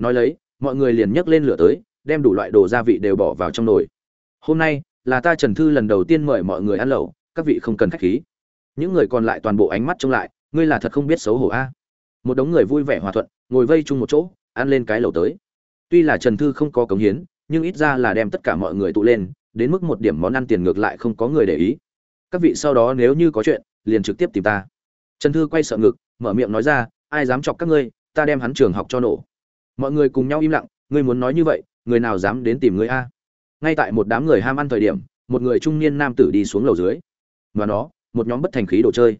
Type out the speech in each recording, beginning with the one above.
nói lấy mọi người liền nhấc lên lửa tới đem đủ loại đồ gia vị đều bỏ vào trong nồi hôm nay là ta trần thư lần đầu tiên mời mọi người ăn lẩu các vị không cần khách khí những người còn lại toàn bộ ánh mắt trông lại ngươi là thật không biết xấu hổ a một đống người vui vẻ hòa thuận ngồi vây chung một chỗ ăn lên cái lẩu tới tuy là trần thư không có cống hiến nhưng ít ra là đem tất cả mọi người tụ lên đến mức một điểm món ăn tiền ngược lại không có người để ý các vị sau đó nếu như có chuyện liền trực tiếp tìm ta trần thư quay sợ ngực mở miệng nói ra ai dám chọc các ngươi ta đem hắn trường học cho nổ mọi người cùng nhau im lặng ngươi muốn nói như vậy người nào dám đến tìm ngươi a ngay tại một đám người ham ăn thời điểm một người trung niên nam tử đi xuống lầu dưới và nó một nhóm bất thành khí đồ chơi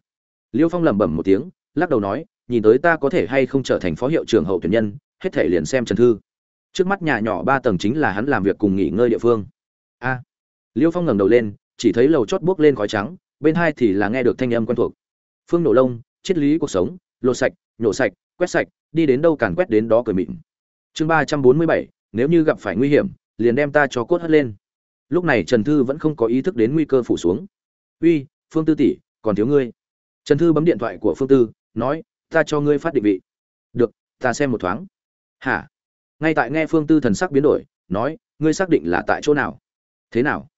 liêu phong lẩm bẩm một tiếng lắc đầu nói nhìn tới ta có thể hay không trở thành phó hiệu trưởng hậu tuyển nhân hết thể liền xem trần thư trước mắt nhà nhỏ ba tầng chính là hắn làm việc cùng nghỉ ngơi địa phương a liêu phong ngẩng đầu lên chỉ thấy lầu chót buốc lên khói trắng bên hai thì là nghe được thanh âm quen thuộc phương nổ lông triết lý cuộc sống lột sạch nhổ sạch quét sạch đi đến đâu càng quét đến đó cười mịn chương ba trăm bốn mươi bảy nếu như gặp phải nguy hiểm liền đem ta cho cốt hất lên lúc này trần thư vẫn không có ý thức đến nguy cơ phủ xuống uy phương tư tỷ còn thiếu ngươi trần thư bấm điện thoại của phương tư nói ta cho ngươi phát định vị được ta xem một thoáng hả ngay tại nghe phương tư thần sắc biến đổi nói ngươi xác định là tại chỗ nào thế nào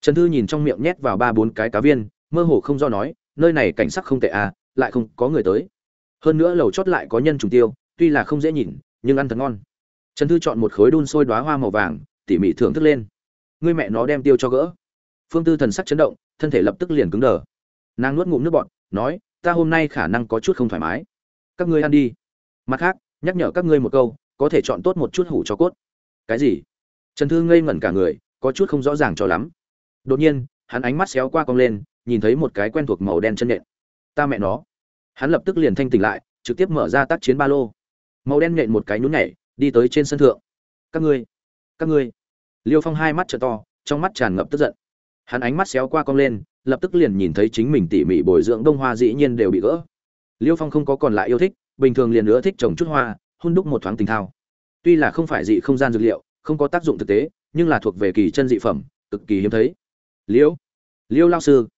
trần thư nhìn trong miệng nhét vào ba bốn cái cá viên mơ hồ không do nói nơi này cảnh sắc không tệ à lại không có người tới hơn nữa lầu chót lại có nhân trùng tiêu tuy là không dễ nhìn nhưng ăn thật ngon trần thư chọn một khối đun sôi đoá hoa màu vàng tỉ mỉ thưởng thức lên ngươi mẹ nó đem tiêu cho gỡ phương tư thần sắc chấn động thân thể lập tức liền cứng đờ nàng nuốt ngụm nước bọt, nói ta hôm nay khả năng có chút không thoải mái các ngươi ăn đi mặt khác nhắc nhở các ngươi một câu có thể chọn tốt một chút hủ cho cốt cái gì trần thư ngây ngẩn cả người có chút không rõ ràng cho lắm đột nhiên hắn ánh mắt xéo qua cong lên nhìn thấy một cái quen thuộc màu đen chân nện ta mẹ nó hắn lập tức liền thanh tỉnh lại trực tiếp mở ra tác chiến ba lô màu đen nện một cái nhún nhảy đi tới trên sân thượng các ngươi các ngươi liêu phong hai mắt t to trong mắt tràn ngập tức giận hắn ánh mắt xéo qua cong lên lập tức liền nhìn thấy chính mình tỉ mỉ bồi dưỡng đông hoa dĩ nhiên đều bị gỡ liêu phong không có còn lại yêu thích bình thường liền nữa thích trồng chút hoa hôn đúc một thoáng tình thao tuy là không phải dị không gian dược liệu không có tác dụng thực tế nhưng là thuộc về kỳ chân dị phẩm cực kỳ hiếm thấy liêu liêu lao sư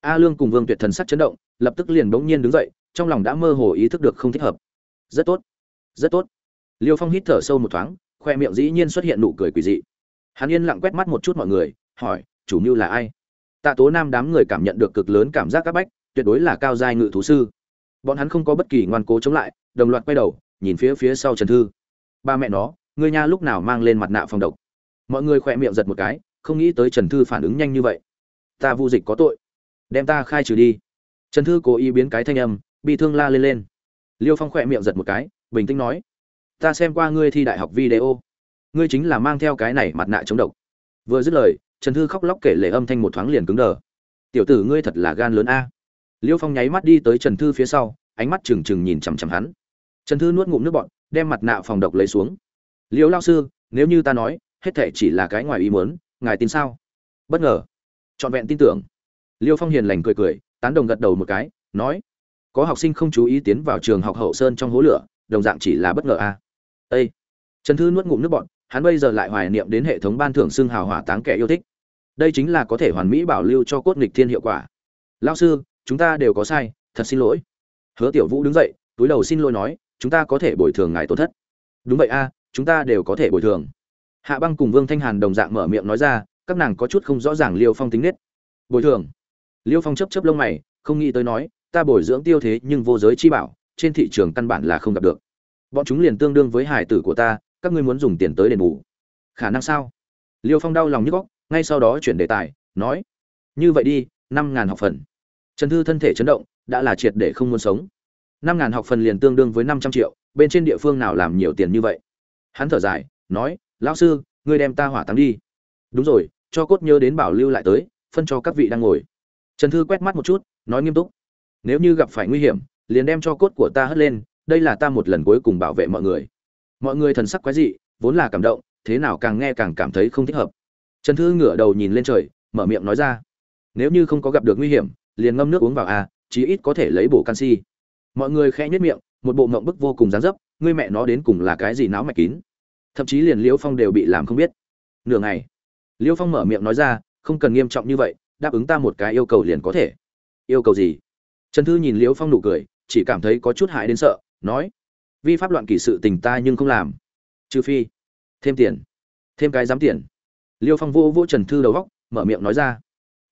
a lương cùng vương tuyệt thần sắc chấn động lập tức liền bỗng nhiên đứng dậy trong lòng đã mơ hồ ý thức được không thích hợp rất tốt rất tốt liêu phong hít thở sâu một thoáng khoe miệng dĩ nhiên xuất hiện nụ cười quỷ dị hắn yên lặng quét mắt một chút mọi người hỏi chủ mưu là ai tạ tố nam đám người cảm nhận được cực lớn cảm giác c áp bách tuyệt đối là cao giai ngự thú sư bọn hắn không có bất kỳ ngoan cố chống lại đồng loạt quay đầu nhìn phía phía sau trần thư ba mẹ nó người nha lúc nào mang lên mặt nạ phòng độc mọi người khoe miệng giật một cái không nghĩ tới trần thư phản ứng nhanh như vậy ta vu dịch có tội đem ta khai trừ đi trần thư cố ý biến cái thanh âm bị thương la lên lên liêu phong khoe miệng giật một cái bình tĩnh nói ta xem qua ngươi thi đại học video ngươi chính là mang theo cái này mặt nạ chống độc vừa dứt lời trần thư khóc lóc kể lệ âm thanh một thoáng liền cứng đờ tiểu tử ngươi thật là gan lớn a à. liêu phong nháy mắt đi tới trần thư phía sau ánh mắt trừng trừng nhìn chằm chằm hắn trần thư nuốt ngụm nước bọn đem mặt nạ phòng độc lấy xuống liêu lao sư nếu như ta nói hết thệ chỉ là cái ngoài ý muốn ngài tin sao bất ngờ trọn vẹn tin tưởng liêu phong hiền lành cười cười tán đồng gật đầu một cái nói có học sinh không chú ý tiến vào trường học hậu sơn trong hố lửa đồng dạng chỉ là bất ngờ a Ê! Trần Thư nuốt ngụm nước bọt, hắn bây giờ lại hoài niệm đến hệ thống ban thưởng xưng hào hỏa táng kẻ yêu thích. Đây chính là có thể hoàn mỹ bảo lưu cho cốt nghịch thiên hiệu quả. Lão sư, chúng ta đều có sai, thật xin lỗi. Hứa Tiểu Vũ đứng dậy, túi đầu xin lỗi nói, chúng ta có thể bồi thường ngài tổn thất. Đúng vậy a, chúng ta đều có thể bồi thường. Hạ Băng cùng Vương Thanh Hàn đồng dạng mở miệng nói ra, các nàng có chút không rõ ràng Liêu Phong tính nết. Bồi thường. Liêu Phong chớp chớp lông mày, không nghĩ tới nói, ta bồi dưỡng tiêu thế nhưng vô giới chi bảo, trên thị trường căn bản là không gặp được bọn chúng liền tương đương với hải tử của ta các ngươi muốn dùng tiền tới đền bù khả năng sao liêu phong đau lòng nhức góc ngay sau đó chuyển đề tài nói như vậy đi năm ngàn học phần trần thư thân thể chấn động đã là triệt để không muốn sống năm ngàn học phần liền tương đương với năm trăm triệu bên trên địa phương nào làm nhiều tiền như vậy hắn thở dài nói lão sư ngươi đem ta hỏa táng đi đúng rồi cho cốt nhớ đến bảo lưu lại tới phân cho các vị đang ngồi trần thư quét mắt một chút nói nghiêm túc nếu như gặp phải nguy hiểm liền đem cho cốt của ta hất lên đây là ta một lần cuối cùng bảo vệ mọi người mọi người thần sắc quái dị vốn là cảm động thế nào càng nghe càng cảm thấy không thích hợp trần thư ngửa đầu nhìn lên trời mở miệng nói ra nếu như không có gặp được nguy hiểm liền ngâm nước uống vào à chí ít có thể lấy bổ canxi mọi người khẽ nhất miệng một bộ mộng bức vô cùng dán dấp ngươi mẹ nó đến cùng là cái gì não mạch kín thậm chí liền liễu phong đều bị làm không biết nửa ngày liễu phong mở miệng nói ra không cần nghiêm trọng như vậy đáp ứng ta một cái yêu cầu liền có thể yêu cầu gì trần thư nhìn liễu phong nụ cười chỉ cảm thấy có chút hại đến sợ nói vi pháp loạn kỷ sự tình ta nhưng không làm trừ phi thêm tiền thêm cái dám tiền liêu phong vô vô trần thư đầu góc mở miệng nói ra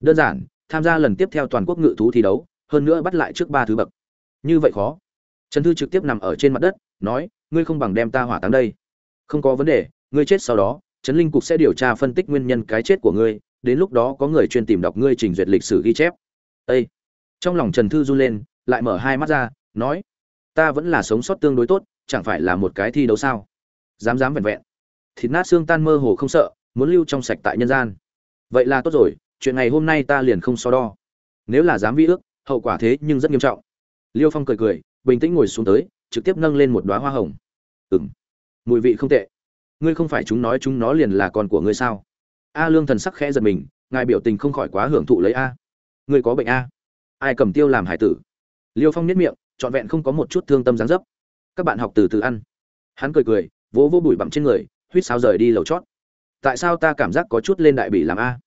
đơn giản tham gia lần tiếp theo toàn quốc ngự thú thi đấu hơn nữa bắt lại trước ba thứ bậc như vậy khó trần thư trực tiếp nằm ở trên mặt đất nói ngươi không bằng đem ta hỏa táng đây không có vấn đề ngươi chết sau đó trấn linh cục sẽ điều tra phân tích nguyên nhân cái chết của ngươi đến lúc đó có người chuyên tìm đọc ngươi trình duyệt lịch sử ghi chép Ê! trong lòng trần thư run lên lại mở hai mắt ra nói ta vẫn là sống sót tương đối tốt chẳng phải là một cái thi đấu sao dám dám vẹn vẹn thịt nát xương tan mơ hồ không sợ muốn lưu trong sạch tại nhân gian vậy là tốt rồi chuyện ngày hôm nay ta liền không so đo nếu là dám vi ước hậu quả thế nhưng rất nghiêm trọng liêu phong cười cười bình tĩnh ngồi xuống tới trực tiếp nâng lên một đoá hoa hồng ừng mùi vị không tệ ngươi không phải chúng nói chúng nó liền là con của ngươi sao a lương thần sắc khẽ giật mình ngài biểu tình không khỏi quá hưởng thụ lấy a ngươi có bệnh a ai cầm tiêu làm hải tử liêu phong nhất miệng trọn vẹn không có một chút thương tâm dáng dấp các bạn học từ từ ăn hắn cười cười vỗ vỗ bụi bặm trên người huýt sao rời đi lầu chót tại sao ta cảm giác có chút lên đại bị làm a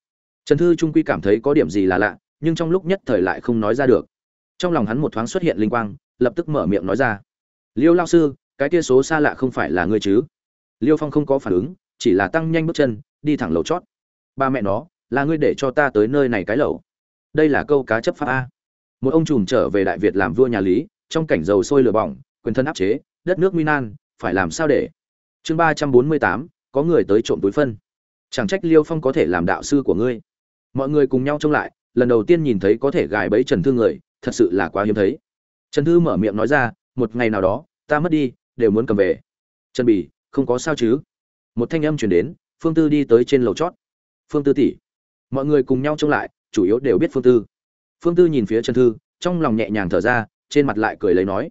trần thư trung quy cảm thấy có điểm gì là lạ nhưng trong lúc nhất thời lại không nói ra được trong lòng hắn một thoáng xuất hiện linh quang lập tức mở miệng nói ra liêu Lão sư cái tia số xa lạ không phải là ngươi chứ liêu phong không có phản ứng chỉ là tăng nhanh bước chân đi thẳng lầu chót ba mẹ nó là ngươi để cho ta tới nơi này cái lẩu đây là câu cá chấp pháp a một ông trùm trở về đại việt làm vua nhà lý trong cảnh dầu sôi lửa bỏng quyền thân áp chế đất nước nguy nan phải làm sao để chương ba trăm bốn mươi tám có người tới trộm túi phân chẳng trách liêu phong có thể làm đạo sư của ngươi mọi người cùng nhau trông lại lần đầu tiên nhìn thấy có thể gài bẫy trần thư người thật sự là quá hiếm thấy trần thư mở miệng nói ra một ngày nào đó ta mất đi đều muốn cầm về trần bỉ không có sao chứ một thanh âm truyền đến phương tư đi tới trên lầu chót phương tư tỷ mọi người cùng nhau trông lại chủ yếu đều biết phương tư phương tư nhìn phía trần thư trong lòng nhẹ nhàng thở ra trên mặt lại cười lấy nói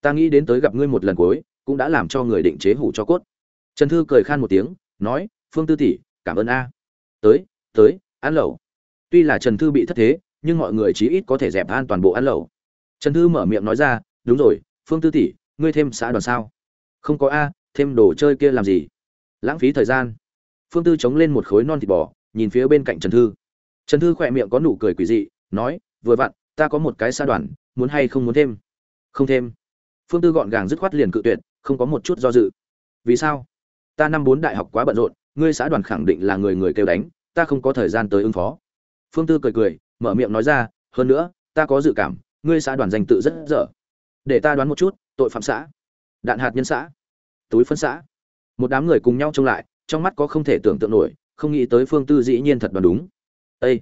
ta nghĩ đến tới gặp ngươi một lần cuối cũng đã làm cho người định chế hủ cho cốt trần thư cười khan một tiếng nói phương tư tỷ cảm ơn a tới tới ăn lẩu tuy là trần thư bị thất thế nhưng mọi người chí ít có thể dẹp an toàn bộ ăn lẩu trần thư mở miệng nói ra đúng rồi phương tư tỷ ngươi thêm xã đoàn sao không có a thêm đồ chơi kia làm gì lãng phí thời gian phương tư chống lên một khối non thịt bò nhìn phía bên cạnh trần thư trần thư khỏe miệng có nụ cười quỷ dị nói vừa vặn ta có một cái xa đoàn muốn hay không muốn thêm không thêm phương tư gọn gàng dứt khoát liền cự tuyệt không có một chút do dự vì sao ta năm bốn đại học quá bận rộn ngươi xã đoàn khẳng định là người người kêu đánh ta không có thời gian tới ứng phó phương tư cười cười mở miệng nói ra hơn nữa ta có dự cảm ngươi xã đoàn danh tự rất dở để ta đoán một chút tội phạm xã đạn hạt nhân xã túi phân xã một đám người cùng nhau trông lại trong mắt có không thể tưởng tượng nổi không nghĩ tới phương tư dĩ nhiên thật đoán đúng ây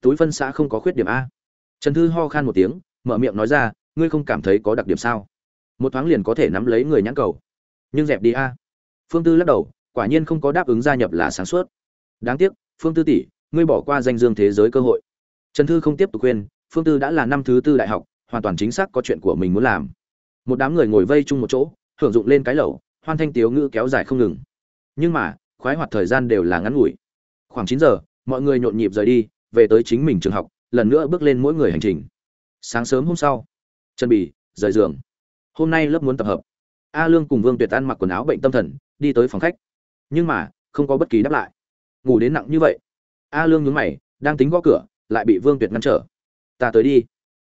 túi phân xã không có khuyết điểm a trần thư ho khan một tiếng mở miệng nói ra ngươi không cảm thấy có đặc điểm sao một thoáng liền có thể nắm lấy người nhãn cầu nhưng dẹp đi a phương tư lắc đầu quả nhiên không có đáp ứng gia nhập là sáng suốt đáng tiếc phương tư tỷ ngươi bỏ qua danh dương thế giới cơ hội trần thư không tiếp tục khuyên phương tư đã là năm thứ tư đại học hoàn toàn chính xác có chuyện của mình muốn làm một đám người ngồi vây chung một chỗ hưởng dụng lên cái lẩu hoan thanh tiếu ngữ kéo dài không ngừng nhưng mà khoái hoạt thời gian đều là ngắn ngủi khoảng chín giờ mọi người nhộn nhịp rời đi về tới chính mình trường học lần nữa bước lên mỗi người hành trình sáng sớm hôm sau trần bị rời giường hôm nay lớp muốn tập hợp a lương cùng vương tuyệt ăn mặc quần áo bệnh tâm thần đi tới phòng khách nhưng mà không có bất kỳ đáp lại ngủ đến nặng như vậy a lương nhún mày đang tính gõ cửa lại bị vương tuyệt ngăn trở ta tới đi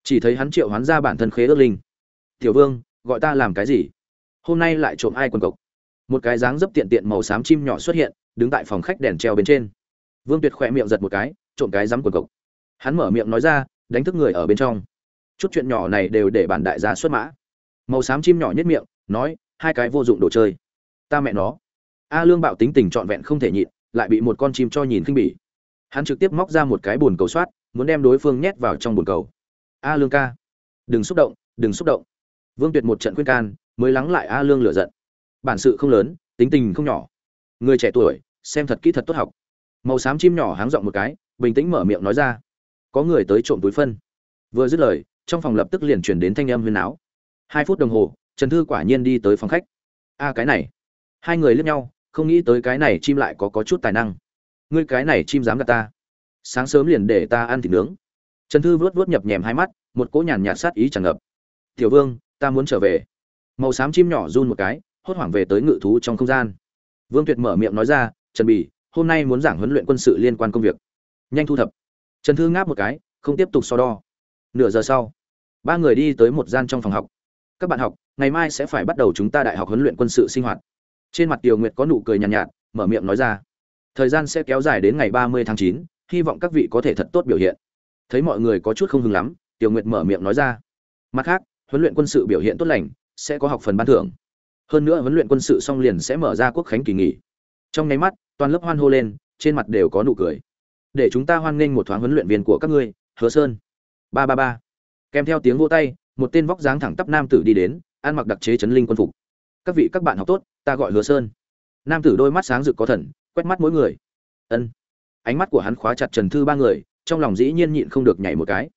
chỉ thấy hắn triệu hoán ra bản thân khế ước linh tiểu vương gọi ta làm cái gì hôm nay lại trộm ai quần cộc một cái dáng dấp tiện tiện màu xám chim nhỏ xuất hiện đứng tại phòng khách đèn treo bên trên vương tuyệt khỏe miệng giật một cái trộm cái dám quần cộc hắn mở miệng nói ra đánh thức người ở bên trong chút chuyện nhỏ này đều để bản đại gia xuất mã màu xám chim nhỏ nhất miệng nói hai cái vô dụng đồ chơi ta mẹ nó a lương bạo tính tình trọn vẹn không thể nhịn lại bị một con chim cho nhìn khinh bỉ hắn trực tiếp móc ra một cái bồn cầu soát muốn đem đối phương nhét vào trong bồn cầu a lương ca đừng xúc động đừng xúc động vương tuyệt một trận khuyên can mới lắng lại a lương lựa giận bản sự không lớn tính tình không nhỏ người trẻ tuổi xem thật kỹ thật tốt học màu xám chim nhỏ háng giọng một cái bình tĩnh mở miệng nói ra có người tới trộm túi phân vừa dứt lời trong phòng lập tức liền chuyển đến thanh âm huyền áo hai phút đồng hồ trần thư quả nhiên đi tới phòng khách a cái này hai người lướt nhau không nghĩ tới cái này chim lại có có chút tài năng ngươi cái này chim dám gạt ta sáng sớm liền để ta ăn thịt nướng trần thư vuốt vuốt nhập nhèm hai mắt một cỗ nhàn nhạt sát ý tràn ngập tiểu vương ta muốn trở về màu xám chim nhỏ run một cái hốt hoảng về tới ngự thú trong không gian vương tuyệt mở miệng nói ra trần bỉ hôm nay muốn giảng huấn luyện quân sự liên quan công việc nhanh thu thập trần thư ngáp một cái không tiếp tục so đo nửa giờ sau ba người đi tới một gian trong phòng học các bạn học ngày mai sẽ phải bắt đầu chúng ta đại học huấn luyện quân sự sinh hoạt trên mặt tiểu nguyệt có nụ cười nhàn nhạt, nhạt mở miệng nói ra thời gian sẽ kéo dài đến ngày ba mươi tháng chín hy vọng các vị có thể thật tốt biểu hiện thấy mọi người có chút không hứng lắm tiểu nguyệt mở miệng nói ra mặt khác huấn luyện quân sự biểu hiện tốt lành sẽ có học phần ban thưởng hơn nữa huấn luyện quân sự xong liền sẽ mở ra quốc khánh kỳ nghỉ trong ngay mắt toàn lớp hoan hô lên trên mặt đều có nụ cười để chúng ta hoan nghênh một thoáng huấn luyện viên của các ngươi hứa sơn ba ba ba kèm theo tiếng vỗ tay một tên vóc dáng thẳng tắp nam tử đi đến ăn mặc đặc chế chấn linh quân phục các vị các bạn học tốt ta gọi hứa sơn nam tử đôi mắt sáng rực có thần quét mắt mỗi người ân ánh mắt của hắn khóa chặt trần thư ba người trong lòng dĩ nhiên nhịn không được nhảy một cái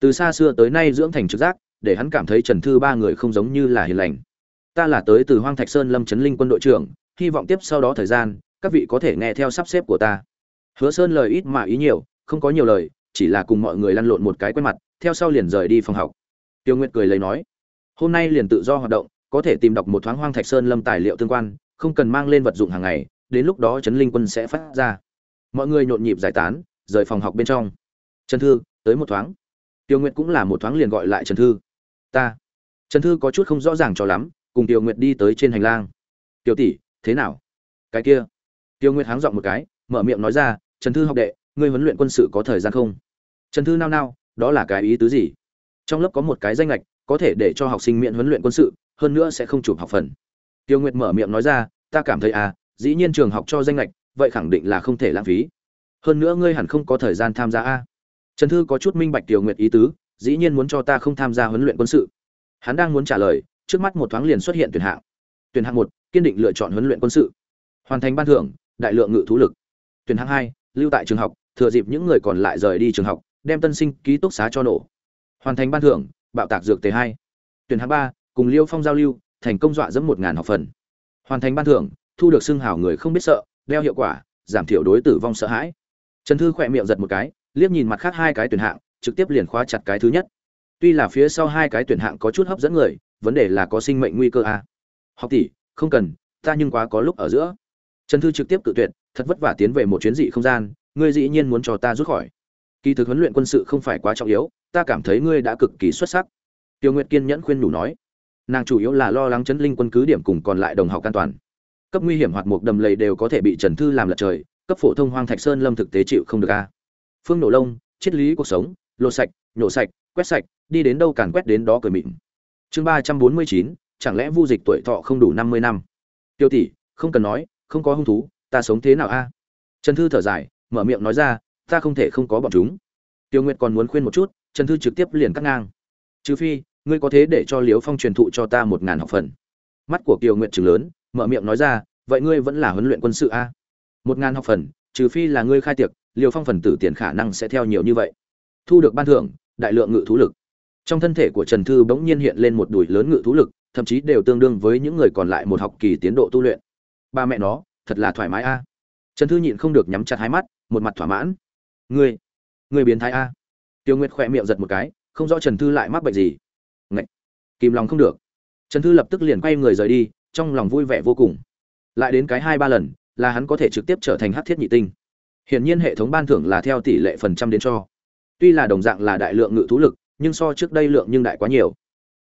từ xa xưa tới nay dưỡng thành trực giác để hắn cảm thấy trần thư ba người không giống như là hiền lành ta là tới từ hoang thạch sơn lâm trấn linh quân đội trưởng hy vọng tiếp sau đó thời gian các vị có thể nghe theo sắp xếp của ta hứa sơn lời ít mà ý nhiều không có nhiều lời chỉ là cùng mọi người lăn lộn một cái quen mặt theo sau liền rời đi phòng học tiêu nguyệt cười lấy nói hôm nay liền tự do hoạt động có thể tìm đọc một thoáng hoang thạch sơn lâm tài liệu tương quan không cần mang lên vật dụng hàng ngày đến lúc đó chấn linh quân sẽ phát ra mọi người nhộn nhịp giải tán rời phòng học bên trong trần thư tới một thoáng tiêu nguyệt cũng là một thoáng liền gọi lại trần thư ta trần thư có chút không rõ ràng cho lắm cùng tiêu nguyệt đi tới trên hành lang tiêu tỷ thế nào cái kia tiêu nguyệt háng giọng một cái mở miệng nói ra trần thư học đệ ngươi huấn luyện quân sự có thời gian không trần thư nao nao đó là cái ý tứ gì trong lớp có một cái danh lệch có thể để cho học sinh miễn huấn luyện quân sự hơn nữa sẽ không chụp học phần tiêu nguyệt mở miệng nói ra ta cảm thấy à dĩ nhiên trường học cho danh lệch vậy khẳng định là không thể lãng phí hơn nữa ngươi hẳn không có thời gian tham gia a trần thư có chút minh bạch tiêu nguyệt ý tứ dĩ nhiên muốn cho ta không tham gia huấn luyện quân sự hắn đang muốn trả lời trước mắt một thoáng liền xuất hiện tuyển hạng tuyển hạng một kiên định lựa chọn huấn luyện quân sự hoàn thành ban thưởng đại lượng ngự thú lực tuyển hạng hai lưu tại trường học thừa dịp những người còn lại rời đi trường học đem tân sinh ký túc xá cho nổ hoàn thành ban thưởng bạo tạc dược t hai tuyển hạng ba cùng liêu phong giao lưu thành công dọa dẫm một ngàn học phần hoàn thành ban thưởng thu được xưng hào người không biết sợ đeo hiệu quả giảm thiểu đối tử vong sợ hãi trần thư khỏe miệng giật một cái liếc nhìn mặt khác hai cái tuyển hạng trực tiếp liền khóa chặt cái thứ nhất tuy là phía sau hai cái tuyển hạng có chút hấp dẫn người vấn đề là có sinh mệnh nguy cơ à. học tỷ không cần ta nhưng quá có lúc ở giữa trần thư trực tiếp cự tuyệt thật vất vả tiến về một chuyến dị không gian ngươi dĩ nhiên muốn cho ta rút khỏi kỳ thực huấn luyện quân sự không phải quá trọng yếu ta cảm thấy ngươi đã cực kỳ xuất sắc tiêu nguyệt kiên nhẫn khuyên nhủ nói nàng chủ yếu là lo lắng chấn linh quân cứ điểm cùng còn lại đồng học an toàn cấp nguy hiểm hoặc một đầm lầy đều có thể bị trần thư làm lật trời cấp phổ thông hoang thạch sơn lâm thực tế chịu không được a phương nổ lông triết lý cuộc sống lột sạch nhổ sạch quét sạch đi đến đâu càn quét đến đó cười mịn chương ba trăm bốn mươi chín chẳng lẽ vu dịch tuổi thọ không đủ năm mươi năm tiêu tỷ không cần nói không có hung thú ta sống thế nào a trần thư thở dài mở miệng nói ra ta không thể không có bọn chúng tiêu nguyệt còn muốn khuyên một chút trần thư trực tiếp liền cắt ngang trừ phi ngươi có thế để cho liếu phong truyền thụ cho ta một ngàn học phần mắt của kiều Nguyệt chừng lớn mở miệng nói ra vậy ngươi vẫn là huấn luyện quân sự a một ngàn học phần trừ phi là ngươi khai tiệc liều phong phần tử tiền khả năng sẽ theo nhiều như vậy thu được ban thưởng đại lượng ngự thú lực trong thân thể của trần thư bỗng nhiên hiện lên một đùi lớn ngự thú lực thậm chí đều tương đương với những người còn lại một học kỳ tiến độ tu luyện ba mẹ nó thật là thoải mái a trần thư nhịn không được nhắm chặt hai mắt một mặt thỏa mãn người, người biến thái a tiêu nguyệt khỏe miệng giật một cái không rõ trần thư lại mắc bệnh gì Ngậy! kìm lòng không được trần thư lập tức liền quay người rời đi trong lòng vui vẻ vô cùng lại đến cái hai ba lần là hắn có thể trực tiếp trở thành hát thiết nhị tinh hiển nhiên hệ thống ban thưởng là theo tỷ lệ phần trăm đến cho tuy là đồng dạng là đại lượng ngự thú lực nhưng so trước đây lượng nhưng đại quá nhiều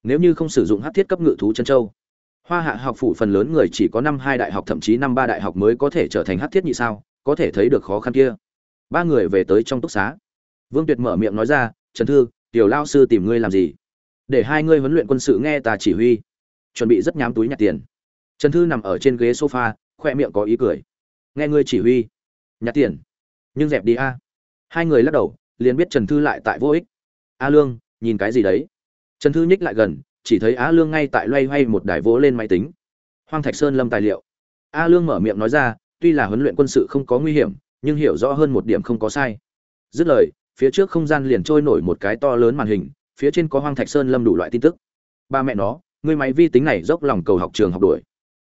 nếu như không sử dụng hát thiết cấp ngự thú chân châu hoa hạ học phụ phần lớn người chỉ có năm hai đại học thậm chí năm ba đại học mới có thể trở thành hát thiết nhị sao có thể thấy được khó khăn kia ba người về tới trong túc xá vương tuyệt mở miệng nói ra trần thư tiểu lao sư tìm ngươi làm gì để hai ngươi huấn luyện quân sự nghe ta chỉ huy chuẩn bị rất nhám túi nhặt tiền trần thư nằm ở trên ghế sofa khoe miệng có ý cười nghe ngươi chỉ huy nhặt tiền nhưng dẹp đi a hai người lắc đầu liền biết trần thư lại tại vô ích a lương nhìn cái gì đấy trần thư nhích lại gần chỉ thấy Á Lương ngay tại loay hoay một đài vỗ lên máy tính. Hoang Thạch Sơn Lâm tài liệu. Á Lương mở miệng nói ra, tuy là huấn luyện quân sự không có nguy hiểm, nhưng hiểu rõ hơn một điểm không có sai. Dứt lời, phía trước không gian liền trôi nổi một cái to lớn màn hình, phía trên có Hoang Thạch Sơn Lâm đủ loại tin tức. Ba mẹ nó, người máy vi tính này dốc lòng cầu học trường học đuổi.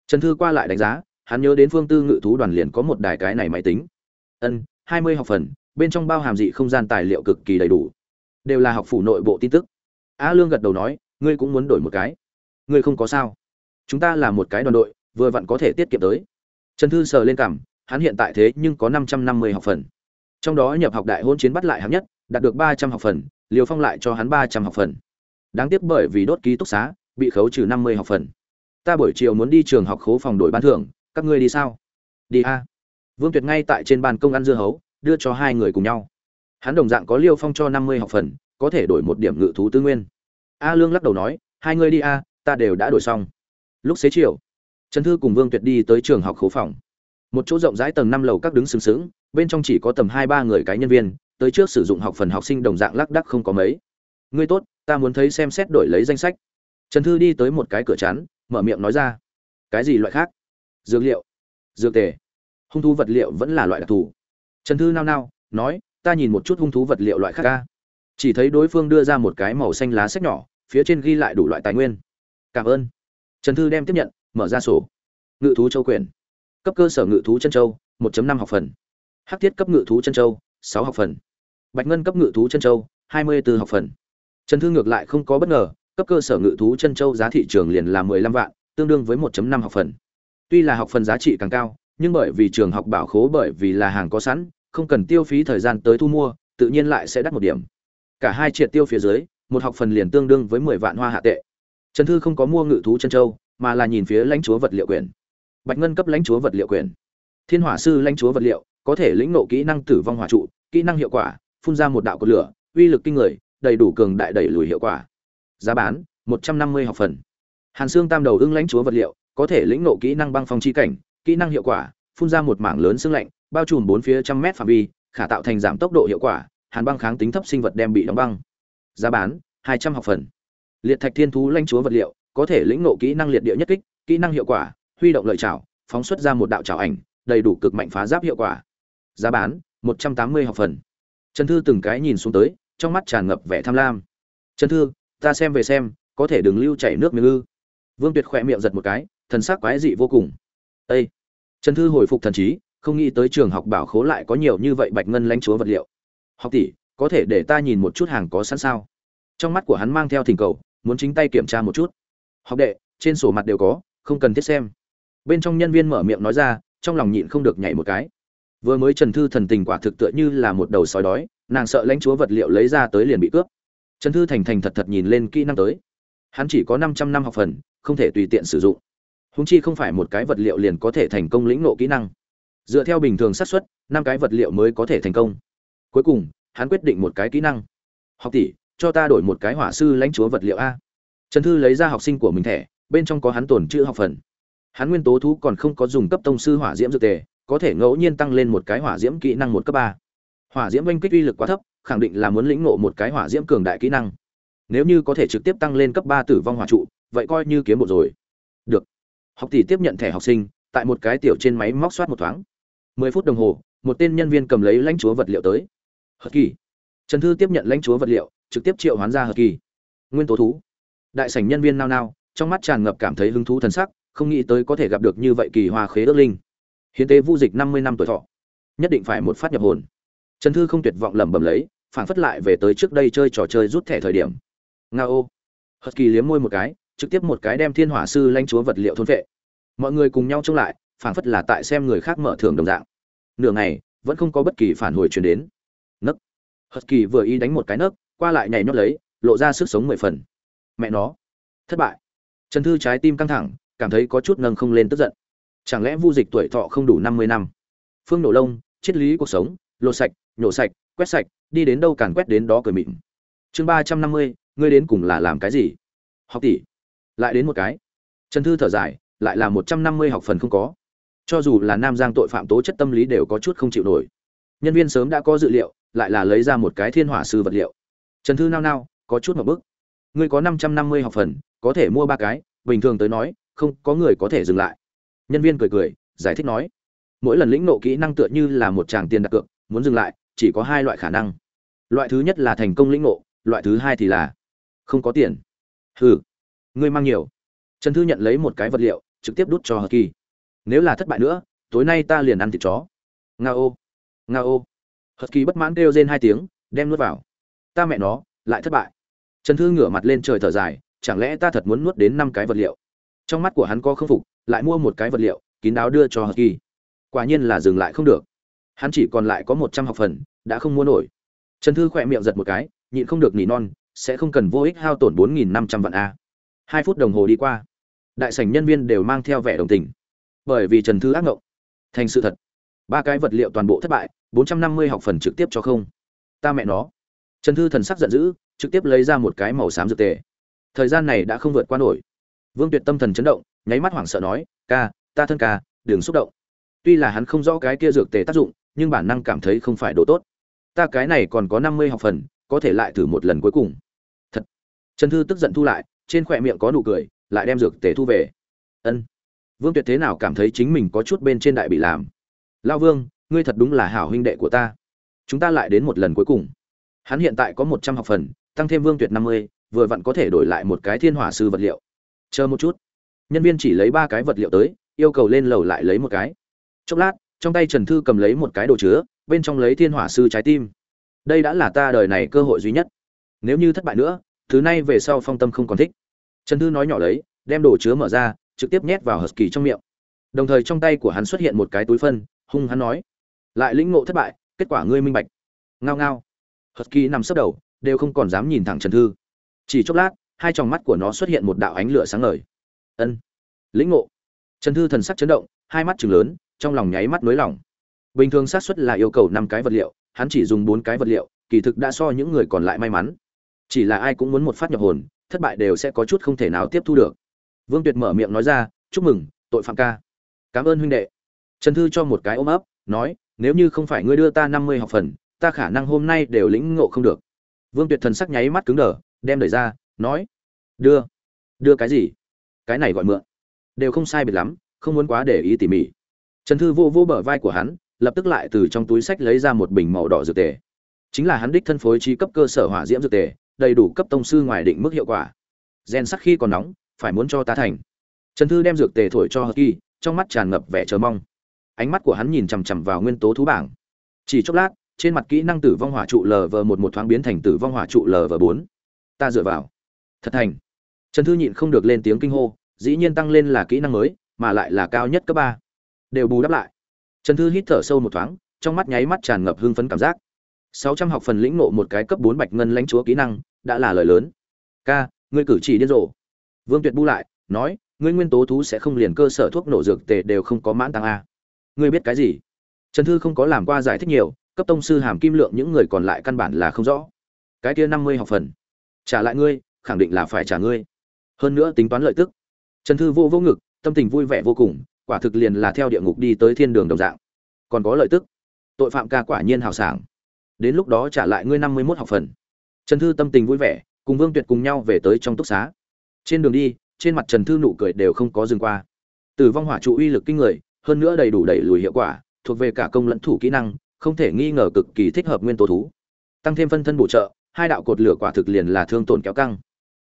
Trần Thư qua lại đánh giá, hắn nhớ đến Phương Tư Ngự thú đoàn liền có một đài cái này máy tính. Ân, 20 học phần, bên trong bao hàm dị không gian tài liệu cực kỳ đầy đủ. Đều là học phủ nội bộ tin tức. Á Lương gật đầu nói, ngươi cũng muốn đổi một cái ngươi không có sao chúng ta là một cái đoàn đội vừa vặn có thể tiết kiệm tới trần thư sờ lên cảm hắn hiện tại thế nhưng có năm trăm năm mươi học phần trong đó nhập học đại hôn chiến bắt lại hạng nhất đạt được ba trăm học phần liều phong lại cho hắn ba trăm học phần đáng tiếc bởi vì đốt ký túc xá bị khấu trừ năm mươi học phần ta buổi chiều muốn đi trường học khố phòng đổi ban thưởng các ngươi đi sao đi a vương tuyệt ngay tại trên bàn công ăn dưa hấu đưa cho hai người cùng nhau hắn đồng dạng có liêu phong cho năm mươi học phần có thể đổi một điểm ngự thú tư nguyên a lương lắc đầu nói hai người đi a ta đều đã đổi xong lúc xế chiều trần thư cùng vương tuyệt đi tới trường học khố phòng một chỗ rộng rãi tầng năm lầu các đứng sừng sững bên trong chỉ có tầm hai ba người cái nhân viên tới trước sử dụng học phần học sinh đồng dạng lác đắc không có mấy ngươi tốt ta muốn thấy xem xét đổi lấy danh sách trần thư đi tới một cái cửa chắn mở miệng nói ra cái gì loại khác dược liệu dược tề hung thú vật liệu vẫn là loại đặc thù trần thư nao nao nói ta nhìn một chút hung thú vật liệu loại khác ca chỉ thấy đối phương đưa ra một cái màu xanh lá sách nhỏ phía trên ghi lại đủ loại tài nguyên cảm ơn trần thư đem tiếp nhận mở ra sổ ngự thú châu quyền cấp cơ sở ngự thú chân châu 1 năm học phần hắc thiết cấp ngự thú chân châu sáu học phần bạch ngân cấp ngự thú chân châu bốn học phần trần thư ngược lại không có bất ngờ cấp cơ sở ngự thú chân châu giá thị trường liền là 15 vạn tương đương với 1 năm học phần tuy là học phần giá trị càng cao nhưng bởi vì trường học bảo khố bởi vì là hàng có sẵn không cần tiêu phí thời gian tới thu mua tự nhiên lại sẽ đắt một điểm cả hai triệt tiêu phía dưới một học phần liền tương đương với mười vạn hoa hạ tệ trần thư không có mua ngự thú chân châu mà là nhìn phía lãnh chúa vật liệu quyền bạch ngân cấp lãnh chúa vật liệu quyền thiên hỏa sư lãnh chúa vật liệu có thể lĩnh nộ kỹ năng tử vong hỏa trụ kỹ năng hiệu quả phun ra một đạo cột lửa uy lực kinh người đầy đủ cường đại đẩy lùi hiệu quả giá bán một trăm năm mươi học phần hàn xương tam đầu ưng lãnh chúa vật liệu có thể lĩnh nộ kỹ năng băng phong chi cảnh kỹ năng hiệu quả phun ra một mảng lớn xương lạnh bao trùm bốn phía trăm mét phạm vi khả tạo thành giảm tốc độ hiệu quả hàn băng kháng tính thấp sinh vật đem bị đóng băng giá bán 200 học phần liệt thạch thiên thú lanh chúa vật liệu có thể lĩnh nộ kỹ năng liệt địa nhất kích kỹ năng hiệu quả huy động lợi chảo phóng xuất ra một đạo chảo ảnh đầy đủ cực mạnh phá giáp hiệu quả giá bán 180 học phần trần thư từng cái nhìn xuống tới trong mắt tràn ngập vẻ tham lam trần thư ta xem về xem có thể đừng lưu chảy nước miếng ư vương tuyệt khỏe miệng giật một cái thần sắc quái dị vô cùng â trần thư hồi phục thần trí không nghĩ tới trường học bảo khố lại có nhiều như vậy bạch ngân lãnh chúa vật liệu học tỷ có thể để ta nhìn một chút hàng có sẵn sao trong mắt của hắn mang theo thỉnh cầu muốn chính tay kiểm tra một chút học đệ trên sổ mặt đều có không cần thiết xem bên trong nhân viên mở miệng nói ra trong lòng nhịn không được nhảy một cái vừa mới trần thư thần tình quả thực tựa như là một đầu sói đói nàng sợ lãnh chúa vật liệu lấy ra tới liền bị cướp trần thư thành thành thật thật nhìn lên kỹ năng tới hắn chỉ có năm trăm năm học phần không thể tùy tiện sử dụng húng chi không phải một cái vật liệu liền có thể thành công lĩnh nộ kỹ năng dựa theo bình thường xác suất năm cái vật liệu mới có thể thành công cuối cùng hắn quyết định một cái kỹ năng học tỷ cho ta đổi một cái hỏa sư lãnh chúa vật liệu a trần thư lấy ra học sinh của mình thẻ bên trong có hắn tồn chữ học phần hắn nguyên tố thú còn không có dùng cấp tông sư hỏa diễm dược tề có thể ngẫu nhiên tăng lên một cái hỏa diễm kỹ năng một cấp ba hỏa diễm oanh kích uy lực quá thấp khẳng định là muốn lĩnh ngộ một cái hỏa diễm cường đại kỹ năng nếu như có thể trực tiếp tăng lên cấp ba tử vong hỏa trụ vậy coi như kiếm một rồi được học tỷ tiếp nhận thẻ học sinh tại một cái tiểu trên máy móc soát một thoáng mười phút đồng hồ một tên nhân viên cầm lấy lãnh chúa vật liệu tới hợp kỳ trần thư tiếp nhận lãnh chúa vật liệu trực tiếp triệu hoán ra hợp kỳ nguyên tố thú đại sảnh nhân viên nao nao trong mắt tràn ngập cảm thấy hứng thú thần sắc không nghĩ tới có thể gặp được như vậy kỳ hoa khế ước linh hiến tế vu dịch năm mươi năm tuổi thọ nhất định phải một phát nhập hồn trần thư không tuyệt vọng lẩm bẩm lấy phản phất lại về tới trước đây chơi trò chơi rút thẻ thời điểm ngao, hợp kỳ liếm môi một cái trực tiếp một cái đem thiên hỏa sư lãnh chúa vật liệu thôn vệ mọi người cùng nhau trông lại phản phất là tại xem người khác mở thưởng đồng dạng nửa ngày vẫn không có bất kỳ phản hồi truyền đến nấc hất kỳ vừa y đánh một cái nấc qua lại nhảy nhót lấy lộ ra sức sống mười phần mẹ nó thất bại trần thư trái tim căng thẳng cảm thấy có chút nâng không lên tức giận chẳng lẽ vu dịch tuổi thọ không đủ năm mươi năm phương nổ lông triết lý cuộc sống lột sạch nhổ sạch quét sạch đi đến đâu càn quét đến đó cười mịn chương ba trăm năm mươi ngươi đến cùng là làm cái gì học tỷ lại đến một cái trần thư thở dài lại là một trăm năm mươi học phần không có cho dù là nam giang tội phạm tố chất tâm lý đều có chút không chịu nổi nhân viên sớm đã có dự liệu lại là lấy ra một cái thiên hỏa sư vật liệu trần thư nao nao có chút một bức ngươi có năm trăm năm mươi học phần có thể mua ba cái bình thường tới nói không có người có thể dừng lại nhân viên cười cười giải thích nói mỗi lần lĩnh ngộ kỹ năng tựa như là một tràng tiền đặt cược muốn dừng lại chỉ có hai loại khả năng loại thứ nhất là thành công lĩnh ngộ, loại thứ hai thì là không có tiền hừ ngươi mang nhiều trần thư nhận lấy một cái vật liệu trực tiếp đút cho hờ kỳ nếu là thất bại nữa tối nay ta liền ăn thịt chó Ngao, ngao hất kỳ bất mãn kêu rên hai tiếng đem nuốt vào ta mẹ nó lại thất bại trần thư ngửa mặt lên trời thở dài chẳng lẽ ta thật muốn nuốt đến năm cái vật liệu trong mắt của hắn có k phục lại mua một cái vật liệu kín đáo đưa cho hờ kỳ quả nhiên là dừng lại không được hắn chỉ còn lại có một trăm học phần đã không mua nổi trần thư khỏe miệng giật một cái nhịn không được nỉ non sẽ không cần vô ích hao tổn bốn nghìn năm trăm vạn a hai phút đồng hồ đi qua đại sảnh nhân viên đều mang theo vẻ đồng tình bởi vì trần thư ác ngộng thành sự thật ba cái vật liệu toàn bộ thất bại bốn trăm năm mươi học phần trực tiếp cho không ta mẹ nó trần thư thần sắc giận dữ trực tiếp lấy ra một cái màu xám dược tề thời gian này đã không vượt qua nổi vương tuyệt tâm thần chấn động nháy mắt hoảng sợ nói ca ta thân ca đừng xúc động tuy là hắn không rõ cái kia dược tề tác dụng nhưng bản năng cảm thấy không phải đồ tốt ta cái này còn có năm mươi học phần có thể lại thử một lần cuối cùng thật trần thư tức giận thu lại trên khỏe miệng có nụ cười lại đem dược tề thu về ân vương tuyệt thế nào cảm thấy chính mình có chút bên trên đại bị làm lão vương ngươi thật đúng là hảo huynh đệ của ta chúng ta lại đến một lần cuối cùng hắn hiện tại có một trăm học phần tăng thêm vương tuyệt năm mươi vừa vặn có thể đổi lại một cái thiên hỏa sư vật liệu chờ một chút nhân viên chỉ lấy ba cái vật liệu tới yêu cầu lên lầu lại lấy một cái chốc lát trong tay trần thư cầm lấy một cái đồ chứa bên trong lấy thiên hỏa sư trái tim đây đã là ta đời này cơ hội duy nhất nếu như thất bại nữa thứ này về sau phong tâm không còn thích trần thư nói nhỏ lấy đem đồ chứa mở ra trực tiếp nhét vào hờ kỳ trong miệng đồng thời trong tay của hắn xuất hiện một cái túi phân hung hắn nói lại lĩnh ngộ thất bại kết quả ngươi minh bạch ngao ngao hất kỳ nằm sấp đầu đều không còn dám nhìn thẳng trần thư chỉ chốc lát hai tròng mắt của nó xuất hiện một đạo ánh lửa sáng ngời ân lĩnh ngộ trần thư thần sắc chấn động hai mắt chừng lớn trong lòng nháy mắt nới lỏng bình thường sát xuất là yêu cầu năm cái vật liệu hắn chỉ dùng bốn cái vật liệu kỳ thực đã so những người còn lại may mắn chỉ là ai cũng muốn một phát nhập hồn thất bại đều sẽ có chút không thể nào tiếp thu được vương tuyệt mở miệng nói ra chúc mừng tội phạm ca cảm ơn huynh đệ trần thư cho một cái ôm ấp nói nếu như không phải ngươi đưa ta năm mươi học phần ta khả năng hôm nay đều lĩnh ngộ không được vương tuyệt thần sắc nháy mắt cứng đờ đem đẩy ra nói đưa đưa cái gì cái này gọi mượn đều không sai biệt lắm không muốn quá để ý tỉ mỉ trần thư vô vô bờ vai của hắn lập tức lại từ trong túi sách lấy ra một bình màu đỏ dược tề chính là hắn đích thân phối trí cấp cơ sở hỏa diễm dược tề đầy đủ cấp tông sư ngoài định mức hiệu quả gen sắc khi còn nóng phải muốn cho ta thành trần thư đem dược tề thổi cho hờ kỳ trong mắt tràn ngập vẻ chờ mong ánh mắt của hắn nhìn chằm chằm vào nguyên tố thú bảng chỉ chốc lát trên mặt kỹ năng tử vong hỏa trụ lv một một thoáng biến thành tử vong hỏa trụ lv bốn ta dựa vào thật thành trần thư nhịn không được lên tiếng kinh hô dĩ nhiên tăng lên là kỹ năng mới mà lại là cao nhất cấp ba đều bù đắp lại trần thư hít thở sâu một thoáng trong mắt nháy mắt tràn ngập hưng phấn cảm giác sáu trăm học phần lĩnh ngộ một cái cấp bốn bạch ngân lãnh chúa kỹ năng đã là lời lớn ca ngươi cử chỉ điên rồ vương tuyệt bu lại nói ngươi nguyên tố thú sẽ không liền cơ sở thuốc nổ dược tề đều không có mãn tăng a ngươi biết cái gì trần thư không có làm qua giải thích nhiều cấp tông sư hàm kim lượng những người còn lại căn bản là không rõ cái kia năm mươi học phần trả lại ngươi khẳng định là phải trả ngươi hơn nữa tính toán lợi tức trần thư vô vô ngực tâm tình vui vẻ vô cùng quả thực liền là theo địa ngục đi tới thiên đường đồng dạng còn có lợi tức tội phạm ca quả nhiên hào sảng đến lúc đó trả lại ngươi năm mươi mốt học phần trần thư tâm tình vui vẻ cùng vương tuyệt cùng nhau về tới trong túc xá trên đường đi trên mặt trần thư nụ cười đều không có dừng qua tử vong hỏa trụ uy lực kinh người hơn nữa đầy đủ đẩy lùi hiệu quả thuộc về cả công lẫn thủ kỹ năng không thể nghi ngờ cực kỳ thích hợp nguyên tố thú tăng thêm phân thân bổ trợ hai đạo cột lửa quả thực liền là thương tổn kéo căng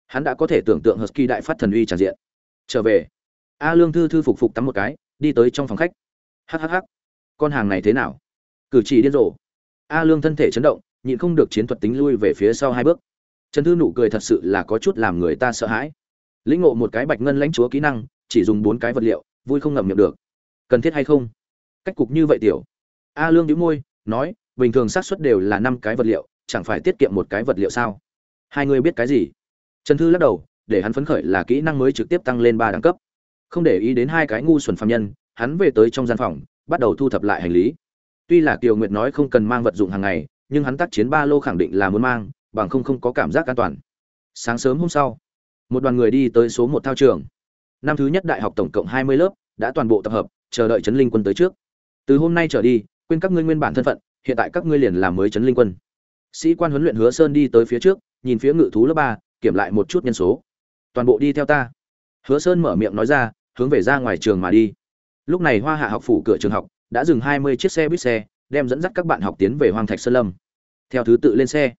hắn đã có thể tưởng tượng husky đại phát thần uy tràn diện trở về a lương thư thư phục phục tắm một cái đi tới trong phòng khách hhh con hàng này thế nào cử chỉ điên rồ a lương thân thể chấn động nhịn không được chiến thuật tính lui về phía sau hai bước trần thư nụ cười thật sự là có chút làm người ta sợ hãi lĩnh ngộ một cái bạch ngân lãnh chúa kỹ năng chỉ dùng bốn cái vật liệu vui không ngậm miệng được cần thiết hay không cách cục như vậy tiểu a lương đĩu môi nói bình thường xác suất đều là năm cái vật liệu chẳng phải tiết kiệm một cái vật liệu sao hai người biết cái gì trần thư lắc đầu để hắn phấn khởi là kỹ năng mới trực tiếp tăng lên ba đẳng cấp không để ý đến hai cái ngu xuẩn phạm nhân hắn về tới trong gian phòng bắt đầu thu thập lại hành lý tuy là kiều nguyệt nói không cần mang vật dụng hàng ngày nhưng hắn tác chiến ba lô khẳng định là muốn mang bằng không không có cảm giác an toàn sáng sớm hôm sau một đoàn người đi tới số một thao trường năm thứ nhất đại học tổng cộng hai mươi lớp đã toàn bộ tập hợp chờ đợi chấn linh quân tới trước từ hôm nay trở đi quên các ngươi nguyên bản thân phận hiện tại các ngươi liền làm mới chấn linh quân sĩ quan huấn luyện hứa sơn đi tới phía trước nhìn phía ngự thú lớp ba kiểm lại một chút nhân số toàn bộ đi theo ta hứa sơn mở miệng nói ra hướng về ra ngoài trường mà đi lúc này hoa hạ học phủ cửa trường học đã dừng hai mươi chiếc xe buýt xe đem dẫn dắt các bạn học tiến về hoàng thạch sơn lâm theo thứ tự lên xe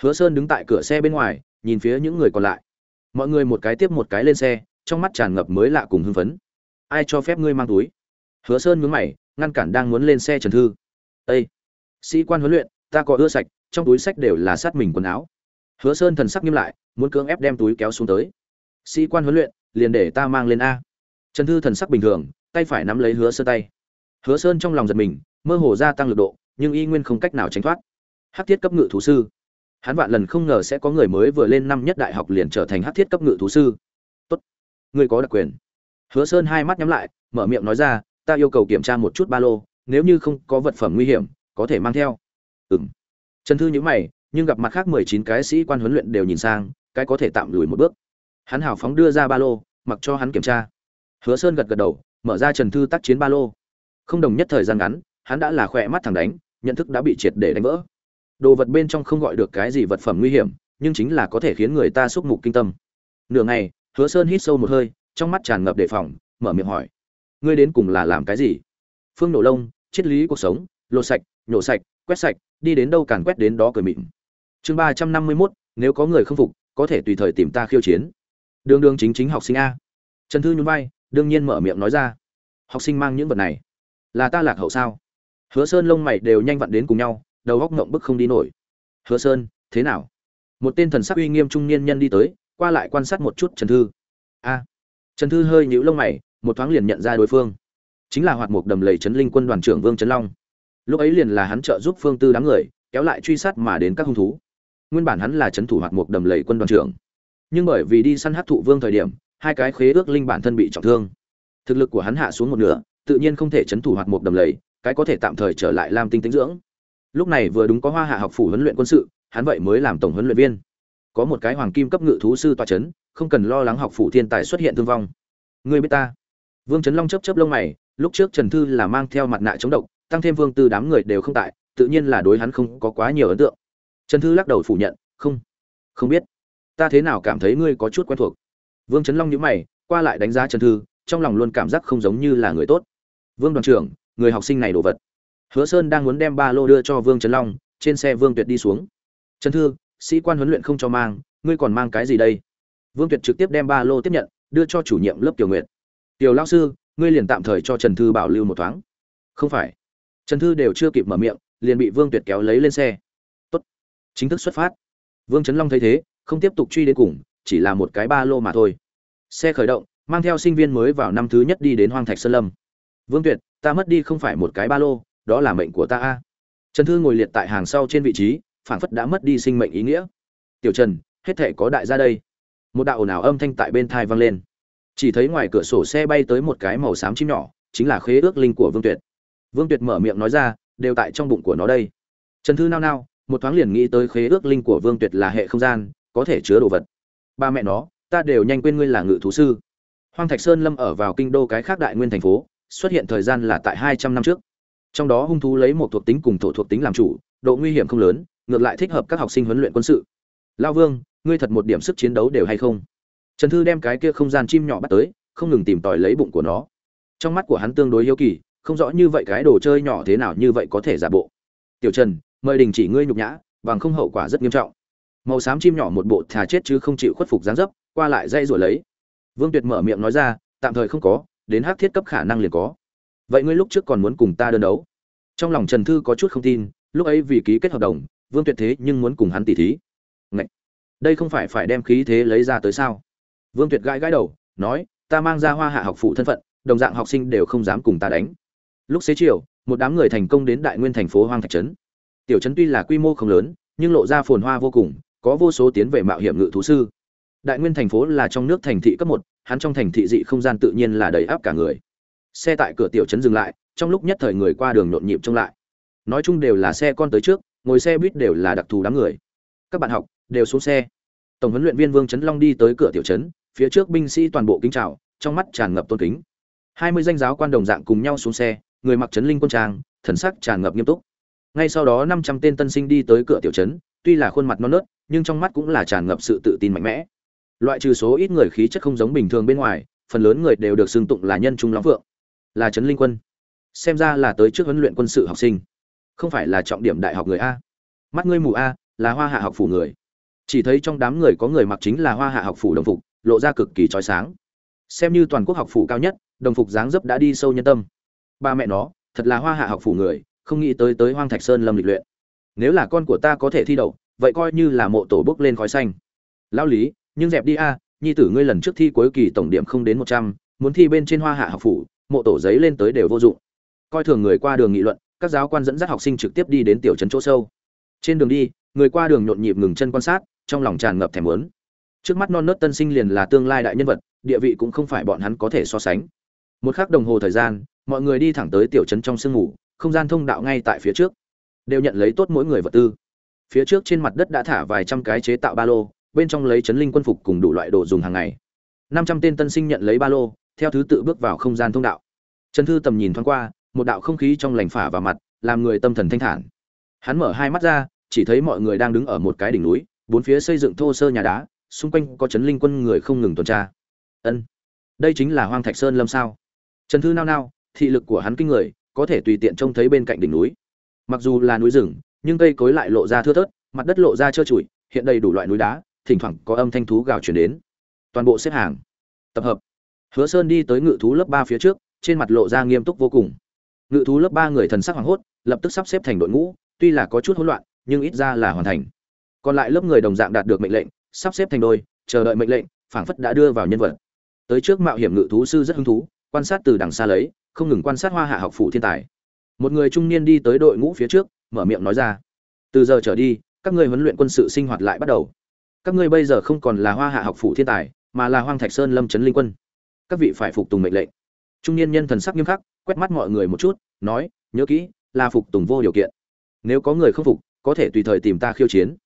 hứa sơn đứng tại cửa xe bên ngoài nhìn phía những người còn lại mọi người một cái tiếp một cái lên xe trong mắt tràn ngập mới lạ cùng hưng phấn ai cho phép ngươi mang túi hứa sơn mướn mày ngăn cản đang muốn lên xe trần thư ây sĩ quan huấn luyện ta có ưa sạch trong túi sách đều là sát mình quần áo hứa sơn thần sắc nghiêm lại muốn cưỡng ép đem túi kéo xuống tới sĩ quan huấn luyện liền để ta mang lên a trần thư thần sắc bình thường tay phải nắm lấy hứa sơn tay hứa sơn trong lòng giật mình mơ hồ gia tăng lực độ nhưng y nguyên không cách nào tránh thoát hát thiết cấp ngự thú sư hắn vạn lần không ngờ sẽ có người mới vừa lên năm nhất đại học liền trở thành hát thiết cấp ngự thú sư tốt Ngươi có đặc quyền hứa sơn hai mắt nhắm lại mở miệng nói ra ta yêu cầu kiểm tra một chút ba lô nếu như không có vật phẩm nguy hiểm có thể mang theo ừ m trần thư nhữ mày nhưng gặp mặt khác mười chín cái sĩ quan huấn luyện đều nhìn sang cái có thể tạm lùi một bước hắn hào phóng đưa ra ba lô mặc cho hắn kiểm tra hứa sơn gật gật đầu mở ra trần thư tác chiến ba lô không đồng nhất thời gian ngắn hắn đã là khỏe mắt thẳng đánh nhận thức đã bị triệt để đánh vỡ đồ vật bên trong không gọi được cái gì vật phẩm nguy hiểm nhưng chính là có thể khiến người ta xúc mục kinh tâm nửa ngày hứa sơn hít sâu một hơi trong mắt tràn ngập đề phòng mở miệng hỏi ngươi đến cùng là làm cái gì phương nổ lông triết lý cuộc sống lột sạch nhổ sạch quét sạch đi đến đâu càn quét đến đó cười mịn chương ba trăm năm mươi mốt nếu có người không phục có thể tùy thời tìm ta khiêu chiến đường đường chính chính học sinh a trần thư nhún vai đương nhiên mở miệng nói ra học sinh mang những vật này là ta lạc hậu sao hứa sơn lông mày đều nhanh vặn đến cùng nhau đầu góc ngộng bức không đi nổi hứa sơn thế nào một tên thần sắc uy nghiêm trung niên nhân đi tới qua lại quan sát một chút trần thư a trần thư hơi nhũ lông mày một thoáng liền nhận ra đối phương chính là hoạt mục đầm lầy trấn linh quân đoàn trưởng vương trấn long lúc ấy liền là hắn trợ giúp phương tư đám người kéo lại truy sát mà đến các hung thú nguyên bản hắn là trấn thủ hoạt mục đầm lầy quân đoàn trưởng nhưng bởi vì đi săn hát thụ vương thời điểm hai cái khế ước linh bản thân bị trọng thương thực lực của hắn hạ xuống một nửa tự nhiên không thể trấn thủ hoạt mục đầm lầy cái có thể tạm thời trở lại làm tinh tính dưỡng lúc này vừa đúng có hoa hạ học phủ huấn luyện quân sự hắn vậy mới làm tổng huấn luyện viên có một cái hoàng kim cấp ngự thú sư tòa c không cần lo lắng học phủ thiên tài xuất hiện thương vong ngươi biết ta Vương Trấn Long chớp chớp lông mày, lúc trước Trần Thư là mang theo mặt nạ chống độc, tăng thêm Vương Tư đám người đều không tại, tự nhiên là đối hắn không có quá nhiều ấn tượng. Trần Thư lắc đầu phủ nhận, "Không, không biết. Ta thế nào cảm thấy ngươi có chút quen thuộc?" Vương Trấn Long nhíu mày, qua lại đánh giá Trần Thư, trong lòng luôn cảm giác không giống như là người tốt. "Vương đoàn trưởng, người học sinh này đồ vật." Hứa Sơn đang muốn đem ba lô đưa cho Vương Trấn Long, trên xe Vương Tuyệt đi xuống. "Trần Thư, sĩ quan huấn luyện không cho mang, ngươi còn mang cái gì đây?" Vương Tuyệt trực tiếp đem ba lô tiếp nhận, đưa cho chủ nhiệm lớp Tiểu Nguyệt tiểu lão sư ngươi liền tạm thời cho trần thư bảo lưu một thoáng không phải trần thư đều chưa kịp mở miệng liền bị vương tuyệt kéo lấy lên xe tốt chính thức xuất phát vương trấn long thấy thế không tiếp tục truy đến cùng chỉ là một cái ba lô mà thôi xe khởi động mang theo sinh viên mới vào năm thứ nhất đi đến hoang thạch sơn lâm vương tuyệt ta mất đi không phải một cái ba lô đó là mệnh của ta a trần thư ngồi liệt tại hàng sau trên vị trí phản phất đã mất đi sinh mệnh ý nghĩa tiểu trần hết thể có đại gia đây một đạo ồn ào âm thanh tại bên thai vang lên chỉ thấy ngoài cửa sổ xe bay tới một cái màu xám chim nhỏ chính là khế ước linh của vương tuyệt vương tuyệt mở miệng nói ra đều tại trong bụng của nó đây trần thư nao nao một thoáng liền nghĩ tới khế ước linh của vương tuyệt là hệ không gian có thể chứa đồ vật ba mẹ nó ta đều nhanh quên ngươi là ngự thú sư hoang thạch sơn lâm ở vào kinh đô cái khác đại nguyên thành phố xuất hiện thời gian là tại hai trăm năm trước trong đó hung thú lấy một thuộc tính cùng thổ thuộc tính làm chủ độ nguy hiểm không lớn ngược lại thích hợp các học sinh huấn luyện quân sự lao vương ngươi thật một điểm sức chiến đấu đều hay không trần thư đem cái kia không gian chim nhỏ bắt tới không ngừng tìm tòi lấy bụng của nó trong mắt của hắn tương đối hiếu kỳ không rõ như vậy cái đồ chơi nhỏ thế nào như vậy có thể giả bộ tiểu trần mời đình chỉ ngươi nhục nhã bằng không hậu quả rất nghiêm trọng màu xám chim nhỏ một bộ thà chết chứ không chịu khuất phục dáng dấp qua lại dây rồi lấy vương tuyệt mở miệng nói ra tạm thời không có đến hắc thiết cấp khả năng liền có vậy ngươi lúc trước còn muốn cùng ta đơn đấu trong lòng trần thư có chút không tin lúc ấy vì ký kết hợp đồng vương tuyệt thế nhưng muốn cùng hắn tỉ thí Ngậy! đây không phải phải đem khí thế lấy ra tới sao Vương Tuyệt gãi gãi đầu, nói, ta mang ra Hoa Hạ học phụ thân phận, đồng dạng học sinh đều không dám cùng ta đánh. Lúc xế chiều, một đám người thành công đến Đại Nguyên thành phố Hoang Thạch trấn. Tiểu trấn tuy là quy mô không lớn, nhưng lộ ra phồn hoa vô cùng, có vô số tiến về mạo hiểm ngự thú sư. Đại Nguyên thành phố là trong nước thành thị cấp một, hắn trong thành thị dị không gian tự nhiên là đầy áp cả người. Xe tại cửa tiểu trấn dừng lại, trong lúc nhất thời người qua đường nhộn nhịp trông lại. Nói chung đều là xe con tới trước, ngồi xe buýt đều là đặc thù đám người. Các bạn học, đều xuống xe. Tổng huấn luyện viên Vương Trấn Long đi tới cửa tiểu trấn, phía trước binh sĩ toàn bộ kính chào, trong mắt tràn ngập tôn kính. Hai mươi danh giáo quan đồng dạng cùng nhau xuống xe, người mặc trấn linh quân trang, thần sắc tràn ngập nghiêm túc. Ngay sau đó năm trăm tên tân sinh đi tới cửa tiểu trấn, tuy là khuôn mặt non nớt, nhưng trong mắt cũng là tràn ngập sự tự tin mạnh mẽ. Loại trừ số ít người khí chất không giống bình thường bên ngoài, phần lớn người đều được xưng tụng là nhân trung lắm vượng, là trấn linh quân. Xem ra là tới trước huấn luyện quân sự học sinh, không phải là trọng điểm đại học người a. Mắt ngươi mù a, là Hoa Hạ học phủ người. Chỉ thấy trong đám người có người mặc chính là Hoa Hạ học phủ đồng phục, lộ ra cực kỳ chói sáng xem như toàn quốc học phủ cao nhất đồng phục dáng dấp đã đi sâu nhân tâm ba mẹ nó thật là hoa hạ học phủ người không nghĩ tới tới hoang thạch sơn lâm lịch luyện nếu là con của ta có thể thi đậu vậy coi như là mộ tổ bước lên khói xanh lão lý nhưng dẹp đi a nhi tử ngươi lần trước thi cuối kỳ tổng điểm không đến một trăm muốn thi bên trên hoa hạ học phủ mộ tổ giấy lên tới đều vô dụng coi thường người qua đường nghị luận các giáo quan dẫn dắt học sinh trực tiếp đi đến tiểu trấn chỗ sâu trên đường đi người qua đường nhộn nhịp ngừng chân quan sát trong lòng tràn ngập thèm muốn trước mắt non nớt tân sinh liền là tương lai đại nhân vật địa vị cũng không phải bọn hắn có thể so sánh một k h ắ c đồng hồ thời gian mọi người đi thẳng tới tiểu trấn trong sương ngủ không gian thông đạo ngay tại phía trước đều nhận lấy tốt mỗi người vật tư phía trước trên mặt đất đã thả vài trăm cái chế tạo ba lô bên trong lấy chấn linh quân phục cùng đủ loại đồ dùng hàng ngày năm trăm tên tân sinh nhận lấy ba lô theo thứ tự bước vào không gian thông đạo trần thư tầm nhìn thoáng qua một đạo không khí trong lành phả vào mặt làm người tâm thần thanh thản hắn mở hai mắt ra chỉ thấy mọi người đang đứng ở một cái đỉnh núi bốn phía xây dựng thô sơ nhà đá xung quanh có chấn linh quân người không ngừng tuần tra ân đây chính là hoang thạch sơn lâm sao trần thư nao nao thị lực của hắn kinh người có thể tùy tiện trông thấy bên cạnh đỉnh núi mặc dù là núi rừng nhưng cây cối lại lộ ra thưa thớt mặt đất lộ ra trơ trụi hiện đầy đủ loại núi đá thỉnh thoảng có âm thanh thú gào truyền đến toàn bộ xếp hàng tập hợp hứa sơn đi tới ngự thú lớp ba phía trước trên mặt lộ ra nghiêm túc vô cùng ngự thú lớp ba người thần sắc hoảng hốt lập tức sắp xếp thành đội ngũ tuy là có chút hỗn loạn nhưng ít ra là hoàn thành còn lại lớp người đồng dạng đạt được mệnh lệnh sắp xếp thành đôi chờ đợi mệnh lệnh phảng phất đã đưa vào nhân vật tới trước mạo hiểm ngự thú sư rất hứng thú quan sát từ đằng xa lấy không ngừng quan sát hoa hạ học phủ thiên tài một người trung niên đi tới đội ngũ phía trước mở miệng nói ra từ giờ trở đi các ngươi huấn luyện quân sự sinh hoạt lại bắt đầu các ngươi bây giờ không còn là hoa hạ học phủ thiên tài mà là hoang thạch sơn lâm trấn linh quân các vị phải phục tùng mệnh lệnh trung niên nhân thần sắc nghiêm khắc quét mắt mọi người một chút nói nhớ kỹ là phục tùng vô điều kiện nếu có người không phục có thể tùy thời tìm ta khiêu chiến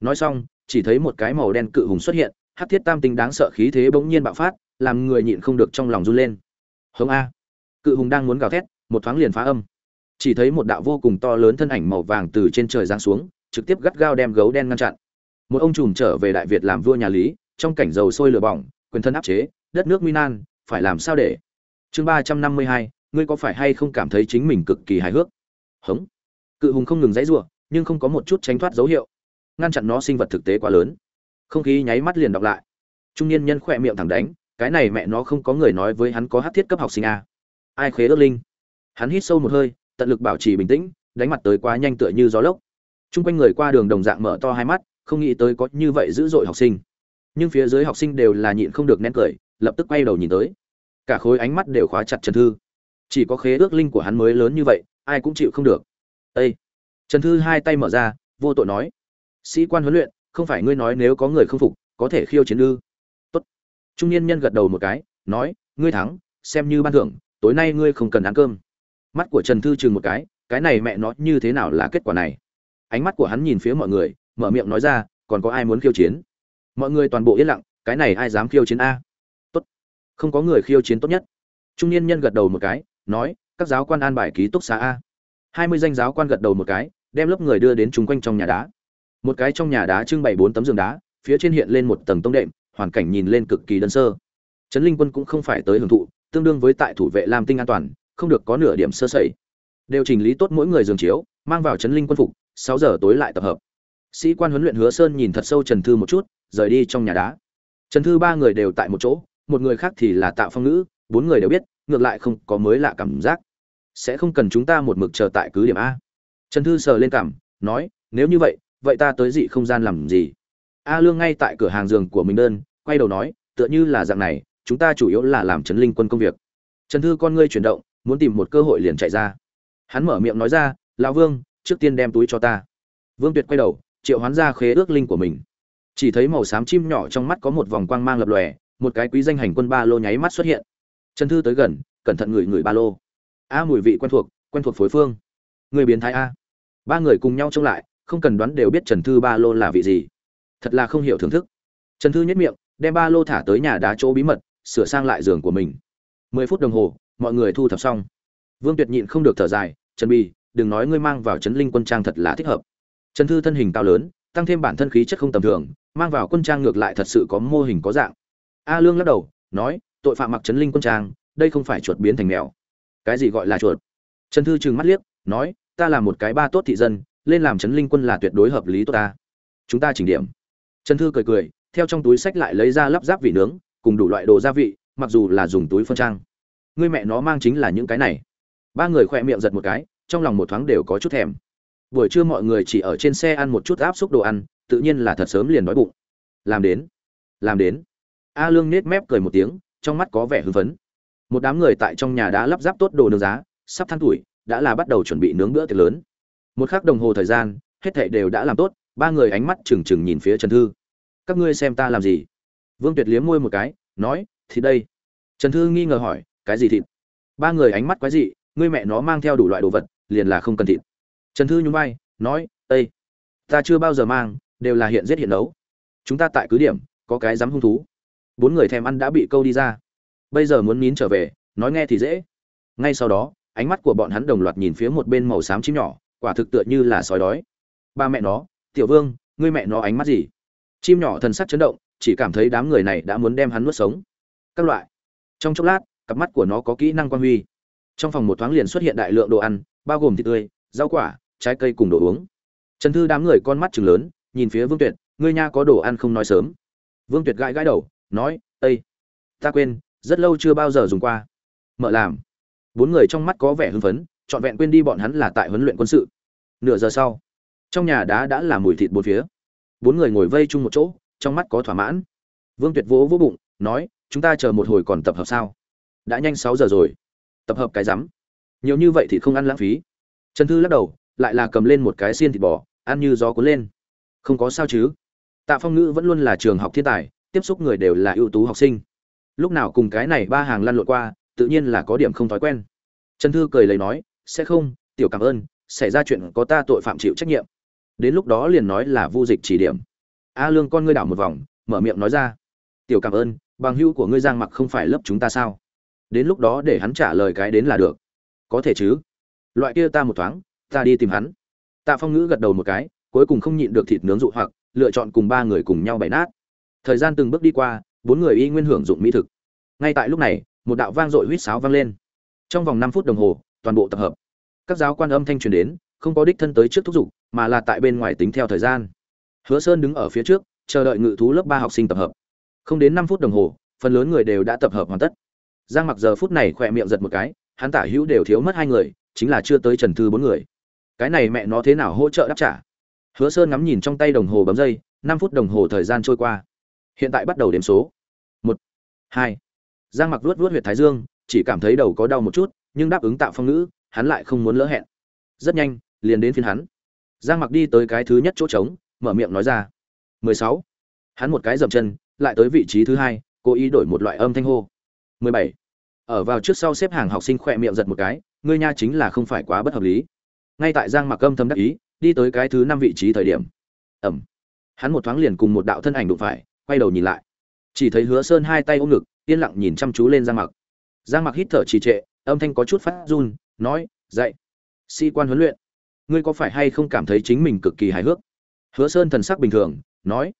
nói xong chỉ thấy một cái màu đen cự hùng xuất hiện, hắc thiết tam tinh đáng sợ khí thế bỗng nhiên bạo phát, làm người nhịn không được trong lòng run lên. Hống a. Cự hùng đang muốn gào thét, một thoáng liền phá âm. Chỉ thấy một đạo vô cùng to lớn thân ảnh màu vàng từ trên trời giáng xuống, trực tiếp gắt gao đem gấu đen ngăn chặn. Một ông trùm trở về đại Việt làm vua nhà Lý, trong cảnh dầu sôi lửa bỏng, quyền thân áp chế, đất nước nguy nan, phải làm sao để? Chương ba trăm năm mươi hai, ngươi có phải hay không cảm thấy chính mình cực kỳ hài hước? Hống. Cự hùng không ngừng dãy rủa, nhưng không có một chút tránh thoát dấu hiệu, ngăn chặn nó sinh vật thực tế quá lớn không khí nháy mắt liền đọc lại trung niên nhân khỏe miệng thẳng đánh cái này mẹ nó không có người nói với hắn có hát thiết cấp học sinh a ai khế ước linh hắn hít sâu một hơi tận lực bảo trì bình tĩnh đánh mặt tới quá nhanh tựa như gió lốc chung quanh người qua đường đồng dạng mở to hai mắt không nghĩ tới có như vậy dữ dội học sinh nhưng phía dưới học sinh đều là nhịn không được nén cười lập tức quay đầu nhìn tới cả khối ánh mắt đều khóa chặt trần thư chỉ có khế ước linh của hắn mới lớn như vậy ai cũng chịu không được ây trần thư hai tay mở ra vô tội nói sĩ quan huấn luyện không phải ngươi nói nếu có người không phục có thể khiêu chiến ư tốt trung niên nhân gật đầu một cái nói ngươi thắng xem như ban thưởng tối nay ngươi không cần ăn cơm mắt của trần thư chừng một cái cái này mẹ nó như thế nào là kết quả này ánh mắt của hắn nhìn phía mọi người mở miệng nói ra còn có ai muốn khiêu chiến mọi người toàn bộ yên lặng cái này ai dám khiêu chiến a tốt không có người khiêu chiến tốt nhất trung niên nhân gật đầu một cái nói các giáo quan an bài ký túc xá a hai mươi danh giáo quan gật đầu một cái đem lớp người đưa đến chung quanh trong nhà đá một cái trong nhà đá trưng bày bốn tấm giường đá phía trên hiện lên một tầng tông đệm hoàn cảnh nhìn lên cực kỳ đơn sơ trấn linh quân cũng không phải tới hưởng thụ tương đương với tại thủ vệ lam tinh an toàn không được có nửa điểm sơ sẩy đều chỉnh lý tốt mỗi người giường chiếu mang vào trấn linh quân phục sáu giờ tối lại tập hợp sĩ quan huấn luyện hứa sơn nhìn thật sâu trần thư một chút rời đi trong nhà đá trần thư ba người đều tại một chỗ một người khác thì là tạo phong ngữ bốn người đều biết ngược lại không có mới lạ cảm giác sẽ không cần chúng ta một mực chờ tại cứ điểm a trần thư sờ lên cảm nói nếu như vậy vậy ta tới dị không gian làm gì a lương ngay tại cửa hàng giường của mình đơn quay đầu nói tựa như là dạng này chúng ta chủ yếu là làm chấn linh quân công việc trần thư con ngươi chuyển động muốn tìm một cơ hội liền chạy ra hắn mở miệng nói ra lão vương trước tiên đem túi cho ta vương tuyệt quay đầu triệu hoán ra khế ước linh của mình chỉ thấy màu xám chim nhỏ trong mắt có một vòng quang mang lập lòe một cái quý danh hành quân ba lô nháy mắt xuất hiện trần thư tới gần cẩn thận ngửi ngửi ba lô a mùi vị quen thuộc quen thuộc phối phương người biến thái a ba người cùng nhau trông lại không cần đoán đều biết Trần Thư ba lô là vị gì. Thật là không hiểu thưởng thức. Trần Thư nhếch miệng, đem ba lô thả tới nhà đá chỗ bí mật, sửa sang lại giường của mình. Mười phút đồng hồ, mọi người thu thập xong. Vương Tuyệt nhịn không được thở dài, "Trần Bì, đừng nói ngươi mang vào trấn linh quân trang thật là thích hợp." Trần Thư thân hình cao lớn, tăng thêm bản thân khí chất không tầm thường, mang vào quân trang ngược lại thật sự có mô hình có dạng. A Lương lắc đầu, nói, "Tội phạm mặc trấn linh quân trang, đây không phải chuột biến thành mèo." "Cái gì gọi là chuột?" Trần Thư trừng mắt liếc, nói, "Ta là một cái ba tốt thị dân, lên làm trấn linh quân là tuyệt đối hợp lý tốt ta chúng ta chỉnh điểm trần thư cười cười theo trong túi sách lại lấy ra lắp ráp vị nướng cùng đủ loại đồ gia vị mặc dù là dùng túi phân trang người mẹ nó mang chính là những cái này ba người khỏe miệng giật một cái trong lòng một thoáng đều có chút thèm buổi trưa mọi người chỉ ở trên xe ăn một chút áp xúc đồ ăn tự nhiên là thật sớm liền đói bụng làm đến làm đến a lương nết mép cười một tiếng trong mắt có vẻ hưng phấn một đám người tại trong nhà đã lắp ráp tốt đồ nướng giá sắp than tuổi đã là bắt đầu chuẩn bị nướng bữa tiệc lớn một khắc đồng hồ thời gian hết thảy đều đã làm tốt ba người ánh mắt trừng trừng nhìn phía trần thư các ngươi xem ta làm gì vương tuyệt liếm môi một cái nói thì đây trần thư nghi ngờ hỏi cái gì thịt ba người ánh mắt quái dị ngươi mẹ nó mang theo đủ loại đồ vật liền là không cần thịt trần thư nhún vai nói ây ta chưa bao giờ mang đều là hiện giết hiện đấu chúng ta tại cứ điểm có cái dám hung thú bốn người thèm ăn đã bị câu đi ra bây giờ muốn nín trở về nói nghe thì dễ ngay sau đó ánh mắt của bọn hắn đồng loạt nhìn phía một bên màu xám chim nhỏ quả thực tựa như là sói đói ba mẹ nó tiểu vương ngươi mẹ nó ánh mắt gì chim nhỏ thần sắc chấn động chỉ cảm thấy đám người này đã muốn đem hắn nuốt sống các loại trong chốc lát cặp mắt của nó có kỹ năng quan huy trong phòng một thoáng liền xuất hiện đại lượng đồ ăn bao gồm thịt tươi rau quả trái cây cùng đồ uống trần thư đám người con mắt trừng lớn nhìn phía vương tuyệt ngươi nha có đồ ăn không nói sớm vương tuyệt gãi gãi đầu nói ây ta quên rất lâu chưa bao giờ dùng qua mở làm bốn người trong mắt có vẻ hưng phấn chọn vẹn quên đi bọn hắn là tại huấn luyện quân sự nửa giờ sau trong nhà đá đã là mùi thịt bốn phía bốn người ngồi vây chung một chỗ trong mắt có thỏa mãn vương tuyệt vỗ vỗ bụng nói chúng ta chờ một hồi còn tập hợp sao đã nhanh sáu giờ rồi tập hợp cái rắm nhiều như vậy thì không ăn lãng phí trần thư lắc đầu lại là cầm lên một cái xiên thịt bò ăn như gió cuốn lên không có sao chứ tạ phong ngữ vẫn luôn là trường học thiên tài tiếp xúc người đều là ưu tú học sinh lúc nào cùng cái này ba hàng lăn lộn qua tự nhiên là có điểm không thói quen trần thư cười lấy nói sẽ không tiểu cảm ơn xảy ra chuyện có ta tội phạm chịu trách nhiệm đến lúc đó liền nói là vu dịch chỉ điểm a lương con ngươi đảo một vòng mở miệng nói ra tiểu cảm ơn bằng hữu của ngươi giang mặc không phải lớp chúng ta sao đến lúc đó để hắn trả lời cái đến là được có thể chứ loại kia ta một thoáng ta đi tìm hắn tạ phong ngữ gật đầu một cái cuối cùng không nhịn được thịt nướng dụ hoặc lựa chọn cùng ba người cùng nhau bày nát thời gian từng bước đi qua bốn người y nguyên hưởng dụng mỹ thực ngay tại lúc này một đạo vang dội huýt sáo vang lên trong vòng năm phút đồng hồ toàn bộ tập hợp các giáo quan âm thanh truyền đến không có đích thân tới trước thúc giục mà là tại bên ngoài tính theo thời gian hứa sơn đứng ở phía trước chờ đợi ngự thú lớp ba học sinh tập hợp không đến năm phút đồng hồ phần lớn người đều đã tập hợp hoàn tất giang mặc giờ phút này khỏe miệng giật một cái hắn tả hữu đều thiếu mất hai người chính là chưa tới trần thư bốn người cái này mẹ nó thế nào hỗ trợ đáp trả hứa sơn ngắm nhìn trong tay đồng hồ bấm dây năm phút đồng hồ thời gian trôi qua hiện tại bắt đầu điểm số một hai giang mặc luốt luốt h thái dương chỉ cảm thấy đầu có đau một chút nhưng đáp ứng tạo phong ngữ hắn lại không muốn lỡ hẹn rất nhanh liền đến phiên hắn giang mặc đi tới cái thứ nhất chỗ trống mở miệng nói ra 16. hắn một cái dậm chân lại tới vị trí thứ hai cố ý đổi một loại âm thanh hô 17. ở vào trước sau xếp hàng học sinh khỏe miệng giật một cái ngươi nha chính là không phải quá bất hợp lý ngay tại giang mặc âm thầm đắc ý đi tới cái thứ năm vị trí thời điểm ầm, hắn một thoáng liền cùng một đạo thân ảnh đụng phải quay đầu nhìn lại chỉ thấy hứa sơn hai tay ôm ngực yên lặng nhìn chăm chú lên giang mặc giang mặc hít thở trì trệ âm thanh có chút phát run nói dạy sĩ quan huấn luyện ngươi có phải hay không cảm thấy chính mình cực kỳ hài hước hứa sơn thần sắc bình thường nói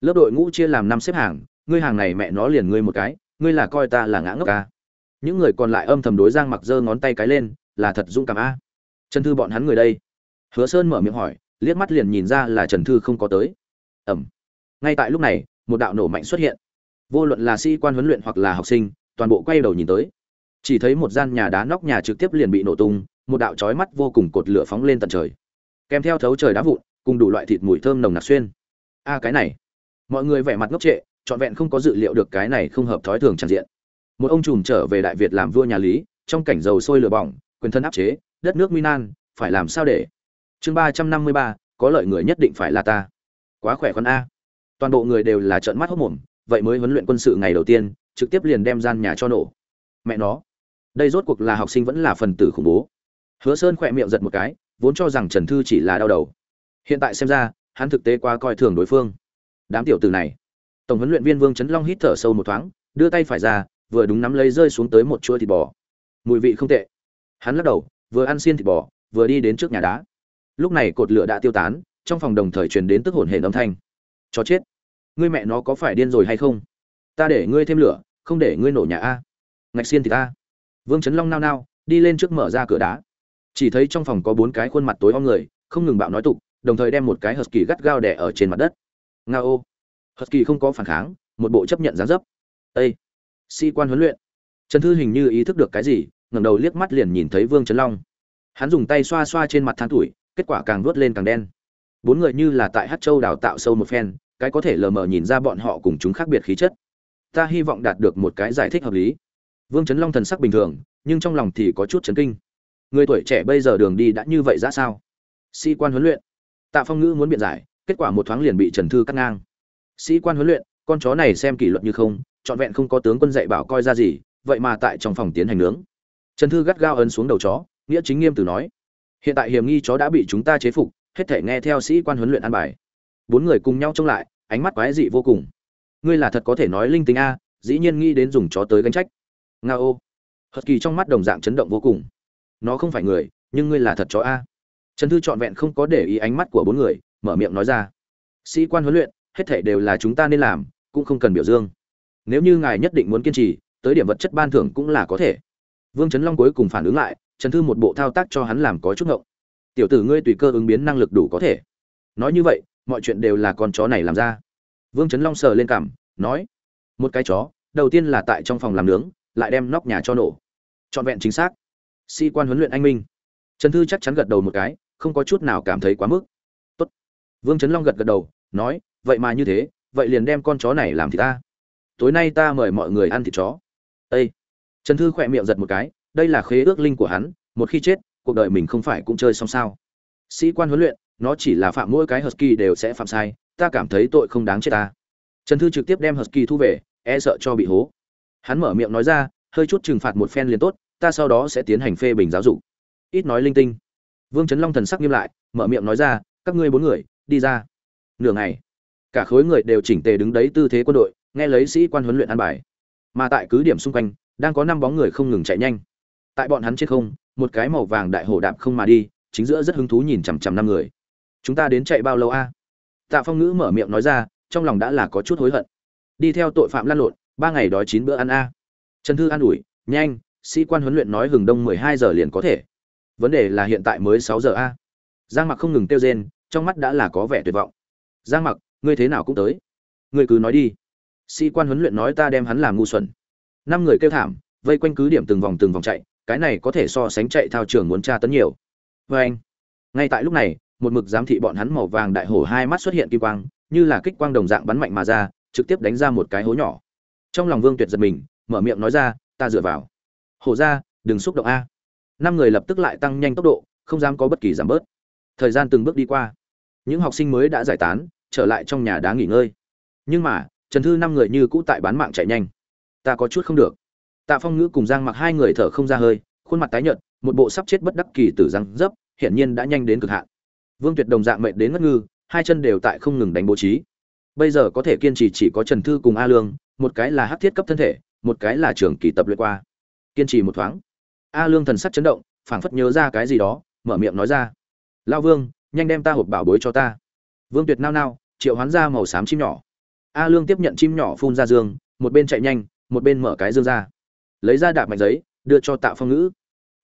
lớp đội ngũ chia làm năm xếp hàng ngươi hàng này mẹ nó liền ngươi một cái ngươi là coi ta là ngã ngốc ca à? những người còn lại âm thầm đối giang mặc giơ ngón tay cái lên là thật dũng cảm a trần thư bọn hắn người đây hứa sơn mở miệng hỏi liếc mắt liền nhìn ra là trần thư không có tới ẩm ngay tại lúc này một đạo nổ mạnh xuất hiện vô luận là sĩ quan huấn luyện hoặc là học sinh toàn bộ quay đầu nhìn tới chỉ thấy một gian nhà đá nóc nhà trực tiếp liền bị nổ tung một đạo chói mắt vô cùng cột lửa phóng lên tận trời kèm theo thấu trời đá vụn cùng đủ loại thịt mùi thơm nồng nặc xuyên a cái này mọi người vẻ mặt ngốc trệ trọn vẹn không có dự liệu được cái này không hợp thói thường tràn diện một ông trùm trở về đại việt làm vua nhà lý trong cảnh dầu sôi lửa bỏng quyền thân áp chế đất nước mi nan phải làm sao để chương ba trăm năm mươi ba có lợi người nhất định phải là ta quá khỏe con a toàn bộ người đều là trợn mắt hốc mồm vậy mới huấn luyện quân sự ngày đầu tiên trực tiếp liền đem gian nhà cho nổ mẹ nó đây rốt cuộc là học sinh vẫn là phần tử khủng bố hứa sơn khỏe miệng giật một cái vốn cho rằng trần thư chỉ là đau đầu hiện tại xem ra hắn thực tế quá coi thường đối phương đám tiểu từ này tổng huấn luyện viên vương trấn long hít thở sâu một thoáng đưa tay phải ra vừa đúng nắm lấy rơi xuống tới một chuỗi thịt bò mùi vị không tệ hắn lắc đầu vừa ăn xiên thịt bò vừa đi đến trước nhà đá lúc này cột lửa đã tiêu tán trong phòng đồng thời truyền đến tức hồn hển âm thanh chó chết ngươi mẹ nó có phải điên rồi hay không ta để ngươi thêm lửa không để ngươi nổ nhà a ngạch xiên thì ta vương Chấn long nao nao đi lên trước mở ra cửa đá chỉ thấy trong phòng có bốn cái khuôn mặt tối om người không ngừng bạo nói tục đồng thời đem một cái hờ kỳ gắt gao đẻ ở trên mặt đất nga ô hờ kỳ không có phản kháng một bộ chấp nhận gián dấp ây sĩ quan huấn luyện trần thư hình như ý thức được cái gì ngẩng đầu liếc mắt liền nhìn thấy vương trấn long hắn dùng tay xoa xoa trên mặt than tuổi kết quả càng vớt lên càng đen bốn người như là tại hát châu đào tạo sâu một phen cái có thể lờ mờ nhìn ra bọn họ cùng chúng khác biệt khí chất ta hy vọng đạt được một cái giải thích hợp lý Vương Chấn Long thần sắc bình thường, nhưng trong lòng thì có chút chấn kinh. Người tuổi trẻ bây giờ đường đi đã như vậy ra sao? Sĩ quan huấn luyện. Tạ Phong Ngữ muốn biện giải, kết quả một thoáng liền bị Trần Thư cắt ngang. Sĩ quan huấn luyện, con chó này xem kỷ luật như không, trọn vẹn không có tướng quân dạy bảo coi ra gì, vậy mà tại trong phòng tiến hành nướng. Trần Thư gắt gao ấn xuống đầu chó, nghĩa chính nghiêm từ nói: "Hiện tại hiểm nghi chó đã bị chúng ta chế phục, hết thể nghe theo sĩ quan huấn luyện an bài." Bốn người cùng nhau trông lại, ánh mắt quái dị vô cùng. "Ngươi là thật có thể nói linh tinh a, dĩ nhiên nghĩ đến dùng chó tới gánh trách." nga ô hật kỳ trong mắt đồng dạng chấn động vô cùng nó không phải người nhưng ngươi là thật chó a trần thư trọn vẹn không có để ý ánh mắt của bốn người mở miệng nói ra sĩ quan huấn luyện hết thể đều là chúng ta nên làm cũng không cần biểu dương nếu như ngài nhất định muốn kiên trì tới điểm vật chất ban thưởng cũng là có thể vương trấn long cuối cùng phản ứng lại trần thư một bộ thao tác cho hắn làm có chút ngộng tiểu tử ngươi tùy cơ ứng biến năng lực đủ có thể nói như vậy mọi chuyện đều là con chó này làm ra vương trấn long sờ lên cảm nói một cái chó đầu tiên là tại trong phòng làm nướng lại đem nóc nhà cho nổ trọn vẹn chính xác sĩ quan huấn luyện anh minh trần thư chắc chắn gật đầu một cái không có chút nào cảm thấy quá mức Tốt. vương trấn long gật gật đầu nói vậy mà như thế vậy liền đem con chó này làm thì ta tối nay ta mời mọi người ăn thịt chó Ê! trần thư khỏe miệng giật một cái đây là khế ước linh của hắn một khi chết cuộc đời mình không phải cũng chơi xong sao sĩ quan huấn luyện nó chỉ là phạm mỗi cái husky đều sẽ phạm sai ta cảm thấy tội không đáng chết ta trần thư trực tiếp đem husky thu về e sợ cho bị hố hắn mở miệng nói ra hơi chút trừng phạt một phen liền tốt ta sau đó sẽ tiến hành phê bình giáo dục ít nói linh tinh vương trấn long thần sắc nghiêm lại mở miệng nói ra các ngươi bốn người đi ra nửa ngày cả khối người đều chỉnh tề đứng đấy tư thế quân đội nghe lấy sĩ quan huấn luyện an bài mà tại cứ điểm xung quanh đang có năm bóng người không ngừng chạy nhanh tại bọn hắn chết không một cái màu vàng đại hổ đạp không mà đi chính giữa rất hứng thú nhìn chằm chằm năm người chúng ta đến chạy bao lâu a à? tạ phong ngữ mở miệng nói ra trong lòng đã là có chút hối hận đi theo tội phạm lăn lộn ba ngày đói chín bữa ăn a trần thư an ủi nhanh sĩ quan huấn luyện nói hừng đông mười hai giờ liền có thể vấn đề là hiện tại mới sáu giờ a giang mặc không ngừng tiêu rên trong mắt đã là có vẻ tuyệt vọng giang mặc ngươi thế nào cũng tới ngươi cứ nói đi sĩ quan huấn luyện nói ta đem hắn làm ngu xuẩn năm người kêu thảm vây quanh cứ điểm từng vòng từng vòng chạy cái này có thể so sánh chạy thao trường muốn tra tấn nhiều vê vâng anh ngay tại lúc này một mực giám thị bọn hắn màu vàng đại hổ hai mắt xuất hiện kỳ quang như là kích quang đồng dạng bắn mạnh mà ra trực tiếp đánh ra một cái hố nhỏ trong lòng vương tuyệt giật mình mở miệng nói ra ta dựa vào hổ ra đừng xúc động a năm người lập tức lại tăng nhanh tốc độ không dám có bất kỳ giảm bớt thời gian từng bước đi qua những học sinh mới đã giải tán trở lại trong nhà đá nghỉ ngơi nhưng mà trần thư năm người như cũ tại bán mạng chạy nhanh ta có chút không được tạ phong ngữ cùng giang mặc hai người thở không ra hơi khuôn mặt tái nhợt một bộ sắp chết bất đắc kỳ tử răng dấp hiển nhiên đã nhanh đến cực hạn vương tuyệt đồng dạng mệt đến ngất ngư hai chân đều tại không ngừng đánh bố trí bây giờ có thể kiên trì chỉ có trần thư cùng a lương một cái là hắc thiết cấp thân thể, một cái là trường kỳ tập luyện qua. Kiên trì một thoáng. A Lương thần sắc chấn động, phảng phất nhớ ra cái gì đó, mở miệng nói ra. "Lão Vương, nhanh đem ta hộp bảo bối cho ta." Vương Tuyệt nao nao, triệu hoán ra màu xám chim nhỏ. A Lương tiếp nhận chim nhỏ phun ra dương, một bên chạy nhanh, một bên mở cái dương ra. Lấy ra đạp mảnh giấy, đưa cho Tạ Phong Ngữ.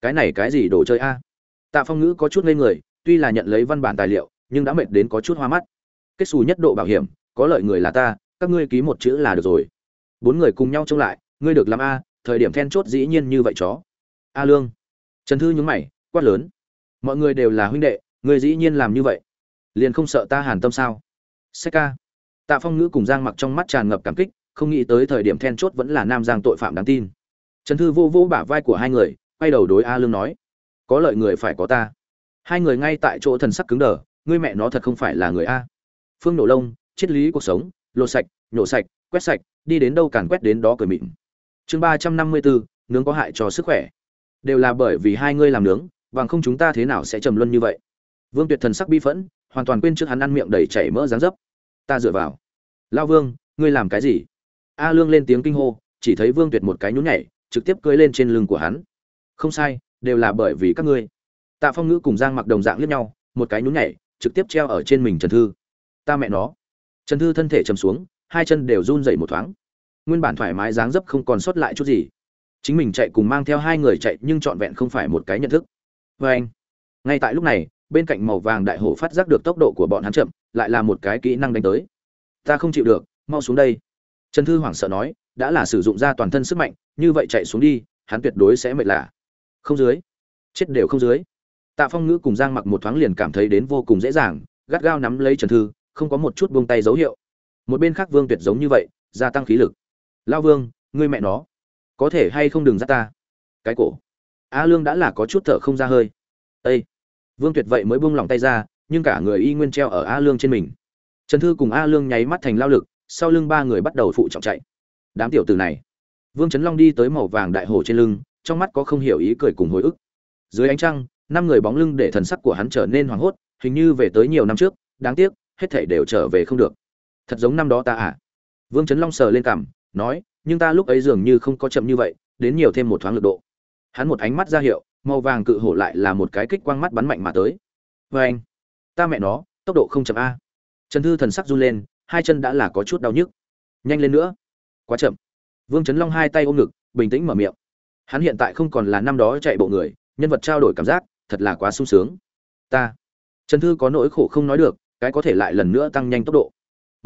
"Cái này cái gì đồ chơi a?" Tạ Phong Ngữ có chút ngây người, tuy là nhận lấy văn bản tài liệu, nhưng đã mệt đến có chút hoa mắt. Kết xù nhất độ bảo hiểm, có lợi người là ta, các ngươi ký một chữ là được rồi bốn người cùng nhau trông lại ngươi được làm a thời điểm then chốt dĩ nhiên như vậy chó a lương trần thư nhúng mày quát lớn mọi người đều là huynh đệ ngươi dĩ nhiên làm như vậy liền không sợ ta hàn tâm sao sách ca tạ phong ngữ cùng giang mặc trong mắt tràn ngập cảm kích không nghĩ tới thời điểm then chốt vẫn là nam giang tội phạm đáng tin trần thư vô vô bả vai của hai người quay đầu đối a lương nói có lợi người phải có ta hai người ngay tại chỗ thần sắc cứng đờ ngươi mẹ nó thật không phải là người a phương nổ lông triết lý cuộc sống lột sạch nhổ sạch quét sạch đi đến đâu càn quét đến đó cười mịn chương ba trăm năm mươi bốn nướng có hại cho sức khỏe đều là bởi vì hai ngươi làm nướng bằng không chúng ta thế nào sẽ trầm luân như vậy vương tuyệt thần sắc bi phẫn hoàn toàn quên trước hắn ăn miệng đầy chảy mỡ dáng dấp ta dựa vào lao vương ngươi làm cái gì a lương lên tiếng kinh hô chỉ thấy vương tuyệt một cái nhún nhảy trực tiếp cưới lên trên lưng của hắn không sai đều là bởi vì các ngươi tạ phong ngữ cùng giang mặc đồng dạng liếc nhau một cái nhún nhảy trực tiếp treo ở trên mình trần thư ta mẹ nó trần thư thân thể trầm xuống hai chân đều run dậy một thoáng nguyên bản thoải mái dáng dấp không còn sót lại chút gì chính mình chạy cùng mang theo hai người chạy nhưng trọn vẹn không phải một cái nhận thức vê anh ngay tại lúc này bên cạnh màu vàng đại hổ phát giác được tốc độ của bọn hắn chậm lại là một cái kỹ năng đánh tới ta không chịu được mau xuống đây trần thư hoảng sợ nói đã là sử dụng ra toàn thân sức mạnh như vậy chạy xuống đi hắn tuyệt đối sẽ mệt lạ không dưới chết đều không dưới tạ phong ngữ cùng giang mặc một thoáng liền cảm thấy đến vô cùng dễ dàng gắt gao nắm lấy trần thư không có một chút buông tay dấu hiệu một bên khác vương tuyệt giống như vậy gia tăng khí lực lao vương ngươi mẹ nó có thể hay không đừng dắt ta cái cổ a lương đã là có chút thở không ra hơi â vương tuyệt vậy mới buông lỏng tay ra nhưng cả người y nguyên treo ở a lương trên mình trần thư cùng a lương nháy mắt thành lao lực sau lưng ba người bắt đầu phụ trọng chạy đám tiểu từ này vương trấn long đi tới màu vàng đại hồ trên lưng trong mắt có không hiểu ý cười cùng hồi ức dưới ánh trăng năm người bóng lưng để thần sắc của hắn trở nên hoảng hốt hình như về tới nhiều năm trước đáng tiếc hết thể đều trở về không được thật giống năm đó ta à vương trấn long sờ lên cảm nói nhưng ta lúc ấy dường như không có chậm như vậy đến nhiều thêm một thoáng lực độ hắn một ánh mắt ra hiệu màu vàng cự hổ lại là một cái kích quang mắt bắn mạnh mà tới vê anh ta mẹ nó tốc độ không chậm a trần thư thần sắc run lên hai chân đã là có chút đau nhức nhanh lên nữa quá chậm vương trấn long hai tay ôm ngực bình tĩnh mở miệng hắn hiện tại không còn là năm đó chạy bộ người nhân vật trao đổi cảm giác thật là quá sung sướng ta trần thư có nỗi khổ không nói được cái có thể lại lần nữa tăng nhanh tốc độ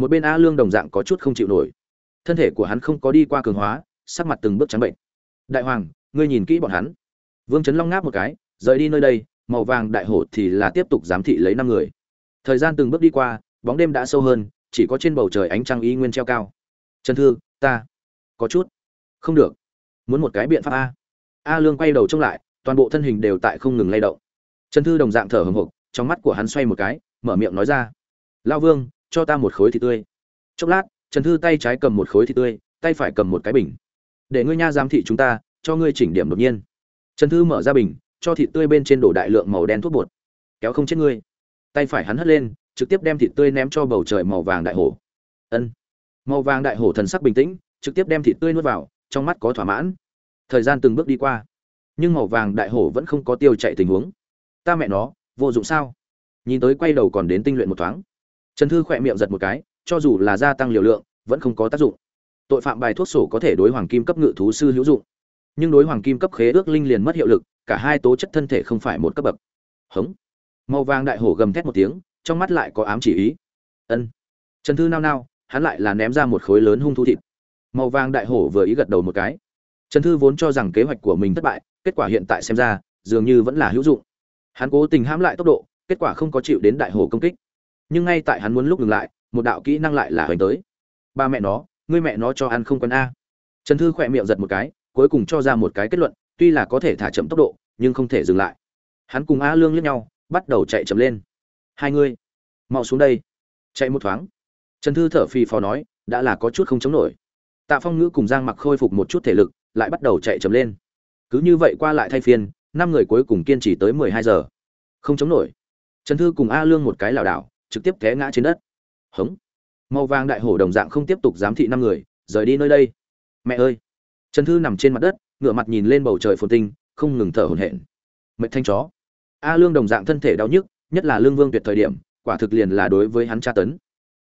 một bên a lương đồng dạng có chút không chịu nổi thân thể của hắn không có đi qua cường hóa sắc mặt từng bước trắng bệnh đại hoàng ngươi nhìn kỹ bọn hắn vương chấn long ngáp một cái rời đi nơi đây màu vàng đại hổ thì là tiếp tục giám thị lấy năm người thời gian từng bước đi qua bóng đêm đã sâu hơn chỉ có trên bầu trời ánh trăng y nguyên treo cao chân thư ta có chút không được muốn một cái biện pháp a a lương quay đầu trông lại toàn bộ thân hình đều tại không ngừng lay động chân thư đồng dạng thở hồng hộc trong mắt của hắn xoay một cái mở miệng nói ra lao vương cho ta một khối thịt tươi chốc lát trần thư tay trái cầm một khối thịt tươi tay phải cầm một cái bình để ngươi nha giám thị chúng ta cho ngươi chỉnh điểm đột nhiên trần thư mở ra bình cho thịt tươi bên trên đổ đại lượng màu đen thuốc bột kéo không chết ngươi tay phải hắn hất lên trực tiếp đem thịt tươi ném cho bầu trời màu vàng đại hổ ân màu vàng đại hổ thần sắc bình tĩnh trực tiếp đem thịt tươi nuốt vào trong mắt có thỏa mãn thời gian từng bước đi qua nhưng màu vàng đại hổ vẫn không có tiêu chạy tình huống ta mẹ nó vô dụng sao nhìn tới quay đầu còn đến tinh luyện một thoáng Trần Thư khỏe miệng giật một cái, cho dù là gia tăng liều lượng, vẫn không có tác dụng. Tội phạm bài thuốc sổ có thể đối hoàng kim cấp ngự thú sư hữu dụng, nhưng đối hoàng kim cấp khế ước linh liền mất hiệu lực, cả hai tố chất thân thể không phải một cấp bậc. Hống. Màu vàng đại hổ gầm thét một tiếng, trong mắt lại có ám chỉ ý. Ân. Trần Thư nao nao, hắn lại là ném ra một khối lớn hung thú thịt. Màu vàng đại hổ vừa ý gật đầu một cái. Trần Thư vốn cho rằng kế hoạch của mình thất bại, kết quả hiện tại xem ra, dường như vẫn là hữu dụng. Hắn cố tình hãm lại tốc độ, kết quả không có chịu đến đại hổ công kích nhưng ngay tại hắn muốn lúc ngừng lại một đạo kỹ năng lại là hoành tới ba mẹ nó ngươi mẹ nó cho ăn không quen a trần thư khỏe miệng giật một cái cuối cùng cho ra một cái kết luận tuy là có thể thả chậm tốc độ nhưng không thể dừng lại hắn cùng a lương lướt nhau bắt đầu chạy chậm lên hai ngươi mau xuống đây chạy một thoáng trần thư thở phì phò nói đã là có chút không chống nổi tạ phong ngữ cùng giang mặc khôi phục một chút thể lực lại bắt đầu chạy chậm lên cứ như vậy qua lại thay phiên năm người cuối cùng kiên trì tới mười hai giờ không chống nổi trần thư cùng a lương một cái lảo đảo trực tiếp té ngã trên đất hống màu vàng đại hổ đồng dạng không tiếp tục giám thị năm người rời đi nơi đây mẹ ơi trần thư nằm trên mặt đất ngửa mặt nhìn lên bầu trời phồn tinh không ngừng thở hổn hển mệt thanh chó a lương đồng dạng thân thể đau nhức nhất là lương vương tuyệt thời điểm quả thực liền là đối với hắn tra tấn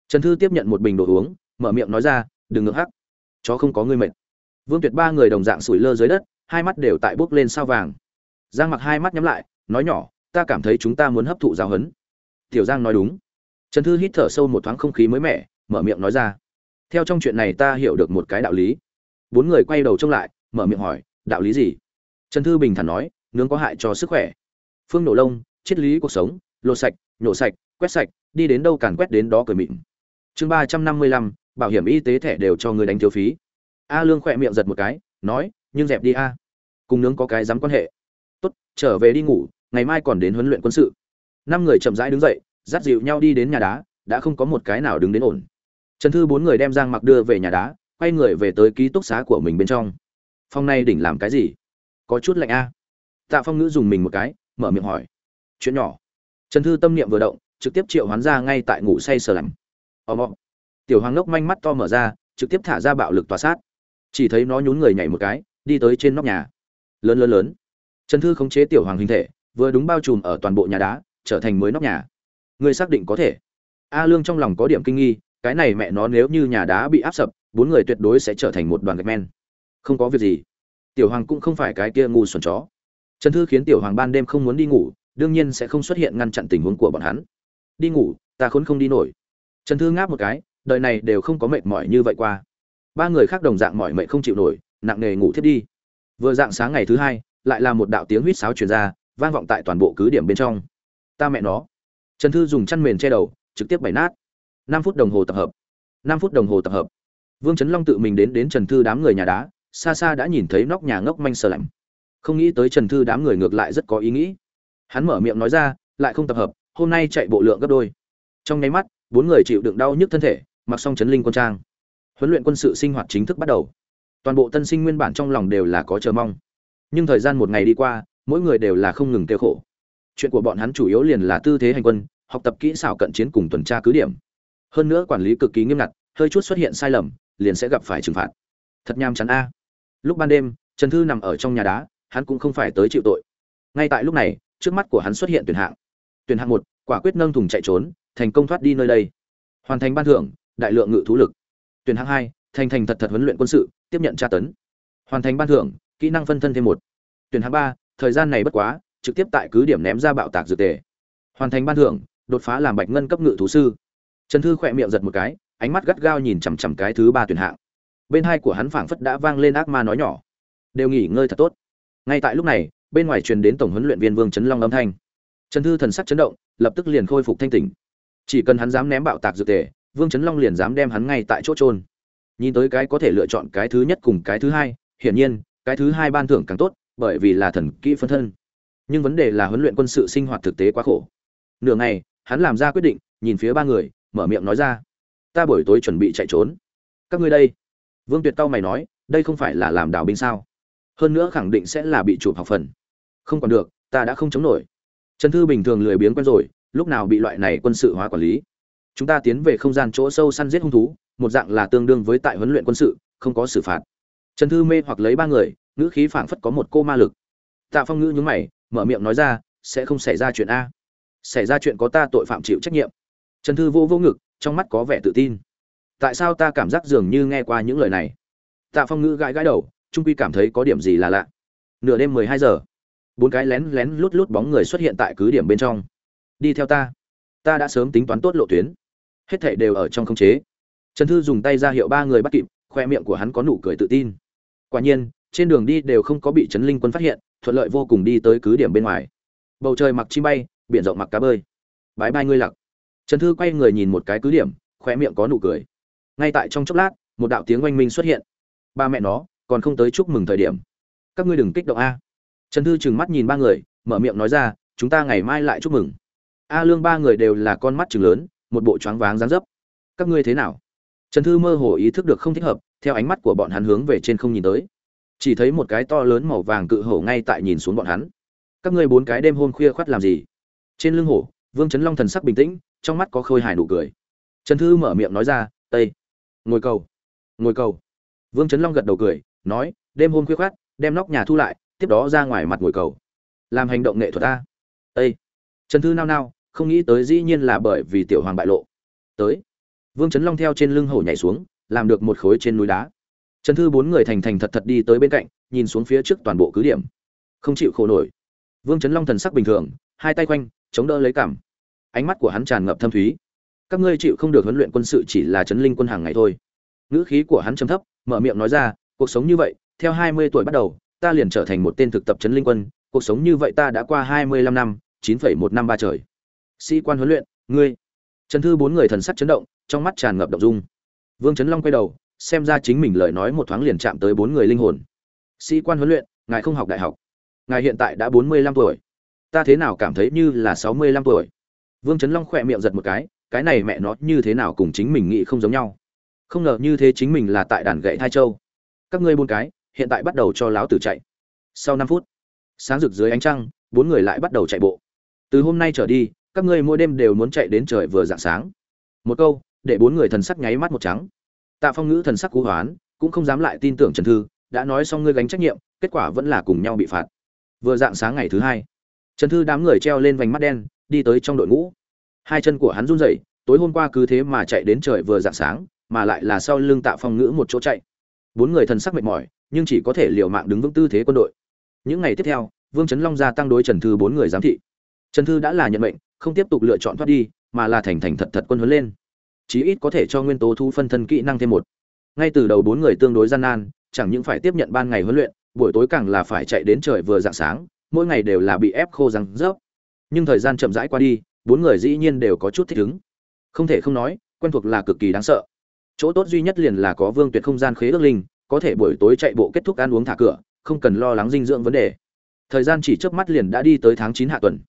trần thư tiếp nhận một bình đồ uống mở miệng nói ra đừng ngượng hắc chó không có ngươi mệt vương tuyệt ba người đồng dạng sủi lơ dưới đất hai mắt đều tại bước lên sao vàng giang mặc hai mắt nhắm lại nói nhỏ ta cảm thấy chúng ta muốn hấp thụ giáo hấn tiểu giang nói đúng trần thư hít thở sâu một thoáng không khí mới mẻ mở miệng nói ra theo trong chuyện này ta hiểu được một cái đạo lý bốn người quay đầu trông lại mở miệng hỏi đạo lý gì trần thư bình thản nói nướng có hại cho sức khỏe phương nổ lông triết lý cuộc sống lột sạch nhổ sạch quét sạch đi đến đâu càng quét đến đó cười mịn chương ba trăm năm mươi lăm bảo hiểm y tế thẻ đều cho người đánh thiếu phí a lương khỏe miệng giật một cái nói nhưng dẹp đi a cùng nướng có cái dám quan hệ tốt trở về đi ngủ ngày mai còn đến huấn luyện quân sự năm người chậm rãi đứng dậy dắt dịu nhau đi đến nhà đá đã không có một cái nào đứng đến ổn trần thư bốn người đem giang mặc đưa về nhà đá quay người về tới ký túc xá của mình bên trong phong này đỉnh làm cái gì có chút lạnh a à? tạ phong ngữ dùng mình một cái mở miệng hỏi chuyện nhỏ trần thư tâm niệm vừa động trực tiếp triệu hoán ra ngay tại ngủ say sờ lạnh ò mọ tiểu hoàng lốc manh mắt to mở ra trực tiếp thả ra bạo lực tỏa sát chỉ thấy nó nhún người nhảy một cái đi tới trên nóc nhà lớn lớn lớn trần thư khống chế tiểu hoàng hình thể vừa đúng bao trùm ở toàn bộ nhà đá trở thành mới nóc nhà ngươi xác định có thể a lương trong lòng có điểm kinh nghi cái này mẹ nó nếu như nhà đá bị áp sập bốn người tuyệt đối sẽ trở thành một đoàn gạch men không có việc gì tiểu hoàng cũng không phải cái kia ngu xuẩn chó trần thư khiến tiểu hoàng ban đêm không muốn đi ngủ đương nhiên sẽ không xuất hiện ngăn chặn tình huống của bọn hắn đi ngủ ta khốn không đi nổi trần thư ngáp một cái đời này đều không có mệt mỏi như vậy qua ba người khác đồng dạng mỏi mệt không chịu nổi nặng nề ngủ thiết đi vừa dạng sáng ngày thứ hai lại là một đạo tiếng huýt sáo truyền ra vang vọng tại toàn bộ cứ điểm bên trong ta mẹ nó trần thư dùng chăn mền che đầu trực tiếp bảy nát năm phút đồng hồ tập hợp năm phút đồng hồ tập hợp vương trấn long tự mình đến đến trần thư đám người nhà đá xa xa đã nhìn thấy nóc nhà ngốc manh sờ lạnh không nghĩ tới trần thư đám người ngược lại rất có ý nghĩ hắn mở miệng nói ra lại không tập hợp hôm nay chạy bộ lượng gấp đôi trong nháy mắt bốn người chịu đựng đau nhức thân thể mặc xong chấn linh quân trang huấn luyện quân sự sinh hoạt chính thức bắt đầu toàn bộ tân sinh nguyên bản trong lòng đều là có chờ mong nhưng thời gian một ngày đi qua mỗi người đều là không ngừng kêu khổ chuyện của bọn hắn chủ yếu liền là tư thế hành quân học tập kỹ xảo cận chiến cùng tuần tra cứ điểm hơn nữa quản lý cực kỳ nghiêm ngặt hơi chút xuất hiện sai lầm liền sẽ gặp phải trừng phạt thật nham chắn a lúc ban đêm trần thư nằm ở trong nhà đá hắn cũng không phải tới chịu tội ngay tại lúc này trước mắt của hắn xuất hiện tuyển hạng tuyển hạng một quả quyết nâng thùng chạy trốn thành công thoát đi nơi đây hoàn thành ban thưởng đại lượng ngự thú lực tuyển hạng hai thành thành thật thật huấn luyện quân sự tiếp nhận tra tấn hoàn thành ban thưởng kỹ năng phân thân thêm một tuyển hạng ba thời gian này bất quá trực tiếp tại cứ điểm ném ra bạo tạc dược tề hoàn thành ban thưởng đột phá làm bạch ngân cấp ngự thú sư trần thư khỏe miệng giật một cái ánh mắt gắt gao nhìn chằm chằm cái thứ ba tuyển hạng bên hai của hắn phảng phất đã vang lên ác ma nói nhỏ đều nghỉ ngơi thật tốt ngay tại lúc này bên ngoài truyền đến tổng huấn luyện viên vương trấn long âm thanh trần thư thần sắc chấn động lập tức liền khôi phục thanh tỉnh chỉ cần hắn dám ném bạo tạc dược tề vương trấn long liền dám đem hắn ngay tại chỗ trôn nhìn tới cái có thể lựa chọn cái thứ nhất cùng cái thứ hai hiển nhiên cái thứ hai ban thưởng càng tốt bởi vì là thần kỹ phân thân nhưng vấn đề là huấn luyện quân sự sinh hoạt thực tế quá khổ nửa ngày hắn làm ra quyết định nhìn phía ba người mở miệng nói ra ta buổi tối chuẩn bị chạy trốn các ngươi đây vương tuyệt tao mày nói đây không phải là làm đào binh sao hơn nữa khẳng định sẽ là bị chụp học phần không còn được ta đã không chống nổi trần thư bình thường lười biếng quen rồi lúc nào bị loại này quân sự hóa quản lý chúng ta tiến về không gian chỗ sâu săn giết hung thú một dạng là tương đương với tại huấn luyện quân sự không có xử phạt trần thư mê hoặc lấy ba người ngữ khí phảng phất có một cô ma lực tạ phong ngữ nhúng mày mở miệng nói ra sẽ không xảy ra chuyện a xảy ra chuyện có ta tội phạm chịu trách nhiệm trần thư vô vô ngực trong mắt có vẻ tự tin tại sao ta cảm giác dường như nghe qua những lời này tạ phong ngữ gãi gãi đầu trung quy cảm thấy có điểm gì là lạ nửa đêm mười hai giờ bốn cái lén lén lút lút bóng người xuất hiện tại cứ điểm bên trong đi theo ta ta đã sớm tính toán tốt lộ tuyến hết thảy đều ở trong khống chế trần thư dùng tay ra hiệu ba người bắt kịp khoe miệng của hắn có nụ cười tự tin quả nhiên trên đường đi đều không có bị trấn linh quân phát hiện thuận lợi vô cùng đi tới cứ điểm bên ngoài bầu trời mặc chim bay biển rộng mặc cá bơi bãi bay ngươi lặc trần thư quay người nhìn một cái cứ điểm khóe miệng có nụ cười ngay tại trong chốc lát một đạo tiếng oanh minh xuất hiện ba mẹ nó còn không tới chúc mừng thời điểm các ngươi đừng kích động a trần thư trừng mắt nhìn ba người mở miệng nói ra chúng ta ngày mai lại chúc mừng a lương ba người đều là con mắt chừng lớn một bộ choáng váng dáng dấp các ngươi thế nào trần thư mơ hồ ý thức được không thích hợp theo ánh mắt của bọn hắn hướng về trên không nhìn tới chỉ thấy một cái to lớn màu vàng cự hổ ngay tại nhìn xuống bọn hắn các ngươi bốn cái đêm hôm khuya khoắt làm gì trên lưng hổ vương trấn long thần sắc bình tĩnh trong mắt có khôi hài nụ cười trần thư mở miệng nói ra tây ngồi cầu ngồi cầu vương trấn long gật đầu cười nói đêm hôm khuya khoắt đem nóc nhà thu lại tiếp đó ra ngoài mặt ngồi cầu làm hành động nghệ thuật ta tây trần thư nao nao không nghĩ tới dĩ nhiên là bởi vì tiểu hoàng bại lộ tới vương trấn long theo trên lưng hổ nhảy xuống làm được một khối trên núi đá trần thư bốn người thành thành thật thật đi tới bên cạnh nhìn xuống phía trước toàn bộ cứ điểm không chịu khổ nổi vương trấn long thần sắc bình thường hai tay quanh chống đỡ lấy cảm ánh mắt của hắn tràn ngập thâm thúy các ngươi chịu không được huấn luyện quân sự chỉ là chấn linh quân hàng ngày thôi ngữ khí của hắn trầm thấp mở miệng nói ra cuộc sống như vậy theo hai mươi tuổi bắt đầu ta liền trở thành một tên thực tập chấn linh quân cuộc sống như vậy ta đã qua hai mươi lăm năm chín phẩy một năm ba trời sĩ quan huấn luyện ngươi trần thư bốn người thần sắc chấn động trong mắt tràn ngập động dung vương trấn long quay đầu xem ra chính mình lời nói một thoáng liền chạm tới bốn người linh hồn sĩ quan huấn luyện ngài không học đại học ngài hiện tại đã bốn mươi lăm tuổi ta thế nào cảm thấy như là sáu mươi lăm tuổi vương trấn long khỏe miệng giật một cái cái này mẹ nó như thế nào cùng chính mình nghĩ không giống nhau không ngờ như thế chính mình là tại đàn gậy thai châu các ngươi buôn cái hiện tại bắt đầu cho láo tử chạy sau năm phút sáng rực dưới ánh trăng bốn người lại bắt đầu chạy bộ từ hôm nay trở đi các ngươi mỗi đêm đều muốn chạy đến trời vừa d sáng một câu để bốn người thần sắc nháy mắt một trắng tạ phong ngữ thần sắc cú hoán cũng không dám lại tin tưởng trần thư đã nói xong ngươi gánh trách nhiệm kết quả vẫn là cùng nhau bị phạt vừa dạng sáng ngày thứ hai trần thư đám người treo lên vành mắt đen đi tới trong đội ngũ hai chân của hắn run rẩy tối hôm qua cứ thế mà chạy đến trời vừa dạng sáng mà lại là sau lưng tạ phong ngữ một chỗ chạy bốn người thần sắc mệt mỏi nhưng chỉ có thể liều mạng đứng vững tư thế quân đội những ngày tiếp theo vương trấn long gia tăng đối trần thư bốn người giám thị trần thư đã là nhận mệnh không tiếp tục lựa chọn thoát đi mà là thành thành thật thật quân huấn lên chí ít có thể cho nguyên tố thu phân thân kỹ năng thêm một ngay từ đầu bốn người tương đối gian nan chẳng những phải tiếp nhận ban ngày huấn luyện buổi tối càng là phải chạy đến trời vừa dạng sáng mỗi ngày đều là bị ép khô răng rớp nhưng thời gian chậm rãi qua đi bốn người dĩ nhiên đều có chút thích ứng không thể không nói quen thuộc là cực kỳ đáng sợ chỗ tốt duy nhất liền là có vương tuyệt không gian khế ước linh có thể buổi tối chạy bộ kết thúc ăn uống thả cửa không cần lo lắng dinh dưỡng vấn đề thời gian chỉ trước mắt liền đã đi tới tháng chín hạ tuần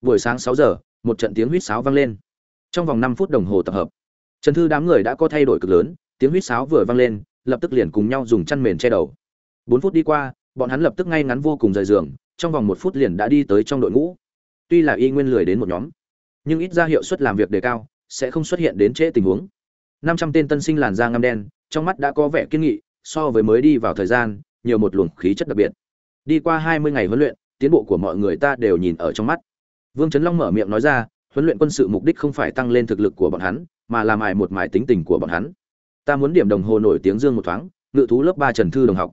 buổi sáng sáu giờ một trận tiếng huýt sáo vang lên trong vòng năm phút đồng hồ tập hợp trần thư đám người đã có thay đổi cực lớn tiếng huýt sáo vừa vang lên lập tức liền cùng nhau dùng chăn mền che đầu bốn phút đi qua bọn hắn lập tức ngay ngắn vô cùng rời giường trong vòng một phút liền đã đi tới trong đội ngũ tuy là y nguyên lười đến một nhóm nhưng ít ra hiệu suất làm việc đề cao sẽ không xuất hiện đến trễ tình huống năm trăm tên tân sinh làn da ngăm đen trong mắt đã có vẻ kiên nghị so với mới đi vào thời gian nhiều một luồng khí chất đặc biệt đi qua hai mươi ngày huấn luyện tiến bộ của mọi người ta đều nhìn ở trong mắt vương trấn long mở miệng nói ra huấn luyện quân sự mục đích không phải tăng lên thực lực của bọn hắn mà làm mài một mài tính tình của bọn hắn ta muốn điểm đồng hồ nổi tiếng dương một thoáng ngự thú lớp ba trần thư đồng học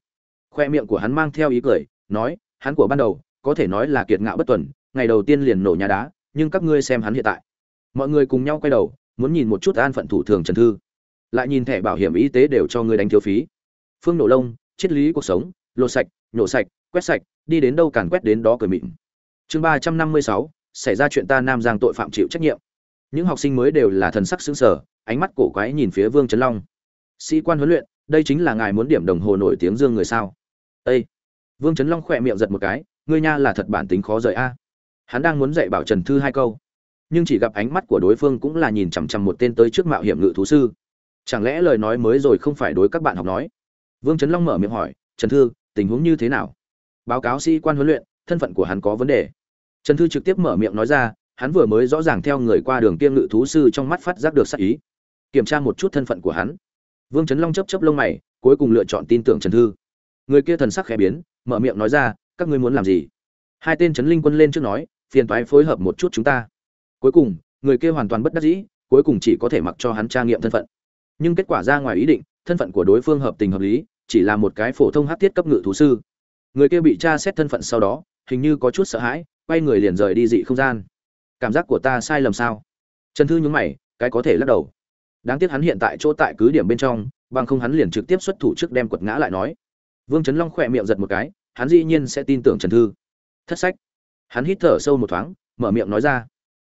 khoe miệng của hắn mang theo ý cười nói hắn của ban đầu có thể nói là kiệt ngạo bất tuần ngày đầu tiên liền nổ nhà đá nhưng các ngươi xem hắn hiện tại mọi người cùng nhau quay đầu muốn nhìn một chút an phận thủ thường trần thư lại nhìn thẻ bảo hiểm y tế đều cho ngươi đánh thiếu phí phương nổ lông triết lý cuộc sống lột sạch nhổ sạch quét sạch đi đến đâu càn quét đến đó cười mịn chương ba trăm năm mươi sáu xảy ra chuyện ta nam giang tội phạm chịu trách nhiệm những học sinh mới đều là thần sắc sững sờ ánh mắt cổ quái nhìn phía vương trấn long sĩ quan huấn luyện đây chính là ngài muốn điểm đồng hồ nổi tiếng dương người sao Ê! vương trấn long khỏe miệng giật một cái ngươi nha là thật bản tính khó rời a hắn đang muốn dạy bảo trần thư hai câu nhưng chỉ gặp ánh mắt của đối phương cũng là nhìn chằm chằm một tên tới trước mạo hiểm ngự thú sư chẳng lẽ lời nói mới rồi không phải đối các bạn học nói vương trấn long mở miệng hỏi trần thư tình huống như thế nào báo cáo sĩ quan huấn luyện thân phận của hắn có vấn đề trần thư trực tiếp mở miệng nói ra hắn vừa mới rõ ràng theo người qua đường kia ngự thú sư trong mắt phát giác được sắc ý kiểm tra một chút thân phận của hắn vương trấn long chấp chấp lông mày cuối cùng lựa chọn tin tưởng trần thư người kia thần sắc khẽ biến mở miệng nói ra các ngươi muốn làm gì hai tên trấn linh quân lên trước nói phiền toái phối hợp một chút chúng ta cuối cùng người kia hoàn toàn bất đắc dĩ cuối cùng chỉ có thể mặc cho hắn tra nghiệm thân phận nhưng kết quả ra ngoài ý định thân phận của đối phương hợp tình hợp lý chỉ là một cái phổ thông hát tiết cấp ngự thú sư người kia bị tra xét thân phận sau đó hình như có chút sợ hãi quay người liền rời đi dị không gian cảm giác của ta sai lầm sao trần thư nhúng mày cái có thể lắc đầu đáng tiếc hắn hiện tại chỗ tại cứ điểm bên trong bằng không hắn liền trực tiếp xuất thủ trước đem quật ngã lại nói vương trấn long khỏe miệng giật một cái hắn dĩ nhiên sẽ tin tưởng trần thư thất sách hắn hít thở sâu một thoáng mở miệng nói ra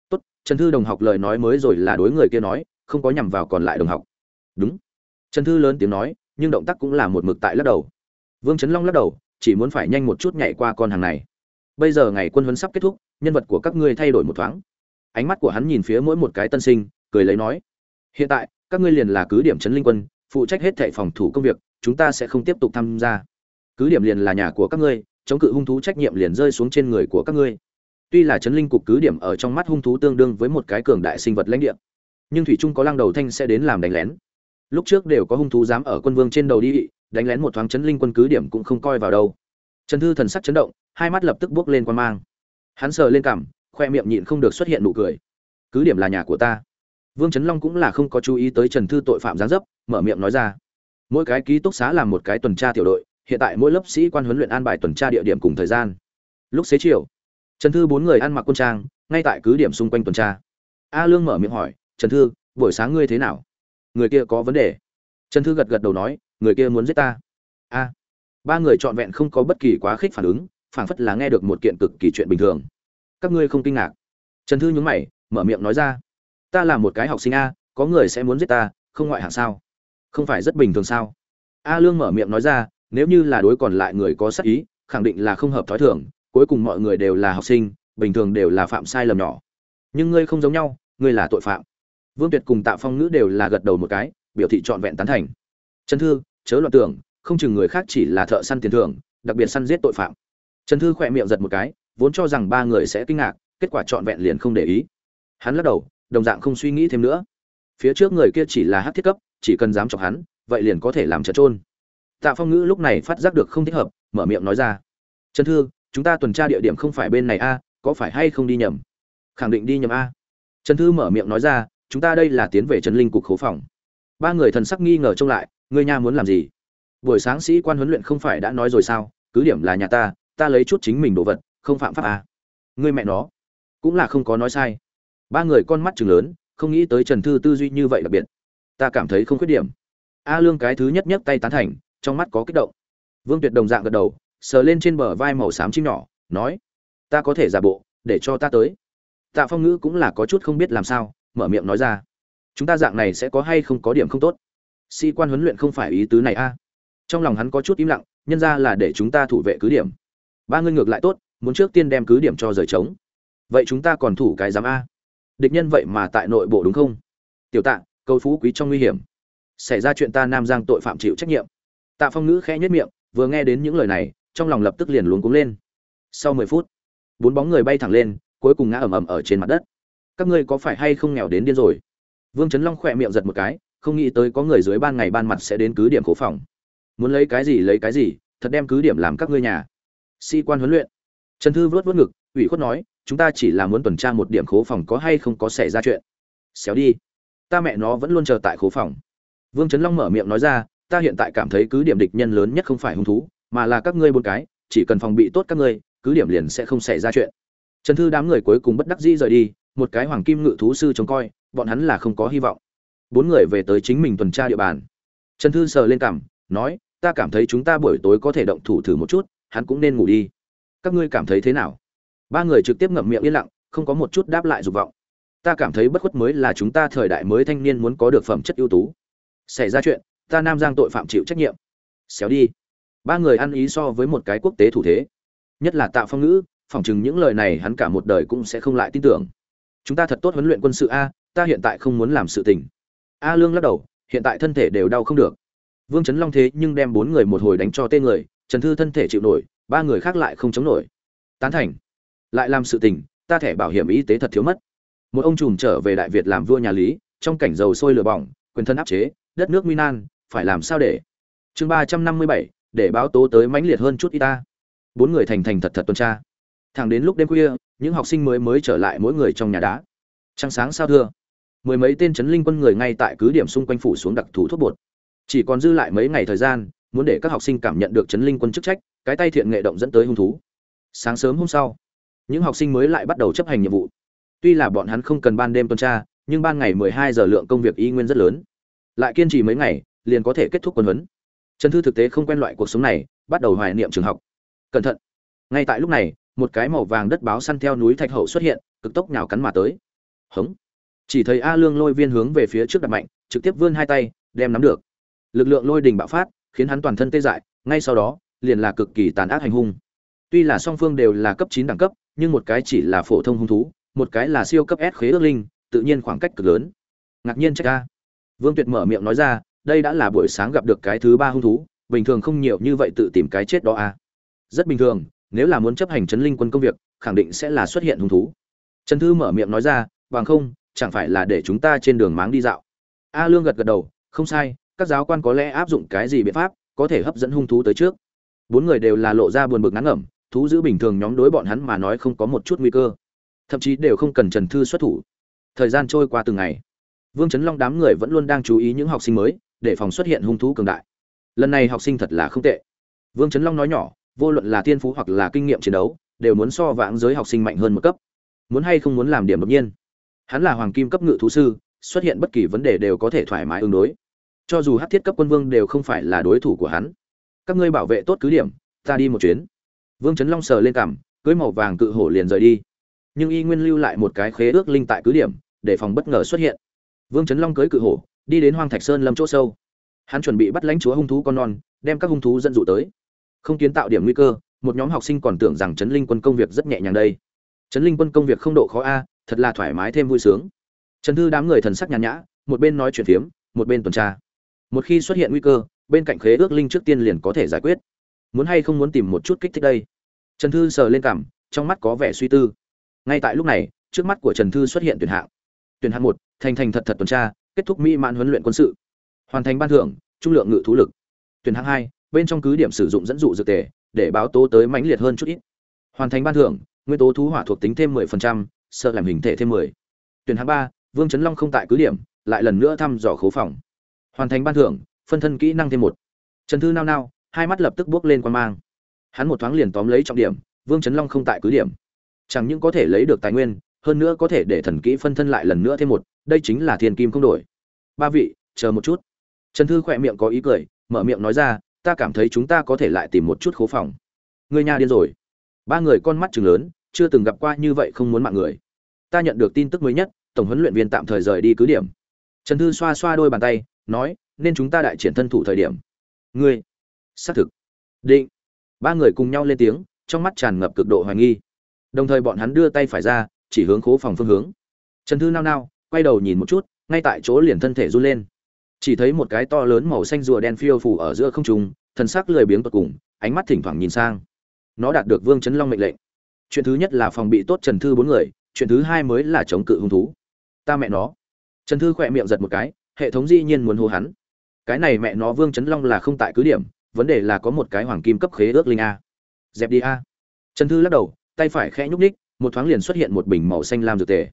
tốt trần thư đồng học lời nói mới rồi là đối người kia nói không có nhằm vào còn lại đồng học đúng trần thư lớn tiếng nói nhưng động tác cũng là một mực tại lắc đầu vương trấn long lắc đầu chỉ muốn phải nhanh một chút nhảy qua con hàng này bây giờ ngày quân huấn sắp kết thúc nhân vật của các ngươi thay đổi một thoáng ánh mắt của hắn nhìn phía mỗi một cái tân sinh cười lấy nói hiện tại các ngươi liền là cứ điểm trấn linh quân phụ trách hết thệ phòng thủ công việc chúng ta sẽ không tiếp tục tham gia cứ điểm liền là nhà của các ngươi chống cự hung thú trách nhiệm liền rơi xuống trên người của các ngươi tuy là trấn linh cục cứ điểm ở trong mắt hung thú tương đương với một cái cường đại sinh vật lãnh địa nhưng thủy trung có lăng đầu thanh sẽ đến làm đánh lén lúc trước đều có hung thú dám ở quân vương trên đầu đi đánh lén một thoáng trấn linh quân cứ điểm cũng không coi vào đâu Trần Thư thần sắc chấn động, hai mắt lập tức bước lên quan mang. Hắn sờ lên cằm, khoe miệng nhịn không được xuất hiện nụ cười. Cứ điểm là nhà của ta. Vương Chấn Long cũng là không có chú ý tới Trần Thư tội phạm giáng dấp, mở miệng nói ra. Mỗi cái ký túc xá làm một cái tuần tra tiểu đội, hiện tại mỗi lớp sĩ quan huấn luyện an bài tuần tra địa điểm cùng thời gian. Lúc xế chiều, Trần Thư bốn người ăn mặc quân trang, ngay tại cứ điểm xung quanh tuần tra. A Lương mở miệng hỏi, "Trần Thư, buổi sáng ngươi thế nào?" Người kia có vấn đề. Trần Thư gật gật đầu nói, "Người kia muốn giết ta." ba người trọn vẹn không có bất kỳ quá khích phản ứng phảng phất là nghe được một kiện cực kỳ chuyện bình thường các ngươi không kinh ngạc trần thư nhúng mày mở miệng nói ra ta là một cái học sinh a có người sẽ muốn giết ta không ngoại hạng sao không phải rất bình thường sao a lương mở miệng nói ra nếu như là đối còn lại người có sắc ý khẳng định là không hợp thói thường cuối cùng mọi người đều là học sinh bình thường đều là phạm sai lầm nhỏ nhưng ngươi không giống nhau ngươi là tội phạm vương tuyệt cùng tạ phong ngữ đều là gật đầu một cái biểu thị trọn vẹn tán thành trần thư chớ loạn tưởng không chừng người khác chỉ là thợ săn tiền thưởng đặc biệt săn giết tội phạm trần thư khỏe miệng giật một cái vốn cho rằng ba người sẽ kinh ngạc kết quả trọn vẹn liền không để ý hắn lắc đầu đồng dạng không suy nghĩ thêm nữa phía trước người kia chỉ là hắc thiết cấp chỉ cần dám chọc hắn vậy liền có thể làm trật trôn tạ phong ngữ lúc này phát giác được không thích hợp mở miệng nói ra trần thư chúng ta tuần tra địa điểm không phải bên này a có phải hay không đi nhầm khẳng định đi nhầm a trần thư mở miệng nói ra chúng ta đây là tiến về trấn linh cục khố phòng ba người thần sắc nghi ngờ trông lại người nhà muốn làm gì buổi sáng sĩ quan huấn luyện không phải đã nói rồi sao cứ điểm là nhà ta ta lấy chút chính mình đồ vật không phạm pháp à. người mẹ nó cũng là không có nói sai ba người con mắt chừng lớn không nghĩ tới trần thư tư duy như vậy đặc biệt ta cảm thấy không khuyết điểm a lương cái thứ nhất nhất tay tán thành trong mắt có kích động vương tuyệt đồng dạng gật đầu sờ lên trên bờ vai màu xám chim nhỏ nói ta có thể giả bộ để cho ta tới tạ phong ngữ cũng là có chút không biết làm sao mở miệng nói ra chúng ta dạng này sẽ có hay không có điểm không tốt sĩ quan huấn luyện không phải ý tứ này a à? trong lòng hắn có chút im lặng nhân ra là để chúng ta thủ vệ cứ điểm ba ngươi ngược lại tốt muốn trước tiên đem cứ điểm cho rời trống vậy chúng ta còn thủ cái giám a địch nhân vậy mà tại nội bộ đúng không tiểu tạ câu phú quý trong nguy hiểm xảy ra chuyện ta nam giang tội phạm chịu trách nhiệm tạ phong ngữ khẽ nhất miệng vừa nghe đến những lời này trong lòng lập tức liền luống cuống lên sau mười phút bốn bóng người bay thẳng lên cuối cùng ngã ầm ầm ở trên mặt đất các ngươi có phải hay không nghèo đến điên rồi vương trấn long khỏe miệng giật một cái không nghĩ tới có người dưới ban ngày ban mặt sẽ đến cứ điểm khổ phòng muốn lấy cái gì lấy cái gì thật đem cứ điểm làm các ngươi nhà sĩ quan huấn luyện trần thư vớt vớt ngực ủy khuất nói chúng ta chỉ là muốn tuần tra một điểm khố phòng có hay không có xảy ra chuyện xéo đi ta mẹ nó vẫn luôn chờ tại khố phòng vương trấn long mở miệng nói ra ta hiện tại cảm thấy cứ điểm địch nhân lớn nhất không phải hung thú mà là các ngươi bốn cái chỉ cần phòng bị tốt các ngươi cứ điểm liền sẽ không xảy ra chuyện trần thư đám người cuối cùng bất đắc dĩ rời đi một cái hoàng kim ngự thú sư trông coi bọn hắn là không có hy vọng bốn người về tới chính mình tuần tra địa bàn trần thư sờ lên cảm nói ta cảm thấy chúng ta buổi tối có thể động thủ thử một chút hắn cũng nên ngủ đi các ngươi cảm thấy thế nào ba người trực tiếp ngậm miệng yên lặng không có một chút đáp lại dục vọng ta cảm thấy bất khuất mới là chúng ta thời đại mới thanh niên muốn có được phẩm chất ưu tú xảy ra chuyện ta nam giang tội phạm chịu trách nhiệm xéo đi ba người ăn ý so với một cái quốc tế thủ thế nhất là Tạ phong ngữ phỏng chừng những lời này hắn cả một đời cũng sẽ không lại tin tưởng chúng ta thật tốt huấn luyện quân sự a ta hiện tại không muốn làm sự tình a lương lắc đầu hiện tại thân thể đều đau không được Vương Chấn Long thế nhưng đem bốn người một hồi đánh cho tê người, Trần Thư thân thể chịu nổi, ba người khác lại không chống nổi. Tán thành. Lại làm sự tình, ta thẻ bảo hiểm y tế thật thiếu mất. Một ông trùm trở về Đại Việt làm vua nhà Lý, trong cảnh dầu sôi lửa bỏng, quyền thân áp chế, đất nước nguy nan, phải làm sao để? Chương ba trăm năm mươi bảy, để báo tố tới mãnh liệt hơn chút ít ta. Bốn người thành thành thật thật tuần tra. Thẳng đến lúc đêm khuya, những học sinh mới mới trở lại mỗi người trong nhà đá. Trăng sáng sao thưa, mười mấy tên chấn linh quân người ngay tại cứ điểm xung quanh phủ xuống đặc thù thuốc bột chỉ còn dư lại mấy ngày thời gian muốn để các học sinh cảm nhận được chấn linh quân chức trách cái tay thiện nghệ động dẫn tới hung thú sáng sớm hôm sau những học sinh mới lại bắt đầu chấp hành nhiệm vụ tuy là bọn hắn không cần ban đêm tuần tra nhưng ban ngày 12 giờ lượng công việc y nguyên rất lớn lại kiên trì mấy ngày liền có thể kết thúc quân huấn trần thư thực tế không quen loại cuộc sống này bắt đầu hoài niệm trường học cẩn thận ngay tại lúc này một cái màu vàng đất báo săn theo núi thạch hậu xuất hiện cực tốc nhào cắn mà tới hống chỉ thấy a lương lôi viên hướng về phía trước đặt mạnh trực tiếp vươn hai tay đem nắm được lực lượng lôi đình bạo phát khiến hắn toàn thân tê dại ngay sau đó liền là cực kỳ tàn ác hành hung tuy là song phương đều là cấp chín đẳng cấp nhưng một cái chỉ là phổ thông hung thú một cái là siêu cấp s khế ước linh tự nhiên khoảng cách cực lớn ngạc nhiên trách ca vương tuyệt mở miệng nói ra đây đã là buổi sáng gặp được cái thứ ba hung thú bình thường không nhiều như vậy tự tìm cái chết đó à. rất bình thường nếu là muốn chấp hành chấn linh quân công việc khẳng định sẽ là xuất hiện hung thú trần thư mở miệng nói ra bằng không chẳng phải là để chúng ta trên đường máng đi dạo a lương gật gật đầu không sai các giáo quan có lẽ áp dụng cái gì biện pháp có thể hấp dẫn hung thú tới trước bốn người đều là lộ ra buồn bực ngắn ngẩm thú giữ bình thường nhóm đối bọn hắn mà nói không có một chút nguy cơ thậm chí đều không cần trần thư xuất thủ thời gian trôi qua từng ngày vương chấn long đám người vẫn luôn đang chú ý những học sinh mới để phòng xuất hiện hung thú cường đại lần này học sinh thật là không tệ vương chấn long nói nhỏ vô luận là tiên phú hoặc là kinh nghiệm chiến đấu đều muốn so vãng giới học sinh mạnh hơn một cấp muốn hay không muốn làm điểm đột nhiên hắn là hoàng kim cấp ngự thú sư xuất hiện bất kỳ vấn đề đều có thể thoải mái ứng đối cho dù hát thiết cấp quân vương đều không phải là đối thủ của hắn các ngươi bảo vệ tốt cứ điểm ta đi một chuyến vương trấn long sờ lên cằm cưới màu vàng cự hổ liền rời đi nhưng y nguyên lưu lại một cái khế ước linh tại cứ điểm để phòng bất ngờ xuất hiện vương trấn long cưới cự hổ đi đến hoang thạch sơn lâm chỗ sâu hắn chuẩn bị bắt lãnh chúa hung thú con non đem các hung thú dẫn dụ tới không kiến tạo điểm nguy cơ một nhóm học sinh còn tưởng rằng trấn linh quân công việc rất nhẹ nhàng đây trấn linh quân công việc không độ khó a thật là thoải mái thêm vui sướng trần thư đám người thần sắc nhàn nhã một bên nói chuyện phiếm một bên tuần tra một khi xuất hiện nguy cơ bên cạnh khế ước linh trước tiên liền có thể giải quyết muốn hay không muốn tìm một chút kích thích đây trần thư sờ lên cảm trong mắt có vẻ suy tư ngay tại lúc này trước mắt của trần thư xuất hiện tuyển hạng tuyển hạng một thành thành thật thật tuần tra kết thúc mỹ mãn huấn luyện quân sự hoàn thành ban thưởng trung lượng ngự thú lực tuyển hạng hai bên trong cứ điểm sử dụng dẫn dụ dược tề để báo tố tới mãnh liệt hơn chút ít hoàn thành ban thưởng nguyên tố thú hỏa thuộc tính thêm 10%, sợ làm hình thể thêm 10. Tuyển hạng ba, Vương Trấn Long không tại cứ điểm, lại lần nữa thăm dò khố phòng hoàn thành ban thưởng phân thân kỹ năng thêm một trần thư nao nao hai mắt lập tức bước lên quan mang hắn một thoáng liền tóm lấy trọng điểm vương trấn long không tại cứ điểm chẳng những có thể lấy được tài nguyên hơn nữa có thể để thần kỹ phân thân lại lần nữa thêm một đây chính là thiên kim không đổi ba vị chờ một chút trần thư khỏe miệng có ý cười mở miệng nói ra ta cảm thấy chúng ta có thể lại tìm một chút khố phòng người nhà điên rồi ba người con mắt t lớn chưa từng gặp qua như vậy không muốn mạng người ta nhận được tin tức mới nhất tổng huấn luyện viên tạm thời rời đi cứ điểm trần thư xoa xoa đôi bàn tay nói nên chúng ta đại triển thân thủ thời điểm ngươi xác thực định ba người cùng nhau lên tiếng trong mắt tràn ngập cực độ hoài nghi đồng thời bọn hắn đưa tay phải ra chỉ hướng khố phòng phương hướng trần thư nao nao quay đầu nhìn một chút ngay tại chỗ liền thân thể run lên chỉ thấy một cái to lớn màu xanh rùa đen phiêu phủ ở giữa không trung thần sắc lười biếng tột cùng ánh mắt thỉnh thoảng nhìn sang nó đạt được vương chấn long mệnh lệnh chuyện thứ nhất là phòng bị tốt trần thư bốn người chuyện thứ hai mới là chống cự hung thú ta mẹ nó trần thư khỏe miệng giật một cái hệ thống dĩ nhiên muốn hô hắn cái này mẹ nó vương chấn long là không tại cứ điểm vấn đề là có một cái hoàng kim cấp khế ước linh a dẹp đi a trần thư lắc đầu tay phải khẽ nhúc ních một thoáng liền xuất hiện một bình màu xanh lam dược tề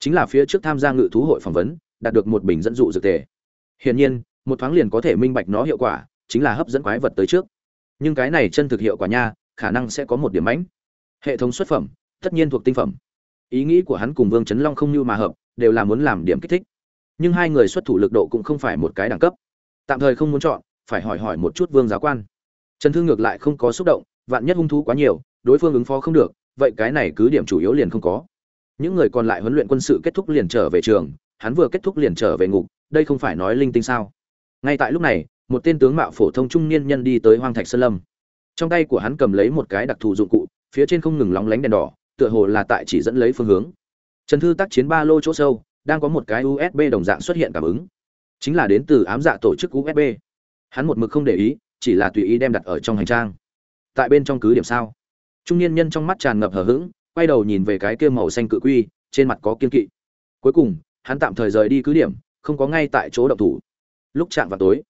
chính là phía trước tham gia ngự thú hội phỏng vấn đạt được một bình dẫn dụ dược tề hiển nhiên một thoáng liền có thể minh bạch nó hiệu quả chính là hấp dẫn quái vật tới trước nhưng cái này chân thực hiệu quả nha khả năng sẽ có một điểm mãnh hệ thống xuất phẩm tất nhiên thuộc tinh phẩm ý nghĩ của hắn cùng vương chấn long không như mà hợp đều là muốn làm điểm kích thích nhưng hai người xuất thủ lực độ cũng không phải một cái đẳng cấp tạm thời không muốn chọn phải hỏi hỏi một chút vương giáo quan trần thư ngược lại không có xúc động vạn nhất hung thú quá nhiều đối phương ứng phó không được vậy cái này cứ điểm chủ yếu liền không có những người còn lại huấn luyện quân sự kết thúc liền trở về trường hắn vừa kết thúc liền trở về ngục đây không phải nói linh tinh sao ngay tại lúc này một tên tướng mạo phổ thông trung niên nhân đi tới hoang thạch sơn lâm trong tay của hắn cầm lấy một cái đặc thù dụng cụ phía trên không ngừng lóng lánh đèn đỏ tựa hồ là tại chỉ dẫn lấy phương hướng trần thư tác chiến ba lô chỗ sâu đang có một cái usb đồng dạng xuất hiện cảm ứng chính là đến từ ám dạ tổ chức usb hắn một mực không để ý chỉ là tùy ý đem đặt ở trong hành trang tại bên trong cứ điểm sao trung niên nhân trong mắt tràn ngập hờ hững quay đầu nhìn về cái kia màu xanh cự quy trên mặt có kiên kỵ cuối cùng hắn tạm thời rời đi cứ điểm không có ngay tại chỗ động thủ lúc chạm vào tối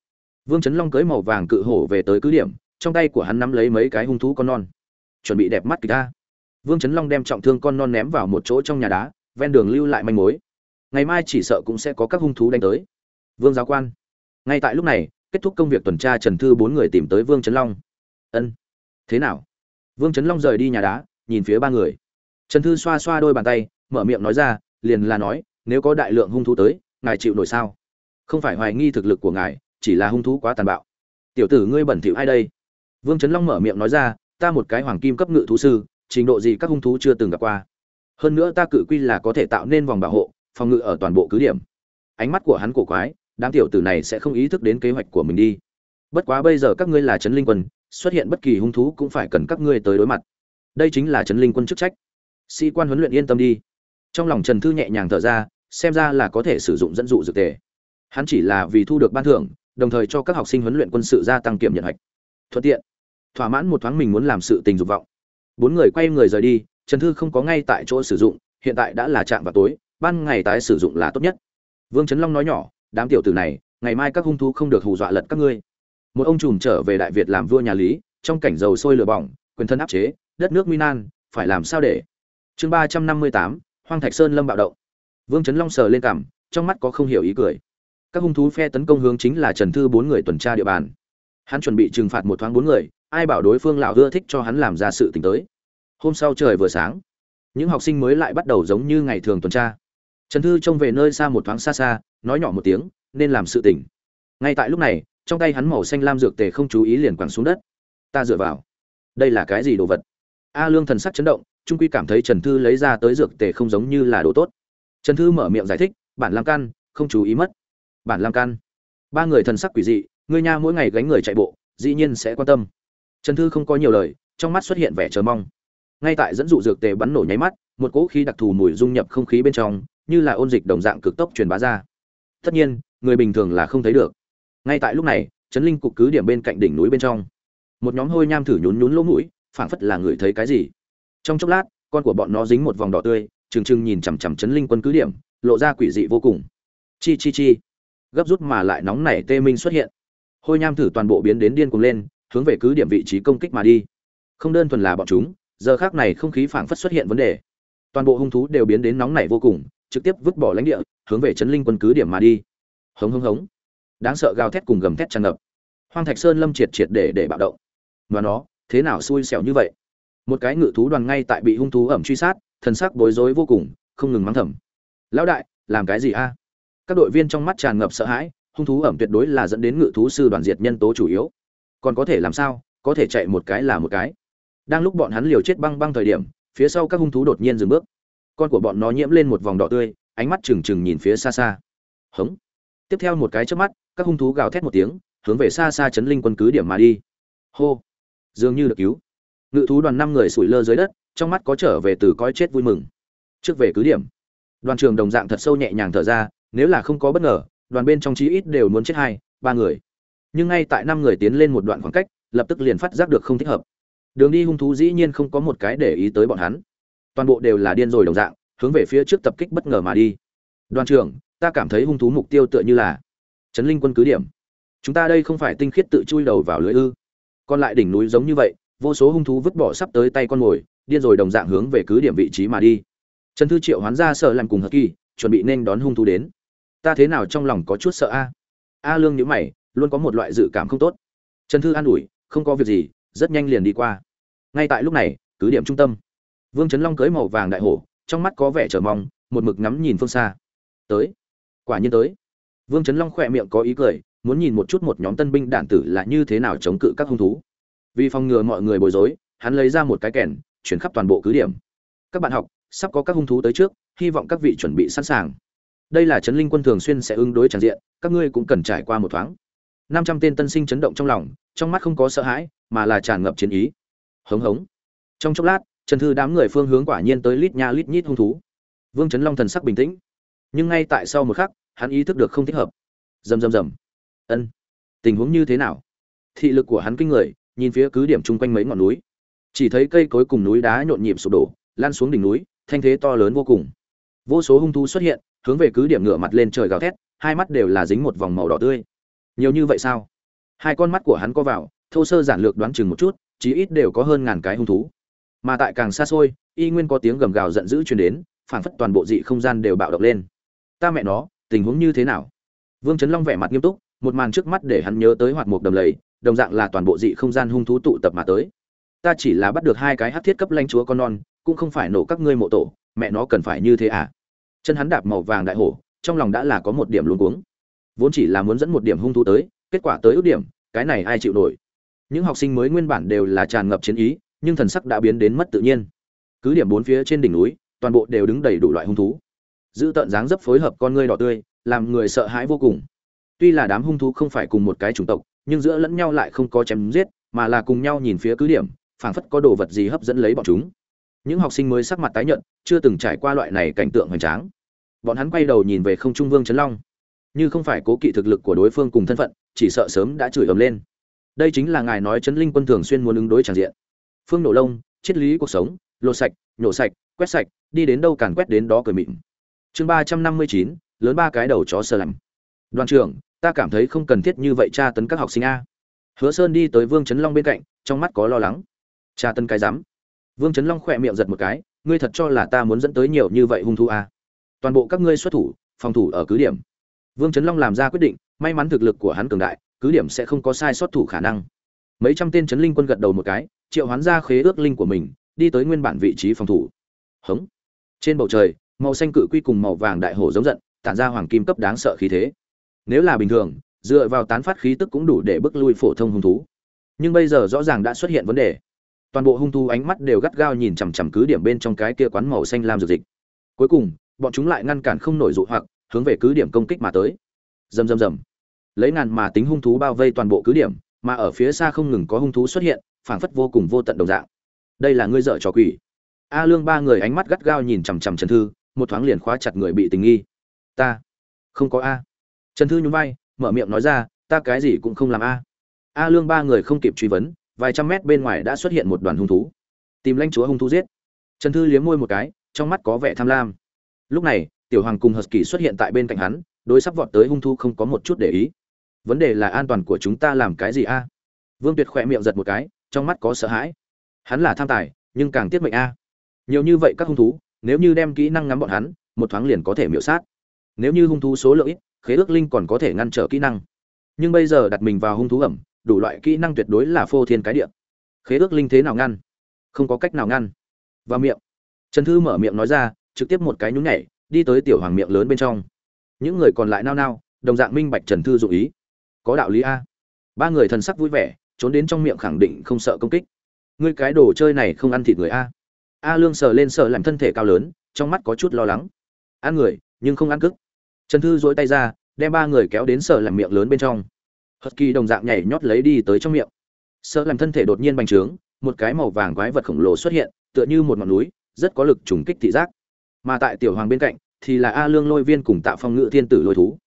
vương chấn long cưỡi màu vàng cự hổ về tới cứ điểm trong tay của hắn nắm lấy mấy cái hung thú con non chuẩn bị đẹp mắt kìa. vương chấn long đem trọng thương con non ném vào một chỗ trong nhà đá ven đường lưu lại manh mối ngày mai chỉ sợ cũng sẽ có các hung thú đánh tới vương giáo quan ngay tại lúc này kết thúc công việc tuần tra trần thư bốn người tìm tới vương trấn long ân thế nào vương trấn long rời đi nhà đá nhìn phía ba người trần thư xoa xoa đôi bàn tay mở miệng nói ra liền là nói nếu có đại lượng hung thú tới ngài chịu nổi sao không phải hoài nghi thực lực của ngài chỉ là hung thú quá tàn bạo tiểu tử ngươi bẩn thỉu ai đây vương trấn long mở miệng nói ra ta một cái hoàng kim cấp ngự thú sư trình độ gì các hung thú chưa từng gặp qua hơn nữa ta cự quy là có thể tạo nên vòng bảo hộ phòng ngự ở toàn bộ cứ điểm ánh mắt của hắn cổ quái đám tiểu tử này sẽ không ý thức đến kế hoạch của mình đi bất quá bây giờ các ngươi là trấn linh quân xuất hiện bất kỳ hung thú cũng phải cần các ngươi tới đối mặt đây chính là trấn linh quân chức trách sĩ quan huấn luyện yên tâm đi trong lòng trần thư nhẹ nhàng thở ra xem ra là có thể sử dụng dẫn dụ dược tề hắn chỉ là vì thu được ban thưởng đồng thời cho các học sinh huấn luyện quân sự gia tăng kiểm nhận hạch thuận tiện thỏa mãn một thoáng mình muốn làm sự tình dục vọng bốn người quay người rời đi trần thư không có ngay tại chỗ sử dụng hiện tại đã là trạm vào tối ban ngày tái sử dụng là tốt nhất vương trấn long nói nhỏ đám tiểu tử này ngày mai các hung thú không được hù dọa lật các ngươi một ông trùm trở về đại việt làm vua nhà lý trong cảnh dầu sôi lửa bỏng quyền thân áp chế đất nước nguy nan phải làm sao để chương ba trăm năm mươi tám hoang thạch sơn lâm bạo động vương trấn long sờ lên cằm trong mắt có không hiểu ý cười các hung thú phe tấn công hướng chính là trần thư bốn người tuần tra địa bàn hắn chuẩn bị trừng phạt một thoáng bốn người ai bảo đối phương lão ưa thích cho hắn làm ra sự t ì n h tới hôm sau trời vừa sáng những học sinh mới lại bắt đầu giống như ngày thường tuần tra trần thư trông về nơi xa một thoáng xa xa nói nhỏ một tiếng nên làm sự tỉnh ngay tại lúc này trong tay hắn màu xanh lam dược tề không chú ý liền quẳng xuống đất ta dựa vào đây là cái gì đồ vật a lương thần sắc chấn động Chung quy cảm thấy trần thư lấy ra tới dược tề không giống như là đồ tốt trần thư mở miệng giải thích bản lam căn không chú ý mất bản lam căn ba người thần sắc quỷ dị người nhà mỗi ngày gánh người chạy bộ dĩ nhiên sẽ quan tâm trần thư không có nhiều lời trong mắt xuất hiện vẻ chờ mong ngay tại dẫn dụ dược tề bắn nổ nháy mắt một cỗ khí đặc thù mùi dung nhập không khí bên trong như là ôn dịch đồng dạng cực tốc truyền bá ra. Tất nhiên, người bình thường là không thấy được. Ngay tại lúc này, trấn linh cục cứ điểm bên cạnh đỉnh núi bên trong, một nhóm hôi nham thử nhún nhún lỗ mũi, phảng phất là người thấy cái gì. Trong chốc lát, con của bọn nó dính một vòng đỏ tươi, trừng trừng nhìn chằm chằm trấn linh quân cứ điểm, lộ ra quỷ dị vô cùng. Chi chi chi, gấp rút mà lại nóng nảy tê minh xuất hiện. Hôi nham thử toàn bộ biến đến điên cuồng lên, hướng về cứ điểm vị trí công kích mà đi. Không đơn thuần là bọn chúng, giờ khắc này không khí phảng phất xuất hiện vấn đề toàn bộ hung thú đều biến đến nóng nảy vô cùng trực tiếp vứt bỏ lãnh địa hướng về trấn linh quân cứ điểm mà đi hống hống hống đáng sợ gào thét cùng gầm thét tràn ngập hoang thạch sơn lâm triệt triệt để để bạo động và nó thế nào xui xẻo như vậy một cái ngự thú đoàn ngay tại bị hung thú ẩm truy sát thần sắc bối rối vô cùng không ngừng mắng thầm lão đại làm cái gì a các đội viên trong mắt tràn ngập sợ hãi hung thú ẩm tuyệt đối là dẫn đến ngự thú sư đoàn diệt nhân tố chủ yếu còn có thể làm sao có thể chạy một cái là một cái đang lúc bọn hắn liều chết băng băng thời điểm phía sau các hung thú đột nhiên dừng bước con của bọn nó nhiễm lên một vòng đỏ tươi ánh mắt trừng trừng nhìn phía xa xa hống tiếp theo một cái trước mắt các hung thú gào thét một tiếng hướng về xa xa chấn linh quân cứ điểm mà đi hô dường như được cứu ngự thú đoàn năm người sủi lơ dưới đất trong mắt có trở về từ coi chết vui mừng trước về cứ điểm đoàn trường đồng dạng thật sâu nhẹ nhàng thở ra nếu là không có bất ngờ đoàn bên trong chí ít đều muốn chết hai ba người nhưng ngay tại năm người tiến lên một đoạn khoảng cách lập tức liền phát giác được không thích hợp đường đi hung thú dĩ nhiên không có một cái để ý tới bọn hắn toàn bộ đều là điên rồi đồng dạng hướng về phía trước tập kích bất ngờ mà đi đoàn trưởng ta cảm thấy hung thú mục tiêu tựa như là trấn linh quân cứ điểm chúng ta đây không phải tinh khiết tự chui đầu vào lưới ư còn lại đỉnh núi giống như vậy vô số hung thú vứt bỏ sắp tới tay con mồi điên rồi đồng dạng hướng về cứ điểm vị trí mà đi trần thư triệu hoán ra sợ làm cùng hờ kỳ chuẩn bị nên đón hung thú đến ta thế nào trong lòng có chút sợ a a lương nhữ mày luôn có một loại dự cảm không tốt trần thư an ủi không có việc gì rất nhanh liền đi qua ngay tại lúc này cứ điểm trung tâm vương Chấn long cưới màu vàng đại hổ trong mắt có vẻ chờ mong một mực ngắm nhìn phương xa tới quả nhiên tới vương Chấn long khỏe miệng có ý cười muốn nhìn một chút một nhóm tân binh đản tử là như thế nào chống cự các hung thú vì phòng ngừa mọi người bối rối hắn lấy ra một cái kèn chuyển khắp toàn bộ cứ điểm các bạn học sắp có các hung thú tới trước hy vọng các vị chuẩn bị sẵn sàng đây là chấn linh quân thường xuyên sẽ ứng đối tràn diện các ngươi cũng cần trải qua một thoáng năm trăm tên tân sinh chấn động trong lòng trong mắt không có sợ hãi mà là tràn ngập chiến ý hống hống trong chốc lát Trần Thư đám người phương hướng quả nhiên tới lít nha lít nhít hung thú. Vương Trấn Long thần sắc bình tĩnh, nhưng ngay tại sau một khắc, hắn ý thức được không thích hợp. Rầm rầm rầm. Ân, tình huống như thế nào? Thị lực của hắn kinh người, nhìn phía cứ điểm chung quanh mấy ngọn núi, chỉ thấy cây cối cùng núi đá nhộn nhịp sụp đổ, lan xuống đỉnh núi, thanh thế to lớn vô cùng. Vô số hung thú xuất hiện, hướng về cứ điểm ngửa mặt lên trời gào thét, hai mắt đều là dính một vòng màu đỏ tươi. Nhiều như vậy sao? Hai con mắt của hắn có vào, thô sơ giản lược đoán chừng một chút, chí ít đều có hơn ngàn cái hung thú mà tại càng xa xôi y nguyên có tiếng gầm gào giận dữ truyền đến phản phất toàn bộ dị không gian đều bạo động lên ta mẹ nó tình huống như thế nào vương Chấn long vẻ mặt nghiêm túc một màn trước mắt để hắn nhớ tới hoạt mục đầm lầy đồng dạng là toàn bộ dị không gian hung thú tụ tập mà tới ta chỉ là bắt được hai cái hát thiết cấp lanh chúa con non cũng không phải nổ các ngươi mộ tổ mẹ nó cần phải như thế à chân hắn đạp màu vàng đại hổ trong lòng đã là có một điểm luống cuống vốn chỉ là muốn dẫn một điểm hung thú tới kết quả tới ước điểm cái này ai chịu nổi những học sinh mới nguyên bản đều là tràn ngập chiến ý nhưng thần sắc đã biến đến mất tự nhiên cứ điểm bốn phía trên đỉnh núi toàn bộ đều đứng đầy đủ loại hung thú dữ tận dáng dấp phối hợp con ngươi đỏ tươi làm người sợ hãi vô cùng tuy là đám hung thú không phải cùng một cái chủng tộc nhưng giữa lẫn nhau lại không có chém giết mà là cùng nhau nhìn phía cứ điểm phảng phất có đồ vật gì hấp dẫn lấy bọn chúng những học sinh mới sắc mặt tái nhợt chưa từng trải qua loại này cảnh tượng hoành tráng bọn hắn quay đầu nhìn về không trung vương chấn long như không phải cố kỵ thực lực của đối phương cùng thân phận chỉ sợ sớm đã chửi ầm lên đây chính là ngài nói chấn linh quân thường xuyên muốn ứng đối chẳng diện phương nổ lông triết lý cuộc sống lột sạch nhổ sạch quét sạch đi đến đâu càn quét đến đó cười mịn chương ba trăm năm mươi chín lớn ba cái đầu chó sơ lạnh đoàn trưởng ta cảm thấy không cần thiết như vậy tra tấn các học sinh a hứa sơn đi tới vương trấn long bên cạnh trong mắt có lo lắng tra tấn cái rắm vương trấn long khỏe miệng giật một cái ngươi thật cho là ta muốn dẫn tới nhiều như vậy hung thủ a toàn bộ các ngươi xuất thủ phòng thủ ở cứ điểm vương trấn long làm ra quyết định may mắn thực lực của hắn cường đại cứ điểm sẽ không có sai sót thủ khả năng mấy trăm tên trấn linh quân gật đầu một cái triệu hoán ra khế ước linh của mình đi tới nguyên bản vị trí phòng thủ hống trên bầu trời màu xanh cự quy cùng màu vàng đại hổ giống giận tản ra hoàng kim cấp đáng sợ khí thế nếu là bình thường dựa vào tán phát khí tức cũng đủ để bước lui phổ thông hung thú nhưng bây giờ rõ ràng đã xuất hiện vấn đề toàn bộ hung thú ánh mắt đều gắt gao nhìn chằm chằm cứ điểm bên trong cái kia quán màu xanh lam dược dịch cuối cùng bọn chúng lại ngăn cản không nổi dụ hoặc hướng về cứ điểm công kích mà tới rầm rầm rầm lấy ngàn mà tính hung thú bao vây toàn bộ cứ điểm mà ở phía xa không ngừng có hung thú xuất hiện phảng phất vô cùng vô tận đồng dạng đây là ngươi dợ trò quỷ a lương ba người ánh mắt gắt gao nhìn chằm chằm trần thư một thoáng liền khóa chặt người bị tình nghi ta không có a trần thư nhún vai mở miệng nói ra ta cái gì cũng không làm a a lương ba người không kịp truy vấn vài trăm mét bên ngoài đã xuất hiện một đoàn hung thú tìm lãnh chúa hung thú giết trần thư liếm môi một cái trong mắt có vẻ tham lam lúc này tiểu hoàng cùng hờ kỳ xuất hiện tại bên cạnh hắn đối sắp vọt tới hung thú không có một chút để ý vấn đề là an toàn của chúng ta làm cái gì a vương tuyệt khỏe miệng giật một cái trong mắt có sợ hãi hắn là tham tài nhưng càng tiết mệnh a nhiều như vậy các hung thú nếu như đem kỹ năng ngắm bọn hắn một thoáng liền có thể miễu sát nếu như hung thú số lượng ít khế ước linh còn có thể ngăn trở kỹ năng nhưng bây giờ đặt mình vào hung thú ẩm đủ loại kỹ năng tuyệt đối là phô thiên cái địa khế ước linh thế nào ngăn không có cách nào ngăn và miệng trần thư mở miệng nói ra trực tiếp một cái nhún nhảy đi tới tiểu hoàng miệng lớn bên trong những người còn lại nao nao đồng dạng minh bạch trần thư dụ ý có đạo lý a ba người thần sắc vui vẻ trốn đến trong miệng khẳng định không sợ công kích ngươi cái đồ chơi này không ăn thịt người a a lương sờ lên sờ làm thân thể cao lớn trong mắt có chút lo lắng ăn người nhưng không ăn cức trần thư dỗi tay ra đem ba người kéo đến sờ làm miệng lớn bên trong hất kỳ đồng dạng nhảy nhót lấy đi tới trong miệng sờ làm thân thể đột nhiên bành trướng một cái màu vàng quái vật khổng lồ xuất hiện tựa như một ngọn núi rất có lực trùng kích thị giác mà tại tiểu hoàng bên cạnh thì là a lương lôi viên cùng tạo phong ngự thiên tử lôi thú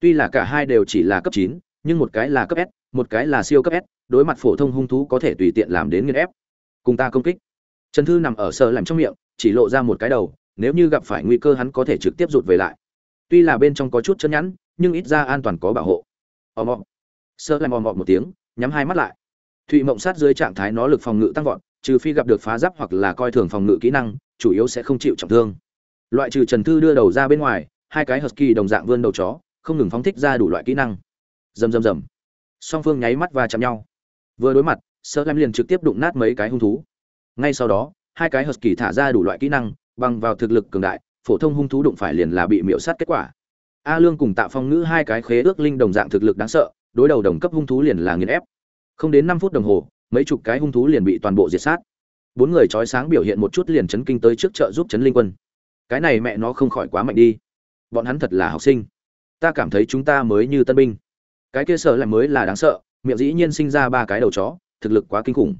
tuy là cả hai đều chỉ là cấp chín nhưng một cái là cấp S, một cái là siêu cấp S, đối mặt phổ thông hung thú có thể tùy tiện làm đến nghiền ép. Cùng ta công kích. Trần Thư nằm ở sở làm trong miệng, chỉ lộ ra một cái đầu, nếu như gặp phải nguy cơ hắn có thể trực tiếp rụt về lại. Tuy là bên trong có chút chân nhẵn, nhưng ít ra an toàn có bảo hộ. Ầm ầm. Sở làm ầm ầm một tiếng, nhắm hai mắt lại. Thụy Mộng sát dưới trạng thái nó lực phòng ngự tăng vọt, trừ phi gặp được phá giáp hoặc là coi thường phòng ngự kỹ năng, chủ yếu sẽ không chịu trọng thương. Loại trừ Trần Thư đưa đầu ra bên ngoài, hai cái Husky đồng dạng vươn đầu chó, không ngừng phóng thích ra đủ loại kỹ năng rầm rầm rầm song phương nháy mắt và chạm nhau vừa đối mặt sợ lem liền trực tiếp đụng nát mấy cái hung thú ngay sau đó hai cái hờt kỳ thả ra đủ loại kỹ năng bằng vào thực lực cường đại phổ thông hung thú đụng phải liền là bị miễu sát kết quả a lương cùng tạ phong ngữ hai cái khế ước linh đồng dạng thực lực đáng sợ đối đầu đồng cấp hung thú liền là nghiền ép không đến năm phút đồng hồ mấy chục cái hung thú liền bị toàn bộ diệt sát bốn người trói sáng biểu hiện một chút liền chấn kinh tới trước chợ giúp chấn linh quân cái này mẹ nó không khỏi quá mạnh đi bọn hắn thật là học sinh ta cảm thấy chúng ta mới như tân binh cái kia sợ lại mới là đáng sợ miệng dĩ nhiên sinh ra ba cái đầu chó thực lực quá kinh khủng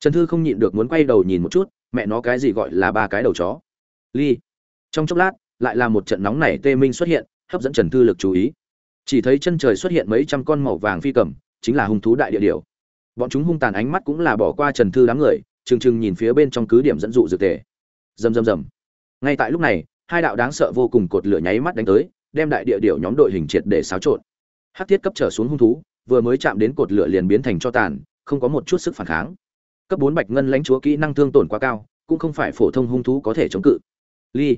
trần thư không nhịn được muốn quay đầu nhìn một chút mẹ nó cái gì gọi là ba cái đầu chó ly trong chốc lát lại là một trận nóng này, tê minh xuất hiện hấp dẫn trần thư lực chú ý chỉ thấy chân trời xuất hiện mấy trăm con màu vàng phi cầm chính là hung thú đại địa Điểu. bọn chúng hung tàn ánh mắt cũng là bỏ qua trần thư đám người trừng trừng nhìn phía bên trong cứ điểm dẫn dụ dược tề rầm rầm rầm ngay tại lúc này hai đạo đáng sợ vô cùng cột lửa nháy mắt đánh tới đem đại địa Điểu nhóm đội hình triệt để xáo trộn Hắc thiết cấp trở xuống hung thú, vừa mới chạm đến cột lửa liền biến thành cho tàn, không có một chút sức phản kháng. Cấp 4 Bạch Ngân lãnh chúa kỹ năng thương tổn quá cao, cũng không phải phổ thông hung thú có thể chống cự. Ly,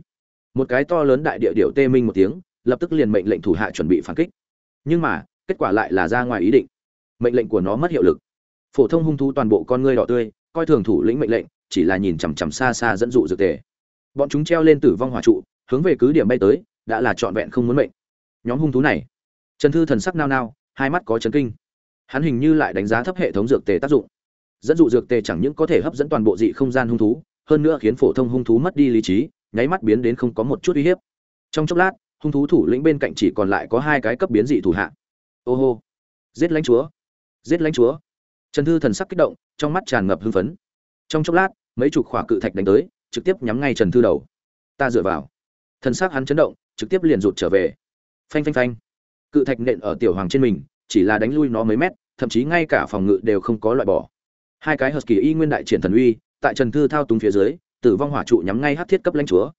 một cái to lớn đại địa điểu tê minh một tiếng, lập tức liền mệnh lệnh thủ hạ chuẩn bị phản kích. Nhưng mà, kết quả lại là ra ngoài ý định. Mệnh lệnh của nó mất hiệu lực. Phổ thông hung thú toàn bộ con ngươi đỏ tươi, coi thường thủ lĩnh mệnh lệnh, chỉ là nhìn chằm chằm xa xa dẫn dụ dự tề. Bọn chúng treo lên tử vong hỏa trụ, hướng về cứ điểm bay tới, đã là trọn vẹn không muốn mệnh. Nhóm hung thú này, trần thư thần sắc nao nao hai mắt có chấn kinh hắn hình như lại đánh giá thấp hệ thống dược tề tác dụng dẫn dụ dược tề chẳng những có thể hấp dẫn toàn bộ dị không gian hung thú hơn nữa khiến phổ thông hung thú mất đi lý trí nháy mắt biến đến không có một chút uy hiếp trong chốc lát hung thú thủ lĩnh bên cạnh chỉ còn lại có hai cái cấp biến dị thủ hạ ô hô giết lãnh chúa giết lãnh chúa trần thư thần sắc kích động trong mắt tràn ngập hưng phấn trong chốc lát mấy chục khỏa cự thạch đánh tới trực tiếp nhắm ngay trần thư đầu ta dựa vào thần sắc hắn chấn động trực tiếp liền rụt trở về phanh phanh phanh cự thạch nện ở tiểu hoàng trên mình chỉ là đánh lui nó mấy mét thậm chí ngay cả phòng ngự đều không có loại bỏ hai cái hờt kỳ y nguyên đại triển thần uy tại trần thư thao túng phía dưới tử vong hỏa trụ nhắm ngay hát thiết cấp lãnh chúa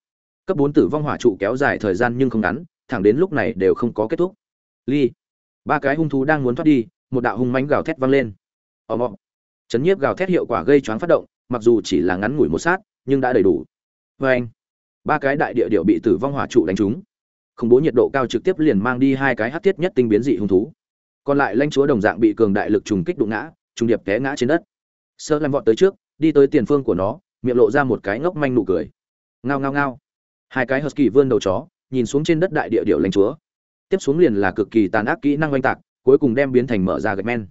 cấp bốn tử vong hỏa trụ kéo dài thời gian nhưng không ngắn thẳng đến lúc này đều không có kết thúc ly ba cái hung thú đang muốn thoát đi một đạo hung mánh gào thét vang lên ầm ầm chấn nhiếp gào thét hiệu quả gây choáng phát động mặc dù chỉ là ngắn ngủi một sát nhưng đã đầy đủ với vâng. anh ba cái đại địa điệu bị tử vong hỏa trụ đánh trúng khủng bố nhiệt độ cao trực tiếp liền mang đi hai cái hắc thiết nhất tinh biến dị hung thú. Còn lại lãnh chúa đồng dạng bị cường đại lực trùng kích đụng ngã, trùng điệp té ngã trên đất. Sơ Lam vọt tới trước, đi tới tiền phương của nó, miệng lộ ra một cái ngốc manh nụ cười. Ngao ngao ngao. Hai cái husky vươn đầu chó, nhìn xuống trên đất đại địa điểu lãnh chúa. Tiếp xuống liền là cực kỳ tàn ác kỹ năng oanh tạc, cuối cùng đem biến thành mở ra gạch men.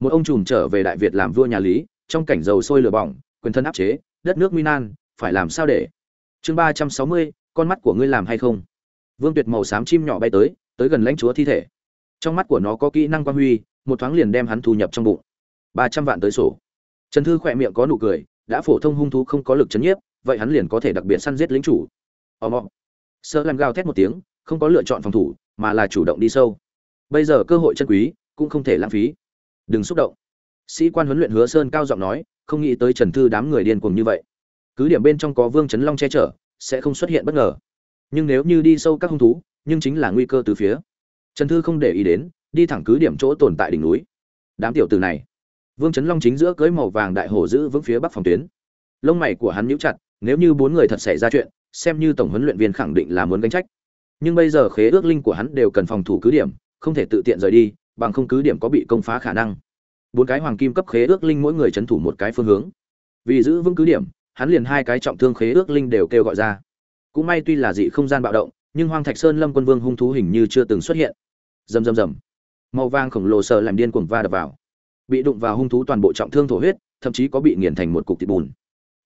Một ông trùm trở về đại Việt làm vua nhà Lý, trong cảnh dầu sôi lửa bỏng, quyền thân áp chế, đất nước Minan, phải làm sao để? Chương ba trăm sáu mươi, con mắt của ngươi làm hay không? vương tuyệt màu xám chim nhỏ bay tới tới gần lãnh chúa thi thể trong mắt của nó có kỹ năng quan huy một thoáng liền đem hắn thu nhập trong bụng ba trăm vạn tới sổ trần thư khỏe miệng có nụ cười đã phổ thông hung thú không có lực chấn nhiếp vậy hắn liền có thể đặc biệt săn giết lính chủ ò mò sợ làm gào thét một tiếng không có lựa chọn phòng thủ mà là chủ động đi sâu bây giờ cơ hội chân quý cũng không thể lãng phí đừng xúc động sĩ quan huấn luyện hứa sơn cao giọng nói không nghĩ tới trần thư đám người điên cuồng như vậy cứ điểm bên trong có vương trấn long che chở sẽ không xuất hiện bất ngờ nhưng nếu như đi sâu các hung thú nhưng chính là nguy cơ từ phía trần thư không để ý đến đi thẳng cứ điểm chỗ tồn tại đỉnh núi đám tiểu từ này vương trấn long chính giữa cưới màu vàng đại hồ giữ vững phía bắc phòng tuyến lông mày của hắn nhíu chặt nếu như bốn người thật xảy ra chuyện xem như tổng huấn luyện viên khẳng định là muốn gánh trách nhưng bây giờ khế ước linh của hắn đều cần phòng thủ cứ điểm không thể tự tiện rời đi bằng không cứ điểm có bị công phá khả năng bốn cái hoàng kim cấp khế ước linh mỗi người c thủ một cái phương hướng vì giữ vững cứ điểm hắn liền hai cái trọng thương khế ước linh đều kêu gọi ra cũng may tuy là dị không gian bạo động nhưng hoang thạch sơn lâm quân vương hung thú hình như chưa từng xuất hiện rầm rầm rầm màu vàng khổng lồ sợ làm điên cuồng va đập vào bị đụng vào hung thú toàn bộ trọng thương thổ huyết thậm chí có bị nghiền thành một cục thịt bùn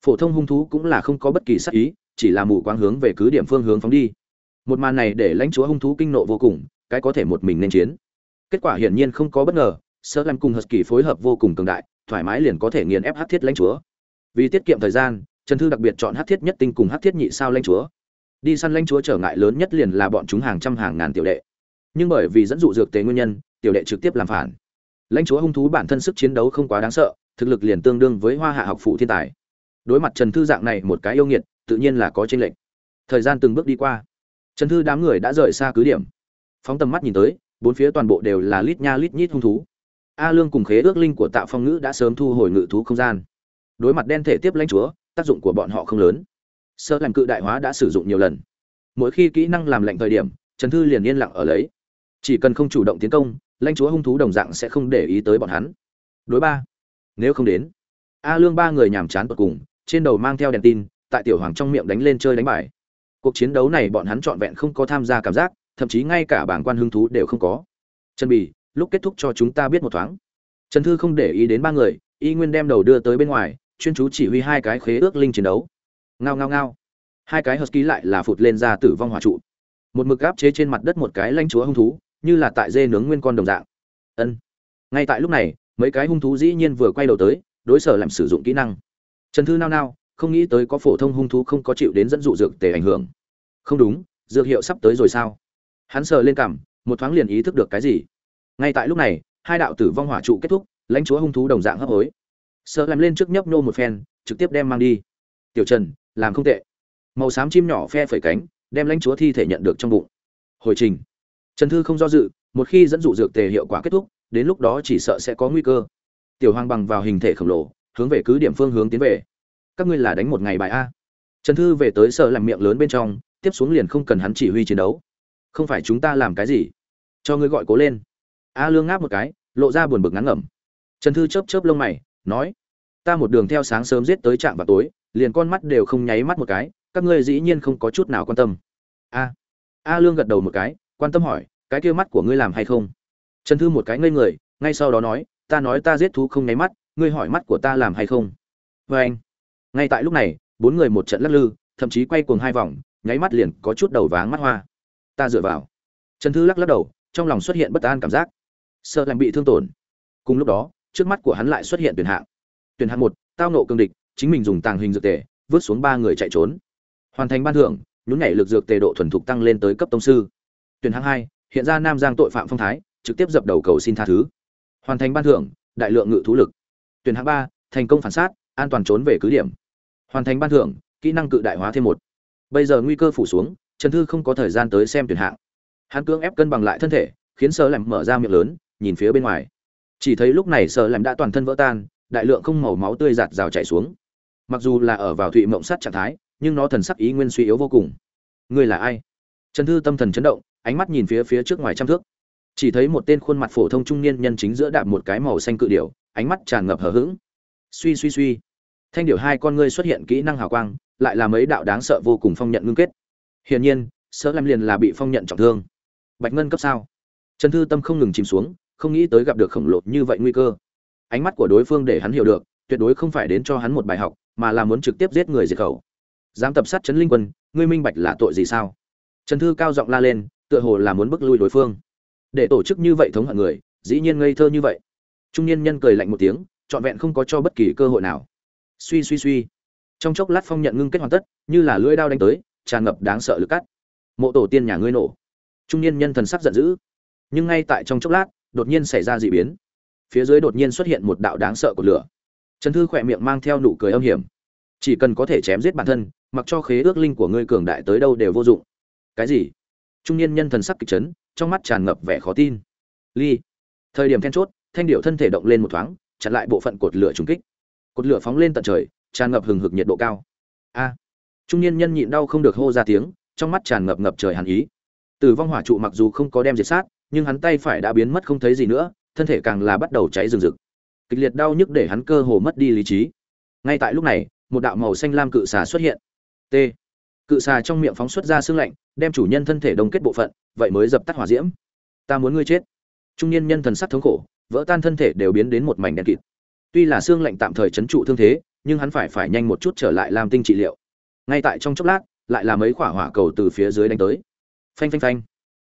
phổ thông hung thú cũng là không có bất kỳ sắc ý chỉ là mù quáng hướng về cứ điểm phương hướng phóng đi một màn này để lãnh chúa hung thú kinh nộ vô cùng cái có thể một mình nên chiến kết quả hiển nhiên không có bất ngờ sơ làm cùng hờ kỳ phối hợp vô cùng cường đại thoải mái liền có thể nghiền ép hát thiết lãnh chúa vì tiết kiệm thời gian trần thư đặc biệt chọn hát thiết nhất tinh cùng hát thiết nhị sao lãnh chúa đi săn lãnh chúa trở ngại lớn nhất liền là bọn chúng hàng trăm hàng ngàn tiểu đệ nhưng bởi vì dẫn dụ dược tế nguyên nhân tiểu đệ trực tiếp làm phản lãnh chúa hung thú bản thân sức chiến đấu không quá đáng sợ thực lực liền tương đương với hoa hạ học phụ thiên tài đối mặt trần thư dạng này một cái yêu nghiệt tự nhiên là có tranh lệch thời gian từng bước đi qua trần thư đám người đã rời xa cứ điểm phóng tầm mắt nhìn tới bốn phía toàn bộ đều là lít nha lít nhít hung thú a lương cùng khế ước linh của tạ phong ngữ đã sớm thu hồi ngự thú không gian đối mặt đen thể tiếp lãnh chúa tác dụng của bọn họ không lớn sơ làm cự đại hóa đã sử dụng nhiều lần mỗi khi kỹ năng làm lệnh thời điểm trần thư liền yên lặng ở lấy chỉ cần không chủ động tiến công lãnh chúa hung thú đồng dạng sẽ không để ý tới bọn hắn đối ba nếu không đến a lương ba người nhàm chán tột cùng trên đầu mang theo đèn tin tại tiểu hoàng trong miệng đánh lên chơi đánh bài cuộc chiến đấu này bọn hắn trọn vẹn không có tham gia cảm giác thậm chí ngay cả bảng quan hứng thú đều không có trần bì lúc kết thúc cho chúng ta biết một thoáng trần thư không để ý đến ba người y nguyên đem đầu đưa tới bên ngoài chuyên chú chỉ huy hai cái khế ước linh chiến đấu ngao ngao ngao hai cái husky lại là phụt lên ra tử vong hỏa trụ một mực áp chế trên mặt đất một cái lanh chúa hung thú như là tại dê nướng nguyên con đồng dạng ân ngay tại lúc này mấy cái hung thú dĩ nhiên vừa quay đầu tới đối sở làm sử dụng kỹ năng trần thư nao nao không nghĩ tới có phổ thông hung thú không có chịu đến dẫn dụ dược tề ảnh hưởng không đúng dược hiệu sắp tới rồi sao hắn sờ lên cằm một thoáng liền ý thức được cái gì ngay tại lúc này hai đạo tử vong hỏa trụ kết thúc lãnh chúa hung thú đồng dạng hấp hối sợ làm lên trước nhấp nô một phen trực tiếp đem mang đi tiểu trần làm không tệ màu xám chim nhỏ phe phẩy cánh đem lãnh chúa thi thể nhận được trong bụng hồi trình trần thư không do dự một khi dẫn dụ dược tề hiệu quả kết thúc đến lúc đó chỉ sợ sẽ có nguy cơ tiểu hoàng bằng vào hình thể khổng lồ hướng về cứ điểm phương hướng tiến về các ngươi là đánh một ngày bài a trần thư về tới sợ làm miệng lớn bên trong tiếp xuống liền không cần hắn chỉ huy chiến đấu không phải chúng ta làm cái gì cho ngươi gọi cố lên a lương ngáp một cái lộ ra buồn bực ngắn ngẩm trần thư chớp chớp lông mày nói ta một đường theo sáng sớm giết tới trạm vào tối liền con mắt đều không nháy mắt một cái các ngươi dĩ nhiên không có chút nào quan tâm a a lương gật đầu một cái quan tâm hỏi cái kia mắt của ngươi làm hay không trần thư một cái ngây người ngay sau đó nói ta nói ta giết thú không nháy mắt ngươi hỏi mắt của ta làm hay không vê anh ngay tại lúc này bốn người một trận lắc lư thậm chí quay cuồng hai vòng nháy mắt liền có chút đầu váng mắt hoa ta dựa vào trần thư lắc lắc đầu trong lòng xuất hiện bất an cảm giác sợ làm bị thương tổn cùng lúc đó trước mắt của hắn lại xuất hiện tuyển hạng tuyển hạng một tao nộ cường địch chính mình dùng tàng hình dược tề vứt xuống ba người chạy trốn hoàn thành ban thưởng nhún nhảy lực dược tề độ thuần thục tăng lên tới cấp tông sư tuyển hạng hai hiện ra nam giang tội phạm phong thái trực tiếp dập đầu cầu xin tha thứ hoàn thành ban thưởng đại lượng ngự thú lực tuyển hạng ba thành công phản sát an toàn trốn về cứ điểm hoàn thành ban thưởng kỹ năng cự đại hóa thêm một bây giờ nguy cơ phủ xuống trần thư không có thời gian tới xem tuyển hạng hắn cưỡng ép cân bằng lại thân thể khiến sơ lẻm mở ra miệng lớn nhìn phía bên ngoài chỉ thấy lúc này sơ lẻm đã toàn thân vỡ tan đại lượng không màu máu tươi giạt rào chảy xuống mặc dù là ở vào thụy mộng sát trạng thái nhưng nó thần sắc ý nguyên suy yếu vô cùng ngươi là ai trần thư tâm thần chấn động ánh mắt nhìn phía phía trước ngoài trăm thước chỉ thấy một tên khuôn mặt phổ thông trung niên nhân chính giữa đạp một cái màu xanh cự điểu ánh mắt tràn ngập hờ hững suy suy suy thanh điểu hai con ngươi xuất hiện kỹ năng hào quang lại là mấy đạo đáng sợ vô cùng phong nhận ngưng kết hiển nhiên sợ làm liền là bị phong nhận trọng thương bạch ngân cấp sao trần thư tâm không ngừng chìm xuống không nghĩ tới gặp được khổng lồ như vậy nguy cơ ánh mắt của đối phương để hắn hiểu được tuyệt đối không phải đến cho hắn một bài học mà là muốn trực tiếp giết người diệt khẩu dám tập sát chấn linh quân ngươi minh bạch là tội gì sao trần thư cao giọng la lên tựa hồ là muốn bức lui đối phương để tổ chức như vậy thống hận người dĩ nhiên ngây thơ như vậy trung niên nhân cười lạnh một tiếng trọn vẹn không có cho bất kỳ cơ hội nào suy suy suy trong chốc lát phong nhận ngưng kết hoàn tất như là lưỡi đao đánh tới tràn ngập đáng sợ lực cắt mộ tổ tiên nhà ngươi nổ trung niên nhân thần sắc giận dữ nhưng ngay tại trong chốc lát đột nhiên xảy ra dị biến phía dưới đột nhiên xuất hiện một đạo đáng sợ của lửa Trần Thư khỏe miệng mang theo nụ cười âm hiểm. Chỉ cần có thể chém giết bản thân, mặc cho khế ước linh của ngươi cường đại tới đâu đều vô dụng. Cái gì? Trung niên nhân thần sắc kịch trấn, trong mắt tràn ngập vẻ khó tin. Ly. Thời điểm then chốt, thanh điệu thân thể động lên một thoáng, chặn lại bộ phận cột lửa trùng kích. Cột lửa phóng lên tận trời, tràn ngập hừng hực nhiệt độ cao. A. Trung niên nhân nhịn đau không được hô ra tiếng, trong mắt tràn ngập ngập trời hàn ý. Từ vong hỏa trụ mặc dù không có đem diệt sát, nhưng hắn tay phải đã biến mất không thấy gì nữa, thân thể càng là bắt đầu cháy rừng rực kịch liệt đau nhức để hắn cơ hồ mất đi lý trí ngay tại lúc này một đạo màu xanh lam cự xà xuất hiện t cự xà trong miệng phóng xuất ra sương lạnh đem chủ nhân thân thể đông kết bộ phận vậy mới dập tắt hỏa diễm ta muốn ngươi chết trung niên nhân thần sắc thống khổ vỡ tan thân thể đều biến đến một mảnh đen kịt tuy là xương lạnh tạm thời chấn trụ thương thế nhưng hắn phải phải nhanh một chút trở lại làm tinh trị liệu ngay tại trong chốc lát lại là mấy quả hỏa cầu từ phía dưới đánh tới phanh phanh phanh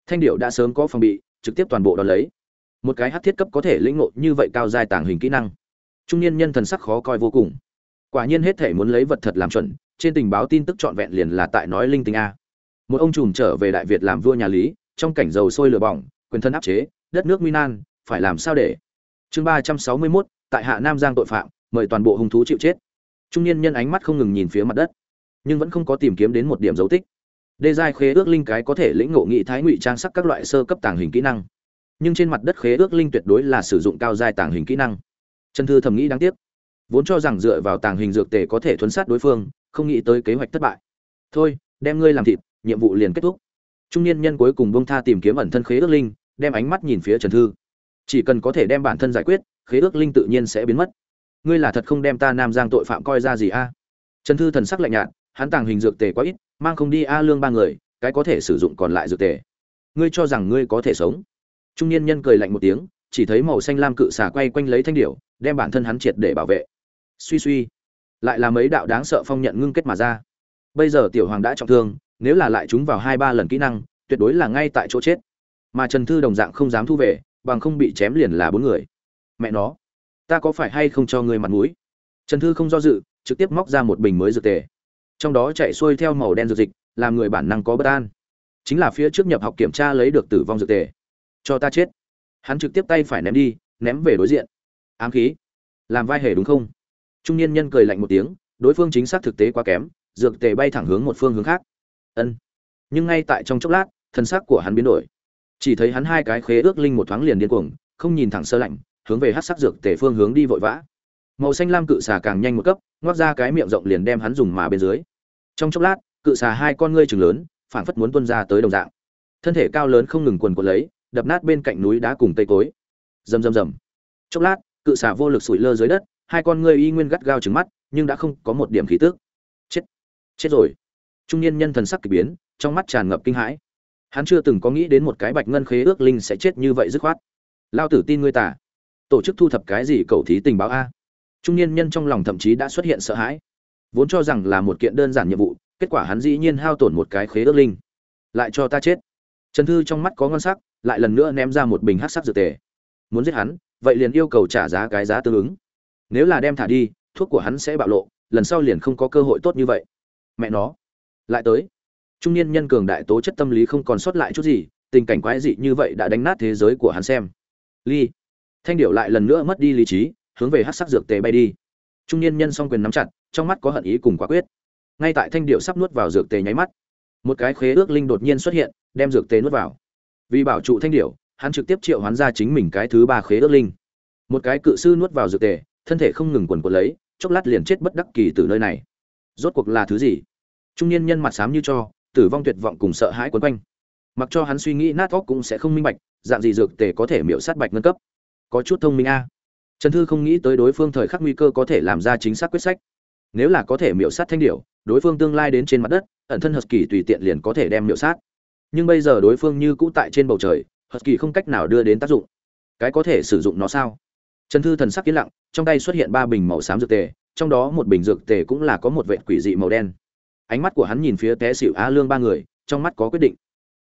thanh điệu đã sớm có phòng bị trực tiếp toàn bộ đón lấy một cái hát thiết cấp có thể lĩnh ngộ như vậy cao dài tàng hình kỹ năng trung niên nhân thần sắc khó coi vô cùng quả nhiên hết thể muốn lấy vật thật làm chuẩn trên tình báo tin tức trọn vẹn liền là tại nói linh tinh a một ông trùm trở về đại việt làm vua nhà lý trong cảnh dầu sôi lửa bỏng quyền thân áp chế đất nước nguy nan phải làm sao để chương ba trăm sáu mươi mốt tại hạ nam giang tội phạm mời toàn bộ hung thú chịu chết trung niên nhân ánh mắt không ngừng nhìn phía mặt đất nhưng vẫn không có tìm kiếm đến một điểm dấu tích đê giai khế ước linh cái có thể lĩnh ngộ nghị thái ngụy trang sắc các loại sơ cấp tàng hình kỹ năng nhưng trên mặt đất khế ước linh tuyệt đối là sử dụng cao giai tàng hình kỹ năng trần thư thầm nghĩ đáng tiếc vốn cho rằng dựa vào tàng hình dược tề có thể thuấn sát đối phương không nghĩ tới kế hoạch thất bại thôi đem ngươi làm thịt nhiệm vụ liền kết thúc trung niên nhân cuối cùng bông tha tìm kiếm ẩn thân khế ước linh đem ánh mắt nhìn phía trần thư chỉ cần có thể đem bản thân giải quyết khế ước linh tự nhiên sẽ biến mất ngươi là thật không đem ta nam giang tội phạm coi ra gì a trần thư thần sắc lạnh nhạt hắn tàng hình dược tề quá ít mang không đi a lương ba người cái có thể sử dụng còn lại dược tề ngươi cho rằng ngươi có thể sống trung niên nhân cười lạnh một tiếng chỉ thấy màu xanh lam cự xà quay quanh lấy thanh điểu đem bản thân hắn triệt để bảo vệ suy suy lại là mấy đạo đáng sợ phong nhận ngưng kết mà ra bây giờ tiểu hoàng đã trọng thương nếu là lại chúng vào hai ba lần kỹ năng tuyệt đối là ngay tại chỗ chết mà trần thư đồng dạng không dám thu về bằng không bị chém liền là bốn người mẹ nó ta có phải hay không cho người mặt mũi trần thư không do dự trực tiếp móc ra một bình mới dược tề trong đó chạy xuôi theo màu đen dược dịch làm người bản năng có bất an chính là phía trước nhập học kiểm tra lấy được tử vong dược tề cho ta chết hắn trực tiếp tay phải ném đi ném về đối diện ám khí làm vai hề đúng không trung niên nhân cười lạnh một tiếng đối phương chính xác thực tế quá kém dược tề bay thẳng hướng một phương hướng khác ân nhưng ngay tại trong chốc lát thân xác của hắn biến đổi chỉ thấy hắn hai cái khế ước linh một thoáng liền điên cuồng không nhìn thẳng sơ lạnh hướng về hát sắc dược tề phương hướng đi vội vã màu xanh lam cự xà càng nhanh một cấp ngoác ra cái miệng rộng liền đem hắn dùng mà bên dưới trong chốc lát cự xà hai con ngươi chừng lớn phảng phất muốn tuân ra tới đồng dạng thân thể cao lớn không ngừng quần quật lấy đập nát bên cạnh núi đá cùng cây cối rầm rầm rầm chốc lát cự xà vô lực sủi lơ dưới đất hai con ngươi y nguyên gắt gao trứng mắt nhưng đã không có một điểm khí tước chết chết rồi trung niên nhân thần sắc k ỳ biến trong mắt tràn ngập kinh hãi hắn chưa từng có nghĩ đến một cái bạch ngân khế ước linh sẽ chết như vậy dứt khoát lao tử tin ngươi tả tổ chức thu thập cái gì cầu thí tình báo a trung niên nhân trong lòng thậm chí đã xuất hiện sợ hãi vốn cho rằng là một kiện đơn giản nhiệm vụ kết quả hắn dĩ nhiên hao tổn một cái khế ước linh lại cho ta chết trần thư trong mắt có ngon sắc lại lần nữa ném ra một bình hắc sắc dược tề. Muốn giết hắn, vậy liền yêu cầu trả giá cái giá tương ứng. Nếu là đem thả đi, thuốc của hắn sẽ bạo lộ, lần sau liền không có cơ hội tốt như vậy. Mẹ nó, lại tới. Trung niên nhân cường đại tố chất tâm lý không còn sót lại chút gì, tình cảnh quái dị như vậy đã đánh nát thế giới của hắn xem. Ly, thanh điểu lại lần nữa mất đi lý trí, hướng về hắc sắc dược tề bay đi. Trung niên nhân song quyền nắm chặt, trong mắt có hận ý cùng quả quyết. Ngay tại thanh điểu sắp nuốt vào dược tề nháy mắt, một cái khế ước linh đột nhiên xuất hiện, đem dược tề nuốt vào vì bảo trụ thanh điểu hắn trực tiếp triệu hoán ra chính mình cái thứ ba khế ước linh một cái cự sư nuốt vào dược tề thân thể không ngừng quần quật lấy chốc lát liền chết bất đắc kỳ từ nơi này rốt cuộc là thứ gì trung niên nhân mặt xám như cho tử vong tuyệt vọng cùng sợ hãi quấn quanh mặc cho hắn suy nghĩ nát óc cũng sẽ không minh bạch dạng gì dược tề có thể miễu sát bạch ngân cấp có chút thông minh a à. trần thư không nghĩ tới đối phương thời khắc nguy cơ có thể làm ra chính xác quyết sách nếu là có thể miễu sát thanh điểu đối phương tương lai đến trên mặt đất ẩn thân hợp kỳ tùy tiện liền có thể đem miễu sát nhưng bây giờ đối phương như cũ tại trên bầu trời hất kỳ không cách nào đưa đến tác dụng cái có thể sử dụng nó sao trần thư thần sắc yên lặng trong tay xuất hiện ba bình màu xám dược tề trong đó một bình dược tề cũng là có một vệ quỷ dị màu đen ánh mắt của hắn nhìn phía té xỉu Á lương ba người trong mắt có quyết định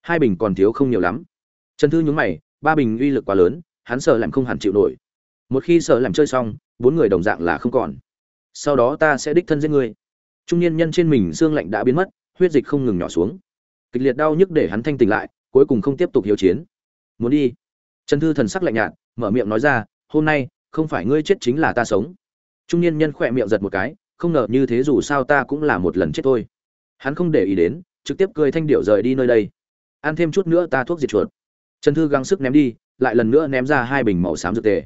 hai bình còn thiếu không nhiều lắm trần thư nhún mày ba bình uy lực quá lớn hắn sợ làm không hẳn chịu nổi một khi sợ làm chơi xong bốn người đồng dạng là không còn sau đó ta sẽ đích thân giết ngươi trung niên nhân trên mình xương lạnh đã biến mất huyết dịch không ngừng nhỏ xuống kịch liệt đau nhức để hắn thanh tỉnh lại cuối cùng không tiếp tục hiếu chiến muốn đi trần thư thần sắc lạnh nhạt mở miệng nói ra hôm nay không phải ngươi chết chính là ta sống trung niên nhân khỏe miệng giật một cái không ngờ như thế dù sao ta cũng là một lần chết thôi hắn không để ý đến trực tiếp cười thanh điệu rời đi nơi đây ăn thêm chút nữa ta thuốc diệt chuột trần thư gắng sức ném đi lại lần nữa ném ra hai bình màu xám dược tề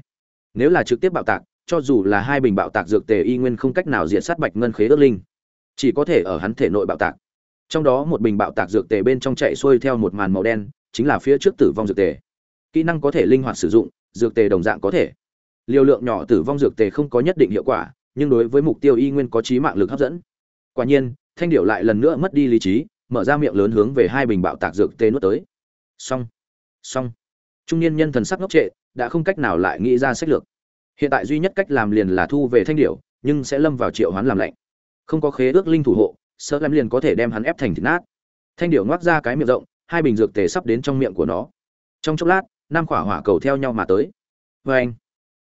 nếu là trực tiếp bạo tạc cho dù là hai bình bạo tạc dược tề y nguyên không cách nào diệt sát bạch ngân khế ước linh chỉ có thể ở hắn thể nội bạo tạc trong đó một bình bạo tạc dược tề bên trong chạy xuôi theo một màn màu đen chính là phía trước tử vong dược tề kỹ năng có thể linh hoạt sử dụng dược tề đồng dạng có thể liều lượng nhỏ tử vong dược tề không có nhất định hiệu quả nhưng đối với mục tiêu y nguyên có trí mạng lực hấp dẫn quả nhiên thanh điệu lại lần nữa mất đi lý trí mở ra miệng lớn hướng về hai bình bạo tạc dược tê nuốt tới xong xong trung niên nhân thần sắc ngốc trệ đã không cách nào lại nghĩ ra sách lược hiện tại duy nhất cách làm liền là thu về thanh điệu nhưng sẽ lâm vào triệu hoán làm lạnh không có khế ước linh thủ hộ sợ lắm liền có thể đem hắn ép thành thịt nát thanh điệu ngoác ra cái miệng rộng hai bình dược tề sắp đến trong miệng của nó trong chốc lát năm quả hỏa cầu theo nhau mà tới vê anh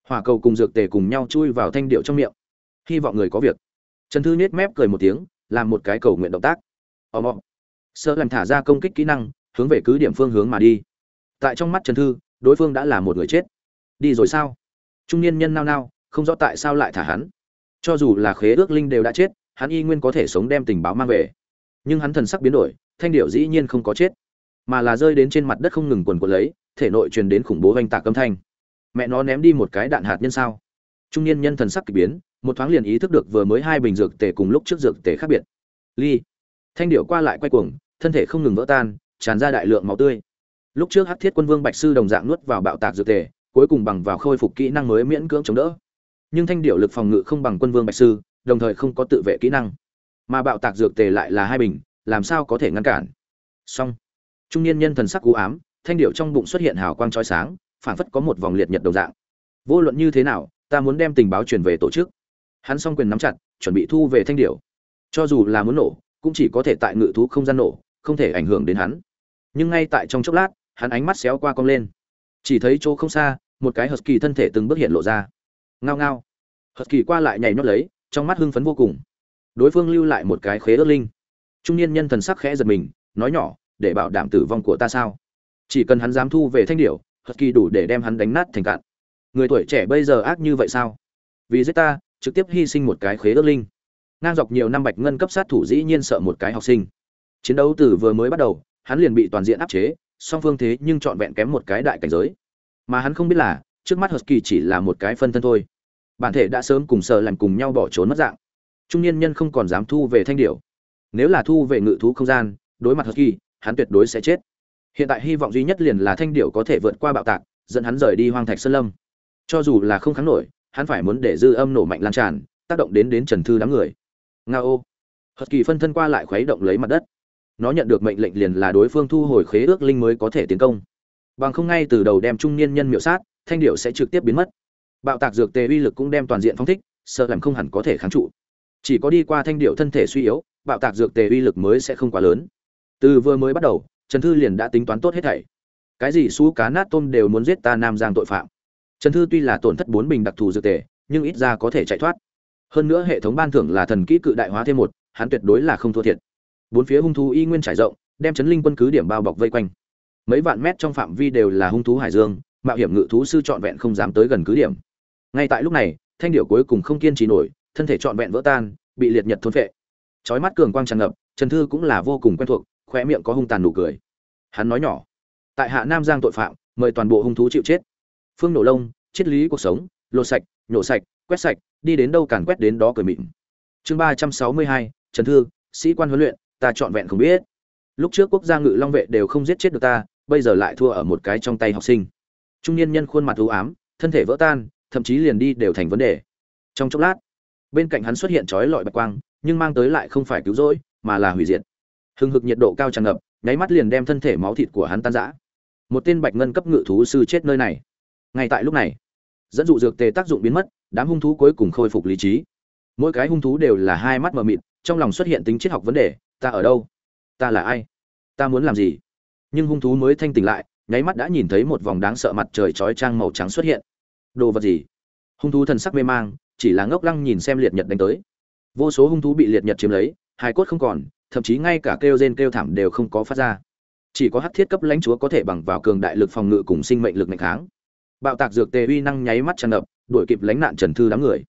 hỏa cầu cùng dược tề cùng nhau chui vào thanh điệu trong miệng hy vọng người có việc trần thư nhếch mép cười một tiếng làm một cái cầu nguyện động tác ò mò sợ làm thả ra công kích kỹ năng hướng về cứ điểm phương hướng mà đi tại trong mắt trần thư đối phương đã là một người chết đi rồi sao trung niên nhân nao nao không rõ tại sao lại thả hắn cho dù là khế ước linh đều đã chết hắn y nguyên có thể sống đem tình báo mang về nhưng hắn thần sắc biến đổi thanh điệu dĩ nhiên không có chết mà là rơi đến trên mặt đất không ngừng quần quần lấy thể nội truyền đến khủng bố oanh tạc âm thanh mẹ nó ném đi một cái đạn hạt nhân sao trung niên nhân thần sắc k ỳ biến một thoáng liền ý thức được vừa mới hai bình dược tể cùng lúc trước dược tể khác biệt ly thanh điệu qua lại quay cuồng thân thể không ngừng vỡ tan tràn ra đại lượng máu tươi lúc trước hát thiết quân vương bạch sư đồng dạng nuốt vào bạo tạc dược tể, cuối cùng bằng vào khôi phục kỹ năng mới miễn cưỡng chống đỡ nhưng thanh điệu lực phòng ngự không bằng quân vương bạch sư đồng thời không có tự vệ kỹ năng mà bạo tạc dược tề lại là hai bình làm sao có thể ngăn cản song trung niên nhân thần sắc cú ám thanh điệu trong bụng xuất hiện hào quang trói sáng phảng phất có một vòng liệt nhật đầu dạng vô luận như thế nào ta muốn đem tình báo truyền về tổ chức hắn song quyền nắm chặt chuẩn bị thu về thanh điệu cho dù là muốn nổ cũng chỉ có thể tại ngự thú không gian nổ không thể ảnh hưởng đến hắn nhưng ngay tại trong chốc lát hắn ánh mắt xéo qua cong lên chỉ thấy chỗ không xa một cái hờt kỳ thân thể từng bước hiện lộ ra ngao ngao hờt kỳ qua lại nhảy nhót lấy trong mắt hưng phấn vô cùng đối phương lưu lại một cái khế ước linh trung niên nhân thần sắc khẽ giật mình nói nhỏ để bảo đảm tử vong của ta sao chỉ cần hắn dám thu về thanh điệu hất kỳ đủ để đem hắn đánh nát thành cạn người tuổi trẻ bây giờ ác như vậy sao vì giết ta trực tiếp hy sinh một cái khế ước linh ngang dọc nhiều năm bạch ngân cấp sát thủ dĩ nhiên sợ một cái học sinh chiến đấu từ vừa mới bắt đầu hắn liền bị toàn diện áp chế song phương thế nhưng trọn vẹn kém một cái đại cảnh giới mà hắn không biết là trước mắt hất kỳ chỉ là một cái phân thân thôi bản thể đã sớm cùng sợ lạnh cùng nhau bỏ trốn mất dạng trung niên nhân không còn dám thu về thanh điệu nếu là thu về ngự thú không gian đối mặt hờ kỳ hắn tuyệt đối sẽ chết hiện tại hy vọng duy nhất liền là thanh điệu có thể vượt qua bạo tạc dẫn hắn rời đi hoang thạch sơn lâm cho dù là không kháng nổi hắn phải muốn để dư âm nổ mạnh lan tràn tác động đến đến trần thư đám người nga ô hờ kỳ phân thân qua lại khuấy động lấy mặt đất nó nhận được mệnh lệnh liền là đối phương thu hồi khế ước linh mới có thể tiến công bằng không ngay từ đầu đem trung niên nhân miệu sát thanh điệu sẽ trực tiếp biến mất bạo tạc dược tề uy lực cũng đem toàn diện phong thích sợ làm không hẳn có thể kháng trụ chỉ có đi qua thanh điệu thân thể suy yếu bạo tạc dược tề uy lực mới sẽ không quá lớn từ vừa mới bắt đầu trần thư liền đã tính toán tốt hết thảy cái gì xú cá nát tôm đều muốn giết ta nam giang tội phạm trần thư tuy là tổn thất bốn bình đặc thù dược tề nhưng ít ra có thể chạy thoát hơn nữa hệ thống ban thưởng là thần kỹ cự đại hóa thêm một hắn tuyệt đối là không thua thiệt bốn phía hung thú y nguyên trải rộng đem chấn linh quân cứ điểm bao bọc vây quanh mấy vạn mét trong phạm vi đều là hung thú hải dương mạo hiểm ngự thú sư trọn vẹn không dám tới gần cứ điểm ngay tại lúc này thanh điệu cuối cùng không kiên trì nổi thân thể trọn vẹn vỡ tan bị liệt nhật thôn phệ trói mắt cường quang tràn ngập trần thư cũng là vô cùng quen thuộc khoe miệng có hung tàn nụ cười hắn nói nhỏ tại hạ nam giang tội phạm mời toàn bộ hung thú chịu chết phương nổ lông triết lý cuộc sống lột sạch nhổ sạch quét sạch đi đến đâu càn quét đến đó cười mịn chương ba trăm sáu mươi hai trần thư sĩ quan huấn luyện ta trọn vẹn không biết lúc trước quốc gia ngự long vệ đều không giết chết được ta bây giờ lại thua ở một cái trong tay học sinh trung niên nhân khuôn mặt ưu ám thân thể vỡ tan thậm chí liền đi đều thành vấn đề trong chốc lát bên cạnh hắn xuất hiện chói lọi bạch quang nhưng mang tới lại không phải cứu rỗi mà là hủy diệt hừng hực nhiệt độ cao tràn ngập nháy mắt liền đem thân thể máu thịt của hắn tan rã một tên bạch ngân cấp ngự thú sư chết nơi này ngay tại lúc này dẫn dụ dược tề tác dụng biến mất đám hung thú cuối cùng khôi phục lý trí mỗi cái hung thú đều là hai mắt mở mịt trong lòng xuất hiện tính triết học vấn đề ta ở đâu ta là ai ta muốn làm gì nhưng hung thú mới thanh tỉnh lại nháy mắt đã nhìn thấy một vòng đáng sợ mặt trời chói trang màu trắng xuất hiện đồ vật gì hung thú thần sắc mê mang chỉ là ngốc lăng nhìn xem liệt nhật đánh tới vô số hung thú bị liệt nhật chiếm lấy hài cốt không còn thậm chí ngay cả kêu rên kêu thảm đều không có phát ra chỉ có hát thiết cấp lãnh chúa có thể bằng vào cường đại lực phòng ngự cùng sinh mệnh lực mạnh kháng bạo tạc dược tề uy năng nháy mắt tràn ngập đuổi kịp lãnh nạn trần thư đám người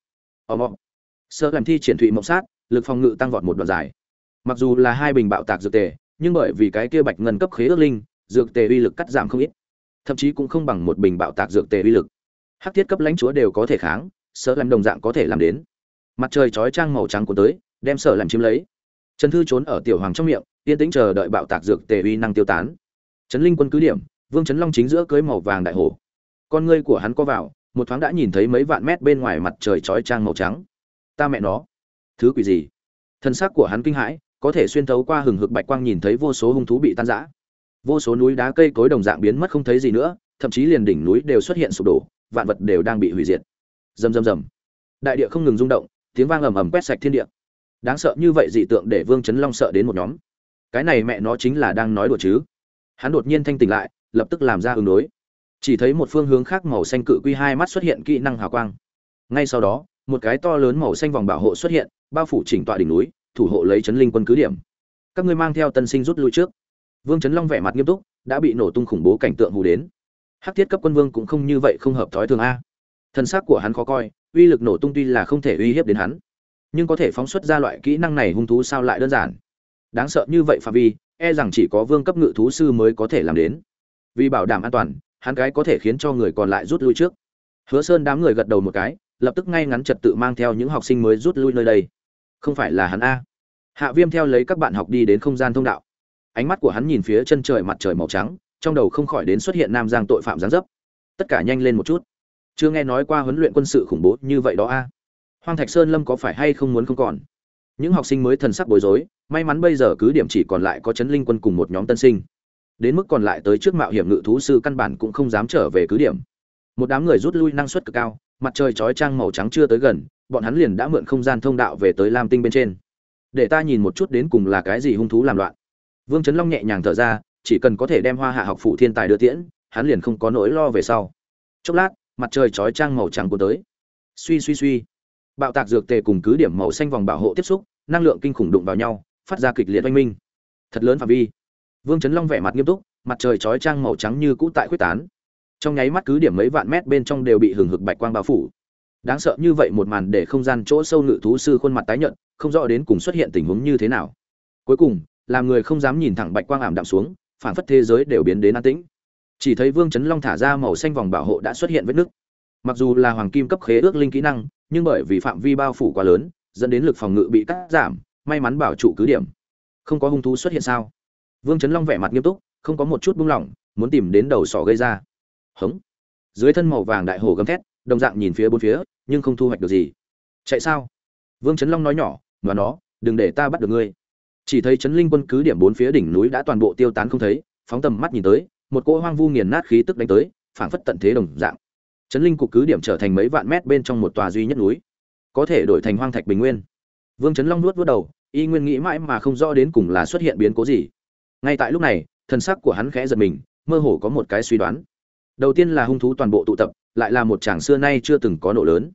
ở mọ sơ làm thi triển thụy mộng sát lực phòng ngự tăng vọt một đoạn dài mặc dù là hai bình bạo tạc dược tề nhưng bởi vì cái kia bạch ngân cấp khế ước linh dược tề uy lực cắt giảm không ít thậm chí cũng không bằng một bình bạo tạc dược tề uy lực hắc thiết cấp lãnh chúa đều có thể kháng sợ làm đồng dạng có thể làm đến mặt trời chói trang màu trắng cuốn tới đem sợ làm chiếm lấy trần thư trốn ở tiểu hoàng trong miệng yên tĩnh chờ đợi bạo tạc dược tề uy năng tiêu tán trấn linh quân cứ điểm vương trấn long chính giữa cưới màu vàng đại hồ con ngươi của hắn co vào một thoáng đã nhìn thấy mấy vạn mét bên ngoài mặt trời chói trang màu trắng ta mẹ nó thứ quỷ gì thân xác của hắn kinh hãi có thể xuyên thấu qua hừng hực bạch quang nhìn thấy vô số hung thú bị tan rã vô số núi đá cây cối đồng dạng biến mất không thấy gì nữa thậm chí liền đỉnh núi đều xuất hiện sụp đổ vạn vật đều đang bị hủy diệt rầm rầm rầm đại địa không ngừng rung động tiếng vang ầm ầm quét sạch thiên địa đáng sợ như vậy dị tượng để vương chấn long sợ đến một nhóm cái này mẹ nó chính là đang nói đùa chứ hắn đột nhiên thanh tỉnh lại lập tức làm ra ứng đối chỉ thấy một phương hướng khác màu xanh cự quy hai mắt xuất hiện kỹ năng hào quang ngay sau đó một cái to lớn màu xanh vòng bảo hộ xuất hiện bao phủ chỉnh tọa đỉnh núi thủ hộ lấy chấn linh quân cứ điểm các ngươi mang theo tân sinh rút lui trước vương chấn long vẻ mặt nghiêm túc đã bị nổ tung khủng bố cảnh tượng hù đến hắc thiết cấp quân vương cũng không như vậy không hợp thói thường a thân xác của hắn khó coi uy lực nổ tung tuy là không thể uy hiếp đến hắn nhưng có thể phóng xuất ra loại kỹ năng này hung thú sao lại đơn giản đáng sợ như vậy phạm vi e rằng chỉ có vương cấp ngự thú sư mới có thể làm đến vì bảo đảm an toàn hắn gái có thể khiến cho người còn lại rút lui trước hứa sơn đám người gật đầu một cái lập tức ngay ngắn trật tự mang theo những học sinh mới rút lui nơi đây không phải là hắn a hạ viêm theo lấy các bạn học đi đến không gian thông đạo ánh mắt của hắn nhìn phía chân trời mặt trời màu trắng trong đầu không khỏi đến xuất hiện nam giang tội phạm giáng dấp tất cả nhanh lên một chút chưa nghe nói qua huấn luyện quân sự khủng bố như vậy đó a à? hoang thạch sơn lâm có phải hay không muốn không còn những học sinh mới thần sắc bối rối may mắn bây giờ cứ điểm chỉ còn lại có chấn linh quân cùng một nhóm tân sinh đến mức còn lại tới trước mạo hiểm ngự thú sư căn bản cũng không dám trở về cứ điểm một đám người rút lui năng suất cực cao mặt trời chói trang màu trắng chưa tới gần bọn hắn liền đã mượn không gian thông đạo về tới lam tinh bên trên để ta nhìn một chút đến cùng là cái gì hung thú làm loạn vương trấn long nhẹ nhàng thở ra chỉ cần có thể đem hoa hạ học phụ thiên tài đưa tiễn hắn liền không có nỗi lo về sau chốc lát mặt trời chói trang màu trắng của tới suy suy suy bạo tạc dược tề cùng cứ điểm màu xanh vòng bảo hộ tiếp xúc năng lượng kinh khủng đụng vào nhau phát ra kịch liệt oanh minh thật lớn phạm vi vương chấn long vẻ mặt nghiêm túc mặt trời chói trang màu trắng như cũ tại quyết tán trong nháy mắt cứ điểm mấy vạn mét bên trong đều bị hừng hực bạch quang bao phủ đáng sợ như vậy một màn để không gian chỗ sâu ngự thú sư khuôn mặt tái nhợt không rõ đến cùng xuất hiện tình huống như thế nào cuối cùng làm người không dám nhìn thẳng bạch quang ảm đạm xuống phản phất thế giới đều biến đến an tĩnh chỉ thấy vương chấn long thả ra màu xanh vòng bảo hộ đã xuất hiện vết nứt mặc dù là hoàng kim cấp khế ước linh kỹ năng nhưng bởi vì phạm vi bao phủ quá lớn dẫn đến lực phòng ngự bị cắt giảm may mắn bảo trụ cứ điểm không có hung thú xuất hiện sao vương chấn long vẻ mặt nghiêm túc không có một chút buông lỏng muốn tìm đến đầu sỏ gây ra hống dưới thân màu vàng đại hồ gấm thét đồng dạng nhìn phía bốn phía nhưng không thu hoạch được gì chạy sao vương chấn long nói nhỏ và nó đừng để ta bắt được ngươi chỉ thấy chấn linh quân cứ điểm bốn phía đỉnh núi đã toàn bộ tiêu tán không thấy phóng tầm mắt nhìn tới một cỗ hoang vu nghiền nát khí tức đánh tới phảng phất tận thế đồng dạng chấn linh cục cứ điểm trở thành mấy vạn mét bên trong một tòa duy nhất núi có thể đổi thành hoang thạch bình nguyên vương chấn long nuốt vớt đầu y nguyên nghĩ mãi mà không rõ đến cùng là xuất hiện biến cố gì ngay tại lúc này thần sắc của hắn khẽ giật mình mơ hồ có một cái suy đoán đầu tiên là hung thú toàn bộ tụ tập lại là một chàng xưa nay chưa từng có nổ lớn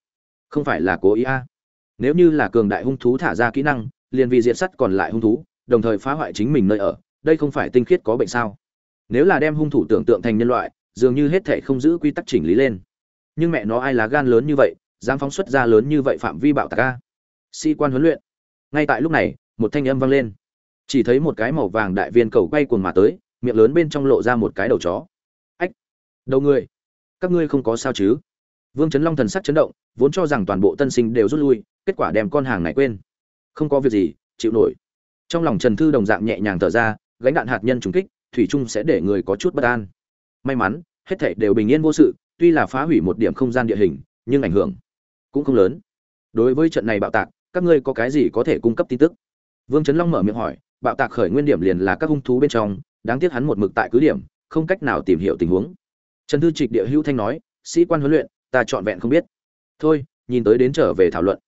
không phải là cố ý a nếu như là cường đại hung thú thả ra kỹ năng liền vì diệt sắt còn lại hung thú, đồng thời phá hoại chính mình nơi ở, đây không phải tinh khiết có bệnh sao? Nếu là đem hung thủ tưởng tượng thành nhân loại, dường như hết thể không giữ quy tắc chỉnh lý lên. Nhưng mẹ nó ai lá gan lớn như vậy, dám phóng xuất ra lớn như vậy phạm vi bạo tạc a. Sĩ quan huấn luyện. Ngay tại lúc này, một thanh âm vang lên. Chỉ thấy một cái màu vàng đại viên cầu quay cuồng mà tới, miệng lớn bên trong lộ ra một cái đầu chó. Ách, đầu người. Các ngươi không có sao chứ? Vương Chấn Long thần sắc chấn động, vốn cho rằng toàn bộ tân sinh đều rút lui, kết quả đem con hàng này quên không có việc gì chịu nổi trong lòng trần thư đồng dạng nhẹ nhàng thở ra gánh đạn hạt nhân trúng kích thủy chung sẽ để người có chút bất an may mắn hết thảy đều bình yên vô sự tuy là phá hủy một điểm không gian địa hình nhưng ảnh hưởng cũng không lớn đối với trận này bạo tạc các ngươi có cái gì có thể cung cấp tin tức vương trấn long mở miệng hỏi bạo tạc khởi nguyên điểm liền là các hung thú bên trong đáng tiếc hắn một mực tại cứ điểm không cách nào tìm hiểu tình huống trần thư trịch địa hữu thanh nói sĩ quan huấn luyện ta trọn vẹn không biết thôi nhìn tới đến trở về thảo luận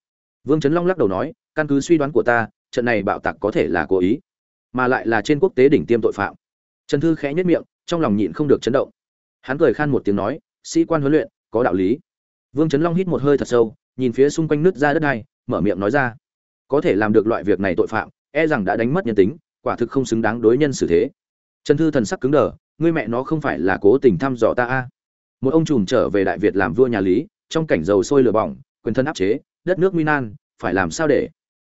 vương trấn long lắc đầu nói căn cứ suy đoán của ta trận này bạo tạc có thể là cố ý mà lại là trên quốc tế đỉnh tiêm tội phạm trần thư khẽ nhất miệng trong lòng nhịn không được chấn động hắn cười khan một tiếng nói sĩ quan huấn luyện có đạo lý vương trấn long hít một hơi thật sâu nhìn phía xung quanh nước ra đất này mở miệng nói ra có thể làm được loại việc này tội phạm e rằng đã đánh mất nhân tính quả thực không xứng đáng đối nhân xử thế trần thư thần sắc cứng đờ ngươi mẹ nó không phải là cố tình thăm dò ta a một ông trùm trở về đại việt làm vua nhà lý trong cảnh dầu sôi lửa bỏng quyền thân áp chế đất nước nguy nan phải làm sao để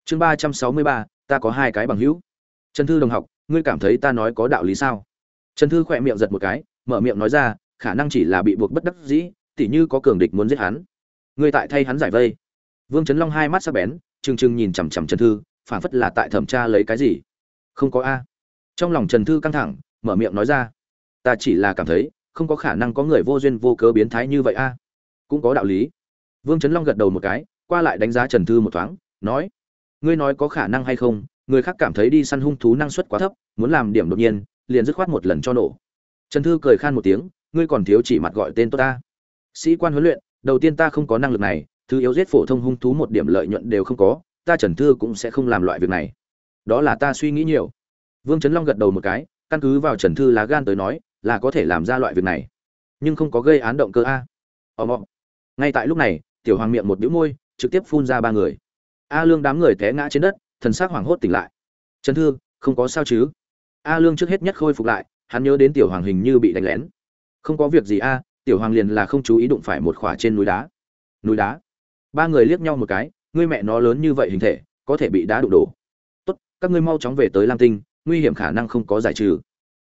chương ba trăm sáu mươi ba ta có hai cái bằng hữu trần thư đồng học ngươi cảm thấy ta nói có đạo lý sao trần thư khỏe miệng giật một cái mở miệng nói ra khả năng chỉ là bị buộc bất đắc dĩ tỉ như có cường địch muốn giết hắn ngươi tại thay hắn giải vây vương trấn long hai mắt sắc bén trừng trừng nhìn chằm chằm trần thư phản phất là tại thẩm tra lấy cái gì không có a trong lòng trần thư căng thẳng mở miệng nói ra ta chỉ là cảm thấy không có khả năng có người vô duyên vô cớ biến thái như vậy a cũng có đạo lý vương trấn long gật đầu một cái qua lại đánh giá trần thư một thoáng nói ngươi nói có khả năng hay không người khác cảm thấy đi săn hung thú năng suất quá thấp muốn làm điểm đột nhiên liền dứt khoát một lần cho nổ trần thư cười khan một tiếng ngươi còn thiếu chỉ mặt gọi tên tôi ta sĩ quan huấn luyện đầu tiên ta không có năng lực này thứ yếu giết phổ thông hung thú một điểm lợi nhuận đều không có ta trần thư cũng sẽ không làm loại việc này đó là ta suy nghĩ nhiều vương trấn long gật đầu một cái căn cứ vào trần thư lá gan tới nói là có thể làm ra loại việc này nhưng không có gây án động cơ a ò mọ ngay tại lúc này tiểu hoàng miệng một đĩu môi trực tiếp phun ra ba người a lương đám người té ngã trên đất thần s hoảng hốt tỉnh lại chấn thương không có sao chứ a lương trước hết nhất khôi phục lại hắn nhớ đến tiểu hoàng hình như bị đánh lén không có việc gì a tiểu hoàng liền là không chú ý đụng phải một khỏa trên núi đá núi đá ba người liếc nhau một cái ngươi mẹ nó lớn như vậy hình thể có thể bị đá đụng đổ tốt các ngươi mau chóng về tới lam tinh nguy hiểm khả năng không có giải trừ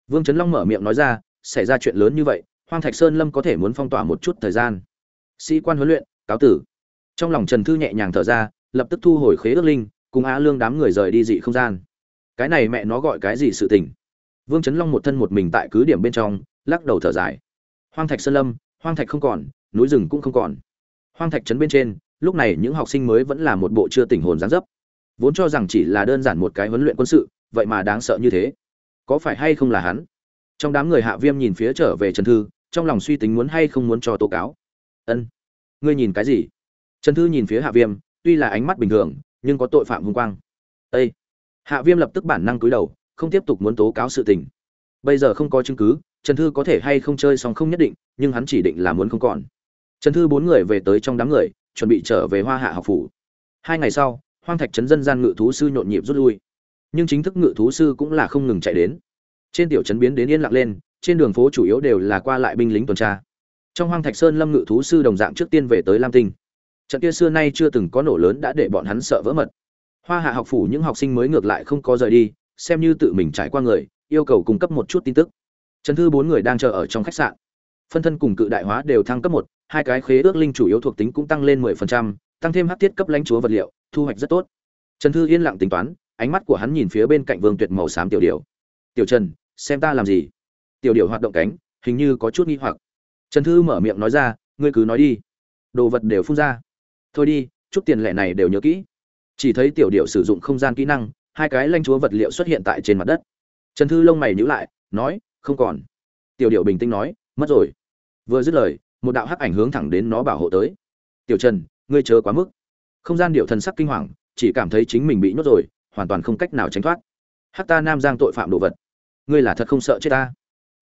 vương trấn long mở miệng nói ra xảy ra chuyện lớn như vậy hoang thạch sơn lâm có thể muốn phong tỏa một chút thời gian sĩ quan huấn luyện cáo tử trong lòng trần thư nhẹ nhàng thở ra lập tức thu hồi khế ước linh cùng á lương đám người rời đi dị không gian cái này mẹ nó gọi cái gì sự tình vương chấn long một thân một mình tại cứ điểm bên trong lắc đầu thở dài hoang thạch sơn lâm hoang thạch không còn núi rừng cũng không còn hoang thạch trấn bên trên lúc này những học sinh mới vẫn là một bộ chưa tình hồn gián dấp vốn cho rằng chỉ là đơn giản một cái huấn luyện quân sự vậy mà đáng sợ như thế có phải hay không là hắn trong đám người hạ viêm nhìn phía trở về trần thư trong lòng suy tính muốn hay không muốn cho tố cáo ân ngươi nhìn cái gì trần thư nhìn phía hạ viêm tuy là ánh mắt bình thường nhưng có tội phạm hung quang Ê! hạ viêm lập tức bản năng cúi đầu không tiếp tục muốn tố cáo sự tình bây giờ không có chứng cứ trần thư có thể hay không chơi xong không nhất định nhưng hắn chỉ định là muốn không còn trần thư bốn người về tới trong đám người chuẩn bị trở về hoa hạ học phủ hai ngày sau hoang thạch trấn dân gian ngự thú sư nhộn nhịp rút lui nhưng chính thức ngự thú sư cũng là không ngừng chạy đến trên tiểu trấn biến đến yên lặng lên trên đường phố chủ yếu đều là qua lại binh lính tuần tra trong hoang thạch sơn lâm ngự thú sư đồng dạng trước tiên về tới lam tinh trận kia xưa nay chưa từng có nổ lớn đã để bọn hắn sợ vỡ mật hoa hạ học phủ những học sinh mới ngược lại không có rời đi xem như tự mình trải qua người yêu cầu cung cấp một chút tin tức trần thư bốn người đang chờ ở trong khách sạn phân thân cùng cự đại hóa đều thăng cấp một hai cái khế ước linh chủ yếu thuộc tính cũng tăng lên mười phần trăm tăng thêm hát tiết cấp lãnh chúa vật liệu thu hoạch rất tốt trần thư yên lặng tính toán ánh mắt của hắn nhìn phía bên cạnh vương tuyệt màu xám tiểu điểu tiểu trần xem ta làm gì tiểu điểu hoạt động cánh hình như có chút nghi hoặc trần thư mở miệng nói ra ngươi cứ nói đi đồ vật đều phun ra thôi đi chút tiền lẻ này đều nhớ kỹ chỉ thấy tiểu điệu sử dụng không gian kỹ năng hai cái lanh chúa vật liệu xuất hiện tại trên mặt đất trần thư lông mày nhữ lại nói không còn tiểu điệu bình tĩnh nói mất rồi vừa dứt lời một đạo hắc ảnh hướng thẳng đến nó bảo hộ tới tiểu trần ngươi chớ quá mức không gian điệu thần sắc kinh hoàng chỉ cảm thấy chính mình bị nhốt rồi hoàn toàn không cách nào tránh thoát hắc ta nam giang tội phạm đồ vật ngươi là thật không sợ chết ta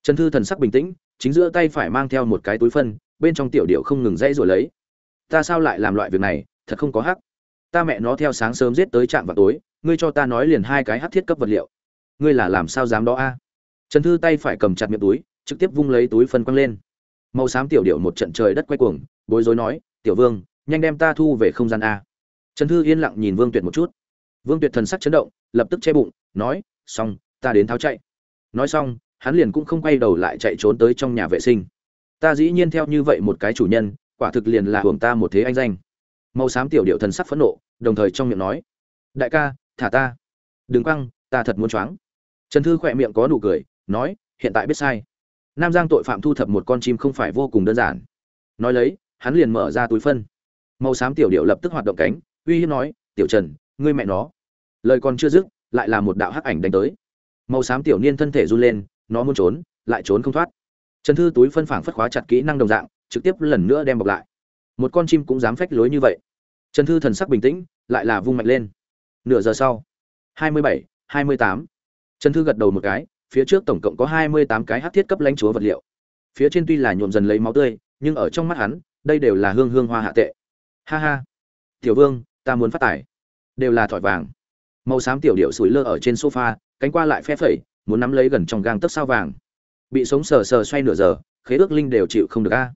trần thư thần sắc bình tĩnh chính giữa tay phải mang theo một cái túi phân bên trong tiểu điệu không ngừng dãy rồi lấy ta sao lại làm loại việc này thật không có hắc ta mẹ nó theo sáng sớm giết tới trạm vào tối ngươi cho ta nói liền hai cái hắc thiết cấp vật liệu ngươi là làm sao dám đó a trần thư tay phải cầm chặt miệng túi trực tiếp vung lấy túi phân quăng lên màu xám tiểu điệu một trận trời đất quay cuồng bối rối nói tiểu vương nhanh đem ta thu về không gian a trần thư yên lặng nhìn vương tuyệt một chút vương tuyệt thần sắc chấn động lập tức che bụng nói xong ta đến tháo chạy nói xong hắn liền cũng không quay đầu lại chạy trốn tới trong nhà vệ sinh ta dĩ nhiên theo như vậy một cái chủ nhân quả thực liền là hưởng ta một thế anh danh màu xám tiểu điệu thần sắc phẫn nộ đồng thời trong miệng nói đại ca thả ta đừng quăng ta thật muốn choáng trần thư khỏe miệng có nụ cười nói hiện tại biết sai nam giang tội phạm thu thập một con chim không phải vô cùng đơn giản nói lấy hắn liền mở ra túi phân màu xám tiểu điệu lập tức hoạt động cánh uy hiếp nói tiểu trần ngươi mẹ nó lời còn chưa dứt lại là một đạo hắc ảnh đánh tới màu xám tiểu niên thân thể run lên nó muốn trốn lại trốn không thoát trần thư túi phân phảng phất khóa chặt kỹ năng đồng dạng trực tiếp lần nữa đem bọc lại một con chim cũng dám phách lối như vậy trần thư thần sắc bình tĩnh lại là vung mạnh lên nửa giờ sau hai mươi bảy hai mươi tám trần thư gật đầu một cái phía trước tổng cộng có hai mươi tám cái hát thiết cấp lãnh chúa vật liệu phía trên tuy là nhuộm dần lấy máu tươi nhưng ở trong mắt hắn đây đều là hương hương hoa hạ tệ ha ha tiểu vương ta muốn phát tải, đều là thỏi vàng màu xám tiểu điệu sủi lơ ở trên sofa cánh qua lại phe phẩy muốn nắm lấy gần trong gang tấc sao vàng bị sống sờ sờ xoay nửa giờ khế ước linh đều chịu không được a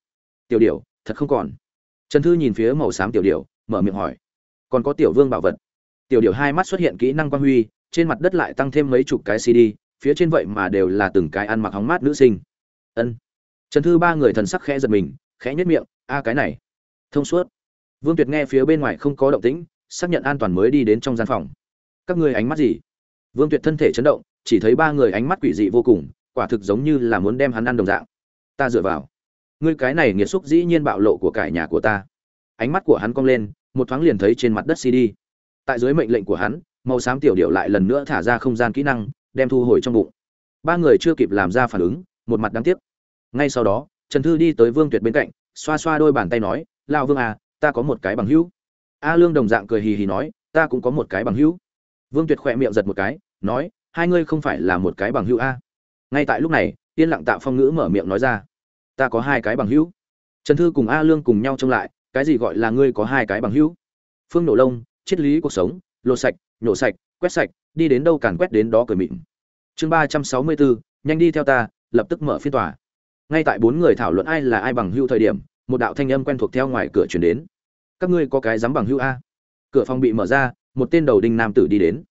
tiểu điểu thật không còn trần thư nhìn phía màu xám tiểu điểu mở miệng hỏi còn có tiểu vương bảo vật tiểu điểu hai mắt xuất hiện kỹ năng quan huy trên mặt đất lại tăng thêm mấy chục cái cd phía trên vậy mà đều là từng cái ăn mặc hóng mát nữ sinh ân trần thư ba người thần sắc khẽ giật mình khẽ nhất miệng a cái này thông suốt vương tuyệt nghe phía bên ngoài không có động tĩnh xác nhận an toàn mới đi đến trong gian phòng các người ánh mắt gì vương tuyệt thân thể chấn động chỉ thấy ba người ánh mắt quỷ dị vô cùng quả thực giống như là muốn đem hắn ăn đồng dạng ta dựa vào ngươi cái này nghiệt xúc dĩ nhiên bạo lộ của cải nhà của ta ánh mắt của hắn cong lên một thoáng liền thấy trên mặt đất cd tại dưới mệnh lệnh của hắn màu xám tiểu điệu lại lần nữa thả ra không gian kỹ năng đem thu hồi trong bụng ba người chưa kịp làm ra phản ứng một mặt đáng tiếc ngay sau đó trần thư đi tới vương tuyệt bên cạnh xoa xoa đôi bàn tay nói lao vương à ta có một cái bằng hữu a lương đồng dạng cười hì hì nói ta cũng có một cái bằng hữu vương tuyệt khỏe miệng giật một cái nói hai ngươi không phải là một cái bằng hữu a ngay tại lúc này yên lặng tạ phong ngữ mở miệng nói ra ta có hai cái bằng hữu trần thư cùng a lương cùng nhau trông lại cái gì gọi là ngươi có hai cái bằng hữu phương nổ lông triết lý cuộc sống lột sạch nhổ sạch quét sạch đi đến đâu càn quét đến đó cười mịn chương ba trăm sáu mươi bốn nhanh đi theo ta lập tức mở phiên tòa ngay tại bốn người thảo luận ai là ai bằng hữu thời điểm một đạo thanh âm quen thuộc theo ngoài cửa chuyển đến các ngươi có cái dám bằng hữu a cửa phòng bị mở ra một tên đầu đinh nam tử đi đến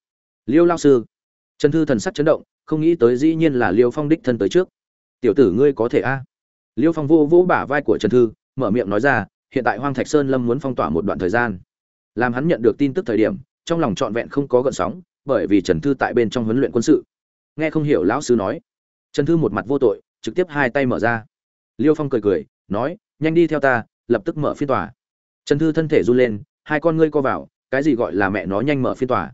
liêu lao sư trần thư thần sắc chấn động không nghĩ tới dĩ nhiên là liêu phong đích thân tới trước tiểu tử ngươi có thể a liêu phong vô vô bả vai của trần thư mở miệng nói ra hiện tại hoang thạch sơn lâm muốn phong tỏa một đoạn thời gian làm hắn nhận được tin tức thời điểm trong lòng trọn vẹn không có gợn sóng bởi vì trần thư tại bên trong huấn luyện quân sự nghe không hiểu lão sư nói trần thư một mặt vô tội trực tiếp hai tay mở ra liêu phong cười cười nói nhanh đi theo ta lập tức mở phiên tòa trần thư thân thể run lên hai con ngươi co vào cái gì gọi là mẹ nó nhanh mở phiên tòa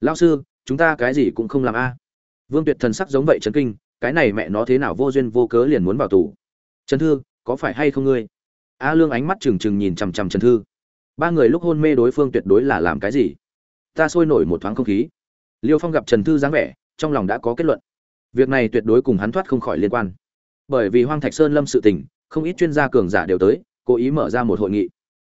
lão sư chúng ta cái gì cũng không làm a vương tuyệt thần sắc giống vậy chấn kinh cái này mẹ nó thế nào vô duyên vô cớ liền muốn vào tù trần thư có phải hay không ngươi a lương ánh mắt trừng trừng nhìn chằm chằm trần thư ba người lúc hôn mê đối phương tuyệt đối là làm cái gì ta sôi nổi một thoáng không khí liêu phong gặp trần thư dáng vẻ trong lòng đã có kết luận việc này tuyệt đối cùng hắn thoát không khỏi liên quan bởi vì hoang thạch sơn lâm sự tình không ít chuyên gia cường giả đều tới cố ý mở ra một hội nghị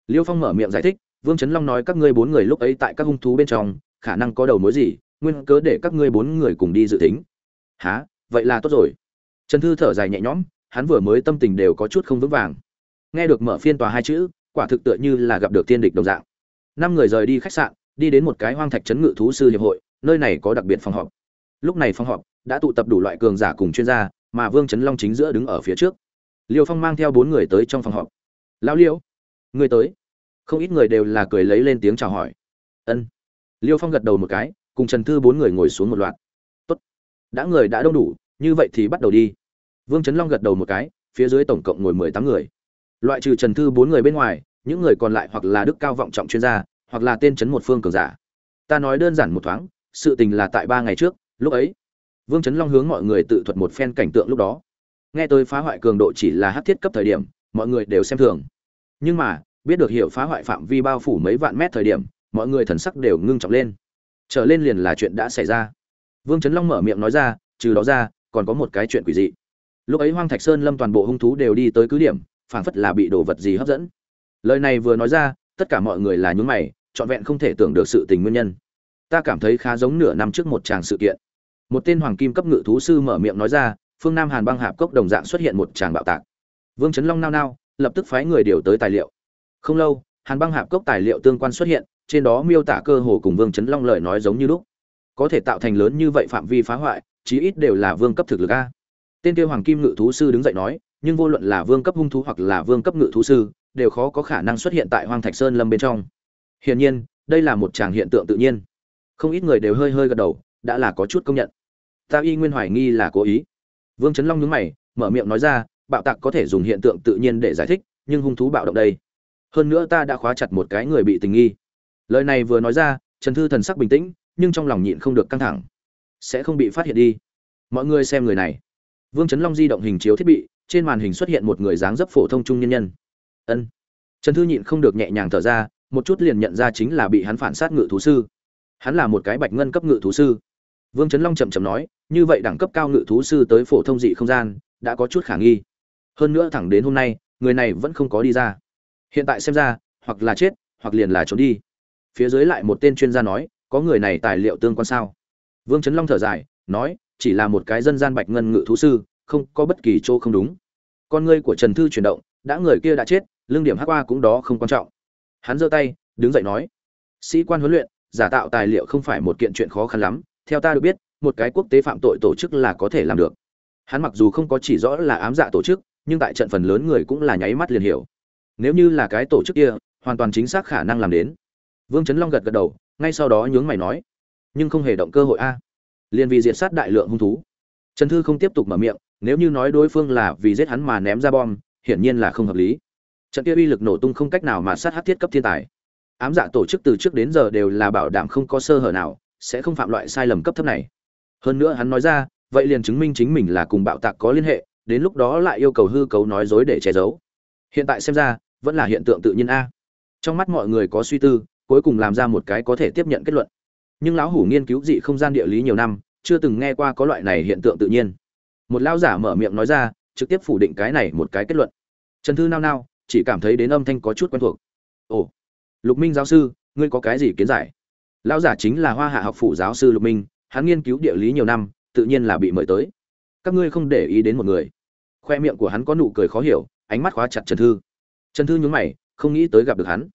liêu phong mở miệng giải thích vương trấn long nói các ngươi bốn người lúc ấy tại các hung thú bên trong khả năng có đầu mối gì nguyên cớ để các ngươi bốn người cùng đi dự tính há vậy là tốt rồi trần thư thở dài nhẹ nhõm hắn vừa mới tâm tình đều có chút không vững vàng nghe được mở phiên tòa hai chữ quả thực tựa như là gặp được tiên địch đồng dạng năm người rời đi khách sạn đi đến một cái hoang thạch trấn ngự thú sư hiệp hội nơi này có đặc biệt phòng họp lúc này phòng họp đã tụ tập đủ loại cường giả cùng chuyên gia mà vương trấn long chính giữa đứng ở phía trước liêu phong mang theo bốn người tới trong phòng họp lão liêu người tới không ít người đều là cười lấy lên tiếng chào hỏi ân liêu phong gật đầu một cái cùng trần thư bốn người ngồi xuống một loạt tốt đã người đã đông đủ như vậy thì bắt đầu đi Vương Chấn Long gật đầu một cái, phía dưới tổng cộng ngồi mười tám người. Loại trừ Trần Thư bốn người bên ngoài, những người còn lại hoặc là đức cao vọng trọng chuyên gia, hoặc là tên chấn một phương cường giả. Ta nói đơn giản một thoáng, sự tình là tại ba ngày trước, lúc ấy, Vương Chấn Long hướng mọi người tự thuật một phen cảnh tượng lúc đó. Nghe tôi phá hoại cường độ chỉ là hắc thiết cấp thời điểm, mọi người đều xem thường. Nhưng mà, biết được hiểu phá hoại phạm vi bao phủ mấy vạn mét thời điểm, mọi người thần sắc đều ngưng trọng lên. Trở lên liền là chuyện đã xảy ra. Vương Chấn Long mở miệng nói ra, trừ đó ra, còn có một cái chuyện quỷ dị lúc ấy hoang thạch sơn lâm toàn bộ hung thú đều đi tới cứ điểm phảng phất là bị đồ vật gì hấp dẫn lời này vừa nói ra tất cả mọi người là nhún mày trọn vẹn không thể tưởng được sự tình nguyên nhân ta cảm thấy khá giống nửa năm trước một tràng sự kiện một tên hoàng kim cấp ngự thú sư mở miệng nói ra phương nam hàn băng hạp cốc đồng dạng xuất hiện một tràng bạo tạc vương trấn long nao nao lập tức phái người điều tới tài liệu không lâu hàn băng hạp cốc tài liệu tương quan xuất hiện trên đó miêu tả cơ hồ cùng vương trấn long lời nói giống như lúc có thể tạo thành lớn như vậy phạm vi phá hoại chí ít đều là vương cấp thực lực a tên kia hoàng kim ngự thú sư đứng dậy nói nhưng vô luận là vương cấp hung thú hoặc là vương cấp ngự thú sư đều khó có khả năng xuất hiện tại hoang thạch sơn lâm bên trong hiển nhiên đây là một tràng hiện tượng tự nhiên không ít người đều hơi hơi gật đầu đã là có chút công nhận ta y nguyên hoài nghi là cố ý vương trấn long nhúng mày mở miệng nói ra bạo tạc có thể dùng hiện tượng tự nhiên để giải thích nhưng hung thú bạo động đây hơn nữa ta đã khóa chặt một cái người bị tình nghi lời này vừa nói ra trần thư thần sắc bình tĩnh nhưng trong lòng nhịn không được căng thẳng sẽ không bị phát hiện đi mọi người xem người này Vương Chấn Long di động hình chiếu thiết bị, trên màn hình xuất hiện một người dáng dấp phổ thông trung nhân nhân. Ân. Trần Thư nhịn không được nhẹ nhàng thở ra, một chút liền nhận ra chính là bị hắn phản sát ngự thú sư. Hắn là một cái bạch ngân cấp ngự thú sư. Vương Chấn Long chậm chậm nói, như vậy đẳng cấp cao ngự thú sư tới phổ thông dị không gian, đã có chút khả nghi. Hơn nữa thẳng đến hôm nay, người này vẫn không có đi ra. Hiện tại xem ra, hoặc là chết, hoặc liền là trốn đi. Phía dưới lại một tên chuyên gia nói, có người này tài liệu tương quan sao? Vương Chấn Long thở dài, nói, chỉ là một cái dân gian bạch ngân ngự thú sư không có bất kỳ chỗ không đúng con ngươi của trần thư chuyển động đã người kia đã chết lương điểm hắc qua cũng đó không quan trọng hắn giơ tay đứng dậy nói sĩ quan huấn luyện giả tạo tài liệu không phải một kiện chuyện khó khăn lắm theo ta được biết một cái quốc tế phạm tội tổ chức là có thể làm được hắn mặc dù không có chỉ rõ là ám dạ tổ chức nhưng tại trận phần lớn người cũng là nháy mắt liền hiểu nếu như là cái tổ chức kia hoàn toàn chính xác khả năng làm đến vương chấn long gật gật đầu ngay sau đó nhướng mày nói nhưng không hề động cơ hội a liền vì diệt sát đại lượng hung thú trần thư không tiếp tục mở miệng nếu như nói đối phương là vì giết hắn mà ném ra bom hiển nhiên là không hợp lý trận kia uy lực nổ tung không cách nào mà sát hắc thiết cấp thiên tài ám dạ tổ chức từ trước đến giờ đều là bảo đảm không có sơ hở nào sẽ không phạm loại sai lầm cấp thấp này hơn nữa hắn nói ra vậy liền chứng minh chính mình là cùng bạo tạc có liên hệ đến lúc đó lại yêu cầu hư cấu nói dối để che giấu hiện tại xem ra vẫn là hiện tượng tự nhiên a trong mắt mọi người có suy tư cuối cùng làm ra một cái có thể tiếp nhận kết luận nhưng lão hủ nghiên cứu dị không gian địa lý nhiều năm chưa từng nghe qua có loại này hiện tượng tự nhiên một lão giả mở miệng nói ra trực tiếp phủ định cái này một cái kết luận trần thư nao nao chỉ cảm thấy đến âm thanh có chút quen thuộc ồ lục minh giáo sư ngươi có cái gì kiến giải lão giả chính là hoa hạ học phủ giáo sư lục minh hắn nghiên cứu địa lý nhiều năm tự nhiên là bị mời tới các ngươi không để ý đến một người khoe miệng của hắn có nụ cười khó hiểu ánh mắt khóa chặt trần thư trần thư nhún mày không nghĩ tới gặp được hắn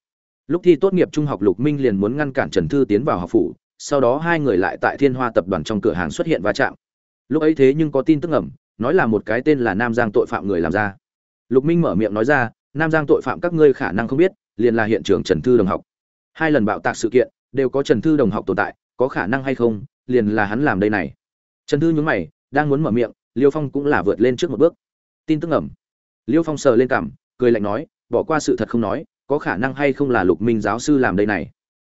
lúc thi tốt nghiệp trung học lục minh liền muốn ngăn cản trần thư tiến vào học phủ sau đó hai người lại tại Thiên Hoa tập đoàn trong cửa hàng xuất hiện va chạm. Lúc ấy thế nhưng có tin tức ngầm, nói là một cái tên là Nam Giang tội phạm người làm ra. Lục Minh mở miệng nói ra, Nam Giang tội phạm các ngươi khả năng không biết, liền là hiện trường Trần Thư Đồng học. Hai lần bạo tạc sự kiện đều có Trần Thư Đồng học tồn tại, có khả năng hay không, liền là hắn làm đây này. Trần Thư nhún mày, đang muốn mở miệng, Liêu Phong cũng là vượt lên trước một bước. Tin tức ngầm. Liêu Phong sờ lên cằm, cười lạnh nói, bỏ qua sự thật không nói, có khả năng hay không là Lục Minh giáo sư làm đây này.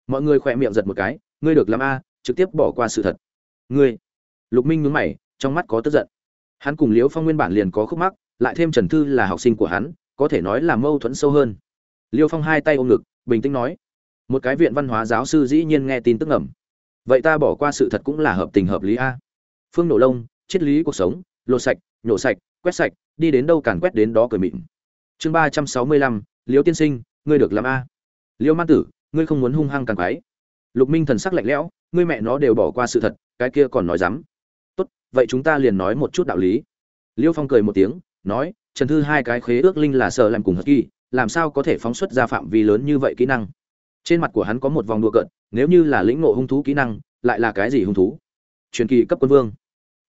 Mọi người khỏe miệng giật một cái, ngươi được làm a trực tiếp bỏ qua sự thật ngươi lục minh nhướng mày trong mắt có tức giận hắn cùng liễu phong nguyên bản liền có khúc mắc lại thêm trần thư là học sinh của hắn có thể nói là mâu thuẫn sâu hơn liêu phong hai tay ôm ngực bình tĩnh nói một cái viện văn hóa giáo sư dĩ nhiên nghe tin tức ngầm vậy ta bỏ qua sự thật cũng là hợp tình hợp lý a phương nổ lông triết lý cuộc sống lột sạch nhổ sạch quét sạch đi đến đâu càn quét đến đó cười mịn chương ba trăm sáu mươi lăm liêu tiên sinh ngươi được làm a liêu man tử ngươi không muốn hung hăng càng quái lục minh thần sắc lạnh lẽo ngươi mẹ nó đều bỏ qua sự thật cái kia còn nói dám tốt vậy chúng ta liền nói một chút đạo lý liêu phong cười một tiếng nói trần thư hai cái khế ước linh là sợ làm cùng hật kỳ làm sao có thể phóng xuất ra phạm vi lớn như vậy kỹ năng trên mặt của hắn có một vòng đua cợt nếu như là lĩnh ngộ hung thú kỹ năng lại là cái gì hung thú truyền kỳ cấp quân vương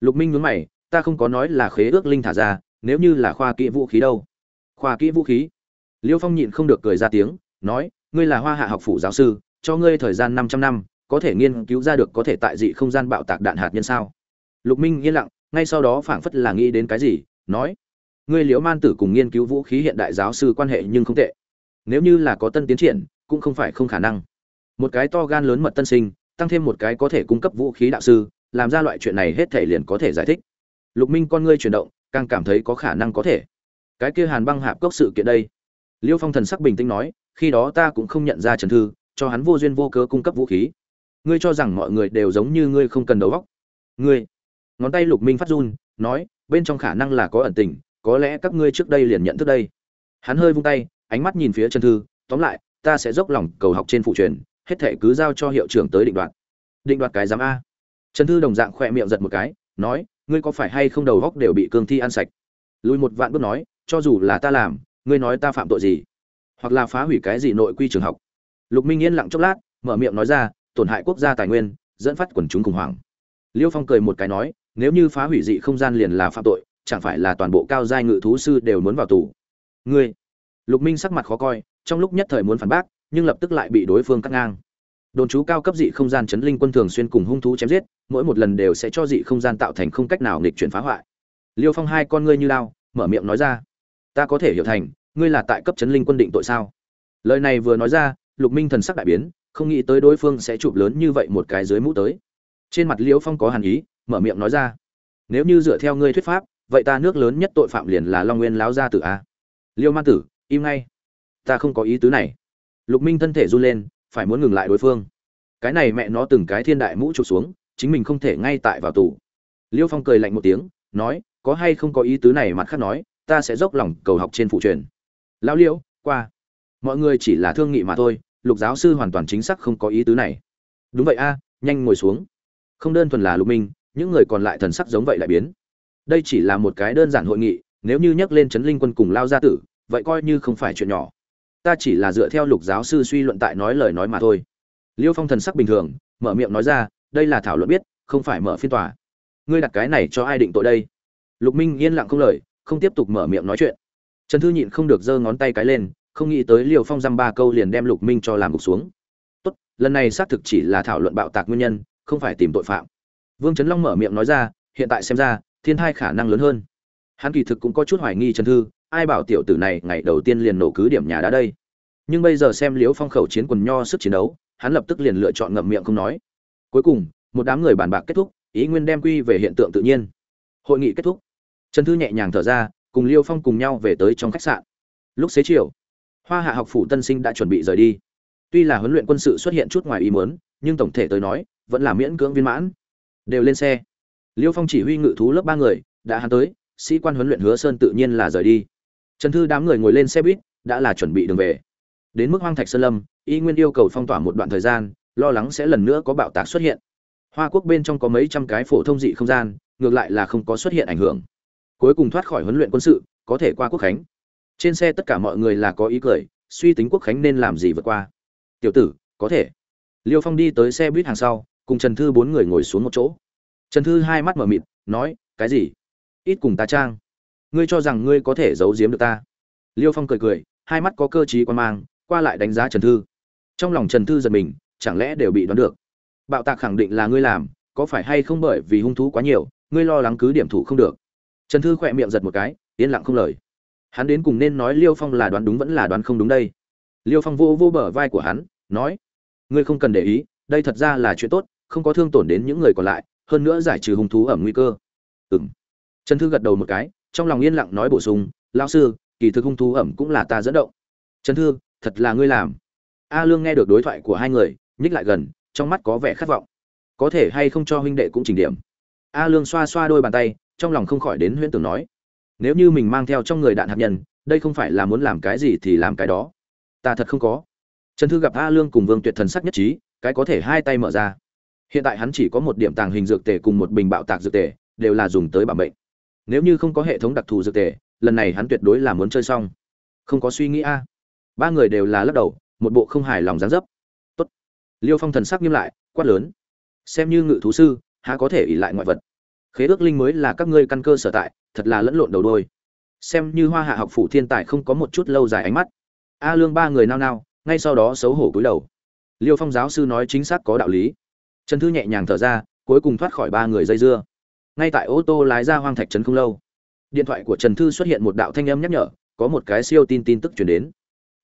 lục minh nhướng mày ta không có nói là khế ước linh thả ra nếu như là khoa kỹ vũ khí đâu khoa kỹ vũ khí liêu phong nhịn không được cười ra tiếng nói ngươi là hoa hạ học phủ giáo sư cho ngươi thời gian 500 năm, có thể nghiên cứu ra được có thể tại dị không gian bạo tạc đạn hạt nhân sao?" Lục Minh yên lặng, ngay sau đó phảng phất là nghĩ đến cái gì, nói: "Ngươi Liễu Man tử cùng nghiên cứu vũ khí hiện đại giáo sư quan hệ nhưng không tệ. Nếu như là có tân tiến triển, cũng không phải không khả năng. Một cái to gan lớn mật tân sinh, tăng thêm một cái có thể cung cấp vũ khí đạo sư, làm ra loại chuyện này hết thể liền có thể giải thích." Lục Minh con ngươi chuyển động, càng cảm thấy có khả năng có thể. Cái kia Hàn Băng Hạp cốc sự kiện đây, Liêu Phong thần sắc bình tĩnh nói, khi đó ta cũng không nhận ra Trần Thư, cho hắn vô duyên vô cớ cung cấp vũ khí ngươi cho rằng mọi người đều giống như ngươi không cần đầu óc ngươi ngón tay lục minh phát run nói bên trong khả năng là có ẩn tình có lẽ các ngươi trước đây liền nhận thức đây hắn hơi vung tay ánh mắt nhìn phía trần thư tóm lại ta sẽ dốc lòng cầu học trên phụ truyền hết thể cứ giao cho hiệu trưởng tới định đoạt định đoạt cái giám a trần thư đồng dạng khoe miệng giật một cái nói ngươi có phải hay không đầu góc đều bị cương thi ăn sạch lùi một vạn bước nói cho dù là ta làm ngươi nói ta phạm tội gì hoặc là phá hủy cái gì nội quy trường học lục minh yên lặng chốc lát mở miệng nói ra tổn hại quốc gia tài nguyên dẫn phát quần chúng khủng hoảng liêu phong cười một cái nói nếu như phá hủy dị không gian liền là phạm tội chẳng phải là toàn bộ cao giai ngự thú sư đều muốn vào tù ngươi lục minh sắc mặt khó coi trong lúc nhất thời muốn phản bác nhưng lập tức lại bị đối phương cắt ngang đồn trú cao cấp dị không gian chấn linh quân thường xuyên cùng hung thú chém giết mỗi một lần đều sẽ cho dị không gian tạo thành không cách nào nghịch chuyển phá hoại liêu phong hai con ngươi như lao mở miệng nói ra ta có thể hiểu thành ngươi là tại cấp chấn linh quân định tội sao lời này vừa nói ra lục minh thần sắc đại biến không nghĩ tới đối phương sẽ chụp lớn như vậy một cái dưới mũ tới trên mặt liễu phong có hàn ý mở miệng nói ra nếu như dựa theo ngươi thuyết pháp vậy ta nước lớn nhất tội phạm liền là long nguyên láo gia tử a liêu man tử im ngay ta không có ý tứ này lục minh thân thể run lên phải muốn ngừng lại đối phương cái này mẹ nó từng cái thiên đại mũ chụp xuống chính mình không thể ngay tại vào tù liêu phong cười lạnh một tiếng nói có hay không có ý tứ này mặt khác nói ta sẽ dốc lòng cầu học trên phụ truyền lão liêu qua mọi người chỉ là thương nghị mà thôi lục giáo sư hoàn toàn chính xác không có ý tứ này đúng vậy a nhanh ngồi xuống không đơn thuần là lục minh những người còn lại thần sắc giống vậy lại biến đây chỉ là một cái đơn giản hội nghị nếu như nhắc lên trấn linh quân cùng lao gia tử vậy coi như không phải chuyện nhỏ ta chỉ là dựa theo lục giáo sư suy luận tại nói lời nói mà thôi liêu phong thần sắc bình thường mở miệng nói ra đây là thảo luận biết không phải mở phiên tòa ngươi đặt cái này cho ai định tội đây lục minh yên lặng không lời không tiếp tục mở miệng nói chuyện trần thư nhịn không được giơ ngón tay cái lên không nghĩ tới liều phong dăm ba câu liền đem lục minh cho làm gục xuống tốt lần này xác thực chỉ là thảo luận bạo tạc nguyên nhân không phải tìm tội phạm vương trấn long mở miệng nói ra hiện tại xem ra thiên hai khả năng lớn hơn hắn kỳ thực cũng có chút hoài nghi trần thư ai bảo tiểu tử này ngày đầu tiên liền nổ cứ điểm nhà đã đây nhưng bây giờ xem liếu phong khẩu chiến quần nho sức chiến đấu hắn lập tức liền lựa chọn ngậm miệng không nói cuối cùng một đám người bàn bạc kết thúc ý nguyên đem quy về hiện tượng tự nhiên hội nghị kết thúc trần thư nhẹ nhàng thở ra cùng liêu phong cùng nhau về tới trong khách sạn lúc xế chiều hoa hạ học phủ tân sinh đã chuẩn bị rời đi tuy là huấn luyện quân sự xuất hiện chút ngoài ý muốn nhưng tổng thể tới nói vẫn là miễn cưỡng viên mãn đều lên xe liêu phong chỉ huy ngự thú lớp ba người đã hắn tới sĩ quan huấn luyện hứa sơn tự nhiên là rời đi trần thư đám người ngồi lên xe buýt đã là chuẩn bị đường về đến mức hoang thạch sơn lâm y nguyên yêu cầu phong tỏa một đoạn thời gian lo lắng sẽ lần nữa có bạo tạc xuất hiện hoa quốc bên trong có mấy trăm cái phổ thông dị không gian ngược lại là không có xuất hiện ảnh hưởng cuối cùng thoát khỏi huấn luyện quân sự có thể qua quốc khánh trên xe tất cả mọi người là có ý cười suy tính quốc khánh nên làm gì vượt qua tiểu tử có thể liêu phong đi tới xe buýt hàng sau cùng trần thư bốn người ngồi xuống một chỗ trần thư hai mắt mở mịt nói cái gì ít cùng ta trang ngươi cho rằng ngươi có thể giấu giếm được ta liêu phong cười cười hai mắt có cơ t r í quan mang qua lại đánh giá trần thư trong lòng trần thư giật mình chẳng lẽ đều bị đoán được bạo tạc khẳng định là ngươi làm có phải hay không bởi vì hung thú quá nhiều ngươi lo lắng cứ điểm thủ không được trần thư khỏe miệng giật một cái yên lặng không lời hắn đến cùng nên nói liêu phong là đoán đúng vẫn là đoán không đúng đây liêu phong vô vô bờ vai của hắn nói ngươi không cần để ý đây thật ra là chuyện tốt không có thương tổn đến những người còn lại hơn nữa giải trừ hung thú ẩm nguy cơ ừng trần thư gật đầu một cái trong lòng yên lặng nói bổ sung lao sư kỳ thực hung thú ẩm cũng là ta dẫn động trần thư thật là ngươi làm a lương nghe được đối thoại của hai người nhích lại gần trong mắt có vẻ khát vọng có thể hay không cho huynh đệ cũng trình điểm a lương xoa xoa đôi bàn tay trong lòng không khỏi đến huyễn tưởng nói nếu như mình mang theo trong người đạn hạt nhân đây không phải là muốn làm cái gì thì làm cái đó ta thật không có trần thư gặp a lương cùng vương tuyệt thần sắc nhất trí cái có thể hai tay mở ra hiện tại hắn chỉ có một điểm tàng hình dược tề cùng một bình bạo tạc dược tề đều là dùng tới bảo mệnh nếu như không có hệ thống đặc thù dược tề lần này hắn tuyệt đối là muốn chơi xong không có suy nghĩ a ba người đều là lắc đầu một bộ không hài lòng dáng dấp Tốt. liêu phong thần sắc nghiêm lại quát lớn xem như ngự thú sư há có thể ỉ lại ngoại vật khế ước linh mới là các ngươi căn cơ sở tại thật là lẫn lộn đầu đôi xem như hoa hạ học phủ thiên tài không có một chút lâu dài ánh mắt a lương ba người nao nao ngay sau đó xấu hổ cúi đầu liêu phong giáo sư nói chính xác có đạo lý trần thư nhẹ nhàng thở ra cuối cùng thoát khỏi ba người dây dưa ngay tại ô tô lái ra hoang thạch trấn không lâu điện thoại của trần thư xuất hiện một đạo thanh âm nhắc nhở có một cái siêu tin tin tức chuyển đến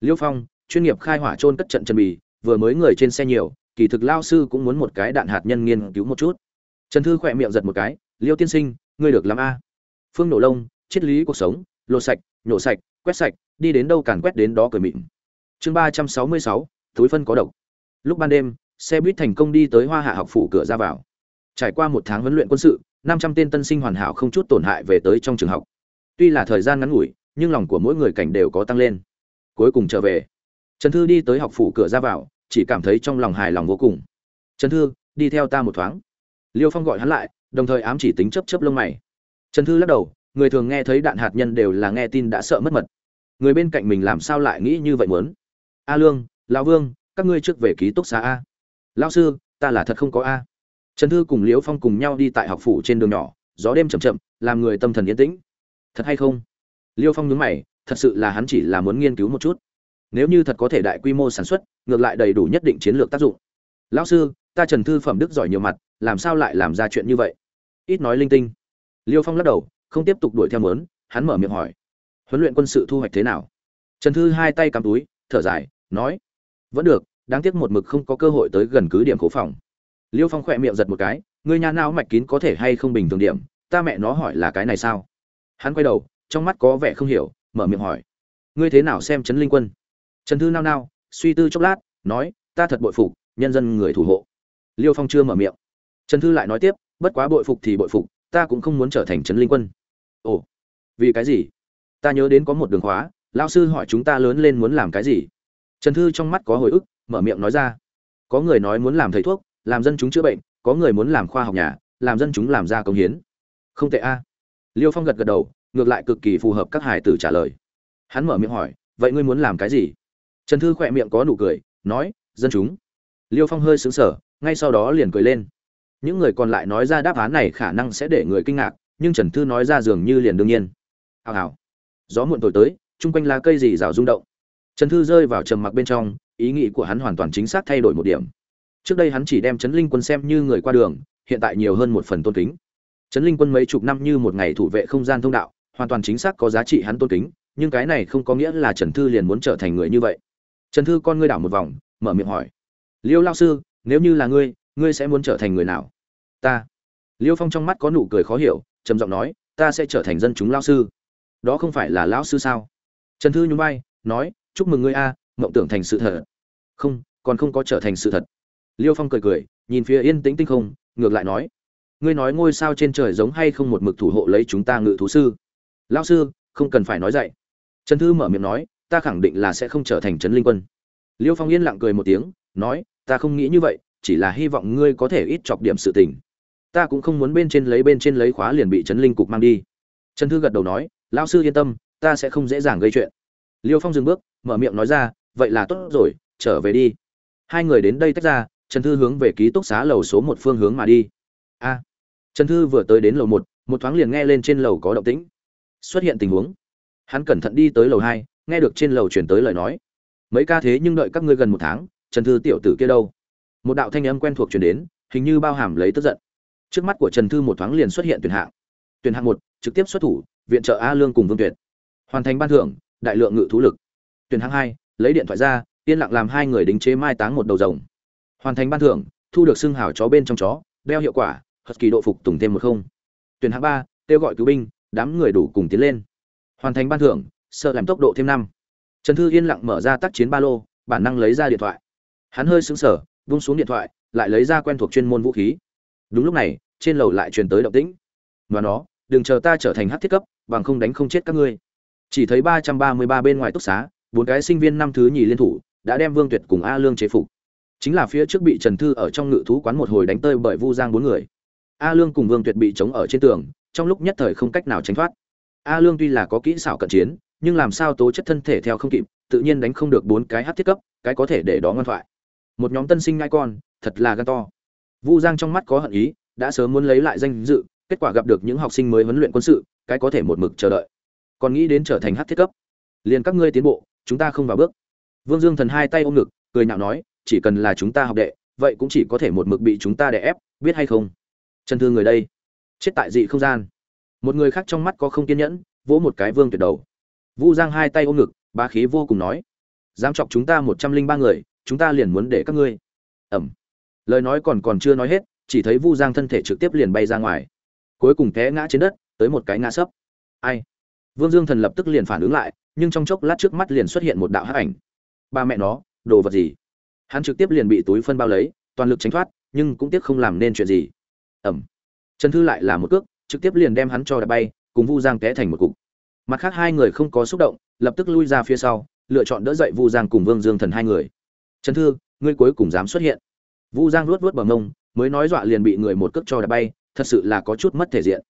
liêu phong chuyên nghiệp khai hỏa trôn cất trận trần bì vừa mới người trên xe nhiều kỳ thực lao sư cũng muốn một cái đạn hạt nhân nghiên cứu một chút trần thư khỏe miệng giật một cái liêu tiên sinh ngươi được làm a phương nổ lông triết lý cuộc sống lột sạch nhổ sạch quét sạch đi đến đâu càng quét đến đó cười mịn chương ba trăm sáu mươi sáu túi phân có độc lúc ban đêm xe buýt thành công đi tới hoa hạ học phủ cửa ra vào trải qua một tháng huấn luyện quân sự năm trăm tên tân sinh hoàn hảo không chút tổn hại về tới trong trường học tuy là thời gian ngắn ngủi nhưng lòng của mỗi người cảnh đều có tăng lên cuối cùng trở về trần thư đi tới học phủ cửa ra vào chỉ cảm thấy trong lòng hài lòng vô cùng trần thư đi theo ta một thoáng liêu phong gọi hắn lại đồng thời ám chỉ tính chấp chấp lông mày trần thư lắc đầu người thường nghe thấy đạn hạt nhân đều là nghe tin đã sợ mất mật người bên cạnh mình làm sao lại nghĩ như vậy muốn a lương lão vương các ngươi trước về ký túc xá a lão sư ta là thật không có a trần thư cùng liễu phong cùng nhau đi tại học phủ trên đường nhỏ gió đêm chầm chậm làm người tâm thần yên tĩnh thật hay không liêu phong nhướng mày thật sự là hắn chỉ là muốn nghiên cứu một chút nếu như thật có thể đại quy mô sản xuất ngược lại đầy đủ nhất định chiến lược tác dụng lão sư ta trần thư phẩm đức giỏi nhiều mặt làm sao lại làm ra chuyện như vậy ít nói linh tinh liêu phong lắc đầu không tiếp tục đuổi theo muốn. hắn mở miệng hỏi huấn luyện quân sự thu hoạch thế nào trần thư hai tay cắm túi thở dài nói vẫn được đáng tiếc một mực không có cơ hội tới gần cứ điểm cố phòng liêu phong khỏe miệng giật một cái người nhà não mạch kín có thể hay không bình thường điểm ta mẹ nó hỏi là cái này sao hắn quay đầu trong mắt có vẻ không hiểu mở miệng hỏi ngươi thế nào xem trấn linh quân trần thư nao nao suy tư chốc lát nói ta thật bội phục nhân dân người thủ hộ liêu phong chưa mở miệng trần thư lại nói tiếp bất quá bội phục thì bội phục ta cũng không muốn trở thành trấn linh quân ồ vì cái gì ta nhớ đến có một đường khóa lao sư hỏi chúng ta lớn lên muốn làm cái gì trần thư trong mắt có hồi ức mở miệng nói ra có người nói muốn làm thầy thuốc làm dân chúng chữa bệnh có người muốn làm khoa học nhà làm dân chúng làm ra công hiến không tệ a liêu phong gật gật đầu ngược lại cực kỳ phù hợp các hải tử trả lời hắn mở miệng hỏi vậy ngươi muốn làm cái gì trần thư khỏe miệng có nụ cười nói dân chúng liêu phong hơi xứng sở ngay sau đó liền cười lên những người còn lại nói ra đáp án này khả năng sẽ để người kinh ngạc nhưng trần thư nói ra dường như liền đương nhiên hào hào gió muộn thổi tới chung quanh lá cây gì rào rung động trần thư rơi vào trầm mặc bên trong ý nghĩ của hắn hoàn toàn chính xác thay đổi một điểm trước đây hắn chỉ đem trấn linh quân xem như người qua đường hiện tại nhiều hơn một phần tôn kính trấn linh quân mấy chục năm như một ngày thủ vệ không gian thông đạo hoàn toàn chính xác có giá trị hắn tôn kính nhưng cái này không có nghĩa là trần thư liền muốn trở thành người như vậy trần thư con ngươi đảo một vòng mở miệng hỏi liêu Lão sư nếu như là ngươi ngươi sẽ muốn trở thành người nào ta liêu phong trong mắt có nụ cười khó hiểu trầm giọng nói ta sẽ trở thành dân chúng lao sư đó không phải là lão sư sao trần thư nhún vai nói chúc mừng ngươi a à, mộng tưởng thành sự thật không còn không có trở thành sự thật liêu phong cười cười nhìn phía yên tĩnh tinh không ngược lại nói ngươi nói ngôi sao trên trời giống hay không một mực thủ hộ lấy chúng ta ngự thú sư lão sư không cần phải nói dạy trần thư mở miệng nói ta khẳng định là sẽ không trở thành trấn linh quân liêu phong yên lặng cười một tiếng nói ta không nghĩ như vậy chỉ là hy vọng ngươi có thể ít chọc điểm sự tình ta cũng không muốn bên trên lấy bên trên lấy khóa liền bị trấn linh cục mang đi trần thư gật đầu nói lão sư yên tâm ta sẽ không dễ dàng gây chuyện liêu phong dừng bước mở miệng nói ra vậy là tốt rồi trở về đi hai người đến đây tách ra trần thư hướng về ký túc xá lầu số một phương hướng mà đi a trần thư vừa tới đến lầu một một thoáng liền nghe lên trên lầu có động tĩnh xuất hiện tình huống hắn cẩn thận đi tới lầu hai nghe được trên lầu truyền tới lời nói mấy ca thế nhưng đợi các ngươi gần một tháng trần thư tiểu tử kia đâu một đạo thanh âm quen thuộc truyền đến hình như bao hàm lấy tức giận trước mắt của trần thư một thoáng liền xuất hiện tuyển hạng tuyển hạng một trực tiếp xuất thủ viện trợ a lương cùng vương tuyệt hoàn thành ban thưởng đại lượng ngự thú lực tuyển hạng hai lấy điện thoại ra yên lặng làm hai người đính chế mai táng một đầu rồng hoàn thành ban thưởng thu được xương hào chó bên trong chó đeo hiệu quả hật kỳ độ phục tùng thêm một không tuyển hạng ba kêu gọi cứu binh đám người đủ cùng tiến lên hoàn thành ban thưởng sợ làm tốc độ thêm năm trần thư yên lặng mở ra tác chiến ba lô bản năng lấy ra điện thoại hắn hơi sững sở vung xuống điện thoại lại lấy ra quen thuộc chuyên môn vũ khí đúng lúc này trên lầu lại truyền tới động tĩnh và nó đừng chờ ta trở thành hắc thiết cấp bằng không đánh không chết các ngươi chỉ thấy ba trăm ba mươi ba bên ngoài túc xá bốn cái sinh viên năm thứ nhì liên thủ đã đem vương tuyệt cùng a lương chế phục chính là phía trước bị trần thư ở trong ngự thú quán một hồi đánh tơi bởi vu giang bốn người a lương cùng vương tuyệt bị chống ở trên tường trong lúc nhất thời không cách nào tránh thoát a lương tuy là có kỹ xảo cận chiến nhưng làm sao tố chất thân thể theo không kịp tự nhiên đánh không được bốn cái hắc thiết cấp cái có thể để đó ngoan thoại một nhóm tân sinh ngai con thật là gan to vu giang trong mắt có hận ý đã sớm muốn lấy lại danh dự kết quả gặp được những học sinh mới huấn luyện quân sự cái có thể một mực chờ đợi còn nghĩ đến trở thành hát thiết cấp liền các ngươi tiến bộ chúng ta không vào bước vương dương thần hai tay ôm ngực cười nhạo nói chỉ cần là chúng ta học đệ vậy cũng chỉ có thể một mực bị chúng ta đè ép biết hay không chân thương người đây chết tại dị không gian một người khác trong mắt có không kiên nhẫn vỗ một cái vương tuyệt đầu vu giang hai tay ôm ngực bá khí vô cùng nói dám chọc chúng ta một trăm linh ba người chúng ta liền muốn để các ngươi ẩm lời nói còn còn chưa nói hết chỉ thấy vu giang thân thể trực tiếp liền bay ra ngoài cuối cùng té ngã trên đất tới một cái ngã sấp ai vương dương thần lập tức liền phản ứng lại nhưng trong chốc lát trước mắt liền xuất hiện một đạo hắc ảnh ba mẹ nó đồ vật gì hắn trực tiếp liền bị túi phân bao lấy toàn lực tránh thoát nhưng cũng tiếc không làm nên chuyện gì ẩm trần thư lại là một cước trực tiếp liền đem hắn cho đã bay cùng vu giang té thành một cục mặt khác hai người không có xúc động lập tức lui ra phía sau lựa chọn đỡ dậy vu giang cùng vương dương thần hai người trần thư ngươi cuối cùng dám xuất hiện vu giang luốt luốt bờ mông, mới nói dọa liền bị người một cước cho đá bay thật sự là có chút mất thể diện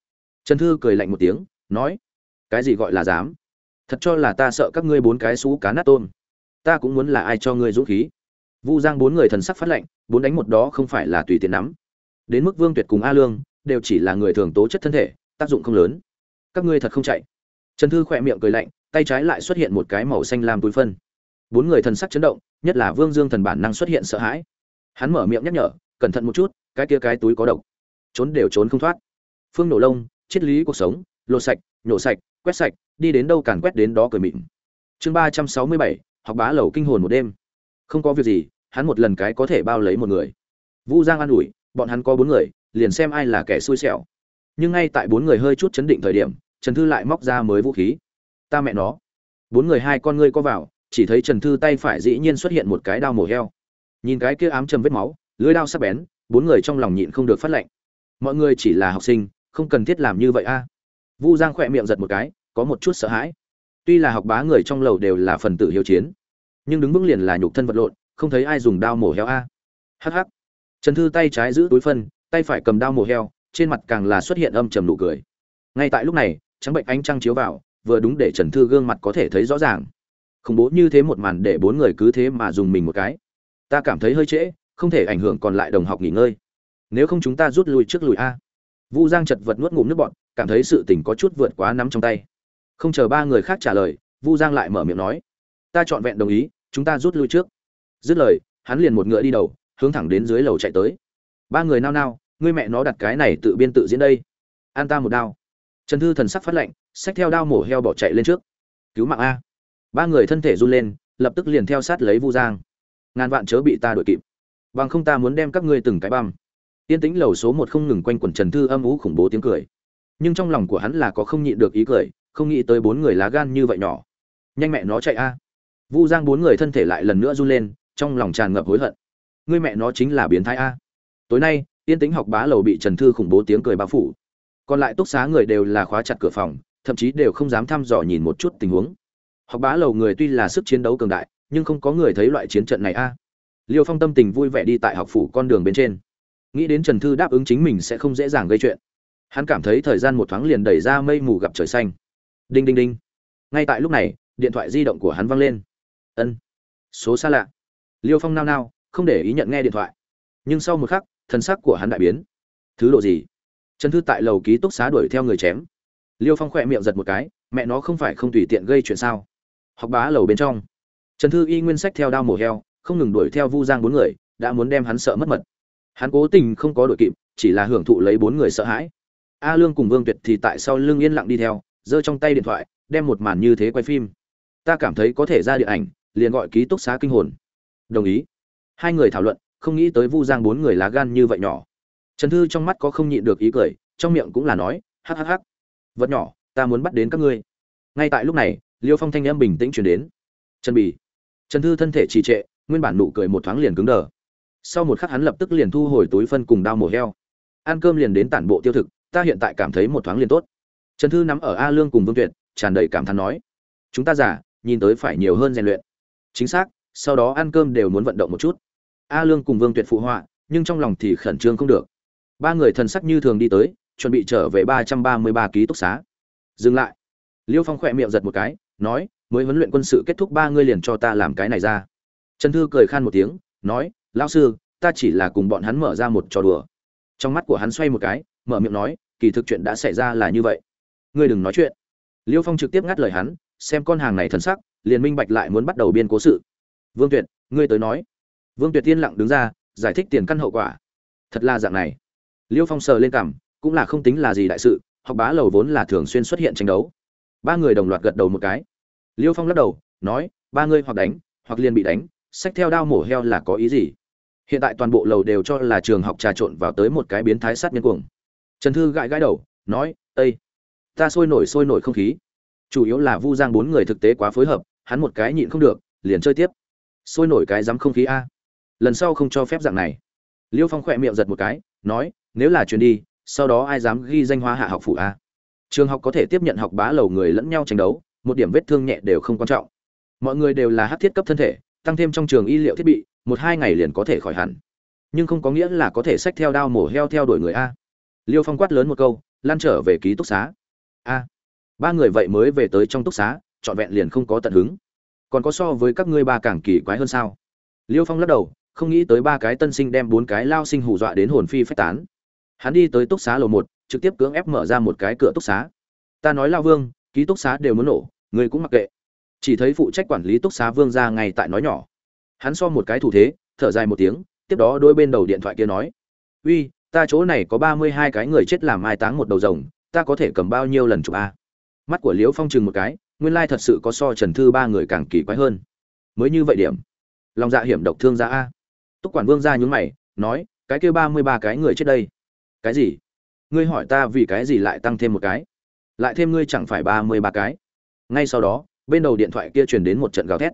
trần thư cười lạnh một tiếng nói cái gì gọi là dám thật cho là ta sợ các ngươi bốn cái xú cá nát tôm ta cũng muốn là ai cho ngươi dũng khí vu giang bốn người thần sắc phát lạnh bốn đánh một đó không phải là tùy tiện nắm đến mức vương tuyệt cùng a lương đều chỉ là người thường tố chất thân thể tác dụng không lớn các ngươi thật không chạy trần thư khỏe miệng cười lạnh tay trái lại xuất hiện một cái màu xanh làm túi phân bốn người thần sắc chấn động nhất là vương dương thần bản năng xuất hiện sợ hãi hắn mở miệng nhắc nhở cẩn thận một chút cái kia cái túi có độc trốn đều trốn không thoát phương nổ lông triết lý cuộc sống lột sạch nhổ sạch quét sạch đi đến đâu càn quét đến đó cười mịn chương ba trăm sáu mươi bảy học bá lầu kinh hồn một đêm không có việc gì hắn một lần cái có thể bao lấy một người vu giang an ủi bọn hắn có bốn người liền xem ai là kẻ xui xẻo nhưng ngay tại bốn người hơi chút chấn định thời điểm trần thư lại móc ra mới vũ khí ta mẹ nó bốn người hai con ngươi có vào chỉ thấy Trần Thư tay phải dĩ nhiên xuất hiện một cái đao mổ heo. Nhìn cái kia ám trầm vết máu, lưỡi đao sắc bén, bốn người trong lòng nhịn không được phát lệnh. Mọi người chỉ là học sinh, không cần thiết làm như vậy a. Vu Giang khỏe miệng giật một cái, có một chút sợ hãi. Tuy là học bá người trong lầu đều là phần tử hiếu chiến, nhưng đứng vững liền là nhục thân vật lộn, không thấy ai dùng đao mổ heo a. Hắc hắc. Trần Thư tay trái giữ túi phân, tay phải cầm đao mổ heo, trên mặt càng là xuất hiện âm trầm nụ cười. Ngay tại lúc này, trắng bệnh ánh trăng chiếu vào, vừa đúng để Trần Thư gương mặt có thể thấy rõ ràng khủng bố như thế một màn để bốn người cứ thế mà dùng mình một cái ta cảm thấy hơi trễ không thể ảnh hưởng còn lại đồng học nghỉ ngơi nếu không chúng ta rút lui trước lùi a vu giang chật vật nuốt ngụm nước bọn cảm thấy sự tình có chút vượt quá nắm trong tay không chờ ba người khác trả lời vu giang lại mở miệng nói ta trọn vẹn đồng ý chúng ta rút lui trước dứt lời hắn liền một ngựa đi đầu hướng thẳng đến dưới lầu chạy tới ba người nao nao ngươi mẹ nó đặt cái này tự biên tự diễn đây an ta một đao trần thư thần sắc phát lệnh xách theo đao mổ heo bỏ chạy lên trước cứu mạng a ba người thân thể run lên lập tức liền theo sát lấy vu giang ngàn vạn chớ bị ta đuổi kịp bằng không ta muốn đem các ngươi từng cái băm yên tĩnh lầu số một không ngừng quanh quẩn trần thư âm ú khủng bố tiếng cười nhưng trong lòng của hắn là có không nhịn được ý cười không nghĩ tới bốn người lá gan như vậy nhỏ nhanh mẹ nó chạy a vu giang bốn người thân thể lại lần nữa run lên trong lòng tràn ngập hối hận ngươi mẹ nó chính là biến thái a tối nay yên tĩnh học bá lầu bị trần thư khủng bố tiếng cười bao phủ còn lại túc xá người đều là khóa chặt cửa phòng thậm chí đều không dám thăm dò nhìn một chút tình huống học bá lầu người tuy là sức chiến đấu cường đại nhưng không có người thấy loại chiến trận này a liêu phong tâm tình vui vẻ đi tại học phủ con đường bên trên nghĩ đến trần thư đáp ứng chính mình sẽ không dễ dàng gây chuyện hắn cảm thấy thời gian một thoáng liền đẩy ra mây mù gặp trời xanh đinh đinh đinh ngay tại lúc này điện thoại di động của hắn văng lên ân số xa lạ liêu phong nao nao không để ý nhận nghe điện thoại nhưng sau một khắc thân sắc của hắn đại biến thứ độ gì trần thư tại lầu ký túc xá đuổi theo người chém liêu phong khỏe miệng giật một cái mẹ nó không phải không tùy tiện gây chuyện sao học bá lầu bên trong trần thư y nguyên sách theo đao mổ heo không ngừng đuổi theo vu giang bốn người đã muốn đem hắn sợ mất mật hắn cố tình không có đội kịp chỉ là hưởng thụ lấy bốn người sợ hãi a lương cùng vương tuyệt thì tại sau lương yên lặng đi theo giơ trong tay điện thoại đem một màn như thế quay phim ta cảm thấy có thể ra điện ảnh liền gọi ký túc xá kinh hồn đồng ý hai người thảo luận không nghĩ tới vu giang bốn người lá gan như vậy nhỏ trần thư trong mắt có không nhịn được ý cười trong miệng cũng là nói hắc hắc hắc vật nhỏ ta muốn bắt đến các ngươi ngay tại lúc này liêu phong thanh em bình tĩnh chuyển đến trần bỉ trần thư thân thể trì trệ nguyên bản nụ cười một thoáng liền cứng đờ sau một khắc hắn lập tức liền thu hồi túi phân cùng đao mổ heo ăn cơm liền đến tản bộ tiêu thực ta hiện tại cảm thấy một thoáng liền tốt trần thư nắm ở a lương cùng vương tuyệt tràn đầy cảm thán nói chúng ta giả nhìn tới phải nhiều hơn rèn luyện chính xác sau đó ăn cơm đều muốn vận động một chút a lương cùng vương tuyệt phụ họa nhưng trong lòng thì khẩn trương không được ba người thần sắc như thường đi tới chuẩn bị trở về ba trăm ba mươi ba ký túc xá dừng lại liêu phong khỏe miệng giật một cái nói mới huấn luyện quân sự kết thúc ba ngươi liền cho ta làm cái này ra trần thư cười khan một tiếng nói lão sư ta chỉ là cùng bọn hắn mở ra một trò đùa trong mắt của hắn xoay một cái mở miệng nói kỳ thực chuyện đã xảy ra là như vậy ngươi đừng nói chuyện liêu phong trực tiếp ngắt lời hắn xem con hàng này thần sắc liền minh bạch lại muốn bắt đầu biên cố sự vương tuyệt ngươi tới nói vương tuyệt tiên lặng đứng ra giải thích tiền căn hậu quả thật là dạng này liêu phong sờ lên cằm, cũng là không tính là gì đại sự học bá lầu vốn là thường xuyên xuất hiện tranh đấu ba người đồng loạt gật đầu một cái liêu phong lắc đầu nói ba người hoặc đánh hoặc liền bị đánh sách theo đao mổ heo là có ý gì hiện tại toàn bộ lầu đều cho là trường học trà trộn vào tới một cái biến thái sát nhân cuồng trần thư gãi gãi đầu nói Tây, ta sôi nổi sôi nổi không khí chủ yếu là vu giang bốn người thực tế quá phối hợp hắn một cái nhịn không được liền chơi tiếp sôi nổi cái dám không khí a lần sau không cho phép dạng này liêu phong khỏe miệng giật một cái nói nếu là chuyến đi sau đó ai dám ghi danh hoa hạ học phụ a trường học có thể tiếp nhận học bá lầu người lẫn nhau tranh đấu một điểm vết thương nhẹ đều không quan trọng mọi người đều là hắc thiết cấp thân thể tăng thêm trong trường y liệu thiết bị một hai ngày liền có thể khỏi hẳn nhưng không có nghĩa là có thể xách theo đao mổ heo theo đuổi người a liêu phong quát lớn một câu lăn trở về ký túc xá a ba người vậy mới về tới trong túc xá trọn vẹn liền không có tận hứng còn có so với các ngươi ba càng kỳ quái hơn sao liêu phong lắc đầu không nghĩ tới ba cái tân sinh đem bốn cái lao sinh hù dọa đến hồn phi phách tán hắn đi tới túc xá lầu một trực tiếp cưỡng ép mở ra một cái cửa túc xá ta nói lao vương ký túc xá đều muốn nổ người cũng mặc kệ chỉ thấy phụ trách quản lý túc xá vương ra ngay tại nói nhỏ hắn so một cái thủ thế thở dài một tiếng tiếp đó đôi bên đầu điện thoại kia nói uy ta chỗ này có ba mươi hai cái người chết làm mai táng một đầu rồng ta có thể cầm bao nhiêu lần chụp a mắt của liễu phong chừng một cái nguyên lai thật sự có so trần thư ba người càng kỳ quái hơn mới như vậy điểm lòng dạ hiểm độc thương ra a túc quản vương ra nhún mày nói cái kêu ba mươi ba cái người chết đây cái gì ngươi hỏi ta vì cái gì lại tăng thêm một cái lại thêm ngươi chẳng phải ba mươi ba cái ngay sau đó bên đầu điện thoại kia truyền đến một trận gào thét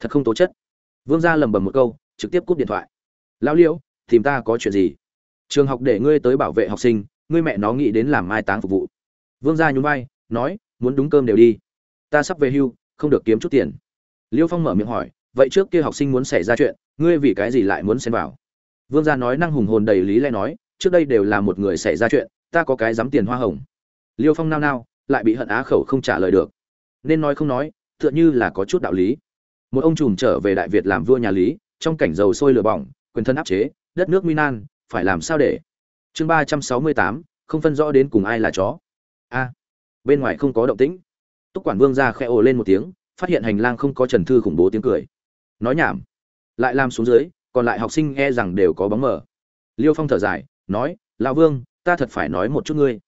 thật không tố chất vương gia lầm bầm một câu trực tiếp cúp điện thoại lão liễu tìm ta có chuyện gì trường học để ngươi tới bảo vệ học sinh ngươi mẹ nó nghĩ đến làm mai táng phục vụ vương gia nhún vai nói muốn đúng cơm đều đi ta sắp về hưu không được kiếm chút tiền liêu phong mở miệng hỏi vậy trước kia học sinh muốn xảy ra chuyện ngươi vì cái gì lại muốn xen vào vương gia nói năng hùng hồn đầy lý lẽ nói trước đây đều là một người xảy ra chuyện ta có cái dám tiền hoa hồng liêu phong nao nao lại bị hận á khẩu không trả lời được nên nói không nói tựa như là có chút đạo lý một ông trùm trở về đại việt làm vua nhà lý trong cảnh dầu sôi lửa bỏng quyền thân áp chế đất nước nguy nan phải làm sao để chương ba trăm sáu mươi tám không phân rõ đến cùng ai là chó a bên ngoài không có động tĩnh túc quản vương ra khẽ ồ lên một tiếng phát hiện hành lang không có trần thư khủng bố tiếng cười nói nhảm lại làm xuống dưới còn lại học sinh e rằng đều có bóng mờ liêu phong thở dài nói lão vương ta thật phải nói một chút ngươi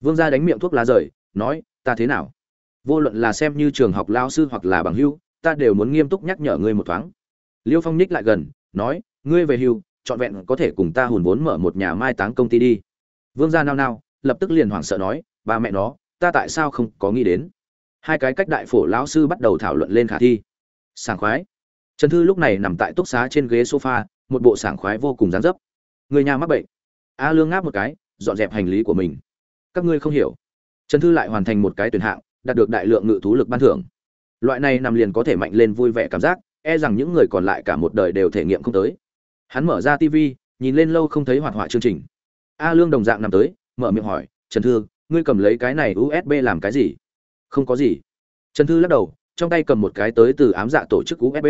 vương gia đánh miệng thuốc lá rời nói ta thế nào vô luận là xem như trường học lao sư hoặc là bằng hưu ta đều muốn nghiêm túc nhắc nhở ngươi một thoáng liêu phong nhích lại gần nói ngươi về hưu trọn vẹn có thể cùng ta hùn vốn mở một nhà mai táng công ty đi vương gia nao nao lập tức liền hoảng sợ nói bà mẹ nó ta tại sao không có nghĩ đến hai cái cách đại phổ lão sư bắt đầu thảo luận lên khả thi sảng khoái trần thư lúc này nằm tại túc xá trên ghế sofa một bộ sảng khoái vô cùng dán dấp người nhà mắc bệnh a lương ngáp một cái dọn dẹp hành lý của mình các ngươi không hiểu trần thư lại hoàn thành một cái tuyển hạng đạt được đại lượng ngự thú lực ban thưởng loại này nằm liền có thể mạnh lên vui vẻ cảm giác e rằng những người còn lại cả một đời đều thể nghiệm không tới hắn mở ra tv nhìn lên lâu không thấy hoạt họa chương trình a lương đồng dạng nằm tới mở miệng hỏi trần thư ngươi cầm lấy cái này usb làm cái gì không có gì trần thư lắc đầu trong tay cầm một cái tới từ ám dạ tổ chức usb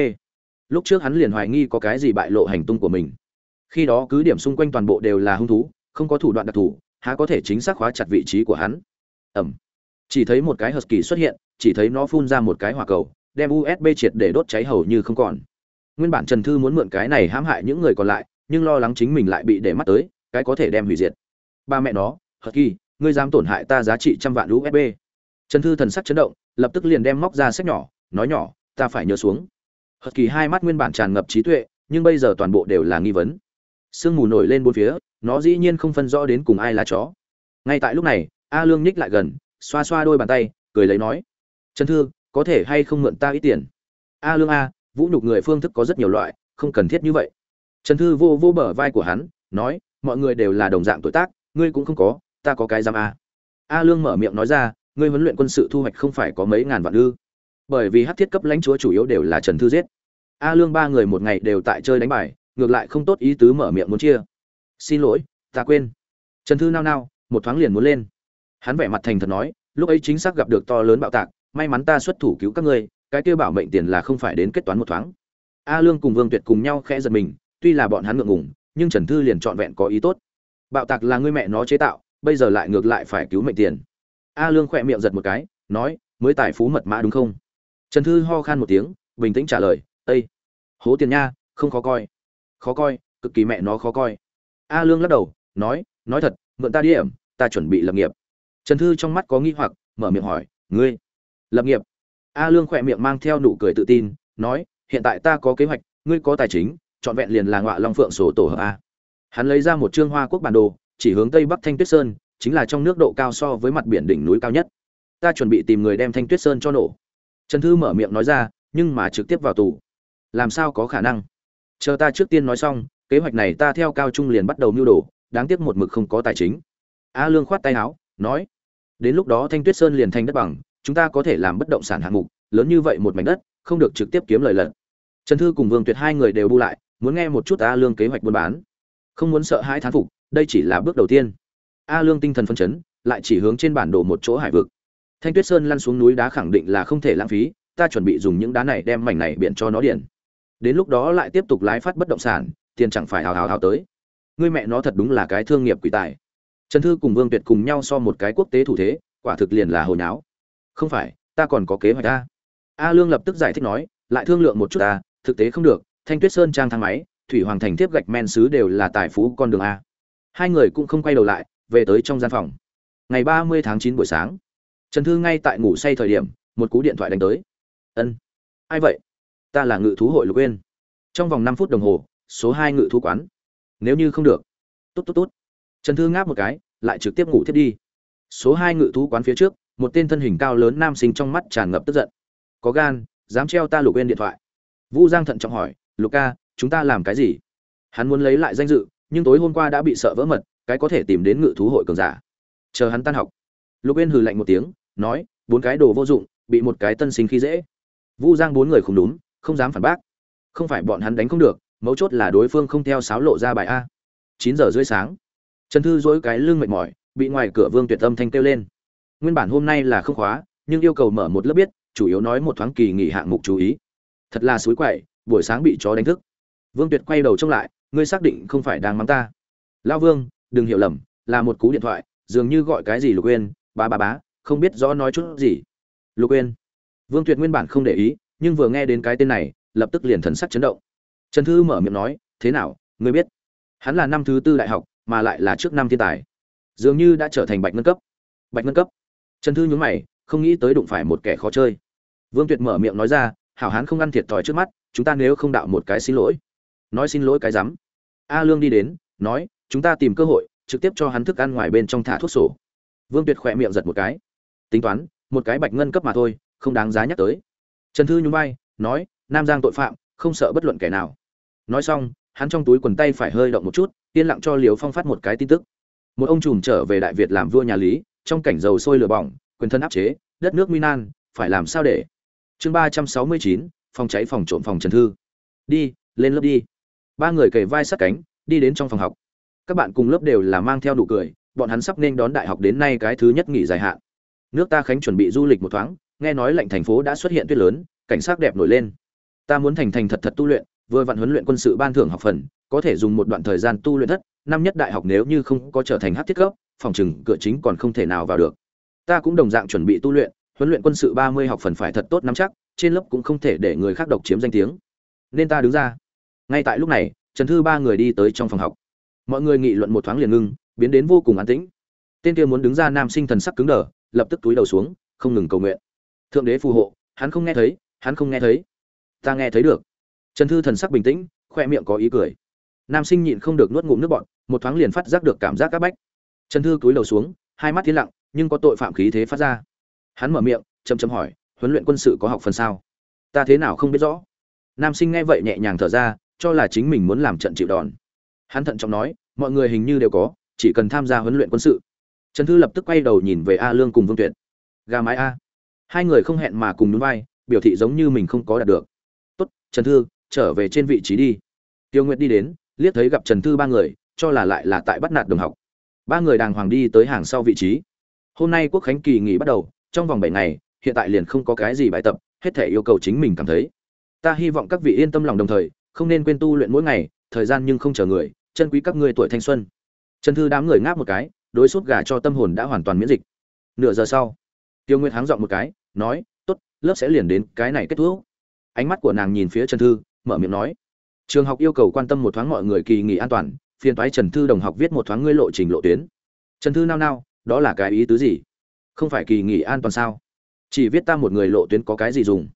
lúc trước hắn liền hoài nghi có cái gì bại lộ hành tung của mình khi đó cứ điểm xung quanh toàn bộ đều là hung thú không có thủ đoạn đặc thù há có thể chính xác khóa chặt vị trí của hắn ẩm chỉ thấy một cái kỳ xuất hiện, chỉ thấy nó phun ra một cái hỏa cầu, đem USB triệt để đốt cháy hầu như không còn. Nguyên bản Trần Thư muốn mượn cái này hãm hại những người còn lại, nhưng lo lắng chính mình lại bị để mắt tới, cái có thể đem hủy diệt. Ba mẹ nó, kỳ, ngươi dám tổn hại ta giá trị trăm vạn USB. Trần Thư thần sắc chấn động, lập tức liền đem móc ra sách nhỏ, nói nhỏ, ta phải nhớ xuống. Hật kỳ hai mắt nguyên bản tràn ngập trí tuệ, nhưng bây giờ toàn bộ đều là nghi vấn. Sương mù nổi lên bốn phía, nó dĩ nhiên không phân rõ đến cùng ai là chó. Ngay tại lúc này, A Lương nhích lại gần, xoa xoa đôi bàn tay cười lấy nói trần thư có thể hay không mượn ta ít tiền a lương a vũ nhục người phương thức có rất nhiều loại không cần thiết như vậy trần thư vô vô bờ vai của hắn nói mọi người đều là đồng dạng tuổi tác ngươi cũng không có ta có cái giam a a lương mở miệng nói ra ngươi huấn luyện quân sự thu hoạch không phải có mấy ngàn vạn ư bởi vì hát thiết cấp lãnh chúa chủ yếu đều là trần thư giết a lương ba người một ngày đều tại chơi đánh bài ngược lại không tốt ý tứ mở miệng muốn chia xin lỗi ta quên trần thư nao nao một thoáng liền muốn lên Hắn vẻ mặt thành thật nói, lúc ấy chính xác gặp được to lớn bạo tạc, may mắn ta xuất thủ cứu các ngươi, cái kia bảo mệnh tiền là không phải đến kết toán một thoáng. A Lương cùng Vương Tuyệt cùng nhau khẽ giật mình, tuy là bọn hắn ngượng ngùng, nhưng Trần Thư liền trọn vẹn có ý tốt. Bạo tạc là ngươi mẹ nó chế tạo, bây giờ lại ngược lại phải cứu mệnh tiền. A Lương khỏe miệng giật một cái, nói, mới tài phú mật mã đúng không? Trần Thư ho khan một tiếng, bình tĩnh trả lời, "Tây, hố tiền nha, không khó coi." "Khó coi, cực kỳ mẹ nó khó coi." A Lương lắc đầu, nói, "Nói thật, mượn ta đi điểm, ta chuẩn bị lập nghiệp." Trần Thư trong mắt có nghi hoặc, mở miệng hỏi, "Ngươi?" "Lập nghiệp." A Lương khỏe miệng mang theo nụ cười tự tin, nói, "Hiện tại ta có kế hoạch, ngươi có tài chính, chọn vẹn liền là ngọa Long Phượng sổ tổ hợp a." Hắn lấy ra một trương hoa quốc bản đồ, chỉ hướng tây bắc Thanh Tuyết Sơn, chính là trong nước độ cao so với mặt biển đỉnh núi cao nhất. Ta chuẩn bị tìm người đem Thanh Tuyết Sơn cho nổ. Trần Thư mở miệng nói ra, nhưng mà trực tiếp vào tù. Làm sao có khả năng? Chờ ta trước tiên nói xong, kế hoạch này ta theo cao trung liền bắt đầu mưu đồ, đáng tiếc một mực không có tài chính. A Lương khoát tay áo, nói đến lúc đó thanh tuyết sơn liền thành đất bằng chúng ta có thể làm bất động sản hạng mục lớn như vậy một mảnh đất không được trực tiếp kiếm lời lận trần thư cùng vương tuyệt hai người đều bu lại muốn nghe một chút a lương kế hoạch buôn bán không muốn sợ hai thán phục đây chỉ là bước đầu tiên a lương tinh thần phân chấn lại chỉ hướng trên bản đồ một chỗ hải vực thanh tuyết sơn lăn xuống núi đá khẳng định là không thể lãng phí ta chuẩn bị dùng những đá này đem mảnh này biện cho nó điện đến lúc đó lại tiếp tục lái phát bất động sản tiền chẳng phải hào hào hào tới người mẹ nó thật đúng là cái thương nghiệp quỷ tài trần thư cùng vương tuyệt cùng nhau so một cái quốc tế thủ thế quả thực liền là hồ nháo không phải ta còn có kế hoạch A. a lương lập tức giải thích nói lại thương lượng một chút ta thực tế không được thanh tuyết sơn trang thang máy thủy hoàng thành thiếp gạch men Sứ đều là tài phú con đường a hai người cũng không quay đầu lại về tới trong gian phòng ngày ba mươi tháng chín buổi sáng trần thư ngay tại ngủ say thời điểm một cú điện thoại đánh tới ân ai vậy ta là ngự thú hội lục uyên trong vòng năm phút đồng hồ số hai ngự thú quán nếu như không được tốt tốt tốt trần thư ngáp một cái lại trực tiếp ngủ thiết đi số hai ngự thú quán phía trước một tên thân hình cao lớn nam sinh trong mắt tràn ngập tức giận có gan dám treo ta lục bên điện thoại vũ giang thận trọng hỏi lục ca chúng ta làm cái gì hắn muốn lấy lại danh dự nhưng tối hôm qua đã bị sợ vỡ mật cái có thể tìm đến ngự thú hội cường giả chờ hắn tan học lục bên hừ lạnh một tiếng nói bốn cái đồ vô dụng bị một cái tân sinh khi dễ vũ giang bốn người không núm, không dám phản bác không phải bọn hắn đánh không được mấu chốt là đối phương không theo sáo lộ ra bài a chín giờ rưỡi sáng trần thư dối cái lưng mệt mỏi bị ngoài cửa vương tuyệt âm thanh kêu lên nguyên bản hôm nay là không khóa nhưng yêu cầu mở một lớp biết chủ yếu nói một thoáng kỳ nghỉ hạng mục chú ý thật là suối quậy buổi sáng bị chó đánh thức vương tuyệt quay đầu trông lại ngươi xác định không phải đang mắng ta Lão vương đừng hiểu lầm là một cú điện thoại dường như gọi cái gì lục quên ba ba bá không biết rõ nói chút gì lục quên vương tuyệt nguyên bản không để ý nhưng vừa nghe đến cái tên này lập tức liền thần sắc chấn động trần thư mở miệng nói thế nào ngươi biết hắn là năm thứ tư đại học mà lại là trước năm thiên tài dường như đã trở thành bạch ngân cấp bạch ngân cấp trần thư nhún mày không nghĩ tới đụng phải một kẻ khó chơi vương tuyệt mở miệng nói ra hảo hán không ăn thiệt thòi trước mắt chúng ta nếu không đạo một cái xin lỗi nói xin lỗi cái rắm a lương đi đến nói chúng ta tìm cơ hội trực tiếp cho hắn thức ăn ngoài bên trong thả thuốc sổ vương tuyệt khỏe miệng giật một cái tính toán một cái bạch ngân cấp mà thôi không đáng giá nhắc tới trần thư nhún vai nói nam giang tội phạm không sợ bất luận kẻ nào nói xong hắn trong túi quần tay phải hơi động một chút yên lặng cho liều phong phát một cái tin tức một ông trùm trở về đại việt làm vua nhà lý trong cảnh dầu sôi lửa bỏng quyền thân áp chế đất nước minan phải làm sao để chương ba trăm sáu mươi chín phòng cháy phòng trộm phòng trần thư đi lên lớp đi ba người kề vai sát cánh đi đến trong phòng học các bạn cùng lớp đều là mang theo đủ cười bọn hắn sắp nên đón đại học đến nay cái thứ nhất nghỉ dài hạn nước ta khánh chuẩn bị du lịch một thoáng nghe nói lạnh thành phố đã xuất hiện tuyết lớn cảnh sát đẹp nổi lên ta muốn thành thành thật thật tu luyện vừa vận huấn luyện quân sự ban thưởng học phần, có thể dùng một đoạn thời gian tu luyện thất, năm nhất đại học nếu như không có trở thành hắc thiết cấp, phòng trừng cửa chính còn không thể nào vào được. Ta cũng đồng dạng chuẩn bị tu luyện, huấn luyện quân sự 30 học phần phải thật tốt nắm chắc, trên lớp cũng không thể để người khác độc chiếm danh tiếng. Nên ta đứng ra. Ngay tại lúc này, Trần Thư ba người đi tới trong phòng học. Mọi người nghị luận một thoáng liền ngưng, biến đến vô cùng an tĩnh. Tên kia muốn đứng ra nam sinh thần sắc cứng đờ, lập tức cúi đầu xuống, không ngừng cầu nguyện. Thượng đế phù hộ, hắn không nghe thấy, hắn không nghe thấy. Ta nghe thấy được trần thư thần sắc bình tĩnh khoe miệng có ý cười nam sinh nhịn không được nuốt ngụm nước bọt, một thoáng liền phát giác được cảm giác áp bách trần thư cúi đầu xuống hai mắt t lặng nhưng có tội phạm khí thế phát ra hắn mở miệng chầm chầm hỏi huấn luyện quân sự có học phần sao ta thế nào không biết rõ nam sinh nghe vậy nhẹ nhàng thở ra cho là chính mình muốn làm trận chịu đòn hắn thận trọng nói mọi người hình như đều có chỉ cần tham gia huấn luyện quân sự trần thư lập tức quay đầu nhìn về a lương cùng vương tuyệt gà mái a hai người không hẹn mà cùng núi vai biểu thị giống như mình không có đạt được tốt trần thư trở về trên vị trí đi tiêu nguyệt đi đến liếc thấy gặp trần thư ba người cho là lại là tại bắt nạt đồng học ba người đàng hoàng đi tới hàng sau vị trí hôm nay quốc khánh kỳ nghỉ bắt đầu trong vòng bảy ngày hiện tại liền không có cái gì bài tập hết thể yêu cầu chính mình cảm thấy ta hy vọng các vị yên tâm lòng đồng thời không nên quên tu luyện mỗi ngày thời gian nhưng không chờ người chân quý các ngươi tuổi thanh xuân trần thư đám người ngáp một cái đối sốt gà cho tâm hồn đã hoàn toàn miễn dịch nửa giờ sau tiêu nguyệt háng dọn một cái nói t ố t lớp sẽ liền đến cái này kết thúc ánh mắt của nàng nhìn phía trần thư mở miệng nói trường học yêu cầu quan tâm một thoáng mọi người kỳ nghỉ an toàn phiền toái trần thư đồng học viết một thoáng ngươi lộ trình lộ tuyến trần thư nao nao đó là cái ý tứ gì không phải kỳ nghỉ an toàn sao chỉ viết ta một người lộ tuyến có cái gì dùng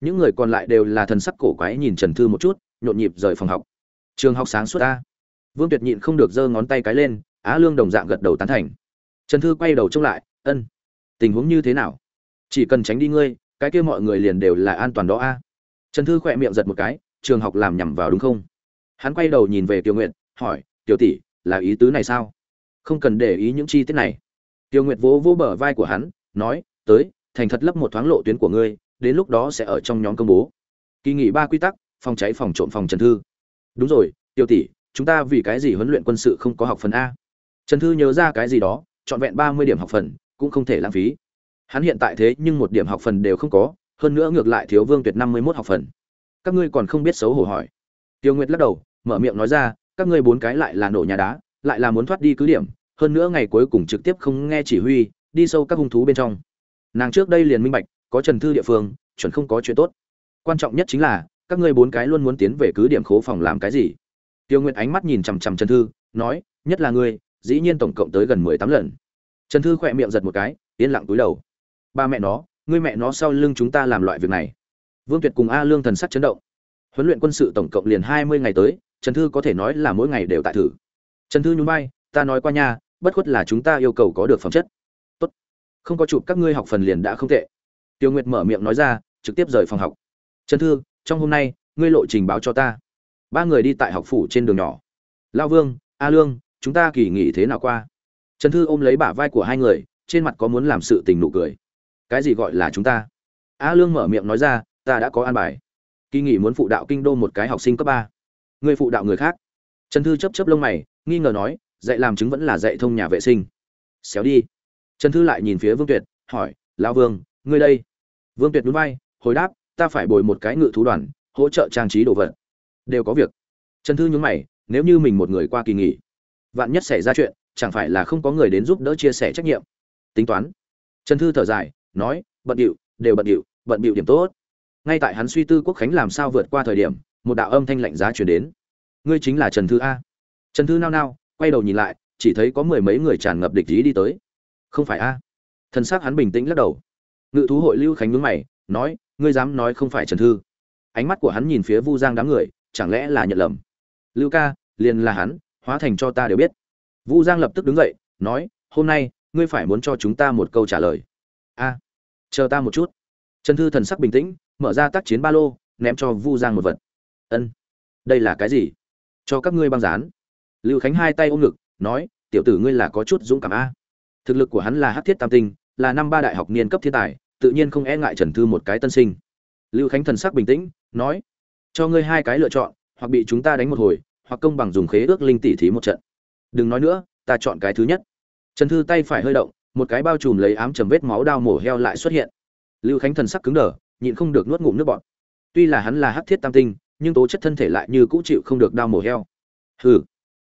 những người còn lại đều là thần sắc cổ quái nhìn trần thư một chút nhộn nhịp rời phòng học trường học sáng suốt ta vương tuyệt nhịn không được giơ ngón tay cái lên á lương đồng dạng gật đầu tán thành trần thư quay đầu trông lại ân tình huống như thế nào chỉ cần tránh đi ngươi cái kia mọi người liền đều là an toàn đó a trần thư khỏe miệng giật một cái trường học làm nhằm vào đúng không hắn quay đầu nhìn về tiểu nguyệt hỏi tiểu tỷ là ý tứ này sao không cần để ý những chi tiết này tiểu nguyệt vỗ vỗ bờ vai của hắn nói tới thành thật lấp một thoáng lộ tuyến của ngươi đến lúc đó sẽ ở trong nhóm công bố kỳ nghỉ ba quy tắc phòng cháy phòng trộm phòng trần thư đúng rồi tiểu tỷ chúng ta vì cái gì huấn luyện quân sự không có học phần a trần thư nhớ ra cái gì đó trọn vẹn ba mươi điểm học phần cũng không thể lãng phí hắn hiện tại thế nhưng một điểm học phần đều không có hơn nữa ngược lại thiếu vương tuyệt năm mươi mốt học phần các ngươi còn không biết xấu hổ hỏi tiêu nguyệt lắc đầu mở miệng nói ra các ngươi bốn cái lại là nổ nhà đá lại là muốn thoát đi cứ điểm hơn nữa ngày cuối cùng trực tiếp không nghe chỉ huy đi sâu các hung thú bên trong nàng trước đây liền minh bạch có trần thư địa phương chuẩn không có chuyện tốt quan trọng nhất chính là các ngươi bốn cái luôn muốn tiến về cứ điểm khố phòng làm cái gì tiêu nguyệt ánh mắt nhìn chằm chằm trần thư nói nhất là ngươi dĩ nhiên tổng cộng tới gần mười tám lần trần thư khỏe miệng giật một cái yên lặng túi đầu ba mẹ nó ngươi mẹ nó sau lưng chúng ta làm loại việc này Vương Tuyệt cùng A Lương thần sắc chấn động. Huấn luyện quân sự tổng cộng liền hai mươi ngày tới, Trần Thư có thể nói là mỗi ngày đều tại thử. Trần Thư nhún vai, ta nói qua nha, bất khuất là chúng ta yêu cầu có được phẩm chất. Tốt, không có chụp các ngươi học phần liền đã không tệ. Tiêu Nguyệt mở miệng nói ra, trực tiếp rời phòng học. Trần Thư, trong hôm nay, ngươi lộ trình báo cho ta. Ba người đi tại học phủ trên đường nhỏ. Lão Vương, A Lương, chúng ta kỳ nghỉ thế nào qua? Trần Thư ôm lấy bả vai của hai người, trên mặt có muốn làm sự tình nụ cười. Cái gì gọi là chúng ta? A Lương mở miệng nói ra, ta đã có an bài kỳ nghỉ muốn phụ đạo kinh đô một cái học sinh cấp ba người phụ đạo người khác trần thư chớp chớp lông mày nghi ngờ nói dạy làm chứng vẫn là dạy thông nhà vệ sinh xéo đi trần thư lại nhìn phía vương tuyệt hỏi lão vương ngươi đây vương tuyệt núi vai, hồi đáp ta phải bồi một cái ngự thú đoàn hỗ trợ trang trí đồ vật đều có việc trần thư nhướng mày nếu như mình một người qua kỳ nghỉ vạn nhất xảy ra chuyện chẳng phải là không có người đến giúp đỡ chia sẻ trách nhiệm tính toán trần thư thở dài nói bận điệu đều bận điệu bận điệu điểm tốt ngay tại hắn suy tư quốc khánh làm sao vượt qua thời điểm một đạo âm thanh lạnh giá chuyển đến ngươi chính là trần thư a trần thư nao nao quay đầu nhìn lại chỉ thấy có mười mấy người tràn ngập địch ý đi tới không phải a thân xác hắn bình tĩnh lắc đầu ngự thú hội lưu khánh ngứng mày nói ngươi dám nói không phải trần thư ánh mắt của hắn nhìn phía vu giang đám người chẳng lẽ là nhận lầm lưu ca liền là hắn hóa thành cho ta đều biết vu giang lập tức đứng dậy nói hôm nay ngươi phải muốn cho chúng ta một câu trả lời a chờ ta một chút trần thư thần sắc bình tĩnh mở ra tác chiến ba lô ném cho vu giang một vật ân đây là cái gì cho các ngươi băng dán lưu khánh hai tay ôm ngực nói tiểu tử ngươi là có chút dũng cảm a thực lực của hắn là hát thiết tam tinh là năm ba đại học niên cấp thiên tài tự nhiên không e ngại trần thư một cái tân sinh lưu khánh thần sắc bình tĩnh nói cho ngươi hai cái lựa chọn hoặc bị chúng ta đánh một hồi hoặc công bằng dùng khế ước linh tỷ thí một trận đừng nói nữa ta chọn cái thứ nhất trần thư tay phải hơi động một cái bao trùm lấy ám trầm vết máu đao mổ heo lại xuất hiện lưu khánh thần sắc cứng đờ nhịn không được nuốt ngụm nước bọt. Tuy là hắn là hắc thiết tam tinh, nhưng tố chất thân thể lại như cũ chịu không được đau mổ heo. Hừ.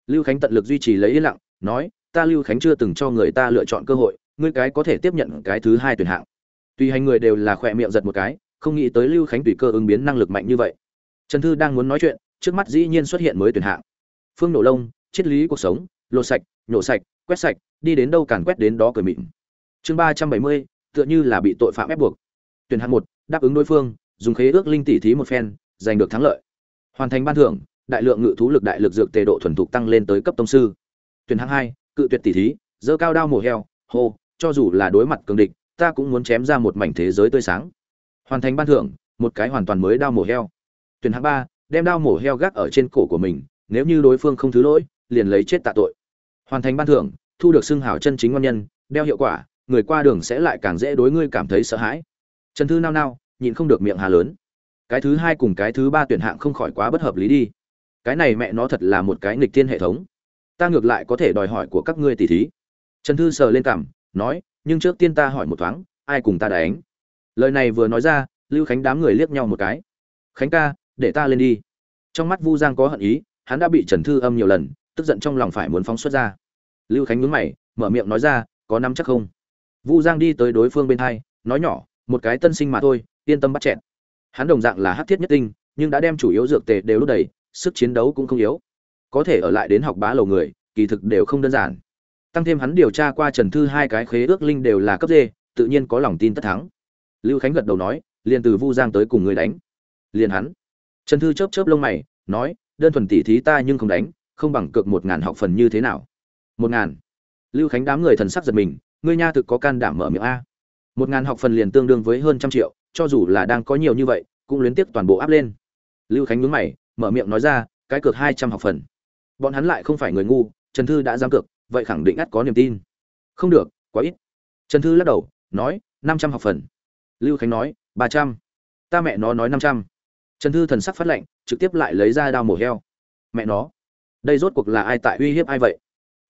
Lưu Khánh tận lực duy trì lấy im lặng, nói, ta Lưu Khánh chưa từng cho người ta lựa chọn cơ hội, ngươi cái có thể tiếp nhận cái thứ hai tuyển hạng. Tuy hành người đều là khỏe miệng giật một cái, không nghĩ tới Lưu Khánh tùy cơ ứng biến năng lực mạnh như vậy. Trần Thư đang muốn nói chuyện, trước mắt dĩ nhiên xuất hiện mới tuyển hạng. Phương nổ Long, triết lý cuộc sống, lột sạch, nhổ sạch, quét sạch, đi đến đâu càn quét đến đó cười mịn. Chương ba trăm bảy mươi tựa như là bị tội phạm ép buộc. Tuyển hạng một đáp ứng đối phương dùng khế ước linh tỷ thí một phen giành được thắng lợi hoàn thành ban thưởng đại lượng ngự thú lực đại lực dược tề độ thuần thục tăng lên tới cấp tông sư tuyển hạng hai cự tuyệt tỷ thí dơ cao đao mổ heo hô cho dù là đối mặt cường địch ta cũng muốn chém ra một mảnh thế giới tươi sáng hoàn thành ban thưởng một cái hoàn toàn mới đao mổ heo tuyển hạng ba đem đao mổ heo gác ở trên cổ của mình nếu như đối phương không thứ lỗi liền lấy chết tạ tội hoàn thành ban thưởng thu được xưng hào chân chính ngon nhân đeo hiệu quả người qua đường sẽ lại càng dễ đối ngươi cảm thấy sợ hãi trần thư nao nao nhìn không được miệng hà lớn cái thứ hai cùng cái thứ ba tuyển hạng không khỏi quá bất hợp lý đi cái này mẹ nó thật là một cái nghịch thiên hệ thống ta ngược lại có thể đòi hỏi của các ngươi tỷ thí trần thư sờ lên cằm, nói nhưng trước tiên ta hỏi một thoáng ai cùng ta đánh lời này vừa nói ra lưu khánh đám người liếc nhau một cái khánh ca để ta lên đi trong mắt vu giang có hận ý hắn đã bị trần thư âm nhiều lần tức giận trong lòng phải muốn phóng xuất ra lưu khánh nhướng mày mở miệng nói ra có nắm chắc không vu giang đi tới đối phương bên hai nói nhỏ một cái tân sinh mà thôi yên tâm bắt chẹn hắn đồng dạng là hát thiết nhất tinh nhưng đã đem chủ yếu dược tề đều đúc đầy sức chiến đấu cũng không yếu có thể ở lại đến học bá lầu người kỳ thực đều không đơn giản tăng thêm hắn điều tra qua trần thư hai cái khế ước linh đều là cấp d tự nhiên có lòng tin tất thắng lưu khánh gật đầu nói liền từ vu giang tới cùng người đánh liền hắn trần thư chớp chớp lông mày nói đơn thuần tỉ thí ta nhưng không đánh không bằng cược một ngàn học phần như thế nào một ngàn lưu khánh đám người thần sắc giật mình ngươi nha thực có can đảm mở miệng a một ngàn học phần liền tương đương với hơn trăm triệu cho dù là đang có nhiều như vậy cũng liên tiếp toàn bộ áp lên lưu khánh nhướng mày mở miệng nói ra cái cược hai trăm học phần bọn hắn lại không phải người ngu trần thư đã dám cược vậy khẳng định ắt có niềm tin không được quá ít trần thư lắc đầu nói năm trăm học phần lưu khánh nói ba trăm ta mẹ nó nói năm trăm trần thư thần sắc phát lệnh trực tiếp lại lấy ra đao mổ heo mẹ nó đây rốt cuộc là ai tại uy hiếp ai vậy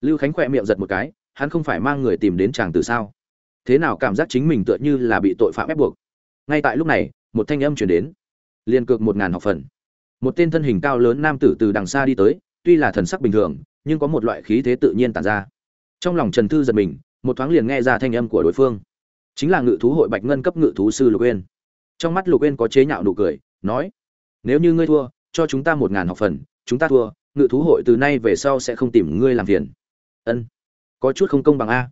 lưu khánh khỏe miệng giật một cái hắn không phải mang người tìm đến chàng từ sao thế nào cảm giác chính mình tựa như là bị tội phạm ép buộc ngay tại lúc này một thanh âm chuyển đến liền cược một ngàn học phần một tên thân hình cao lớn nam tử từ đằng xa đi tới tuy là thần sắc bình thường nhưng có một loại khí thế tự nhiên tàn ra trong lòng trần thư giật mình một thoáng liền nghe ra thanh âm của đối phương chính là ngự thú hội bạch ngân cấp ngự thú sư lục uyên trong mắt lục uyên có chế nhạo nụ cười nói nếu như ngươi thua cho chúng ta một ngàn học phần chúng ta thua ngự thú hội từ nay về sau sẽ không tìm ngươi làm phiền ân có chút không công bằng a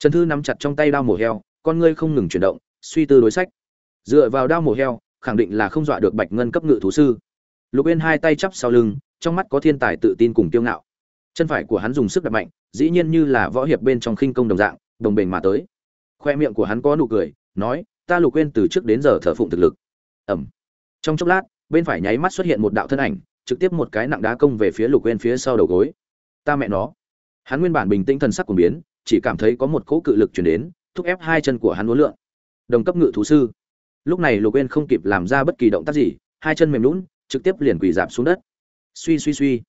trần thư nắm chặt trong tay đao mổ heo con ngươi không ngừng chuyển động suy tư đối sách dựa vào đao mổ heo khẳng định là không dọa được bạch ngân cấp ngự thú sư lục yên hai tay chắp sau lưng trong mắt có thiên tài tự tin cùng kiêu ngạo chân phải của hắn dùng sức đập mạnh dĩ nhiên như là võ hiệp bên trong khinh công đồng dạng đồng bền mà tới khoe miệng của hắn có nụ cười nói ta lục quên từ trước đến giờ thờ phụng thực lực ẩm trong chốc lát bên phải nháy mắt xuất hiện một đạo thân ảnh trực tiếp một cái nặng đá công về phía lục quên phía sau đầu gối ta mẹ nó hắn nguyên bản bình tĩnh thần sắc cũng biến chỉ cảm thấy có một cỗ cự lực chuyển đến thúc ép hai chân của hắn uốn lượn đồng cấp ngự thú sư lúc này lục quên không kịp làm ra bất kỳ động tác gì hai chân mềm lún trực tiếp liền quỳ dạp xuống đất suy suy suy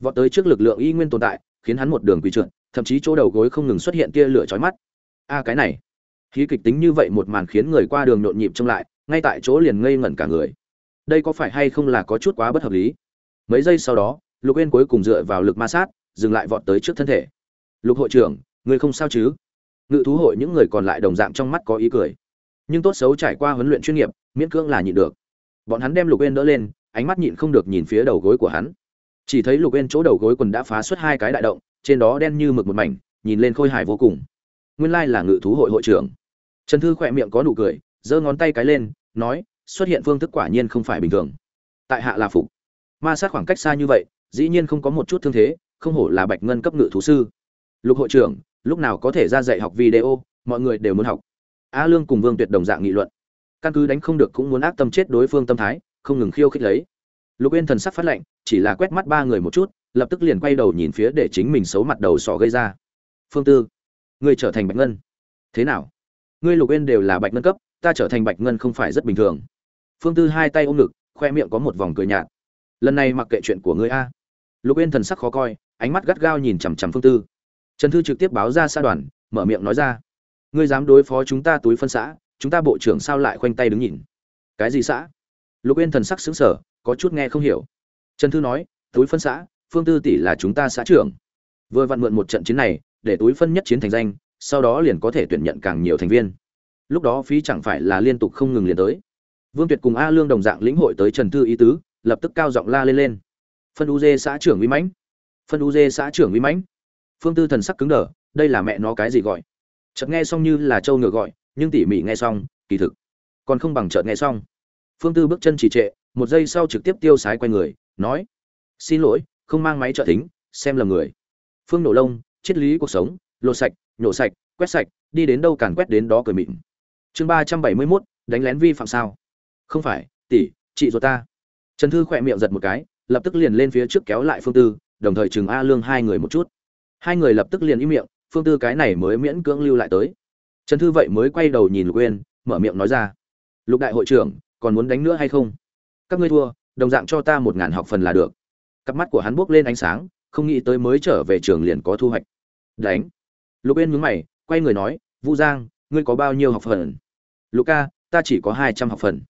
vọt tới trước lực lượng y nguyên tồn tại khiến hắn một đường quỳ trượt thậm chí chỗ đầu gối không ngừng xuất hiện tia lửa chói mắt a cái này khí kịch tính như vậy một màn khiến người qua đường nhộn nhịp trông lại ngay tại chỗ liền ngây ngẩn cả người đây có phải hay không là có chút quá bất hợp lý mấy giây sau đó lục yên cuối cùng dựa vào lực ma sát dừng lại vọt tới trước thân thể lục hội trưởng người không sao chứ ngự thú hội những người còn lại đồng dạng trong mắt có ý cười nhưng tốt xấu trải qua huấn luyện chuyên nghiệp miễn cưỡng là nhịn được bọn hắn đem lục bên đỡ lên ánh mắt nhịn không được nhìn phía đầu gối của hắn chỉ thấy lục bên chỗ đầu gối quần đã phá suốt hai cái đại động trên đó đen như mực một mảnh nhìn lên khôi hài vô cùng nguyên lai là ngự thú hội hội trưởng trần thư khỏe miệng có nụ cười giơ ngón tay cái lên nói xuất hiện phương thức quả nhiên không phải bình thường tại hạ là phục ma sát khoảng cách xa như vậy dĩ nhiên không có một chút thương thế không hổ là bạch ngân cấp ngự thú sư lục hội trưởng lúc nào có thể ra dạy học video mọi người đều muốn học a lương cùng vương tuyệt đồng dạng nghị luận căn cứ đánh không được cũng muốn ác tâm chết đối phương tâm thái không ngừng khiêu khích lấy lục yên thần sắc phát lệnh chỉ là quét mắt ba người một chút lập tức liền quay đầu nhìn phía để chính mình xấu mặt đầu sỏ gây ra phương tư người trở thành bạch ngân thế nào ngươi lục yên đều là bạch ngân cấp ta trở thành bạch ngân không phải rất bình thường phương tư hai tay ôm ngực khoe miệng có một vòng cười nhạt lần này mặc kệ chuyện của ngươi a lục yên thần sắc khó coi ánh mắt gắt gao nhìn chằm chằm phương tư trần thư trực tiếp báo ra xa đoàn mở miệng nói ra ngươi dám đối phó chúng ta túi phân xã chúng ta bộ trưởng sao lại khoanh tay đứng nhìn cái gì xã lục yên thần sắc sững sờ, có chút nghe không hiểu trần thư nói túi phân xã phương tư tỷ là chúng ta xã trưởng vừa vặn mượn một trận chiến này để túi phân nhất chiến thành danh sau đó liền có thể tuyển nhận càng nhiều thành viên lúc đó phí chẳng phải là liên tục không ngừng liền tới vương tuyệt cùng a lương đồng dạng lĩnh hội tới trần thư ý tứ lập tức cao giọng la lên lên phân Uze xã trưởng uy mãnh phân Uze xã trưởng uy mãnh phương tư thần sắc cứng đờ đây là mẹ nó cái gì gọi chợt nghe xong như là trâu ngựa gọi nhưng tỉ mỉ nghe xong kỳ thực còn không bằng chợt nghe xong phương tư bước chân trì trệ một giây sau trực tiếp tiêu sái quay người nói xin lỗi không mang máy trợ thính xem lầm người phương nổ lông triết lý cuộc sống lột sạch nhổ sạch quét sạch đi đến đâu càn quét đến đó cười mịn chương ba trăm bảy mươi mốt đánh lén vi phạm sao không phải tỷ chị rồi ta trần thư khỏe miệng giật một cái lập tức liền lên phía trước kéo lại phương tư đồng thời chừng a lương hai người một chút hai người lập tức liền im miệng phương tư cái này mới miễn cưỡng lưu lại tới trần thư vậy mới quay đầu nhìn lục uyên mở miệng nói ra lục đại hội trưởng còn muốn đánh nữa hay không các ngươi thua đồng dạng cho ta một ngàn học phần là được cặp mắt của hắn buốc lên ánh sáng không nghĩ tới mới trở về trường liền có thu hoạch đánh lục uyên nhướng mày quay người nói vu giang ngươi có bao nhiêu học phần lục ca ta chỉ có hai trăm học phần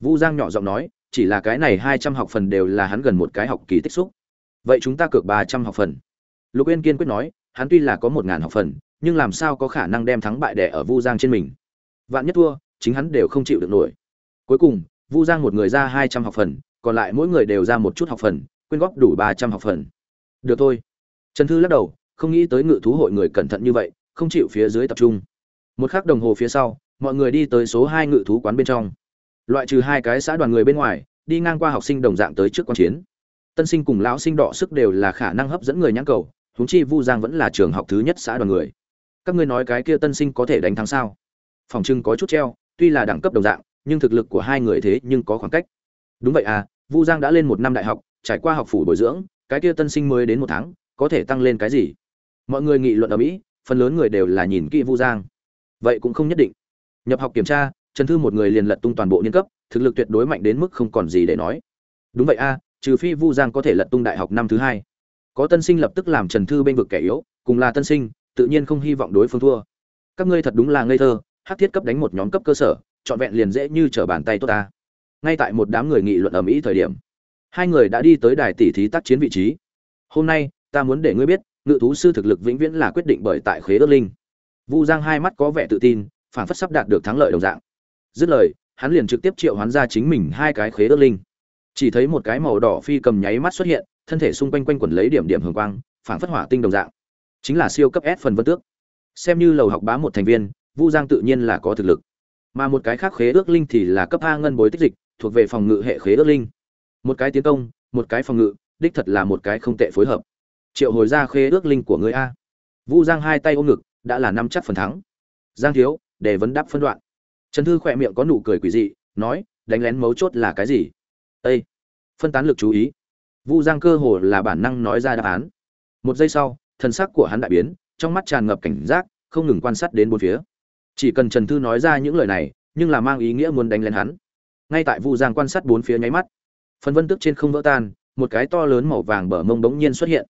vu giang nhỏ giọng nói chỉ là cái này hai trăm học phần đều là hắn gần một cái học kỳ tích xúc vậy chúng ta cược ba trăm học phần lục uyên kiên quyết nói hắn tuy là có một ngàn học phần nhưng làm sao có khả năng đem thắng bại đẻ ở vu giang trên mình vạn nhất thua chính hắn đều không chịu được nổi cuối cùng vu giang một người ra hai trăm học phần còn lại mỗi người đều ra một chút học phần quyên góp đủ ba trăm học phần được thôi trần thư lắc đầu không nghĩ tới ngự thú hội người cẩn thận như vậy không chịu phía dưới tập trung một k h ắ c đồng hồ phía sau mọi người đi tới số hai ngự thú quán bên trong loại trừ hai cái xã đoàn người bên ngoài đi ngang qua học sinh đồng dạng tới trước q u a n chiến tân sinh cùng lão sinh đỏ sức đều là khả năng hấp dẫn người nhãn cầu huống chi Vu Giang vẫn là trường học thứ nhất xã đoàn người. Các ngươi nói cái kia tân sinh có thể đánh thắng sao? Phòng trưng có chút treo, tuy là đẳng cấp đồng dạng, nhưng thực lực của hai người thế nhưng có khoảng cách. Đúng vậy à, Vu Giang đã lên một năm đại học, trải qua học phủ bồi dưỡng, cái kia tân sinh mới đến một tháng, có thể tăng lên cái gì? Mọi người nghị luận ở mỹ, phần lớn người đều là nhìn kỹ Vu Giang. Vậy cũng không nhất định. Nhập học kiểm tra, Trần Thư một người liền lật tung toàn bộ niên cấp, thực lực tuyệt đối mạnh đến mức không còn gì để nói. Đúng vậy a, à, trừ phi Vu Giang có thể lật tung đại học năm thứ hai có tân sinh lập tức làm trần thư bên vực kẻ yếu cùng là tân sinh tự nhiên không hy vọng đối phương thua các ngươi thật đúng là ngây thơ hát thiết cấp đánh một nhóm cấp cơ sở trọn vẹn liền dễ như trở bàn tay tốt ta ngay tại một đám người nghị luận ầm ĩ thời điểm hai người đã đi tới đài tỷ thí tác chiến vị trí hôm nay ta muốn để ngươi biết ngự thú sư thực lực vĩnh viễn là quyết định bởi tại khế ước linh vu giang hai mắt có vẻ tự tin phản phất sắp đạt được thắng lợi đồng dạng dứt lời hắn liền trực tiếp triệu hoán ra chính mình hai cái khế ước linh chỉ thấy một cái màu đỏ phi cầm nháy mắt xuất hiện thân thể xung quanh quanh quẩn lấy điểm điểm hường quang phảng phất hỏa tinh đồng dạng chính là siêu cấp s phần vân tước xem như lầu học bá một thành viên vu giang tự nhiên là có thực lực mà một cái khác khế ước linh thì là cấp a ngân bối tích dịch thuộc về phòng ngự hệ khế ước linh một cái tiến công một cái phòng ngự đích thật là một cái không tệ phối hợp triệu hồi ra khế ước linh của người a vu giang hai tay ôm ngực đã là năm chắc phần thắng giang thiếu để vấn đáp phân đoạn trần thư khỏe miệng có nụ cười quỷ dị nói đánh lén mấu chốt là cái gì ây phân tán lực chú ý Vu Giang cơ hồ là bản năng nói ra đáp án. Một giây sau, thần sắc của hắn đại biến, trong mắt tràn ngập cảnh giác, không ngừng quan sát đến bốn phía. Chỉ cần Trần Thư nói ra những lời này, nhưng là mang ý nghĩa muốn đánh lên hắn. Ngay tại Vu Giang quan sát bốn phía nháy mắt, phần vân tức trên không vỡ tan, một cái to lớn màu vàng bờ mông bỗng nhiên xuất hiện.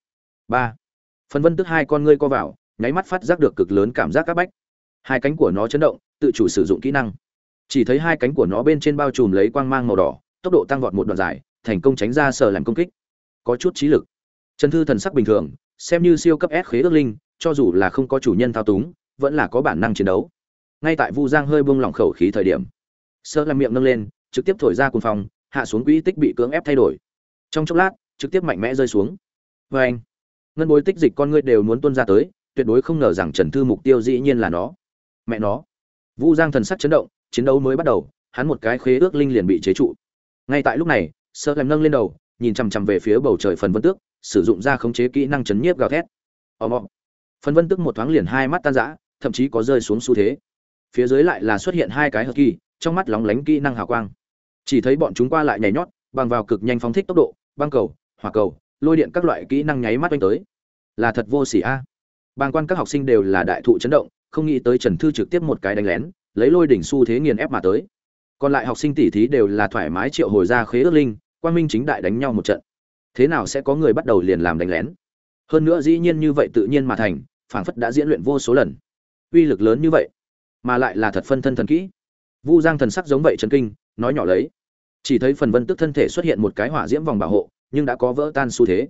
Ba. Phần vân tức hai con ngươi co vào, nháy mắt phát giác được cực lớn cảm giác các bách. Hai cánh của nó chấn động, tự chủ sử dụng kỹ năng. Chỉ thấy hai cánh của nó bên trên bao trùm lấy quang mang màu đỏ, tốc độ tăng vọt một đoạn dài, thành công tránh ra sở làm công kích có chút trí lực trần thư thần sắc bình thường xem như siêu cấp s khế ước linh cho dù là không có chủ nhân thao túng vẫn là có bản năng chiến đấu ngay tại vu giang hơi buông lỏng khẩu khí thời điểm sơ làm miệng nâng lên trực tiếp thổi ra cuồng phòng hạ xuống quỹ tích bị cưỡng ép thay đổi trong chốc lát trực tiếp mạnh mẽ rơi xuống vê anh ngân bối tích dịch con ngươi đều muốn tuân ra tới tuyệt đối không ngờ rằng trần thư mục tiêu dĩ nhiên là nó mẹ nó vu giang thần sắc chấn động chiến đấu mới bắt đầu hắn một cái khế ước linh liền bị chế trụ ngay tại lúc này sơ làm nâng lên đầu nhìn chằm chằm về phía bầu trời phần vân tước sử dụng ra khống chế kỹ năng chấn nhiếp gào thét ò mọ phần vân tước một thoáng liền hai mắt tan rã thậm chí có rơi xuống xu thế phía dưới lại là xuất hiện hai cái hợp kỳ trong mắt lóng lánh kỹ năng hào quang chỉ thấy bọn chúng qua lại nhảy nhót bằng vào cực nhanh phóng thích tốc độ băng cầu hỏa cầu lôi điện các loại kỹ năng nháy mắt oanh tới là thật vô sỉ a à. bàng quan các học sinh đều là đại thụ chấn động không nghĩ tới trần thư trực tiếp một cái đánh lén lấy lôi đỉnh xu thế nghiền ép mà tới còn lại học sinh tỉ thí đều là thoải mái triệu hồi ra khế ước linh quang minh chính đại đánh nhau một trận thế nào sẽ có người bắt đầu liền làm đánh lén hơn nữa dĩ nhiên như vậy tự nhiên mà thành phảng phất đã diễn luyện vô số lần uy lực lớn như vậy mà lại là thật phân thân thần kỹ vu giang thần sắc giống vậy trấn kinh nói nhỏ lấy chỉ thấy phần vân tức thân thể xuất hiện một cái hỏa diễm vòng bảo hộ nhưng đã có vỡ tan xu thế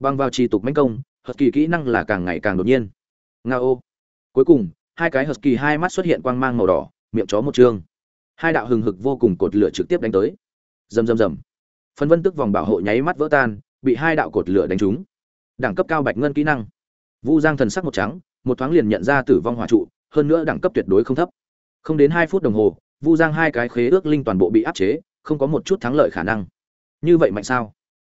bằng vào trì tục manh công hật kỳ kỹ năng là càng ngày càng đột nhiên nga ô cuối cùng hai cái hật kỳ hai mắt xuất hiện quang mang màu đỏ miệng chó một chương hai đạo hừng hực vô cùng cột lửa trực tiếp đánh tới rầm rầm rầm phần vân tức vòng bảo hộ nháy mắt vỡ tan bị hai đạo cột lửa đánh trúng đẳng cấp cao bạch ngân kỹ năng vu giang thần sắc một trắng một thoáng liền nhận ra tử vong hỏa trụ hơn nữa đẳng cấp tuyệt đối không thấp không đến hai phút đồng hồ vu giang hai cái khế ước linh toàn bộ bị áp chế không có một chút thắng lợi khả năng như vậy mạnh sao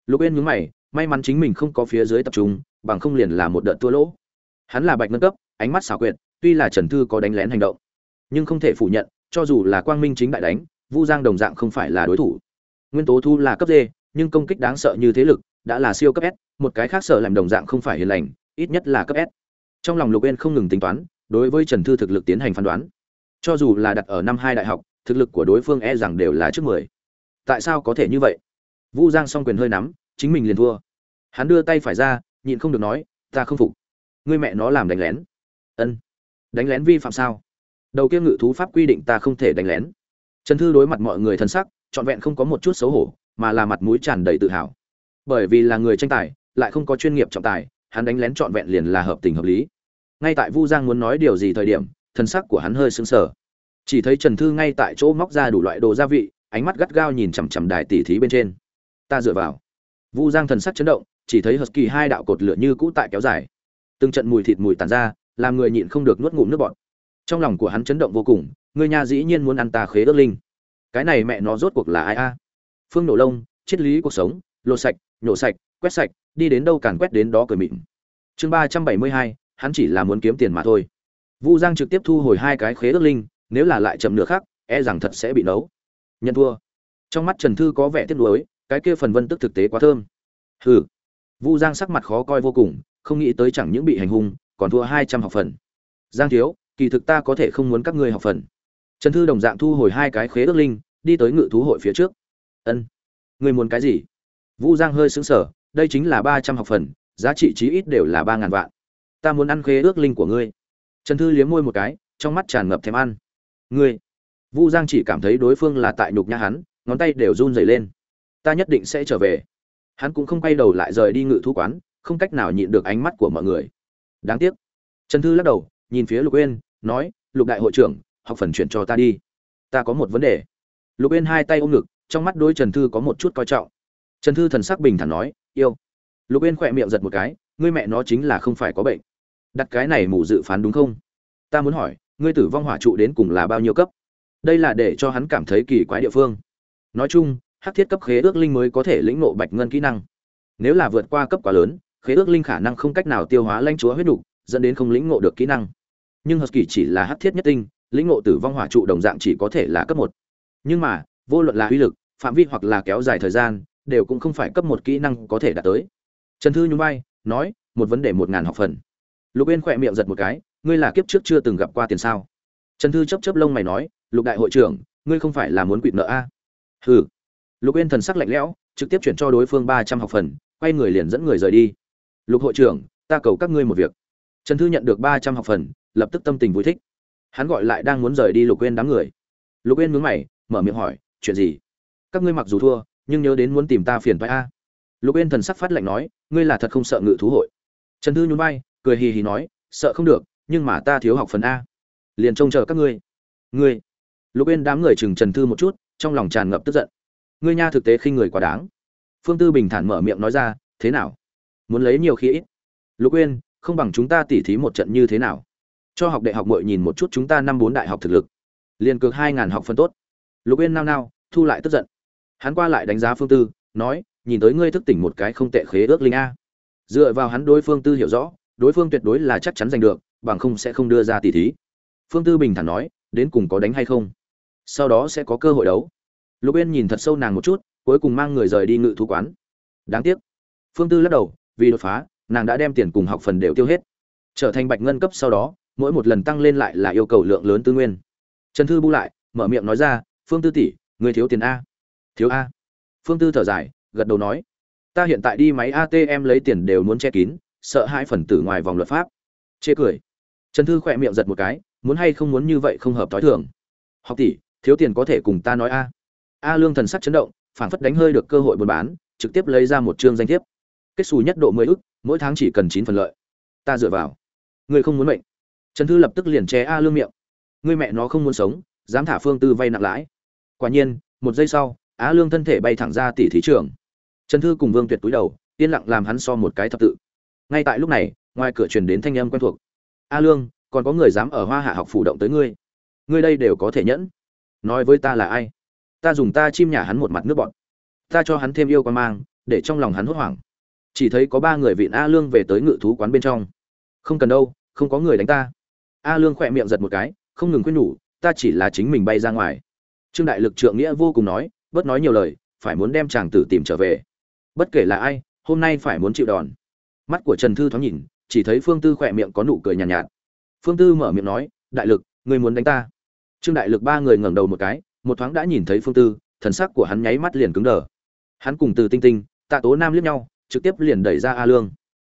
lục yên nhướng mày may mắn chính mình không có phía dưới tập trung bằng không liền là một đợt tua lỗ hắn là bạch ngân cấp ánh mắt xảo quyệt tuy là trần thư có đánh lén hành động nhưng không thể phủ nhận cho dù là quang minh chính đại đánh vu giang đồng dạng không phải là đối thủ nguyên tố thu là cấp d nhưng công kích đáng sợ như thế lực đã là siêu cấp s một cái khác sợ làm đồng dạng không phải hiền lành ít nhất là cấp s trong lòng lục yên không ngừng tính toán đối với trần thư thực lực tiến hành phán đoán cho dù là đặt ở năm hai đại học thực lực của đối phương e rằng đều là trước mười tại sao có thể như vậy vu giang s o n g quyền hơi nắm chính mình liền thua hắn đưa tay phải ra nhịn không được nói ta không phục người mẹ nó làm đánh lén ân đánh lén vi phạm sao đầu kia ngự thú pháp quy định ta không thể đánh lén trần thư đối mặt mọi người thân sắc trọn vẹn không có một chút xấu hổ mà là mặt mũi tràn đầy tự hào bởi vì là người tranh tài lại không có chuyên nghiệp trọng tài hắn đánh lén trọn vẹn liền là hợp tình hợp lý ngay tại vu giang muốn nói điều gì thời điểm thân sắc của hắn hơi sững sờ chỉ thấy trần thư ngay tại chỗ móc ra đủ loại đồ gia vị ánh mắt gắt gao nhìn chằm chằm đại tỷ thí bên trên ta dựa vào vu giang thần sắc chấn động chỉ thấy hờt kỳ hai đạo cột lửa như cũ tại kéo dài từng trận mùi thịt mùi tàn ra làm người nhịn không được nuốt ngụm nước bọt trong lòng của hắn chấn động vô cùng người nhà dĩ nhiên muốn ăn ta khế ước linh cái này mẹ nó rốt cuộc là ai a phương nổ lông triết lý cuộc sống lột sạch nhổ sạch quét sạch đi đến đâu càng quét đến đó cười mịn chương ba trăm bảy mươi hai hắn chỉ là muốn kiếm tiền mà thôi vu giang trực tiếp thu hồi hai cái khế ước linh nếu là lại chậm nửa khác e rằng thật sẽ bị nấu nhận thua trong mắt trần thư có vẻ tiếc nuối cái kia phần vân tức thực tế quá thơm hừ vu giang sắc mặt khó coi vô cùng không nghĩ tới chẳng những bị hành hung còn thua hai trăm học phần giang thiếu kỳ thực ta có thể không muốn các ngươi học phần trần thư đồng dạng thu hồi hai cái khế ước linh đi tới ngự thú hội phía trước ân người muốn cái gì vũ giang hơi xứng sở đây chính là ba trăm học phần giá trị chí ít đều là ba ngàn vạn ta muốn ăn khế ước linh của ngươi trần thư liếm môi một cái trong mắt tràn ngập thèm ăn ngươi vũ giang chỉ cảm thấy đối phương là tại nhục nhã hắn ngón tay đều run dày lên ta nhất định sẽ trở về hắn cũng không quay đầu lại rời đi ngự thú quán không cách nào nhịn được ánh mắt của mọi người đáng tiếc trần thư lắc đầu nhìn phía lục uyên nói lục đại hội trưởng học phần chuyển cho ta đi ta có một vấn đề lục yên hai tay ôm ngực trong mắt đôi trần thư có một chút coi trọng trần thư thần sắc bình thản nói yêu lục yên khỏe miệng giật một cái ngươi mẹ nó chính là không phải có bệnh đặt cái này mù dự phán đúng không ta muốn hỏi ngươi tử vong hỏa trụ đến cùng là bao nhiêu cấp đây là để cho hắn cảm thấy kỳ quái địa phương nói chung hắc thiết cấp khế ước linh mới có thể lĩnh nộ bạch ngân kỹ năng nếu là vượt qua cấp quá lớn khế ước linh khả năng không cách nào tiêu hóa lãnh chúa huyết đục dẫn đến không lĩnh ngộ được kỹ năng nhưng hờ kỳ chỉ là hắc thiết nhất tinh lĩnh ngộ tử vong hỏa trụ đồng dạng chỉ có thể là cấp một nhưng mà vô luận là uy lực phạm vi hoặc là kéo dài thời gian đều cũng không phải cấp một kỹ năng có thể đạt tới trần thư nhún vai nói một vấn đề một ngàn học phần lục yên khỏe miệng giật một cái ngươi là kiếp trước chưa từng gặp qua tiền sao trần thư chớp chớp lông mày nói lục đại hội trưởng ngươi không phải là muốn quỵt nợ a hừ lục yên thần sắc lạnh lẽo trực tiếp chuyển cho đối phương ba trăm học phần quay người liền dẫn người rời đi lục hội trưởng ta cầu các ngươi một việc trần thư nhận được ba trăm học phần lập tức tâm tình vui thích hắn gọi lại đang muốn rời đi lục uyên đám người lục uyên mướn mày mở miệng hỏi chuyện gì các ngươi mặc dù thua nhưng nhớ đến muốn tìm ta phiền vai a lục uyên thần sắc phát lạnh nói ngươi là thật không sợ ngự thú hội trần thư nhún vai cười hì hì nói sợ không được nhưng mà ta thiếu học phần a liền trông chờ các ngươi ngươi lục uyên đám người chừng trần thư một chút trong lòng tràn ngập tức giận ngươi nha thực tế khi người quá đáng phương tư bình thản mở miệng nói ra thế nào muốn lấy nhiều khi ít lục uyên không bằng chúng ta tỉ thí một trận như thế nào cho học đại học muội nhìn một chút chúng ta năm bốn đại học thực lực liền cược hai ngàn học phần tốt lục yên nao nao thu lại tức giận hắn qua lại đánh giá phương tư nói nhìn tới ngươi thức tỉnh một cái không tệ khế ước linh a dựa vào hắn đối phương tư hiểu rõ đối phương tuyệt đối là chắc chắn giành được bằng không sẽ không đưa ra tỷ thí phương tư bình thản nói đến cùng có đánh hay không sau đó sẽ có cơ hội đấu lục yên nhìn thật sâu nàng một chút cuối cùng mang người rời đi ngự thú quán đáng tiếc phương tư lắc đầu vì đột phá nàng đã đem tiền cùng học phần đều tiêu hết trở thành bạch ngân cấp sau đó mỗi một lần tăng lên lại là yêu cầu lượng lớn tư nguyên trần thư bu lại mở miệng nói ra phương tư tỷ người thiếu tiền a thiếu a phương tư thở dài gật đầu nói ta hiện tại đi máy atm lấy tiền đều muốn che kín sợ hai phần tử ngoài vòng luật pháp chê cười trần thư khỏe miệng giật một cái muốn hay không muốn như vậy không hợp t thường học tỷ thiếu tiền có thể cùng ta nói a a lương thần sắc chấn động phảng phất đánh hơi được cơ hội buôn bán trực tiếp lấy ra một chương danh thiếp kết xù nhất độ mười ức mỗi tháng chỉ cần chín phần lợi ta dựa vào ngươi không muốn mệnh trần thư lập tức liền ché a lương miệng người mẹ nó không muốn sống dám thả phương tư vay nặng lãi quả nhiên một giây sau A lương thân thể bay thẳng ra tỷ thí trường trần thư cùng vương tuyệt túi đầu yên lặng làm hắn so một cái thập tự ngay tại lúc này ngoài cửa truyền đến thanh âm quen thuộc a lương còn có người dám ở hoa hạ học phủ động tới ngươi ngươi đây đều có thể nhẫn nói với ta là ai ta dùng ta chim nhà hắn một mặt nước bọn ta cho hắn thêm yêu quan mang để trong lòng hắn hốt hoảng chỉ thấy có ba người vịn a lương về tới ngự thú quán bên trong không cần đâu không có người đánh ta a lương khỏe miệng giật một cái không ngừng khuyên nhủ ta chỉ là chính mình bay ra ngoài trương đại lực trượng nghĩa vô cùng nói bất nói nhiều lời phải muốn đem chàng tử tìm trở về bất kể là ai hôm nay phải muốn chịu đòn mắt của trần thư thoáng nhìn chỉ thấy phương tư khỏe miệng có nụ cười nhàn nhạt, nhạt phương tư mở miệng nói đại lực ngươi muốn đánh ta trương đại lực ba người ngẩng đầu một cái một thoáng đã nhìn thấy phương tư thần sắc của hắn nháy mắt liền cứng đờ hắn cùng từ tinh tinh tạ tố nam liếc nhau trực tiếp liền đẩy ra a lương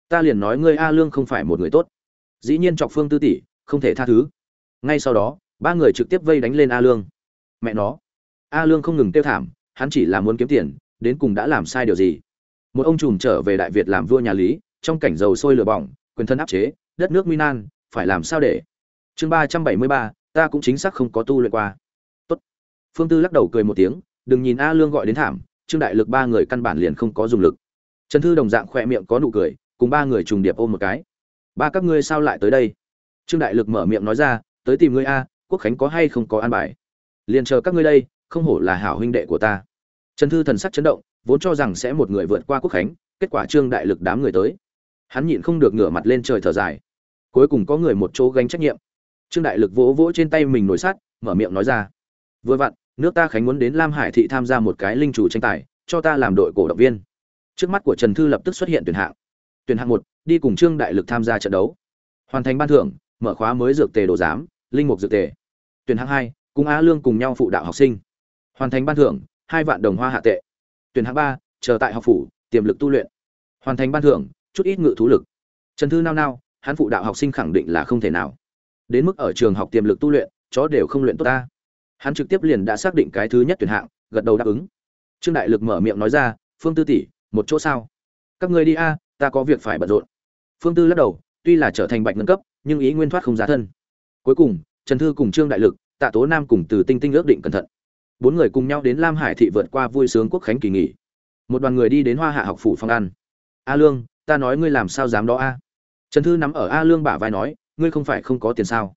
ta liền nói ngươi a lương không phải một người tốt dĩ nhiên chọc phương tư tỷ không thể tha thứ ngay sau đó ba người trực tiếp vây đánh lên a lương mẹ nó a lương không ngừng tiêu thảm hắn chỉ là muốn kiếm tiền đến cùng đã làm sai điều gì một ông trùm trở về đại việt làm vua nhà lý trong cảnh dầu sôi lửa bỏng quyền thân áp chế đất nước nguy phải làm sao để chương ba trăm bảy mươi ba ta cũng chính xác không có tu luyện qua Tốt. phương tư lắc đầu cười một tiếng đừng nhìn a lương gọi đến thảm trương đại lực ba người căn bản liền không có dùng lực trần thư đồng dạng khỏe miệng có nụ cười cùng ba người trùng điệp ôm một cái ba các ngươi sao lại tới đây trương đại lực mở miệng nói ra tới tìm ngươi a quốc khánh có hay không có an bài Liên chờ các ngươi đây không hổ là hảo huynh đệ của ta trần thư thần sắc chấn động vốn cho rằng sẽ một người vượt qua quốc khánh kết quả trương đại lực đám người tới hắn nhịn không được ngửa mặt lên trời thở dài cuối cùng có người một chỗ gánh trách nhiệm trương đại lực vỗ vỗ trên tay mình nổi sát mở miệng nói ra vừa vặn nước ta khánh muốn đến lam hải thị tham gia một cái linh chủ tranh tài cho ta làm đội cổ động viên trước mắt của trần thư lập tức xuất hiện tuyển hạng tuyển hạng một đi cùng trương đại lực tham gia trận đấu hoàn thành ban thưởng mở khóa mới dược tề đồ giám linh mục dược tề tuyển hạng hai cùng á lương cùng nhau phụ đạo học sinh hoàn thành ban thưởng hai vạn đồng hoa hạ tệ tuyển hạng ba chờ tại học phủ tiềm lực tu luyện hoàn thành ban thưởng chút ít ngự thú lực trần thư nao nao hắn phụ đạo học sinh khẳng định là không thể nào đến mức ở trường học tiềm lực tu luyện chó đều không luyện tốt ta hắn trực tiếp liền đã xác định cái thứ nhất tuyển hạng gật đầu đáp ứng trương đại lực mở miệng nói ra phương tư tỷ một chỗ sao các người đi a ta có việc phải bận rộn phương tư lắc đầu tuy là trở thành bạch ngân cấp nhưng ý nguyên thoát không giá thân cuối cùng trần thư cùng trương đại lực tạ tố nam cùng từ tinh tinh ước định cẩn thận bốn người cùng nhau đến lam hải thị vượt qua vui sướng quốc khánh kỳ nghỉ một đoàn người đi đến hoa hạ học phủ phong ăn a lương ta nói ngươi làm sao dám đó a trần thư nắm ở a lương bả vai nói ngươi không phải không có tiền sao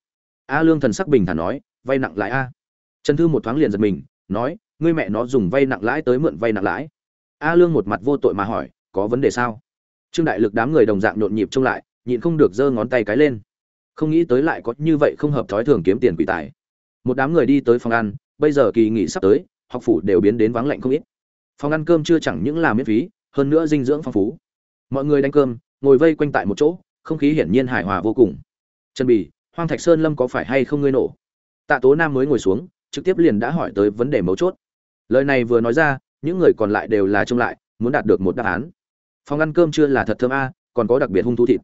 a lương thần sắc bình thản nói vay nặng lãi a trần thư một thoáng liền giật mình nói ngươi mẹ nó dùng vay nặng lãi tới mượn vay nặng lãi a lương một mặt vô tội mà hỏi có vấn đề sao trương đại lực đám người đồng dạng nhộn nhịp trông lại nhịn không được giơ ngón tay cái lên không nghĩ tới lại có như vậy không hợp thói thường kiếm tiền quỷ tài một đám người đi tới phòng ăn bây giờ kỳ nghỉ sắp tới học phủ đều biến đến vắng lạnh không ít phòng ăn cơm chưa chẳng những là miễn phí hơn nữa dinh dưỡng phong phú mọi người đánh cơm ngồi vây quanh tại một chỗ không khí hiển nhiên hài hòa vô cùng trần bì hoang thạch sơn lâm có phải hay không ngươi nổ tạ tố nam mới ngồi xuống trực tiếp liền đã hỏi tới vấn đề mấu chốt lời này vừa nói ra những người còn lại đều là trông lại muốn đạt được một đáp án phòng ăn cơm chưa là thật thơm a còn có đặc biệt hung thú thịt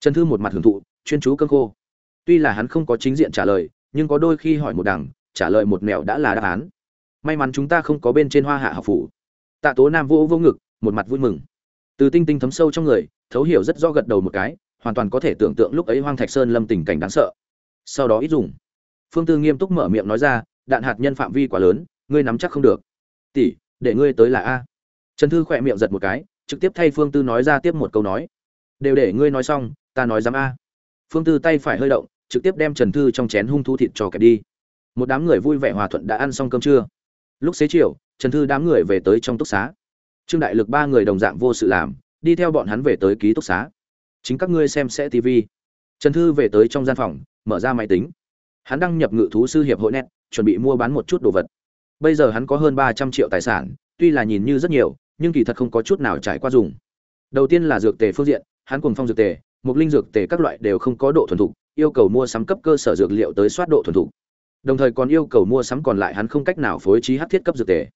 trần thư một mặt hưởng thụ chuyên chú cơn khô tuy là hắn không có chính diện trả lời nhưng có đôi khi hỏi một đằng trả lời một mẹo đã là đáp án may mắn chúng ta không có bên trên hoa hạ học phủ tạ tố nam vô vô ngực một mặt vui mừng từ tinh tinh thấm sâu trong người thấu hiểu rất do gật đầu một cái hoàn toàn có thể tưởng tượng lúc ấy hoang thạch sơn lâm tình cảnh đáng sợ sau đó ít dùng phương tư nghiêm túc mở miệng nói ra đạn hạt nhân phạm vi quá lớn ngươi nắm chắc không được tỷ để ngươi tới là a trần thư khỏe miệng giật một cái trực tiếp thay phương tư nói ra tiếp một câu nói đều để ngươi nói xong ta nói dám a phương tư tay phải hơi động trực tiếp đem trần thư trong chén hung thú thịt cho kẹp đi một đám người vui vẻ hòa thuận đã ăn xong cơm trưa lúc xế chiều trần thư đám người về tới trong túc xá trương đại lực ba người đồng dạng vô sự làm đi theo bọn hắn về tới ký túc xá chính các ngươi xem sẽ tv trần thư về tới trong gian phòng mở ra máy tính hắn đăng nhập ngự thú sư hiệp hội net chuẩn bị mua bán một chút đồ vật bây giờ hắn có hơn ba trăm triệu tài sản tuy là nhìn như rất nhiều nhưng kỳ thật không có chút nào trải qua dùng đầu tiên là dược tề phương diện hắn cùng phong dược tề một linh dược tề các loại đều không có độ thuần thục, yêu cầu mua sắm cấp cơ sở dược liệu tới soát độ thuần thục. Đồng thời còn yêu cầu mua sắm còn lại hắn không cách nào phối trí hắc thiết cấp dược tề.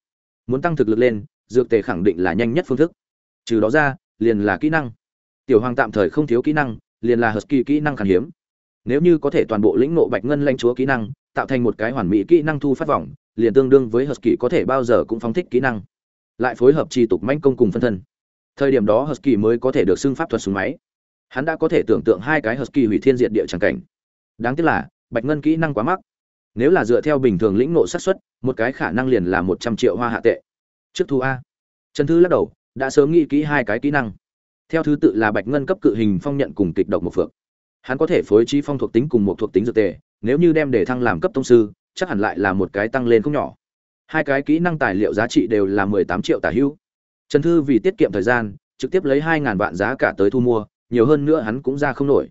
Muốn tăng thực lực lên, dược tề khẳng định là nhanh nhất phương thức. Trừ đó ra, liền là kỹ năng. Tiểu Hoàng tạm thời không thiếu kỹ năng, liền là hợp kỹ năng khan hiếm. Nếu như có thể toàn bộ lĩnh ngộ Bạch Ngân lãnh chúa kỹ năng, tạo thành một cái hoàn mỹ kỹ năng thu phát vòng, liền tương đương với hợp có thể bao giờ cũng phóng thích kỹ năng. Lại phối hợp chi tục manh công cùng phân thân. Thời điểm đó hợp mới có thể được xưng pháp thuật súng máy hắn đã có thể tưởng tượng hai cái husky hủy thiên diệt địa chẳng cảnh đáng tiếc là bạch ngân kỹ năng quá mắc nếu là dựa theo bình thường lĩnh nộ sát suất, một cái khả năng liền là một trăm triệu hoa hạ tệ trước thu a trần thư lắc đầu đã sớm nghĩ kỹ hai cái kỹ năng theo thứ tự là bạch ngân cấp cự hình phong nhận cùng kịch độc một phượng hắn có thể phối trí phong thuộc tính cùng một thuộc tính dược tệ. nếu như đem để thăng làm cấp tông sư chắc hẳn lại là một cái tăng lên không nhỏ hai cái kỹ năng tài liệu giá trị đều là mười tám triệu tả hữu trần thư vì tiết kiệm thời gian trực tiếp lấy hai ngàn vạn giá cả tới thu mua nhiều hơn nữa hắn cũng ra không nổi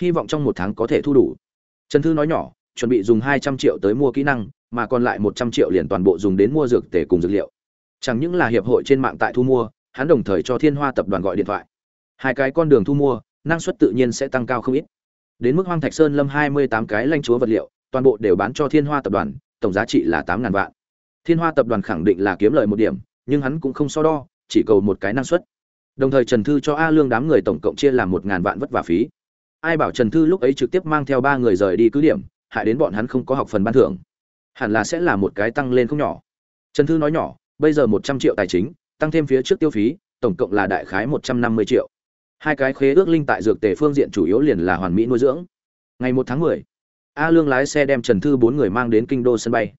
hy vọng trong một tháng có thể thu đủ trần thư nói nhỏ chuẩn bị dùng hai trăm triệu tới mua kỹ năng mà còn lại một trăm triệu liền toàn bộ dùng đến mua dược tể cùng dược liệu chẳng những là hiệp hội trên mạng tại thu mua hắn đồng thời cho thiên hoa tập đoàn gọi điện thoại hai cái con đường thu mua năng suất tự nhiên sẽ tăng cao không ít đến mức hoang thạch sơn lâm hai mươi tám cái lanh chúa vật liệu toàn bộ đều bán cho thiên hoa tập đoàn tổng giá trị là tám ngàn vạn thiên hoa tập đoàn khẳng định là kiếm lời một điểm nhưng hắn cũng không so đo chỉ cầu một cái năng suất đồng thời trần thư cho a lương đám người tổng cộng chia làm một ngàn vạn vất vả phí ai bảo trần thư lúc ấy trực tiếp mang theo ba người rời đi cứ điểm hại đến bọn hắn không có học phần ban thưởng hẳn là sẽ là một cái tăng lên không nhỏ trần thư nói nhỏ bây giờ một trăm triệu tài chính tăng thêm phía trước tiêu phí tổng cộng là đại khái một trăm năm mươi triệu hai cái khế ước linh tại dược tề phương diện chủ yếu liền là hoàn mỹ nuôi dưỡng ngày một tháng mười a lương lái xe đem trần thư bốn người mang đến kinh đô sân bay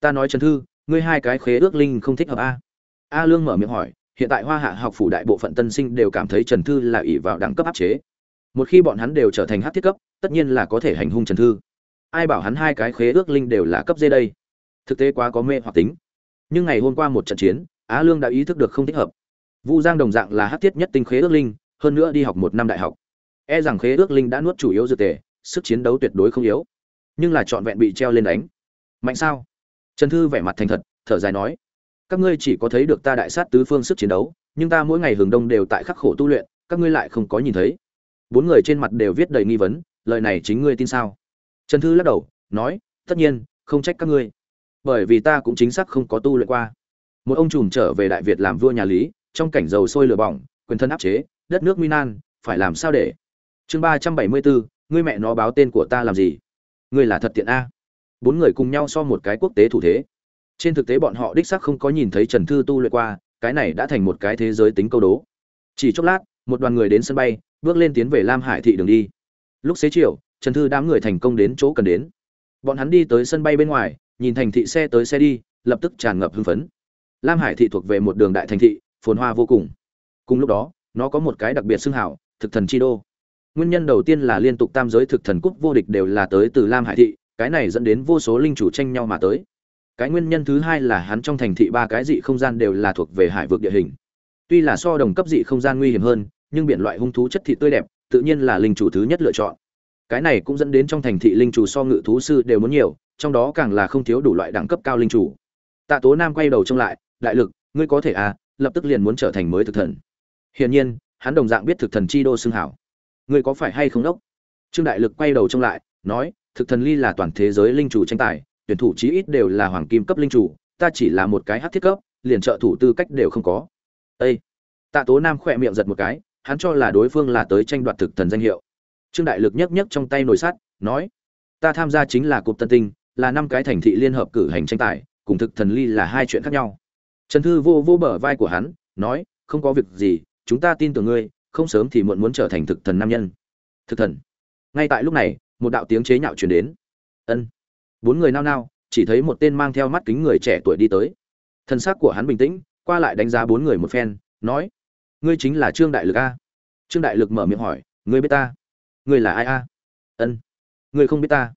ta nói trần thư ngươi hai cái khế ước linh không thích hợp a a lương mở miệng hỏi hiện tại hoa hạ học phủ đại bộ phận tân sinh đều cảm thấy trần thư là ỷ vào đẳng cấp áp chế một khi bọn hắn đều trở thành hát thiết cấp tất nhiên là có thể hành hung trần thư ai bảo hắn hai cái khế ước linh đều là cấp dê đây thực tế quá có mê hoặc tính nhưng ngày hôm qua một trận chiến á lương đã ý thức được không thích hợp vu giang đồng dạng là hát thiết nhất tinh khế ước linh hơn nữa đi học một năm đại học e rằng khế ước linh đã nuốt chủ yếu dược tề sức chiến đấu tuyệt đối không yếu nhưng là trọn vẹn bị treo lên đánh mạnh sao trần thư vẻ mặt thành thật thở dài nói các ngươi chỉ có thấy được ta đại sát tứ phương sức chiến đấu nhưng ta mỗi ngày hướng đông đều tại khắc khổ tu luyện các ngươi lại không có nhìn thấy bốn người trên mặt đều viết đầy nghi vấn lời này chính ngươi tin sao trần thư lắc đầu nói tất nhiên không trách các ngươi bởi vì ta cũng chính xác không có tu luyện qua một ông trùm trở về đại việt làm vua nhà lý trong cảnh dầu sôi lửa bỏng quyền thân áp chế đất nước nguy nan phải làm sao để chương ba trăm bảy mươi bốn ngươi mẹ nó báo tên của ta làm gì ngươi là thật tiện a bốn người cùng nhau so một cái quốc tế thủ thế trên thực tế bọn họ đích xác không có nhìn thấy trần thư tu luyện qua cái này đã thành một cái thế giới tính câu đố chỉ chốc lát một đoàn người đến sân bay bước lên tiến về lam hải thị đường đi lúc xế chiều trần thư đám người thành công đến chỗ cần đến bọn hắn đi tới sân bay bên ngoài nhìn thành thị xe tới xe đi lập tức tràn ngập hưng phấn lam hải thị thuộc về một đường đại thành thị phồn hoa vô cùng cùng lúc đó nó có một cái đặc biệt xưng hảo thực thần chi đô nguyên nhân đầu tiên là liên tục tam giới thực thần quốc vô địch đều là tới từ lam hải thị cái này dẫn đến vô số linh chủ tranh nhau mà tới cái nguyên nhân thứ hai là hắn trong thành thị ba cái dị không gian đều là thuộc về hải vực địa hình tuy là so đồng cấp dị không gian nguy hiểm hơn nhưng biển loại hung thú chất thị tươi đẹp tự nhiên là linh chủ thứ nhất lựa chọn cái này cũng dẫn đến trong thành thị linh chủ so ngự thú sư đều muốn nhiều trong đó càng là không thiếu đủ loại đẳng cấp cao linh chủ tạ tố nam quay đầu trông lại đại lực ngươi có thể à lập tức liền muốn trở thành mới thực thần hiển nhiên hắn đồng dạng biết thực thần chi đô xưng hảo ngươi có phải hay không đốc trương đại lực quay đầu trông lại nói thực thần ly là toàn thế giới linh chủ tranh tài tuyển thủ chí ít đều là hoàng kim cấp linh chủ, ta chỉ là một cái hắc thiết cấp, liền trợ thủ tư cách đều không có. Ê! Tạ Tố Nam khỏe miệng giật một cái, hắn cho là đối phương là tới tranh đoạt thực thần danh hiệu. Trương Đại Lực nhấc nhấc trong tay nồi sắt, nói: "Ta tham gia chính là cuộc tân tinh, là năm cái thành thị liên hợp cử hành tranh tài, cùng thực thần ly là hai chuyện khác nhau." Trần Thư vô vô bờ vai của hắn, nói: "Không có việc gì, chúng ta tin tưởng ngươi, không sớm thì muộn muốn trở thành thực thần nam nhân." Thực thần. Ngay tại lúc này, một đạo tiếng chế nhạo truyền đến. "Ân." bốn người nao nao chỉ thấy một tên mang theo mắt kính người trẻ tuổi đi tới thân xác của hắn bình tĩnh qua lại đánh giá bốn người một phen nói ngươi chính là trương đại lực a trương đại lực mở miệng hỏi ngươi biết ta ngươi là ai a ân ngươi không biết ta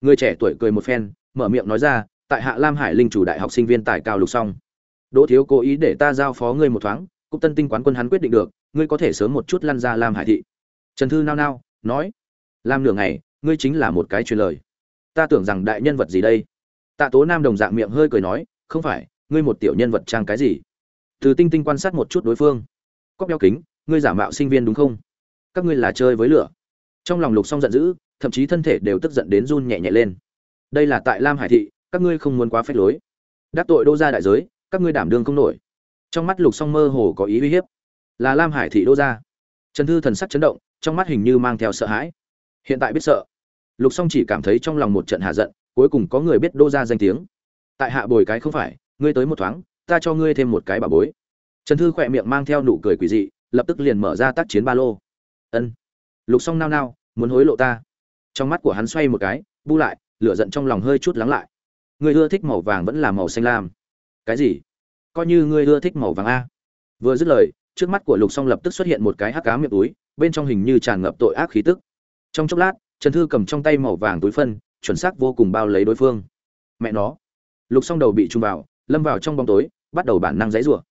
người trẻ tuổi cười một phen mở miệng nói ra tại hạ lam hải linh chủ đại học sinh viên tài cao lục xong đỗ thiếu cố ý để ta giao phó ngươi một thoáng cục tân tinh quán quân hắn quyết định được ngươi có thể sớm một chút lăn ra lam hải thị trần thư nao nao nói lam nửa ngày ngươi chính là một cái truyền lời ta tưởng rằng đại nhân vật gì đây tạ tố nam đồng dạng miệng hơi cười nói không phải ngươi một tiểu nhân vật trang cái gì từ tinh tinh quan sát một chút đối phương cóc đeo kính ngươi giả mạo sinh viên đúng không các ngươi là chơi với lửa trong lòng lục xong giận dữ thậm chí thân thể đều tức giận đến run nhẹ nhẹ lên đây là tại lam hải thị các ngươi không muốn quá phép lối đắc tội đô gia đại giới các ngươi đảm đương không nổi trong mắt lục song mơ hồ có ý uy hiếp là lam hải thị đô gia trần thư thần sắc chấn động trong mắt hình như mang theo sợ hãi hiện tại biết sợ lục song chỉ cảm thấy trong lòng một trận hạ giận cuối cùng có người biết đô ra danh tiếng tại hạ bồi cái không phải ngươi tới một thoáng ta cho ngươi thêm một cái bà bối trần thư khỏe miệng mang theo nụ cười quỷ dị lập tức liền mở ra tác chiến ba lô ân lục song nao nao muốn hối lộ ta trong mắt của hắn xoay một cái bu lại lửa giận trong lòng hơi chút lắng lại ngươi ưa thích màu vàng vẫn là màu xanh lam cái gì coi như ngươi ưa thích màu vàng a vừa dứt lời trước mắt của lục song lập tức xuất hiện một cái hắc cá miệng túi bên trong hình như tràn ngập tội ác khí tức trong chốc lát Trần Thư cầm trong tay màu vàng túi phân, chuẩn xác vô cùng bao lấy đối phương. Mẹ nó. Lục Song đầu bị trùng vào, lâm vào trong bóng tối, bắt đầu bản năng giãy giụa.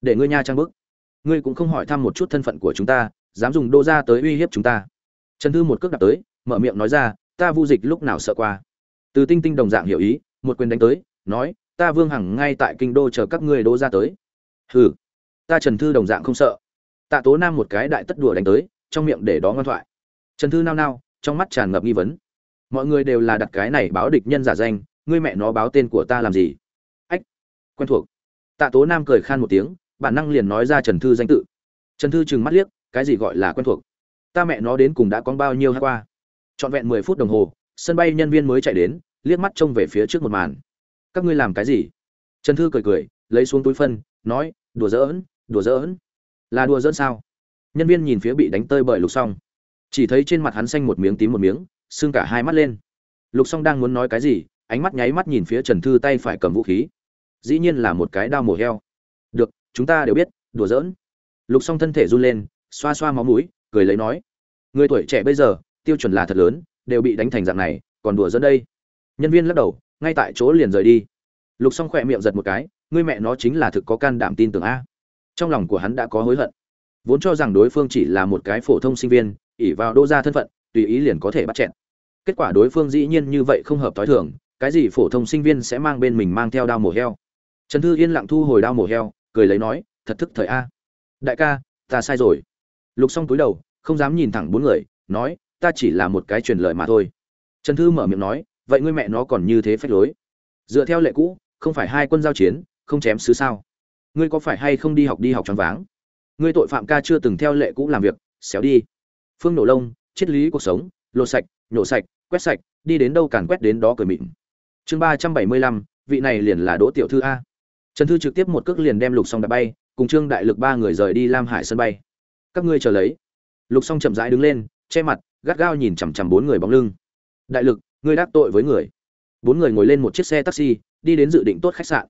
Để ngươi nha trang bức. Ngươi cũng không hỏi thăm một chút thân phận của chúng ta, dám dùng đô ra tới uy hiếp chúng ta. Trần Thư một cước đạp tới, mở miệng nói ra, ta Vu Dịch lúc nào sợ qua. Từ Tinh Tinh đồng dạng hiểu ý, một quyền đánh tới, nói, ta Vương Hằng ngay tại kinh đô chờ các ngươi đô ra tới. Hừ, ta Trần Thư đồng dạng không sợ. Tạ Tố Nam một cái đại tất đùa đánh tới, trong miệng để đó ngoan thoại. Trần Thư nao nao, trong mắt tràn ngập nghi vấn mọi người đều là đặt cái này báo địch nhân giả danh ngươi mẹ nó báo tên của ta làm gì ách quen thuộc tạ tố nam cười khan một tiếng bản năng liền nói ra trần thư danh tự trần thư trừng mắt liếc cái gì gọi là quen thuộc ta mẹ nó đến cùng đã con bao nhiêu qua trọn vẹn mười phút đồng hồ sân bay nhân viên mới chạy đến liếc mắt trông về phía trước một màn các ngươi làm cái gì trần thư cười cười lấy xuống túi phân nói đùa giỡn đùa giỡn là đùa giỡn sao nhân viên nhìn phía bị đánh tơi bởi lục xong chỉ thấy trên mặt hắn xanh một miếng tím một miếng xương cả hai mắt lên lục song đang muốn nói cái gì ánh mắt nháy mắt nhìn phía trần thư tay phải cầm vũ khí dĩ nhiên là một cái đao mổ heo được chúng ta đều biết đùa giỡn lục song thân thể run lên xoa xoa máu mũi cười lấy nói người tuổi trẻ bây giờ tiêu chuẩn là thật lớn đều bị đánh thành dạng này còn đùa giỡn đây nhân viên lắc đầu ngay tại chỗ liền rời đi lục song khỏe miệng giật một cái người mẹ nó chính là thực có can đảm tin tưởng a trong lòng của hắn đã có hối hận vốn cho rằng đối phương chỉ là một cái phổ thông sinh viên ỉ vào đô gia thân phận tùy ý liền có thể bắt chẹn kết quả đối phương dĩ nhiên như vậy không hợp thói thường cái gì phổ thông sinh viên sẽ mang bên mình mang theo đao mổ heo trần thư yên lặng thu hồi đao mổ heo cười lấy nói thật thức thời a đại ca ta sai rồi lục xong túi đầu không dám nhìn thẳng bốn người nói ta chỉ là một cái truyền lời mà thôi trần thư mở miệng nói vậy ngươi mẹ nó còn như thế phách lối dựa theo lệ cũ không phải hai quân giao chiến không chém xứ sao ngươi có phải hay không đi học đi học choáng váng ngươi tội phạm ca chưa từng theo lệ cũ làm việc xéo đi phương nổ lông triết lý cuộc sống lột sạch nhổ sạch quét sạch đi đến đâu càng quét đến đó cười mịn chương ba trăm bảy mươi lăm vị này liền là đỗ tiểu thư a trần thư trực tiếp một cước liền đem lục song đã bay cùng trương đại lực ba người rời đi lam hải sân bay các ngươi chờ lấy lục song chậm rãi đứng lên che mặt gắt gao nhìn chằm chằm bốn người bóng lưng đại lực ngươi đáp tội với người bốn người ngồi lên một chiếc xe taxi đi đến dự định tốt khách sạn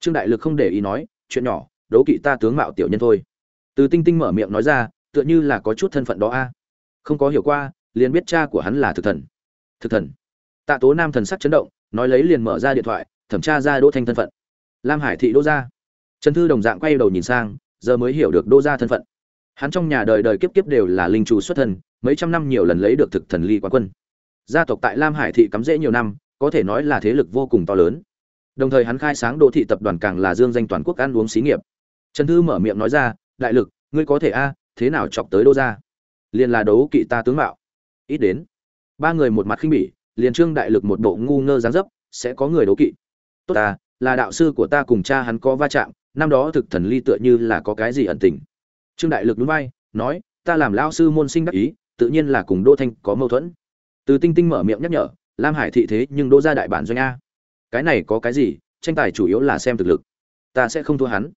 trương đại lực không để ý nói chuyện nhỏ đấu kỵ ta tướng mạo tiểu nhân thôi từ tinh tinh mở miệng nói ra tựa như là có chút thân phận đó a không có hiểu qua liền biết cha của hắn là thực thần thực thần tạ tố nam thần sắc chấn động nói lấy liền mở ra điện thoại thẩm tra ra đỗ thanh thân phận lam hải thị đỗ gia trần thư đồng dạng quay đầu nhìn sang giờ mới hiểu được đỗ gia thân phận hắn trong nhà đời đời kiếp kiếp đều là linh chủ xuất thần, mấy trăm năm nhiều lần lấy được thực thần ly quán quân gia tộc tại lam hải thị cắm rễ nhiều năm có thể nói là thế lực vô cùng to lớn đồng thời hắn khai sáng đỗ thị tập đoàn càng là dương danh toàn quốc ăn uống xí nghiệp trần thư mở miệng nói ra đại lực ngươi có thể a thế nào chọc tới đỗ gia liền là đấu kỵ ta tướng mạo ít đến ba người một mặt khinh bỉ liền trương đại lực một bộ ngu ngơ dáng dấp sẽ có người đấu kỵ tốt ta là đạo sư của ta cùng cha hắn có va chạm năm đó thực thần ly tựa như là có cái gì ẩn tình trương đại lực núi vai nói ta làm lão sư môn sinh đắc ý tự nhiên là cùng đỗ thanh có mâu thuẫn từ tinh tinh mở miệng nhắc nhở lam hải thị thế nhưng đỗ gia đại bản doanh a cái này có cái gì tranh tài chủ yếu là xem thực lực ta sẽ không thua hắn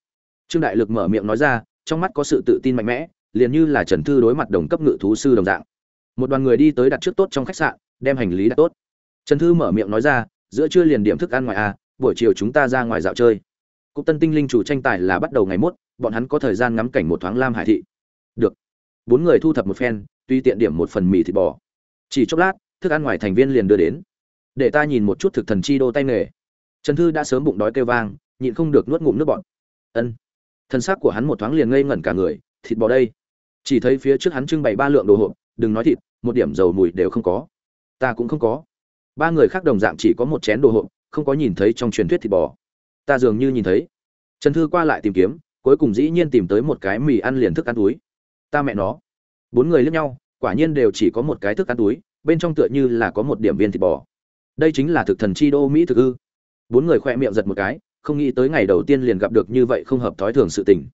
trương đại lực mở miệng nói ra trong mắt có sự tự tin mạnh mẽ liền như là Trần Thư đối mặt đồng cấp ngự thú sư đồng dạng. Một đoàn người đi tới đặt trước tốt trong khách sạn, đem hành lý đặt tốt. Trần Thư mở miệng nói ra, giữa trưa liền điểm thức ăn ngoài à, buổi chiều chúng ta ra ngoài dạo chơi. Cục Tân Tinh Linh chủ tranh tài là bắt đầu ngày mốt, bọn hắn có thời gian ngắm cảnh một thoáng Lam Hải thị. Được. Bốn người thu thập một phen, tuy tiện điểm một phần mì thịt bò. Chỉ chốc lát, thức ăn ngoài thành viên liền đưa đến. Để ta nhìn một chút thực thần chi đô tay nghề. Trần Thư đã sớm bụng đói kêu vang, nhịn không được nuốt ngụm nước bọt. Ân. Thân xác của hắn một thoáng liền ngây ngẩn cả người, thịt bò đây chỉ thấy phía trước hắn trưng bày ba lượng đồ hộp đừng nói thịt một điểm dầu mùi đều không có ta cũng không có ba người khác đồng dạng chỉ có một chén đồ hộp không có nhìn thấy trong truyền thuyết thịt bò ta dường như nhìn thấy trần thư qua lại tìm kiếm cuối cùng dĩ nhiên tìm tới một cái mì ăn liền thức ăn túi ta mẹ nó bốn người lướt nhau quả nhiên đều chỉ có một cái thức ăn túi bên trong tựa như là có một điểm viên thịt bò đây chính là thực thần chi đô mỹ thực ư bốn người khoe miệng giật một cái không nghĩ tới ngày đầu tiên liền gặp được như vậy không hợp thói thường sự tình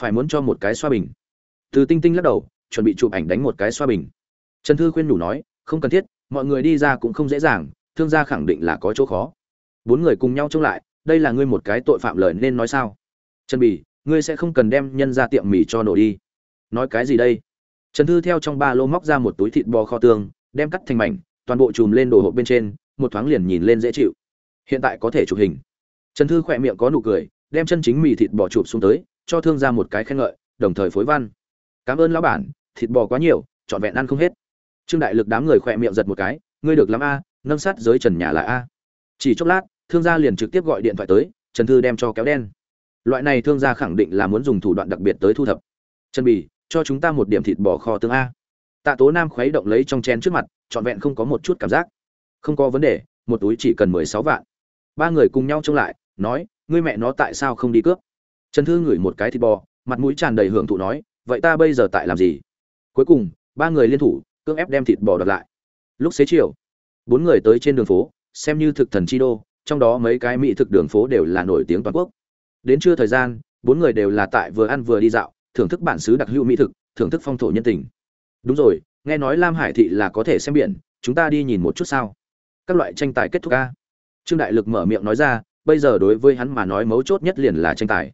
phải muốn cho một cái xoa bình từ tinh tinh lắc đầu chuẩn bị chụp ảnh đánh một cái xoa bình trần thư khuyên nhủ nói không cần thiết mọi người đi ra cũng không dễ dàng thương gia khẳng định là có chỗ khó bốn người cùng nhau chống lại đây là ngươi một cái tội phạm lời nên nói sao trần Bì, ngươi sẽ không cần đem nhân ra tiệm mì cho nổ đi nói cái gì đây trần thư theo trong ba lô móc ra một túi thịt bò kho tương đem cắt thành mảnh toàn bộ chùm lên đồ hộp bên trên một thoáng liền nhìn lên dễ chịu hiện tại có thể chụp hình trần thư khỏe miệng có nụ cười đem chân chính mì thịt bò chụp xuống tới cho thương ra một cái khen ngợi đồng thời phối văn cảm ơn lão bản thịt bò quá nhiều trọn vẹn ăn không hết trương đại lực đám người khỏe miệng giật một cái ngươi được lắm a à, nâng sát dưới trần nhà là a chỉ chốc lát thương gia liền trực tiếp gọi điện thoại tới trần thư đem cho kéo đen loại này thương gia khẳng định là muốn dùng thủ đoạn đặc biệt tới thu thập trần bì cho chúng ta một điểm thịt bò kho tương a tạ tố nam khuấy động lấy trong chén trước mặt trọn vẹn không có một chút cảm giác không có vấn đề một túi chỉ cần mười sáu vạn ba người cùng nhau trông lại nói ngươi mẹ nó tại sao không đi cướp trần thư ngửi một cái thịt bò mặt mũi tràn đầy hưởng thụ nói vậy ta bây giờ tại làm gì cuối cùng ba người liên thủ cưỡng ép đem thịt bò đợt lại lúc xế chiều bốn người tới trên đường phố xem như thực thần chi đô trong đó mấy cái mỹ thực đường phố đều là nổi tiếng toàn quốc đến trưa thời gian bốn người đều là tại vừa ăn vừa đi dạo thưởng thức bản xứ đặc hữu mỹ thực thưởng thức phong thổ nhân tình đúng rồi nghe nói lam hải thị là có thể xem biển chúng ta đi nhìn một chút sao các loại tranh tài kết thúc ca trương đại lực mở miệng nói ra bây giờ đối với hắn mà nói mấu chốt nhất liền là tranh tài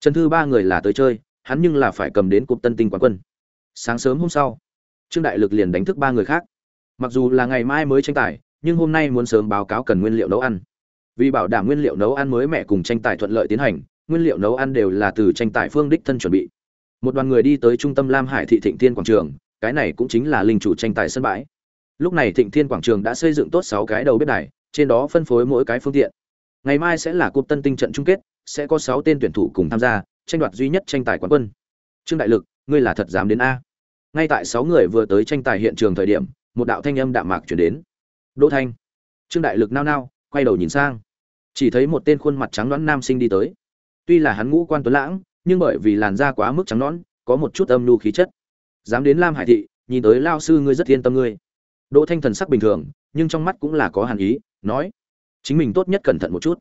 trần thư ba người là tới chơi hắn nhưng là phải cầm đến cục tân tinh quán quân sáng sớm hôm sau trương đại lực liền đánh thức ba người khác mặc dù là ngày mai mới tranh tài nhưng hôm nay muốn sớm báo cáo cần nguyên liệu nấu ăn vì bảo đảm nguyên liệu nấu ăn mới mẹ cùng tranh tài thuận lợi tiến hành nguyên liệu nấu ăn đều là từ tranh tài phương đích thân chuẩn bị một đoàn người đi tới trung tâm lam hải thị thịnh thiên quảng trường cái này cũng chính là linh chủ tranh tài sân bãi lúc này thịnh thiên quảng trường đã xây dựng tốt sáu cái đầu bếp đài trên đó phân phối mỗi cái phương tiện ngày mai sẽ là cúp tân tinh trận chung kết sẽ có sáu tên tuyển thủ cùng tham gia tranh đoạt duy nhất tranh tài quán quân trương đại lực ngươi là thật dám đến a ngay tại sáu người vừa tới tranh tài hiện trường thời điểm một đạo thanh âm đạm mạc truyền đến đỗ thanh trương đại lực nao nao quay đầu nhìn sang chỉ thấy một tên khuôn mặt trắng nõn nam sinh đi tới tuy là hắn ngũ quan tuấn lãng nhưng bởi vì làn da quá mức trắng nõn có một chút âm lưu khí chất dám đến lam hải thị nhìn tới lão sư ngươi rất yên tâm ngươi đỗ thanh thần sắc bình thường nhưng trong mắt cũng là có hàn ý nói chính mình tốt nhất cẩn thận một chút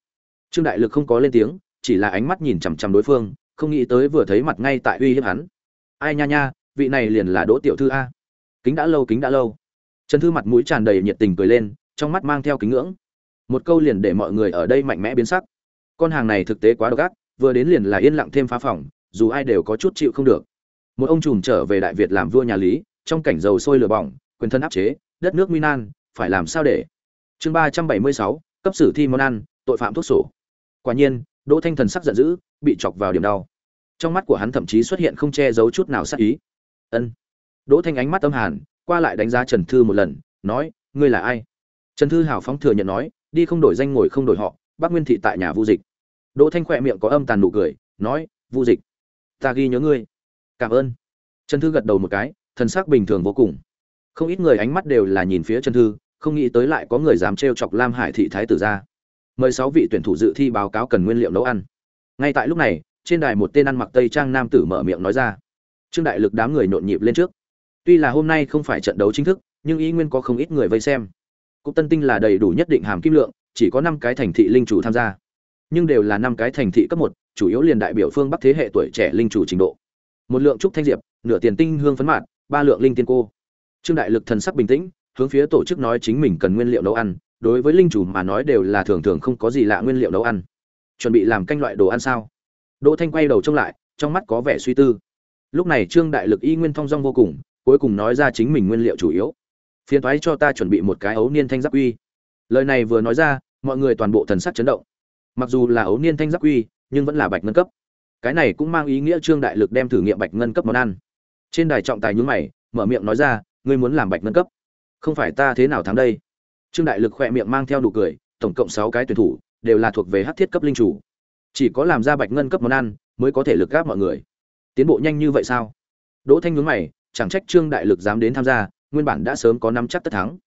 trương đại lực không có lên tiếng chỉ là ánh mắt nhìn chằm chằm đối phương không nghĩ tới vừa thấy mặt ngay tại uy hiếp hắn ai nha nha vị này liền là đỗ tiểu thư a kính đã lâu kính đã lâu trần thư mặt mũi tràn đầy nhiệt tình cười lên trong mắt mang theo kính ngưỡng một câu liền để mọi người ở đây mạnh mẽ biến sắc con hàng này thực tế quá độc ác vừa đến liền là yên lặng thêm phá phòng dù ai đều có chút chịu không được một ông trùm trở về đại việt làm vua nhà lý trong cảnh dầu sôi lửa bỏng quyền thân áp chế đất nước nguy nan phải làm sao để chương ba trăm bảy mươi sáu cấp sử thi món ăn tội phạm thuốc sổ quả nhiên đỗ thanh thần sắc giận dữ bị chọc vào điểm đau trong mắt của hắn thậm chí xuất hiện không che giấu chút nào sát ý ân đỗ thanh ánh mắt tâm hàn qua lại đánh giá trần thư một lần nói ngươi là ai trần thư hào phóng thừa nhận nói đi không đổi danh ngồi không đổi họ Bắc nguyên thị tại nhà vu dịch đỗ thanh khỏe miệng có âm tàn nụ cười nói vu dịch ta ghi nhớ ngươi cảm ơn trần thư gật đầu một cái thần sắc bình thường vô cùng không ít người ánh mắt đều là nhìn phía trần thư không nghĩ tới lại có người dám trêu chọc lam hải thị thái tử gia. mời sáu vị tuyển thủ dự thi báo cáo cần nguyên liệu nấu ăn ngay tại lúc này trên đài một tên ăn mặc tây trang nam tử mở miệng nói ra trương đại lực đám người nhộn nhịp lên trước tuy là hôm nay không phải trận đấu chính thức nhưng ý nguyên có không ít người vây xem cục tân tinh là đầy đủ nhất định hàm kim lượng chỉ có năm cái thành thị linh chủ tham gia nhưng đều là năm cái thành thị cấp một chủ yếu liền đại biểu phương bắc thế hệ tuổi trẻ linh chủ trình độ một lượng trúc thanh diệp nửa tiền tinh hương phấn mạt ba lượng linh tiên cô trương đại lực thần sắc bình tĩnh hướng phía tổ chức nói chính mình cần nguyên liệu nấu ăn đối với linh chủ mà nói đều là thường thường không có gì lạ nguyên liệu nấu ăn chuẩn bị làm canh loại đồ ăn sao Đỗ Thanh quay đầu trông lại, trong mắt có vẻ suy tư. Lúc này Trương Đại Lực y nguyên thông dong vô cùng, cuối cùng nói ra chính mình nguyên liệu chủ yếu. Phiên toái cho ta chuẩn bị một cái ấu niên thanh giáp uy. Lời này vừa nói ra, mọi người toàn bộ thần sắc chấn động. Mặc dù là ấu niên thanh giáp uy, nhưng vẫn là bạch ngân cấp. Cái này cũng mang ý nghĩa Trương Đại Lực đem thử nghiệm bạch ngân cấp món ăn. Trên đài trọng tài nhướng mày, mở miệng nói ra, ngươi muốn làm bạch ngân cấp? Không phải ta thế nào thắng đây? Trương Đại Lực khỏe miệng mang theo nụ cười, tổng cộng sáu cái tuyển thủ đều là thuộc về hắc thiết cấp linh chủ chỉ có làm ra bạch ngân cấp món ăn mới có thể lực gáp mọi người tiến bộ nhanh như vậy sao đỗ thanh nhún mày chẳng trách trương đại lực dám đến tham gia nguyên bản đã sớm có năm chắc tất thắng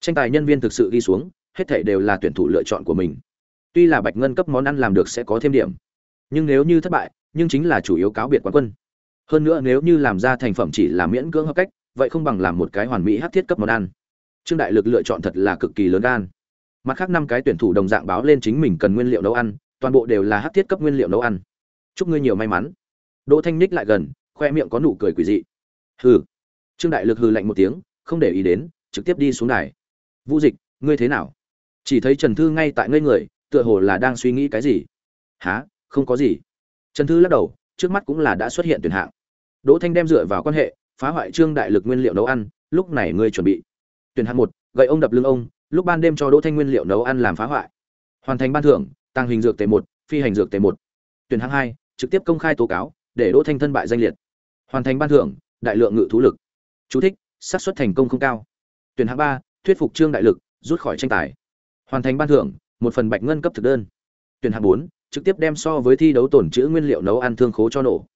tranh tài nhân viên thực sự ghi xuống hết thảy đều là tuyển thủ lựa chọn của mình tuy là bạch ngân cấp món ăn làm được sẽ có thêm điểm nhưng nếu như thất bại nhưng chính là chủ yếu cáo biệt quán quân hơn nữa nếu như làm ra thành phẩm chỉ là miễn cưỡng hợp cách vậy không bằng làm một cái hoàn mỹ hát thiết cấp món ăn trương đại lực lựa chọn thật là cực kỳ lớn gan mặt khác năm cái tuyển thủ đồng dạng báo lên chính mình cần nguyên liệu nấu ăn toàn bộ đều là hắc thiết cấp nguyên liệu nấu ăn chúc ngươi nhiều may mắn đỗ thanh ních lại gần khoe miệng có nụ cười quỷ dị hừ trương đại lực hừ lạnh một tiếng không để ý đến trực tiếp đi xuống đài vũ dịch ngươi thế nào chỉ thấy trần thư ngay tại ngây người tựa hồ là đang suy nghĩ cái gì hả, không có gì trần thư lắc đầu trước mắt cũng là đã xuất hiện tuyển hạng đỗ thanh đem dựa vào quan hệ phá hoại trương đại lực nguyên liệu nấu ăn lúc này ngươi chuẩn bị tuyển hạng một gậy ông đập lưng ông lúc ban đêm cho đỗ thanh nguyên liệu nấu ăn làm phá hoại hoàn thành ban thưởng tàng hình dược tề một phi hành dược tề một tuyển hạng hai trực tiếp công khai tố cáo để đỗ thanh thân bại danh liệt hoàn thành ban thưởng đại lượng ngự thú lực Chú thích, xác suất thành công không cao tuyển hạng ba thuyết phục trương đại lực rút khỏi tranh tài hoàn thành ban thưởng một phần bạch ngân cấp thực đơn tuyển hạng bốn trực tiếp đem so với thi đấu tổn chữ nguyên liệu nấu ăn thương khố cho nổ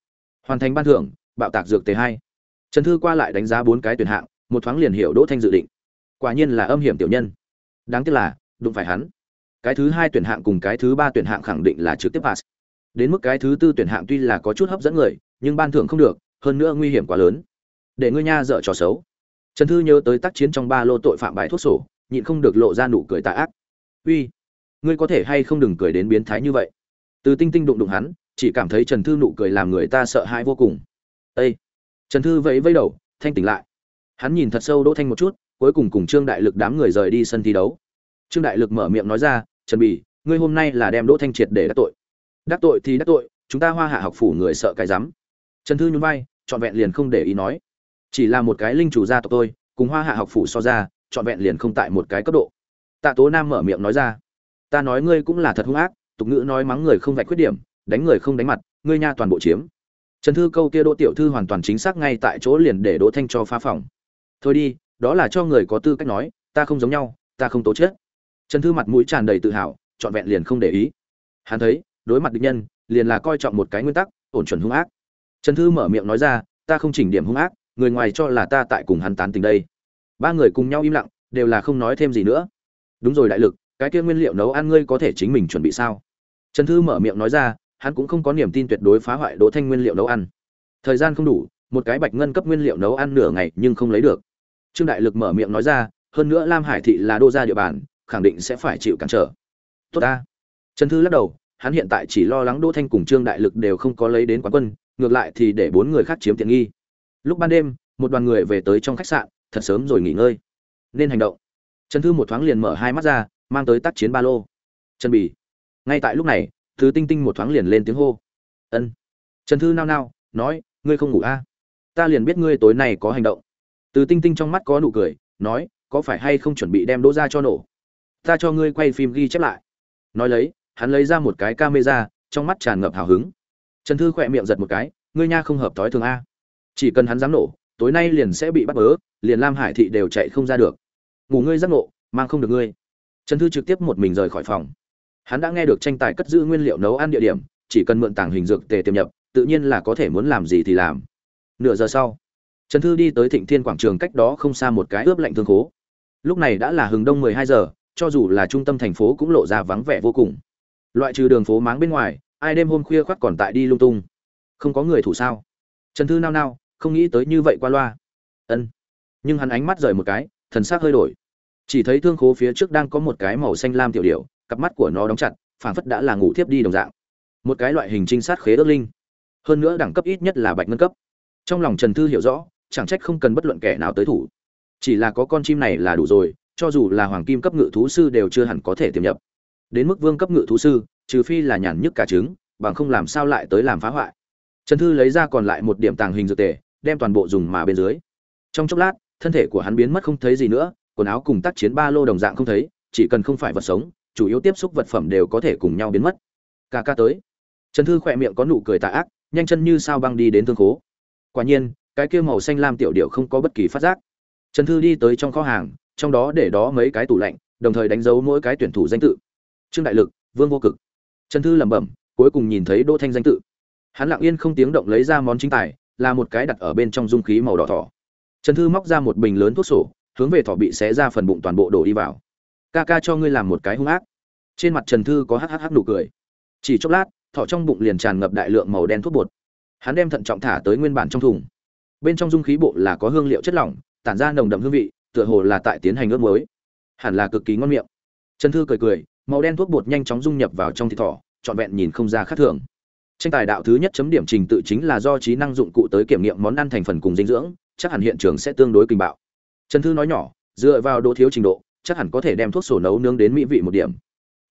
hoàn thành ban thưởng bạo tạc dược tề hai trần thư qua lại đánh giá bốn cái tuyển hạng một thoáng liền hiểu đỗ thanh dự định quả nhiên là âm hiểm tiểu nhân đáng tiếc là đụng phải hắn cái thứ hai tuyển hạng cùng cái thứ ba tuyển hạng khẳng định là trực tiếp pass đến mức cái thứ tư tuyển hạng tuy là có chút hấp dẫn người nhưng ban thưởng không được hơn nữa nguy hiểm quá lớn để ngươi nha dở trò xấu trần thư nhớ tới tác chiến trong ba lô tội phạm bài thuốc sổ nhịn không được lộ ra nụ cười tà ác uy ngươi có thể hay không đừng cười đến biến thái như vậy từ tinh tinh đụng đụng hắn chỉ cảm thấy trần thư nụ cười làm người ta sợ hãi vô cùng â trần thư vẫy vẫy đầu thanh tỉnh lại hắn nhìn thật sâu đỗ thanh một chút cuối cùng cùng trương đại lực đám người rời đi sân thi đấu trương đại lực mở miệng nói ra trần bì ngươi hôm nay là đem đỗ thanh triệt để đắc tội đắc tội thì đắc tội chúng ta hoa hạ học phủ người sợ cái rắm trần thư nhún vai trọn vẹn liền không để ý nói chỉ là một cái linh chủ gia tộc tôi cùng hoa hạ học phủ so ra trọn vẹn liền không tại một cái cấp độ tạ tố nam mở miệng nói ra ta nói ngươi cũng là thật hung ác tục ngữ nói mắng người không vạch khuyết điểm đánh người không đánh mặt ngươi nha toàn bộ chiếm trần thư câu kia đỗ tiểu thư hoàn toàn chính xác ngay tại chỗ liền để đỗ thanh cho phá phòng thôi đi đó là cho người có tư cách nói ta không giống nhau ta không tố chết trần thư mặt mũi tràn đầy tự hào trọn vẹn liền không để ý hắn thấy đối mặt địch nhân liền là coi trọng một cái nguyên tắc ổn chuẩn hung ác trần thư mở miệng nói ra ta không chỉnh điểm hung ác người ngoài cho là ta tại cùng hắn tán tình đây ba người cùng nhau im lặng đều là không nói thêm gì nữa đúng rồi đại lực cái kia nguyên liệu nấu ăn ngươi có thể chính mình chuẩn bị sao trần thư mở miệng nói ra hắn cũng không có niềm tin tuyệt đối phá hoại đỗ thanh nguyên liệu nấu ăn thời gian không đủ một cái bạch ngân cấp nguyên liệu nấu ăn nửa ngày nhưng không lấy được trương đại lực mở miệng nói ra hơn nữa lam hải thị là đô gia địa bàn khẳng định sẽ phải chịu cản trở tốt ta trần thư lắc đầu hắn hiện tại chỉ lo lắng đỗ thanh cùng trương đại lực đều không có lấy đến quán quân ngược lại thì để bốn người khác chiếm tiện nghi lúc ban đêm một đoàn người về tới trong khách sạn thật sớm rồi nghỉ ngơi nên hành động trần thư một thoáng liền mở hai mắt ra mang tới tác chiến ba lô trần bỉ ngay tại lúc này thứ tinh tinh một thoáng liền lên tiếng hô ân trần thư nao nao nói ngươi không ngủ à? ta liền biết ngươi tối nay có hành động từ tinh tinh trong mắt có nụ cười nói có phải hay không chuẩn bị đem đỗ ra cho nổ ta cho ngươi quay phim ghi chép lại nói lấy hắn lấy ra một cái camera trong mắt tràn ngập hào hứng trần thư khỏe miệng giật một cái ngươi nha không hợp thói thường a chỉ cần hắn dám nổ tối nay liền sẽ bị bắt bớ liền lam hải thị đều chạy không ra được ngủ ngươi giác nộ, mang không được ngươi trần thư trực tiếp một mình rời khỏi phòng hắn đã nghe được tranh tài cất giữ nguyên liệu nấu ăn địa điểm chỉ cần mượn tảng hình dược tề tiềm nhập tự nhiên là có thể muốn làm gì thì làm nửa giờ sau trần thư đi tới thịnh thiên quảng trường cách đó không xa một cái ướp lạnh thương khố lúc này đã là hừng đông mười hai giờ cho dù là trung tâm thành phố cũng lộ ra vắng vẻ vô cùng loại trừ đường phố máng bên ngoài ai đêm hôm khuya khoắt còn tại đi lung tung không có người thủ sao trần thư nao nao không nghĩ tới như vậy qua loa ân nhưng hắn ánh mắt rời một cái thần sắc hơi đổi chỉ thấy thương khố phía trước đang có một cái màu xanh lam tiểu điểu, cặp mắt của nó đóng chặt phảng phất đã là ngủ thiếp đi đồng dạng một cái loại hình trinh sát khế ước linh hơn nữa đẳng cấp ít nhất là bạch ngân cấp trong lòng trần thư hiểu rõ chẳng trách không cần bất luận kẻ nào tới thủ chỉ là có con chim này là đủ rồi cho dù là hoàng kim cấp ngự thú sư đều chưa hẳn có thể tiềm nhập đến mức vương cấp ngự thú sư trừ phi là nhàn nhức cả trứng bằng không làm sao lại tới làm phá hoại trần thư lấy ra còn lại một điểm tàng hình dược tề đem toàn bộ dùng mà bên dưới trong chốc lát thân thể của hắn biến mất không thấy gì nữa quần áo cùng tác chiến ba lô đồng dạng không thấy chỉ cần không phải vật sống chủ yếu tiếp xúc vật phẩm đều có thể cùng nhau biến mất ca ca tới trần thư khỏe miệng có nụ cười tà ác nhanh chân như sao băng đi đến thương khố quả nhiên cái kia màu xanh lam tiểu điệu không có bất kỳ phát giác trần thư đi tới trong kho hàng trong đó để đó mấy cái tủ lạnh đồng thời đánh dấu mỗi cái tuyển thủ danh tự trương đại lực vương vô cực trần thư lẩm bẩm cuối cùng nhìn thấy đỗ thanh danh tự hắn lặng yên không tiếng động lấy ra món chính tài là một cái đặt ở bên trong dung khí màu đỏ thỏ trần thư móc ra một bình lớn thuốc sổ hướng về thỏ bị xé ra phần bụng toàn bộ đổ đi vào ca ca cho ngươi làm một cái hung ác trên mặt trần thư có hhh nụ cười chỉ chốc lát thỏ trong bụng liền tràn ngập đại lượng màu đen thuốc bột hắn đem thận trọng thả tới nguyên bản trong thùng bên trong dung khí bộ là có hương liệu chất lỏng tản ra nồng đậm hương vị tựa hồ là tại tiến hành ướp mới hẳn là cực kỳ ngon miệng trần thư cười cười màu đen thuốc bột nhanh chóng dung nhập vào trong thịt thỏ trọn vẹn nhìn không ra khác thường tranh tài đạo thứ nhất chấm điểm trình tự chính là do trí năng dụng cụ tới kiểm nghiệm món ăn thành phần cùng dinh dưỡng chắc hẳn hiện trường sẽ tương đối kinh bạo trần thư nói nhỏ dựa vào độ thiếu trình độ chắc hẳn có thể đem thuốc sổ nấu nướng đến mỹ vị một điểm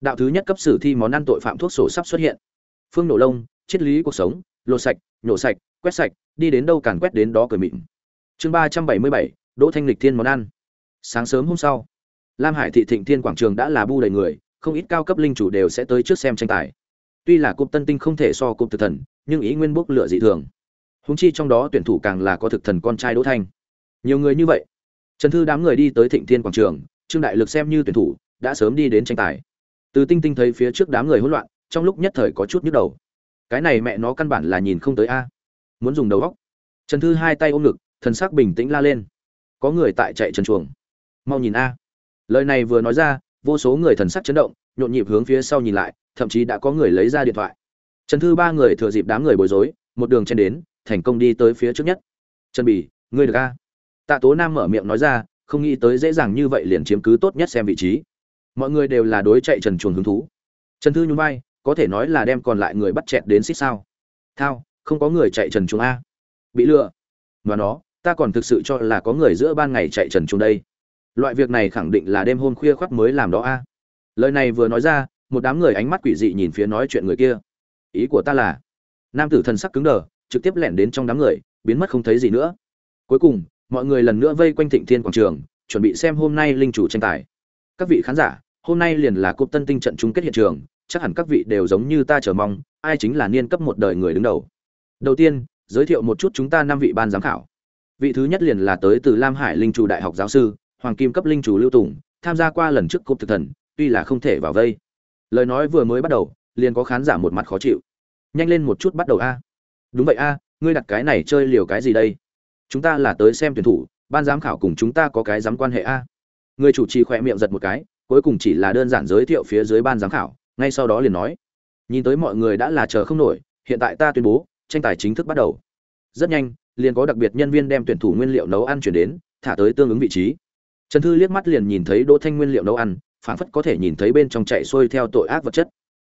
đạo thứ nhất cấp sử thi món ăn tội phạm thuốc sổ sắp xuất hiện phương nổ lông triết lý cuộc sống lột sạch nhổ sạch quét sạch đi đến đâu càng quét đến đó cười mịn chương ba trăm bảy mươi bảy đỗ thanh lịch thiên món ăn sáng sớm hôm sau lam hải thị thịnh thiên quảng trường đã là bu đầy người không ít cao cấp linh chủ đều sẽ tới trước xem tranh tài tuy là cụm tân tinh không thể so cụm thực thần nhưng ý nguyên bốc lửa dị thường húng chi trong đó tuyển thủ càng là có thực thần con trai đỗ thanh nhiều người như vậy trần thư đám người đi tới thịnh thiên quảng trường trương đại lực xem như tuyển thủ đã sớm đi đến tranh tài từ tinh tinh thấy phía trước đám người hỗn loạn trong lúc nhất thời có chút nhức đầu cái này mẹ nó căn bản là nhìn không tới a muốn dùng đầu góc trần thư hai tay ôm ngực thần sắc bình tĩnh la lên có người tại chạy trần chuồng mau nhìn a lời này vừa nói ra vô số người thần sắc chấn động nhộn nhịp hướng phía sau nhìn lại thậm chí đã có người lấy ra điện thoại trần thư ba người thừa dịp đám người bối rối một đường chen đến thành công đi tới phía trước nhất trần bỉ ngươi được a tạ tố nam mở miệng nói ra không nghĩ tới dễ dàng như vậy liền chiếm cứ tốt nhất xem vị trí mọi người đều là đối chạy trần chuồn hứng thú trần thư nhún vai có thể nói là đem còn lại người bắt chẹt đến xích sao thao không có người chạy trần chuồn a bị lừa và nó ta còn thực sự cho là có người giữa ban ngày chạy trần chuồn đây loại việc này khẳng định là đêm hôm khuya khoắt mới làm đó a lời này vừa nói ra một đám người ánh mắt quỷ dị nhìn phía nói chuyện người kia ý của ta là nam tử thần sắc cứng đờ trực tiếp lẻn đến trong đám người biến mất không thấy gì nữa cuối cùng mọi người lần nữa vây quanh thịnh thiên quảng trường chuẩn bị xem hôm nay linh chủ tranh tài các vị khán giả hôm nay liền là cúp tân tinh trận chung kết hiện trường chắc hẳn các vị đều giống như ta chờ mong ai chính là niên cấp một đời người đứng đầu đầu tiên giới thiệu một chút chúng ta năm vị ban giám khảo vị thứ nhất liền là tới từ lam hải linh chủ đại học giáo sư hoàng kim cấp linh chủ lưu tùng tham gia qua lần trước cúp thực thần tuy là không thể vào vây lời nói vừa mới bắt đầu liền có khán giả một mặt khó chịu nhanh lên một chút bắt đầu a đúng vậy a ngươi đặt cái này chơi liều cái gì đây chúng ta là tới xem tuyển thủ ban giám khảo cùng chúng ta có cái dám quan hệ a à. người chủ trì khỏe miệng giật một cái cuối cùng chỉ là đơn giản giới thiệu phía dưới ban giám khảo ngay sau đó liền nói nhìn tới mọi người đã là chờ không nổi hiện tại ta tuyên bố tranh tài chính thức bắt đầu rất nhanh liền có đặc biệt nhân viên đem tuyển thủ nguyên liệu nấu ăn chuyển đến thả tới tương ứng vị trí Trần Thư liếc mắt liền nhìn thấy Đỗ Thanh nguyên liệu nấu ăn, phản phất có thể nhìn thấy bên trong chạy xuôi theo tội ác vật chất.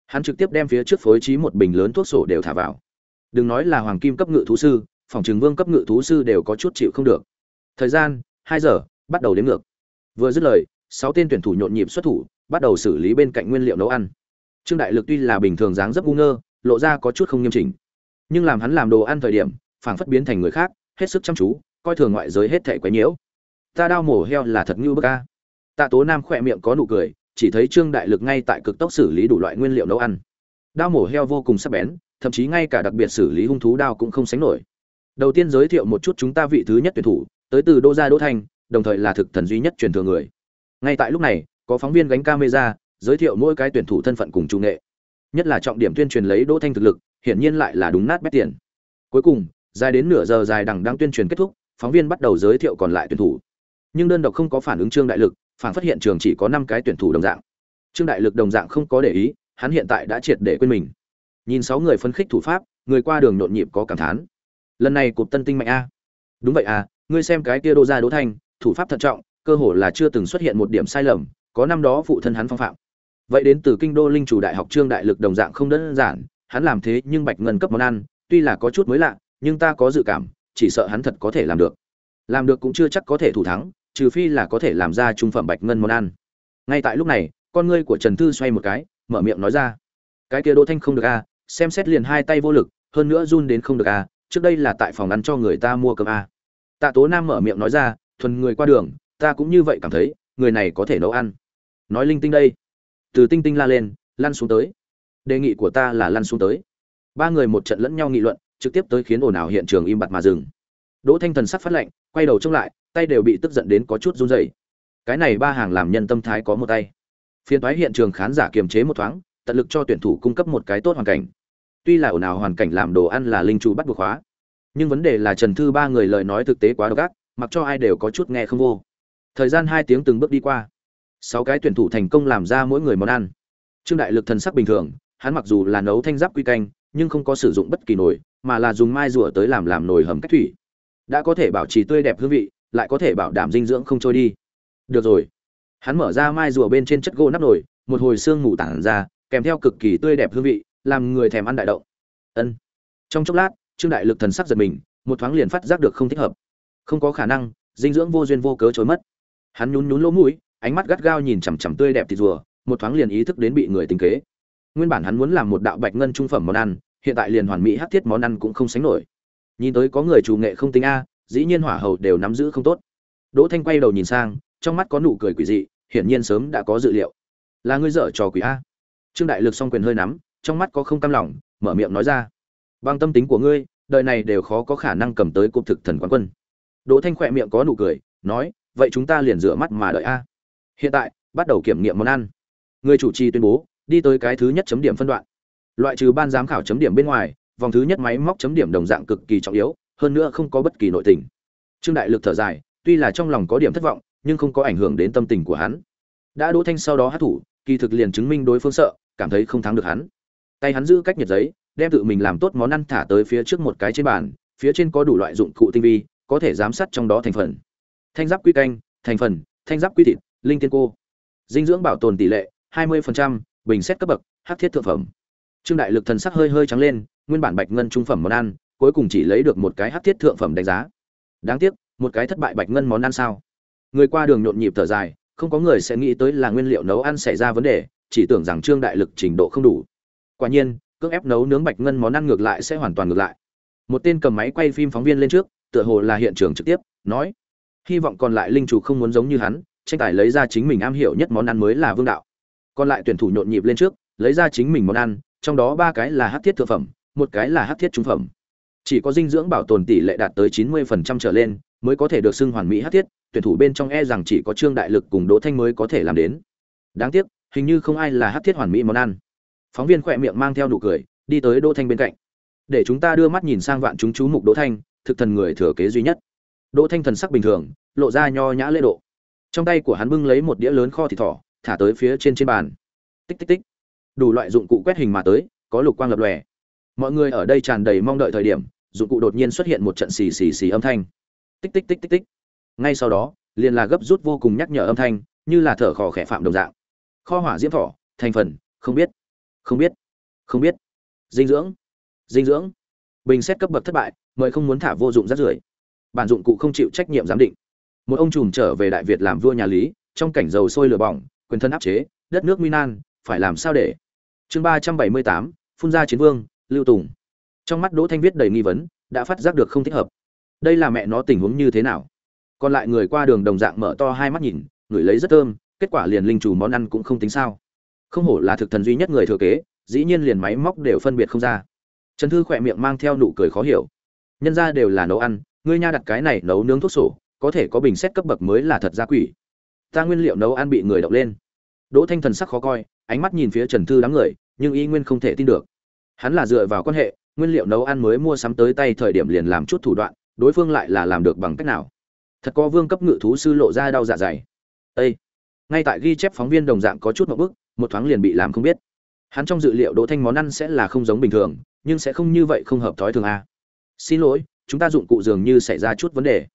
Hắn trực tiếp đem phía trước phối trí một bình lớn thuốc sổ đều thả vào. Đừng nói là hoàng kim cấp ngự thú sư, phòng trường vương cấp ngự thú sư đều có chút chịu không được. Thời gian, 2 giờ, bắt đầu đếm ngược. Vừa dứt lời, 6 tên tuyển thủ nhộn nhịp xuất thủ, bắt đầu xử lý bên cạnh nguyên liệu nấu ăn. Trương Đại Lực tuy là bình thường dáng rất ngu ngơ, lộ ra có chút không nghiêm chỉnh. Nhưng làm hắn làm đồ ăn thời điểm, phảng phất biến thành người khác, hết sức chăm chú, coi thường ngoại giới hết thảy quấy nhiễu ta đao mổ heo là thật như bức a tạ tố nam khỏe miệng có nụ cười chỉ thấy trương đại lực ngay tại cực tốc xử lý đủ loại nguyên liệu nấu ăn đao mổ heo vô cùng sắc bén thậm chí ngay cả đặc biệt xử lý hung thú đao cũng không sánh nổi đầu tiên giới thiệu một chút chúng ta vị thứ nhất tuyển thủ tới từ đô gia đỗ thanh đồng thời là thực thần duy nhất truyền thừa người ngay tại lúc này có phóng viên gánh camera giới thiệu mỗi cái tuyển thủ thân phận cùng trung nghệ nhất là trọng điểm tuyên truyền lấy đỗ thanh thực lực hiển nhiên lại là đúng nát bét tiền cuối cùng dài đến nửa giờ dài đằng đang tuyên truyền kết thúc phóng viên bắt đầu giới thiệu còn lại tuyển thủ nhưng đơn độc không có phản ứng trương đại lực phản phát hiện trường chỉ có năm cái tuyển thủ đồng dạng trương đại lực đồng dạng không có để ý hắn hiện tại đã triệt để quên mình nhìn sáu người phấn khích thủ pháp người qua đường nhộn nhịp có cảm thán lần này cục tân tinh mạnh a đúng vậy à ngươi xem cái kia đô gia đỗ thanh thủ pháp thận trọng cơ hồ là chưa từng xuất hiện một điểm sai lầm có năm đó phụ thân hắn phong phạm vậy đến từ kinh đô linh chủ đại học trương đại lực đồng dạng không đơn giản hắn làm thế nhưng bạch ngân cấp món ăn tuy là có chút mới lạ nhưng ta có dự cảm chỉ sợ hắn thật có thể làm được làm được cũng chưa chắc có thể thủ thắng trừ phi là có thể làm ra trung phẩm bạch ngân món ăn ngay tại lúc này con ngươi của trần thư xoay một cái mở miệng nói ra cái kia đỗ thanh không được a à, xem xét liền hai tay vô lực hơn nữa run đến không được a à, trước đây là tại phòng ăn cho người ta mua cơm a à. tạ tố nam mở miệng nói ra thuần người qua đường ta cũng như vậy cảm thấy người này có thể nấu ăn nói linh tinh đây từ tinh tinh la lên lăn xuống tới đề nghị của ta là lăn xuống tới ba người một trận lẫn nhau nghị luận trực tiếp tới khiến ồn ào hiện trường im bặt mà dừng đỗ thanh thần sắc phát lệnh quay đầu trông lại tay đều bị tức giận đến có chút run rẩy. Cái này ba hàng làm nhân tâm thái có một tay. Phiên toái hiện trường khán giả kiềm chế một thoáng, tận lực cho tuyển thủ cung cấp một cái tốt hoàn cảnh. Tuy là ổn nào hoàn cảnh làm đồ ăn là linh chủ bắt buộc khóa. nhưng vấn đề là Trần Thư ba người lời nói thực tế quá độc ác, mặc cho ai đều có chút nghe không vô. Thời gian 2 tiếng từng bước đi qua. Sáu cái tuyển thủ thành công làm ra mỗi người món ăn. Trương Đại Lực thần sắc bình thường, hắn mặc dù là nấu thanh giáp quy canh, nhưng không có sử dụng bất kỳ nồi, mà là dùng mai rùa tới làm làm nồi hầm cách thủy. Đã có thể bảo trì tươi đẹp hương vị, lại có thể bảo đảm dinh dưỡng không trôi đi được rồi hắn mở ra mai rùa bên trên chất gỗ nắp nồi một hồi xương ngủ tản ra kèm theo cực kỳ tươi đẹp hương vị làm người thèm ăn đại động ân trong chốc lát trương đại lực thần sắc giật mình một thoáng liền phát giác được không thích hợp không có khả năng dinh dưỡng vô duyên vô cớ trôi mất hắn nhún nhún lỗ mũi ánh mắt gắt gao nhìn chằm chằm tươi đẹp thịt rùa một thoáng liền ý thức đến bị người tình kế nguyên bản hắn muốn làm một đạo bạch ngân trung phẩm món ăn hiện tại liền hoàn mỹ hát thiết món ăn cũng không sánh nổi nhìn tới có người chủ nghệ không tính a dĩ nhiên hỏa hầu đều nắm giữ không tốt đỗ thanh quay đầu nhìn sang trong mắt có nụ cười quỷ dị hiển nhiên sớm đã có dự liệu là ngươi dở trò quỷ a trương đại lực song quyền hơi nắm trong mắt có không cam lòng mở miệng nói ra bằng tâm tính của ngươi đời này đều khó có khả năng cầm tới cục thực thần quan quân đỗ thanh khỏe miệng có nụ cười nói vậy chúng ta liền rửa mắt mà đợi a hiện tại bắt đầu kiểm nghiệm món ăn người chủ trì tuyên bố đi tới cái thứ nhất chấm điểm phân đoạn loại trừ ban giám khảo chấm điểm bên ngoài vòng thứ nhất máy móc chấm điểm đồng dạng cực kỳ trọng yếu hơn nữa không có bất kỳ nội tình trương đại lực thở dài tuy là trong lòng có điểm thất vọng nhưng không có ảnh hưởng đến tâm tình của hắn đã đỗ thanh sau đó hát thủ kỳ thực liền chứng minh đối phương sợ cảm thấy không thắng được hắn tay hắn giữ cách nhiệt giấy đem tự mình làm tốt món ăn thả tới phía trước một cái trên bàn phía trên có đủ loại dụng cụ tinh vi có thể giám sát trong đó thành phần thanh giáp quy canh thành phần thanh giáp quy thịt linh tiên cô dinh dưỡng bảo tồn tỷ lệ 20%, bình xét cấp bậc hát thiết thượng phẩm trương đại lực thần sắc hơi hơi trắng lên nguyên bản bạch ngân trung phẩm món ăn cuối cùng chỉ lấy được một cái hắc thiết thượng phẩm đánh giá. Đáng tiếc, một cái thất bại bạch ngân món ăn sao? Người qua đường nhộn nhịp thở dài, không có người sẽ nghĩ tới là nguyên liệu nấu ăn xảy ra vấn đề, chỉ tưởng rằng trương đại lực trình độ không đủ. Quả nhiên, cưỡng ép nấu nướng bạch ngân món ăn ngược lại sẽ hoàn toàn ngược lại. Một tên cầm máy quay phim phóng viên lên trước, tựa hồ là hiện trường trực tiếp, nói: "Hy vọng còn lại linh chủ không muốn giống như hắn, tranh tài lấy ra chính mình am hiểu nhất món ăn mới là vương đạo." Còn lại tuyển thủ nhộn nhịp lên trước, lấy ra chính mình món ăn, trong đó ba cái là hắc thiết thượng phẩm, một cái là hắc thiết trung phẩm chỉ có dinh dưỡng bảo tồn tỷ lệ đạt tới 90% trở lên mới có thể được xưng hoàn mỹ hát thiết tuyển thủ bên trong e rằng chỉ có trương đại lực cùng đỗ thanh mới có thể làm đến đáng tiếc hình như không ai là hát thiết hoàn mỹ món ăn phóng viên khỏe miệng mang theo nụ cười đi tới đỗ thanh bên cạnh để chúng ta đưa mắt nhìn sang vạn chúng chú mục đỗ thanh thực thần người thừa kế duy nhất đỗ thanh thần sắc bình thường lộ ra nho nhã lễ độ trong tay của hắn bưng lấy một đĩa lớn kho thịt thỏ thả tới phía trên trên bàn tích tích tích đủ loại dụng cụ quét hình mà tới có lục quang lập lòe mọi người ở đây tràn đầy mong đợi thời điểm dụng cụ đột nhiên xuất hiện một trận xì xì xì âm thanh tích tích tích tích tích ngay sau đó liền là gấp rút vô cùng nhắc nhở âm thanh như là thở khò khẽ phạm đồng dạng kho hỏa diễm thỏ thành phần không biết không biết không biết dinh dưỡng dinh dưỡng bình xét cấp bậc thất bại mời không muốn thả vô dụng rác rưởi bản dụng cụ không chịu trách nhiệm giám định một ông trùm trở về đại việt làm vua nhà lý trong cảnh dầu sôi lửa bỏng quyền thân áp chế đất nước nguy nan phải làm sao để chương ba trăm bảy mươi tám phun ra chiến vương lưu tùng trong mắt đỗ thanh viết đầy nghi vấn đã phát giác được không thích hợp đây là mẹ nó tình huống như thế nào còn lại người qua đường đồng dạng mở to hai mắt nhìn ngửi lấy rất thơm kết quả liền linh chủ món ăn cũng không tính sao không hổ là thực thần duy nhất người thừa kế dĩ nhiên liền máy móc đều phân biệt không ra trần thư khỏe miệng mang theo nụ cười khó hiểu nhân ra đều là nấu ăn ngươi nha đặt cái này nấu nướng thuốc sổ có thể có bình xét cấp bậc mới là thật gia quỷ ta nguyên liệu nấu ăn bị người động lên đỗ thanh thần sắc khó coi ánh mắt nhìn phía trần thư đám người nhưng y nguyên không thể tin được hắn là dựa vào quan hệ nguyên liệu nấu ăn mới mua sắm tới tay thời điểm liền làm chút thủ đoạn đối phương lại là làm được bằng cách nào thật có vương cấp ngự thú sư lộ ra đau dạ dày â ngay tại ghi chép phóng viên đồng dạng có chút một bức một thoáng liền bị làm không biết hắn trong dự liệu đỗ thanh món ăn sẽ là không giống bình thường nhưng sẽ không như vậy không hợp thói thường à. xin lỗi chúng ta dụng cụ dường như xảy ra chút vấn đề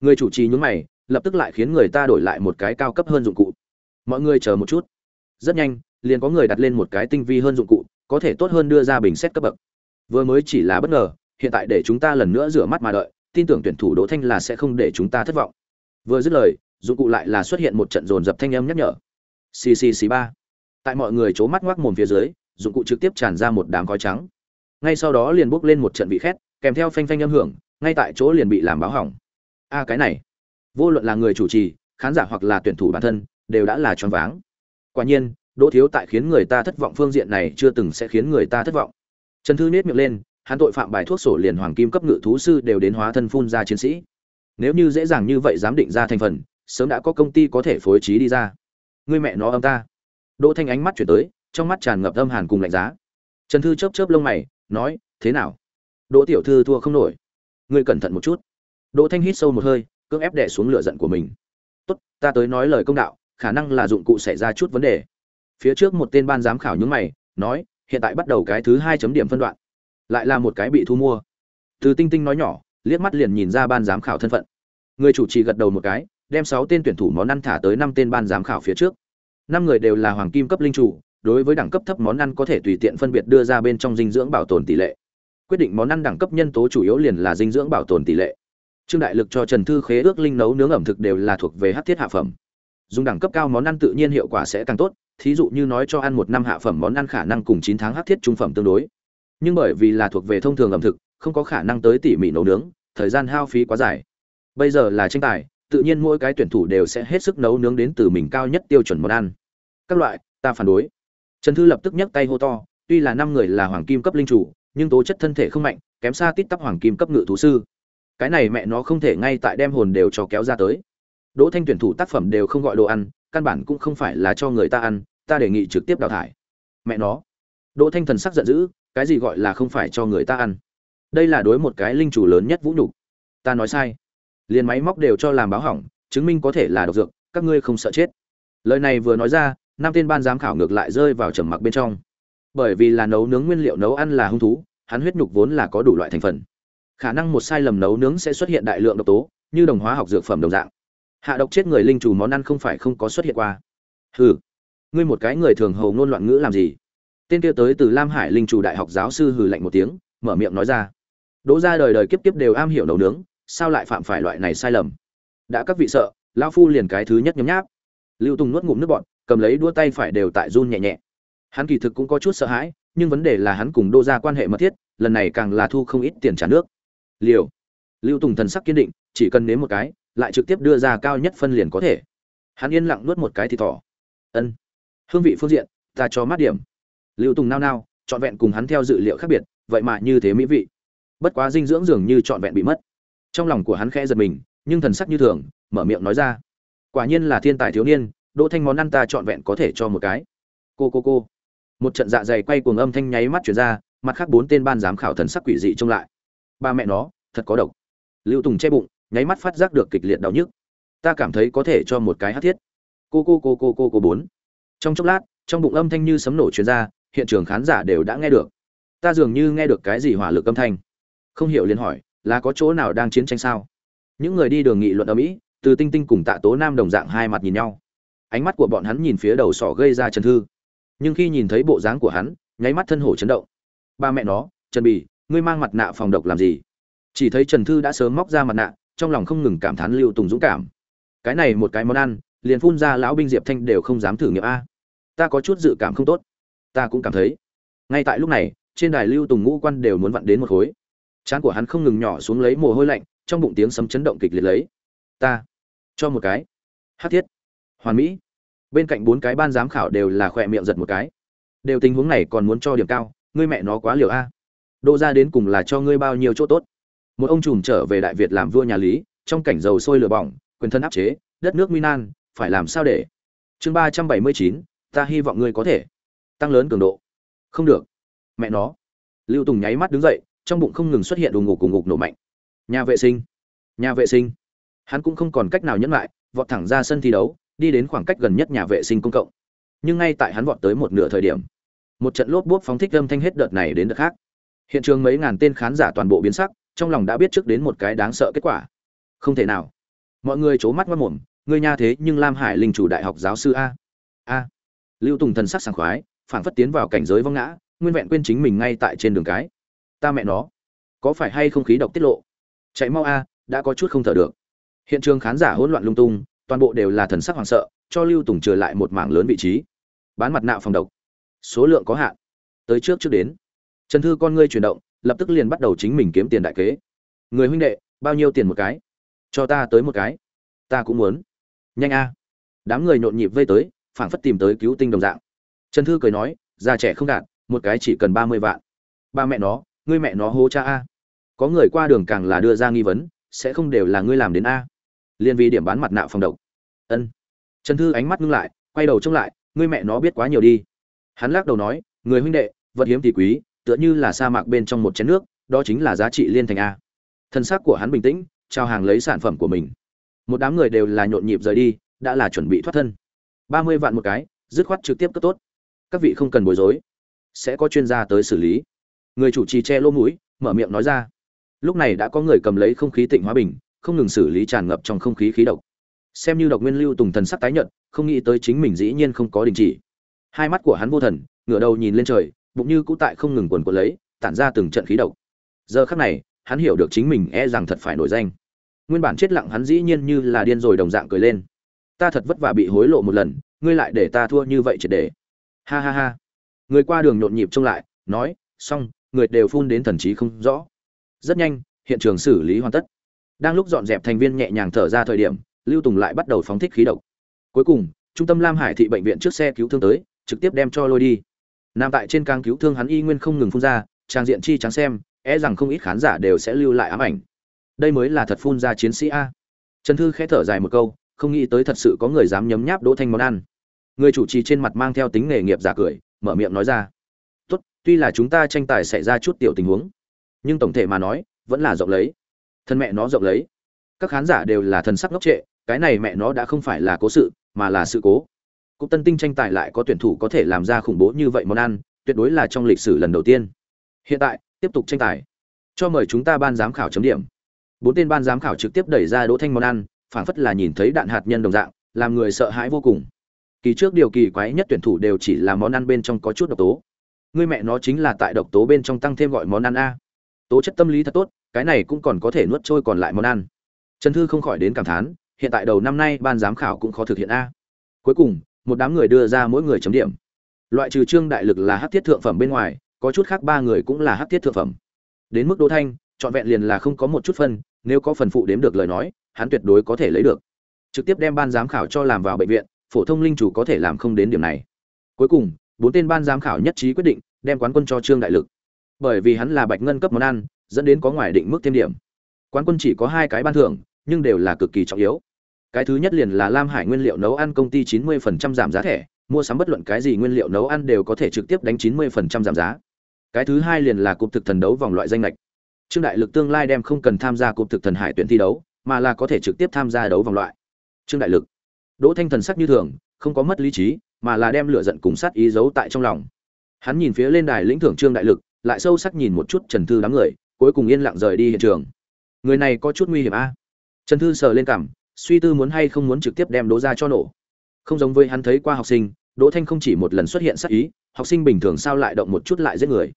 người chủ trì nhúng mày lập tức lại khiến người ta đổi lại một cái cao cấp hơn dụng cụ mọi người chờ một chút rất nhanh liền có người đặt lên một cái tinh vi hơn dụng cụ có thể tốt hơn đưa ra bình xét cấp bậc vừa mới chỉ là bất ngờ hiện tại để chúng ta lần nữa rửa mắt mà đợi tin tưởng tuyển thủ đỗ thanh là sẽ không để chúng ta thất vọng vừa dứt lời dụng cụ lại là xuất hiện một trận dồn dập thanh âm nhắc nhở ccc ba tại mọi người chố mắt ngoác mồm phía dưới dụng cụ trực tiếp tràn ra một đám khói trắng ngay sau đó liền bốc lên một trận vị khét kèm theo phanh phanh âm hưởng ngay tại chỗ liền bị làm báo hỏng a cái này vô luận là người chủ trì khán giả hoặc là tuyển thủ bản thân đều đã là choáng váng quả nhiên đỗ thiếu tại khiến người ta thất vọng phương diện này chưa từng sẽ khiến người ta thất vọng trần thư nết miệng lên hắn tội phạm bài thuốc sổ liền hoàng kim cấp ngự thú sư đều đến hóa thân phun ra chiến sĩ nếu như dễ dàng như vậy dám định ra thành phần sớm đã có công ty có thể phối trí đi ra người mẹ nó âm ta đỗ thanh ánh mắt chuyển tới trong mắt tràn ngập âm hàn cùng lạnh giá trần thư chớp chớp lông mày nói thế nào đỗ tiểu thư thua không nổi ngươi cẩn thận một chút đỗ thanh hít sâu một hơi cưỡng ép đẻ xuống lửa giận của mình tốt ta tới nói lời công đạo khả năng là dụng cụ xảy ra chút vấn đề phía trước một tên ban giám khảo nhướng mày nói hiện tại bắt đầu cái thứ hai chấm điểm phân đoạn lại là một cái bị thu mua từ tinh tinh nói nhỏ liếc mắt liền nhìn ra ban giám khảo thân phận người chủ trì gật đầu một cái đem sáu tên tuyển thủ món ăn thả tới năm tên ban giám khảo phía trước năm người đều là hoàng kim cấp linh chủ đối với đẳng cấp thấp món ăn có thể tùy tiện phân biệt đưa ra bên trong dinh dưỡng bảo tồn tỷ lệ quyết định món ăn đẳng cấp nhân tố chủ yếu liền là dinh dưỡng bảo tồn tỷ lệ trương đại lực cho trần thư khế ước linh nấu nướng ẩm thực đều là thuộc về hát thiết hạ phẩm dùng đẳng cấp cao món ăn tự nhiên hiệu quả sẽ càng tốt thí dụ như nói cho ăn một năm hạ phẩm món ăn khả năng cùng chín tháng hắc thiết trung phẩm tương đối. Nhưng bởi vì là thuộc về thông thường ẩm thực, không có khả năng tới tỉ mỉ nấu nướng, thời gian hao phí quá dài. Bây giờ là tranh tài, tự nhiên mỗi cái tuyển thủ đều sẽ hết sức nấu nướng đến từ mình cao nhất tiêu chuẩn món ăn. Các loại, ta phản đối. Trần Thư lập tức nhấc tay hô to, tuy là năm người là hoàng kim cấp linh chủ, nhưng tố chất thân thể không mạnh, kém xa tít tắp hoàng kim cấp ngự thú sư. Cái này mẹ nó không thể ngay tại đem hồn đều cho kéo ra tới. Đỗ Thanh tuyển thủ tác phẩm đều không gọi đồ ăn, căn bản cũng không phải là cho người ta ăn, ta đề nghị trực tiếp đào thải mẹ nó đỗ thanh thần sắc giận dữ cái gì gọi là không phải cho người ta ăn đây là đối một cái linh chủ lớn nhất vũ nhục ta nói sai liền máy móc đều cho làm báo hỏng chứng minh có thể là độc dược các ngươi không sợ chết lời này vừa nói ra năm tên ban giám khảo ngược lại rơi vào trầm mặc bên trong bởi vì là nấu nướng nguyên liệu nấu ăn là hung thú hắn huyết nhục vốn là có đủ loại thành phần khả năng một sai lầm nấu nướng sẽ xuất hiện đại lượng độc tố như đồng hóa học dược phẩm đồng dạng hạ độc chết người linh chủ món ăn không phải không có xuất hiện qua hừ ngươi một cái người thường hầu ngôn loạn ngữ làm gì tên kia tới từ lam hải linh chủ đại học giáo sư hừ lạnh một tiếng mở miệng nói ra đỗ ra đời đời kiếp kiếp đều am hiểu nấu nướng sao lại phạm phải loại này sai lầm đã các vị sợ lao phu liền cái thứ nhất nhấm nháp lưu tùng nuốt ngụm nước bọt cầm lấy đua tay phải đều tại run nhẹ nhẹ hắn kỳ thực cũng có chút sợ hãi nhưng vấn đề là hắn cùng đô ra quan hệ mật thiết lần này càng là thu không ít tiền trả nước liều lưu tùng thần sắc kiên định chỉ cần nếm một cái lại trực tiếp đưa ra cao nhất phân liền có thể hắn yên lặng nuốt một cái thì thỏ ân hương vị phương diện ta cho mát điểm lưu tùng nao nao trọn vẹn cùng hắn theo dự liệu khác biệt vậy mà như thế mỹ vị bất quá dinh dưỡng dường như trọn vẹn bị mất trong lòng của hắn khẽ giật mình nhưng thần sắc như thường mở miệng nói ra quả nhiên là thiên tài thiếu niên đỗ thanh món ăn ta trọn vẹn có thể cho một cái cô cô cô một trận dạ dày quay cuồng âm thanh nháy mắt chuyển ra mặt khác bốn tên ban giám khảo thần sắc quỷ dị trông lại ba mẹ nó thật có độc lưu tùng che bụng nháy mắt phát giác được kịch liệt đau nhức ta cảm thấy có thể cho một cái hát thiết cô cô cô cô cô cô bốn trong chốc lát trong bụng âm thanh như sấm nổ chuyên ra hiện trường khán giả đều đã nghe được ta dường như nghe được cái gì hỏa lực âm thanh không hiểu liền hỏi là có chỗ nào đang chiến tranh sao những người đi đường nghị luận ở mỹ từ tinh tinh cùng tạ tố nam đồng dạng hai mặt nhìn nhau ánh mắt của bọn hắn nhìn phía đầu sỏ gây ra trần thư nhưng khi nhìn thấy bộ dáng của hắn nháy mắt thân hổ chấn động ba mẹ nó trần bì ngươi mang mặt nạ phòng độc làm gì chỉ thấy trần thư đã sớm móc ra mặt nạ trong lòng không ngừng cảm thán lưu tùng dũng cảm cái này một cái món ăn liền phun ra lão binh diệp thanh đều không dám thử nghiệm a ta có chút dự cảm không tốt ta cũng cảm thấy ngay tại lúc này trên đài lưu tùng ngũ quan đều muốn vặn đến một khối chán của hắn không ngừng nhỏ xuống lấy mồ hôi lạnh trong bụng tiếng sấm chấn động kịch liệt lấy ta cho một cái hát thiết hoàn mỹ bên cạnh bốn cái ban giám khảo đều là khỏe miệng giật một cái đều tình huống này còn muốn cho điểm cao ngươi mẹ nó quá liều a đô độ ra đến cùng là cho ngươi bao nhiêu chỗ tốt một ông trùm trở về đại việt làm vua nhà lý trong cảnh dầu sôi lửa bỏng quyền thân áp chế đất nước nguy nan phải làm sao để chương ba trăm bảy mươi chín ta hy vọng ngươi có thể tăng lớn cường độ không được mẹ nó lưu tùng nháy mắt đứng dậy trong bụng không ngừng xuất hiện đùng ngục cùng ngục nổ mạnh nhà vệ sinh nhà vệ sinh hắn cũng không còn cách nào nhẫn lại vọt thẳng ra sân thi đấu đi đến khoảng cách gần nhất nhà vệ sinh công cộng nhưng ngay tại hắn vọt tới một nửa thời điểm một trận lốp bốp phóng thích âm thanh hết đợt này đến đợt khác hiện trường mấy ngàn tên khán giả toàn bộ biến sắc trong lòng đã biết trước đến một cái đáng sợ kết quả không thể nào mọi người c h ố mắt mất mồm người nha thế nhưng lam hải linh chủ đại học giáo sư a a lưu tùng thần sắc sảng khoái phảng phất tiến vào cảnh giới vong ngã nguyên vẹn quên chính mình ngay tại trên đường cái ta mẹ nó có phải hay không khí độc tiết lộ chạy mau a đã có chút không thở được hiện trường khán giả hỗn loạn lung tung toàn bộ đều là thần sắc hoảng sợ cho lưu tùng trừ lại một mảng lớn vị trí bán mặt nạ phòng độc số lượng có hạn tới trước trước đến trần thư con ngươi chuyển động lập tức liền bắt đầu chính mình kiếm tiền đại kế người huynh đệ bao nhiêu tiền một cái cho ta tới một cái ta cũng muốn nhanh a đám người nhộn nhịp vây tới phảng phất tìm tới cứu tinh đồng dạng trần thư cười nói già trẻ không đạt một cái chỉ cần ba mươi vạn ba mẹ nó ngươi mẹ nó hô cha a có người qua đường càng là đưa ra nghi vấn sẽ không đều là ngươi làm đến a liên Vi điểm bán mặt nạ phòng độc ân trần thư ánh mắt ngưng lại quay đầu trông lại ngươi mẹ nó biết quá nhiều đi hắn lắc đầu nói người huynh đệ vật hiếm thì quý tựa như là sa mạc bên trong một chén nước đó chính là giá trị liên thành a thân xác của hắn bình tĩnh trao hàng lấy sản phẩm của mình một đám người đều là nhộn nhịp rời đi đã là chuẩn bị thoát thân ba mươi vạn một cái dứt khoát trực tiếp cấp tốt các vị không cần bối rối sẽ có chuyên gia tới xử lý người chủ trì che lỗ mũi mở miệng nói ra lúc này đã có người cầm lấy không khí tịnh hóa bình không ngừng xử lý tràn ngập trong không khí khí độc xem như độc nguyên lưu tùng thần sắc tái nhận không nghĩ tới chính mình dĩ nhiên không có đình chỉ hai mắt của hắn vô thần ngửa đầu nhìn lên trời bụng như cũ tại không ngừng quần quần lấy tản ra từng trận khí độc giờ khắc này hắn hiểu được chính mình e rằng thật phải nổi danh nguyên bản chết lặng hắn dĩ nhiên như là điên rồi đồng dạng cười lên ta thật vất vả bị hối lộ một lần ngươi lại để ta thua như vậy triệt để ha ha ha người qua đường nhộn nhịp trông lại nói xong người đều phun đến thần trí không rõ rất nhanh hiện trường xử lý hoàn tất đang lúc dọn dẹp thành viên nhẹ nhàng thở ra thời điểm lưu tùng lại bắt đầu phóng thích khí độc cuối cùng trung tâm lam hải thị bệnh viện trước xe cứu thương tới trực tiếp đem cho lôi đi nằm tại trên càng cứu thương hắn y nguyên không ngừng phun ra trang diện chi trắng xem e rằng không ít khán giả đều sẽ lưu lại ám ảnh đây mới là thật phun ra chiến sĩ a trần thư khẽ thở dài một câu không nghĩ tới thật sự có người dám nhấm nháp đỗ thanh món ăn người chủ trì trên mặt mang theo tính nghề nghiệp giả cười mở miệng nói ra tốt tuy là chúng ta tranh tài xảy ra chút tiểu tình huống nhưng tổng thể mà nói vẫn là rộng lấy thân mẹ nó rộng lấy các khán giả đều là thần sắc ngốc trệ cái này mẹ nó đã không phải là cố sự mà là sự cố cục tân tinh tranh tài lại có tuyển thủ có thể làm ra khủng bố như vậy món ăn tuyệt đối là trong lịch sử lần đầu tiên hiện tại tiếp tục tranh tài cho mời chúng ta ban giám khảo chấm điểm bốn tên ban giám khảo trực tiếp đẩy ra đỗ thanh món ăn phảng phất là nhìn thấy đạn hạt nhân đồng dạng, làm người sợ hãi vô cùng. Kỳ trước điều kỳ quái nhất tuyển thủ đều chỉ là món ăn bên trong có chút độc tố. Người mẹ nó chính là tại độc tố bên trong tăng thêm gọi món ăn a. Tố chất tâm lý thật tốt, cái này cũng còn có thể nuốt trôi còn lại món ăn. Trần Thư không khỏi đến cảm thán, hiện tại đầu năm nay ban giám khảo cũng khó thực hiện a. Cuối cùng, một đám người đưa ra mỗi người chấm điểm. Loại trừ Trương Đại Lực là hắc thiết thượng phẩm bên ngoài, có chút khác ba người cũng là hắc thiết thượng phẩm. Đến mức Đỗ Thanh, chọn vẹn liền là không có một chút phân, nếu có phần phụ đếm được lời nói hắn tuyệt đối có thể lấy được trực tiếp đem ban giám khảo cho làm vào bệnh viện phổ thông linh chủ có thể làm không đến điểm này cuối cùng bốn tên ban giám khảo nhất trí quyết định đem quán quân cho trương đại lực bởi vì hắn là bạch ngân cấp món ăn dẫn đến có ngoài định mức thêm điểm quán quân chỉ có hai cái ban thưởng nhưng đều là cực kỳ trọng yếu cái thứ nhất liền là lam hải nguyên liệu nấu ăn công ty chín mươi phần trăm giảm giá thẻ mua sắm bất luận cái gì nguyên liệu nấu ăn đều có thể trực tiếp đánh chín mươi phần trăm giảm giá cái thứ hai liền là cụm thực thần đấu vòng loại danh lệch trương đại lực tương lai đem không cần tham gia cụm thực thần hải tuyển thi đấu mà là có thể trực tiếp tham gia đấu vòng loại trương đại lực đỗ thanh thần sắc như thường không có mất lý trí mà là đem lửa giận cùng sát ý giấu tại trong lòng hắn nhìn phía lên đài lĩnh thưởng trương đại lực lại sâu sắc nhìn một chút trần thư đám người cuối cùng yên lặng rời đi hiện trường người này có chút nguy hiểm a à? trần thư sờ lên cảm suy tư muốn hay không muốn trực tiếp đem Đỗ ra cho nổ không giống với hắn thấy qua học sinh đỗ thanh không chỉ một lần xuất hiện sát ý học sinh bình thường sao lại động một chút lại giết người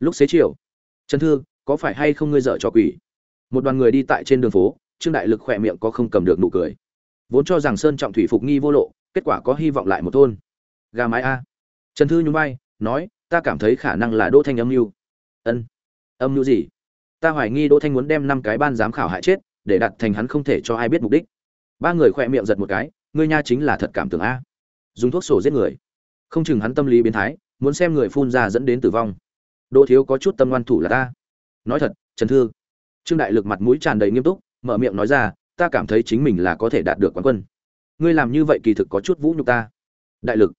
lúc xế chiều trần thư có phải hay không ngươi dở trò quỷ một đoàn người đi tại trên đường phố trương đại lực khỏe miệng có không cầm được nụ cười vốn cho rằng sơn trọng thủy phục nghi vô lộ kết quả có hy vọng lại một thôn gà mái a trần thư nhún vai nói ta cảm thấy khả năng là đỗ thanh âm mưu ân âm mưu gì ta hoài nghi đỗ thanh muốn đem năm cái ban giám khảo hại chết để đặt thành hắn không thể cho ai biết mục đích ba người khỏe miệng giật một cái ngươi nha chính là thật cảm tưởng a dùng thuốc sổ giết người không chừng hắn tâm lý biến thái muốn xem người phun ra dẫn đến tử vong đỗ thiếu có chút tâm ngoan thủ là ta nói thật trần thư trương đại lực mặt mũi tràn đầy nghiêm túc mở miệng nói ra ta cảm thấy chính mình là có thể đạt được quán quân ngươi làm như vậy kỳ thực có chút vũ nhục ta đại lực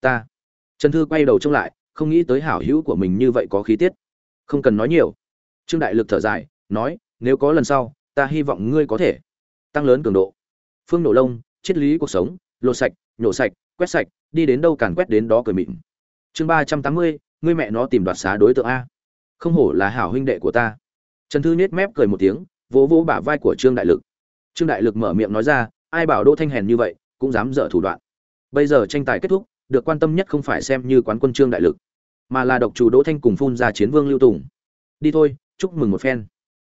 ta trần thư quay đầu trông lại không nghĩ tới hảo hữu của mình như vậy có khí tiết không cần nói nhiều trương đại lực thở dài nói nếu có lần sau ta hy vọng ngươi có thể tăng lớn cường độ phương nổ lông triết lý cuộc sống lột sạch nhổ sạch quét sạch đi đến đâu càn quét đến đó cười mịn chương ba trăm tám mươi ngươi mẹ nó tìm đoạt xá đối tượng a không hổ là hảo huynh đệ của ta trần thư nhếch mép cười một tiếng vỗ vỗ bả vai của trương đại lực trương đại lực mở miệng nói ra ai bảo đỗ thanh hèn như vậy cũng dám dở thủ đoạn bây giờ tranh tài kết thúc được quan tâm nhất không phải xem như quán quân trương đại lực mà là độc chủ đỗ thanh cùng phun ra chiến vương lưu tùng đi thôi chúc mừng một phen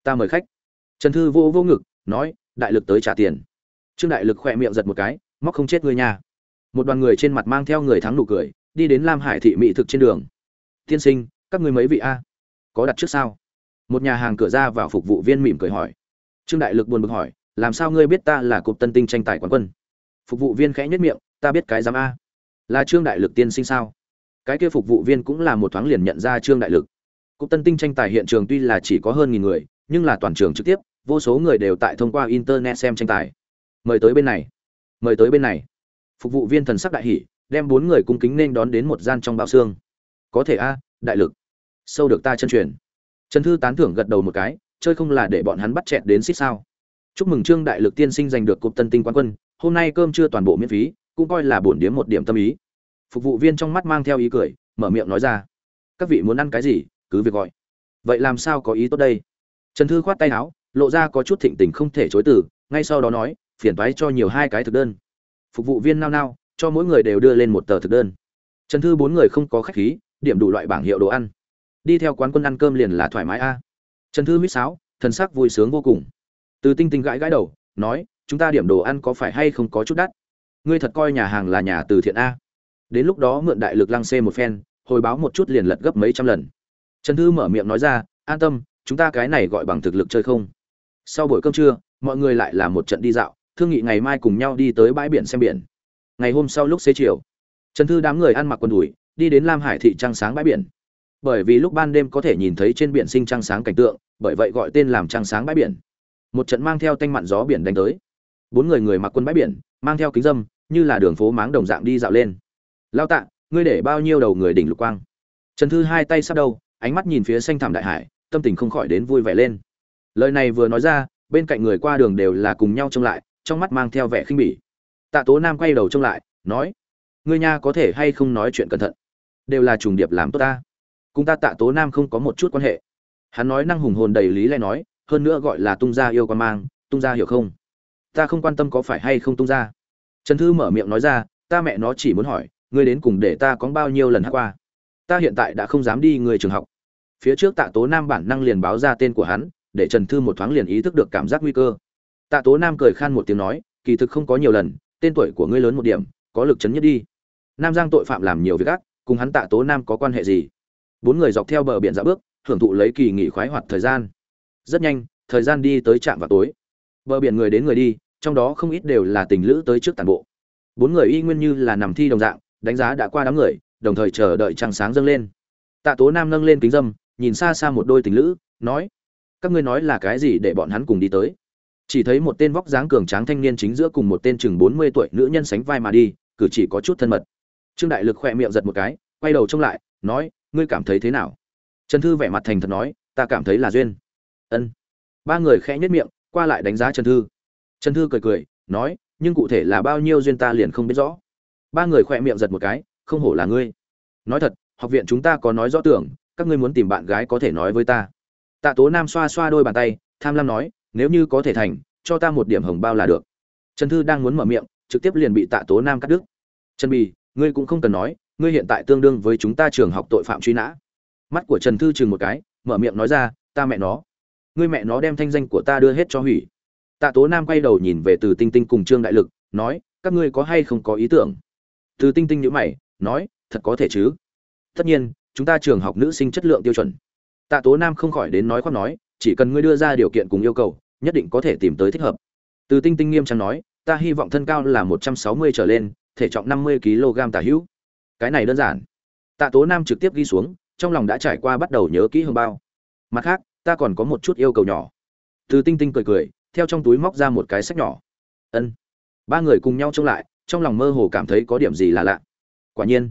ta mời khách trần thư vô vô ngực nói đại lực tới trả tiền trương đại lực khỏe miệng giật một cái móc không chết người nhà một đoàn người trên mặt mang theo người thắng nụ cười đi đến lam hải thị mỹ thực trên đường tiên sinh các người mấy vị a có đặt trước sao một nhà hàng cửa ra vào phục vụ viên mỉm cười hỏi trương đại lực buồn bực hỏi làm sao ngươi biết ta là cục tân tinh tranh tài quán quân phục vụ viên khẽ nhất miệng ta biết cái giám a là trương đại lực tiên sinh sao cái kia phục vụ viên cũng là một thoáng liền nhận ra trương đại lực cục tân tinh tranh tài hiện trường tuy là chỉ có hơn nghìn người nhưng là toàn trường trực tiếp vô số người đều tại thông qua internet xem tranh tài mời tới bên này mời tới bên này phục vụ viên thần sắc đại hỷ đem bốn người cung kính nên đón đến một gian trong bao xương có thể a đại lực sâu được ta chân truyền trần thư tán thưởng gật đầu một cái chơi không là để bọn hắn bắt chẹt đến xít sao chúc mừng trương đại lực tiên sinh giành được cục tân tinh quán quân hôm nay cơm trưa toàn bộ miễn phí cũng coi là bổn điểm một điểm tâm ý phục vụ viên trong mắt mang theo ý cười mở miệng nói ra các vị muốn ăn cái gì cứ việc gọi vậy làm sao có ý tốt đây trần thư khoát tay áo lộ ra có chút thịnh tình không thể chối từ ngay sau đó nói phiền toái cho nhiều hai cái thực đơn phục vụ viên nao nao cho mỗi người đều đưa lên một tờ thực đơn trần thư bốn người không có khách khí điểm đủ loại bảng hiệu đồ ăn đi theo quán quân ăn cơm liền là thoải mái a trần thư huýt sáo thần sắc vui sướng vô cùng từ tinh tinh gãi gãi đầu nói chúng ta điểm đồ ăn có phải hay không có chút đắt ngươi thật coi nhà hàng là nhà từ thiện a đến lúc đó mượn đại lực lăng xê một phen hồi báo một chút liền lật gấp mấy trăm lần trần thư mở miệng nói ra an tâm chúng ta cái này gọi bằng thực lực chơi không sau buổi cơm trưa mọi người lại làm một trận đi dạo thương nghị ngày mai cùng nhau đi tới bãi biển xem biển ngày hôm sau lúc xế chiều trần thư đám người ăn mặc quần đùi đi đến lam hải thị trăng sáng bãi biển bởi vì lúc ban đêm có thể nhìn thấy trên biển sinh trăng sáng cảnh tượng bởi vậy gọi tên làm trăng sáng bãi biển một trận mang theo tanh mặn gió biển đánh tới bốn người người mặc quân bãi biển mang theo kính dâm như là đường phố máng đồng dạng đi dạo lên lao tạ ngươi để bao nhiêu đầu người đỉnh lục quang trần thư hai tay sắp đầu ánh mắt nhìn phía xanh thẳm đại hải tâm tình không khỏi đến vui vẻ lên lời này vừa nói ra bên cạnh người qua đường đều là cùng nhau trông lại trong mắt mang theo vẻ khinh bỉ tạ tố nam quay đầu trông lại nói ngươi nha có thể hay không nói chuyện cẩn thận đều là trùng điệp làm tốt ta cùng ta tạ tố nam không có một chút quan hệ hắn nói năng hùng hồn đầy lý lẽ nói hơn nữa gọi là tung ra yêu quan mang tung ra hiểu không ta không quan tâm có phải hay không tung ra trần thư mở miệng nói ra ta mẹ nó chỉ muốn hỏi ngươi đến cùng để ta có bao nhiêu lần hát qua ta hiện tại đã không dám đi người trường học phía trước tạ tố nam bản năng liền báo ra tên của hắn để trần thư một thoáng liền ý thức được cảm giác nguy cơ tạ tố nam cười khan một tiếng nói kỳ thực không có nhiều lần tên tuổi của ngươi lớn một điểm có lực chấn nhất đi nam giang tội phạm làm nhiều việc ác cùng hắn tạ tố nam có quan hệ gì bốn người dọc theo bờ biển dạ bước hưởng thụ lấy kỳ nghỉ khoái hoạt thời gian rất nhanh thời gian đi tới trạm vào tối bờ biển người đến người đi trong đó không ít đều là tình lữ tới trước tàn bộ bốn người y nguyên như là nằm thi đồng dạng đánh giá đã qua đám người đồng thời chờ đợi trăng sáng dâng lên tạ tố nam nâng lên kính dâm nhìn xa xa một đôi tình lữ nói các ngươi nói là cái gì để bọn hắn cùng đi tới chỉ thấy một tên vóc dáng cường tráng thanh niên chính giữa cùng một tên chừng mươi tuổi nữ nhân sánh vai mà đi cử chỉ có chút thân mật trương đại lực khoe miệng giật một cái quay đầu trông lại nói ngươi cảm thấy thế nào trần thư vẻ mặt thành thật nói ta cảm thấy là duyên ân ba người khẽ nhếch miệng qua lại đánh giá trần thư trần thư cười cười nói nhưng cụ thể là bao nhiêu duyên ta liền không biết rõ ba người khỏe miệng giật một cái không hổ là ngươi nói thật học viện chúng ta có nói rõ tưởng các ngươi muốn tìm bạn gái có thể nói với ta tạ tố nam xoa xoa đôi bàn tay tham lam nói nếu như có thể thành cho ta một điểm hồng bao là được trần thư đang muốn mở miệng trực tiếp liền bị tạ tố nam cắt đứt trần bì ngươi cũng không cần nói ngươi hiện tại tương đương với chúng ta trường học tội phạm truy nã mắt của trần thư chừng một cái mở miệng nói ra ta mẹ nó ngươi mẹ nó đem thanh danh của ta đưa hết cho hủy tạ tố nam quay đầu nhìn về từ tinh tinh cùng trương đại lực nói các ngươi có hay không có ý tưởng từ tinh tinh nhữ mày nói thật có thể chứ tất nhiên chúng ta trường học nữ sinh chất lượng tiêu chuẩn tạ tố nam không khỏi đến nói khoác nói chỉ cần ngươi đưa ra điều kiện cùng yêu cầu nhất định có thể tìm tới thích hợp từ tinh tinh nghiêm trang nói ta hy vọng thân cao là một trăm sáu mươi trở lên thể trọng năm mươi kg tả hữu cái này đơn giản tạ tố nam trực tiếp ghi xuống trong lòng đã trải qua bắt đầu nhớ kỹ hương bao mặt khác ta còn có một chút yêu cầu nhỏ từ tinh tinh cười cười theo trong túi móc ra một cái sách nhỏ ân ba người cùng nhau trông lại trong lòng mơ hồ cảm thấy có điểm gì là lạ quả nhiên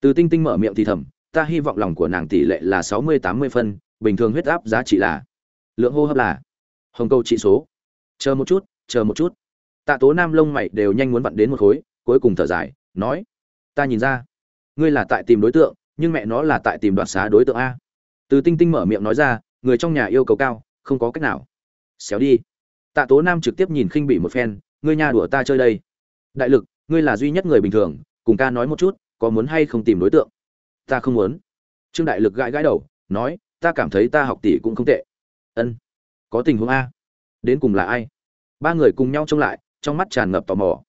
từ tinh tinh mở miệng thì thầm ta hy vọng lòng của nàng tỷ lệ là sáu mươi tám mươi phân bình thường huyết áp giá trị là lượng hô hấp là hồng câu trị số chờ một chút chờ một chút tạ tố nam lông mày đều nhanh muốn vặn đến một khối cuối cùng thở dài nói ta nhìn ra ngươi là tại tìm đối tượng nhưng mẹ nó là tại tìm đoạt xá đối tượng a từ tinh tinh mở miệng nói ra người trong nhà yêu cầu cao không có cách nào xéo đi tạ tố nam trực tiếp nhìn khinh bị một phen ngươi nhà đùa ta chơi đây đại lực ngươi là duy nhất người bình thường cùng ca nói một chút có muốn hay không tìm đối tượng ta không muốn trương đại lực gãi gãi đầu nói ta cảm thấy ta học tỷ cũng không tệ ân có tình huống a đến cùng là ai ba người cùng nhau trông lại trong mắt tràn ngập tò mò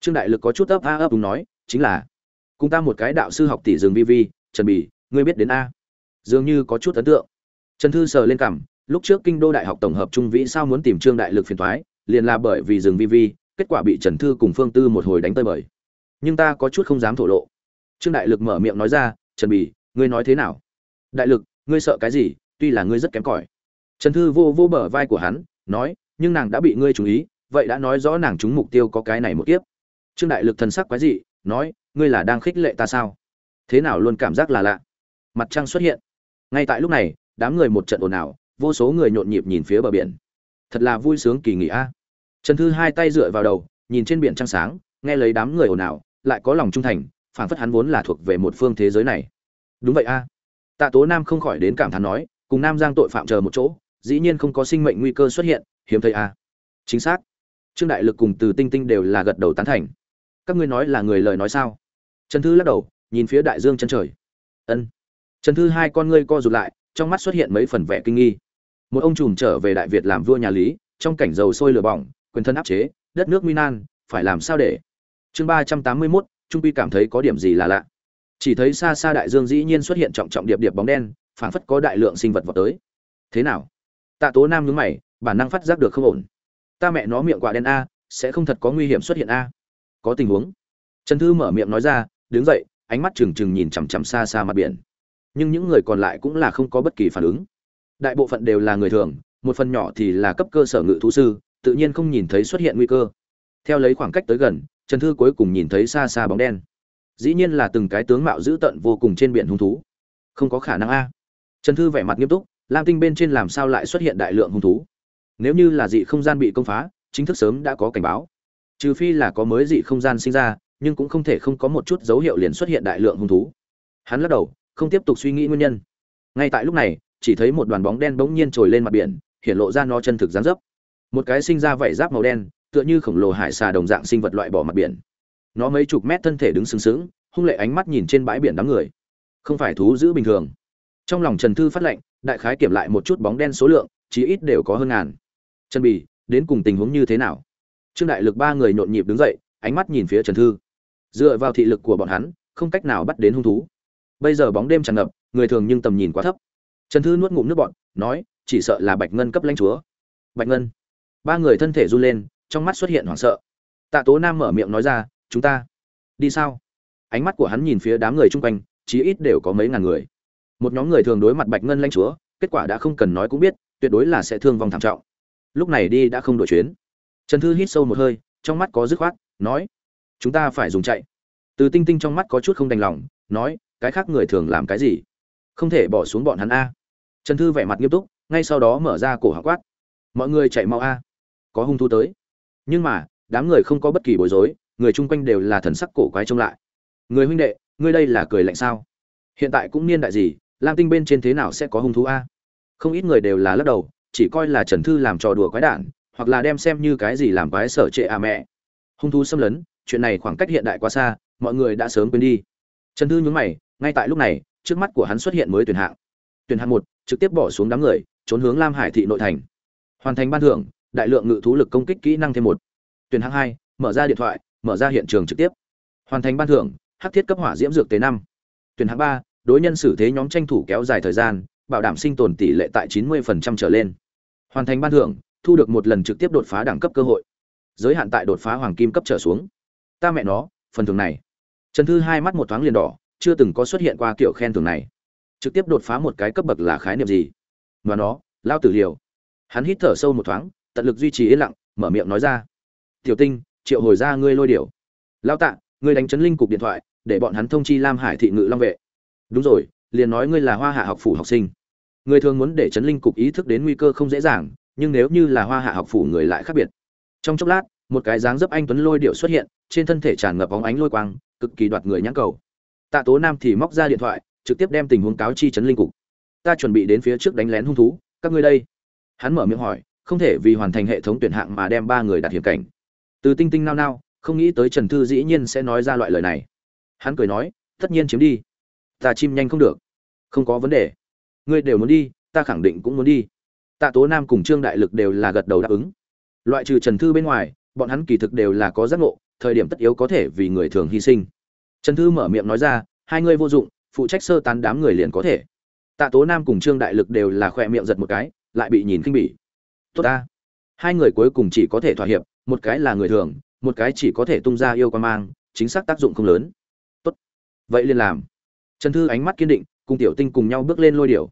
trương đại lực có chút ấp a ấp đúng nói chính là cùng ta một cái đạo sư học tỷ dường vi vi trần Bì, ngươi biết đến a dường như có chút ấn tượng trần thư sờ lên cằm, lúc trước kinh đô đại học tổng hợp trung vĩ sao muốn tìm trương đại lực phiền thoái liền là bởi vì dường vi vi kết quả bị trần thư cùng phương tư một hồi đánh tơi bời nhưng ta có chút không dám thổ lộ trương đại lực mở miệng nói ra trần Bì, ngươi nói thế nào đại lực ngươi sợ cái gì tuy là ngươi rất kém cỏi trần thư vô vô bờ vai của hắn nói nhưng nàng đã bị ngươi chú ý vậy đã nói rõ nàng trúng mục tiêu có cái này một kiếp trương đại lực thần sắc quái dị nói ngươi là đang khích lệ ta sao thế nào luôn cảm giác là lạ mặt trăng xuất hiện ngay tại lúc này đám người một trận ồn ào vô số người nhộn nhịp nhìn phía bờ biển thật là vui sướng kỳ nghỉ a trần thư hai tay dựa vào đầu nhìn trên biển trăng sáng nghe lấy đám người ồn ào lại có lòng trung thành phảng phất hắn vốn là thuộc về một phương thế giới này đúng vậy a tạ tố nam không khỏi đến cảm thán nói cùng nam giang tội phạm chờ một chỗ dĩ nhiên không có sinh mệnh nguy cơ xuất hiện hiếm thấy a chính xác trương đại lực cùng từ tinh tinh đều là gật đầu tán thành các ngươi nói là người lời nói sao trần thư lắc đầu nhìn phía đại dương chân trời ân trần thư hai con ngươi co rụt lại trong mắt xuất hiện mấy phần vẻ kinh nghi một ông trùm trở về đại việt làm vua nhà lý trong cảnh dầu sôi lửa bỏng quyền thân áp chế đất nước nguy nan phải làm sao để chương ba trăm tám mươi mốt trung pi cảm thấy có điểm gì là lạ chỉ thấy xa xa đại dương dĩ nhiên xuất hiện trọng trọng điệp điệp bóng đen phảng phất có đại lượng sinh vật vào tới thế nào tạ tố nam nhúng mày bản năng phát giác được không ổn ta mẹ nó miệng quả đen a sẽ không thật có nguy hiểm xuất hiện a có tình huống trần thư mở miệng nói ra đứng dậy ánh mắt trừng trừng nhìn chằm chằm xa xa mặt biển nhưng những người còn lại cũng là không có bất kỳ phản ứng đại bộ phận đều là người thường một phần nhỏ thì là cấp cơ sở ngự thú sư tự nhiên không nhìn thấy xuất hiện nguy cơ theo lấy khoảng cách tới gần trần thư cuối cùng nhìn thấy xa xa bóng đen dĩ nhiên là từng cái tướng mạo dữ tợn vô cùng trên biển hung thú không có khả năng a trần thư vẻ mặt nghiêm túc lam tinh bên trên làm sao lại xuất hiện đại lượng hung thú nếu như là dị không gian bị công phá chính thức sớm đã có cảnh báo trừ phi là có mới dị không gian sinh ra nhưng cũng không thể không có một chút dấu hiệu liền xuất hiện đại lượng hung thú hắn lắc đầu không tiếp tục suy nghĩ nguyên nhân ngay tại lúc này chỉ thấy một đoàn bóng đen bỗng nhiên trồi lên mặt biển hiện lộ ra nó chân thực dáng dấp một cái sinh ra vảy giáp màu đen tựa như khổng lồ hải xà đồng dạng sinh vật loại bỏ mặt biển nó mấy chục mét thân thể đứng sừng sững hung lệ ánh mắt nhìn trên bãi biển đám người không phải thú giữ bình thường trong lòng trần thư phát lệnh đại khái kiểm lại một chút bóng đen số lượng chí ít đều có hơn ngàn trần bì đến cùng tình huống như thế nào trương đại lực ba người nhộn nhịp đứng dậy ánh mắt nhìn phía trần thư dựa vào thị lực của bọn hắn không cách nào bắt đến hung thú bây giờ bóng đêm tràn ngập người thường nhưng tầm nhìn quá thấp trần thư nuốt ngụm nước bọn nói chỉ sợ là bạch ngân cấp lãnh chúa bạch ngân ba người thân thể run lên trong mắt xuất hiện hoảng sợ tạ tố nam mở miệng nói ra chúng ta đi sao ánh mắt của hắn nhìn phía đám người chung quanh chí ít đều có mấy ngàn người một nhóm người thường đối mặt bạch ngân lãnh chúa kết quả đã không cần nói cũng biết tuyệt đối là sẽ thương vong thảm trọng lúc này đi đã không đổi chuyến trần thư hít sâu một hơi trong mắt có dứt khoát nói chúng ta phải dùng chạy từ tinh tinh trong mắt có chút không đành lòng nói cái khác người thường làm cái gì không thể bỏ xuống bọn hắn a trần thư vẻ mặt nghiêm túc ngay sau đó mở ra cổ họng quát mọi người chạy mau a có hung thú tới nhưng mà đám người không có bất kỳ bối rối người chung quanh đều là thần sắc cổ quái trông lại người huynh đệ ngươi đây là cười lạnh sao hiện tại cũng niên đại gì lam tinh bên trên thế nào sẽ có hung thú a không ít người đều là lắc đầu chỉ coi là trần thư làm trò đùa quái đản hoặc là đem xem như cái gì làm quái sở trệ à mẹ hung thú xâm lấn chuyện này khoảng cách hiện đại quá xa mọi người đã sớm quên đi trần thư nhún mày ngay tại lúc này trước mắt của hắn xuất hiện mới tuyển hạng tuyển hạng một trực tiếp bỏ xuống đám người trốn hướng lam hải thị nội thành hoàn thành ban thưởng đại lượng ngự thú lực công kích kỹ năng thêm một tuyển hạng hai mở ra điện thoại mở ra hiện trường trực tiếp hoàn thành ban thưởng hắc thiết cấp hỏa diễm dược tế năm tuyển hạng ba đối nhân xử thế nhóm tranh thủ kéo dài thời gian bảo đảm sinh tồn tỷ lệ tại chín 90% trở lên hoàn thành ban thưởng thu được một lần trực tiếp đột phá đẳng cấp cơ hội giới hạn tại đột phá hoàng kim cấp trở xuống ta mẹ nó phần thưởng này trần thư hai mắt một thoáng liền đỏ chưa từng có xuất hiện qua kiểu khen thưởng này trực tiếp đột phá một cái cấp bậc là khái niệm gì và nó lao tử liều hắn hít thở sâu một thoáng tận lực duy trì yên lặng mở miệng nói ra tiểu tinh triệu hồi ra ngươi lôi điều lao tạ ngươi đánh chấn linh cục điện thoại để bọn hắn thông chi lam hải thị ngự long vệ đúng rồi liền nói ngươi là hoa hạ học phủ học sinh người thường muốn để chấn linh cục ý thức đến nguy cơ không dễ dàng nhưng nếu như là hoa hạ học phủ người lại khác biệt trong chốc lát một cái dáng dấp anh tuấn lôi điệu xuất hiện trên thân thể tràn ngập bóng ánh lôi quang cực kỳ đoạt người nhãn cầu tạ tố nam thì móc ra điện thoại trực tiếp đem tình huống cáo chi chấn linh cục ta chuẩn bị đến phía trước đánh lén hung thú các ngươi đây hắn mở miệng hỏi không thể vì hoàn thành hệ thống tuyển hạng mà đem ba người đặt hiểm cảnh từ tinh tinh nao nao không nghĩ tới trần thư dĩ nhiên sẽ nói ra loại lời này hắn cười nói tất nhiên chiếm đi ta chim nhanh không được không có vấn đề ngươi đều muốn đi ta khẳng định cũng muốn đi tạ tố nam cùng trương đại lực đều là gật đầu đáp ứng loại trừ trần thư bên ngoài bọn hắn kỳ thực đều là có giác ngộ thời điểm tất yếu có thể vì người thường hy sinh trần thư mở miệng nói ra hai người vô dụng phụ trách sơ tán đám người liền có thể tạ tố nam cùng trương đại lực đều là khoe miệng giật một cái lại bị nhìn kinh bỉ tốt ta hai người cuối cùng chỉ có thể thỏa hiệp một cái là người thường một cái chỉ có thể tung ra yêu quan mang chính xác tác dụng không lớn tốt vậy liền làm trần thư ánh mắt kiên định cùng tiểu tinh cùng nhau bước lên lôi điều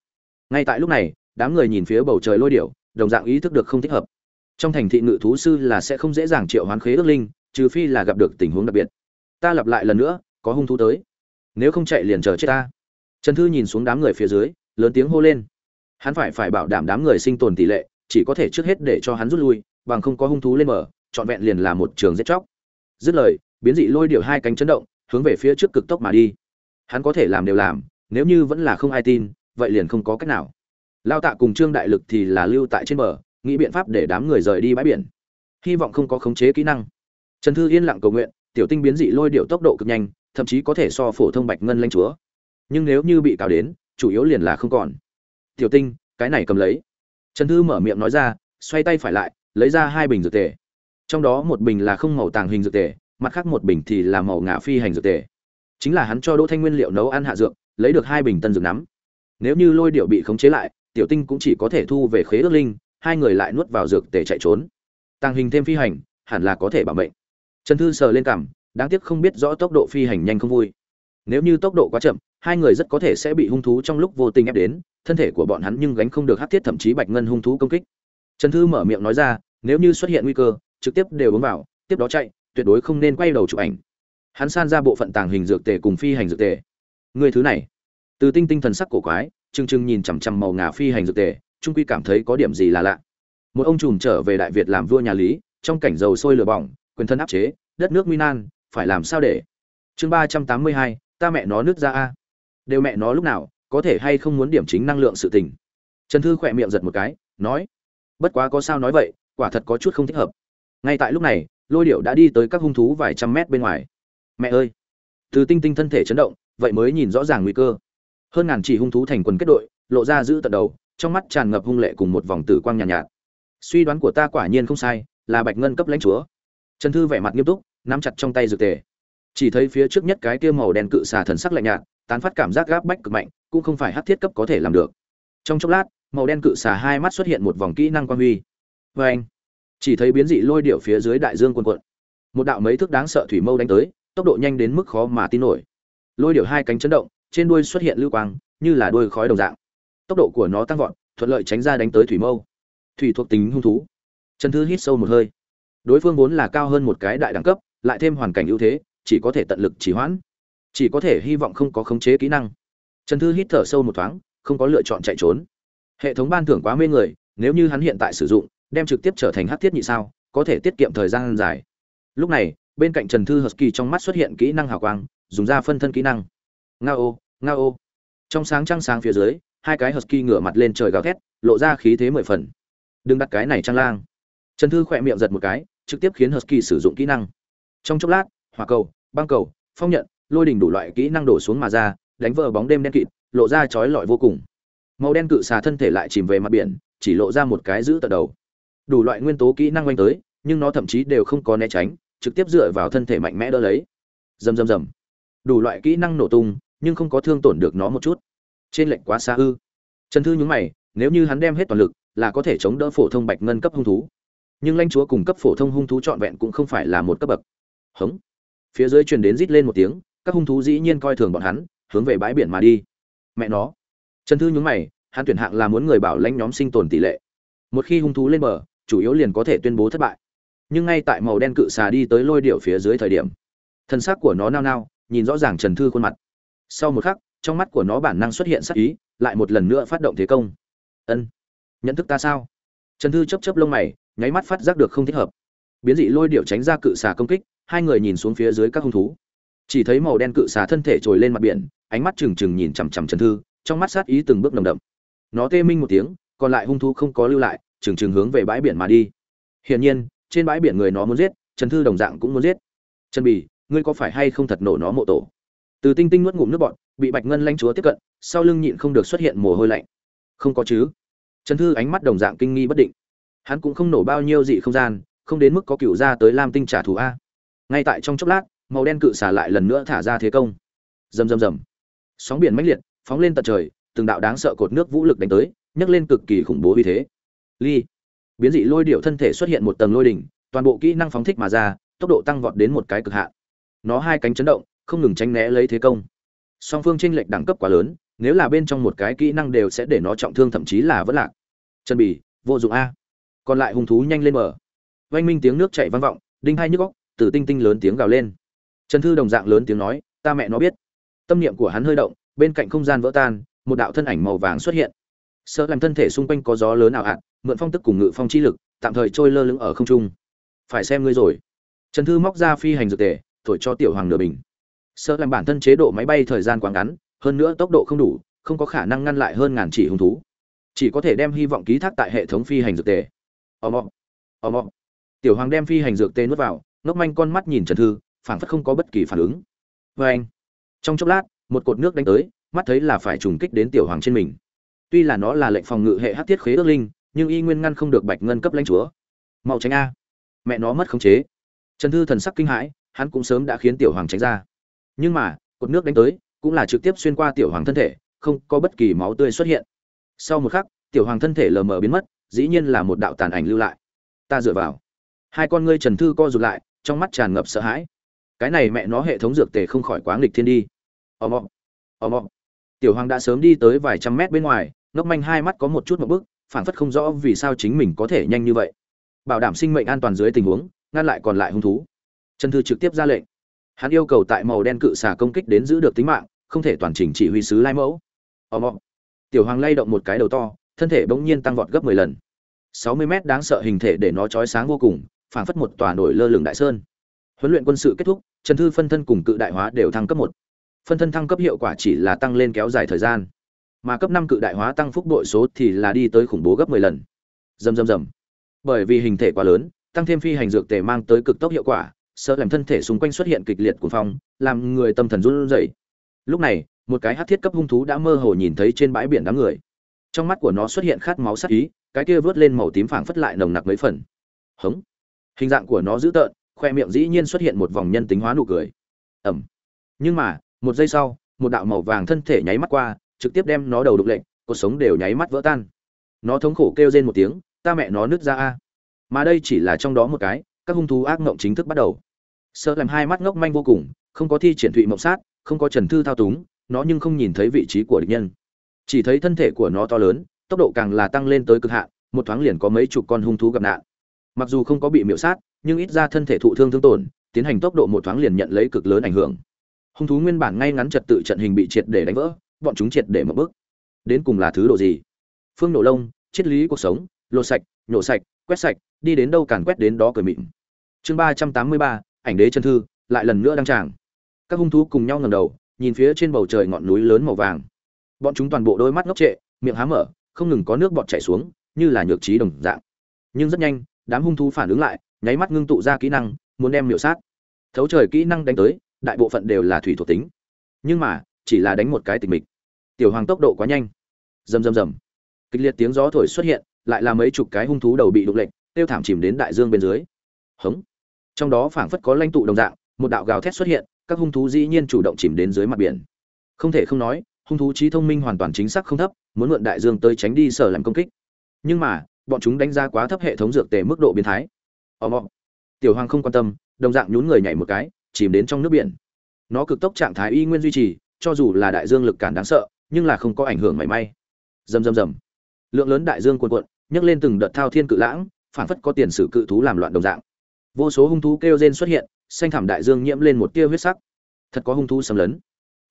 ngay tại lúc này đám người nhìn phía bầu trời lôi điểu đồng dạng ý thức được không thích hợp trong thành thị ngự thú sư là sẽ không dễ dàng triệu hoán khế ước linh trừ phi là gặp được tình huống đặc biệt ta lặp lại lần nữa có hung thú tới nếu không chạy liền chờ chết ta trần thư nhìn xuống đám người phía dưới lớn tiếng hô lên hắn phải phải bảo đảm đám người sinh tồn tỷ lệ chỉ có thể trước hết để cho hắn rút lui bằng không có hung thú lên mở trọn vẹn liền là một trường giết chóc dứt lời biến dị lôi điểu hai cánh chấn động hướng về phía trước cực tốc mà đi hắn có thể làm đều làm nếu như vẫn là không ai tin vậy liền không có cách nào lao tạ cùng trương đại lực thì là lưu tại trên bờ nghĩ biện pháp để đám người rời đi bãi biển hy vọng không có khống chế kỹ năng trần thư yên lặng cầu nguyện tiểu tinh biến dị lôi điệu tốc độ cực nhanh thậm chí có thể so phổ thông bạch ngân lanh chúa nhưng nếu như bị cào đến chủ yếu liền là không còn tiểu tinh cái này cầm lấy trần thư mở miệng nói ra xoay tay phải lại lấy ra hai bình dược tề trong đó một bình là không màu tàng hình dược tề mặt khác một bình thì là màu ngả phi hành dược tề chính là hắn cho đỗ thanh nguyên liệu nấu ăn hạ dược lấy được hai bình tân dược nắm nếu như lôi điệu bị khống chế lại tiểu tinh cũng chỉ có thể thu về khế ước linh hai người lại nuốt vào dược tề chạy trốn tàng hình thêm phi hành hẳn là có thể bảo mệnh trần thư sờ lên cảm đáng tiếc không biết rõ tốc độ phi hành nhanh không vui nếu như tốc độ quá chậm hai người rất có thể sẽ bị hung thú trong lúc vô tình ép đến thân thể của bọn hắn nhưng gánh không được hát thiết thậm chí bạch ngân hung thú công kích trần thư mở miệng nói ra nếu như xuất hiện nguy cơ trực tiếp đều bấm vào tiếp đó chạy tuyệt đối không nên quay đầu chụp ảnh hắn san ra bộ phận tàng hình dược tề cùng phi hành dược tề người thứ này từ tinh tinh thần sắc cổ quái trừng trừng nhìn chằm chằm màu ngà phi hành dược tề trung quy cảm thấy có điểm gì là lạ một ông trùm trở về đại việt làm vua nhà lý trong cảnh dầu sôi lửa bỏng quyền thân áp chế đất nước nguy nan phải làm sao để chương ba trăm tám mươi hai ta mẹ nó nước ra a đều mẹ nó lúc nào có thể hay không muốn điểm chính năng lượng sự tình trần thư khỏe miệng giật một cái nói bất quá có sao nói vậy quả thật có chút không thích hợp ngay tại lúc này lôi điệu đã đi tới các hung thú vài trăm mét bên ngoài mẹ ơi từ tinh tinh thân thể chấn động vậy mới nhìn rõ ràng nguy cơ hơn ngàn chỉ hung thú thành quần kết đội lộ ra giữ tận đầu trong mắt tràn ngập hung lệ cùng một vòng tử quang nhàn nhạt, nhạt suy đoán của ta quả nhiên không sai là bạch ngân cấp lãnh chúa trần thư vẻ mặt nghiêm túc nắm chặt trong tay dược tề chỉ thấy phía trước nhất cái kia màu đen cự xà thần sắc lạnh nhạt tán phát cảm giác gáp bách cực mạnh cũng không phải hắc thiết cấp có thể làm được trong chốc lát màu đen cự xà hai mắt xuất hiện một vòng kỹ năng quan huy vê anh chỉ thấy biến dị lôi điệu phía dưới đại dương quần quận một đạo mấy thước đáng sợ thủy mâu đánh tới tốc độ nhanh đến mức khó mà tin nổi lôi điệu hai cánh chấn động trên đuôi xuất hiện lưu quang, như là đuôi khói đồng dạng. Tốc độ của nó tăng vọt, thuận lợi tránh ra đánh tới thủy mâu. Thủy thuộc tính hung thú. Trần Thư hít sâu một hơi. Đối phương vốn là cao hơn một cái đại đẳng cấp, lại thêm hoàn cảnh ưu thế, chỉ có thể tận lực trì hoãn, chỉ có thể hy vọng không có khống chế kỹ năng. Trần Thư hít thở sâu một thoáng, không có lựa chọn chạy trốn. Hệ thống ban thưởng quá mê người, nếu như hắn hiện tại sử dụng, đem trực tiếp trở thành hắc thiết nhị sao, có thể tiết kiệm thời gian dài. Lúc này, bên cạnh Trần Thư Husky trong mắt xuất hiện kỹ năng hào quang, dùng ra phân thân kỹ năng nga ô nga ô trong sáng trăng sáng phía dưới hai cái husky ngửa mặt lên trời gào thét lộ ra khí thế mười phần đừng đặt cái này trang lang trần thư khỏe miệng giật một cái trực tiếp khiến husky sử dụng kỹ năng trong chốc lát hỏa cầu băng cầu phong nhận lôi đỉnh đủ loại kỹ năng đổ xuống mà ra đánh vỡ bóng đêm đen kịt lộ ra chói lọi vô cùng màu đen cự xà thân thể lại chìm về mặt biển chỉ lộ ra một cái giữ tận đầu đủ loại nguyên tố kỹ năng oanh tới nhưng nó thậm chí đều không có né tránh trực tiếp dựa vào thân thể mạnh mẽ đỡ lấy rầm rầm rầm đủ loại kỹ năng nổ tung nhưng không có thương tổn được nó một chút trên lệnh quá xa ư trần thư nhúng mày nếu như hắn đem hết toàn lực là có thể chống đỡ phổ thông bạch ngân cấp hung thú nhưng lãnh chúa cùng cấp phổ thông hung thú trọn vẹn cũng không phải là một cấp bậc hống phía dưới truyền đến rít lên một tiếng các hung thú dĩ nhiên coi thường bọn hắn hướng về bãi biển mà đi mẹ nó trần thư nhúng mày hắn tuyển hạng là muốn người bảo lãnh nhóm sinh tồn tỷ lệ một khi hung thú lên bờ chủ yếu liền có thể tuyên bố thất bại nhưng ngay tại màu đen cự xà đi tới lôi điệu phía dưới thời điểm thân xác của nó nao nao nhìn rõ ràng trần thư khuôn mặt sau một khắc trong mắt của nó bản năng xuất hiện sắc ý lại một lần nữa phát động thế công ân nhận thức ta sao trần thư chấp chấp lông mày nháy mắt phát giác được không thích hợp biến dị lôi điệu tránh ra cự xà công kích hai người nhìn xuống phía dưới các hung thú chỉ thấy màu đen cự xà thân thể trồi lên mặt biển ánh mắt trừng trừng nhìn chằm chằm trần thư trong mắt sát ý từng bước nồng đậm nó tê minh một tiếng còn lại hung thú không có lưu lại trừng trừng hướng về bãi biển mà đi hiển nhiên trên bãi biển người nó muốn giết trần thư đồng dạng cũng muốn giết trần bì ngươi có phải hay không thật nổ nó mộ tổ từ tinh tinh nuốt ngụm nước bọt, bị bạch ngân lãnh chúa tiếp cận sau lưng nhịn không được xuất hiện mồ hôi lạnh không có chứ trần thư ánh mắt đồng dạng kinh nghi bất định hắn cũng không nổ bao nhiêu dị không gian không đến mức có cựu ra tới lam tinh trả thù a ngay tại trong chốc lát màu đen cự xả lại lần nữa thả ra thế công rầm rầm rầm sóng biển mãnh liệt phóng lên tận trời từng đạo đáng sợ cột nước vũ lực đánh tới nhấc lên cực kỳ khủng bố vì thế ly biến dị lôi điệu thân thể xuất hiện một tầng lôi đỉnh toàn bộ kỹ năng phóng thích mà ra tốc độ tăng vọt đến một cái cực hạn nó hai cánh chấn động không ngừng tránh né lấy thế công song phương tranh lệch đẳng cấp quá lớn nếu là bên trong một cái kỹ năng đều sẽ để nó trọng thương thậm chí là vỡ lạc chân bỉ vô dụng a còn lại hung thú nhanh lên mở oanh minh tiếng nước chảy vang vọng đinh hai nhức góc từ tinh tinh lớn tiếng gào lên trần thư đồng dạng lớn tiếng nói ta mẹ nó biết tâm niệm của hắn hơi động bên cạnh không gian vỡ tan một đạo thân ảnh màu vàng xuất hiện sợ làm thân thể xung quanh có gió lớn ảo ạt mượn phong tức cùng ngự phong chi lực tạm thời trôi lơ lửng ở không trung phải xem ngươi rồi trần thư móc ra phi hành dược tề thổi cho tiểu hoàng nửa bình sợ làm bản thân chế độ máy bay thời gian quá ngắn hơn nữa tốc độ không đủ không có khả năng ngăn lại hơn ngàn chỉ hung thú chỉ có thể đem hy vọng ký thác tại hệ thống phi hành dược tề ò mọ ò mọ tiểu hoàng đem phi hành dược tê nuốt vào ngốc manh con mắt nhìn trần thư phảng phất không có bất kỳ phản ứng vê anh trong chốc lát một cột nước đánh tới mắt thấy là phải trùng kích đến tiểu hoàng trên mình tuy là nó là lệnh phòng ngự hệ hát thiết khế ước linh nhưng y nguyên ngăn không được bạch ngân cấp lãnh chúa mau tránh a mẹ nó mất khống chế trần thư thần sắc kinh hãi hắn cũng sớm đã khiến tiểu hoàng tránh ra nhưng mà cột nước đánh tới cũng là trực tiếp xuyên qua tiểu hoàng thân thể không có bất kỳ máu tươi xuất hiện sau một khắc tiểu hoàng thân thể lờ mờ biến mất dĩ nhiên là một đạo tàn ảnh lưu lại ta dựa vào hai con ngươi trần thư co rụt lại trong mắt tràn ngập sợ hãi cái này mẹ nó hệ thống dược tề không khỏi quá nghịch thiên đi ồm ồm ồm ồm tiểu hoàng đã sớm đi tới vài trăm mét bên ngoài ngốc manh hai mắt có một chút một bức phản phất không rõ vì sao chính mình có thể nhanh như vậy bảo đảm sinh mệnh an toàn dưới tình huống ngăn lại còn lại hung thú trần thư trực tiếp ra lệnh hắn yêu cầu tại màu đen cự xà công kích đến giữ được tính mạng không thể toàn trình chỉ huy sứ lai mẫu ò mọ tiểu hoàng lay động một cái đầu to thân thể bỗng nhiên tăng vọt gấp mười lần sáu mươi mét đáng sợ hình thể để nó trói sáng vô cùng phảng phất một tòa nổi lơ lửng đại sơn huấn luyện quân sự kết thúc trần thư phân thân cùng cự đại hóa đều thăng cấp một phân thân thăng cấp hiệu quả chỉ là tăng lên kéo dài thời gian mà cấp năm cự đại hóa tăng phúc đội số thì là đi tới khủng bố gấp mười lần. Rầm rầm rầm. Bởi vì hình thể quá lớn, tăng thêm phi hành dược tề mang tới cực tốc hiệu quả, sợ làm thân thể xung quanh xuất hiện kịch liệt cuồng phong, làm người tâm thần run rẩy. Lúc này, một cái hắc thiết cấp hung thú đã mơ hồ nhìn thấy trên bãi biển đám người. Trong mắt của nó xuất hiện khát máu sát ý, cái kia vớt lên màu tím phảng phất lại nồng nặc mấy phần. Hững. Hình dạng của nó dữ tợn, khoe miệng dĩ nhiên xuất hiện một vòng nhân tính hóa nụ cười. ầm Nhưng mà, một giây sau, một đạo màu vàng thân thể nháy mắt qua, trực tiếp đem nó đầu đục lệnh, cuộc sống đều nháy mắt vỡ tan. Nó thống khổ kêu rên một tiếng, ta mẹ nó nứt ra a. Mà đây chỉ là trong đó một cái, các hung thú ác ngộng chính thức bắt đầu sợ làm hai mắt ngốc manh vô cùng không có thi triển thụy mộng sát không có trần thư thao túng nó nhưng không nhìn thấy vị trí của địch nhân chỉ thấy thân thể của nó to lớn tốc độ càng là tăng lên tới cực hạn một thoáng liền có mấy chục con hung thú gặp nạn mặc dù không có bị miễu sát nhưng ít ra thân thể thụ thương thương tổn tiến hành tốc độ một thoáng liền nhận lấy cực lớn ảnh hưởng hung thú nguyên bản ngay ngắn trật tự trận hình bị triệt để đánh vỡ bọn chúng triệt để một bước đến cùng là thứ độ gì phương nổ lông triết lý cuộc sống lột sạch nhổ sạch quét sạch đi đến đâu càng quét đến đó cười mịn chương ba trăm tám mươi ba ảnh đế chân thư lại lần nữa đăng tràng các hung thú cùng nhau ngầm đầu nhìn phía trên bầu trời ngọn núi lớn màu vàng bọn chúng toàn bộ đôi mắt ngốc trệ miệng há mở không ngừng có nước bọt chảy xuống như là nhược trí đồng dạng nhưng rất nhanh đám hung thú phản ứng lại nháy mắt ngưng tụ ra kỹ năng muốn đem miểu sát thấu trời kỹ năng đánh tới đại bộ phận đều là thủy thuộc tính nhưng mà chỉ là đánh một cái tình mịch tiểu hoàng tốc độ quá nhanh rầm rầm rầm kịch liệt tiếng gió thổi xuất hiện lại là mấy chục cái hung thú đầu bị đục lệnh tiêu thảm chìm đến đại dương bên dưới hống trong đó phảng phất có lãnh tụ đồng dạng một đạo gào thét xuất hiện các hung thú dĩ nhiên chủ động chìm đến dưới mặt biển không thể không nói hung thú trí thông minh hoàn toàn chính xác không thấp muốn mượn đại dương tới tránh đi sở làm công kích nhưng mà bọn chúng đánh giá quá thấp hệ thống dược tề mức độ biến thái ò mọ tiểu hoàng không quan tâm đồng dạng nhún người nhảy một cái chìm đến trong nước biển nó cực tốc trạng thái y nguyên duy trì cho dù là đại dương lực cản đáng sợ nhưng là không có ảnh hưởng mảy may rầm rầm rầm lượng lớn đại dương cuồn cuộn nhấc lên từng đợt thao thiên cự lãng phản phất có tiền sử cự thú làm loạn đồng dạng vô số hung thú kêu rên xuất hiện xanh thảm đại dương nhiễm lên một tia huyết sắc thật có hung thú xâm lấn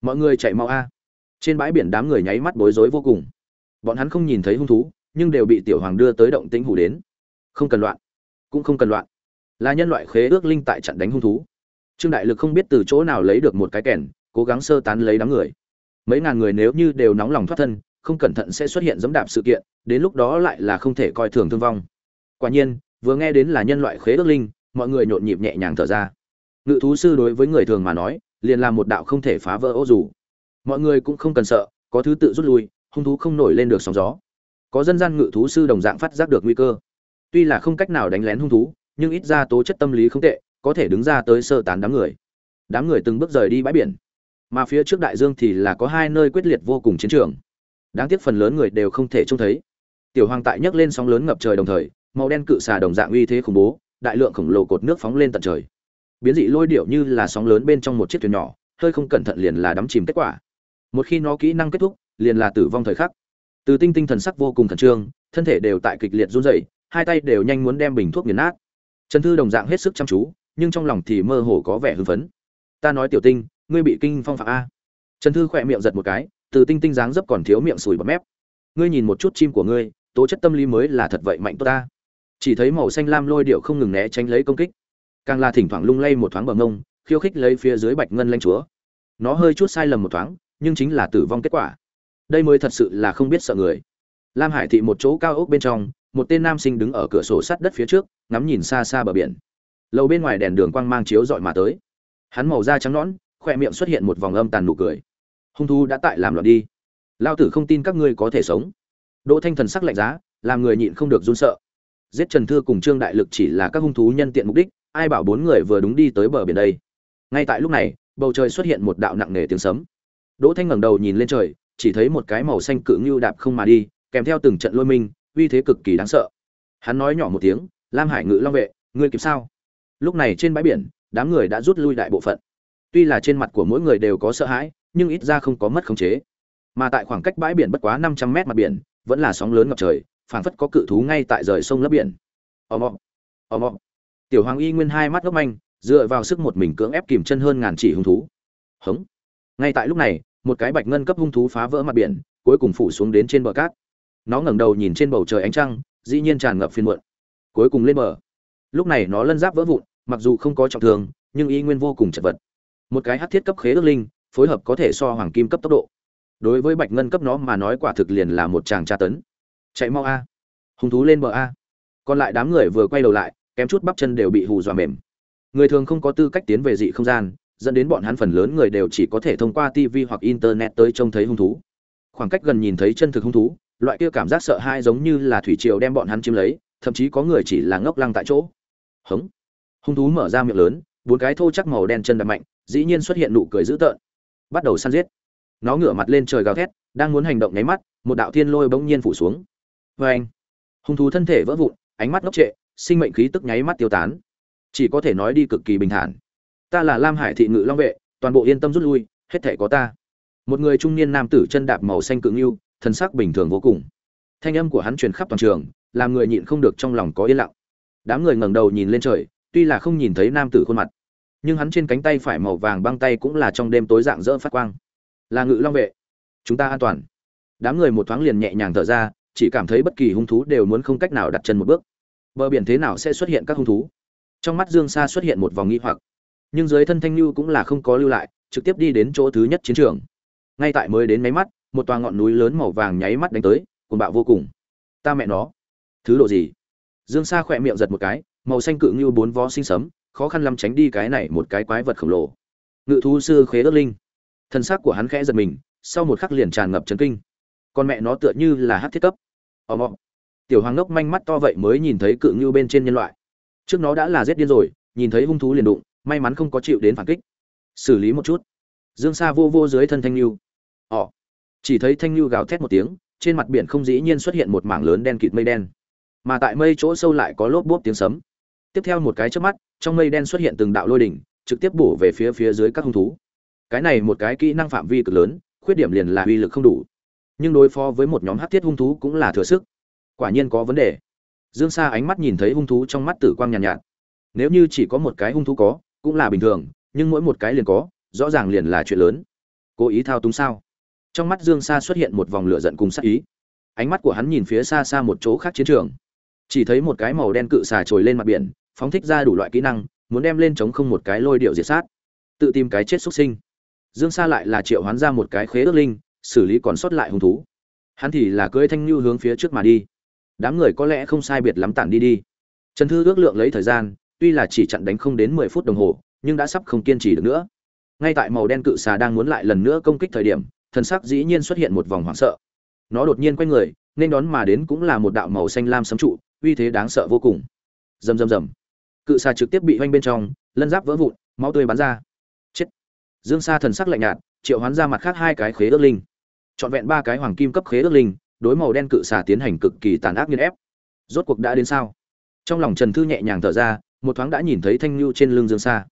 mọi người chạy mau a trên bãi biển đám người nháy mắt bối rối vô cùng bọn hắn không nhìn thấy hung thú nhưng đều bị tiểu hoàng đưa tới động tĩnh hủ đến không cần loạn cũng không cần loạn là nhân loại khế ước linh tại trận đánh hung thú trương đại lực không biết từ chỗ nào lấy được một cái kèn cố gắng sơ tán lấy đám người mấy ngàn người nếu như đều nóng lòng thoát thân không cẩn thận sẽ xuất hiện dẫm đạp sự kiện đến lúc đó lại là không thể coi thường thương vong quả nhiên vừa nghe đến là nhân loại khế ước linh mọi người nhộn nhịp nhẹ nhàng thở ra ngự thú sư đối với người thường mà nói liền là một đạo không thể phá vỡ ô dù mọi người cũng không cần sợ có thứ tự rút lui hung thú không nổi lên được sóng gió có dân gian ngự thú sư đồng dạng phát giác được nguy cơ tuy là không cách nào đánh lén hung thú nhưng ít ra tố chất tâm lý không tệ có thể đứng ra tới sơ tán đám người đám người từng bước rời đi bãi biển mà phía trước đại dương thì là có hai nơi quyết liệt vô cùng chiến trường đáng tiếc phần lớn người đều không thể trông thấy tiểu hoàng tại nhấc lên sóng lớn ngập trời đồng thời màu đen cự xà đồng dạng uy thế khủng bố đại lượng khổng lồ cột nước phóng lên tận trời biến dị lôi điệu như là sóng lớn bên trong một chiếc thuyền nhỏ hơi không cẩn thận liền là đắm chìm kết quả một khi nó kỹ năng kết thúc liền là tử vong thời khắc từ tinh tinh thần sắc vô cùng khẩn trương thân thể đều tại kịch liệt run rẩy hai tay đều nhanh muốn đem bình thuốc nghiền nát trần thư đồng dạng hết sức chăm chú nhưng trong lòng thì mơ hồ có vẻ hưng phấn ta nói tiểu tinh ngươi bị kinh phong phạc a trần thư khỏe miệng giật một cái từ tinh tinh dáng dấp còn thiếu miệng sùi bọt mép ngươi nhìn một chút chim của ngươi tố chất tâm lý mới là thật vậy mạnh tốt ta chỉ thấy màu xanh lam lôi điệu không ngừng né tránh lấy công kích càng là thỉnh thoảng lung lay một thoáng bờ mông khiêu khích lấy phía dưới bạch ngân lanh chúa nó hơi chút sai lầm một thoáng nhưng chính là tử vong kết quả đây mới thật sự là không biết sợ người lam hải thị một chỗ cao ốc bên trong một tên nam sinh đứng ở cửa sổ sắt đất phía trước ngắm nhìn xa xa bờ biển lầu bên ngoài đèn đường quang mang chiếu dọi mà tới hắn màu da trắng nõn khoe miệng xuất hiện một vòng âm tàn nụ cười hung thu đã tại làm loạn đi lao tử không tin các ngươi có thể sống đỗ thanh thần sắc lạnh giá làm người nhịn không được run sợ giết trần thư cùng trương đại lực chỉ là các hung thú nhân tiện mục đích ai bảo bốn người vừa đúng đi tới bờ biển đây ngay tại lúc này bầu trời xuất hiện một đạo nặng nề tiếng sấm đỗ thanh ngẩng đầu nhìn lên trời chỉ thấy một cái màu xanh cự ngưu đạp không mà đi kèm theo từng trận lôi minh uy thế cực kỳ đáng sợ hắn nói nhỏ một tiếng lam hải ngự long vệ ngươi kịp sao lúc này trên bãi biển đám người đã rút lui đại bộ phận tuy là trên mặt của mỗi người đều có sợ hãi nhưng ít ra không có mất khống chế mà tại khoảng cách bãi biển bất quá năm trăm mét mặt biển vẫn là sóng lớn ngập trời phảng phất có cự thú ngay tại rời sông lấp biển ầm ầm ầm ầm tiểu hoàng y nguyên hai mắt ngốc manh dựa vào sức một mình cưỡng ép kìm chân hơn ngàn chỉ hung thú hống ngay tại lúc này một cái bạch ngân cấp hung thú phá vỡ mặt biển cuối cùng phủ xuống đến trên bờ cát nó ngẩng đầu nhìn trên bầu trời ánh trăng dĩ nhiên tràn ngập phiền muộn cuối cùng lên bờ lúc này nó lân giáp vỡ vụn mặc dù không có trọng thương nhưng y nguyên vô cùng chật vật một cái hát thiết cấp khế ước linh phối hợp có thể so hoàng kim cấp tốc độ đối với bạch ngân cấp nó mà nói quả thực liền là một chàng tra tấn chạy mau a hùng thú lên bờ a còn lại đám người vừa quay đầu lại kém chút bắp chân đều bị hù dọa mềm người thường không có tư cách tiến về dị không gian dẫn đến bọn hắn phần lớn người đều chỉ có thể thông qua tv hoặc internet tới trông thấy hung thú khoảng cách gần nhìn thấy chân thực hung thú loại kia cảm giác sợ hãi giống như là thủy triều đem bọn hắn chiếm lấy thậm chí có người chỉ là ngốc lăng tại chỗ hống hung thú mở ra miệng lớn bốn cái thô chắc màu đen chân đập mạnh dĩ nhiên xuất hiện nụ cười dữ tợn bắt đầu săn giết nó ngửa mặt lên trời gào thét đang muốn hành động nháy mắt một đạo thiên lôi bỗng nhiên phủ xuống vê anh hung thú thân thể vỡ vụn ánh mắt ngốc trệ sinh mệnh khí tức nháy mắt tiêu tán chỉ có thể nói đi cực kỳ bình thản ta là lam hải thị ngự long vệ toàn bộ yên tâm rút lui hết thảy có ta một người trung niên nam tử chân đạp màu xanh cự ngưu thân sắc bình thường vô cùng thanh âm của hắn truyền khắp toàn trường làm người nhịn không được trong lòng có yên lặng đám người ngẩng đầu nhìn lên trời tuy là không nhìn thấy nam tử khuôn mặt nhưng hắn trên cánh tay phải màu vàng băng tay cũng là trong đêm tối dạng dỡ phát quang là ngự long vệ chúng ta an toàn đám người một thoáng liền nhẹ nhàng thở ra chỉ cảm thấy bất kỳ hung thú đều muốn không cách nào đặt chân một bước bờ biển thế nào sẽ xuất hiện các hung thú trong mắt dương sa xuất hiện một vòng nghi hoặc nhưng dưới thân thanh lưu cũng là không có lưu lại trực tiếp đi đến chỗ thứ nhất chiến trường ngay tại mới đến máy mắt một tòa ngọn núi lớn màu vàng nháy mắt đánh tới cuồng bạo vô cùng ta mẹ nó thứ độ gì dương sa khỏe miệng giật một cái màu xanh cự như bốn vó sinh sấm khó khăn lắm tránh đi cái này một cái quái vật khổng lồ ngự thú sư khế ớt linh thân xác của hắn khẽ giật mình sau một khắc liền tràn ngập chấn kinh con mẹ nó tựa như là hát thiết cấp ò mọ tiểu hoàng ngốc manh mắt to vậy mới nhìn thấy cự ngưu bên trên nhân loại trước nó đã là giết điên rồi nhìn thấy hung thú liền đụng may mắn không có chịu đến phản kích xử lý một chút dương sa vô vô dưới thân thanh ngưu ồ, chỉ thấy thanh ngưu gào thét một tiếng trên mặt biển không dĩ nhiên xuất hiện một mảng lớn đen kịt mây đen mà tại mây chỗ sâu lại có lốp bốp tiếng sấm tiếp theo một cái chớp mắt trong mây đen xuất hiện từng đạo lôi đỉnh trực tiếp bổ về phía phía dưới các hung thú cái này một cái kỹ năng phạm vi cực lớn khuyết điểm liền là uy lực không đủ nhưng đối phó với một nhóm hắc thiết hung thú cũng là thừa sức quả nhiên có vấn đề dương sa ánh mắt nhìn thấy hung thú trong mắt tử quang nhàn nhạt, nhạt nếu như chỉ có một cái hung thú có cũng là bình thường nhưng mỗi một cái liền có rõ ràng liền là chuyện lớn cố ý thao túng sao trong mắt dương sa xuất hiện một vòng lửa giận cùng sắc ý ánh mắt của hắn nhìn phía xa xa một chỗ khác chiến trường chỉ thấy một cái màu đen cự xà trồi lên mặt biển phóng thích ra đủ loại kỹ năng muốn đem lên chống không một cái lôi điệu diệt sát tự tìm cái chết xuất sinh dương sa lại là triệu hoán ra một cái khế ước linh xử lý còn sót lại hung thú hắn thì là cưỡi thanh lưu hướng phía trước mà đi đám người có lẽ không sai biệt lắm tản đi đi trần thư ước lượng lấy thời gian tuy là chỉ chặn đánh không đến mười phút đồng hồ nhưng đã sắp không kiên trì được nữa ngay tại màu đen cự xà đang muốn lại lần nữa công kích thời điểm thần sắc dĩ nhiên xuất hiện một vòng hoảng sợ nó đột nhiên quay người nên đón mà đến cũng là một đạo màu xanh lam sấm trụ uy thế đáng sợ vô cùng rầm rầm rầm cự xà trực tiếp bị hoanh bên trong lân giáp vỡ vụn máu tươi bắn ra chết dương sa thần sắc lạnh nhạt triệu hoán ra mặt khác hai cái khế ước linh trọn vẹn ba cái hoàng kim cấp khế ước linh đối màu đen cự xà tiến hành cực kỳ tàn ác nghiên ép rốt cuộc đã đến sao trong lòng trần thư nhẹ nhàng thở ra một thoáng đã nhìn thấy thanh lưu trên lưng dương xa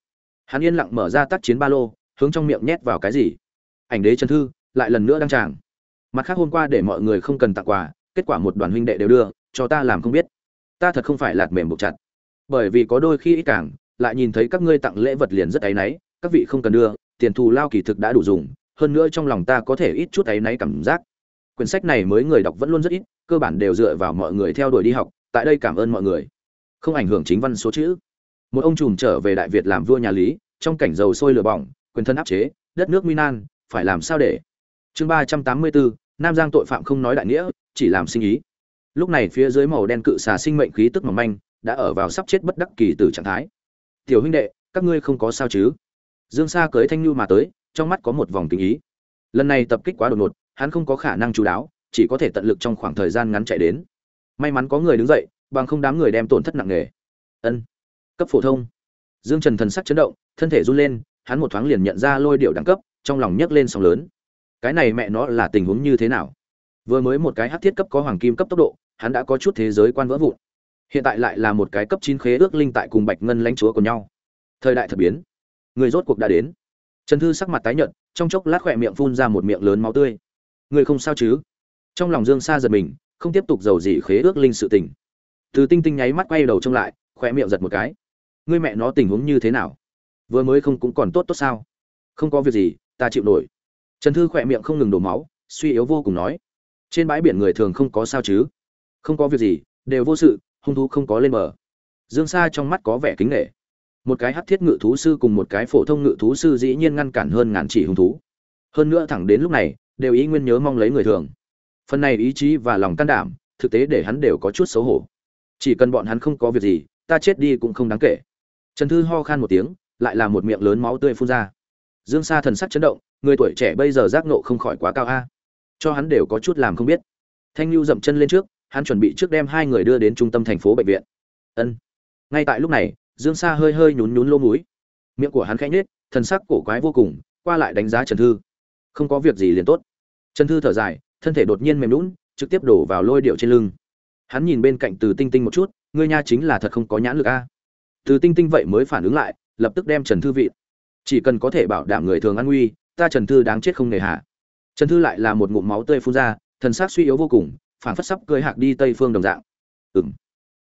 hắn yên lặng mở ra tác chiến ba lô hướng trong miệng nhét vào cái gì ảnh đế trần thư lại lần nữa đăng tràng mặt khác hôm qua để mọi người không cần tặng quà kết quả một đoàn huynh đệ đều đưa cho ta làm không biết ta thật không phải lạt mềm buộc chặt bởi vì có đôi khi ít càng lại nhìn thấy các ngươi tặng lễ vật liền rất áy náy các vị không cần đưa tiền thù lao kỳ thực đã đủ dùng hơn nữa trong lòng ta có thể ít chút ấy náy cảm giác quyển sách này mới người đọc vẫn luôn rất ít cơ bản đều dựa vào mọi người theo đuổi đi học tại đây cảm ơn mọi người không ảnh hưởng chính văn số chữ một ông trùm trở về đại việt làm vua nhà lý trong cảnh dầu sôi lửa bỏng quyền thân áp chế đất nước nguy nan phải làm sao để chương ba trăm tám mươi bốn nam giang tội phạm không nói đại nghĩa chỉ làm sinh ý lúc này phía dưới màu đen cự xà sinh mệnh khí tức mỏng manh đã ở vào sắp chết bất đắc kỳ tử trạng thái tiểu huynh đệ các ngươi không có sao chứ dương sa cưới thanh nhu mà tới trong mắt có một vòng tình ý lần này tập kích quá đột ngột hắn không có khả năng chú đáo chỉ có thể tận lực trong khoảng thời gian ngắn chạy đến may mắn có người đứng dậy bằng không đám người đem tổn thất nặng nề ân cấp phổ thông dương trần thần sắc chấn động thân thể run lên hắn một thoáng liền nhận ra lôi điệu đẳng cấp trong lòng nhấc lên sóng lớn cái này mẹ nó là tình huống như thế nào vừa mới một cái hát thiết cấp có hoàng kim cấp tốc độ hắn đã có chút thế giới quan vỡ vụn hiện tại lại là một cái cấp chín khế ước linh tại cùng bạch ngân lãnh chúa của nhau thời đại thật biến người rốt cuộc đã đến Trần Thư sắc mặt tái nhợt, trong chốc lát khỏe miệng phun ra một miệng lớn máu tươi. Người không sao chứ? Trong lòng Dương Sa giật mình, không tiếp tục dầu gì khế ước linh sự tình. Từ Tinh Tinh nháy mắt quay đầu trông lại, khỏe miệng giật một cái. Người mẹ nó tình huống như thế nào? Vừa mới không cũng còn tốt tốt sao? Không có việc gì, ta chịu nổi. Trần Thư khỏe miệng không ngừng đổ máu, suy yếu vô cùng nói. Trên bãi biển người thường không có sao chứ? Không có việc gì, đều vô sự, hung thú không có lên mở. Dương Sa trong mắt có vẻ kính nể một cái hắc thiết ngự thú sư cùng một cái phổ thông ngự thú sư dĩ nhiên ngăn cản hơn ngàn chỉ hung thú hơn nữa thẳng đến lúc này đều ý nguyên nhớ mong lấy người thường phần này ý chí và lòng can đảm thực tế để hắn đều có chút xấu hổ chỉ cần bọn hắn không có việc gì ta chết đi cũng không đáng kể trần thư ho khan một tiếng lại là một miệng lớn máu tươi phun ra dương sa thần sắc chấn động người tuổi trẻ bây giờ giác nộ không khỏi quá cao a cho hắn đều có chút làm không biết thanh lưu dậm chân lên trước hắn chuẩn bị trước đem hai người đưa đến trung tâm thành phố bệnh viện ân ngay tại lúc này dương sa hơi hơi nhún nhún lỗ mũi, miệng của hắn khẽ nhếch thần sắc cổ quái vô cùng qua lại đánh giá trần thư không có việc gì liền tốt trần thư thở dài thân thể đột nhiên mềm lún trực tiếp đổ vào lôi điệu trên lưng hắn nhìn bên cạnh từ tinh tinh một chút ngươi nha chính là thật không có nhãn lực a từ tinh tinh vậy mới phản ứng lại lập tức đem trần thư vị chỉ cần có thể bảo đảm người thường an nguy ta trần thư đáng chết không nề hạ trần thư lại là một ngụm máu tươi phun ra thần sắc suy yếu vô cùng phản phất sắp cười hạc đi tây phương đồng dạng ừng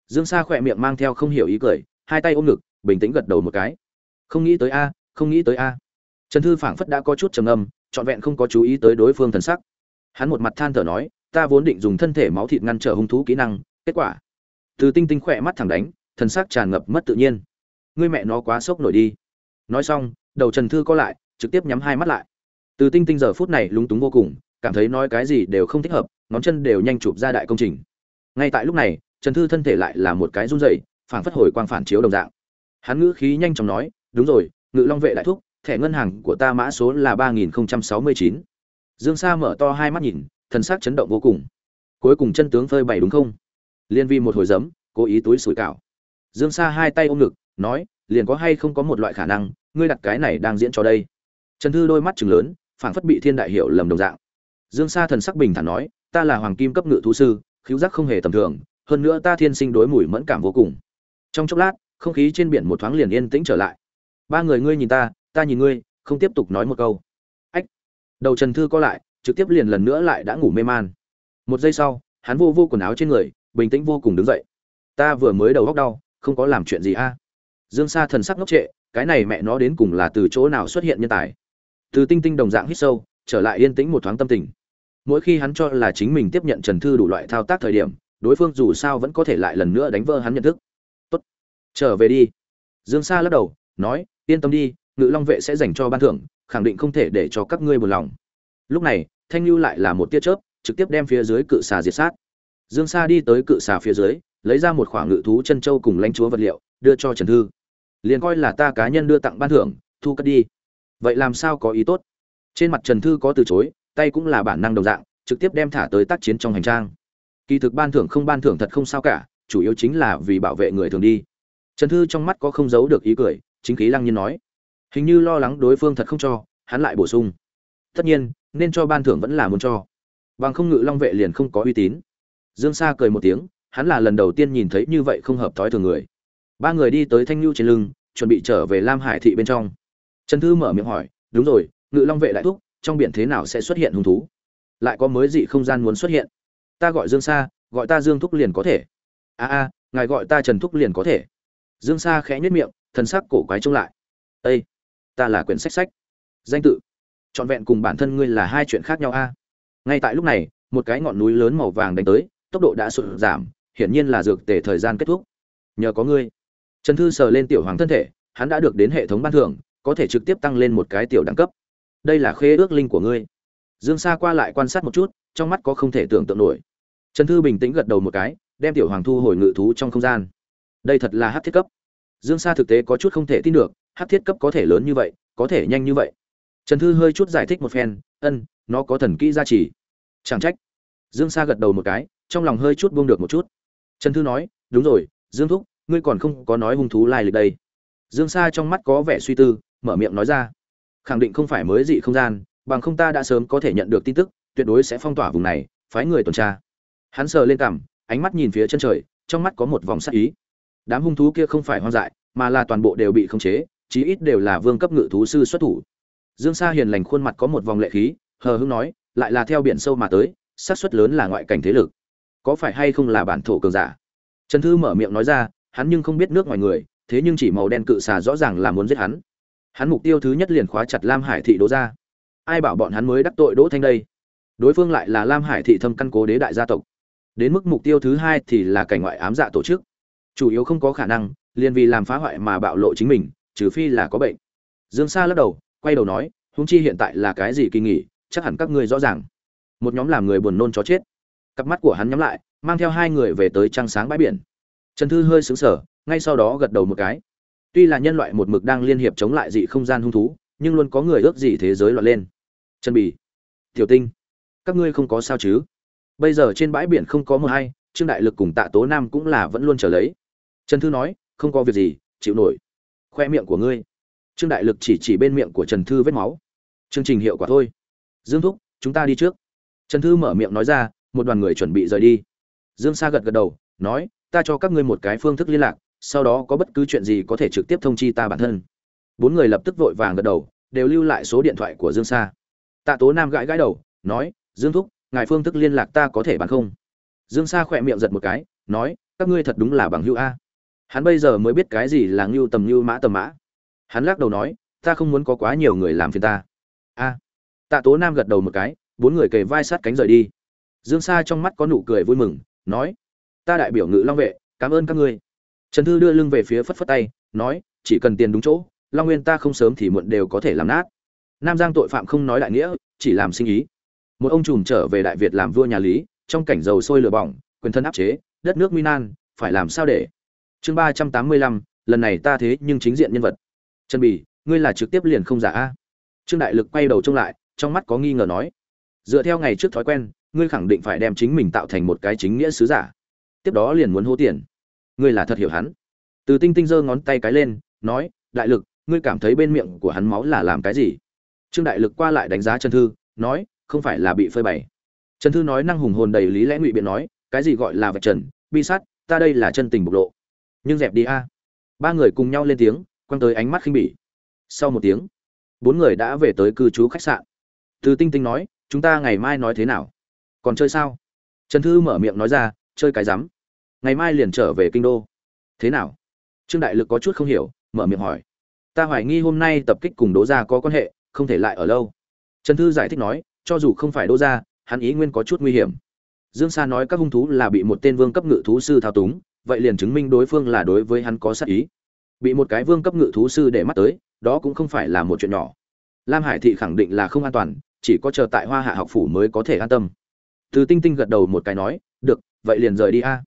dương sa khỏe miệng mang theo không hiểu ý cười hai tay ôm ngực bình tĩnh gật đầu một cái không nghĩ tới a không nghĩ tới a trần thư phảng phất đã có chút trầm âm trọn vẹn không có chú ý tới đối phương thần sắc hắn một mặt than thở nói ta vốn định dùng thân thể máu thịt ngăn trở hung thú kỹ năng kết quả từ tinh tinh khỏe mắt thẳng đánh thần sắc tràn ngập mất tự nhiên ngươi mẹ nó quá sốc nổi đi nói xong đầu trần thư co lại trực tiếp nhắm hai mắt lại từ tinh tinh giờ phút này lúng túng vô cùng cảm thấy nói cái gì đều không thích hợp ngón chân đều nhanh chụp ra đại công trình ngay tại lúc này trần thư thân thể lại là một cái run rẩy phản phất hồi quang phản chiếu đồng dạng hắn ngữ khí nhanh chóng nói đúng rồi ngự long vệ đại thúc thẻ ngân hàng của ta mã số là ba nghìn sáu mươi chín dương sa mở to hai mắt nhìn thần sắc chấn động vô cùng cuối cùng chân tướng phơi bày đúng không liên vi một hồi giấm cố ý túi sủi cảo dương sa hai tay ôm ngực nói liền có hay không có một loại khả năng ngươi đặt cái này đang diễn cho đây trần thư đôi mắt trừng lớn phảng phất bị thiên đại hiểu lầm đồng dạng dương sa thần sắc bình thản nói ta là hoàng kim cấp ngự thú sư khiếu giác không hề tầm thường hơn nữa ta thiên sinh đối mùi mẫn cảm vô cùng trong chốc lát không khí trên biển một thoáng liền yên tĩnh trở lại ba người ngươi nhìn ta ta nhìn ngươi không tiếp tục nói một câu ách đầu trần thư co lại trực tiếp liền lần nữa lại đã ngủ mê man một giây sau hắn vô vô quần áo trên người bình tĩnh vô cùng đứng dậy ta vừa mới đầu góc đau không có làm chuyện gì a dương sa thần sắc ngốc trệ cái này mẹ nó đến cùng là từ chỗ nào xuất hiện nhân tài từ tinh tinh đồng dạng hít sâu trở lại yên tĩnh một thoáng tâm tình mỗi khi hắn cho là chính mình tiếp nhận trần thư đủ loại thao tác thời điểm đối phương dù sao vẫn có thể lại lần nữa đánh vỡ hắn nhận thức trở về đi dương sa lắc đầu nói yên tâm đi ngự long vệ sẽ dành cho ban thưởng khẳng định không thể để cho các ngươi buồn lòng lúc này thanh lưu lại là một tia chớp trực tiếp đem phía dưới cự xà diệt sát dương sa đi tới cự xà phía dưới lấy ra một khoảng ngự thú chân châu cùng lãnh chúa vật liệu đưa cho trần thư liền coi là ta cá nhân đưa tặng ban thưởng thu cất đi vậy làm sao có ý tốt trên mặt trần thư có từ chối tay cũng là bản năng đồng dạng trực tiếp đem thả tới tác chiến trong hành trang kỳ thực ban thưởng không ban thưởng thật không sao cả chủ yếu chính là vì bảo vệ người thường đi Trần Thư trong mắt có không giấu được ý cười, chính khí lăng nhiên nói. Hình như lo lắng đối phương thật không cho, hắn lại bổ sung. Tất nhiên, nên cho ban thưởng vẫn là muốn cho. Bằng không ngự long vệ liền không có uy tín. Dương Sa cười một tiếng, hắn là lần đầu tiên nhìn thấy như vậy không hợp thói thường người. Ba người đi tới Thanh Nưu trên lưng, chuẩn bị trở về Lam Hải thị bên trong. Trần Thư mở miệng hỏi, "Đúng rồi, Ngự Long vệ lại thúc, trong biển thế nào sẽ xuất hiện hung thú? Lại có mới dị không gian muốn xuất hiện? Ta gọi Dương Sa, gọi ta Dương thúc liền có thể." "A a, ngài gọi ta Trần thúc liền có thể." dương sa khẽ nhếch miệng thần sắc cổ quái trông lại ây ta là quyển sách sách danh tự trọn vẹn cùng bản thân ngươi là hai chuyện khác nhau a ngay tại lúc này một cái ngọn núi lớn màu vàng đánh tới tốc độ đã sụt giảm hiển nhiên là dược tể thời gian kết thúc nhờ có ngươi trần thư sờ lên tiểu hoàng thân thể hắn đã được đến hệ thống ban thưởng có thể trực tiếp tăng lên một cái tiểu đẳng cấp đây là khế ước linh của ngươi dương sa qua lại quan sát một chút trong mắt có không thể tưởng tượng nổi trần thư bình tĩnh gật đầu một cái đem tiểu hoàng thu hồi ngự thú trong không gian đây thật là hát thiết cấp dương sa thực tế có chút không thể tin được hát thiết cấp có thể lớn như vậy có thể nhanh như vậy trần thư hơi chút giải thích một phen ân nó có thần kỹ gia trì chẳng trách dương sa gật đầu một cái trong lòng hơi chút buông được một chút trần thư nói đúng rồi dương thúc ngươi còn không có nói hung thú lai lịch đây dương sa trong mắt có vẻ suy tư mở miệng nói ra khẳng định không phải mới dị không gian bằng không ta đã sớm có thể nhận được tin tức tuyệt đối sẽ phong tỏa vùng này phái người tuần tra hắn sờ lên cằm ánh mắt nhìn phía chân trời trong mắt có một vòng sắc ý đám hung thú kia không phải hoang dại mà là toàn bộ đều bị khống chế chí ít đều là vương cấp ngự thú sư xuất thủ dương sa hiền lành khuôn mặt có một vòng lệ khí hờ hưng nói lại là theo biển sâu mà tới sát suất lớn là ngoại cảnh thế lực có phải hay không là bản thổ cường giả trần thư mở miệng nói ra hắn nhưng không biết nước ngoài người thế nhưng chỉ màu đen cự xà rõ ràng là muốn giết hắn hắn mục tiêu thứ nhất liền khóa chặt lam hải thị đỗ ra ai bảo bọn hắn mới đắc tội đỗ thanh đây đối phương lại là lam hải thị thâm căn cố đế đại gia tộc đến mức mục tiêu thứ hai thì là cảnh ngoại ám dạ tổ chức chủ yếu không có khả năng liền vì làm phá hoại mà bạo lộ chính mình trừ phi là có bệnh dương sa lắc đầu quay đầu nói huống chi hiện tại là cái gì kỳ nghỉ chắc hẳn các ngươi rõ ràng một nhóm làm người buồn nôn chó chết cặp mắt của hắn nhắm lại mang theo hai người về tới trăng sáng bãi biển trần thư hơi sững sờ ngay sau đó gật đầu một cái tuy là nhân loại một mực đang liên hiệp chống lại dị không gian hung thú nhưng luôn có người ước gì thế giới loạn lên trần bì tiểu tinh các ngươi không có sao chứ bây giờ trên bãi biển không có mưa hay trương đại lực cùng tạ tố nam cũng là vẫn luôn trở lấy trần thư nói không có việc gì chịu nổi khoe miệng của ngươi trương đại lực chỉ chỉ bên miệng của trần thư vết máu chương trình hiệu quả thôi dương thúc chúng ta đi trước trần thư mở miệng nói ra một đoàn người chuẩn bị rời đi dương sa gật gật đầu nói ta cho các ngươi một cái phương thức liên lạc sau đó có bất cứ chuyện gì có thể trực tiếp thông chi ta bản thân bốn người lập tức vội vàng gật đầu đều lưu lại số điện thoại của dương sa tạ tố nam gãi gãi đầu nói dương thúc ngài phương thức liên lạc ta có thể bán không dương sa khỏe miệng giật một cái nói các ngươi thật đúng là bằng hữu a hắn bây giờ mới biết cái gì là ngưu tầm ngưu mã tầm mã hắn lắc đầu nói ta không muốn có quá nhiều người làm phiền ta a tạ tố nam gật đầu một cái bốn người kề vai sát cánh rời đi dương sa trong mắt có nụ cười vui mừng nói ta đại biểu ngự long vệ cảm ơn các ngươi trần thư đưa lưng về phía phất phất tay nói chỉ cần tiền đúng chỗ long nguyên ta không sớm thì muộn đều có thể làm nát nam giang tội phạm không nói đại nghĩa chỉ làm sinh ý một ông trùm trở về đại việt làm vua nhà lý trong cảnh dầu sôi lửa bỏng quyền thân áp chế đất nước minan phải làm sao để chương ba trăm tám mươi lăm lần này ta thế nhưng chính diện nhân vật trần bì ngươi là trực tiếp liền không giả a trương đại lực quay đầu trông lại trong mắt có nghi ngờ nói dựa theo ngày trước thói quen ngươi khẳng định phải đem chính mình tạo thành một cái chính nghĩa sứ giả tiếp đó liền muốn hô tiền ngươi là thật hiểu hắn từ tinh tinh giơ ngón tay cái lên nói đại lực ngươi cảm thấy bên miệng của hắn máu là làm cái gì trương đại lực qua lại đánh giá trần thư nói không phải là bị phơi bày trần thư nói năng hùng hồn đầy lý lẽ ngụy biện nói cái gì gọi là vạch trần bi sát ta đây là chân tình bộc lộ nhưng dẹp đi a ba người cùng nhau lên tiếng quăng tới ánh mắt khinh bỉ sau một tiếng bốn người đã về tới cư trú khách sạn từ tinh tinh nói chúng ta ngày mai nói thế nào còn chơi sao trần thư mở miệng nói ra chơi cái rắm ngày mai liền trở về kinh đô thế nào trương đại lực có chút không hiểu mở miệng hỏi ta hoài nghi hôm nay tập kích cùng đố gia có quan hệ không thể lại ở lâu trần thư giải thích nói cho dù không phải đố gia hắn ý nguyên có chút nguy hiểm dương sa nói các hung thú là bị một tên vương cấp ngự thú sư thao túng vậy liền chứng minh đối phương là đối với hắn có sát ý bị một cái vương cấp ngự thú sư để mắt tới đó cũng không phải là một chuyện nhỏ lam hải thị khẳng định là không an toàn chỉ có chờ tại hoa hạ học phủ mới có thể an tâm từ tinh tinh gật đầu một cái nói được vậy liền rời đi a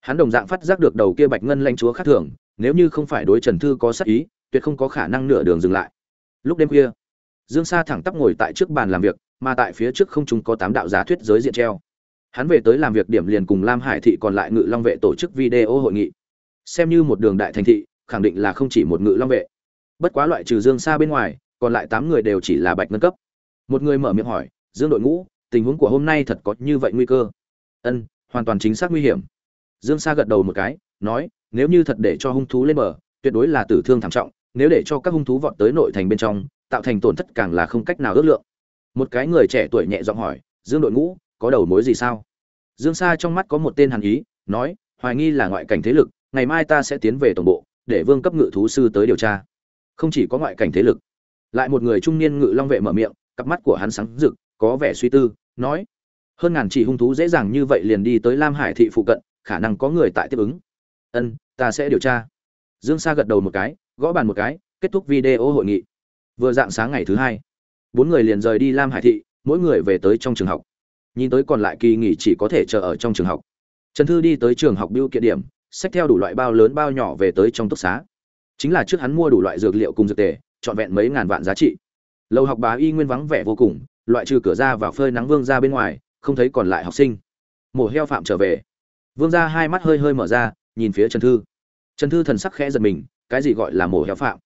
hắn đồng dạng phát giác được đầu kia bạch ngân lãnh chúa khác thường nếu như không phải đối trần thư có sát ý tuyệt không có khả năng nửa đường dừng lại lúc đêm khuya dương sa thẳng tắp ngồi tại trước bàn làm việc mà tại phía trước không trung có tám đạo giá thuyết giới diện treo hắn về tới làm việc điểm liền cùng lam hải thị còn lại ngự long vệ tổ chức video hội nghị xem như một đường đại thành thị khẳng định là không chỉ một ngự long vệ bất quá loại trừ dương xa bên ngoài còn lại tám người đều chỉ là bạch ngân cấp một người mở miệng hỏi dương đội ngũ tình huống của hôm nay thật có như vậy nguy cơ ân hoàn toàn chính xác nguy hiểm dương sa gật đầu một cái nói nếu như thật để cho hung thú lên bờ tuyệt đối là tử thương thảm trọng nếu để cho các hung thú vọt tới nội thành bên trong tạo thành tổn thất càng là không cách nào ước lượng một cái người trẻ tuổi nhẹ giọng hỏi dương đội ngũ có đầu mối gì sao dương sa trong mắt có một tên hàn ý nói hoài nghi là ngoại cảnh thế lực ngày mai ta sẽ tiến về tổng bộ để vương cấp ngự thú sư tới điều tra không chỉ có ngoại cảnh thế lực lại một người trung niên ngự long vệ mở miệng cặp mắt của hắn sáng rực có vẻ suy tư nói hơn ngàn chỉ hung thú dễ dàng như vậy liền đi tới lam hải thị phụ cận khả năng có người tại tiếp ứng ân ta sẽ điều tra dương sa gật đầu một cái gõ bàn một cái kết thúc video hội nghị vừa dạng sáng ngày thứ hai bốn người liền rời đi lam hải thị mỗi người về tới trong trường học nhìn tới còn lại kỳ nghỉ chỉ có thể chờ ở trong trường học trần thư đi tới trường học biêu kiện điểm xách theo đủ loại bao lớn bao nhỏ về tới trong túc xá chính là trước hắn mua đủ loại dược liệu cùng dược tề trọn vẹn mấy ngàn vạn giá trị Lâu học bá y nguyên vắng vẻ vô cùng loại trừ cửa ra và phơi nắng vương ra bên ngoài không thấy còn lại học sinh mổ heo phạm trở về vương ra hai mắt hơi hơi mở ra nhìn phía trần thư trần thư thần sắc khẽ giật mình cái gì gọi là mổ heo phạm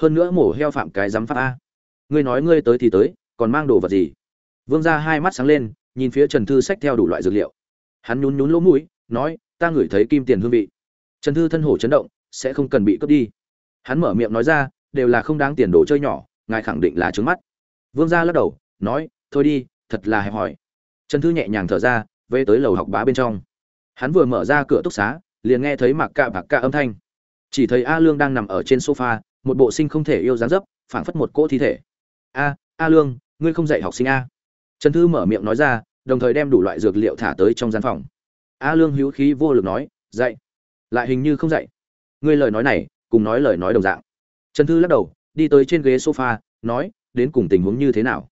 hơn nữa mổ heo phạm cái dám pháp a ngươi nói ngươi tới thì tới còn mang đồ vật gì vương ra hai mắt sáng lên nhìn phía Trần Thư sách theo đủ loại dược liệu. Hắn nhún nhún lỗ mũi, nói, ta ngửi thấy kim tiền hương vị. Trần Thư thân hổ chấn động, sẽ không cần bị cướp đi. Hắn mở miệng nói ra, đều là không đáng tiền đồ chơi nhỏ, ngài khẳng định là trướng mắt. Vương gia lắc đầu, nói, thôi đi, thật là hẹp hòi. Trần Thư nhẹ nhàng thở ra, về tới lầu học bá bên trong. Hắn vừa mở ra cửa túc xá, liền nghe thấy Mặc cạ bạc cạ âm thanh. Chỉ thấy A Lương đang nằm ở trên sofa, một bộ sinh không thể yêu dáng dấp, phảng phất một cỗ thi thể. "A, A Lương, ngươi không dạy học sinh a?" trần thư mở miệng nói ra đồng thời đem đủ loại dược liệu thả tới trong gian phòng a lương hữu khí vô lực nói dậy, lại hình như không dậy. ngươi lời nói này cùng nói lời nói đồng dạng trần thư lắc đầu đi tới trên ghế sofa nói đến cùng tình huống như thế nào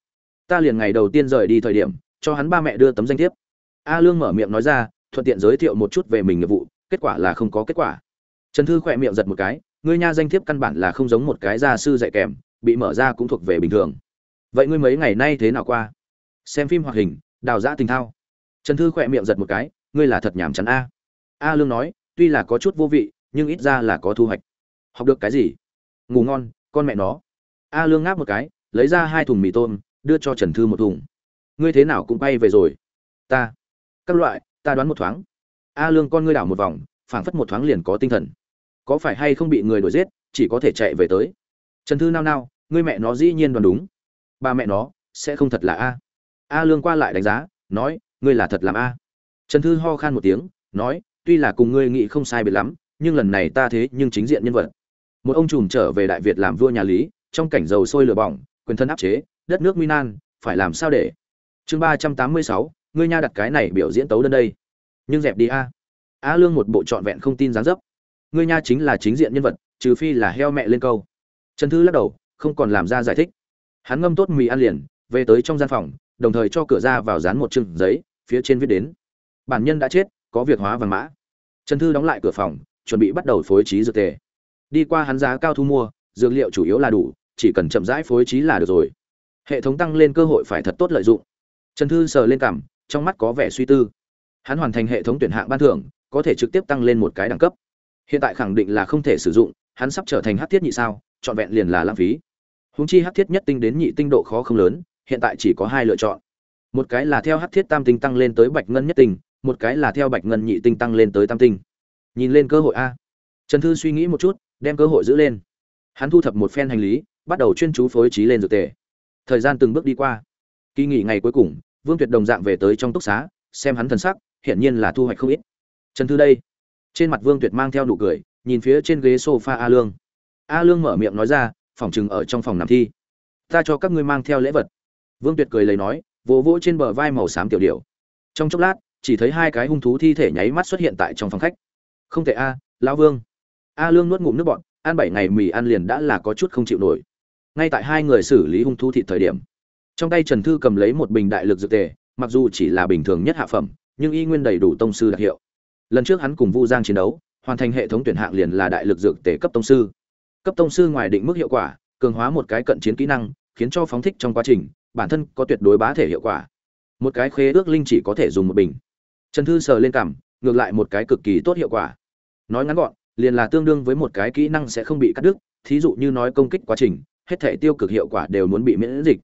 ta liền ngày đầu tiên rời đi thời điểm cho hắn ba mẹ đưa tấm danh thiếp a lương mở miệng nói ra thuận tiện giới thiệu một chút về mình nghiệp vụ kết quả là không có kết quả trần thư khỏe miệng giật một cái ngươi nha danh thiếp căn bản là không giống một cái gia sư dạy kèm bị mở ra cũng thuộc về bình thường vậy ngươi mấy ngày nay thế nào qua xem phim hoạt hình đào giã tình thao trần thư khỏe miệng giật một cái ngươi là thật nhàm chán a a lương nói tuy là có chút vô vị nhưng ít ra là có thu hoạch học được cái gì ngủ ngon con mẹ nó a lương ngáp một cái lấy ra hai thùng mì tôm đưa cho trần thư một thùng ngươi thế nào cũng bay về rồi ta các loại ta đoán một thoáng a lương con ngươi đảo một vòng phảng phất một thoáng liền có tinh thần có phải hay không bị người đuổi giết chỉ có thể chạy về tới trần thư nao nao ngươi mẹ nó dĩ nhiên đoán đúng ba mẹ nó sẽ không thật là a a lương qua lại đánh giá nói ngươi là thật làm a trần thư ho khan một tiếng nói tuy là cùng ngươi nghĩ không sai biệt lắm nhưng lần này ta thế nhưng chính diện nhân vật một ông trùm trở về đại việt làm vua nhà lý trong cảnh dầu sôi lửa bỏng quyền thân áp chế đất nước nguy nan phải làm sao để chương ba trăm tám mươi sáu ngươi nha đặt cái này biểu diễn tấu đơn đây nhưng dẹp đi a a lương một bộ trọn vẹn không tin dáng dấp ngươi nha chính là chính diện nhân vật trừ phi là heo mẹ lên câu trần thư lắc đầu không còn làm ra giải thích hắn ngâm tốt mì ăn liền về tới trong gian phòng đồng thời cho cửa ra vào dán một chừng giấy phía trên viết đến bản nhân đã chết có việc hóa vàng mã trần thư đóng lại cửa phòng chuẩn bị bắt đầu phối trí dược tề đi qua hắn giá cao thu mua dược liệu chủ yếu là đủ chỉ cần chậm rãi phối trí là được rồi hệ thống tăng lên cơ hội phải thật tốt lợi dụng trần thư sờ lên cảm trong mắt có vẻ suy tư hắn hoàn thành hệ thống tuyển hạng ban thưởng có thể trực tiếp tăng lên một cái đẳng cấp hiện tại khẳng định là không thể sử dụng hắn sắp trở thành hát thiết nhị sao trọn vẹn liền là lãng phí húng chi hát thiết nhất tinh đến nhị tinh độ khó không lớn hiện tại chỉ có hai lựa chọn một cái là theo hắc thiết tam tinh tăng lên tới bạch ngân nhất tinh một cái là theo bạch ngân nhị tinh tăng lên tới tam tinh nhìn lên cơ hội a trần thư suy nghĩ một chút đem cơ hội giữ lên hắn thu thập một phen hành lý bắt đầu chuyên chú phối trí lên dược tề thời gian từng bước đi qua kỳ nghỉ ngày cuối cùng vương tuyệt đồng dạng về tới trong túc xá xem hắn thần sắc hiển nhiên là thu hoạch không ít trần thư đây trên mặt vương tuyệt mang theo nụ cười nhìn phía trên ghế s o f a a lương a lương mở miệng nói ra phòng chừng ở trong phòng nằm thi ta cho các ngươi mang theo lễ vật Vương Tuyệt cười lấy nói, vỗ vỗ trên bờ vai màu xám tiểu điểu. Trong chốc lát, chỉ thấy hai cái hung thú thi thể nháy mắt xuất hiện tại trong phòng khách. Không thể a, lão Vương. A Lương nuốt ngụm nước bọt, ăn bảy ngày mì ăn liền đã là có chút không chịu nổi. Ngay tại hai người xử lý hung thú thịt thời điểm, trong tay Trần Thư cầm lấy một bình đại lực dược tề, mặc dù chỉ là bình thường nhất hạ phẩm, nhưng y nguyên đầy đủ tông sư đặc hiệu. Lần trước hắn cùng Vu Giang chiến đấu, hoàn thành hệ thống tuyển hạng liền là đại lực dược tề cấp tông sư. Cấp tông sư ngoài định mức hiệu quả, cường hóa một cái cận chiến kỹ năng, khiến cho phóng thích trong quá trình bản thân có tuyệt đối bá thể hiệu quả một cái khế ước linh chỉ có thể dùng một bình trần thư sờ lên cằm, ngược lại một cái cực kỳ tốt hiệu quả nói ngắn gọn liền là tương đương với một cái kỹ năng sẽ không bị cắt đứt thí dụ như nói công kích quá trình hết thảy tiêu cực hiệu quả đều muốn bị miễn dịch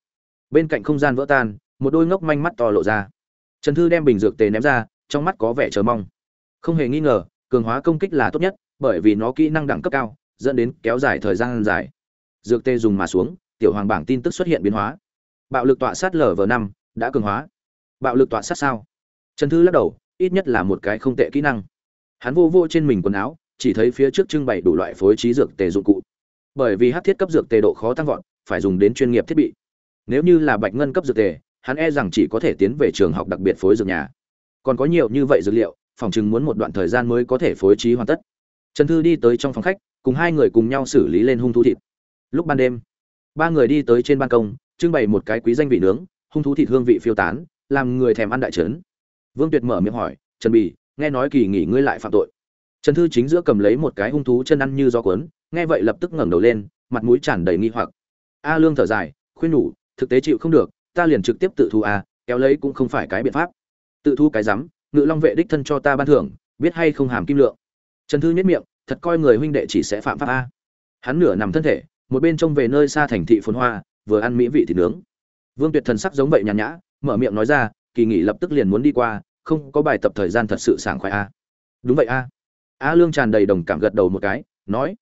bên cạnh không gian vỡ tan một đôi ngốc manh mắt to lộ ra trần thư đem bình dược tề ném ra trong mắt có vẻ chờ mong không hề nghi ngờ cường hóa công kích là tốt nhất bởi vì nó kỹ năng đẳng cấp cao dẫn đến kéo dài thời gian dài dược tê dùng mà xuống tiểu hoàng bảng tin tức xuất hiện biến hóa bạo lực tọa sát lv năm đã cường hóa bạo lực tọa sát sao trần thư lắc đầu ít nhất là một cái không tệ kỹ năng hắn vô vô trên mình quần áo chỉ thấy phía trước trưng bày đủ loại phối trí dược tề dụng cụ bởi vì hát thiết cấp dược tề độ khó tăng vọt phải dùng đến chuyên nghiệp thiết bị nếu như là bạch ngân cấp dược tề hắn e rằng chỉ có thể tiến về trường học đặc biệt phối dược nhà còn có nhiều như vậy dược liệu phòng chừng muốn một đoạn thời gian mới có thể phối trí hoàn tất trần thư đi tới trong phòng khách cùng hai người cùng nhau xử lý lên hung thu thịt lúc ban đêm ba người đi tới trên ban công trưng bày một cái quý danh vị nướng hung thú thịt hương vị phiêu tán làm người thèm ăn đại trấn vương tuyệt mở miệng hỏi trần bì nghe nói kỳ nghỉ ngươi lại phạm tội trần thư chính giữa cầm lấy một cái hung thú chân ăn như gió cuốn nghe vậy lập tức ngẩng đầu lên mặt mũi tràn đầy nghi hoặc a lương thở dài khuyên nhủ thực tế chịu không được ta liền trực tiếp tự thu a à, kéo lấy cũng không phải cái biện pháp tự thu cái rắm ngự long vệ đích thân cho ta ban thưởng biết hay không hàm kim lượng trần thư nhất miệng thật coi người huynh đệ chỉ sẽ phạm pháp a hắn nửa nằm thân thể một bên trông về nơi xa thành thị phồn hoa vừa ăn mỹ vị thịt nướng vương tuyệt thần sắc giống vậy nhàn nhã mở miệng nói ra kỳ nghỉ lập tức liền muốn đi qua không có bài tập thời gian thật sự sảng khoái a đúng vậy a a lương tràn đầy đồng cảm gật đầu một cái nói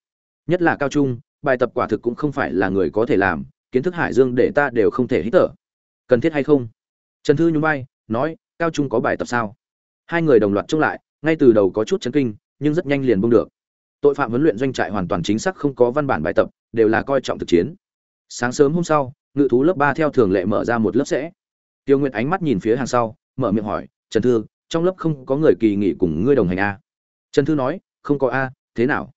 nhất là cao trung bài tập quả thực cũng không phải là người có thể làm kiến thức hải dương để ta đều không thể hít thở cần thiết hay không trần thư nhún vai nói cao trung có bài tập sao hai người đồng loạt trông lại ngay từ đầu có chút chấn kinh nhưng rất nhanh liền bung được tội phạm huấn luyện doanh trại hoàn toàn chính xác không có văn bản bài tập đều là coi trọng thực chiến sáng sớm hôm sau ngự thú lớp ba theo thường lệ mở ra một lớp sẽ tiêu nguyệt ánh mắt nhìn phía hàng sau mở miệng hỏi trần thư trong lớp không có người kỳ nghỉ cùng ngươi đồng hành a à? trần thư nói không có a thế nào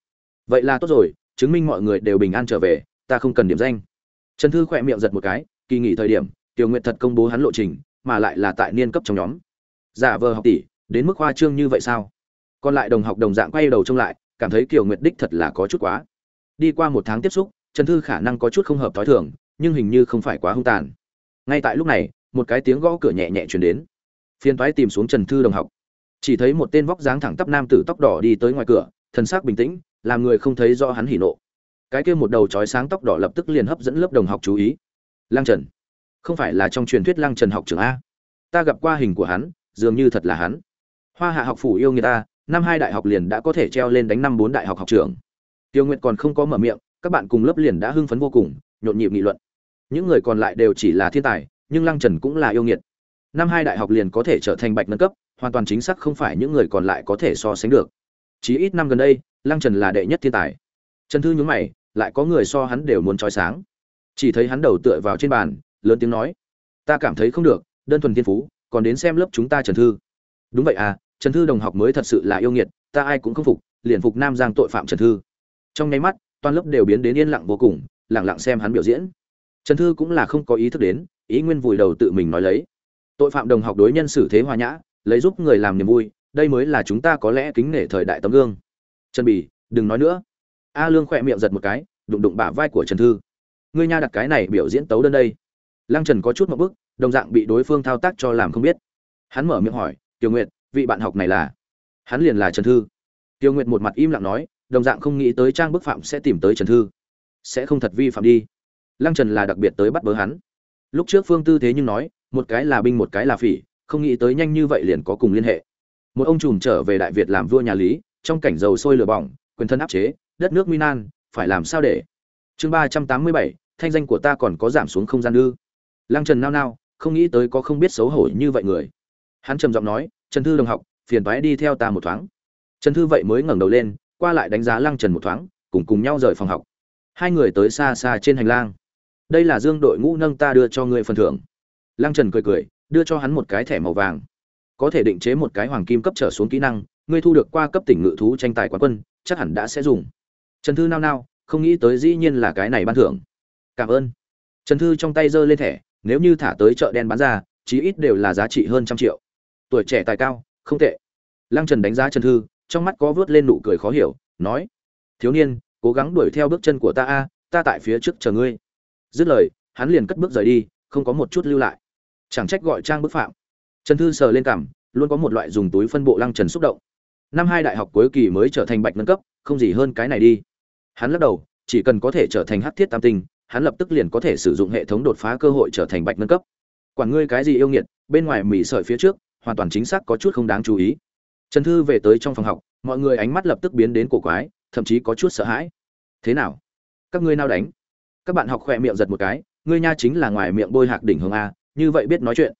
vậy là tốt rồi chứng minh mọi người đều bình an trở về ta không cần điểm danh trần thư khỏe miệng giật một cái kỳ nghỉ thời điểm tiêu nguyệt thật công bố hắn lộ trình mà lại là tại niên cấp trong nhóm giả vờ học tỷ đến mức hoa trương như vậy sao còn lại đồng học đồng dạng quay đầu trông lại cảm thấy kiều nguyệt đích thật là có chút quá đi qua một tháng tiếp xúc Trần Thư khả năng có chút không hợp thói thường, nhưng hình như không phải quá hung tàn. Ngay tại lúc này, một cái tiếng gõ cửa nhẹ nhẹ truyền đến. Phiên toái tìm xuống Trần Thư đồng học. Chỉ thấy một tên vóc dáng thẳng tắp nam tử tóc đỏ đi tới ngoài cửa, thần sắc bình tĩnh, làm người không thấy rõ hắn hỉ nộ. Cái kia một đầu chói sáng tóc đỏ lập tức liền hấp dẫn lớp đồng học chú ý. Lăng Trần, không phải là trong truyền thuyết Lăng Trần học trưởng a? Ta gặp qua hình của hắn, dường như thật là hắn. Hoa Hạ học phủ yêu người ta, năm hai đại học liền đã có thể treo lên đánh năm bốn đại học học trưởng. Tiêu Nguyệt còn không có mở miệng, các bạn cùng lớp liền đã hưng phấn vô cùng, nhộn nhịp nghị luận. Những người còn lại đều chỉ là thiên tài, nhưng Lăng Trần cũng là yêu nghiệt. Năm hai đại học liền có thể trở thành bạch nâng cấp, hoàn toàn chính xác không phải những người còn lại có thể so sánh được. Chỉ ít năm gần đây, Lăng Trần là đệ nhất thiên tài. Trần Thư nhướng mày, lại có người so hắn đều muốn chói sáng. Chỉ thấy hắn đầu tựa vào trên bàn, lớn tiếng nói: "Ta cảm thấy không được, đơn thuần thiên phú, còn đến xem lớp chúng ta Trần Thư." "Đúng vậy à, Trần Thư đồng học mới thật sự là yêu nghiệt, ta ai cũng không phục, liền phục Nam Giang tội phạm Trần Thư." Trong nháy mắt, toàn lớp đều biến đến yên lặng vô cùng lặng lặng xem hắn biểu diễn trần thư cũng là không có ý thức đến ý nguyên vùi đầu tự mình nói lấy tội phạm đồng học đối nhân xử thế hòa nhã lấy giúp người làm niềm vui đây mới là chúng ta có lẽ kính nể thời đại tấm gương trần bỉ đừng nói nữa a lương khỏe miệng giật một cái đụng đụng bả vai của trần thư ngươi nha đặt cái này biểu diễn tấu đơn đây lăng trần có chút một bức đồng dạng bị đối phương thao tác cho làm không biết hắn mở miệng hỏi tiểu nguyệt vị bạn học này là hắn liền là trần thư Tiêu nguyệt một mặt im lặng nói đồng dạng không nghĩ tới trang bức phạm sẽ tìm tới trần thư sẽ không thật vi phạm đi lăng trần là đặc biệt tới bắt bớ hắn lúc trước phương tư thế nhưng nói một cái là binh một cái là phỉ không nghĩ tới nhanh như vậy liền có cùng liên hệ một ông trùm trở về đại việt làm vua nhà lý trong cảnh dầu sôi lửa bỏng quyền thân áp chế đất nước nguy phải làm sao để chương ba trăm tám mươi bảy thanh danh của ta còn có giảm xuống không gian ư lăng trần nao nao không nghĩ tới có không biết xấu hổ như vậy người hắn trầm giọng nói trần thư đồng học phiền toái đi theo ta một thoáng trần thư vậy mới ngẩng đầu lên qua lại đánh giá lăng trần một thoáng cùng cùng nhau rời phòng học hai người tới xa xa trên hành lang đây là dương đội ngũ nâng ta đưa cho ngươi phần thưởng lăng trần cười cười đưa cho hắn một cái thẻ màu vàng có thể định chế một cái hoàng kim cấp trở xuống kỹ năng ngươi thu được qua cấp tỉnh ngự thú tranh tài quán quân chắc hẳn đã sẽ dùng trần thư nao nao không nghĩ tới dĩ nhiên là cái này ban thưởng cảm ơn trần thư trong tay giơ lên thẻ nếu như thả tới chợ đen bán ra chí ít đều là giá trị hơn trăm triệu tuổi trẻ tài cao không tệ lăng trần đánh giá trần thư trong mắt có vớt lên nụ cười khó hiểu nói thiếu niên cố gắng đuổi theo bước chân của ta a ta tại phía trước chờ ngươi dứt lời hắn liền cất bước rời đi không có một chút lưu lại chẳng trách gọi trang bức phạm trần thư sờ lên cảm luôn có một loại dùng túi phân bộ lăng trần xúc động năm hai đại học cuối kỳ mới trở thành bạch nâng cấp không gì hơn cái này đi hắn lắc đầu chỉ cần có thể trở thành hát thiết tam tinh hắn lập tức liền có thể sử dụng hệ thống đột phá cơ hội trở thành bạch nâng cấp quản ngươi cái gì yêu nghiệt bên ngoài mỉ sợi phía trước hoàn toàn chính xác có chút không đáng chú ý Trần Thư về tới trong phòng học, mọi người ánh mắt lập tức biến đến cổ quái, thậm chí có chút sợ hãi. Thế nào? Các ngươi nào đánh? Các bạn học khỏe miệng giật một cái, ngươi nha chính là ngoài miệng bôi hạc đỉnh hướng a, như vậy biết nói chuyện.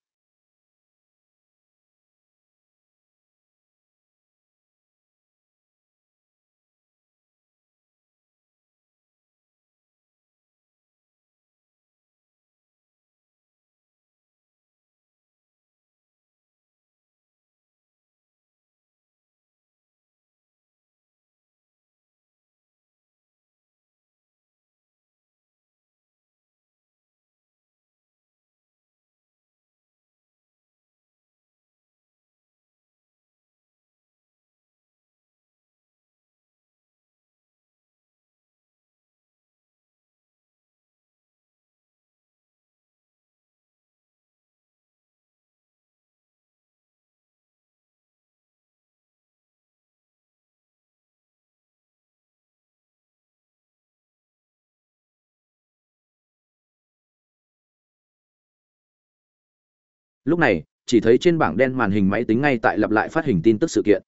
lúc này chỉ thấy trên bảng đen màn hình máy tính ngay tại lặp lại phát hình tin tức sự kiện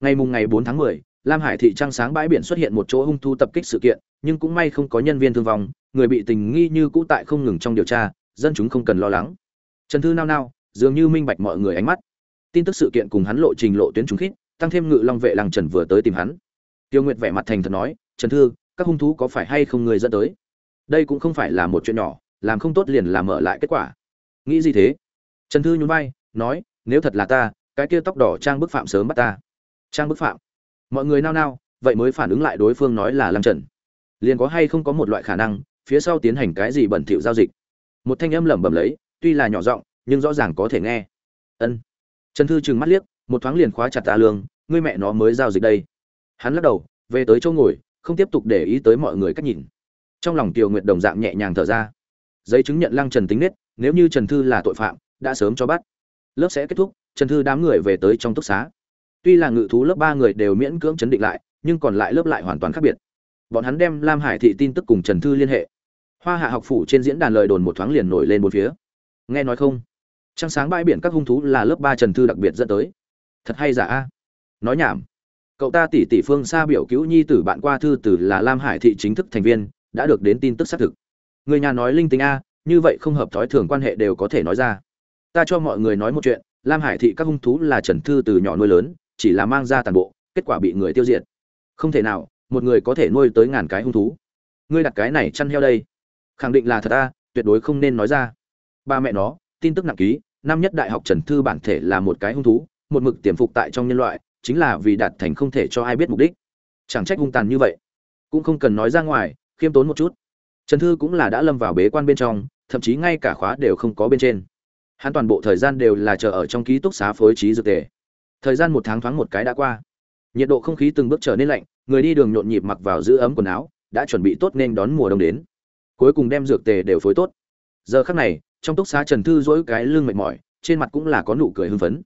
ngày mùng ngày 4 tháng 10, lam hải thị trăng sáng bãi biển xuất hiện một chỗ hung thu tập kích sự kiện nhưng cũng may không có nhân viên thương vong người bị tình nghi như cũ tại không ngừng trong điều tra dân chúng không cần lo lắng trần thư nao nao dường như minh bạch mọi người ánh mắt tin tức sự kiện cùng hắn lộ trình lộ tuyến trúng khít tăng thêm ngự long vệ làng trần vừa tới tìm hắn tiêu nguyệt vẻ mặt thành thật nói trần thư các hung thú có phải hay không người dẫn tới đây cũng không phải là một chuyện nhỏ làm không tốt liền làm mở lại kết quả nghĩ gì thế trần thư nhún vai nói nếu thật là ta cái kia tóc đỏ trang bức phạm sớm bắt ta trang bức phạm mọi người nao nao vậy mới phản ứng lại đối phương nói là lâm trần liền có hay không có một loại khả năng phía sau tiến hành cái gì bẩn thỉu giao dịch một thanh âm lẩm bẩm lấy tuy là nhỏ giọng nhưng rõ ràng có thể nghe ân trần thư trừng mắt liếc một thoáng liền khóa chặt ta lương ngươi mẹ nó mới giao dịch đây hắn lắc đầu về tới chỗ ngồi không tiếp tục để ý tới mọi người cách nhìn trong lòng tiều nguyệt đồng dạng nhẹ nhàng thở ra giấy chứng nhận lăng trần tính nết nếu như trần thư là tội phạm đã sớm cho bắt lớp sẽ kết thúc trần thư đám người về tới trong túc xá tuy là ngự thú lớp ba người đều miễn cưỡng chấn định lại nhưng còn lại lớp lại hoàn toàn khác biệt bọn hắn đem lam hải thị tin tức cùng trần thư liên hệ hoa hạ học phủ trên diễn đàn lời đồn một thoáng liền nổi lên một phía nghe nói không trăng sáng bãi biển các hung thú là lớp ba trần thư đặc biệt dẫn tới thật hay giả a nói nhảm cậu ta tỷ tỷ phương xa biểu cứu nhi tử bạn qua thư tử là lam hải thị chính thức thành viên đã được đến tin tức xác thực người nhà nói linh tính a như vậy không hợp thói thường quan hệ đều có thể nói ra ta cho mọi người nói một chuyện lam hải thị các hung thú là trần thư từ nhỏ nuôi lớn chỉ là mang ra toàn bộ kết quả bị người tiêu diệt không thể nào một người có thể nuôi tới ngàn cái hung thú ngươi đặt cái này chăn heo đây khẳng định là thật ta tuyệt đối không nên nói ra ba mẹ nó tin tức nặng ký năm nhất đại học trần thư bản thể là một cái hung thú một mực tiềm phục tại trong nhân loại chính là vì đạt thành không thể cho ai biết mục đích chẳng trách hung tàn như vậy cũng không cần nói ra ngoài khiêm tốn một chút trần thư cũng là đã lâm vào bế quan bên trong thậm chí ngay cả khóa đều không có bên trên hắn toàn bộ thời gian đều là chờ ở trong ký túc xá phối trí dược tề thời gian một tháng thoáng một cái đã qua nhiệt độ không khí từng bước trở nên lạnh người đi đường nhộn nhịp mặc vào giữ ấm quần áo đã chuẩn bị tốt nên đón mùa đông đến cuối cùng đem dược tề đều phối tốt giờ khắc này trong túc xá trần thư dỗi cái lưng mệt mỏi trên mặt cũng là có nụ cười hưng phấn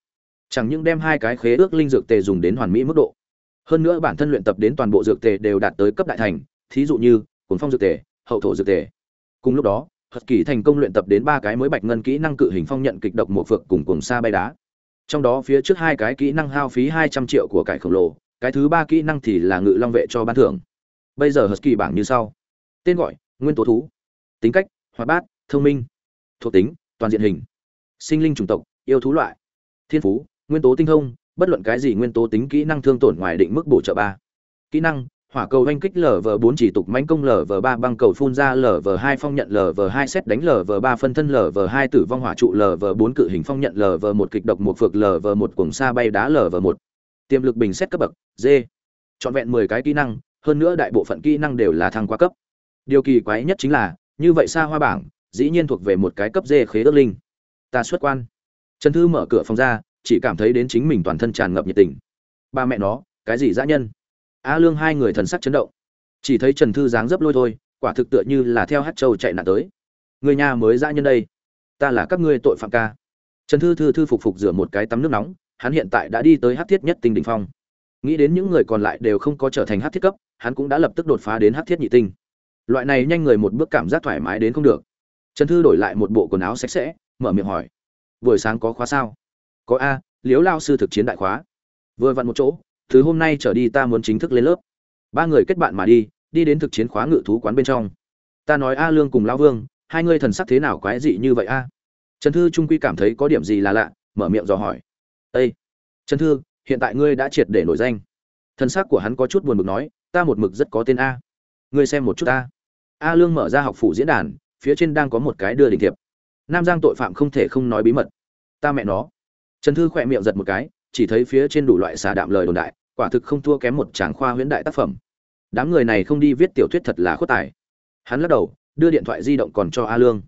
chẳng những đem hai cái khế ước linh dược tề dùng đến hoàn mỹ mức độ hơn nữa bản thân luyện tập đến toàn bộ dược tề đều đạt tới cấp đại thành thí dụ như cuốn phong dược tề hậu thổ dược tề cùng lúc đó Hất kỳ thành công luyện tập đến ba cái mới bạch ngân kỹ năng cự hình phong nhận kịch độc một phượng cùng cùng xa bay đá trong đó phía trước hai cái kỹ năng hao phí hai trăm triệu của cải khổng lồ cái thứ ba kỹ năng thì là ngự long vệ cho ban thưởng bây giờ Hất kỳ bảng như sau tên gọi nguyên tố thú tính cách hoạt bát thông minh thuộc tính toàn diện hình sinh linh chủng tộc yêu thú loại thiên phú nguyên tố tinh thông bất luận cái gì nguyên tố tính kỹ năng thương tổn ngoài định mức bổ trợ ba kỹ năng hỏa cầu oanh kích lv bốn chỉ tục mãnh công lv ba băng cầu phun ra lv hai phong nhận lv hai xét đánh lv ba phân thân lv hai tử vong hỏa trụ lv bốn cự hình phong nhận lv một kịch độc một phược lv một cuồng xa bay đá lv một Tiềm lực bình xét cấp bậc D. Chọn vẹn mười cái kỹ năng, hơn nữa đại bộ phận kỹ năng đều là thăng qua cấp. Điều kỳ quái nhất chính là, như vậy xa hoa bảng, dĩ nhiên thuộc về một cái cấp D khế ước linh. Ta xuất quan. Trần Thư mở cửa phòng ra, chỉ cảm thấy đến chính mình toàn thân tràn ngập nhiệt tình. Ba mẹ nó, cái gì dã nhân? a lương hai người thần sắc chấn động chỉ thấy trần thư dáng dấp lôi thôi quả thực tựa như là theo hát châu chạy nạn tới người nhà mới ra nhân đây ta là các ngươi tội phạm ca trần thư thư thư phục phục rửa một cái tắm nước nóng hắn hiện tại đã đi tới hát thiết nhất tinh đỉnh phong nghĩ đến những người còn lại đều không có trở thành hát thiết cấp hắn cũng đã lập tức đột phá đến hát thiết nhị tinh loại này nhanh người một bước cảm giác thoải mái đến không được trần thư đổi lại một bộ quần áo sạch sẽ mở miệng hỏi Vừa sáng có khóa sao có a liếu lao sư thực chiến đại khóa vừa vặn một chỗ từ hôm nay trở đi ta muốn chính thức lên lớp ba người kết bạn mà đi đi đến thực chiến khóa ngự thú quán bên trong ta nói a lương cùng lão vương hai ngươi thần sắc thế nào quái dị như vậy a trần thư trung quy cảm thấy có điểm gì là lạ mở miệng dò hỏi ây trần thư hiện tại ngươi đã triệt để nổi danh thần sắc của hắn có chút buồn bực nói ta một mực rất có tên a ngươi xem một chút ta a lương mở ra học phủ diễn đàn phía trên đang có một cái đưa đình thiệp nam giang tội phạm không thể không nói bí mật ta mẹ nó trần thư khỏe miệng giật một cái chỉ thấy phía trên đủ loại xà đạm lời đồn đại quả thực không thua kém một tràng khoa huyễn đại tác phẩm đám người này không đi viết tiểu thuyết thật là khuất tài hắn lắc đầu đưa điện thoại di động còn cho a lương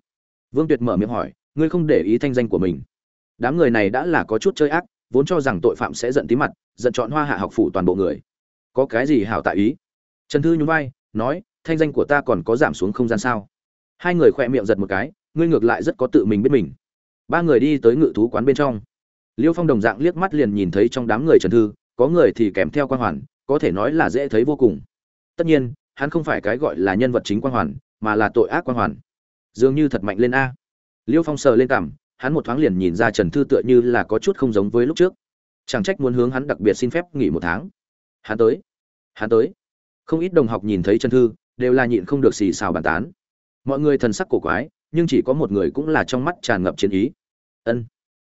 vương tuyệt mở miệng hỏi ngươi không để ý thanh danh của mình đám người này đã là có chút chơi ác vốn cho rằng tội phạm sẽ giận tí mặt giận chọn hoa hạ học phủ toàn bộ người có cái gì hảo tại ý trần thư nhún vai nói thanh danh của ta còn có giảm xuống không gian sao hai người khỏe miệng giật một cái ngươi ngược lại rất có tự mình biết mình ba người đi tới ngự thú quán bên trong liêu phong đồng dạng liếc mắt liền nhìn thấy trong đám người trần thư có người thì kèm theo quan hoàn có thể nói là dễ thấy vô cùng tất nhiên hắn không phải cái gọi là nhân vật chính quan hoàn mà là tội ác quan hoàn dường như thật mạnh lên a liêu phong sờ lên cằm, hắn một thoáng liền nhìn ra trần thư tựa như là có chút không giống với lúc trước chẳng trách muốn hướng hắn đặc biệt xin phép nghỉ một tháng hắn tới hắn tới không ít đồng học nhìn thấy trần thư đều là nhịn không được xì xào bàn tán mọi người thần sắc cổ quái nhưng chỉ có một người cũng là trong mắt tràn ngập chiến ý ân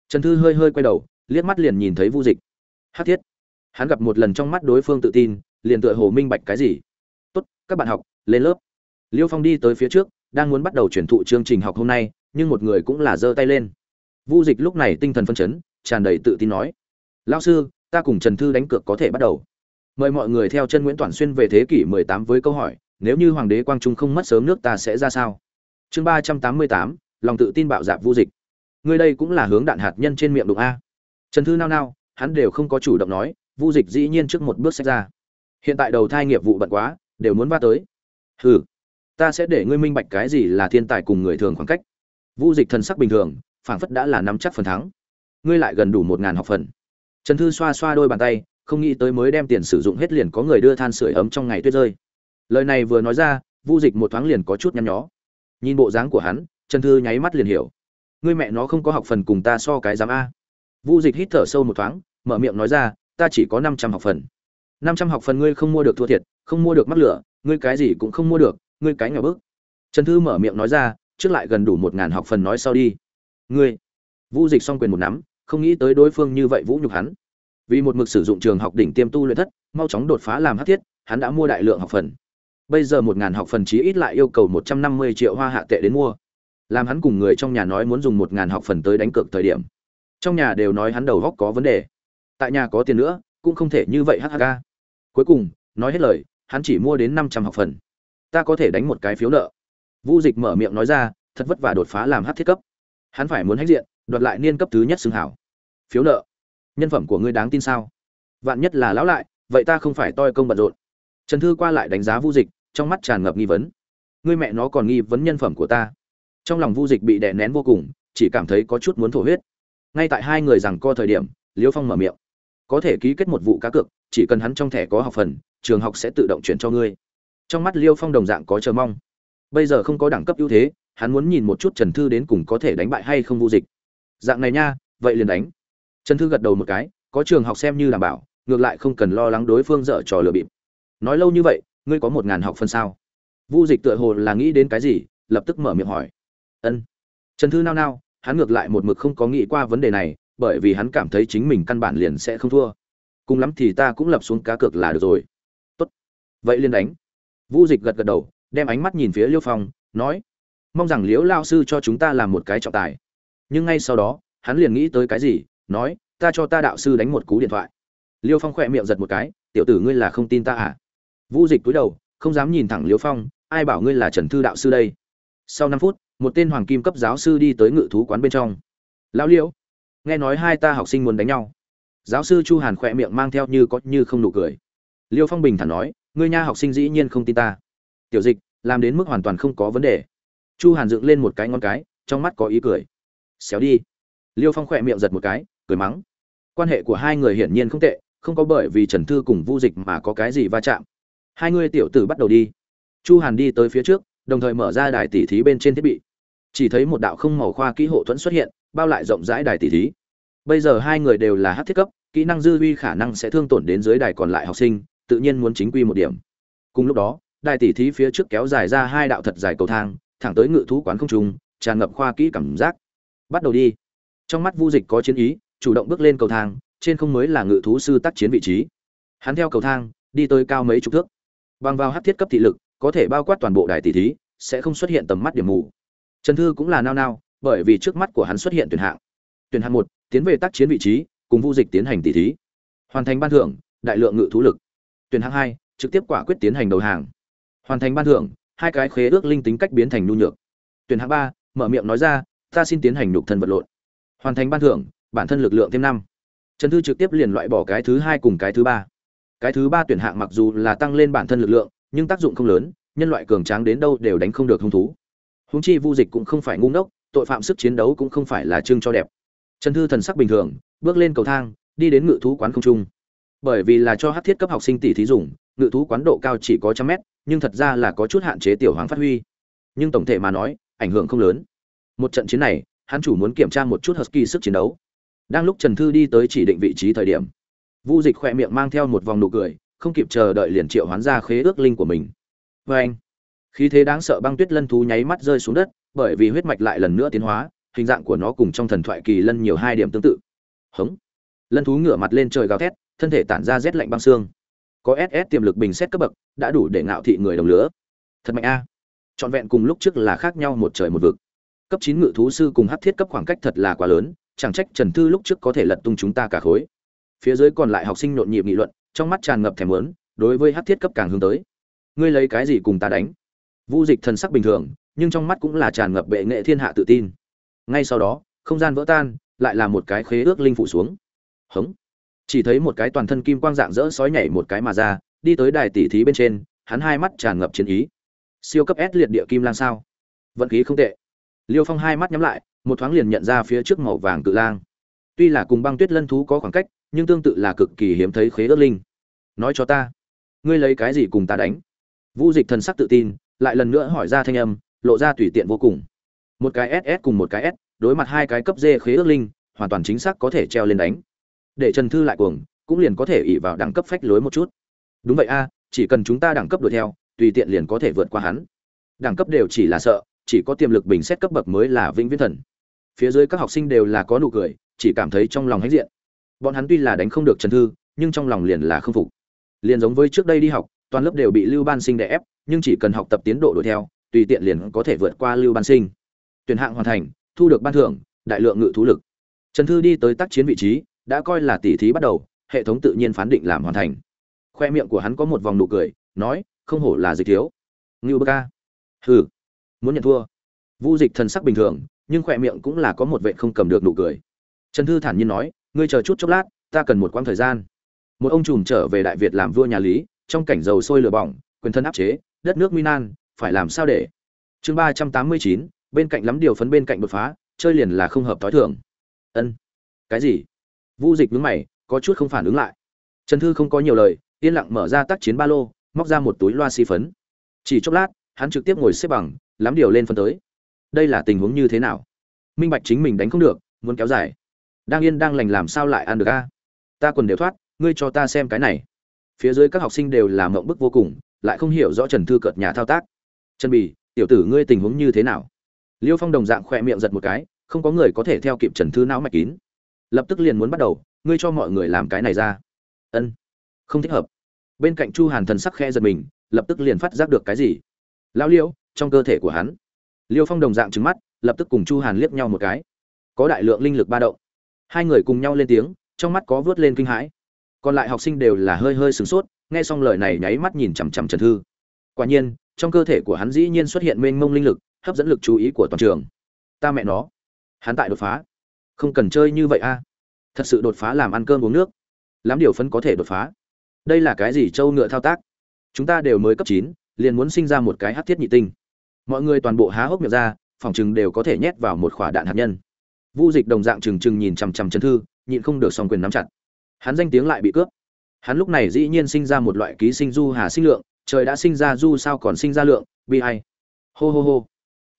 trần thư hơi hơi quay đầu liếc mắt liền nhìn thấy vu dịch hát thiết hắn gặp một lần trong mắt đối phương tự tin liền tựa hồ minh bạch cái gì tốt các bạn học lên lớp liêu phong đi tới phía trước đang muốn bắt đầu chuyển thụ chương trình học hôm nay nhưng một người cũng là giơ tay lên vu dịch lúc này tinh thần phân chấn tràn đầy tự tin nói lao sư ta cùng trần thư đánh cược có thể bắt đầu mời mọi người theo chân nguyễn toàn xuyên về thế kỷ 18 với câu hỏi nếu như hoàng đế quang trung không mất sớm nước ta sẽ ra sao chương 388, lòng tự tin bạo dạp vu dịch người đây cũng là hướng đạn hạt nhân trên miệng đụng a trần thư nao nao hắn đều không có chủ động nói Vu Dịch dĩ nhiên trước một bước xách ra. Hiện tại đầu thai nghiệp vụ bận quá, đều muốn va tới. Hừ, ta sẽ để ngươi minh bạch cái gì là thiên tài cùng người thường khoảng cách. Vu Dịch thần sắc bình thường, phảng phất đã là nắm chắc phần thắng. Ngươi lại gần đủ một ngàn học phần. Trần Thư xoa xoa đôi bàn tay, không nghĩ tới mới đem tiền sử dụng hết liền có người đưa than sửa ấm trong ngày tuyết rơi. Lời này vừa nói ra, Vu Dịch một thoáng liền có chút nhăn nhó. Nhìn bộ dáng của hắn, Trần Thư nháy mắt liền hiểu. Ngươi mẹ nó không có học phần cùng ta so cái giám a. Vu Dịch hít thở sâu một thoáng, mở miệng nói ra, ta chỉ có năm trăm học phần năm trăm học phần ngươi không mua được thua thiệt không mua được mắc lửa ngươi cái gì cũng không mua được ngươi cái nhỏ bước trần thư mở miệng nói ra trước lại gần đủ một ngàn học phần nói sau đi ngươi vũ dịch song quyền một nắm không nghĩ tới đối phương như vậy vũ nhục hắn vì một mực sử dụng trường học đỉnh tiêm tu luyện thất mau chóng đột phá làm hát thiết hắn đã mua đại lượng học phần bây giờ một ngàn học phần chí ít lại yêu cầu một trăm năm mươi triệu hoa hạ tệ đến mua làm hắn cùng người trong nhà nói muốn dùng một ngàn học phần tới đánh cược thời điểm trong nhà đều nói hắn đầu óc có vấn đề tại nhà có tiền nữa cũng không thể như vậy hhk cuối cùng nói hết lời hắn chỉ mua đến năm trăm học phần ta có thể đánh một cái phiếu nợ vu dịch mở miệng nói ra thật vất vả đột phá làm hát thiết cấp hắn phải muốn hãnh diện đoạt lại niên cấp thứ nhất xưng hảo phiếu nợ nhân phẩm của ngươi đáng tin sao vạn nhất là lão lại vậy ta không phải toi công bận rộn trần thư qua lại đánh giá vu dịch trong mắt tràn ngập nghi vấn ngươi mẹ nó còn nghi vấn nhân phẩm của ta trong lòng vu dịch bị đè nén vô cùng chỉ cảm thấy có chút muốn thổ huyết ngay tại hai người rằng co thời điểm liêu phong mở miệng có thể ký kết một vụ cá cược chỉ cần hắn trong thẻ có học phần trường học sẽ tự động chuyển cho ngươi trong mắt liêu phong đồng dạng có chờ mong bây giờ không có đẳng cấp ưu thế hắn muốn nhìn một chút trần thư đến cùng có thể đánh bại hay không vô dịch dạng này nha vậy liền đánh trần thư gật đầu một cái có trường học xem như đảm bảo ngược lại không cần lo lắng đối phương dở trò lừa bịp nói lâu như vậy ngươi có một ngàn học phần sao vu dịch tựa hồ là nghĩ đến cái gì lập tức mở miệng hỏi ân trần thư nao nao hắn ngược lại một mực không có nghĩ qua vấn đề này bởi vì hắn cảm thấy chính mình căn bản liền sẽ không thua cùng lắm thì ta cũng lập xuống cá cược là được rồi tốt vậy liền đánh vũ dịch gật gật đầu đem ánh mắt nhìn phía liêu phong nói mong rằng liễu lao sư cho chúng ta làm một cái trọng tài nhưng ngay sau đó hắn liền nghĩ tới cái gì nói ta cho ta đạo sư đánh một cú điện thoại liêu phong khỏe miệng giật một cái tiểu tử ngươi là không tin ta à vũ dịch cúi đầu không dám nhìn thẳng liêu phong ai bảo ngươi là trần thư đạo sư đây sau năm phút một tên hoàng kim cấp giáo sư đi tới ngự thú quán bên trong lão liễu nghe nói hai ta học sinh muốn đánh nhau giáo sư chu hàn khỏe miệng mang theo như có như không nụ cười liêu phong bình thản nói ngươi nha học sinh dĩ nhiên không tin ta tiểu dịch làm đến mức hoàn toàn không có vấn đề chu hàn dựng lên một cái ngón cái trong mắt có ý cười xéo đi liêu phong khỏe miệng giật một cái cười mắng quan hệ của hai người hiển nhiên không tệ không có bởi vì trần thư cùng vu dịch mà có cái gì va chạm hai ngươi tiểu tử bắt đầu đi chu hàn đi tới phía trước đồng thời mở ra đài tỉ thí bên trên thiết bị chỉ thấy một đạo không màu khoa kỹ hộ thuẫn xuất hiện bao lại rộng rãi đài tỷ thí bây giờ hai người đều là hắc thiết cấp kỹ năng dư huy khả năng sẽ thương tổn đến dưới đài còn lại học sinh tự nhiên muốn chính quy một điểm cùng lúc đó đài tỷ thí phía trước kéo dài ra hai đạo thật dài cầu thang thẳng tới ngự thú quán không trung tràn ngập khoa kỹ cảm giác bắt đầu đi trong mắt vu dịch có chiến ý chủ động bước lên cầu thang trên không mới là ngự thú sư tác chiến vị trí hắn theo cầu thang đi tới cao mấy chục thước bằng vào hắc thiết cấp thị lực có thể bao quát toàn bộ đài tỷ thí sẽ không xuất hiện tầm mắt điểm mù trần thư cũng là nao nao bởi vì trước mắt của hắn xuất hiện tuyển hạng. Tuyển hạng một tiến về tác chiến vị trí, cùng Vu Dịch tiến hành tỉ thí. Hoàn thành ban thưởng, đại lượng ngự thú lực. Tuyển hạng hai trực tiếp quả quyết tiến hành đầu hàng. Hoàn thành ban thưởng, hai cái khế ước linh tính cách biến thành nhu nhược. Tuyển hạng ba mở miệng nói ra, ta xin tiến hành nhục thân vật lộn. Hoàn thành ban thưởng, bản thân lực lượng thêm năm Trần Thư trực tiếp liền loại bỏ cái thứ hai cùng cái thứ ba. Cái thứ ba tuyển hạng mặc dù là tăng lên bản thân lực lượng, nhưng tác dụng không lớn, nhân loại cường tráng đến đâu đều đánh không được hung thú. Huống chi Vu Dịch cũng không phải ngu ngốc, tội phạm sức chiến đấu cũng không phải là trưng cho đẹp trần thư thần sắc bình thường bước lên cầu thang đi đến ngự thú quán không trung bởi vì là cho hắc thiết cấp học sinh tỷ thí dùng ngự thú quán độ cao chỉ có trăm mét nhưng thật ra là có chút hạn chế tiểu hoàng phát huy nhưng tổng thể mà nói ảnh hưởng không lớn một trận chiến này hắn chủ muốn kiểm tra một chút husky sức chiến đấu đang lúc trần thư đi tới chỉ định vị trí thời điểm vu dịch khỏe miệng mang theo một vòng nụ cười không kịp chờ đợi liền triệu hoán ra khế ước linh của mình vê vâng. anh khí thế đáng sợ băng tuyết lân thú nháy mắt rơi xuống đất bởi vì huyết mạch lại lần nữa tiến hóa hình dạng của nó cùng trong thần thoại kỳ lân nhiều hai điểm tương tự hống lân thú ngửa mặt lên trời gào thét thân thể tản ra rét lạnh băng xương có ss tiềm lực bình xét cấp bậc đã đủ để ngạo thị người đồng lứa thật mạnh a trọn vẹn cùng lúc trước là khác nhau một trời một vực cấp chín ngự thú sư cùng hắc thiết cấp khoảng cách thật là quá lớn chẳng trách trần thư lúc trước có thể lật tung chúng ta cả khối phía dưới còn lại học sinh nhộn nhịp nghị luận trong mắt tràn ngập thèm lớn đối với hắc thiết cấp càng hướng tới ngươi lấy cái gì cùng ta đánh vu dịch thân sắc bình thường nhưng trong mắt cũng là tràn ngập bệ nghệ thiên hạ tự tin ngay sau đó không gian vỡ tan lại là một cái khế ước linh phủ xuống hống chỉ thấy một cái toàn thân kim quang dạng dỡ sói nhảy một cái mà ra đi tới đài tỷ thí bên trên hắn hai mắt tràn ngập chiến ý siêu cấp s liệt địa kim lang sao vận khí không tệ liêu phong hai mắt nhắm lại một thoáng liền nhận ra phía trước màu vàng cự lang tuy là cùng băng tuyết lân thú có khoảng cách nhưng tương tự là cực kỳ hiếm thấy khế ước linh nói cho ta ngươi lấy cái gì cùng ta đánh vũ dịch thần sắc tự tin lại lần nữa hỏi ra thanh âm lộ ra tùy tiện vô cùng một cái ss cùng một cái s đối mặt hai cái cấp d khế ước linh hoàn toàn chính xác có thể treo lên đánh để trần thư lại cuồng cũng liền có thể ỉ vào đẳng cấp phách lối một chút đúng vậy a chỉ cần chúng ta đẳng cấp đuổi theo tùy tiện liền có thể vượt qua hắn đẳng cấp đều chỉ là sợ chỉ có tiềm lực bình xét cấp bậc mới là vĩnh viễn thần phía dưới các học sinh đều là có nụ cười chỉ cảm thấy trong lòng hãnh diện bọn hắn tuy là đánh không được trần thư nhưng trong lòng liền là khâm phục liền giống với trước đây đi học toàn lớp đều bị lưu ban sinh đè ép nhưng chỉ cần học tập tiến độ đuổi theo tùy tiện liền có thể vượt qua lưu ban sinh tuyển hạng hoàn thành thu được ban thưởng đại lượng ngự thú lực trần thư đi tới tác chiến vị trí đã coi là tỉ thí bắt đầu hệ thống tự nhiên phán định làm hoàn thành khoe miệng của hắn có một vòng nụ cười nói không hổ là dịch thiếu ngưu bơ ca hừ muốn nhận thua vu dịch thần sắc bình thường nhưng khoe miệng cũng là có một vệ không cầm được nụ cười trần thư thản nhiên nói ngươi chờ chút chốc lát ta cần một quãng thời gian một ông trùm trở về đại việt làm vua nhà lý trong cảnh dầu sôi lửa bỏng quyền thân áp chế đất nước nguy nan phải làm sao để chương ba trăm tám mươi chín bên cạnh lắm điều phấn bên cạnh đột phá chơi liền là không hợp t h i thường ân cái gì vu dịch đứng mày có chút không phản ứng lại trần thư không có nhiều lời yên lặng mở ra tác chiến ba lô móc ra một túi loa xi phấn chỉ chốc lát hắn trực tiếp ngồi xếp bằng lắm điều lên phân tới đây là tình huống như thế nào minh bạch chính mình đánh không được muốn kéo dài đang yên đang lành làm sao lại ăn được a à? ta quần đều thoát ngươi cho ta xem cái này phía dưới các học sinh đều làm mộng bức vô cùng lại không hiểu rõ trần thư cợt nhà thao tác trần bì tiểu tử ngươi tình huống như thế nào liêu phong đồng dạng khỏe miệng giật một cái không có người có thể theo kịp trần thư não mạch kín lập tức liền muốn bắt đầu ngươi cho mọi người làm cái này ra ân không thích hợp bên cạnh chu hàn thần sắc khe giật mình lập tức liền phát giác được cái gì lao liêu trong cơ thể của hắn liêu phong đồng dạng trứng mắt lập tức cùng chu hàn liếc nhau một cái có đại lượng linh lực ba động hai người cùng nhau lên tiếng trong mắt có vớt lên kinh hãi còn lại học sinh đều là hơi hơi sửng sốt nghe xong lời này nháy mắt nhìn chằm chằm trần thư quả nhiên trong cơ thể của hắn dĩ nhiên xuất hiện mênh mông linh lực hấp dẫn lực chú ý của toàn trường ta mẹ nó hắn tại đột phá không cần chơi như vậy a thật sự đột phá làm ăn cơm uống nước lắm điều phấn có thể đột phá đây là cái gì trâu ngựa thao tác chúng ta đều mới cấp chín liền muốn sinh ra một cái hát thiết nhị tinh mọi người toàn bộ há hốc miệng ra phòng chừng đều có thể nhét vào một khỏa đạn hạt nhân vu dịch đồng dạng trừng trừng nhìn chằm chằm chân thư nhịn không được song quyền nắm chặt hắn danh tiếng lại bị cướp hắn lúc này dĩ nhiên sinh ra một loại ký sinh du hà sinh lượng trời đã sinh ra du sao còn sinh ra lượng bi hay hô hô hô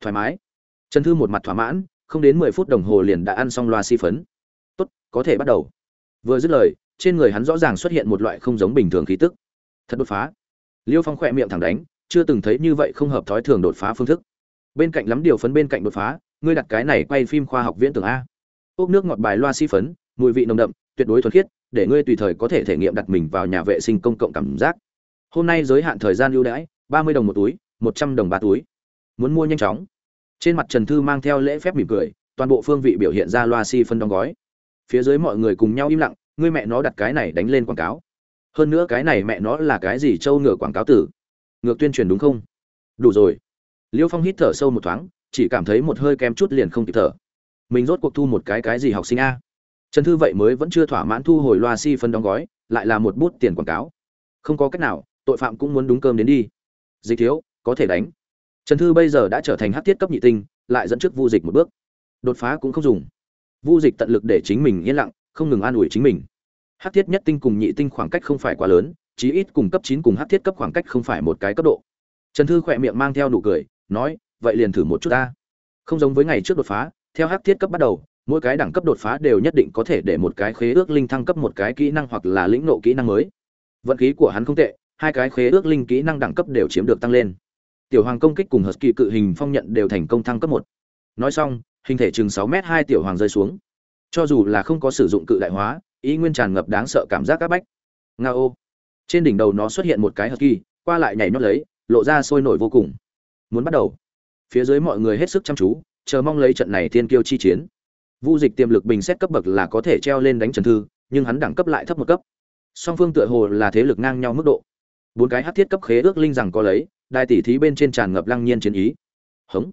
thoải mái trần thư một mặt thỏa mãn không đến mười phút đồng hồ liền đã ăn xong loa si phấn tốt có thể bắt đầu vừa dứt lời trên người hắn rõ ràng xuất hiện một loại không giống bình thường khí tức thật đột phá liêu phong khỏe miệng thẳng đánh chưa từng thấy như vậy không hợp thói thường đột phá phương thức bên cạnh lắm điều phấn bên cạnh đột phá ngươi đặt cái này quay phim khoa học viễn tưởng a ốc nước ngọt bài loa si phấn mùi vị nồng đậm tuyệt đối thuần khiết để ngươi tùy thời có thể thể nghiệm đặt mình vào nhà vệ sinh công cộng cảm giác hôm nay giới hạn thời gian ưu đãi ba mươi đồng một túi một trăm đồng ba túi muốn mua nhanh chóng trên mặt trần thư mang theo lễ phép mỉm cười toàn bộ phương vị biểu hiện ra loa si phân đóng gói phía dưới mọi người cùng nhau im lặng ngươi mẹ nó đặt cái này đánh lên quảng cáo hơn nữa cái này mẹ nó là cái gì trâu ngựa quảng cáo tử ngược tuyên truyền đúng không đủ rồi liêu phong hít thở sâu một thoáng chỉ cảm thấy một hơi kém chút liền không kịp thở mình rốt cuộc thu một cái cái gì học sinh a trần thư vậy mới vẫn chưa thỏa mãn thu hồi loa si phân đóng gói lại là một bút tiền quảng cáo không có cách nào tội phạm cũng muốn đúng cơm đến đi dịch thiếu có thể đánh trần thư bây giờ đã trở thành hát thiết cấp nhị tinh lại dẫn trước vu dịch một bước đột phá cũng không dùng vu dịch tận lực để chính mình yên lặng không ngừng an ủi chính mình hát thiết nhất tinh cùng nhị tinh khoảng cách không phải quá lớn chí ít cùng cấp chín cùng hát thiết cấp khoảng cách không phải một cái cấp độ trần thư khỏe miệng mang theo nụ cười nói vậy liền thử một chút ta không giống với ngày trước đột phá theo hát thiết cấp bắt đầu mỗi cái đẳng cấp đột phá đều nhất định có thể để một cái khế ước linh thăng cấp một cái kỹ năng hoặc là lĩnh nộ kỹ năng mới vận khí của hắn không tệ hai cái khế ước linh kỹ năng đẳng cấp đều chiếm được tăng lên tiểu hoàng công kích cùng hờt kỳ cự hình phong nhận đều thành công thăng cấp một nói xong hình thể chừng sáu m hai tiểu hoàng rơi xuống cho dù là không có sử dụng cự đại hóa ý nguyên tràn ngập đáng sợ cảm giác c áp bách nga ô trên đỉnh đầu nó xuất hiện một cái hờ kỳ qua lại nhảy nhót lấy lộ ra sôi nổi vô cùng muốn bắt đầu phía dưới mọi người hết sức chăm chú chờ mong lấy trận này thiên kiêu chi chiến vu dịch tiềm lực bình xét cấp bậc là có thể treo lên đánh trần thư nhưng hắn đẳng cấp lại thấp một cấp song phương tựa hồ là thế lực ngang nhau mức độ bốn cái hát thiết cấp khế ước linh rằng có lấy đài tỷ thí bên trên tràn ngập lăng nhiên chiến ý hống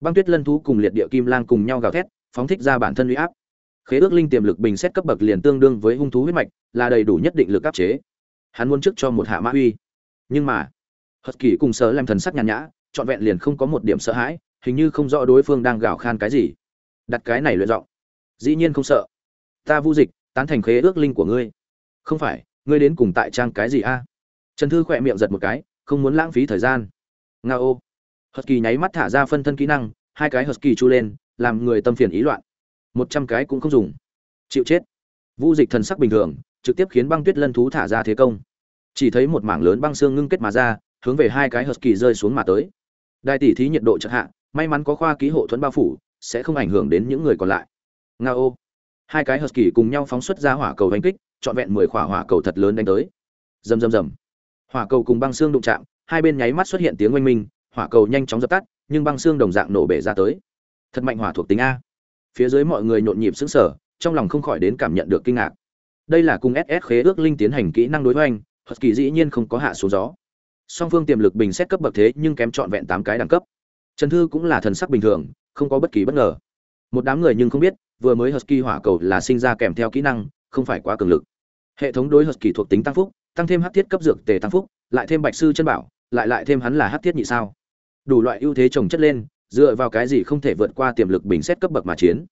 băng tuyết lân thú cùng liệt địa kim lang cùng nhau gào thét phóng thích ra bản thân huy áp khế ước linh tiềm lực bình xét cấp bậc liền tương đương với hung thú huyết mạch là đầy đủ nhất định lực áp chế hắn muốn trước cho một hạ mã uy nhưng mà hất kỳ cùng sợ làm thần sắc nhàn nhã trọn vẹn liền không có một điểm sợ hãi hình như không rõ đối phương đang gào khan cái gì đặt cái này luyện giọng dĩ nhiên không sợ ta vu dịch tán thành khế ước linh của ngươi không phải ngươi đến cùng tại trang cái gì a trần thư khỏe miệng giật một cái không muốn lãng phí thời gian Ngao, ô kỳ nháy mắt thả ra phân thân kỹ năng hai cái hờ kỳ chu lên làm người tâm phiền ý loạn một trăm cái cũng không dùng chịu chết vu dịch thần sắc bình thường trực tiếp khiến băng tuyết lân thú thả ra thế công chỉ thấy một mảng lớn băng xương ngưng kết mà ra hướng về hai cái hờ kỳ rơi xuống mà tới Đại tỷ thí nhiệt độ chật hạ may mắn có khoa ký hộ thuẫn bao phủ sẽ không ảnh hưởng đến những người còn lại Ngao, hai cái hờ kỳ cùng nhau phóng xuất ra hỏa cầu đánh kích trọn vẹn mười khỏa hỏa cầu thật lớn đánh tới rầm rầm rầm hỏa cầu cùng băng xương đụng chạm hai bên nháy mắt xuất hiện tiếng oanh minh hỏa cầu nhanh chóng dập tắt nhưng băng xương đồng dạng nổ bể ra tới thật mạnh hỏa thuộc tính a phía dưới mọi người nhộn nhịp sững sờ trong lòng không khỏi đến cảm nhận được kinh ngạc đây là cung ss khế ước linh tiến hành kỹ năng đối hoành hật kỳ dĩ nhiên không có hạ số gió song phương tiềm lực bình xét cấp bậc thế nhưng kém trọn vẹn tám cái đẳng cấp trần thư cũng là thần sắc bình thường không có bất kỳ bất ngờ một đám người nhưng không biết vừa mới hật kỳ hỏa cầu là sinh ra kèm theo kỹ năng không phải quá cường lực hệ thống đối hật kỳ thuộc tính tăng phúc tăng thêm hắc thiết cấp dược tề tăng phúc, lại thêm bạch sư chân bảo, lại lại thêm hắn là hắc thiết nhị sao. Đủ loại ưu thế chồng chất lên, dựa vào cái gì không thể vượt qua tiềm lực bình xét cấp bậc mà chiến.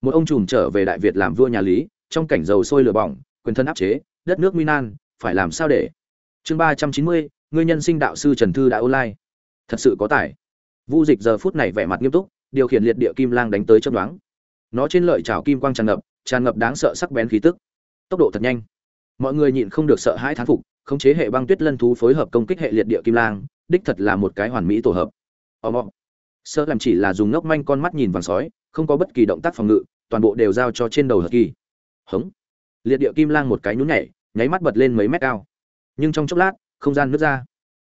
Một ông trùm trở về Đại Việt làm vua nhà Lý, trong cảnh dầu sôi lửa bỏng, quyền thân áp chế, đất nước nguy nan, phải làm sao để? Chương ba trăm chín mươi, ngươi nhân sinh đạo sư Trần Thư đã online. Thật sự có tài. Vu Dịch giờ phút này vẻ mặt nghiêm túc, điều khiển liệt địa kim lang đánh tới chớp đoán. Nó trên lợi chảo kim quang tràn ngập, tràn ngập đáng sợ sắc bén khí tức. Tốc độ thật nhanh mọi người nhịn không được sợ hãi thán phục khống chế hệ băng tuyết lân thú phối hợp công kích hệ liệt địa kim lang đích thật là một cái hoàn mỹ tổ hợp ò mọ sợ làm chỉ là dùng ngốc manh con mắt nhìn vàng sói không có bất kỳ động tác phòng ngự toàn bộ đều giao cho trên đầu hờ kỳ hống liệt địa kim lang một cái nhún nhảy nháy mắt bật lên mấy mét cao nhưng trong chốc lát không gian nứt ra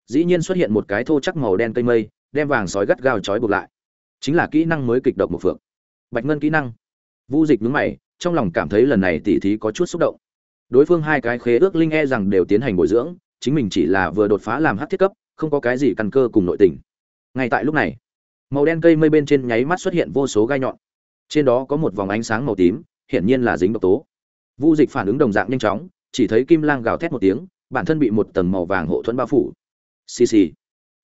dĩ nhiên xuất hiện một cái thô chắc màu đen cây mây đem vàng sói gắt gao trói buộc lại chính là kỹ năng mới kịch độc một phượng bạch ngân kỹ năng vu dịch nhúng mày trong lòng cảm thấy lần này tỉ thí có chút xúc động đối phương hai cái khế ước linh e rằng đều tiến hành bồi dưỡng chính mình chỉ là vừa đột phá làm hát thiết cấp không có cái gì căn cơ cùng nội tình ngay tại lúc này màu đen cây mây bên trên nháy mắt xuất hiện vô số gai nhọn trên đó có một vòng ánh sáng màu tím hiển nhiên là dính độc tố vu dịch phản ứng đồng dạng nhanh chóng chỉ thấy kim lang gào thét một tiếng bản thân bị một tầng màu vàng hộ thuẫn bao phủ xì xì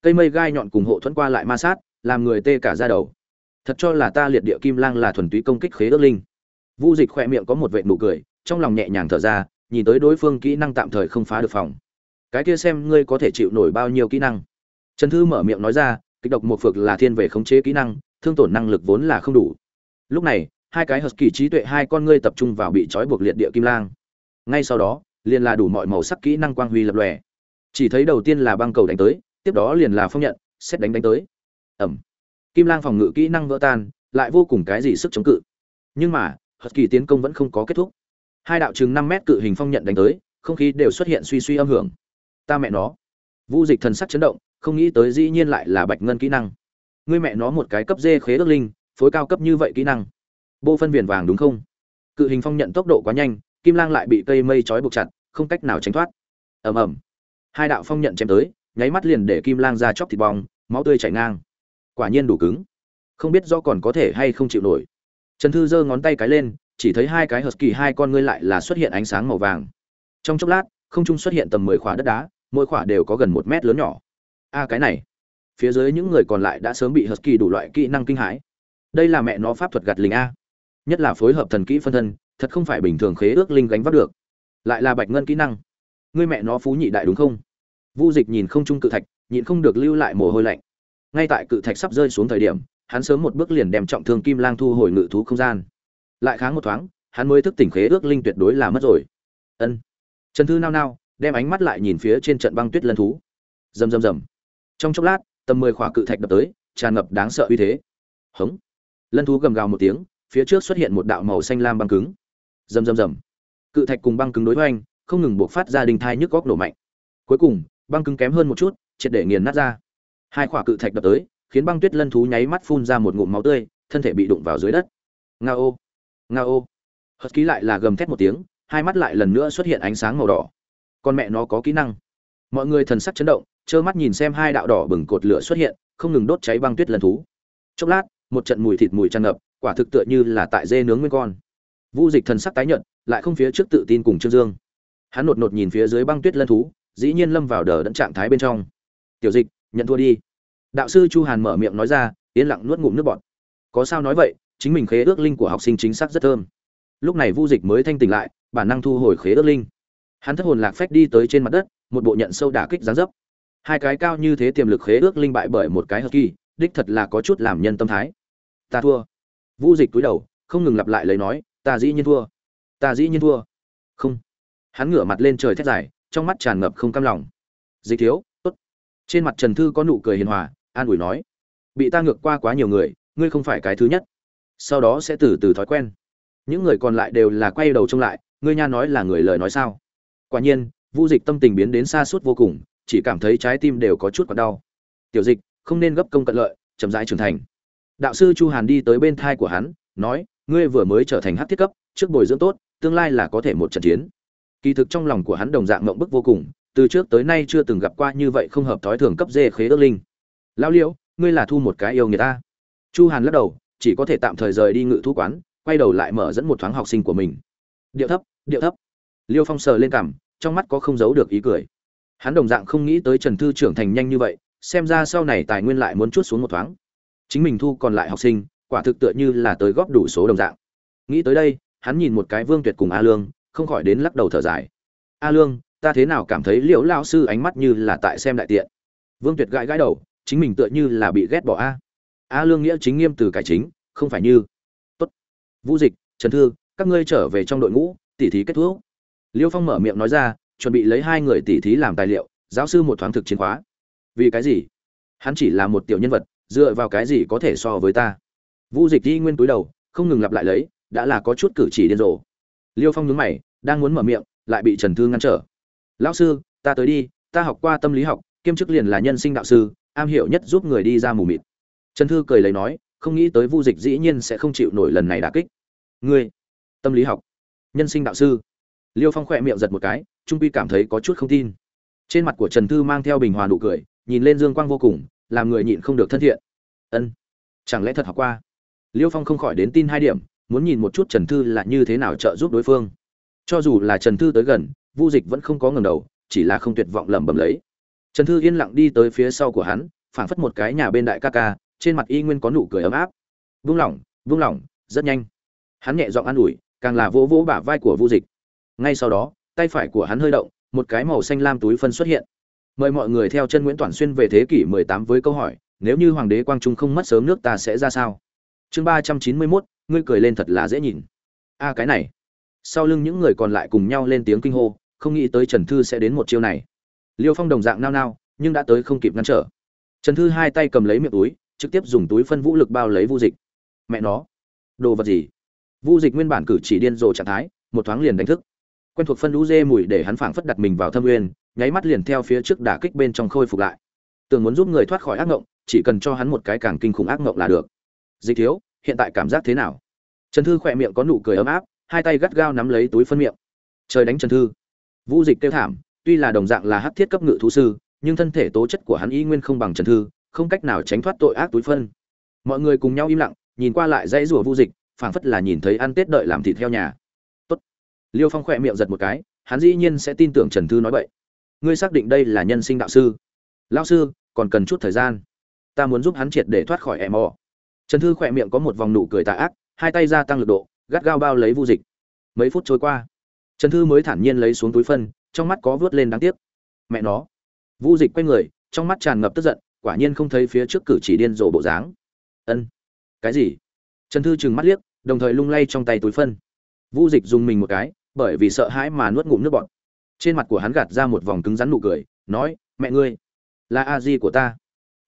cây mây gai nhọn cùng hộ thuẫn qua lại ma sát làm người tê cả ra đầu thật cho là ta liệt địa kim lang là thuần túy công kích khế ước linh vu dịch khoe miệng có một vệ nụ cười trong lòng nhẹ nhàng thở ra nhìn tới đối phương kỹ năng tạm thời không phá được phòng cái kia xem ngươi có thể chịu nổi bao nhiêu kỹ năng trần thư mở miệng nói ra kịch độc một phược là thiên về khống chế kỹ năng thương tổn năng lực vốn là không đủ lúc này hai cái hờt kỳ trí tuệ hai con ngươi tập trung vào bị trói buộc liệt địa kim lang ngay sau đó liền là đủ mọi màu sắc kỹ năng quang huy lập lòe chỉ thấy đầu tiên là băng cầu đánh tới tiếp đó liền là phong nhận xét đánh đánh tới ẩm kim lang phòng ngự kỹ năng vỡ tan lại vô cùng cái gì sức chống cự nhưng mà hờt kỳ tiến công vẫn không có kết thúc hai đạo chừng năm mét cự hình phong nhận đánh tới không khí đều xuất hiện suy suy âm hưởng ta mẹ nó vu dịch thần sắc chấn động không nghĩ tới dĩ nhiên lại là bạch ngân kỹ năng ngươi mẹ nó một cái cấp dê khế ước linh phối cao cấp như vậy kỹ năng bộ phân viền vàng đúng không cự hình phong nhận tốc độ quá nhanh kim lang lại bị cây mây trói buộc chặt không cách nào tránh thoát ầm ầm hai đạo phong nhận chém tới nháy mắt liền để kim lang ra chóc thịt bong máu tươi chảy ngang quả nhiên đủ cứng không biết do còn có thể hay không chịu nổi trần thư giơ ngón tay cái lên chỉ thấy hai cái kỳ hai con ngươi lại là xuất hiện ánh sáng màu vàng. Trong chốc lát, không trung xuất hiện tầm mười khỏa đất đá, mỗi khỏa đều có gần một mét lớn nhỏ. A cái này, phía dưới những người còn lại đã sớm bị kỳ đủ loại kỹ năng kinh hãi. Đây là mẹ nó pháp thuật gạt linh a. Nhất là phối hợp thần kỹ phân thân, thật không phải bình thường khế ước linh gánh vác được. Lại là bạch ngân kỹ năng. Ngươi mẹ nó phú nhị đại đúng không? Vu Dịch nhìn không trung cự thạch, nhịn không được lưu lại mồ hôi lạnh. Ngay tại cự thạch sắp rơi xuống thời điểm, hắn sớm một bước liền đem trọng thương kim lang thu hồi ngự thú không gian lại kháng một thoáng hắn mới thức tỉnh khế ước linh tuyệt đối là mất rồi ân trần thư nao nao đem ánh mắt lại nhìn phía trên trận băng tuyết lân thú rầm rầm rầm trong chốc lát tầm mười khỏa cự thạch đập tới tràn ngập đáng sợ uy thế hống lân thú gầm gào một tiếng phía trước xuất hiện một đạo màu xanh lam băng cứng rầm rầm rầm cự thạch cùng băng cứng đối với anh không ngừng buộc phát ra đình thai nhức góc nổ mạnh cuối cùng băng cứng kém hơn một chút triệt để nghiền nát ra hai khỏa cự thạch đập tới khiến băng tuyết lân thú nháy mắt phun ra một ngụm máu tươi thân thể bị đụng vào dưới đất nga ô nga ô hất ký lại là gầm thét một tiếng hai mắt lại lần nữa xuất hiện ánh sáng màu đỏ con mẹ nó có kỹ năng mọi người thần sắc chấn động trơ mắt nhìn xem hai đạo đỏ bừng cột lửa xuất hiện không ngừng đốt cháy băng tuyết lần thú chốc lát một trận mùi thịt mùi tràn ngập quả thực tựa như là tại dê nướng nguyên con vu dịch thần sắc tái nhợt lại không phía trước tự tin cùng trương dương hắn nột nột nhìn phía dưới băng tuyết lân thú dĩ nhiên lâm vào đờ đẫn trạng thái bên trong tiểu dịch nhận thua đi đạo sư chu hàn mở miệng nói ra yên lặng nuốt ngụm nước bọt có sao nói vậy chính mình khế ước linh của học sinh chính xác rất thơm lúc này vu dịch mới thanh tỉnh lại bản năng thu hồi khế ước linh hắn thất hồn lạc phách đi tới trên mặt đất một bộ nhận sâu đả kích gián dấp hai cái cao như thế tiềm lực khế ước linh bại bởi một cái hờ kỳ đích thật là có chút làm nhân tâm thái ta thua vu dịch túi đầu không ngừng lặp lại lời nói ta dĩ nhiên thua ta dĩ nhiên thua không hắn ngửa mặt lên trời thét dài trong mắt tràn ngập không cam lòng dịch thiếu tốt trên mặt trần thư có nụ cười hiền hòa an ủi nói bị ta ngược qua quá nhiều người ngươi không phải cái thứ nhất sau đó sẽ từ từ thói quen những người còn lại đều là quay đầu trông lại ngươi nha nói là người lời nói sao quả nhiên vu dịch tâm tình biến đến xa suốt vô cùng chỉ cảm thấy trái tim đều có chút còn đau tiểu dịch không nên gấp công cận lợi chậm rãi trưởng thành đạo sư chu hàn đi tới bên thai của hắn nói ngươi vừa mới trở thành hát thiết cấp trước bồi dưỡng tốt tương lai là có thể một trận chiến kỳ thực trong lòng của hắn đồng dạng mộng bức vô cùng từ trước tới nay chưa từng gặp qua như vậy không hợp thói thường cấp dê khế ước linh lão liễu ngươi là thu một cái yêu người ta chu hàn lắc đầu chỉ có thể tạm thời rời đi ngự thú quán quay đầu lại mở dẫn một thoáng học sinh của mình điệu thấp điệu thấp liêu phong sờ lên cằm trong mắt có không giấu được ý cười hắn đồng dạng không nghĩ tới trần thư trưởng thành nhanh như vậy xem ra sau này tài nguyên lại muốn chút xuống một thoáng chính mình thu còn lại học sinh quả thực tựa như là tới góp đủ số đồng dạng nghĩ tới đây hắn nhìn một cái vương tuyệt cùng a lương không khỏi đến lắc đầu thở dài a lương ta thế nào cảm thấy liễu lao sư ánh mắt như là tại xem đại tiện vương tuyệt gãi gãi đầu chính mình tựa như là bị ghét bỏ a a lương nghĩa chính nghiêm từ cải chính không phải như tốt vũ dịch trần thư các ngươi trở về trong đội ngũ tỉ thí kết thúc liêu phong mở miệng nói ra chuẩn bị lấy hai người tỉ thí làm tài liệu giáo sư một thoáng thực chiến khóa vì cái gì hắn chỉ là một tiểu nhân vật dựa vào cái gì có thể so với ta vũ dịch đi nguyên túi đầu không ngừng lặp lại lấy đã là có chút cử chỉ điên rồ liêu phong nhướng mày đang muốn mở miệng lại bị trần thư ngăn trở lão sư ta tới đi ta học qua tâm lý học kiêm chức liền là nhân sinh đạo sư am hiểu nhất giúp người đi ra mù mịt trần thư cười lấy nói không nghĩ tới vu dịch dĩ nhiên sẽ không chịu nổi lần này đả kích ngươi tâm lý học nhân sinh đạo sư liêu phong khỏe miệng giật một cái trung pi cảm thấy có chút không tin trên mặt của trần thư mang theo bình hòa nụ cười nhìn lên dương quang vô cùng làm người nhịn không được thân thiện ân chẳng lẽ thật học qua liêu phong không khỏi đến tin hai điểm muốn nhìn một chút trần thư là như thế nào trợ giúp đối phương cho dù là trần thư tới gần vu dịch vẫn không có ngầm đầu chỉ là không tuyệt vọng lẩm bẩm lấy trần thư yên lặng đi tới phía sau của hắn phảng phất một cái nhà bên đại ca ca trên mặt y nguyên có nụ cười ấm áp vung lỏng vung lỏng rất nhanh hắn nhẹ giọng an ủi càng là vỗ vỗ bả vai của vu dịch ngay sau đó tay phải của hắn hơi động một cái màu xanh lam túi phân xuất hiện mời mọi người theo chân nguyễn toàn xuyên về thế kỷ 18 với câu hỏi nếu như hoàng đế quang trung không mất sớm nước ta sẽ ra sao chương 391, ngươi cười lên thật là dễ nhìn a cái này sau lưng những người còn lại cùng nhau lên tiếng kinh hô không nghĩ tới trần thư sẽ đến một chiêu này liêu phong đồng dạng nao nao nhưng đã tới không kịp ngăn trở trần thư hai tay cầm lấy miệng túi trực tiếp dùng túi phân vũ lực bao lấy Vu Dịch. Mẹ nó, đồ vật gì? Vu Dịch nguyên bản cử chỉ điên rồ trạng thái, một thoáng liền đánh thức. Quen thuộc phân lũ dê mùi để hắn phảng phất đặt mình vào thâm nguyên, nháy mắt liền theo phía trước đả kích bên trong khôi phục lại. tường muốn giúp người thoát khỏi ác ngộng, chỉ cần cho hắn một cái càng kinh khủng ác ngộng là được. Dịch thiếu, hiện tại cảm giác thế nào? Trần Thư khỏe miệng có nụ cười ấm áp, hai tay gắt gao nắm lấy túi phân miệng. Trời đánh Trần Thư. Vũ Dịch tiêu thảm, tuy là đồng dạng là hắc thiết cấp ngự thú sư, nhưng thân thể tố chất của hắn y nguyên không bằng Trần Thư, không cách nào tránh thoát tội ác túi phân mọi người cùng nhau im lặng nhìn qua lại dãy rùa vu dịch phảng phất là nhìn thấy ăn tết đợi làm thịt theo nhà Tốt. liêu phong khỏe miệng giật một cái hắn dĩ nhiên sẽ tin tưởng trần thư nói vậy ngươi xác định đây là nhân sinh đạo sư lão sư còn cần chút thời gian ta muốn giúp hắn triệt để thoát khỏi em mò trần thư khỏe miệng có một vòng nụ cười tà ác hai tay gia tăng lực độ gắt gao bao lấy vu dịch mấy phút trôi qua trần thư mới thản nhiên lấy xuống túi phân trong mắt có vớt lên đáng tiếc mẹ nó vu dịch quay người trong mắt tràn ngập tức giận quả nhiên không thấy phía trước cử chỉ điên rồ bộ dáng ân cái gì trần thư trừng mắt liếc đồng thời lung lay trong tay túi phân vu dịch dùng mình một cái bởi vì sợ hãi mà nuốt ngụm nước bọt trên mặt của hắn gạt ra một vòng cứng rắn nụ cười nói mẹ ngươi là a di của ta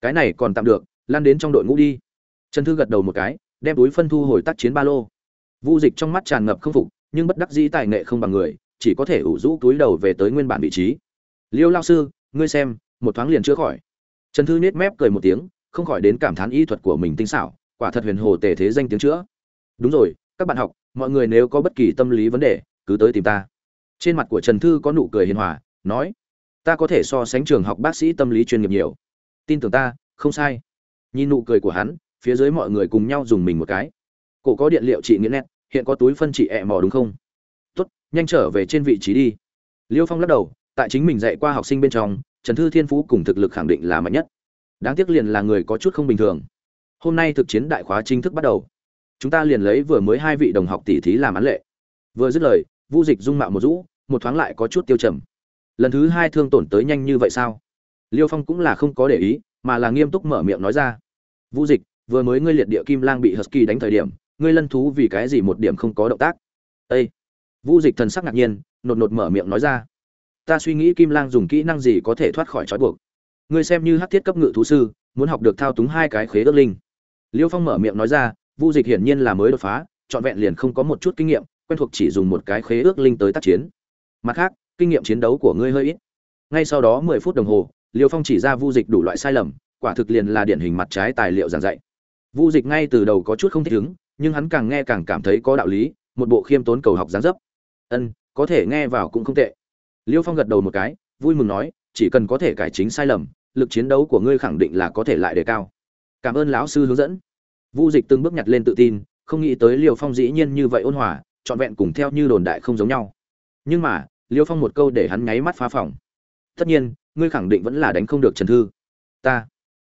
cái này còn tạm được lan đến trong đội ngũ đi trần thư gật đầu một cái đem túi phân thu hồi tác chiến ba lô vu dịch trong mắt tràn ngập không phục nhưng bất đắc dĩ tài nghệ không bằng người chỉ có thể ủ rũ túi đầu về tới nguyên bản vị trí liêu Lão sư ngươi xem một thoáng liền chữa khỏi trần thư nết mép cười một tiếng không khỏi đến cảm thán y thuật của mình tinh xảo quả thật huyền hồ tề thế danh tiếng chữa đúng rồi các bạn học mọi người nếu có bất kỳ tâm lý vấn đề cứ tới tìm ta trên mặt của trần thư có nụ cười hiền hòa nói ta có thể so sánh trường học bác sĩ tâm lý chuyên nghiệp nhiều tin tưởng ta không sai nhìn nụ cười của hắn phía dưới mọi người cùng nhau dùng mình một cái cổ có điện liệu trị nghĩa nét hiện có túi phân trị ẹ mò đúng không tốt nhanh trở về trên vị trí đi liêu phong lắc đầu tại chính mình dạy qua học sinh bên trong Trần Thư Thiên Phú cùng thực lực khẳng định là mạnh nhất. Đáng tiếc liền là người có chút không bình thường. Hôm nay thực chiến đại khóa chính thức bắt đầu. Chúng ta liền lấy vừa mới hai vị đồng học tỷ thí làm án lệ. Vừa dứt lời, Vu Dịch dung mạo một rũ, một thoáng lại có chút tiêu trầm. Lần thứ hai thương tổn tới nhanh như vậy sao? Liêu Phong cũng là không có để ý, mà là nghiêm túc mở miệng nói ra. Vu Dịch, vừa mới ngươi liệt địa kim lang bị Husky đánh thời điểm, ngươi lân thú vì cái gì một điểm không có động tác? Ê! Vu Dịch thần sắc ngạc nhiên, nột nột mở miệng nói ra ta suy nghĩ kim lang dùng kỹ năng gì có thể thoát khỏi trói buộc ngươi xem như hắc thiết cấp ngự thú sư muốn học được thao túng hai cái khế ước linh liêu phong mở miệng nói ra vu dịch hiển nhiên là mới đột phá trọn vẹn liền không có một chút kinh nghiệm quen thuộc chỉ dùng một cái khế ước linh tới tác chiến mặt khác kinh nghiệm chiến đấu của ngươi hơi ít ngay sau đó mười phút đồng hồ liêu phong chỉ ra vu dịch đủ loại sai lầm quả thực liền là điển hình mặt trái tài liệu giảng dạy vu dịch ngay từ đầu có chút không thích ứng nhưng hắn càng nghe càng cảm thấy có đạo lý một bộ khiêm tốn cầu học gián dấp ân có thể nghe vào cũng không tệ liêu phong gật đầu một cái vui mừng nói chỉ cần có thể cải chính sai lầm lực chiến đấu của ngươi khẳng định là có thể lại đề cao cảm ơn lão sư hướng dẫn vu dịch từng bước nhặt lên tự tin không nghĩ tới liêu phong dĩ nhiên như vậy ôn hòa trọn vẹn cùng theo như đồn đại không giống nhau nhưng mà liêu phong một câu để hắn nháy mắt phá phòng tất nhiên ngươi khẳng định vẫn là đánh không được trần thư ta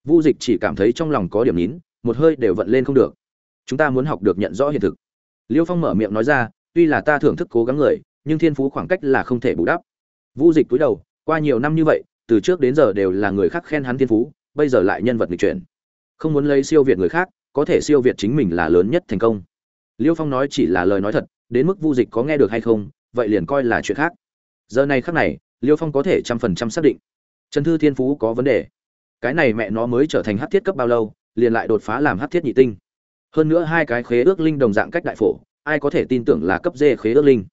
vu dịch chỉ cảm thấy trong lòng có điểm nhín một hơi đều vận lên không được chúng ta muốn học được nhận rõ hiện thực liêu phong mở miệng nói ra tuy là ta thưởng thức cố gắng người nhưng thiên phú khoảng cách là không thể bù đắp Vũ Dịch túi đầu, qua nhiều năm như vậy, từ trước đến giờ đều là người khác khen hắn thiên phú, bây giờ lại nhân vật nghịch chuyển. Không muốn lấy siêu việt người khác, có thể siêu việt chính mình là lớn nhất thành công. Liêu Phong nói chỉ là lời nói thật, đến mức Vu Dịch có nghe được hay không, vậy liền coi là chuyện khác. Giờ này khắc này, Liêu Phong có thể trăm phần trăm xác định, Trần Thư Thiên Phú có vấn đề. Cái này mẹ nó mới trở thành hắc thiết cấp bao lâu, liền lại đột phá làm hắc thiết nhị tinh. Hơn nữa hai cái khế ước linh đồng dạng cách đại phổ, ai có thể tin tưởng là cấp D khế ước linh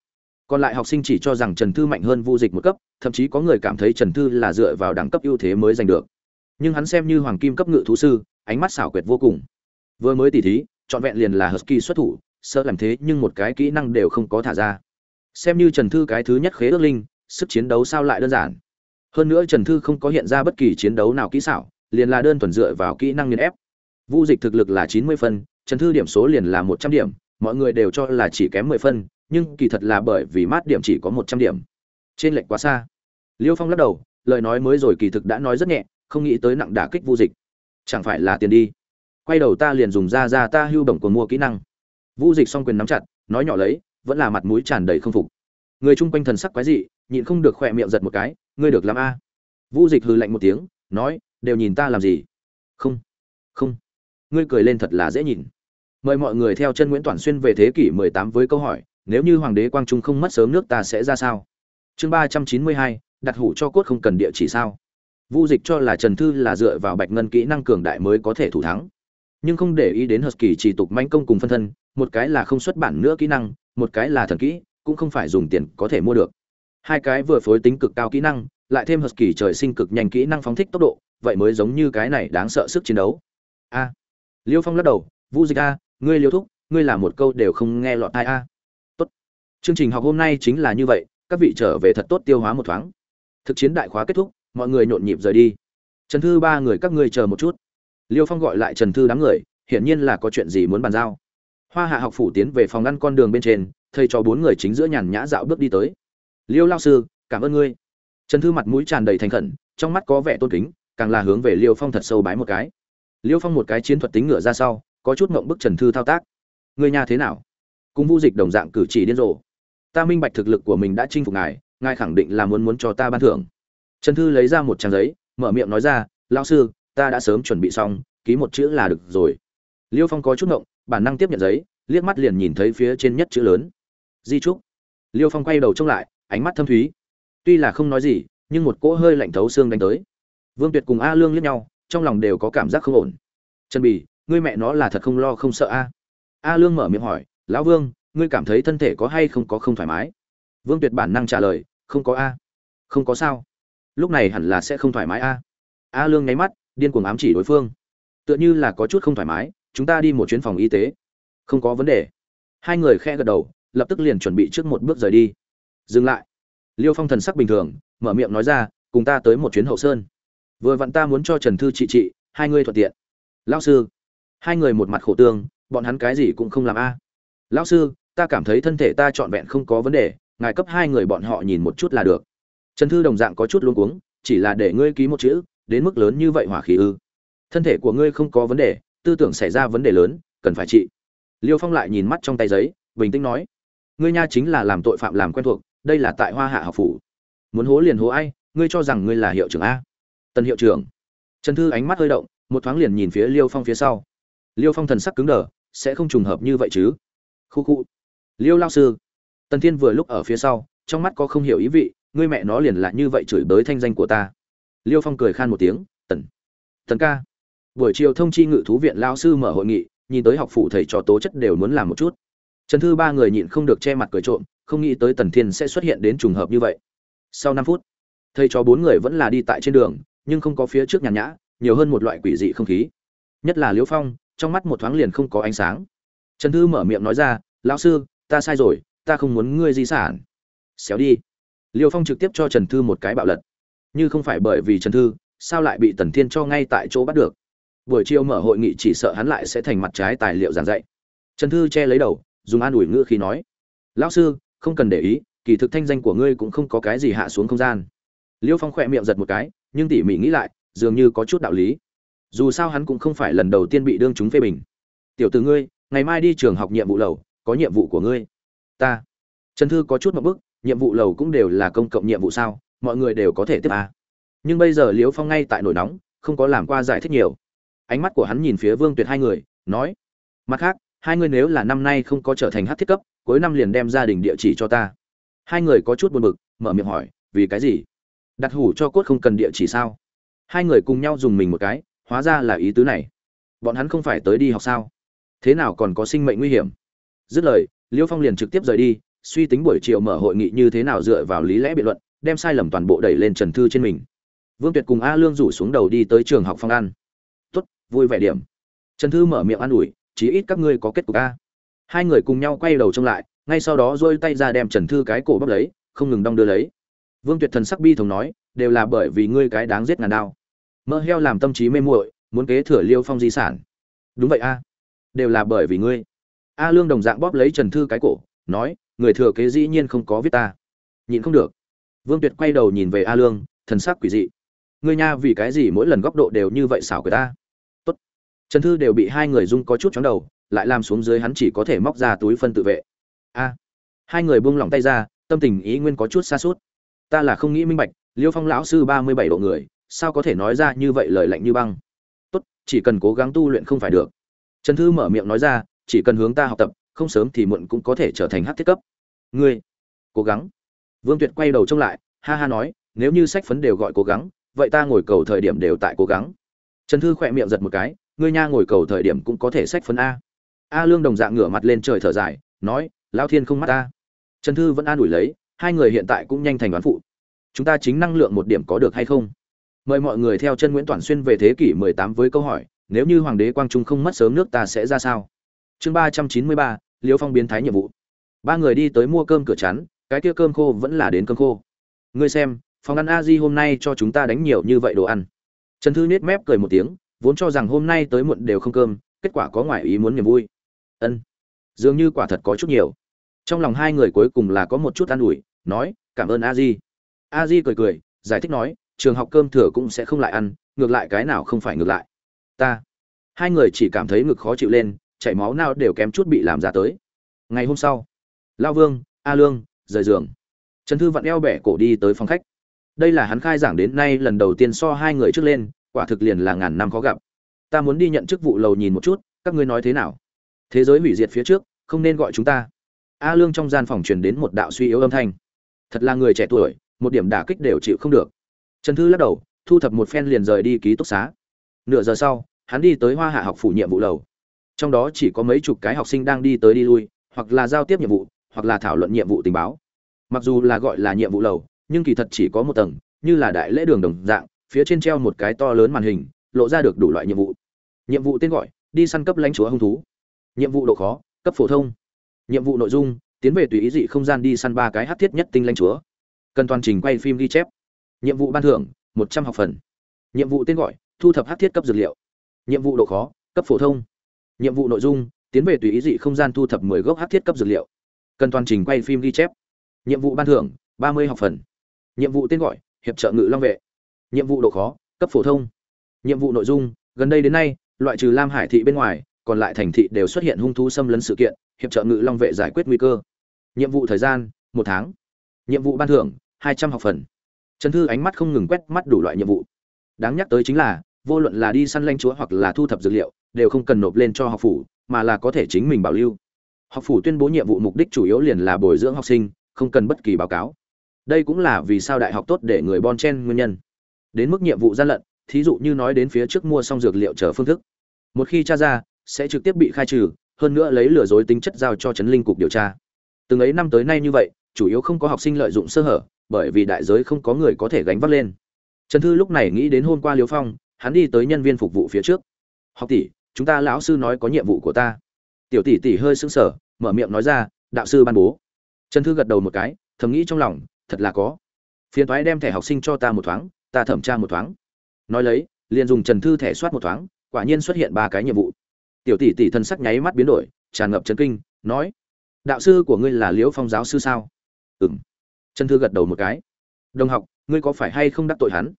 còn lại học sinh chỉ cho rằng trần thư mạnh hơn vu dịch một cấp thậm chí có người cảm thấy trần thư là dựa vào đẳng cấp ưu thế mới giành được nhưng hắn xem như hoàng kim cấp ngự thú sư ánh mắt xảo quyệt vô cùng vừa mới tỉ thí trọn vẹn liền là husky xuất thủ sợ làm thế nhưng một cái kỹ năng đều không có thả ra xem như trần thư cái thứ nhất khế ước linh sức chiến đấu sao lại đơn giản hơn nữa trần thư không có hiện ra bất kỳ chiến đấu nào kỹ xảo liền là đơn thuần dựa vào kỹ năng nghiền ép vu dịch thực lực là chín mươi phân trần thư điểm số liền là một trăm điểm mọi người đều cho là chỉ kém mười phân, nhưng kỳ thật là bởi vì mát điểm chỉ có một trăm điểm. Trên lệch quá xa. Liêu Phong lắc đầu, lời nói mới rồi kỳ thực đã nói rất nhẹ, không nghĩ tới nặng đả kích Vu Dịch. Chẳng phải là tiền đi. Quay đầu ta liền dùng ra ra ta hưu bổng của mua kỹ năng. Vu Dịch song quyền nắm chặt, nói nhỏ lấy, vẫn là mặt mũi tràn đầy không phục. Người chung quanh thần sắc quái dị, nhịn không được khỏe miệng giật một cái, ngươi được làm a? Vu Dịch hừ lạnh một tiếng, nói, đều nhìn ta làm gì? Không, không, ngươi cười lên thật là dễ nhìn mời mọi người theo chân nguyễn toàn xuyên về thế kỷ 18 với câu hỏi nếu như hoàng đế quang trung không mất sớm nước ta sẽ ra sao chương 392, đặt hủ cho cốt không cần địa chỉ sao vu dịch cho là trần thư là dựa vào bạch ngân kỹ năng cường đại mới có thể thủ thắng nhưng không để ý đến hợp kỳ chỉ tục manh công cùng phân thân một cái là không xuất bản nữa kỹ năng một cái là thần kỹ cũng không phải dùng tiền có thể mua được hai cái vừa phối tính cực cao kỹ năng lại thêm hợp kỳ trời sinh cực nhanh kỹ năng phóng thích tốc độ vậy mới giống như cái này đáng sợ sức chiến đấu a à. liêu phong lắc đầu vu dịch a ngươi liêu thúc ngươi là một câu đều không nghe lọt tai a tốt chương trình học hôm nay chính là như vậy các vị trở về thật tốt tiêu hóa một thoáng thực chiến đại khóa kết thúc mọi người nhộn nhịp rời đi trần thư ba người các ngươi chờ một chút liêu phong gọi lại trần thư đám người hiển nhiên là có chuyện gì muốn bàn giao hoa hạ học phủ tiến về phòng ngăn con đường bên trên thầy cho bốn người chính giữa nhàn nhã dạo bước đi tới liêu lao sư cảm ơn ngươi trần thư mặt mũi tràn đầy thành khẩn trong mắt có vẻ tôn kính càng là hướng về liêu phong thật sâu bái một cái liêu phong một cái chiến thuật tính ngựa ra sau có chút ngộng bức Trần Thư thao tác. Người nhà thế nào? Cùng Vu Dịch đồng dạng cử chỉ điên rồ. Ta minh bạch thực lực của mình đã chinh phục ngài, ngài khẳng định là muốn muốn cho ta ban thưởng. Trần Thư lấy ra một trang giấy, mở miệng nói ra, "Lão sư, ta đã sớm chuẩn bị xong, ký một chữ là được rồi." Liêu Phong có chút ngộng, bản năng tiếp nhận giấy, liếc mắt liền nhìn thấy phía trên nhất chữ lớn. Di trúc. Liêu Phong quay đầu trông lại, ánh mắt thâm thúy. Tuy là không nói gì, nhưng một cỗ hơi lạnh thấu xương đánh tới. Vương Tuyệt cùng A Lương liếc nhau, trong lòng đều có cảm giác không ổn. Trần Bỉ, ngươi mẹ nó là thật không lo không sợ a a lương mở miệng hỏi lão vương ngươi cảm thấy thân thể có hay không có không thoải mái vương tuyệt bản năng trả lời không có a không có sao lúc này hẳn là sẽ không thoải mái a a lương nháy mắt điên cuồng ám chỉ đối phương tựa như là có chút không thoải mái chúng ta đi một chuyến phòng y tế không có vấn đề hai người khe gật đầu lập tức liền chuẩn bị trước một bước rời đi dừng lại liêu phong thần sắc bình thường mở miệng nói ra cùng ta tới một chuyến hậu sơn vừa vặn ta muốn cho trần thư trị trị hai ngươi thuận tiện lao sư hai người một mặt khổ tương bọn hắn cái gì cũng không làm a lão sư ta cảm thấy thân thể ta trọn vẹn không có vấn đề ngài cấp hai người bọn họ nhìn một chút là được trần thư đồng dạng có chút luôn cuống chỉ là để ngươi ký một chữ đến mức lớn như vậy hỏa khí ư thân thể của ngươi không có vấn đề tư tưởng xảy ra vấn đề lớn cần phải trị liêu phong lại nhìn mắt trong tay giấy bình tĩnh nói ngươi nha chính là làm tội phạm làm quen thuộc đây là tại hoa hạ học phủ muốn hố liền hố ai ngươi cho rằng ngươi là hiệu trưởng a tân hiệu trưởng trần thư ánh mắt hơi động một thoáng liền nhìn phía liêu phong phía sau liêu phong thần sắc cứng đờ sẽ không trùng hợp như vậy chứ khu khu liêu lao sư tần thiên vừa lúc ở phía sau trong mắt có không hiểu ý vị ngươi mẹ nó liền lại như vậy chửi bới thanh danh của ta liêu phong cười khan một tiếng tần tần ca buổi chiều thông chi ngự thú viện lao sư mở hội nghị nhìn tới học phụ thầy trò tố chất đều muốn làm một chút trần thư ba người nhịn không được che mặt cười trộm không nghĩ tới tần thiên sẽ xuất hiện đến trùng hợp như vậy sau năm phút thầy trò bốn người vẫn là đi tại trên đường nhưng không có phía trước nhàn nhã nhiều hơn một loại quỷ dị không khí nhất là Liêu phong trong mắt một thoáng liền không có ánh sáng trần thư mở miệng nói ra lão sư ta sai rồi ta không muốn ngươi di sản xéo đi liêu phong trực tiếp cho trần thư một cái bạo lật như không phải bởi vì trần thư sao lại bị tần thiên cho ngay tại chỗ bắt được buổi chiều mở hội nghị chỉ sợ hắn lại sẽ thành mặt trái tài liệu giảng dạy trần thư che lấy đầu dùng an ủi ngữ khi nói lão sư không cần để ý kỳ thực thanh danh của ngươi cũng không có cái gì hạ xuống không gian liêu phong khỏe miệng giật một cái nhưng tỉ mỉ nghĩ lại dường như có chút đạo lý dù sao hắn cũng không phải lần đầu tiên bị đương chúng phê bình tiểu từ ngươi ngày mai đi trường học nhiệm vụ lầu có nhiệm vụ của ngươi ta trần thư có chút một bức nhiệm vụ lầu cũng đều là công cộng nhiệm vụ sao mọi người đều có thể tiếp à. nhưng bây giờ liếu phong ngay tại nổi nóng không có làm qua giải thích nhiều ánh mắt của hắn nhìn phía vương tuyệt hai người nói mặt khác hai người nếu là năm nay không có trở thành hát thiết cấp cuối năm liền đem gia đình địa chỉ cho ta hai người có chút buồn bực mở miệng hỏi vì cái gì đặt hủ cho cốt không cần địa chỉ sao hai người cùng nhau dùng mình một cái hóa ra là ý tứ này bọn hắn không phải tới đi học sao thế nào còn có sinh mệnh nguy hiểm dứt lời liêu phong liền trực tiếp rời đi suy tính buổi chiều mở hội nghị như thế nào dựa vào lý lẽ biện luận đem sai lầm toàn bộ đẩy lên trần thư trên mình vương tuyệt cùng a lương rủ xuống đầu đi tới trường học phong ăn tốt vui vẻ điểm trần thư mở miệng an ủi chí ít các ngươi có kết cục a hai người cùng nhau quay đầu trông lại ngay sau đó dôi tay ra đem trần thư cái cổ bắp lấy không ngừng đong đưa lấy vương tuyệt thần sắc bi thống nói đều là bởi vì ngươi cái đáng giết ngàn đao mơ heo làm tâm trí mê muội muốn kế thừa liêu phong di sản đúng vậy a đều là bởi vì ngươi a lương đồng dạng bóp lấy trần thư cái cổ nói người thừa kế dĩ nhiên không có viết ta nhịn không được vương tuyệt quay đầu nhìn về a lương thần sắc quỷ dị ngươi nha vì cái gì mỗi lần góc độ đều như vậy xảo cười ta tốt trần thư đều bị hai người dung có chút chóng đầu lại làm xuống dưới hắn chỉ có thể móc ra túi phân tự vệ a hai người buông lỏng tay ra tâm tình ý nguyên có chút xa suốt ta là không nghĩ minh bạch liêu phong lão sư ba mươi bảy độ người sao có thể nói ra như vậy lời lạnh như băng tốt chỉ cần cố gắng tu luyện không phải được trần thư mở miệng nói ra chỉ cần hướng ta học tập không sớm thì muộn cũng có thể trở thành hát thiết cấp ngươi cố gắng vương tuyệt quay đầu trông lại ha ha nói nếu như sách phấn đều gọi cố gắng vậy ta ngồi cầu thời điểm đều tại cố gắng trần thư khỏe miệng giật một cái ngươi nha ngồi cầu thời điểm cũng có thể sách phấn a a lương đồng dạng ngửa mặt lên trời thở dài nói lao thiên không mắt ta trần thư vẫn an ủi lấy hai người hiện tại cũng nhanh thành đoán phụ chúng ta chính năng lượng một điểm có được hay không mời mọi người theo chân nguyễn Toản xuyên về thế kỷ 18 với câu hỏi nếu như hoàng đế quang trung không mất sớm nước ta sẽ ra sao chương 393, Liễu phong biến thái nhiệm vụ ba người đi tới mua cơm cửa chắn cái kia cơm khô vẫn là đến cơm khô ngươi xem phòng ăn a di hôm nay cho chúng ta đánh nhiều như vậy đồ ăn trần thư nhếch mép cười một tiếng vốn cho rằng hôm nay tới muộn đều không cơm kết quả có ngoại ý muốn niềm vui ân dường như quả thật có chút nhiều trong lòng hai người cuối cùng là có một chút an ủi nói cảm ơn a di a di cười cười giải thích nói trường học cơm thừa cũng sẽ không lại ăn ngược lại cái nào không phải ngược lại ta hai người chỉ cảm thấy ngực khó chịu lên chảy máu nào đều kém chút bị làm ra tới ngày hôm sau lao vương a lương rời giường trần thư vặn eo bẻ cổ đi tới phòng khách đây là hắn khai giảng đến nay lần đầu tiên so hai người trước lên quả thực liền là ngàn năm khó gặp ta muốn đi nhận chức vụ lầu nhìn một chút các ngươi nói thế nào thế giới hủy diệt phía trước không nên gọi chúng ta a lương trong gian phòng truyền đến một đạo suy yếu âm thanh thật là người trẻ tuổi một điểm đả kích đều chịu không được trần thư lắc đầu thu thập một phen liền rời đi ký túc xá nửa giờ sau hắn đi tới hoa hạ học phủ nhiệm vụ lầu trong đó chỉ có mấy chục cái học sinh đang đi tới đi lui hoặc là giao tiếp nhiệm vụ hoặc là thảo luận nhiệm vụ tình báo mặc dù là gọi là nhiệm vụ lầu nhưng kỳ thật chỉ có một tầng như là đại lễ đường đồng dạng phía trên treo một cái to lớn màn hình lộ ra được đủ loại nhiệm vụ nhiệm vụ tên gọi đi săn cấp lãnh chúa hung thú nhiệm vụ độ khó cấp phổ thông nhiệm vụ nội dung tiến về tùy ý dị không gian đi săn ba cái hát thiết nhất tinh lãnh chúa cần toàn trình quay phim ghi chép nhiệm vụ ban thưởng một trăm học phần nhiệm vụ tên gọi thu thập hát thiết cấp dược liệu nhiệm vụ độ khó cấp phổ thông nhiệm vụ nội dung tiến về tùy ý dị không gian thu thập mười gốc hát thiết cấp dược liệu cần toàn trình quay phim ghi chép nhiệm vụ ban thưởng ba mươi học phần nhiệm vụ tên gọi hiệp trợ ngự long vệ nhiệm vụ độ khó cấp phổ thông nhiệm vụ nội dung gần đây đến nay loại trừ lam hải thị bên ngoài còn lại thành thị đều xuất hiện hung thú xâm lấn sự kiện hiệp trợ ngự long vệ giải quyết nguy cơ nhiệm vụ thời gian một tháng nhiệm vụ ban thưởng hai trăm học phần trần thư ánh mắt không ngừng quét mắt đủ loại nhiệm vụ đáng nhắc tới chính là vô luận là đi săn lanh chúa hoặc là thu thập dữ liệu đều không cần nộp lên cho học phủ mà là có thể chính mình bảo lưu học phủ tuyên bố nhiệm vụ mục đích chủ yếu liền là bồi dưỡng học sinh không cần bất kỳ báo cáo đây cũng là vì sao đại học tốt để người bon chen nguyên nhân đến mức nhiệm vụ gian lận thí dụ như nói đến phía trước mua xong dược liệu trở phương thức một khi tra ra sẽ trực tiếp bị khai trừ hơn nữa lấy lừa dối tính chất giao cho chấn linh cục điều tra từng ấy năm tới nay như vậy chủ yếu không có học sinh lợi dụng sơ hở bởi vì đại giới không có người có thể gánh vác lên trần thư lúc này nghĩ đến hôm qua Liễu phong hắn đi tới nhân viên phục vụ phía trước học tỷ chúng ta lão sư nói có nhiệm vụ của ta tiểu tỷ tỷ hơi sững sờ mở miệng nói ra đạo sư ban bố trần thư gật đầu một cái thầm nghĩ trong lòng thật là có phiền Toái đem thẻ học sinh cho ta một thoáng ta thẩm tra một thoáng nói lấy liền dùng trần thư thẻ soát một thoáng quả nhiên xuất hiện ba cái nhiệm vụ tiểu tỷ tỷ thân sắc nháy mắt biến đổi tràn ngập chấn kinh nói đạo sư của ngươi là liễu phong giáo sư sao ừng Trần Thư gật đầu một cái. "Đồng học, ngươi có phải hay không đắc tội hắn?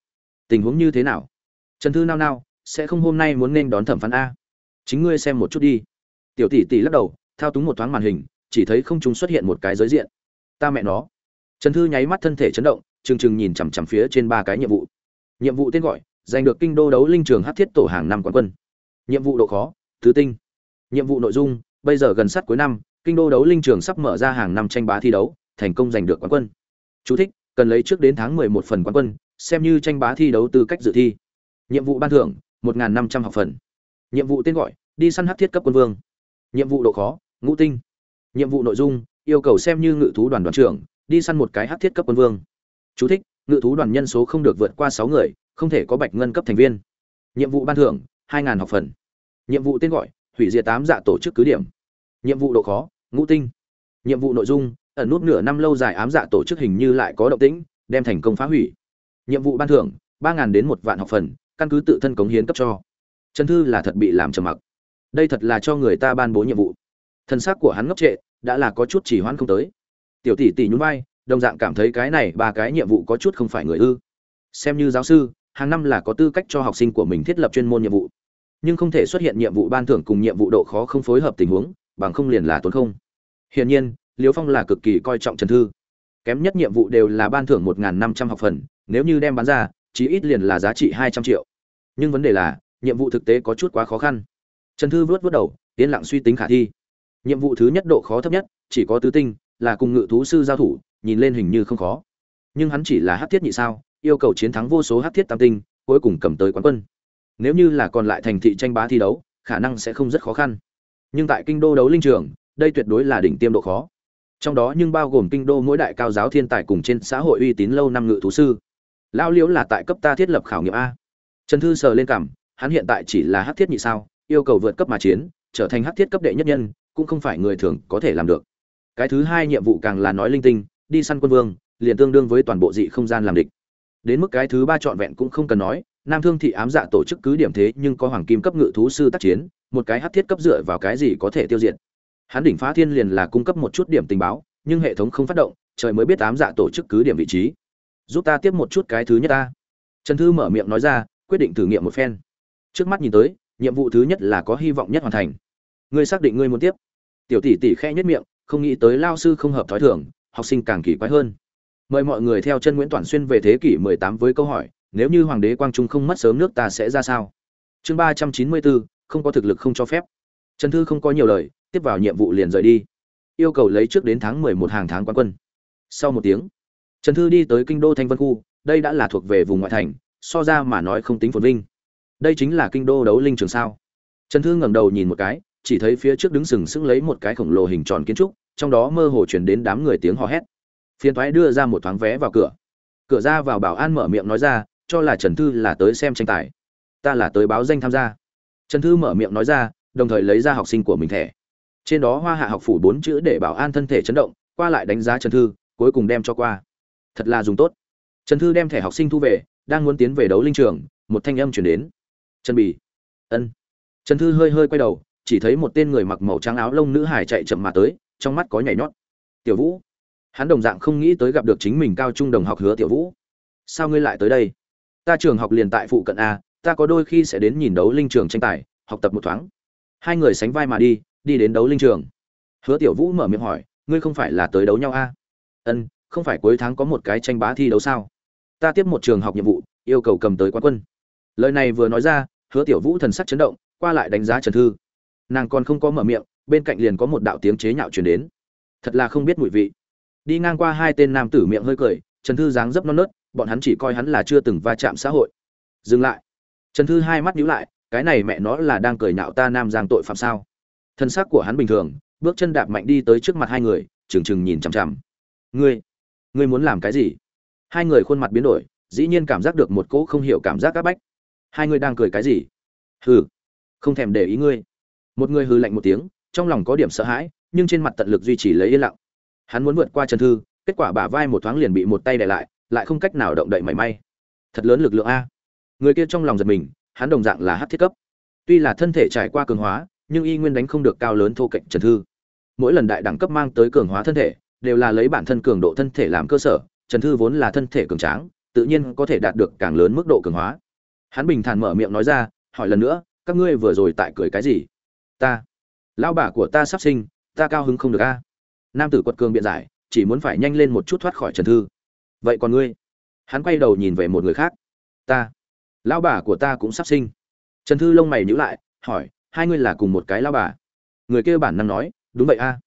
Tình huống như thế nào?" Trần Thư nao nao, "Sẽ không hôm nay muốn nên đón thẩm phán a. Chính ngươi xem một chút đi." Tiểu tỷ tỷ lắc đầu, thao túng một thoáng màn hình, chỉ thấy không trung xuất hiện một cái giới diện. "Ta mẹ nó." Trần Thư nháy mắt thân thể chấn động, chừng chừng nhìn chằm chằm phía trên ba cái nhiệm vụ. Nhiệm vụ tên gọi: Giành được kinh đô đấu linh trường hắc thiết tổ hàng năm quán quân. Nhiệm vụ độ khó: Thứ tinh. Nhiệm vụ nội dung: Bây giờ gần sát cuối năm, kinh đô đấu linh trường sắp mở ra hàng năm tranh bá thi đấu, thành công giành được quán quân. Chú thích: Cần lấy trước đến tháng 11 phần quán quân, xem như tranh bá thi đấu tư cách dự thi. Nhiệm vụ ban thưởng: 1500 học phần. Nhiệm vụ tên gọi: Đi săn hắc thiết cấp quân vương. Nhiệm vụ độ khó: Ngũ tinh. Nhiệm vụ nội dung: Yêu cầu xem như ngự thú đoàn đoàn trưởng, đi săn một cái hắc thiết cấp quân vương. Chú thích: Ngự thú đoàn nhân số không được vượt qua 6 người, không thể có bạch ngân cấp thành viên. Nhiệm vụ ban thưởng: 2000 học phần. Nhiệm vụ tên gọi: Hủy diệt tám dạ tổ chức cứ điểm. Nhiệm vụ độ khó: Ngũ tinh. Nhiệm vụ nội dung: ẩn nút nửa năm lâu dài ám dạ tổ chức hình như lại có động tĩnh đem thành công phá hủy nhiệm vụ ban thưởng ba ngàn đến một vạn học phần căn cứ tự thân cống hiến cấp cho trần thư là thật bị làm trầm mặc đây thật là cho người ta ban bố nhiệm vụ thân xác của hắn ngốc trệ đã là có chút chỉ hoãn không tới tiểu tỷ tỷ nhún vai đồng dạng cảm thấy cái này ba cái nhiệm vụ có chút không phải người ư xem như giáo sư hàng năm là có tư cách cho học sinh của mình thiết lập chuyên môn nhiệm vụ nhưng không thể xuất hiện nhiệm vụ ban thưởng cùng nhiệm vụ độ khó không phối hợp tình huống bằng không liền là tốn không hiển nhiên liêu phong là cực kỳ coi trọng trần thư kém nhất nhiệm vụ đều là ban thưởng một năm trăm học phần nếu như đem bán ra chí ít liền là giá trị hai trăm triệu nhưng vấn đề là nhiệm vụ thực tế có chút quá khó khăn trần thư vớt vớt đầu yên lặng suy tính khả thi nhiệm vụ thứ nhất độ khó thấp nhất chỉ có tứ tinh là cùng ngự thú sư giao thủ nhìn lên hình như không khó nhưng hắn chỉ là hát thiết nhị sao yêu cầu chiến thắng vô số hát thiết tam tinh cuối cùng cầm tới quán quân nếu như là còn lại thành thị tranh bá thi đấu khả năng sẽ không rất khó khăn nhưng tại kinh đô đấu linh trường đây tuyệt đối là đỉnh tiêm độ khó trong đó nhưng bao gồm kinh đô mỗi đại cao giáo thiên tài cùng trên xã hội uy tín lâu năm ngự thú sư lao liễu là tại cấp ta thiết lập khảo nghiệm a trần thư sờ lên cảm hắn hiện tại chỉ là hát thiết nhị sao yêu cầu vượt cấp mà chiến trở thành hát thiết cấp đệ nhất nhân cũng không phải người thường có thể làm được cái thứ hai nhiệm vụ càng là nói linh tinh đi săn quân vương liền tương đương với toàn bộ dị không gian làm địch đến mức cái thứ ba trọn vẹn cũng không cần nói nam thương thị ám dạ tổ chức cứ điểm thế nhưng có hoàng kim cấp ngự thú sư tác chiến một cái hát thiết cấp dựa vào cái gì có thể tiêu diệt hắn đỉnh phá thiên liền là cung cấp một chút điểm tình báo nhưng hệ thống không phát động trời mới biết ám dạ tổ chức cứ điểm vị trí giúp ta tiếp một chút cái thứ nhất ta trần thư mở miệng nói ra quyết định thử nghiệm một phen trước mắt nhìn tới nhiệm vụ thứ nhất là có hy vọng nhất hoàn thành ngươi xác định ngươi muốn tiếp tiểu tỷ tỷ khe nhất miệng không nghĩ tới lao sư không hợp thói thường học sinh càng kỳ quái hơn mời mọi người theo chân nguyễn toàn xuyên về thế kỷ 18 với câu hỏi nếu như hoàng đế quang trung không mất sớm nước ta sẽ ra sao chương 394, không có thực lực không cho phép Trần Thư không có nhiều lời, tiếp vào nhiệm vụ liền rời đi. Yêu cầu lấy trước đến tháng 11 hàng tháng quan quân. Sau một tiếng, Trần Thư đi tới kinh đô Thanh Vân khu, đây đã là thuộc về vùng ngoại thành, so ra mà nói không tính phồn vinh. Đây chính là kinh đô đấu linh trường sao? Trần Thư ngẩng đầu nhìn một cái, chỉ thấy phía trước đứng sừng sững lấy một cái khổng lồ hình tròn kiến trúc, trong đó mơ hồ truyền đến đám người tiếng hò hét. Phiên thoái đưa ra một thoáng vé vào cửa. Cửa ra vào bảo an mở miệng nói ra, cho là Trần Thư là tới xem tranh tài. Ta là tới báo danh tham gia. Trần Thư mở miệng nói ra, đồng thời lấy ra học sinh của mình thẻ trên đó hoa hạ học phủ bốn chữ để bảo an thân thể chấn động qua lại đánh giá trần thư cuối cùng đem cho qua thật là dùng tốt trần thư đem thẻ học sinh thu về đang muốn tiến về đấu linh trường một thanh âm chuyển đến trần bì ân trần thư hơi hơi quay đầu chỉ thấy một tên người mặc màu trắng áo lông nữ hải chạy chậm mà tới trong mắt có nhảy nhót tiểu vũ hắn đồng dạng không nghĩ tới gặp được chính mình cao trung đồng học hứa tiểu vũ sao ngươi lại tới đây ta trường học liền tại phụ cận a ta có đôi khi sẽ đến nhìn đấu linh trường tranh tài học tập một thoáng hai người sánh vai mà đi đi đến đấu linh trường hứa tiểu vũ mở miệng hỏi ngươi không phải là tới đấu nhau a à? ân không phải cuối tháng có một cái tranh bá thi đấu sao ta tiếp một trường học nhiệm vụ yêu cầu cầm tới quán quân lời này vừa nói ra hứa tiểu vũ thần sắc chấn động qua lại đánh giá trần thư nàng còn không có mở miệng bên cạnh liền có một đạo tiếng chế nhạo truyền đến thật là không biết mùi vị đi ngang qua hai tên nam tử miệng hơi cười trần thư dáng dấp non nớt bọn hắn chỉ coi hắn là chưa từng va chạm xã hội dừng lại trần thư hai mắt nhíu lại cái này mẹ nó là đang cười nhạo ta nam giang tội phạm sao thân xác của hắn bình thường bước chân đạp mạnh đi tới trước mặt hai người trừng trừng nhìn chằm chằm ngươi ngươi muốn làm cái gì hai người khuôn mặt biến đổi dĩ nhiên cảm giác được một cỗ không hiểu cảm giác áp bách hai ngươi đang cười cái gì hừ không thèm để ý ngươi một người hừ lạnh một tiếng trong lòng có điểm sợ hãi nhưng trên mặt tận lực duy trì lấy yên lặng hắn muốn vượt qua trần thư kết quả bả vai một thoáng liền bị một tay đè lại lại không cách nào động đậy mảy may thật lớn lực lượng a người kia trong lòng giật mình hắn đồng dạng là hát thiết cấp tuy là thân thể trải qua cường hóa nhưng y nguyên đánh không được cao lớn thô cạnh trần thư mỗi lần đại đẳng cấp mang tới cường hóa thân thể đều là lấy bản thân cường độ thân thể làm cơ sở trần thư vốn là thân thể cường tráng tự nhiên có thể đạt được càng lớn mức độ cường hóa hắn bình thản mở miệng nói ra hỏi lần nữa các ngươi vừa rồi tại cười cái gì ta lão bà của ta sắp sinh ta cao hứng không được a nam tử quật cường biện giải chỉ muốn phải nhanh lên một chút thoát khỏi trần thư vậy còn ngươi hắn quay đầu nhìn về một người khác ta lão bà của ta cũng sắp sinh trần thư lông mày nhữ lại hỏi hai ngươi là cùng một cái lão bà người kêu bản năng nói đúng vậy a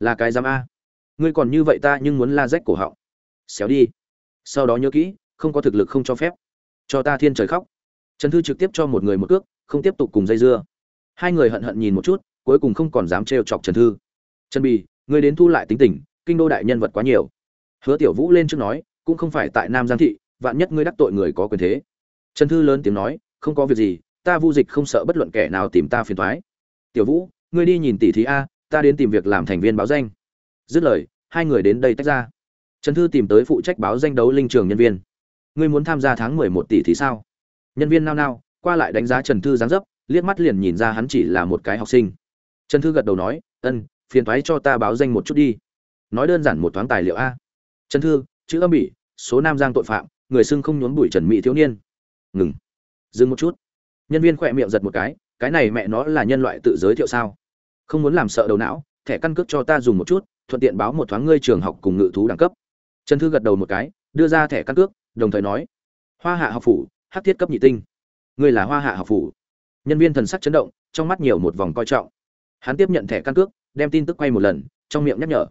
là cái giám a ngươi còn như vậy ta nhưng muốn la rách cổ họng xéo đi sau đó nhớ kỹ không có thực lực không cho phép cho ta thiên trời khóc trần thư trực tiếp cho một người một cước không tiếp tục cùng dây dưa hai người hận hận nhìn một chút cuối cùng không còn dám trêu chọc trần thư trần bì người đến thu lại tính tình kinh đô đại nhân vật quá nhiều hứa tiểu vũ lên trước nói cũng không phải tại nam giang thị vạn nhất ngươi đắc tội người có quyền thế Trần Thư lớn tiếng nói, không có việc gì, ta Vu Dịch không sợ bất luận kẻ nào tìm ta phiền toái. Tiểu Vũ, ngươi đi nhìn tỷ thí a, ta đến tìm việc làm thành viên báo danh. Dứt lời, hai người đến đây tách ra. Trần Thư tìm tới phụ trách báo danh đấu linh trường nhân viên. Ngươi muốn tham gia tháng 11 tỷ thí sao? Nhân viên nao nao, qua lại đánh giá Trần Thư dáng dấp, liếc mắt liền nhìn ra hắn chỉ là một cái học sinh. Trần Thư gật đầu nói, "Ân, phiền toái cho ta báo danh một chút đi." Nói đơn giản một thoáng tài liệu a. Trần Thư, chữ âm bỉ, số nam giang tội phạm, người xưng không nhốn bụi Trần Mị thiếu niên ngừng dừng một chút nhân viên khỏe miệng giật một cái cái này mẹ nó là nhân loại tự giới thiệu sao không muốn làm sợ đầu não thẻ căn cước cho ta dùng một chút thuận tiện báo một thoáng ngươi trường học cùng ngự thú đẳng cấp trần thư gật đầu một cái đưa ra thẻ căn cước đồng thời nói hoa hạ học phủ hát thiết cấp nhị tinh ngươi là hoa hạ học phủ nhân viên thần sắc chấn động trong mắt nhiều một vòng coi trọng hắn tiếp nhận thẻ căn cước đem tin tức quay một lần trong miệng nhắc nhở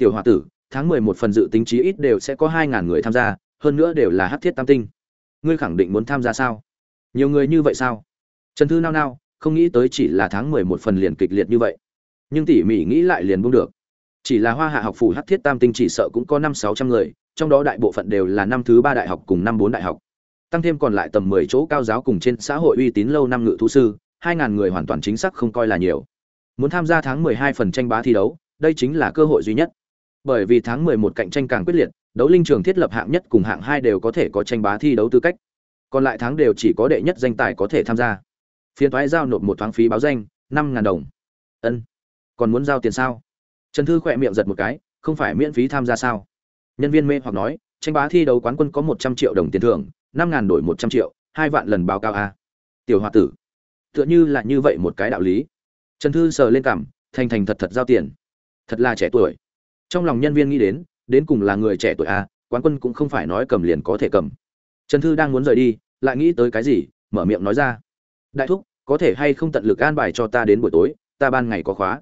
tiểu h o a tử tháng mười một phần dự tính chí ít đều sẽ có hai ngàn người tham gia hơn nữa đều là hát thiết tam tinh ngươi khẳng định muốn tham gia sao nhiều người như vậy sao trần thư nao nao không nghĩ tới chỉ là tháng mười một phần liền kịch liệt như vậy nhưng tỉ mỉ nghĩ lại liền buông được chỉ là hoa hạ học phủ hát thiết tam tinh chỉ sợ cũng có năm sáu trăm người trong đó đại bộ phận đều là năm thứ ba đại học cùng năm bốn đại học tăng thêm còn lại tầm mười chỗ cao giáo cùng trên xã hội uy tín lâu năm ngự thú sư hai ngàn người hoàn toàn chính xác không coi là nhiều muốn tham gia tháng mười hai phần tranh bá thi đấu đây chính là cơ hội duy nhất bởi vì tháng 11 cạnh tranh càng quyết liệt, đấu linh trường thiết lập hạng nhất cùng hạng hai đều có thể có tranh bá thi đấu tư cách. Còn lại tháng đều chỉ có đệ nhất danh tài có thể tham gia. Phiên toái giao nộp một thoáng phí báo danh, 5000 đồng. Ân, còn muốn giao tiền sao? Trần Thư khỏe miệng giật một cái, không phải miễn phí tham gia sao? Nhân viên mê hoặc nói, tranh bá thi đấu quán quân có 100 triệu đồng tiền thưởng, 5000 đổi 100 triệu, hai vạn lần báo cao a. Tiểu hòa tử, tựa như là như vậy một cái đạo lý. Trần Thư sờ lên cằm, thành thành thật thật giao tiền. Thật là trẻ tuổi trong lòng nhân viên nghĩ đến đến cùng là người trẻ tuổi a à, quán quân cũng không phải nói cầm liền có thể cầm trần thư đang muốn rời đi lại nghĩ tới cái gì mở miệng nói ra đại thúc có thể hay không tận lực an bài cho ta đến buổi tối ta ban ngày có khóa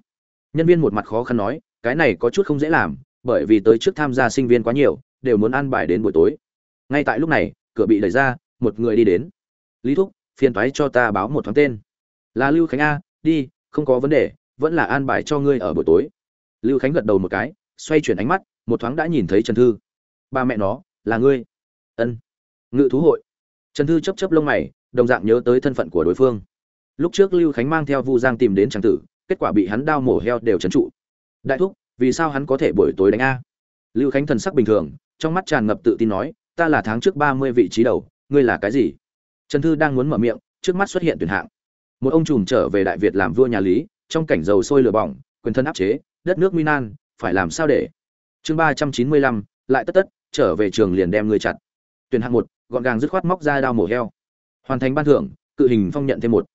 nhân viên một mặt khó khăn nói cái này có chút không dễ làm bởi vì tới trước tham gia sinh viên quá nhiều đều muốn an bài đến buổi tối ngay tại lúc này cửa bị đẩy ra một người đi đến lý thúc phiền thoái cho ta báo một thoáng tên là lưu khánh a đi không có vấn đề vẫn là an bài cho ngươi ở buổi tối lưu khánh gật đầu một cái xoay chuyển ánh mắt một thoáng đã nhìn thấy trần thư ba mẹ nó là ngươi ân ngự thú hội trần thư chấp chấp lông mày đồng dạng nhớ tới thân phận của đối phương lúc trước lưu khánh mang theo vu giang tìm đến trang tử kết quả bị hắn đao mổ heo đều trấn trụ đại thúc vì sao hắn có thể buổi tối đánh a lưu khánh thần sắc bình thường trong mắt tràn ngập tự tin nói ta là tháng trước ba mươi vị trí đầu ngươi là cái gì trần thư đang muốn mở miệng trước mắt xuất hiện tuyển hạng một ông trùm trở về đại việt làm vua nhà lý trong cảnh dầu sôi lửa bỏng quyền thân áp chế đất nước minan phải làm sao để chương ba trăm chín mươi lăm lại tất tất trở về trường liền đem ngươi chặt tuyển hạng một gọn gàng dứt khoát móc ra đao mổ heo hoàn thành ban thưởng cự hình phong nhận thêm một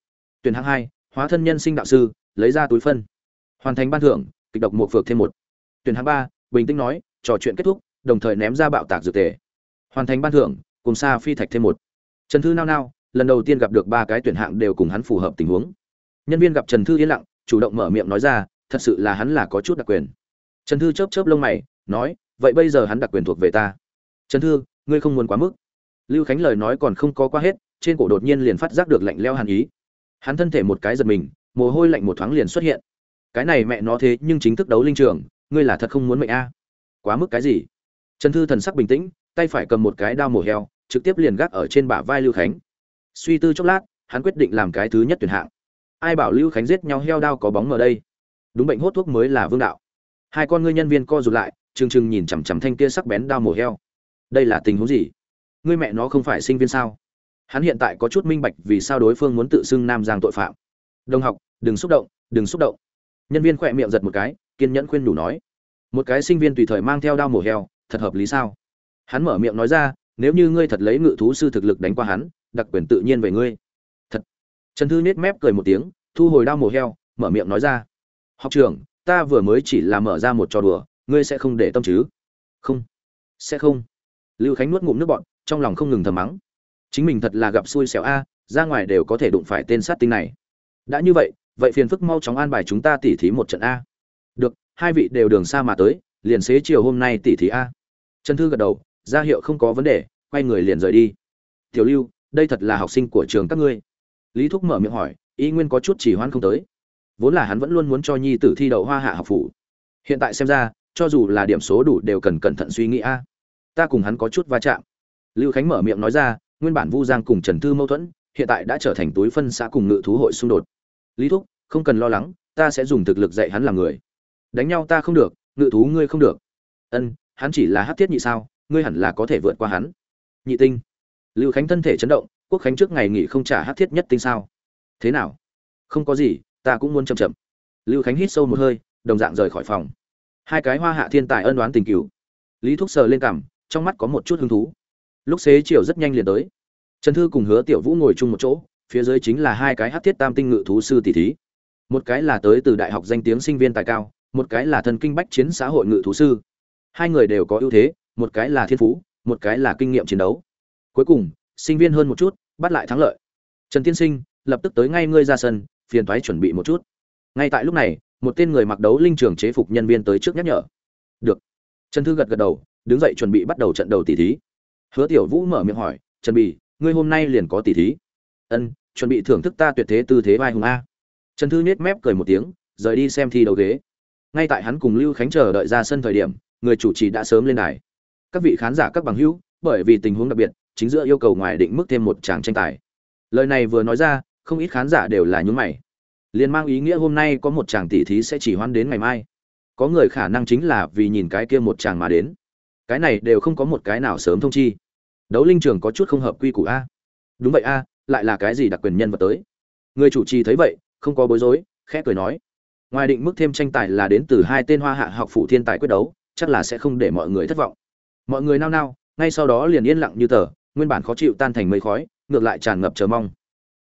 tuyển hạng hai hóa thân nhân sinh đạo sư lấy ra túi phân hoàn thành ban thưởng kịch độc một phược thêm một tuyển hạng ba bình tĩnh nói trò chuyện kết thúc đồng thời ném ra bạo tạc dược tề hoàn thành ban thưởng cùng xa phi thạch thêm một trần thư nao nao lần đầu tiên gặp được ba cái tuyển hạng đều cùng hắn phù hợp tình huống nhân viên gặp trần thư yên lặng chủ động mở miệng nói ra thật sự là hắn là có chút đặc quyền trần thư chớp chớp lông mày nói vậy bây giờ hắn đặc quyền thuộc về ta trần thư ngươi không muốn quá mức lưu khánh lời nói còn không có qua hết trên cổ đột nhiên liền phát giác được lạnh leo hàn ý hắn thân thể một cái giật mình mồ hôi lạnh một thoáng liền xuất hiện cái này mẹ nó thế nhưng chính thức đấu linh trường ngươi là thật không muốn mệnh a quá mức cái gì trần thư thần sắc bình tĩnh tay phải cầm một cái đao mổ heo trực tiếp liền gác ở trên bả vai lưu khánh suy tư chốc lát hắn quyết định làm cái thứ nhất tuyển hạng ai bảo lưu khánh giết nhau heo đao có bóng ở đây đúng bệnh hốt thuốc mới là vương đạo hai con ngươi nhân viên co rụt lại trừng trừng nhìn chằm chằm thanh kia sắc bén đao mổ heo đây là tình huống gì ngươi mẹ nó không phải sinh viên sao hắn hiện tại có chút minh bạch vì sao đối phương muốn tự xưng nam giang tội phạm đồng học đừng xúc động đừng xúc động nhân viên khỏe miệng giật một cái kiên nhẫn khuyên đủ nói một cái sinh viên tùy thời mang theo đao mổ heo thật hợp lý sao hắn mở miệng nói ra nếu như ngươi thật lấy ngự thú sư thực lực đánh qua hắn đặc quyền tự nhiên về ngươi thật trần thư nết mép cười một tiếng thu hồi đao mổ heo mở miệng nói ra học trưởng ta vừa mới chỉ là mở ra một trò đùa ngươi sẽ không để tâm chứ không sẽ không lưu khánh nuốt ngụm nước bọn trong lòng không ngừng thầm mắng chính mình thật là gặp xui xẻo a ra ngoài đều có thể đụng phải tên sát tinh này đã như vậy vậy phiền phức mau chóng an bài chúng ta tỉ thí một trận a được hai vị đều đường xa mà tới liền xế chiều hôm nay tỉ thí a trần thư gật đầu ra hiệu không có vấn đề quay người liền rời đi tiểu lưu đây thật là học sinh của trường các ngươi lý thúc mở miệng hỏi y nguyên có chút chỉ hoan không tới vốn là hắn vẫn luôn muốn cho nhi tử thi đậu hoa hạ học phủ hiện tại xem ra cho dù là điểm số đủ đều cần cẩn thận suy nghĩ a ta cùng hắn có chút va chạm lưu khánh mở miệng nói ra nguyên bản vu giang cùng trần thư mâu thuẫn hiện tại đã trở thành túi phân xã cùng ngự thú hội xung đột lý thúc không cần lo lắng ta sẽ dùng thực lực dạy hắn làm người đánh nhau ta không được ngự thú ngươi không được ân hắn chỉ là hát thiết nhị sao ngươi hẳn là có thể vượt qua hắn nhị tinh lưu khánh thân thể chấn động quốc khánh trước ngày nghỉ không trả hát thiết nhất tinh sao thế nào không có gì ta cũng muốn chậm chậm lưu khánh hít sâu một hơi đồng dạng rời khỏi phòng hai cái hoa hạ thiên tài ân đoán tình cửu lý thúc sờ lên cằm trong mắt có một chút hứng thú lúc xế chiều rất nhanh liền tới trần thư cùng hứa tiểu vũ ngồi chung một chỗ phía dưới chính là hai cái hát thiết tam tinh ngự thú sư tỷ thí một cái là tới từ đại học danh tiếng sinh viên tài cao một cái là thần kinh bách chiến xã hội ngự thú sư hai người đều có ưu thế một cái là thiên phú một cái là kinh nghiệm chiến đấu cuối cùng sinh viên hơn một chút bắt lại thắng lợi trần tiên sinh lập tức tới ngay ngươi ra sân phiền thoái chuẩn bị một chút ngay tại lúc này một tên người mặc đấu linh trường chế phục nhân viên tới trước nhắc nhở được trần thư gật gật đầu đứng dậy chuẩn bị bắt đầu trận đầu tỷ thí hứa tiểu vũ mở miệng hỏi trần bì ngươi hôm nay liền có tỷ thí ân chuẩn bị thưởng thức ta tuyệt thế tư thế vai hùng a trần thư nhếch mép cười một tiếng rời đi xem thi đấu ghế ngay tại hắn cùng lưu khánh chờ đợi ra sân thời điểm người chủ trì đã sớm lên đài các vị khán giả các bằng hữu bởi vì tình huống đặc biệt chính giữa yêu cầu ngoài định mức thêm một tràng tranh tài lời này vừa nói ra không ít khán giả đều là nhún mày Liên mang ý nghĩa hôm nay có một chàng tỷ thí sẽ chỉ hoan đến ngày mai có người khả năng chính là vì nhìn cái kia một chàng mà đến cái này đều không có một cái nào sớm thông chi đấu linh trường có chút không hợp quy củ a đúng vậy a lại là cái gì đặc quyền nhân vật tới người chủ trì thấy vậy không có bối rối khẽ cười nói ngoài định mức thêm tranh tài là đến từ hai tên hoa hạ học phụ thiên tài quyết đấu chắc là sẽ không để mọi người thất vọng mọi người nao nao ngay sau đó liền yên lặng như tờ nguyên bản khó chịu tan thành mây khói ngược lại tràn ngập chờ mong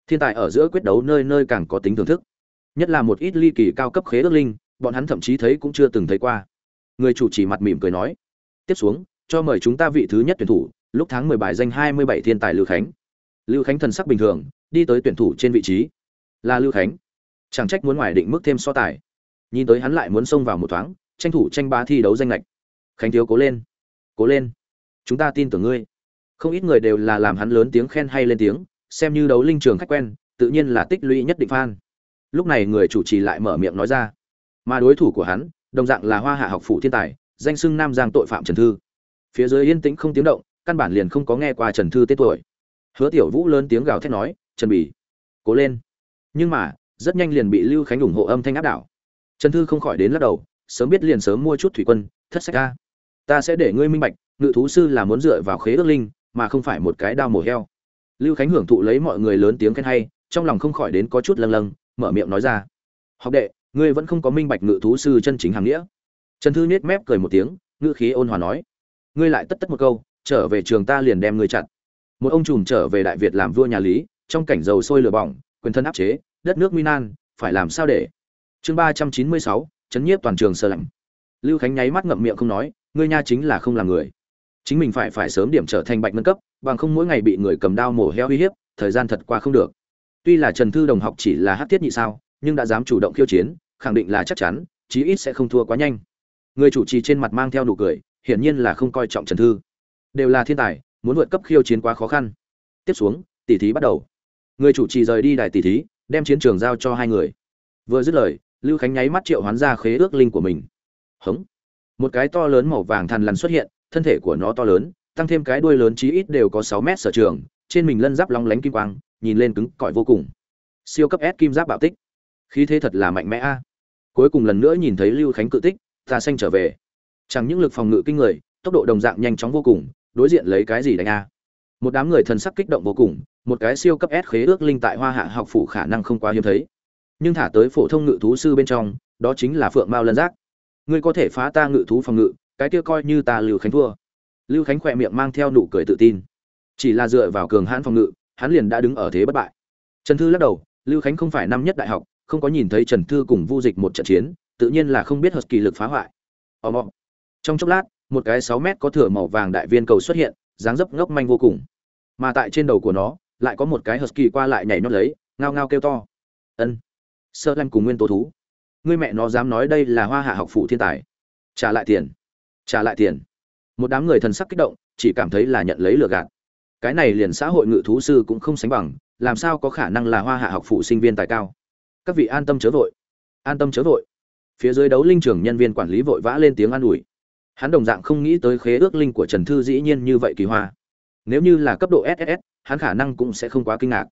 thiên tài ở giữa quyết đấu nơi nơi càng có tính thưởng thức nhất là một ít ly kỳ cao cấp khế ước linh bọn hắn thậm chí thấy cũng chưa từng thấy qua người chủ chỉ mặt mỉm cười nói tiếp xuống cho mời chúng ta vị thứ nhất tuyển thủ lúc tháng mười bài danh hai mươi bảy thiên tài lưu khánh lưu khánh thần sắc bình thường đi tới tuyển thủ trên vị trí là lưu khánh chẳng trách muốn ngoài định mức thêm so tài nhìn tới hắn lại muốn xông vào một thoáng tranh thủ tranh ba thi đấu danh lệch khánh thiếu cố lên cố lên chúng ta tin tưởng ngươi không ít người đều là làm hắn lớn tiếng khen hay lên tiếng xem như đấu linh trường khách quen tự nhiên là tích lũy nhất định phan lúc này người chủ trì lại mở miệng nói ra mà đối thủ của hắn đồng dạng là hoa hạ học phủ thiên tài danh xưng nam giang tội phạm trần thư phía dưới yên tĩnh không tiếng động căn bản liền không có nghe qua trần thư tên tuổi hứa tiểu vũ lớn tiếng gào thét nói trần bỉ cố lên nhưng mà rất nhanh liền bị lưu khánh ủng hộ âm thanh áp đảo trần thư không khỏi đến lắc đầu sớm biết liền sớm mua chút thủy quân thất sách ca ta sẽ để ngươi minh bạch ngự thú sư là muốn dựa vào khế ước linh mà không phải một cái đao mổ heo lưu khánh hưởng thụ lấy mọi người lớn tiếng khen hay trong lòng không khỏi đến có chút lâng lâng mở miệng nói ra học đệ ngươi vẫn không có minh bạch ngự thú sư chân chính hàng nghĩa trần thư nết mép cười một tiếng ngự khí ôn hòa nói ngươi lại tất tất một câu trở về trường ta liền đem ngươi chặt một ông trùm trở về đại việt làm vua nhà lý trong cảnh dầu sôi lửa bỏng quyền thân áp chế đất nước nguy phải làm sao để chương ba trăm chín mươi sáu chấn nhiếp toàn trường sơ lạnh lưu khánh nháy mắt ngậm miệng không nói ngươi nha chính là không làm người chính mình phải phải sớm điểm trở thành bạch nâng cấp bằng không mỗi ngày bị người cầm đao mổ heo uy hiếp thời gian thật qua không được tuy là trần thư đồng học chỉ là hát thiết nhị sao nhưng đã dám chủ động khiêu chiến khẳng định là chắc chắn chí ít sẽ không thua quá nhanh người chủ trì trên mặt mang theo nụ cười hiển nhiên là không coi trọng trần thư đều là thiên tài muốn vượt cấp khiêu chiến quá khó khăn tiếp xuống tỉ thí bắt đầu người chủ trì rời đi đài tỉ thí đem chiến trường giao cho hai người vừa dứt lời lưu khánh nháy mắt triệu hoán ra khế ước linh của mình hống một cái to lớn màu vàng thằn lằn xuất hiện thân thể của nó to lớn tăng thêm cái đuôi lớn chí ít đều có 6 mét sở trường, trên mình lân giáp long lánh kim quang, nhìn lên cứng cỏi vô cùng. Siêu cấp S kim giáp bạo tích. Khí thế thật là mạnh mẽ a. Cuối cùng lần nữa nhìn thấy Lưu Khánh cự tích, ta xanh trở về. Chẳng những lực phòng ngự kinh người, tốc độ đồng dạng nhanh chóng vô cùng, đối diện lấy cái gì đánh a? Một đám người thần sắc kích động vô cùng, một cái siêu cấp S khế ước linh tại Hoa Hạ học phủ khả năng không quá hiếm thấy. Nhưng thả tới phổ thông ngự thú sư bên trong, đó chính là Phượng Mao lân giác. Ngươi có thể phá ta ngự thú phòng ngự, cái kia coi như ta Lưu Khánh thua lưu khánh khỏe miệng mang theo nụ cười tự tin chỉ là dựa vào cường hãn phòng ngự hắn liền đã đứng ở thế bất bại trần thư lắc đầu lưu khánh không phải năm nhất đại học không có nhìn thấy trần thư cùng vu dịch một trận chiến tự nhiên là không biết hờ kỳ lực phá hoại ò mò trong chốc lát một cái sáu mét có thửa màu vàng đại viên cầu xuất hiện dáng dấp ngốc manh vô cùng mà tại trên đầu của nó lại có một cái hờ kỳ qua lại nhảy nhót lấy ngao ngao kêu to ân sơ lanh cùng nguyên tố thú ngươi mẹ nó dám nói đây là hoa hạ học phụ thiên tài trả lại tiền trả lại tiền một đám người thần sắc kích động chỉ cảm thấy là nhận lấy lừa gạt cái này liền xã hội ngự thú sư cũng không sánh bằng làm sao có khả năng là hoa hạ học phụ sinh viên tài cao các vị an tâm chớ vội an tâm chớ vội phía dưới đấu linh trường nhân viên quản lý vội vã lên tiếng an ủi hắn đồng dạng không nghĩ tới khế ước linh của trần thư dĩ nhiên như vậy kỳ hoa nếu như là cấp độ ss hắn khả năng cũng sẽ không quá kinh ngạc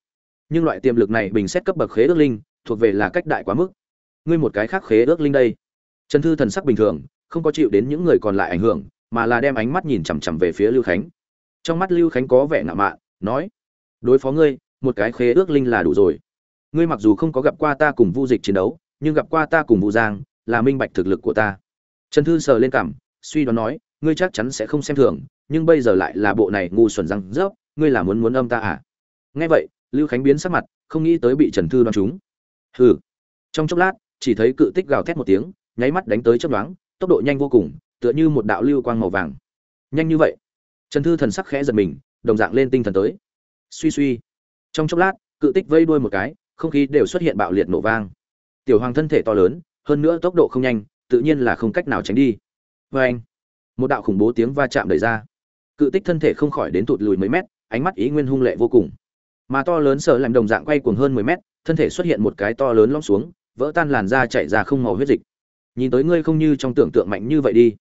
nhưng loại tiềm lực này bình xét cấp bậc khế ước linh thuộc về là cách đại quá mức ngươi một cái khác khế ước linh đây trần thư thần sắc bình thường không có chịu đến những người còn lại ảnh hưởng mà là đem ánh mắt nhìn chằm chằm về phía lưu khánh trong mắt lưu khánh có vẻ ngạo mạn nói đối phó ngươi một cái khế ước linh là đủ rồi ngươi mặc dù không có gặp qua ta cùng vu dịch chiến đấu nhưng gặp qua ta cùng vu giang là minh bạch thực lực của ta trần thư sờ lên cằm, suy đoán nói ngươi chắc chắn sẽ không xem thường nhưng bây giờ lại là bộ này ngu xuẩn răng rớp ngươi là muốn muốn âm ta à nghe vậy lưu khánh biến sắc mặt không nghĩ tới bị trần thư đoán trúng hừ trong chốc lát chỉ thấy cự tích gào thét một tiếng nháy mắt đánh tới chấp đoán tốc độ nhanh vô cùng tựa như một đạo lưu quang màu vàng nhanh như vậy trần thư thần sắc khẽ giật mình đồng dạng lên tinh thần tới suy suy trong chốc lát cự tích vây đuôi một cái không khí đều xuất hiện bạo liệt nổ vang tiểu hoàng thân thể to lớn hơn nữa tốc độ không nhanh tự nhiên là không cách nào tránh đi vê anh một đạo khủng bố tiếng va chạm đẩy ra cự tích thân thể không khỏi đến tụt lùi mấy mét ánh mắt ý nguyên hung lệ vô cùng mà to lớn sợ làm đồng dạng quay cuồng hơn mười mét thân thể xuất hiện một cái to lớn lõm xuống vỡ tan làn da chạy ra không màu huyết dịch nhìn tới ngươi không như trong tưởng tượng mạnh như vậy đi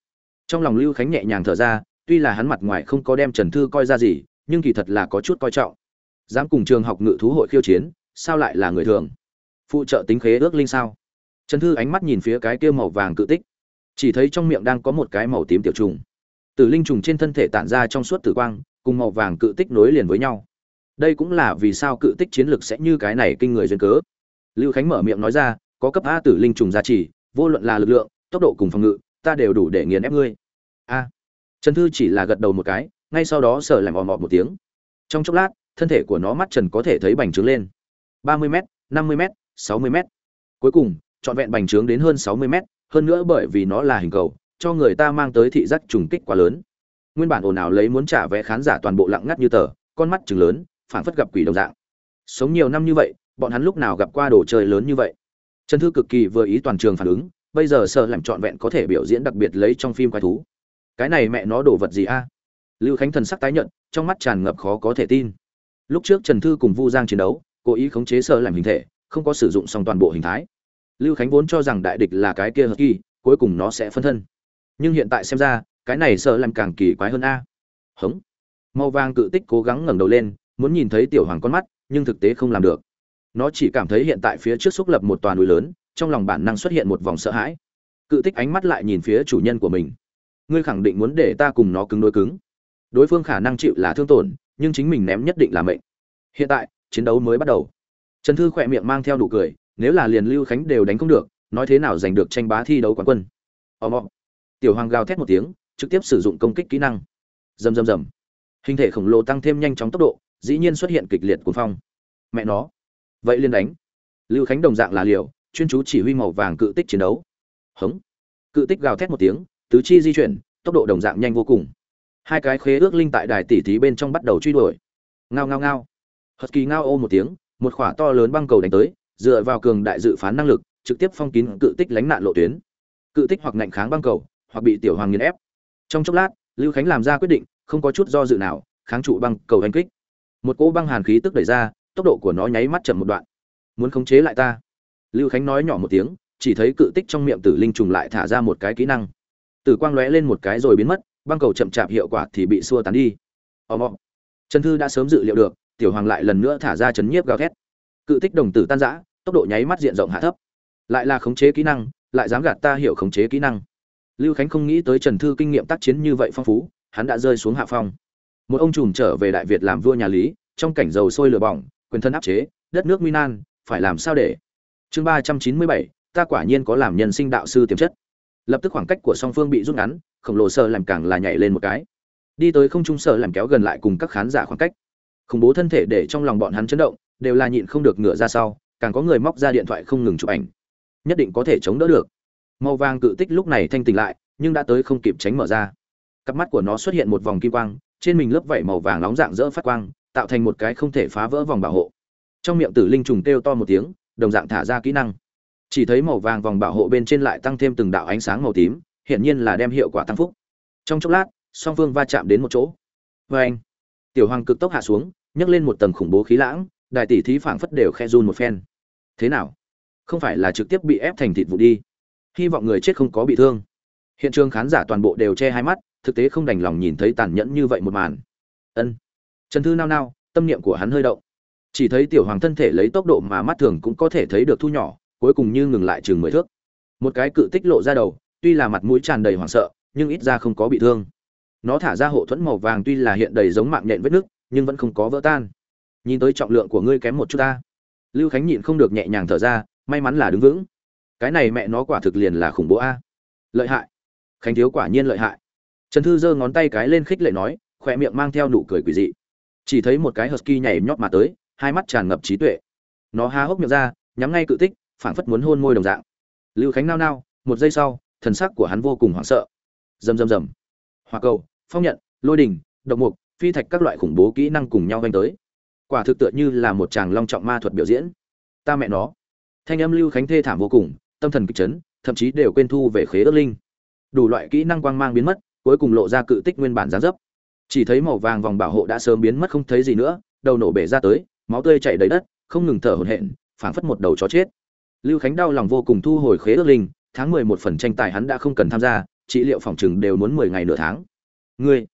trong lòng lưu khánh nhẹ nhàng thở ra tuy là hắn mặt ngoài không có đem trần thư coi ra gì nhưng kỳ thật là có chút coi trọng dám cùng trường học ngự thú hội khiêu chiến sao lại là người thường phụ trợ tính khế ước linh sao trần thư ánh mắt nhìn phía cái kia màu vàng cự tích chỉ thấy trong miệng đang có một cái màu tím tiểu trùng tử linh trùng trên thân thể tản ra trong suốt tử quang cùng màu vàng cự tích nối liền với nhau đây cũng là vì sao cự tích chiến lược sẽ như cái này kinh người duyên cớ lưu khánh mở miệng nói ra có cấp a tử linh trùng giá trị vô luận là lực lượng tốc độ cùng phòng ngự ta đều đủ để nghiền ép ngươi a trần thư chỉ là gật đầu một cái ngay sau đó sờ làm ò mọt một tiếng trong chốc lát thân thể của nó mắt trần có thể thấy bành trướng lên ba mươi m năm mươi m sáu mươi m cuối cùng trọn vẹn bành trướng đến hơn sáu mươi m hơn nữa bởi vì nó là hình cầu cho người ta mang tới thị giác trùng kích quá lớn nguyên bản ồn ào lấy muốn trả vé khán giả toàn bộ lặng ngắt như tờ con mắt chừng lớn phảng phất gặp quỷ đồng dạng sống nhiều năm như vậy bọn hắn lúc nào gặp qua đồ chơi lớn như vậy trần thư cực kỳ vừa ý toàn trường phản ứng bây giờ sợ làm trọn vẹn có thể biểu diễn đặc biệt lấy trong phim quái thú cái này mẹ nó đổ vật gì a lưu khánh thần sắc tái nhận trong mắt tràn ngập khó có thể tin lúc trước trần thư cùng vu giang chiến đấu cố ý khống chế sơ làm hình thể không có sử dụng xong toàn bộ hình thái lưu khánh vốn cho rằng đại địch là cái kia hờ kỳ cuối cùng nó sẽ phân thân nhưng hiện tại xem ra cái này sợ làm càng kỳ quái hơn a hống mau vang cự tích cố gắng ngẩng đầu lên muốn nhìn thấy tiểu hoàng con mắt nhưng thực tế không làm được nó chỉ cảm thấy hiện tại phía trước xúc lập một toàn núi lớn trong lòng bản năng xuất hiện một vòng sợ hãi cự tích ánh mắt lại nhìn phía chủ nhân của mình ngươi khẳng định muốn để ta cùng nó cứng đối cứng đối phương khả năng chịu là thương tổn nhưng chính mình ném nhất định là mệnh hiện tại chiến đấu mới bắt đầu trần thư khỏe miệng mang theo đủ cười nếu là liền lưu khánh đều đánh không được nói thế nào giành được tranh bá thi đấu quán quân ò mò tiểu hoàng gào thét một tiếng trực tiếp sử dụng công kích kỹ năng rầm rầm rầm hình thể khổng lồ tăng thêm nhanh chóng tốc độ dĩ nhiên xuất hiện kịch liệt cuồng phong mẹ nó vậy liền đánh lưu khánh đồng dạng là liều chuyên chú chỉ huy màu vàng cự tích chiến đấu hống cự tích gào thét một tiếng tứ chi di chuyển tốc độ đồng dạng nhanh vô cùng hai cái khế ước linh tại đài tỉ thí bên trong bắt đầu truy đuổi ngao ngao ngao hất kỳ ngao ô một tiếng một khỏa to lớn băng cầu đánh tới dựa vào cường đại dự phán năng lực trực tiếp phong kín cự tích lánh nạn lộ tuyến cự tích hoặc ngạnh kháng băng cầu hoặc bị tiểu hoàng nghiền ép trong chốc lát lưu khánh làm ra quyết định không có chút do dự nào kháng trụ băng cầu đánh kích một cỗ băng hàn khí tức đẩy ra tốc độ của nó nháy mắt chậm một đoạn muốn khống chế lại ta lưu khánh nói nhỏ một tiếng chỉ thấy cự tích trong miệng tử linh trùng lại thả ra một cái kỹ năng Tử quang lóe lên một cái rồi biến mất, băng cầu chậm chạp hiệu quả thì bị xua tán đi. Ầm ầm. Trần Thư đã sớm dự liệu được, tiểu hoàng lại lần nữa thả ra chấn nhiếp gào thét. Cự tích đồng tử tan rã, tốc độ nháy mắt diện rộng hạ thấp. Lại là khống chế kỹ năng, lại dám gạt ta hiểu khống chế kỹ năng. Lưu Khánh không nghĩ tới Trần Thư kinh nghiệm tác chiến như vậy phong phú, hắn đã rơi xuống hạ phong. Một ông trùm trở về Đại Việt làm vua nhà Lý, trong cảnh dầu sôi lửa bỏng, quyền thân áp chế, đất nước nguy nan, phải làm sao để? Chương ba trăm chín mươi bảy, ta quả nhiên có làm nhân sinh đạo sư tiềm chất lập tức khoảng cách của song phương bị rút ngắn khổng lồ sợ làm càng là nhảy lên một cái đi tới không trung sợ làm kéo gần lại cùng các khán giả khoảng cách khủng bố thân thể để trong lòng bọn hắn chấn động đều là nhịn không được ngửa ra sau càng có người móc ra điện thoại không ngừng chụp ảnh nhất định có thể chống đỡ được màu vàng cự tích lúc này thanh tỉnh lại nhưng đã tới không kịp tránh mở ra cặp mắt của nó xuất hiện một vòng kim quang trên mình lớp vảy màu vàng nóng dạng dỡ phát quang tạo thành một cái không thể phá vỡ vòng bảo hộ trong miệng tử linh trùng kêu to một tiếng đồng dạng thả ra kỹ năng chỉ thấy màu vàng vòng bảo hộ bên trên lại tăng thêm từng đạo ánh sáng màu tím hiển nhiên là đem hiệu quả tăng phúc trong chốc lát song phương va chạm đến một chỗ vê anh tiểu hoàng cực tốc hạ xuống nhấc lên một tầng khủng bố khí lãng đại tỷ thí phảng phất đều khe run một phen thế nào không phải là trực tiếp bị ép thành thịt vụ đi hy vọng người chết không có bị thương hiện trường khán giả toàn bộ đều che hai mắt thực tế không đành lòng nhìn thấy tàn nhẫn như vậy một màn ân trần thư nao nao tâm niệm của hắn hơi động chỉ thấy tiểu hoàng thân thể lấy tốc độ mà mắt thường cũng có thể thấy được thu nhỏ cuối cùng như ngừng lại chừng mười thước một cái cự tích lộ ra đầu tuy là mặt mũi tràn đầy hoảng sợ nhưng ít ra không có bị thương nó thả ra hộ thuẫn màu vàng tuy là hiện đầy giống mạng nhện vết nước nhưng vẫn không có vỡ tan nhìn tới trọng lượng của ngươi kém một chút ta lưu khánh nhịn không được nhẹ nhàng thở ra may mắn là đứng vững cái này mẹ nó quả thực liền là khủng bố a lợi hại khánh thiếu quả nhiên lợi hại trần thư giơ ngón tay cái lên khích lệ nói khỏe miệng mang theo nụ cười quỷ dị chỉ thấy một cái husky nhảy nhót mà tới hai mắt tràn ngập trí tuệ nó há hốc miệng ra nhắm ngay cự tích phảng phất muốn hôn môi đồng dạng lưu khánh nao nao một giây sau thần sắc của hắn vô cùng hoảng sợ rầm rầm rầm hỏa cầu phong nhận lôi đình độc mục phi thạch các loại khủng bố kỹ năng cùng nhau vanh tới quả thực tựa như là một chàng long trọng ma thuật biểu diễn ta mẹ nó thanh âm lưu khánh thê thảm vô cùng tâm thần kịch chấn thậm chí đều quên thu về khế ước linh đủ loại kỹ năng quang mang biến mất cuối cùng lộ ra cự tích nguyên bản giá dấp chỉ thấy màu vàng vòng bảo hộ đã sớm biến mất không thấy gì nữa đầu nổ bể ra tới máu tươi chảy đầy đất không ngừng thở hổn hển phảng phất một đầu chó chết lưu khánh đau lòng vô cùng thu hồi khế ước linh tháng mười một phần tranh tài hắn đã không cần tham gia trị liệu phòng chừng đều muốn mười ngày nửa tháng ngươi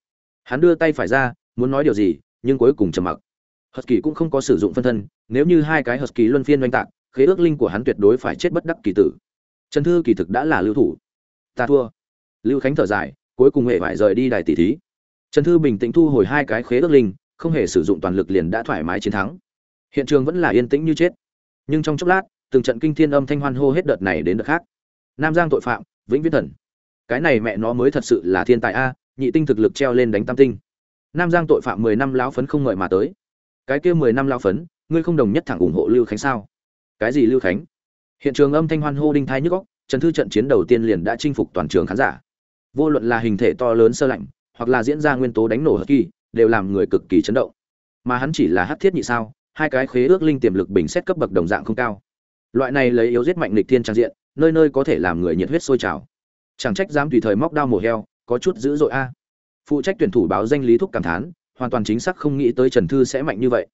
hắn đưa tay phải ra muốn nói điều gì nhưng cuối cùng trầm mặc hật kỳ cũng không có sử dụng phân thân nếu như hai cái hật kỳ luân phiên oanh tạc khế ước linh của hắn tuyệt đối phải chết bất đắc kỳ tử trần thư kỳ thực đã là lưu thủ ta thua lưu khánh thở dài cuối cùng hệ phải rời đi đài tỷ thí trần thư bình tĩnh thu hồi hai cái khế ước linh không hề sử dụng toàn lực liền đã thoải mái chiến thắng hiện trường vẫn là yên tĩnh như chết nhưng trong chốc lát từng trận kinh thiên âm thanh hoan hô hết đợt này đến đợt khác nam giang tội phạm vĩnh viễn thần cái này mẹ nó mới thật sự là thiên tài a nhị tinh thực lực treo lên đánh tam tinh nam giang tội phạm mười năm lão phấn không ngợi mà tới cái kia mười năm lão phấn ngươi không đồng nhất thẳng ủng hộ lưu khánh sao cái gì lưu khánh hiện trường âm thanh hoan hô đinh thái nhức góc Trận thư trận chiến đầu tiên liền đã chinh phục toàn trường khán giả vô luận là hình thể to lớn sơ lạnh hoặc là diễn ra nguyên tố đánh nổ hất kỳ đều làm người cực kỳ chấn động mà hắn chỉ là hát thiết nhị sao hai cái khế ước linh tiềm lực bình xét cấp bậc đồng dạng không cao loại này lấy yếu giết mạnh lịch thiên trang diện nơi nơi có thể làm người nhiệt huyết sôi trào chẳng trách dám tùy thời móc đao mổ heo có chút dữ dội a phụ trách tuyển thủ báo danh lý thúc cảm thán hoàn toàn chính xác không nghĩ tới trần thư sẽ mạnh như vậy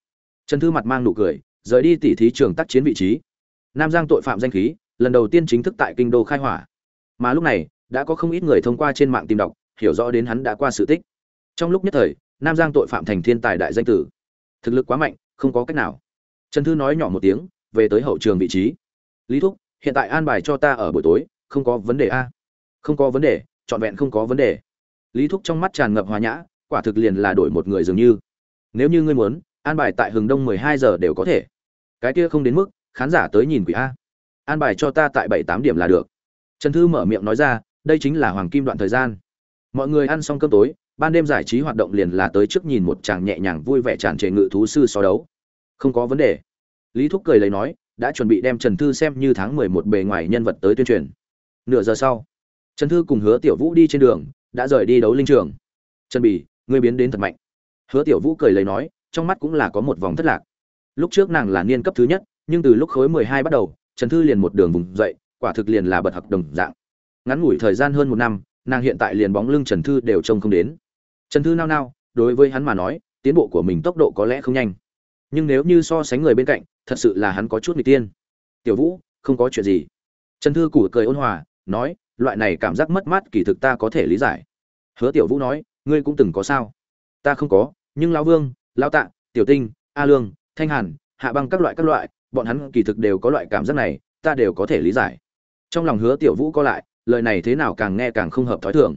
trần thư mặt mang nụ cười rời đi tỉ thí trường tác chiến vị trí nam giang tội phạm danh khí lần đầu tiên chính thức tại kinh đô khai hỏa mà lúc này đã có không ít người thông qua trên mạng tìm đọc hiểu rõ đến hắn đã qua sự tích trong lúc nhất thời nam giang tội phạm thành thiên tài đại danh tử thực lực quá mạnh không có cách nào trần thư nói nhỏ một tiếng về tới hậu trường vị trí lý thúc hiện tại an bài cho ta ở buổi tối không có vấn đề a không có vấn đề trọn vẹn không có vấn đề lý thúc trong mắt tràn ngập hòa nhã quả thực liền là đổi một người dường như nếu như ngươi muốn an bài tại hừng đông mười hai giờ đều có thể cái kia không đến mức khán giả tới nhìn quỷ a an bài cho ta tại bảy tám điểm là được trần thư mở miệng nói ra đây chính là hoàng kim đoạn thời gian mọi người ăn xong cơm tối ban đêm giải trí hoạt động liền là tới trước nhìn một chàng nhẹ nhàng vui vẻ tràn trề ngự thú sư so đấu không có vấn đề lý thúc cười lấy nói đã chuẩn bị đem trần thư xem như tháng mười một bề ngoài nhân vật tới tuyên truyền nửa giờ sau trần thư cùng hứa tiểu vũ đi trên đường đã rời đi đấu linh trường trần Bì, người biến đến thật mạnh hứa tiểu vũ cười lấy nói trong mắt cũng là có một vòng thất lạc lúc trước nàng là niên cấp thứ nhất nhưng từ lúc khối mười hai bắt đầu trần thư liền một đường vùng dậy quả thực liền là bật học đồng dạng ngắn ngủi thời gian hơn một năm nàng hiện tại liền bóng lưng trần thư đều trông không đến trần thư nao nao đối với hắn mà nói tiến bộ của mình tốc độ có lẽ không nhanh nhưng nếu như so sánh người bên cạnh thật sự là hắn có chút người tiên tiểu vũ không có chuyện gì trần thư củ cười ôn hòa nói loại này cảm giác mất mát kỳ thực ta có thể lý giải hứa tiểu vũ nói ngươi cũng từng có sao ta không có nhưng lão vương lão tạ tiểu tinh a lương thanh hàn hạ băng các loại các loại bọn hắn kỳ thực đều có loại cảm giác này ta đều có thể lý giải trong lòng hứa tiểu vũ có lại lời này thế nào càng nghe càng không hợp thói thường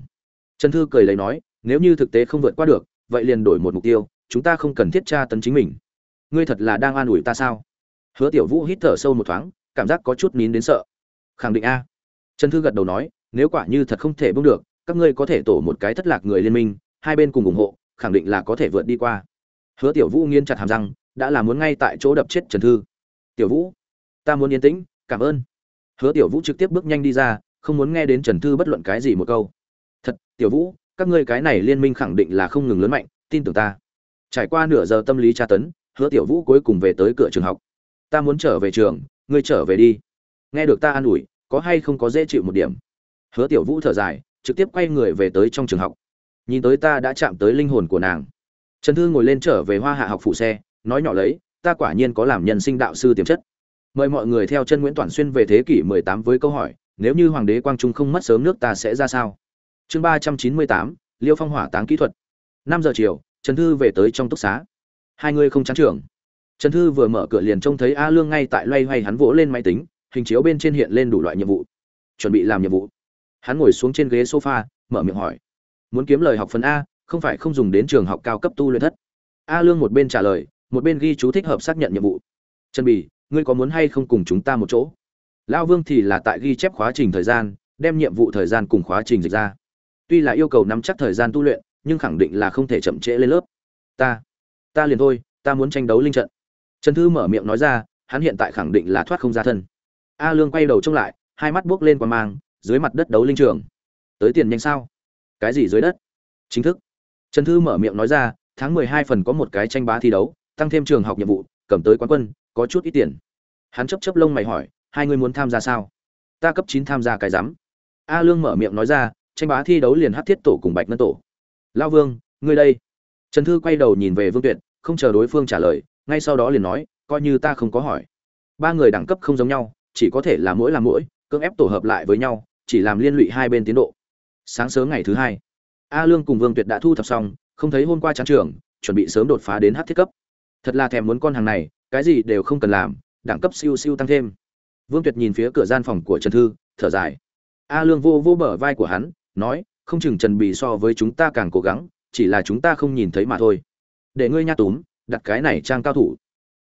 trần thư cười lấy nói nếu như thực tế không vượt qua được vậy liền đổi một mục tiêu chúng ta không cần thiết tra tấn chính mình ngươi thật là đang an ủi ta sao hứa tiểu vũ hít thở sâu một thoáng cảm giác có chút nín đến sợ khẳng định a trần thư gật đầu nói nếu quả như thật không thể buông được các ngươi có thể tổ một cái thất lạc người liên minh hai bên cùng ủng hộ khẳng định là có thể vượt đi qua hứa tiểu vũ nghiến chặt hàm răng đã là muốn ngay tại chỗ đập chết trần thư tiểu vũ ta muốn yên tĩnh cảm ơn hứa tiểu vũ trực tiếp bước nhanh đi ra không muốn nghe đến trần thư bất luận cái gì một câu thật tiểu vũ các ngươi cái này liên minh khẳng định là không ngừng lớn mạnh tin tưởng ta trải qua nửa giờ tâm lý tra tấn hứa tiểu vũ cuối cùng về tới cửa trường học ta muốn trở về trường ngươi trở về đi nghe được ta an ủi có hay không có dễ chịu một điểm hứa tiểu vũ thở dài trực tiếp quay người về tới trong trường học nhìn tới ta đã chạm tới linh hồn của nàng trần thư ngồi lên trở về hoa hạ học phụ xe nói nhỏ lấy ta quả nhiên có làm nhân sinh đạo sư tiềm chất mời mọi người theo chân nguyễn toàn xuyên về thế kỷ mười tám với câu hỏi nếu như hoàng đế quang trung không mất sớm nước ta sẽ ra sao chương ba trăm chín mươi tám, liêu phong hỏa táng kỹ thuật năm giờ chiều trần thư về tới trong túc xá hai người không trắng trưởng Trần Thư vừa mở cửa liền trông thấy A Lương ngay tại loay hoay hắn vỗ lên máy tính, hình chiếu bên trên hiện lên đủ loại nhiệm vụ. Chuẩn bị làm nhiệm vụ. Hắn ngồi xuống trên ghế sofa, mở miệng hỏi: "Muốn kiếm lời học phần a, không phải không dùng đến trường học cao cấp tu luyện thất?" A Lương một bên trả lời, một bên ghi chú thích hợp xác nhận nhiệm vụ. "Trần Bỉ, ngươi có muốn hay không cùng chúng ta một chỗ?" Lão Vương thì là tại ghi chép khóa trình thời gian, đem nhiệm vụ thời gian cùng khóa trình dịch ra. Tuy là yêu cầu nắm chắc thời gian tu luyện, nhưng khẳng định là không thể chậm trễ lên lớp. "Ta, ta liền thôi, ta muốn tranh đấu linh trận." trần thư mở miệng nói ra hắn hiện tại khẳng định là thoát không ra thân a lương quay đầu trông lại hai mắt buốc lên qua mang dưới mặt đất đấu linh trường tới tiền nhanh sao cái gì dưới đất chính thức trần thư mở miệng nói ra tháng mười hai phần có một cái tranh bá thi đấu tăng thêm trường học nhiệm vụ cầm tới quán quân có chút ít tiền hắn chớp chớp lông mày hỏi hai người muốn tham gia sao ta cấp chín tham gia cái rắm a lương mở miệng nói ra tranh bá thi đấu liền hát thiết tổ cùng bạch ngân tổ Lão vương ngươi đây trần thư quay đầu nhìn về vương tuyệt không chờ đối phương trả lời ngay sau đó liền nói coi như ta không có hỏi ba người đẳng cấp không giống nhau chỉ có thể là mỗi làm mỗi cưỡng ép tổ hợp lại với nhau chỉ làm liên lụy hai bên tiến độ sáng sớm ngày thứ hai a lương cùng vương tuyệt đã thu thập xong không thấy hôm qua trắng trường chuẩn bị sớm đột phá đến hát thiết cấp thật là thèm muốn con hàng này cái gì đều không cần làm đẳng cấp siêu siêu tăng thêm vương tuyệt nhìn phía cửa gian phòng của trần thư thở dài a lương vô vô bờ vai của hắn nói không chừng trần bị so với chúng ta càng cố gắng chỉ là chúng ta không nhìn thấy mà thôi để ngươi nha túm đặt cái này trang cao thủ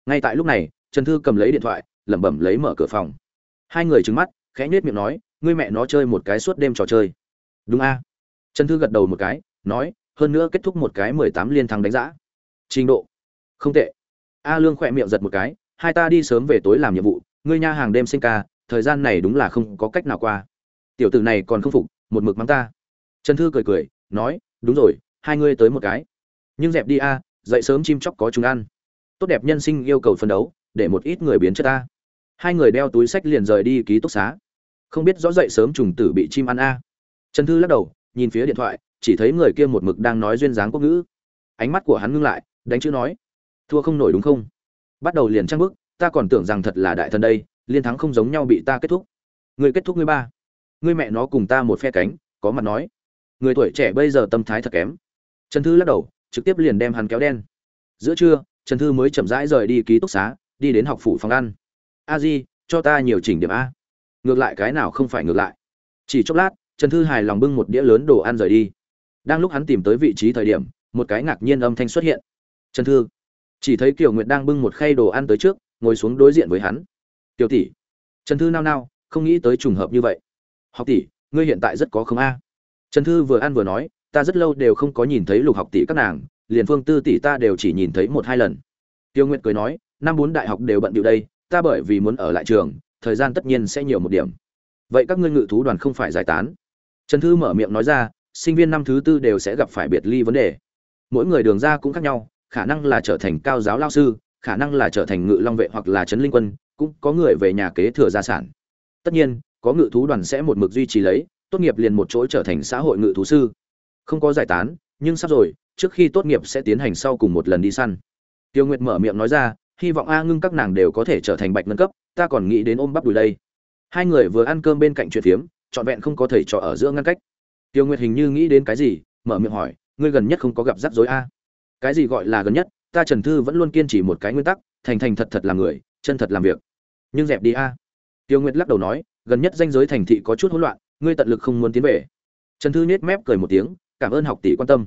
ngay tại lúc này trần thư cầm lấy điện thoại lẩm bẩm lấy mở cửa phòng hai người trứng mắt khẽ nhếch miệng nói ngươi mẹ nó chơi một cái suốt đêm trò chơi đúng a trần thư gật đầu một cái nói hơn nữa kết thúc một cái mười tám liên thắng đánh giá trình độ không tệ a lương khỏe miệng giật một cái hai ta đi sớm về tối làm nhiệm vụ ngươi nha hàng đêm sinh ca thời gian này đúng là không có cách nào qua tiểu tử này còn không phục một mực mắng ta trần thư cười cười nói đúng rồi hai ngươi tới một cái nhưng dẹp đi a dậy sớm chim chóc có chúng ăn tốt đẹp nhân sinh yêu cầu phân đấu để một ít người biến chất ta hai người đeo túi sách liền rời đi ký túc xá không biết rõ dậy sớm trùng tử bị chim ăn a à. trần thư lắc đầu nhìn phía điện thoại chỉ thấy người kia một mực đang nói duyên dáng quốc ngữ ánh mắt của hắn ngưng lại đánh chữ nói thua không nổi đúng không bắt đầu liền trăng bước ta còn tưởng rằng thật là đại thần đây liên thắng không giống nhau bị ta kết thúc người kết thúc người ba người mẹ nó cùng ta một phe cánh có mặt nói người tuổi trẻ bây giờ tâm thái thật kém trần thư lắc đầu trực tiếp liền đem hắn kéo đen giữa trưa trần thư mới chậm rãi rời đi ký túc xá đi đến học phủ phòng ăn a di cho ta nhiều chỉnh điểm a ngược lại cái nào không phải ngược lại chỉ chốc lát trần thư hài lòng bưng một đĩa lớn đồ ăn rời đi đang lúc hắn tìm tới vị trí thời điểm một cái ngạc nhiên âm thanh xuất hiện trần thư chỉ thấy kiều nguyệt đang bưng một khay đồ ăn tới trước ngồi xuống đối diện với hắn tiểu tỷ trần thư nao nao không nghĩ tới trùng hợp như vậy học tỷ ngươi hiện tại rất có không a trần thư vừa ăn vừa nói ta rất lâu đều không có nhìn thấy lục học tỷ các nàng liền phương tư tỷ ta đều chỉ nhìn thấy một hai lần tiêu nguyệt cười nói năm bốn đại học đều bận điệu đây ta bởi vì muốn ở lại trường thời gian tất nhiên sẽ nhiều một điểm vậy các ngươi ngự thú đoàn không phải giải tán trần thư mở miệng nói ra sinh viên năm thứ tư đều sẽ gặp phải biệt ly vấn đề mỗi người đường ra cũng khác nhau khả năng là trở thành cao giáo lao sư khả năng là trở thành ngự long vệ hoặc là trấn linh quân cũng có người về nhà kế thừa gia sản tất nhiên có ngự thú đoàn sẽ một mực duy trì lấy tốt nghiệp liền một chỗ trở thành xã hội ngự thú sư không có giải tán nhưng sắp rồi trước khi tốt nghiệp sẽ tiến hành sau cùng một lần đi săn tiêu nguyệt mở miệng nói ra hy vọng a ngưng các nàng đều có thể trở thành bạch nâng cấp ta còn nghĩ đến ôm bắp đùi đây hai người vừa ăn cơm bên cạnh chuyện phiếm trọn vẹn không có thầy trò ở giữa ngăn cách tiêu nguyệt hình như nghĩ đến cái gì mở miệng hỏi ngươi gần nhất không có gặp rắc rối a cái gì gọi là gần nhất ta trần thư vẫn luôn kiên trì một cái nguyên tắc thành thành thật thật làm người chân thật làm việc nhưng dẹp đi a tiêu nguyệt lắc đầu nói gần nhất danh giới thành thị có chút hỗn loạn ngươi tận lực không muốn tiến về trần thư nhếch mép cười một tiếng cảm ơn học tỷ quan tâm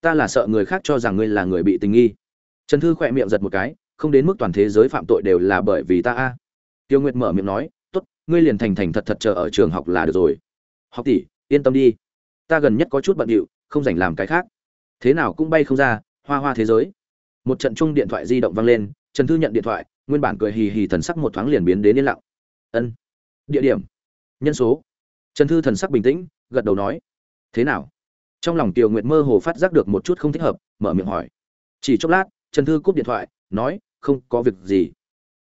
ta là sợ người khác cho rằng ngươi là người bị tình nghi trần thư khỏe miệng giật một cái không đến mức toàn thế giới phạm tội đều là bởi vì ta a tiêu nguyệt mở miệng nói tốt ngươi liền thành thành thật thật chờ ở trường học là được rồi học tỷ yên tâm đi ta gần nhất có chút bận điệu không dành làm cái khác thế nào cũng bay không ra hoa hoa thế giới một trận chung điện thoại di động vang lên trần thư nhận điện thoại nguyên bản cười hì hì thần sắc một thoáng liền biến đến yên lặng ân địa điểm nhân số trần thư thần sắc bình tĩnh gật đầu nói thế nào trong lòng tiểu nguyệt mơ hồ phát giác được một chút không thích hợp mở miệng hỏi chỉ chốc lát trần thư cúp điện thoại nói không có việc gì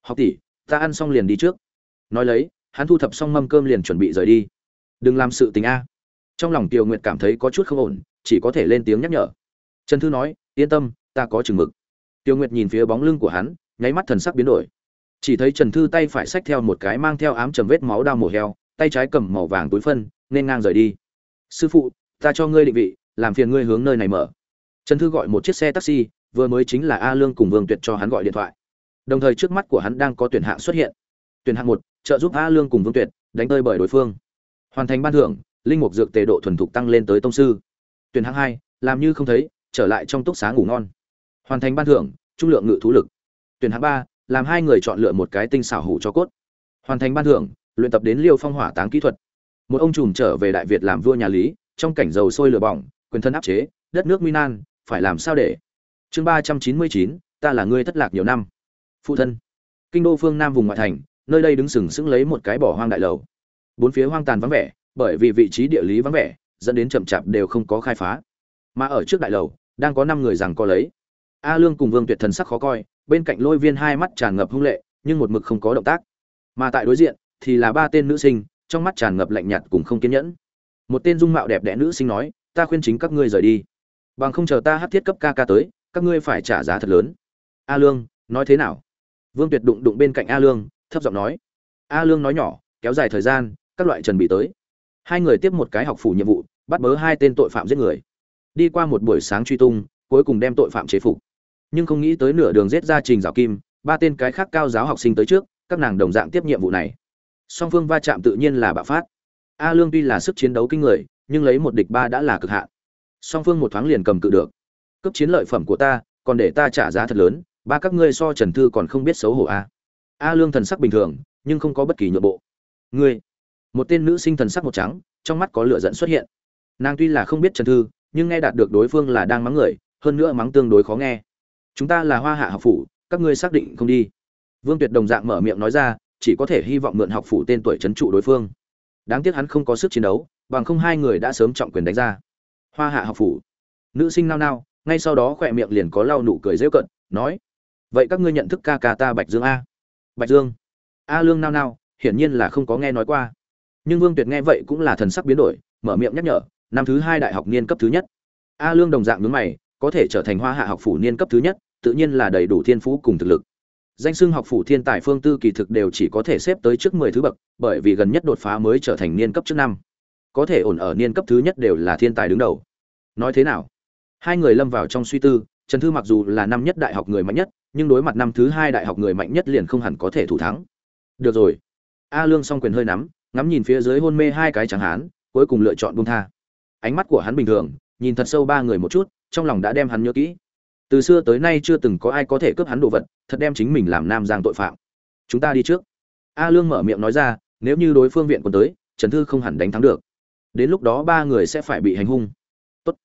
học tỷ ta ăn xong liền đi trước nói lấy hắn thu thập xong mâm cơm liền chuẩn bị rời đi đừng làm sự tình a trong lòng tiểu nguyệt cảm thấy có chút không ổn chỉ có thể lên tiếng nhắc nhở trần thư nói yên tâm ta có chừng mực tiểu nguyệt nhìn phía bóng lưng của hắn nháy mắt thần sắc biến đổi chỉ thấy trần thư tay phải xách theo một cái mang theo ám trầm vết máu đao mổ heo tay trái cầm màu vàng túi phân nên ngang rời đi sư phụ ta cho ngươi định vị làm phiền ngươi hướng nơi này mở trần thư gọi một chiếc xe taxi vừa mới chính là a lương cùng vương tuyệt cho hắn gọi điện thoại đồng thời trước mắt của hắn đang có tuyển hạ xuất hiện tuyển hạng một trợ giúp a lương cùng vương tuyệt đánh tơi bởi đối phương hoàn thành ban thưởng linh mục dược tề độ thuần thục tăng lên tới tông sư tuyển hạng hai làm như không thấy trở lại trong túc xá ngủ ngon hoàn thành ban thưởng trung lượng ngự thú lực tuyển hạng ba làm hai người chọn lựa một cái tinh xảo hủ cho cốt hoàn thành ban thưởng luyện tập đến liêu phong hỏa táng kỹ thuật một ông trùm trở về đại việt làm vua nhà lý trong cảnh dầu sôi lửa bỏng quyền thân áp chế đất nước nguy phải làm sao để chương ba trăm chín mươi chín ta là người thất lạc nhiều năm phụ thân kinh đô phương nam vùng ngoại thành nơi đây đứng sừng sững lấy một cái bỏ hoang đại lầu bốn phía hoang tàn vắng vẻ bởi vì vị trí địa lý vắng vẻ dẫn đến chậm chạp đều không có khai phá mà ở trước đại lầu đang có năm người rằng có lấy a lương cùng vương tuyệt thần sắc khó coi bên cạnh lôi viên hai mắt tràn ngập hung lệ nhưng một mực không có động tác mà tại đối diện thì là ba tên nữ sinh trong mắt tràn ngập lạnh nhạt cùng không kiên nhẫn một tên dung mạo đẹp đẽ nữ sinh nói ta khuyên chính các ngươi rời đi bằng không chờ ta hát thiết cấp ca ca tới các ngươi phải trả giá thật lớn a lương nói thế nào vương tuyệt đụng đụng bên cạnh a lương thấp giọng nói a lương nói nhỏ kéo dài thời gian các loại trần bị tới hai người tiếp một cái học phủ nhiệm vụ bắt bớ hai tên tội phạm giết người đi qua một buổi sáng truy tung cuối cùng đem tội phạm chế phục nhưng không nghĩ tới nửa đường giết ra trình giáo kim ba tên cái khác cao giáo học sinh tới trước các nàng đồng dạng tiếp nhiệm vụ này song phương va chạm tự nhiên là bạo phát A Lương tuy là sức chiến đấu kinh người, nhưng lấy một địch ba đã là cực hạn. Song phương một thoáng liền cầm cự được. Cấp chiến lợi phẩm của ta, còn để ta trả giá thật lớn, ba các ngươi so Trần Thư còn không biết xấu hổ a. À. A Lương thần sắc bình thường, nhưng không có bất kỳ nhượng bộ. Ngươi? Một tên nữ sinh thần sắc một trắng, trong mắt có lửa giận xuất hiện. Nàng tuy là không biết Trần Thư, nhưng nghe đạt được đối phương là đang mắng người, hơn nữa mắng tương đối khó nghe. Chúng ta là Hoa Hạ học phủ, các ngươi xác định không đi. Vương Tuyệt đồng dạng mở miệng nói ra, chỉ có thể hy vọng mượn học phủ tên tuổi trấn trụ đối phương đáng tiếc hắn không có sức chiến đấu bằng không hai người đã sớm trọng quyền đánh ra hoa hạ học phủ nữ sinh nao nao ngay sau đó khỏe miệng liền có lau nụ cười rêu cận nói vậy các ngươi nhận thức ca ca ta bạch dương a bạch dương a lương nao nao hiển nhiên là không có nghe nói qua nhưng vương tuyệt nghe vậy cũng là thần sắc biến đổi mở miệng nhắc nhở năm thứ hai đại học niên cấp thứ nhất a lương đồng dạng ngưỡng mày có thể trở thành hoa hạ học phủ niên cấp thứ nhất tự nhiên là đầy đủ thiên phú cùng thực lực danh xưng học phủ thiên tài phương tư kỳ thực đều chỉ có thể xếp tới trước mười thứ bậc bởi vì gần nhất đột phá mới trở thành niên cấp trước năm có thể ổn ở niên cấp thứ nhất đều là thiên tài đứng đầu nói thế nào hai người lâm vào trong suy tư trần thư mặc dù là năm nhất đại học người mạnh nhất nhưng đối mặt năm thứ hai đại học người mạnh nhất liền không hẳn có thể thủ thắng được rồi a lương song quyền hơi nắm ngắm nhìn phía dưới hôn mê hai cái chẳng hán cuối cùng lựa chọn buông tha ánh mắt của hắn bình thường nhìn thật sâu ba người một chút trong lòng đã đem hắn nhớ kỹ từ xưa tới nay chưa từng có ai có thể cướp hắn đồ vật thật đem chính mình làm nam giang tội phạm chúng ta đi trước a lương mở miệng nói ra nếu như đối phương viện còn tới trần thư không hẳn đánh thắng được đến lúc đó ba người sẽ phải bị hành hung Tốt.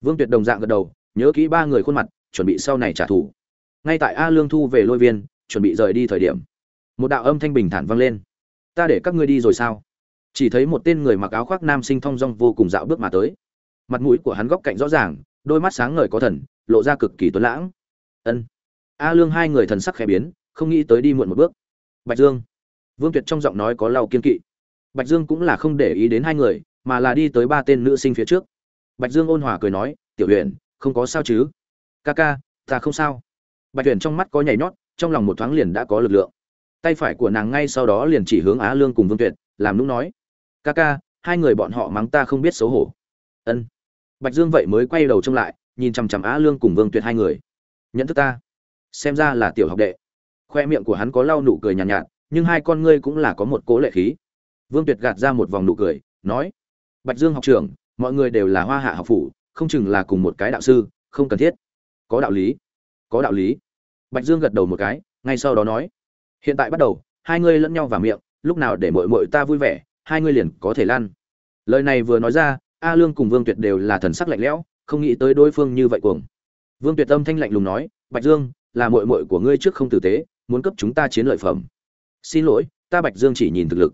vương tuyệt đồng dạng gật đầu nhớ kỹ ba người khuôn mặt chuẩn bị sau này trả thù ngay tại a lương thu về lôi viên chuẩn bị rời đi thời điểm một đạo âm thanh bình thản vang lên ta để các ngươi đi rồi sao chỉ thấy một tên người mặc áo khoác nam sinh thong dong vô cùng dạo bước mà tới mặt mũi của hắn góc cạnh rõ ràng đôi mắt sáng ngời có thần lộ ra cực kỳ tuấn lãng ân a lương hai người thần sắc khẽ biến không nghĩ tới đi muộn một bước bạch dương vương tuyệt trong giọng nói có lau kiên kỵ bạch dương cũng là không để ý đến hai người mà là đi tới ba tên nữ sinh phía trước bạch dương ôn hòa cười nói tiểu huyền không có sao chứ ca ca ta không sao bạch huyền trong mắt có nhảy nhót trong lòng một thoáng liền đã có lực lượng tay phải của nàng ngay sau đó liền chỉ hướng á lương cùng vương tuyệt làm nũng nói ca ca hai người bọn họ mắng ta không biết xấu hổ ân bạch dương vậy mới quay đầu trông lại nhìn chằm chằm Á Lương cùng Vương Tuyệt hai người. Nhận thức ta, xem ra là tiểu học đệ. Khoe miệng của hắn có lau nụ cười nhàn nhạt, nhạt, nhưng hai con ngươi cũng là có một cố lệ khí. Vương Tuyệt gạt ra một vòng nụ cười, nói: "Bạch Dương học trưởng, mọi người đều là Hoa Hạ học phủ, không chừng là cùng một cái đạo sư, không cần thiết." Có đạo lý. Có đạo lý. Bạch Dương gật đầu một cái, ngay sau đó nói: "Hiện tại bắt đầu, hai ngươi lẫn nhau vào miệng, lúc nào để mọi mọi ta vui vẻ, hai ngươi liền có thể lăn." Lời này vừa nói ra, A Lương cùng Vương Tuyệt đều là thần sắc lạnh lẽo, không nghĩ tới đối phương như vậy cuồng vương tuyệt tâm thanh lạnh lùng nói bạch dương là muội muội của ngươi trước không tử tế muốn cấp chúng ta chiến lợi phẩm xin lỗi ta bạch dương chỉ nhìn thực lực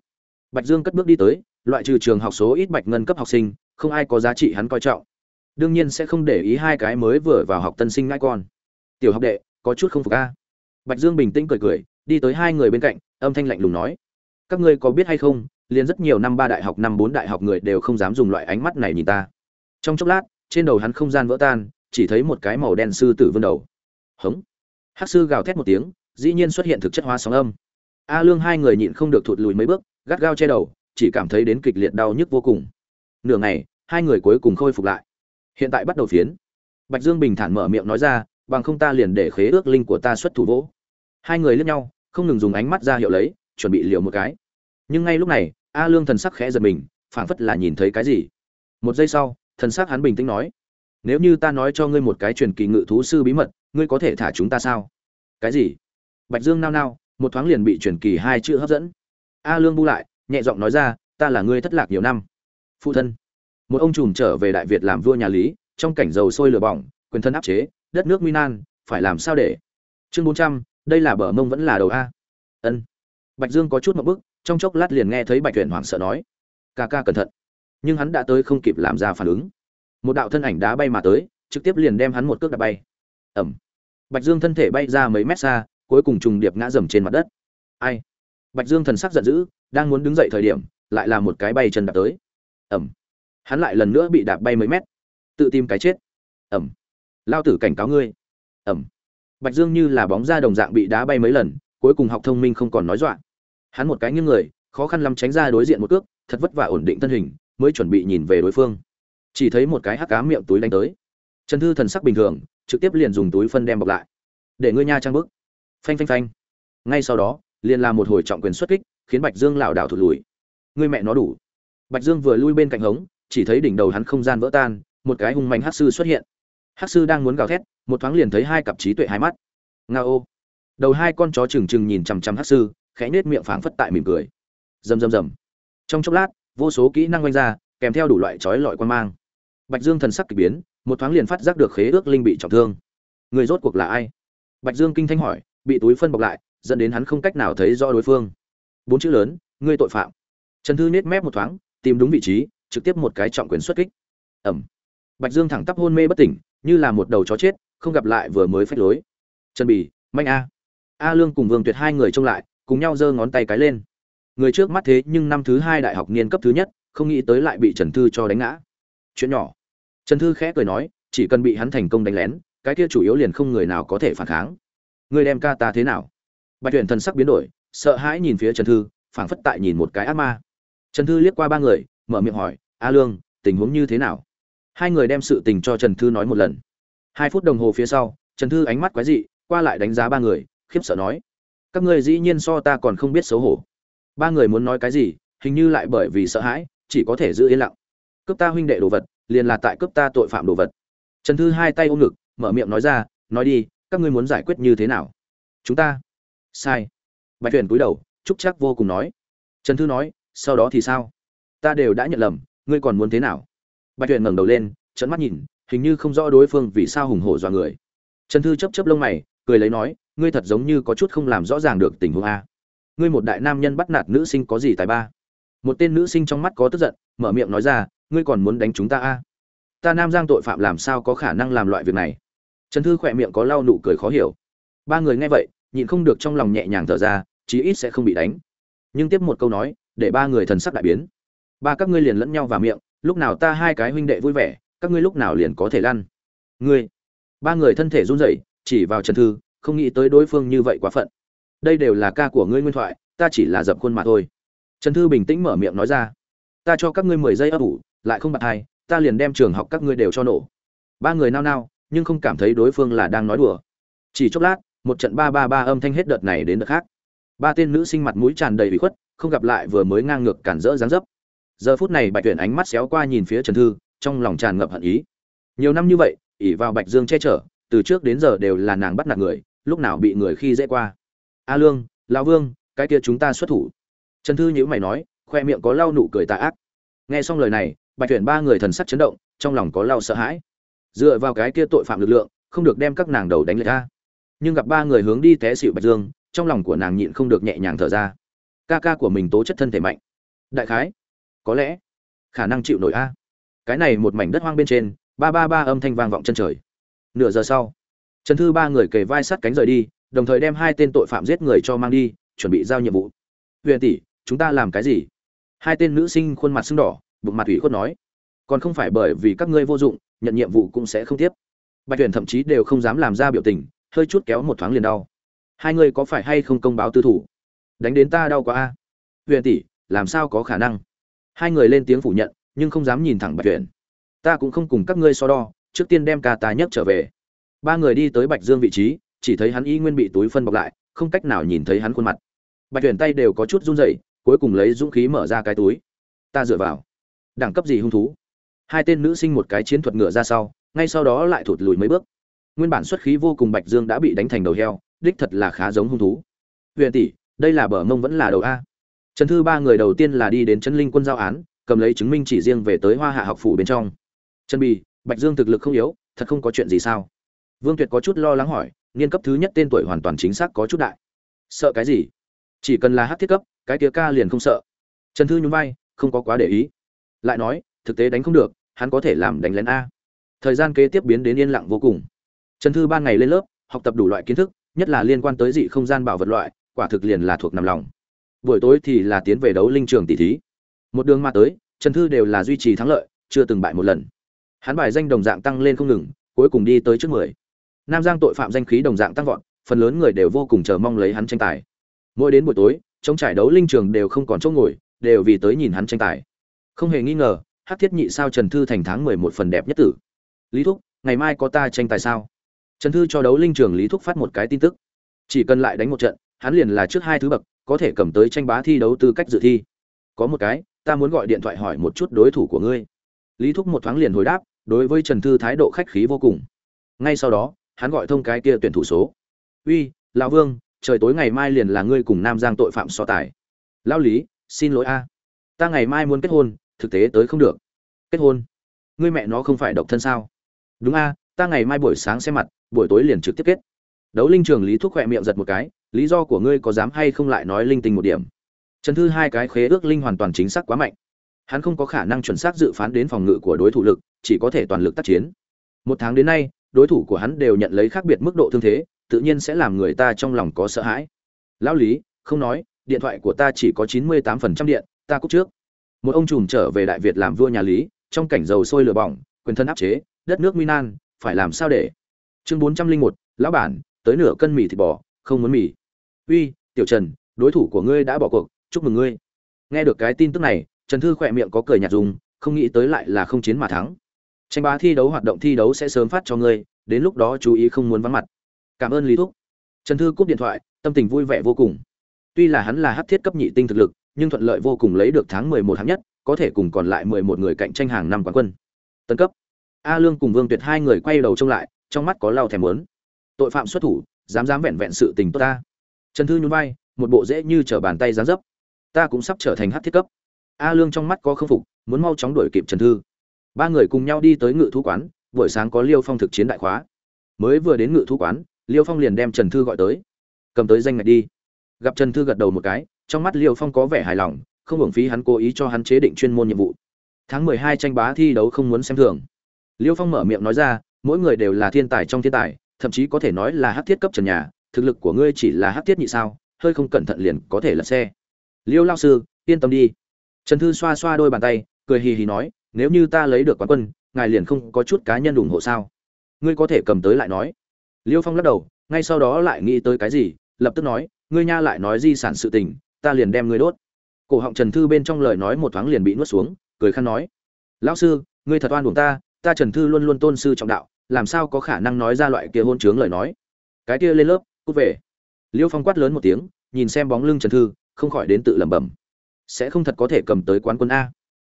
bạch dương cất bước đi tới loại trừ trường học số ít bạch ngân cấp học sinh không ai có giá trị hắn coi trọng đương nhiên sẽ không để ý hai cái mới vừa vào học tân sinh ngãi con tiểu học đệ có chút không phục a bạch dương bình tĩnh cười cười đi tới hai người bên cạnh âm thanh lạnh lùng nói các ngươi có biết hay không liền rất nhiều năm ba đại học năm bốn đại học người đều không dám dùng loại ánh mắt này nhìn ta trong chốc lát trên đầu hắn không gian vỡ tan chỉ thấy một cái màu đen sư tử vươn đầu hống hắc sư gào thét một tiếng dĩ nhiên xuất hiện thực chất hóa sóng âm a lương hai người nhịn không được thụt lùi mấy bước gắt gao che đầu chỉ cảm thấy đến kịch liệt đau nhức vô cùng nửa ngày hai người cuối cùng khôi phục lại hiện tại bắt đầu phiến bạch dương bình thản mở miệng nói ra bằng không ta liền để khế ước linh của ta xuất thủ vỗ hai người lướt nhau không ngừng dùng ánh mắt ra hiệu lấy chuẩn bị liều một cái nhưng ngay lúc này a lương thần sắc khẽ giật mình phảng phất là nhìn thấy cái gì một giây sau thần sắc hắn bình tĩnh nói nếu như ta nói cho ngươi một cái truyền kỳ ngự thú sư bí mật ngươi có thể thả chúng ta sao cái gì bạch dương nao nao một thoáng liền bị truyền kỳ hai chữ hấp dẫn a lương bu lại nhẹ giọng nói ra ta là ngươi thất lạc nhiều năm phụ thân một ông trùm trở về đại việt làm vua nhà lý trong cảnh dầu sôi lửa bỏng quyền thân áp chế đất nước nguy nan phải làm sao để chương bốn trăm đây là bờ mông vẫn là đầu a ân bạch dương có chút một bức trong chốc lát liền nghe thấy bạch tuyển hoảng sợ nói ca ca cẩn thận nhưng hắn đã tới không kịp làm ra phản ứng một đạo thân ảnh đá bay mà tới trực tiếp liền đem hắn một cước đạp bay ầm! bạch dương thân thể bay ra mấy mét xa cuối cùng trùng điệp ngã dầm trên mặt đất ai bạch dương thần sắc giận dữ đang muốn đứng dậy thời điểm lại là một cái bay chân đạp tới ầm! hắn lại lần nữa bị đạp bay mấy mét tự tìm cái chết ầm! lao tử cảnh cáo ngươi ầm! bạch dương như là bóng ra đồng dạng bị đá bay mấy lần cuối cùng học thông minh không còn nói dọa hắn một cái nghiêng người khó khăn lắm tránh ra đối diện một cước thật vất vả ổn định thân hình mới chuẩn bị nhìn về đối phương chỉ thấy một cái hắc cá miệng túi đánh tới trần thư thần sắc bình thường trực tiếp liền dùng túi phân đem bọc lại để ngươi nha trang bức phanh phanh phanh ngay sau đó liền làm một hồi trọng quyền xuất kích khiến bạch dương lảo đảo thụt lùi ngươi mẹ nó đủ bạch dương vừa lui bên cạnh hống chỉ thấy đỉnh đầu hắn không gian vỡ tan một cái hung mạnh hắc sư xuất hiện hắc sư đang muốn gào thét một thoáng liền thấy hai cặp trí tuệ hai mắt nga ô đầu hai con chó trừng trừng nhìn chằm chằm hắc sư khẽ nết miệng phảng phất tại mỉm cười rầm rầm rầm trong chốc lát vô số kỹ năng oanh ra kèm theo đủ loại trói lọi quan mang bạch dương thần sắc k ỳ biến một thoáng liền phát giác được khế ước linh bị trọng thương người rốt cuộc là ai bạch dương kinh thanh hỏi bị túi phân bọc lại dẫn đến hắn không cách nào thấy do đối phương bốn chữ lớn ngươi tội phạm trần thư nết mép một thoáng tìm đúng vị trí trực tiếp một cái trọng quyền xuất kích ẩm bạch dương thẳng tắp hôn mê bất tỉnh như là một đầu chó chết không gặp lại vừa mới phách lối trần Bì, manh a a lương cùng vương tuyệt hai người trông lại cùng nhau giơ ngón tay cái lên người trước mắt thế nhưng năm thứ hai đại học niên cấp thứ nhất không nghĩ tới lại bị trần thư cho đánh ngã chuyện nhỏ trần thư khẽ cười nói chỉ cần bị hắn thành công đánh lén cái kia chủ yếu liền không người nào có thể phản kháng người đem ca ta thế nào bạch tuyển thần sắc biến đổi sợ hãi nhìn phía trần thư phảng phất tại nhìn một cái ác ma trần thư liếc qua ba người mở miệng hỏi a lương tình huống như thế nào hai người đem sự tình cho trần thư nói một lần hai phút đồng hồ phía sau trần thư ánh mắt quái dị qua lại đánh giá ba người khiếp sợ nói các ngươi dĩ nhiên so ta còn không biết xấu hổ ba người muốn nói cái gì hình như lại bởi vì sợ hãi chỉ có thể giữ yên lặng cướp ta huynh đệ đồ vật liền là tại cướp ta tội phạm đồ vật trần thư hai tay ôm ngực mở miệng nói ra nói đi các ngươi muốn giải quyết như thế nào chúng ta sai bạch tuyển cúi đầu trúc chắc vô cùng nói trần thư nói sau đó thì sao ta đều đã nhận lầm ngươi còn muốn thế nào bạch tuyển ngẩng đầu lên trận mắt nhìn hình như không rõ đối phương vì sao hùng hổ dọa người trần thư chấp chấp lông mày cười lấy nói ngươi thật giống như có chút không làm rõ ràng được tình huống a ngươi một đại nam nhân bắt nạt nữ sinh có gì tài ba một tên nữ sinh trong mắt có tức giận mở miệng nói ra ngươi còn muốn đánh chúng ta a à? ta nam giang tội phạm làm sao có khả năng làm loại việc này trần thư khỏe miệng có lau nụ cười khó hiểu ba người nghe vậy nhịn không được trong lòng nhẹ nhàng thở ra chí ít sẽ không bị đánh nhưng tiếp một câu nói để ba người thần sắc đại biến ba các ngươi liền lẫn nhau vào miệng lúc nào ta hai cái huynh đệ vui vẻ các ngươi lúc nào liền có thể lăn ngươi ba người thân thể run rẩy chỉ vào trần thư không nghĩ tới đối phương như vậy quá phận đây đều là ca của ngươi nguyên thoại ta chỉ là dập khuôn mà thôi trần thư bình tĩnh mở miệng nói ra ta cho các ngươi mười giây ấp ủ lại không bật hai ta liền đem trường học các ngươi đều cho nổ ba người nao nao nhưng không cảm thấy đối phương là đang nói đùa chỉ chốc lát một trận ba ba ba âm thanh hết đợt này đến đợt khác ba tên nữ sinh mặt mũi tràn đầy bị khuất không gặp lại vừa mới ngang ngược cản rỡ dáng dấp giờ phút này bạch tuyển ánh mắt xéo qua nhìn phía trần thư trong lòng tràn ngập hận ý nhiều năm như vậy ỉ vào bạch dương che chở từ trước đến giờ đều là nàng bắt nạt người lúc nào bị người khi dễ qua a lương lão vương cái kia chúng ta xuất thủ trần thư nhữ mày nói khoe miệng có lau nụ cười tà ác nghe xong lời này bạch tuyển ba người thần sắc chấn động trong lòng có lau sợ hãi dựa vào cái kia tội phạm lực lượng không được đem các nàng đầu đánh lệch ra nhưng gặp ba người hướng đi té xịu bạch dương trong lòng của nàng nhịn không được nhẹ nhàng thở ra ca ca của mình tố chất thân thể mạnh đại khái có lẽ khả năng chịu nổi a cái này một mảnh đất hoang bên trên ba ba ba âm thanh vang vọng chân trời nửa giờ sau trần thư ba người kề vai sát cánh rời đi đồng thời đem hai tên tội phạm giết người cho mang đi chuẩn bị giao nhiệm vụ huyền tỷ chúng ta làm cái gì hai tên nữ sinh khuôn mặt sưng đỏ bụng mặt ủy khuất nói còn không phải bởi vì các ngươi vô dụng nhận nhiệm vụ cũng sẽ không tiếp bạch huyền thậm chí đều không dám làm ra biểu tình hơi chút kéo một thoáng liền đau hai người có phải hay không công báo tư thủ đánh đến ta đau quá a huyền tỷ làm sao có khả năng hai người lên tiếng phủ nhận nhưng không dám nhìn thẳng bạch huyền ta cũng không cùng các ngươi so đo trước tiên đem ca ta nhấc trở về ba người đi tới bạch dương vị trí chỉ thấy hắn y nguyên bị túi phân bọc lại không cách nào nhìn thấy hắn khuôn mặt bạch tuyển tay đều có chút run rẩy cuối cùng lấy dũng khí mở ra cái túi ta dựa vào đẳng cấp gì hung thú hai tên nữ sinh một cái chiến thuật ngựa ra sau ngay sau đó lại thụt lùi mấy bước nguyên bản xuất khí vô cùng bạch dương đã bị đánh thành đầu heo đích thật là khá giống hung thú huyền tỷ đây là bờ mông vẫn là đầu a trần thư ba người đầu tiên là đi đến trấn linh quân giao án cầm lấy chứng minh chỉ riêng về tới hoa hạ học phủ bên trong trần bì bạch dương thực lực không yếu thật không có chuyện gì sao vương tuyệt có chút lo lắng hỏi niên cấp thứ nhất tên tuổi hoàn toàn chính xác có chút đại sợ cái gì chỉ cần là hắc thiết cấp cái kia ca liền không sợ trần thư nhún vai không có quá để ý lại nói thực tế đánh không được hắn có thể làm đánh lén a thời gian kế tiếp biến đến yên lặng vô cùng trần thư ban ngày lên lớp học tập đủ loại kiến thức nhất là liên quan tới dị không gian bảo vật loại quả thực liền là thuộc nằm lòng buổi tối thì là tiến về đấu linh trường tỷ thí một đường mà tới trần thư đều là duy trì thắng lợi chưa từng bại một lần hắn bài danh đồng dạng tăng lên không ngừng cuối cùng đi tới trước mười nam giang tội phạm danh khí đồng dạng tăng vọt phần lớn người đều vô cùng chờ mong lấy hắn tranh tài mỗi đến buổi tối trong trải đấu linh trường đều không còn chỗ ngồi đều vì tới nhìn hắn tranh tài không hề nghi ngờ hát thiết nhị sao trần thư thành tháng mười một phần đẹp nhất tử lý thúc ngày mai có ta tranh tài sao trần thư cho đấu linh trường lý thúc phát một cái tin tức chỉ cần lại đánh một trận hắn liền là trước hai thứ bậc có thể cầm tới tranh bá thi đấu tư cách dự thi có một cái ta muốn gọi điện thoại hỏi một chút đối thủ của ngươi lý thúc một thoáng liền hồi đáp đối với trần thư thái độ khách khí vô cùng ngay sau đó hắn gọi thông cái kia tuyển thủ số uy lão vương trời tối ngày mai liền là ngươi cùng nam giang tội phạm so tài lão lý xin lỗi a ta ngày mai muốn kết hôn thực tế tới không được kết hôn ngươi mẹ nó không phải độc thân sao đúng a ta ngày mai buổi sáng sẽ mặt buổi tối liền trực tiếp kết đấu linh trưởng lý thúc khỏe miệng giật một cái lý do của ngươi có dám hay không lại nói linh tinh một điểm trần thư hai cái khế ước linh hoàn toàn chính xác quá mạnh hắn không có khả năng chuẩn xác dự phán đến phòng ngự của đối thủ lực chỉ có thể toàn lực tác chiến một tháng đến nay đối thủ của hắn đều nhận lấy khác biệt mức độ thương thế tự nhiên sẽ làm người ta trong lòng có sợ hãi lão lý không nói điện thoại của ta chỉ có chín mươi tám phần trăm điện ta cúp trước một ông trùm trở về đại việt làm vua nhà lý trong cảnh dầu sôi lửa bỏng quyền thân áp chế đất nước minan phải làm sao để chương bốn trăm linh một lão bản tới nửa cân mì thịt bò không muốn mì uy tiểu trần đối thủ của ngươi đã bỏ cuộc chúc mừng ngươi nghe được cái tin tức này trần thư khỏe miệng có cười nhạt dùng không nghĩ tới lại là không chiến mà thắng tranh bá thi đấu hoạt động thi đấu sẽ sớm phát cho ngươi đến lúc đó chú ý không muốn vắng mặt cảm ơn lý thúc trần thư cúp điện thoại tâm tình vui vẻ vô cùng tuy là hắn là hát thiết cấp nhị tinh thực lực nhưng thuận lợi vô cùng lấy được tháng mười một hạng nhất có thể cùng còn lại mười một người cạnh tranh hàng năm quán quân tân cấp a lương cùng vương tuyệt hai người quay đầu trông lại trong mắt có lao thèm muốn tội phạm xuất thủ dám dám vẹn vẹn sự tình tốt ta trần thư nhún vai một bộ dễ như t bàn tay dán dấp ta cũng sắp trở thành hát thiết cấp a lương trong mắt có k phục muốn mau chóng đuổi kịp trần thư ba người cùng nhau đi tới ngự thú quán buổi sáng có liêu phong thực chiến đại khóa mới vừa đến ngự thú quán liêu phong liền đem trần thư gọi tới cầm tới danh ngạch đi gặp trần thư gật đầu một cái trong mắt liêu phong có vẻ hài lòng không hưởng phí hắn cố ý cho hắn chế định chuyên môn nhiệm vụ tháng mười hai tranh bá thi đấu không muốn xem thường liêu phong mở miệng nói ra mỗi người đều là thiên tài trong thiên tài thậm chí có thể nói là hát thiết cấp trần nhà thực lực của ngươi chỉ là hát thiết nhị sao hơi không cẩn thận liền có thể lật xe liêu lao sư yên tâm đi trần thư xoa xoa đôi bàn tay cười hì hì nói nếu như ta lấy được quán quân ngài liền không có chút cá nhân ủng hộ sao ngươi có thể cầm tới lại nói liêu phong lắc đầu ngay sau đó lại nghĩ tới cái gì lập tức nói ngươi nha lại nói di sản sự tình ta liền đem ngươi đốt cổ họng trần thư bên trong lời nói một thoáng liền bị nuốt xuống cười khăn nói lão sư ngươi thật oan buồn ta ta trần thư luôn luôn tôn sư trọng đạo làm sao có khả năng nói ra loại kia hôn chướng lời nói cái kia lên lớp cút về liêu phong quát lớn một tiếng nhìn xem bóng lưng trần thư không khỏi đến tự lẩm bẩm sẽ không thật có thể cầm tới quán quân a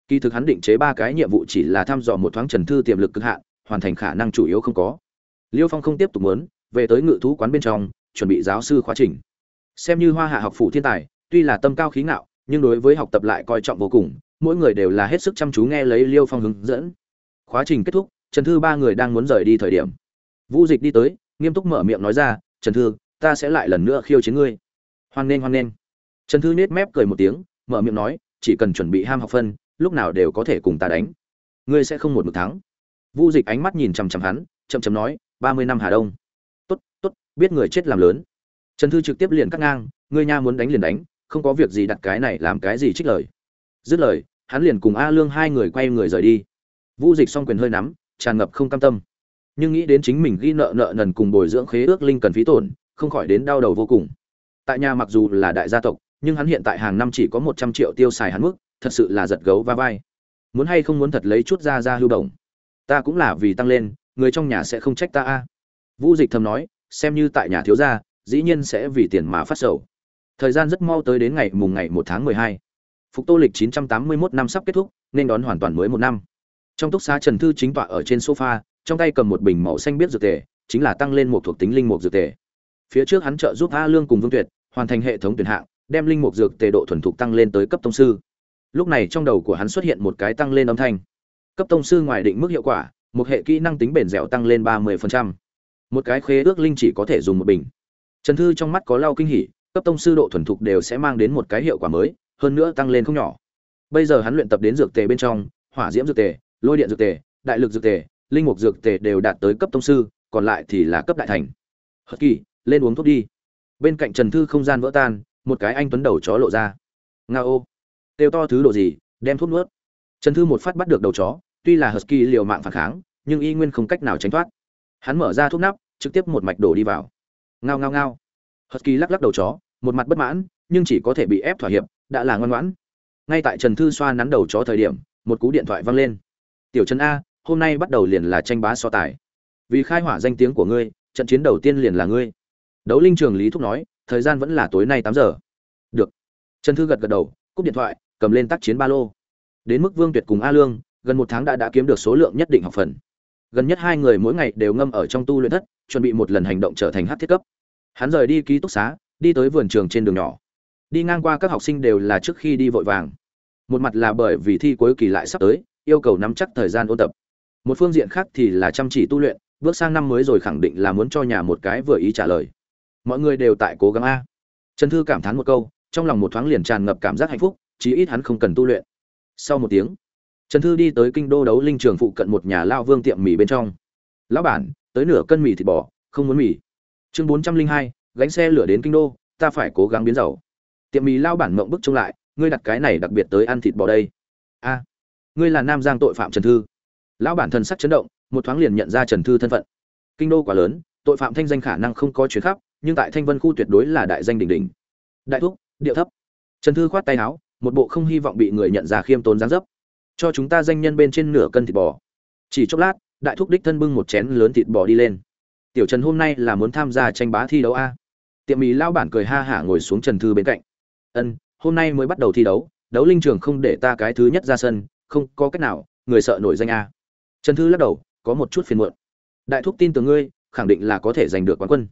kỳ thực hắn định chế ba cái nhiệm vụ chỉ là thăm dò một thoáng trần thư tiềm lực cực hạn hoàn thành khả năng chủ yếu không có liêu phong không tiếp tục muốn về tới ngự thú quán bên trong chuẩn bị giáo sư khóa trình xem như hoa hạ học phủ thiên tài tuy là tâm cao khí ngạo nhưng đối với học tập lại coi trọng vô cùng mỗi người đều là hết sức chăm chú nghe lấy liêu phong hướng dẫn khóa trình kết thúc trần thư ba người đang muốn rời đi thời điểm vũ dịch đi tới nghiêm túc mở miệng nói ra trần thư ta sẽ lại lần nữa khiêu chiến ngươi hoan nghênh hoan nghênh trần thư nết mép cười một tiếng mở miệng nói chỉ cần chuẩn bị ham học phân lúc nào đều có thể cùng ta đánh ngươi sẽ không một mực thắng vu dịch ánh mắt nhìn chằm chằm hắn chậm chậm nói ba mươi năm hà đông tốt tốt biết người chết làm lớn trần thư trực tiếp liền cắt ngang ngươi nha muốn đánh liền đánh không có việc gì đặt cái này làm cái gì trích lời dứt lời hắn liền cùng a lương hai người quay người rời đi vu dịch xong quyền hơi nắm tràn ngập không cam tâm nhưng nghĩ đến chính mình ghi nợ nợ nần cùng bồi dưỡng khế ước linh cần phí tổn không khỏi đến đau đầu vô cùng tại nhà mặc dù là đại gia tộc nhưng hắn hiện tại hàng năm chỉ có một trăm triệu tiêu xài hắn mức thật sự là giật gấu va vai muốn hay không muốn thật lấy chút ra ra hưu đồng ta cũng là vì tăng lên người trong nhà sẽ không trách ta a à. vũ dịch thầm nói xem như tại nhà thiếu gia dĩ nhiên sẽ vì tiền mà phát sầu thời gian rất mau tới đến ngày mùng ngày một tháng mười hai phục tô lịch chín trăm tám mươi 981 năm sắp kết thúc nên đón hoàn toàn mới một năm trong túc xá trần thư chính tọa ở trên sofa trong tay cầm một bình màu xanh biếc dược tề chính là tăng lên một thuộc tính linh mục dược tề phía trước hắn trợ giúp a lương cùng vương tuyệt hoàn thành hệ thống tuyển hạng đem linh mục dược tề độ thuần thục tăng lên tới cấp tông sư lúc này trong đầu của hắn xuất hiện một cái tăng lên âm thanh cấp tông sư ngoài định mức hiệu quả một hệ kỹ năng tính bền dẻo tăng lên ba mươi một cái khế ước linh chỉ có thể dùng một bình trần thư trong mắt có lau kinh hỉ cấp tông sư độ thuần thục đều sẽ mang đến một cái hiệu quả mới hơn nữa tăng lên không nhỏ bây giờ hắn luyện tập đến dược tề bên trong hỏa diễm dược tề lôi điện dược tề đại lực dược tề linh mục dược tề đều đạt tới cấp tông sư còn lại thì là cấp đại thành hất kỳ lên uống thuốc đi bên cạnh trần thư không gian vỡ tan một cái anh tuấn đầu chó lộ ra nga ô kêu to thứ độ gì đem thuốc nuốt trần thư một phát bắt được đầu chó tuy là husky liều mạng phản kháng nhưng y nguyên không cách nào tránh thoát hắn mở ra thuốc nắp trực tiếp một mạch đổ đi vào ngao ngao ngao husky lắc lắc đầu chó một mặt bất mãn nhưng chỉ có thể bị ép thỏa hiệp đã là ngoan ngoãn ngay tại trần thư xoa nắn đầu chó thời điểm một cú điện thoại vang lên tiểu trần a hôm nay bắt đầu liền là tranh bá so tài vì khai hỏa danh tiếng của ngươi trận chiến đầu tiên liền là ngươi đấu linh trường lý thúc nói thời gian vẫn là tối nay tám giờ được trần thư gật gật đầu cúp điện thoại cầm lên tác chiến ba lô đến mức vương tuyệt cùng a lương gần một tháng đã đã kiếm được số lượng nhất định học phần gần nhất hai người mỗi ngày đều ngâm ở trong tu luyện thất chuẩn bị một lần hành động trở thành hát thiết cấp hắn rời đi ký túc xá đi tới vườn trường trên đường nhỏ đi ngang qua các học sinh đều là trước khi đi vội vàng một mặt là bởi vì thi cuối kỳ lại sắp tới yêu cầu nắm chắc thời gian ôn tập một phương diện khác thì là chăm chỉ tu luyện bước sang năm mới rồi khẳng định là muốn cho nhà một cái vừa ý trả lời mọi người đều tại cố gắng a trần thư cảm thán một câu trong lòng một thoáng liền tràn ngập cảm giác hạnh phúc chí ít hắn không cần tu luyện sau một tiếng trần thư đi tới kinh đô đấu linh trường phụ cận một nhà lao vương tiệm mì bên trong lão bản tới nửa cân mì thịt bò không muốn mì chương bốn trăm linh hai gánh xe lửa đến kinh đô ta phải cố gắng biến giàu tiệm mì lao bản mộng bức trông lại ngươi đặt cái này đặc biệt tới ăn thịt bò đây a ngươi là nam giang tội phạm trần thư lão bản thần sắc chấn động một thoáng liền nhận ra trần thư thân phận kinh đô quá lớn tội phạm thanh danh khả năng không có chuyến khắp nhưng tại thanh vân khu tuyệt đối là đại danh đỉnh đỉnh đại thúc địa thấp trần thư khoát tay áo một bộ không hy vọng bị người nhận ra khiêm tốn dáng dấp cho chúng ta danh nhân bên trên nửa cân thịt bò chỉ chốc lát đại thúc đích thân bưng một chén lớn thịt bò đi lên tiểu trần hôm nay là muốn tham gia tranh bá thi đấu a tiệm mì lao bản cười ha hả ngồi xuống trần thư bên cạnh ân hôm nay mới bắt đầu thi đấu đấu linh trường không để ta cái thứ nhất ra sân không có cách nào người sợ nổi danh a trần thư lắc đầu có một chút phiền muộn đại thúc tin tưởng ngươi khẳng định là có thể giành được quán quân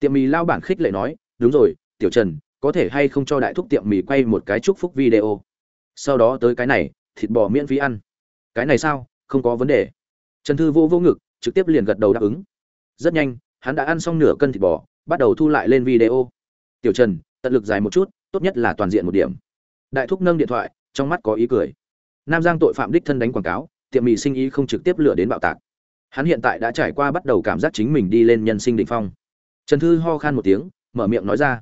tiệm mì lao bản khích lệ nói đúng rồi tiểu trần có thể hay không cho đại thúc tiệm mì quay một cái chúc phúc video sau đó tới cái này thịt bò miễn phí ăn cái này sao không có vấn đề trần thư vô vô ngực trực tiếp liền gật đầu đáp ứng rất nhanh hắn đã ăn xong nửa cân thịt bò bắt đầu thu lại lên video tiểu trần tận lực dài một chút tốt nhất là toàn diện một điểm đại thúc nâng điện thoại trong mắt có ý cười nam giang tội phạm đích thân đánh quảng cáo tiệm mì sinh ý không trực tiếp lửa đến bạo tạc hắn hiện tại đã trải qua bắt đầu cảm giác chính mình đi lên nhân sinh đ ỉ n h phong trần thư ho khan một tiếng mở miệng nói ra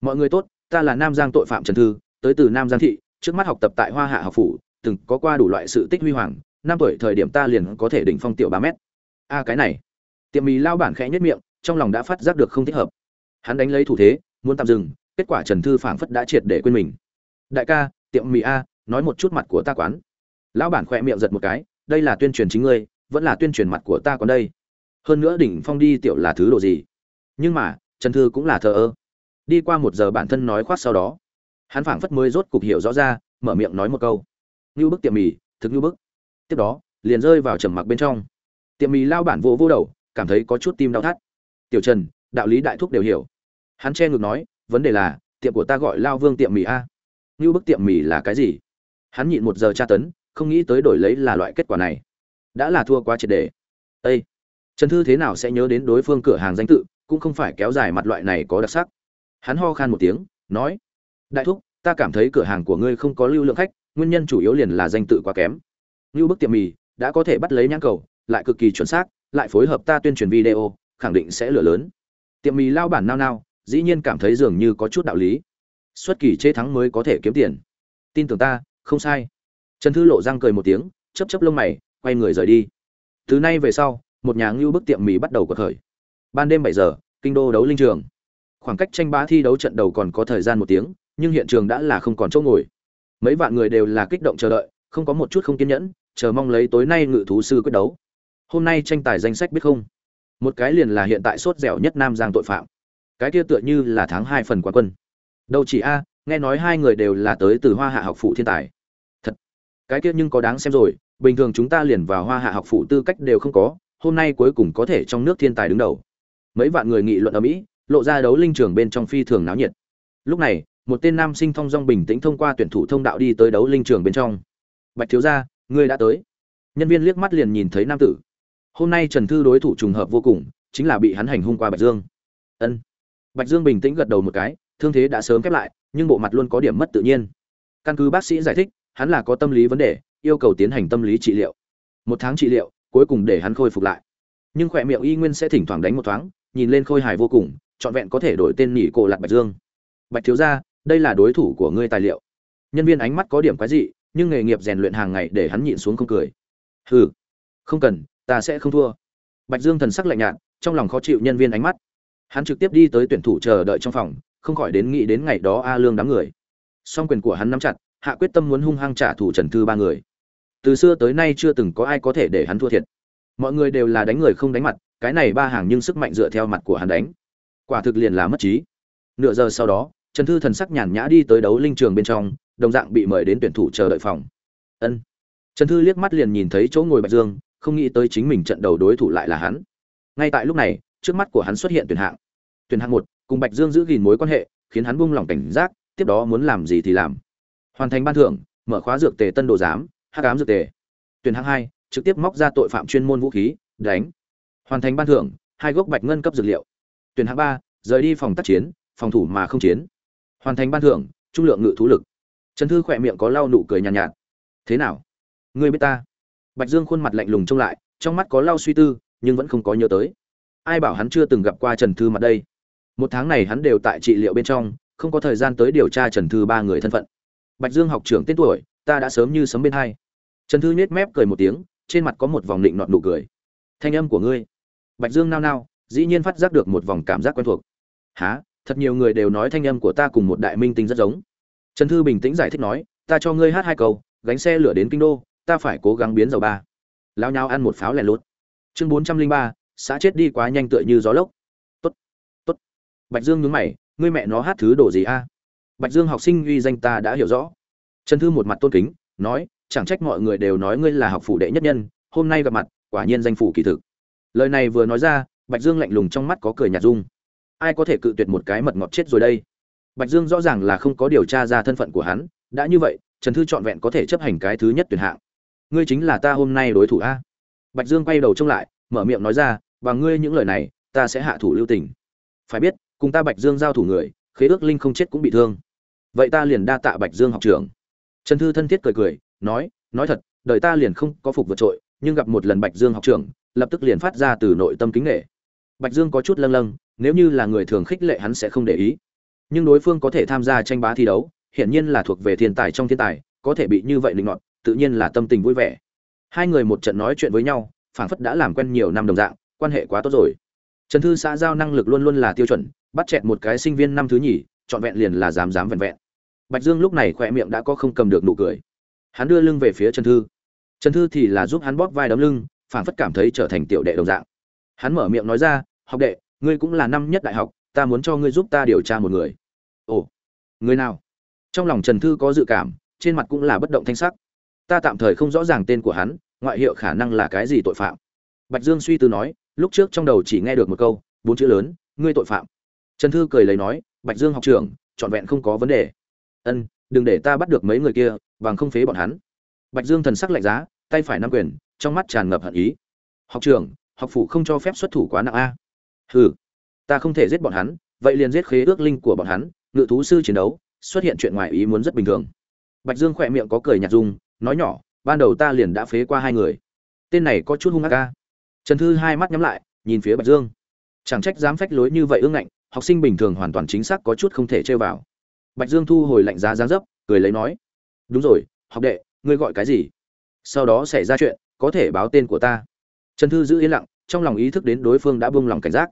mọi người tốt ta là nam giang tội phạm trần thư tới từ nam giang thị trước mắt học tập tại hoa hạ học phủ từng có qua đủ loại sự tích huy hoàng năm tuổi thời điểm ta liền có thể đỉnh phong tiểu ba mét a cái này tiệm mì lao bản khẽ nhất miệng trong lòng đã phát giác được không thích hợp hắn đánh lấy thủ thế muốn tạm dừng kết quả trần thư phảng phất đã triệt để quên mình đại ca tiệm mì a nói một chút mặt của ta quán lão bản khỏe miệng giật một cái đây là tuyên truyền chính ngươi vẫn là tuyên truyền mặt của ta còn đây hơn nữa đỉnh phong đi tiểu là thứ đồ gì nhưng mà trần thư cũng là thờ ơ đi qua một giờ bản thân nói khoác sau đó hắn phảng phất mới rốt cục hiểu rõ ra mở miệng nói một câu như bức tiệm mì thực như bức tiếp đó liền rơi vào trầm mặc bên trong tiệm mì lao bản vô vô đầu cảm thấy có chút tim đau thắt tiểu trần đạo lý đại thúc đều hiểu hắn che ngược nói vấn đề là tiệm của ta gọi lao vương tiệm mì a như bức tiệm mì là cái gì hắn nhịn một giờ tra tấn không nghĩ tới đổi lấy là loại kết quả này đã là thua quá triệt đề ây trần thư thế nào sẽ nhớ đến đối phương cửa hàng danh tự cũng không phải kéo dài mặt loại này có đặc sắc hắn ho khan một tiếng nói đại thúc ta cảm thấy cửa hàng của ngươi không có lưu lượng khách nguyên nhân chủ yếu liền là danh tự quá kém như bức tiệm mì đã có thể bắt lấy nhãn cầu lại cực kỳ chuẩn xác lại phối hợp ta tuyên truyền video khẳng định sẽ lửa lớn tiệm mì lao bản nao nao dĩ nhiên cảm thấy dường như có chút đạo lý xuất kỳ chế thắng mới có thể kiếm tiền tin tưởng ta không sai trần thư lộ răng cười một tiếng chấp chấp lông mày quay người rời đi từ nay về sau một nhà ngưu bức tiệm mì bắt đầu cuộc khởi ban đêm bảy giờ kinh đô đấu linh trường khoảng cách tranh bá thi đấu trận đầu còn có thời gian một tiếng nhưng hiện trường đã là không còn chỗ ngồi mấy vạn người đều là kích động chờ đợi không có một chút không kiên nhẫn chờ mong lấy tối nay ngự thú sư quyết đấu hôm nay tranh tài danh sách biết không một cái liền là hiện tại sốt dẻo nhất nam giang tội phạm cái kia tựa như là tháng hai phần quá quân đâu chỉ a nghe nói hai người đều là tới từ hoa hạ học phụ thiên tài thật cái kia nhưng có đáng xem rồi bình thường chúng ta liền vào hoa hạ học phụ tư cách đều không có hôm nay cuối cùng có thể trong nước thiên tài đứng đầu mấy vạn người nghị luận ở mỹ lộ ra đấu linh trường bên trong phi thường náo nhiệt lúc này một tên nam sinh thông dong bình tĩnh thông qua tuyển thủ thông đạo đi tới đấu linh trường bên trong bạch thiếu gia người đã tới nhân viên liếc mắt liền nhìn thấy nam tử hôm nay trần thư đối thủ trùng hợp vô cùng chính là bị hắn hành hung qua bạch dương ân bạch dương bình tĩnh gật đầu một cái thương thế đã sớm khép lại nhưng bộ mặt luôn có điểm mất tự nhiên căn cứ bác sĩ giải thích hắn là có tâm lý vấn đề yêu cầu tiến hành tâm lý trị liệu một tháng trị liệu cuối cùng để hắn khôi phục lại nhưng khỏe miệng y nguyên sẽ thỉnh thoảng đánh một thoáng nhìn lên khôi hài vô cùng trọn vẹn có thể đổi tên nhị cổ lạc bạch dương bạch thiếu gia đây là đối thủ của ngươi tài liệu nhân viên ánh mắt có điểm quái dị nhưng nghề nghiệp rèn luyện hàng ngày để hắn nhịn xuống không cười hừ không cần ta sẽ không thua bạch dương thần sắc lạnh nhạt trong lòng khó chịu nhân viên ánh mắt hắn trực tiếp đi tới tuyển thủ chờ đợi trong phòng không khỏi đến nghĩ đến ngày đó a lương đám người song quyền của hắn nắm chặt hạ quyết tâm muốn hung hăng trả thù trần thư ba người từ xưa tới nay chưa từng có ai có thể để hắn thua thiệt mọi người đều là đánh người không đánh mặt cái này ba hàng nhưng sức mạnh dựa theo mặt của hắn đánh quả thực liền là mất trí nửa giờ sau đó trần thư thần sắc nhàn nhã đi tới đấu linh trường bên trong đồng dạng bị mời đến tuyển thủ chờ đợi phòng ân trần thư liếc mắt liền nhìn thấy chỗ ngồi bạch dương không nghĩ tới chính mình trận đầu đối thủ lại là hắn ngay tại lúc này trước mắt của hắn xuất hiện tuyển hạng tuyển hạng một cùng bạch dương giữ gìn mối quan hệ khiến hắn buông lỏng cảnh giác tiếp đó muốn làm gì thì làm hoàn thành ban thưởng mở khóa dược tề tân đồ giám hắc ám dược tề tuyển hạng hai trực tiếp móc ra tội phạm chuyên môn vũ khí đánh hoàn thành ban thưởng hai gốc bạch ngân cấp dược liệu tuyển hạng ba rời đi phòng tác chiến phòng thủ mà không chiến hoàn thành ban thưởng trung lượng ngự thú lực trần thư khỏe miệng có lau nụ cười nhàn nhạt, nhạt thế nào ngươi biết ta bạch dương khuôn mặt lạnh lùng trông lại trong mắt có lau suy tư nhưng vẫn không có nhớ tới ai bảo hắn chưa từng gặp qua trần thư mặt đây một tháng này hắn đều tại trị liệu bên trong không có thời gian tới điều tra trần thư ba người thân phận bạch dương học trưởng tên tuổi ta đã sớm như sấm bên hai trần thư nhếch mép cười một tiếng trên mặt có một vòng định nọt nụ cười thanh âm của ngươi bạch dương nao nao dĩ nhiên phát giác được một vòng cảm giác quen thuộc Hả, thật nhiều người đều nói thanh âm của ta cùng một đại minh tinh rất giống trần thư bình tĩnh giải thích nói ta cho ngươi hát hai câu gánh xe lửa đến kinh đô ta phải cố gắng biến giàu ba lao nhau ăn một pháo lẻ lốt chương bốn trăm linh ba xã chết đi quá nhanh tựa như gió lốc tốt tốt bạch dương nhướng mày ngươi mẹ nó hát thứ đồ gì a bạch dương học sinh uy danh ta đã hiểu rõ trần thư một mặt tôn kính nói chẳng trách mọi người đều nói ngươi là học phụ đệ nhất nhân hôm nay gặp mặt quả nhiên danh phủ kỳ thực lời này vừa nói ra bạch dương lạnh lùng trong mắt có cười nhạt dung ai có thể cự tuyệt một cái mật ngọt chết rồi đây bạch dương rõ ràng là không có điều tra ra thân phận của hắn đã như vậy trần thư trọn vẹn có thể chấp hành cái thứ nhất tuyển hạng ngươi chính là ta hôm nay đối thủ a bạch dương quay đầu trông lại mở miệng nói ra và ngươi những lời này ta sẽ hạ thủ lưu tình phải biết cùng ta bạch dương giao thủ người khế ước linh không chết cũng bị thương vậy ta liền đa tạ bạch dương học trưởng trần thư thân thiết cười cười nói nói thật đời ta liền không có phục vượt trội nhưng gặp một lần bạch dương học trưởng lập tức liền phát ra từ nội tâm kính nghệ bạch dương có chút lâng lâng nếu như là người thường khích lệ hắn sẽ không để ý nhưng đối phương có thể tham gia tranh bá thi đấu hiển nhiên là thuộc về thiên tài trong thiên tài có thể bị như vậy linh ngọn tự nhiên là tâm tình vui vẻ hai người một trận nói chuyện với nhau phảng phất đã làm quen nhiều năm đồng dạng quan hệ quá tốt rồi trần thư xã giao năng lực luôn luôn là tiêu chuẩn bắt chẹt một cái sinh viên năm thứ nhì trọn vẹn liền là dám dám vẹn vẹn bạch dương lúc này khỏe miệng đã có không cầm được nụ cười hắn đưa lưng về phía trần thư trần thư thì là giúp hắn bóp vai đấm lưng phản phất cảm thấy trở thành tiểu đệ đồng dạng hắn mở miệng nói ra học đệ ngươi cũng là năm nhất đại học ta muốn cho ngươi giúp ta điều tra một người ồ người nào trong lòng trần thư có dự cảm trên mặt cũng là bất động thanh sắc ta tạm thời không rõ ràng tên của hắn ngoại hiệu khả năng là cái gì tội phạm bạch dương suy tư nói lúc trước trong đầu chỉ nghe được một câu bốn chữ lớn ngươi tội phạm trần thư cười lấy nói bạch dương học trưởng trọn vẹn không có vấn đề ân đừng để ta bắt được mấy người kia bằng không phế bọn hắn bạch dương thần sắc lạnh giá tay phải nắm quyền trong mắt tràn ngập hận ý học trưởng học phụ không cho phép xuất thủ quá nặng a hừ ta không thể giết bọn hắn vậy liền giết khế ước linh của bọn hắn ngự thú sư chiến đấu xuất hiện chuyện ngoài ý muốn rất bình thường bạch dương khỏe miệng có cười nhạt dung nói nhỏ ban đầu ta liền đã phế qua hai người tên này có chút hung ác a. trần thư hai mắt nhắm lại nhìn phía bạch dương chẳng trách dám phách lối như vậy ương ngạnh học sinh bình thường hoàn toàn chính xác có chút không thể chơi vào bạch dương thu hồi lạnh giá giá dấp cười lấy nói đúng rồi học đệ ngươi gọi cái gì sau đó xảy ra chuyện có thể báo tên của ta trần thư giữ yên lặng trong lòng ý thức đến đối phương đã buông lòng cảnh giác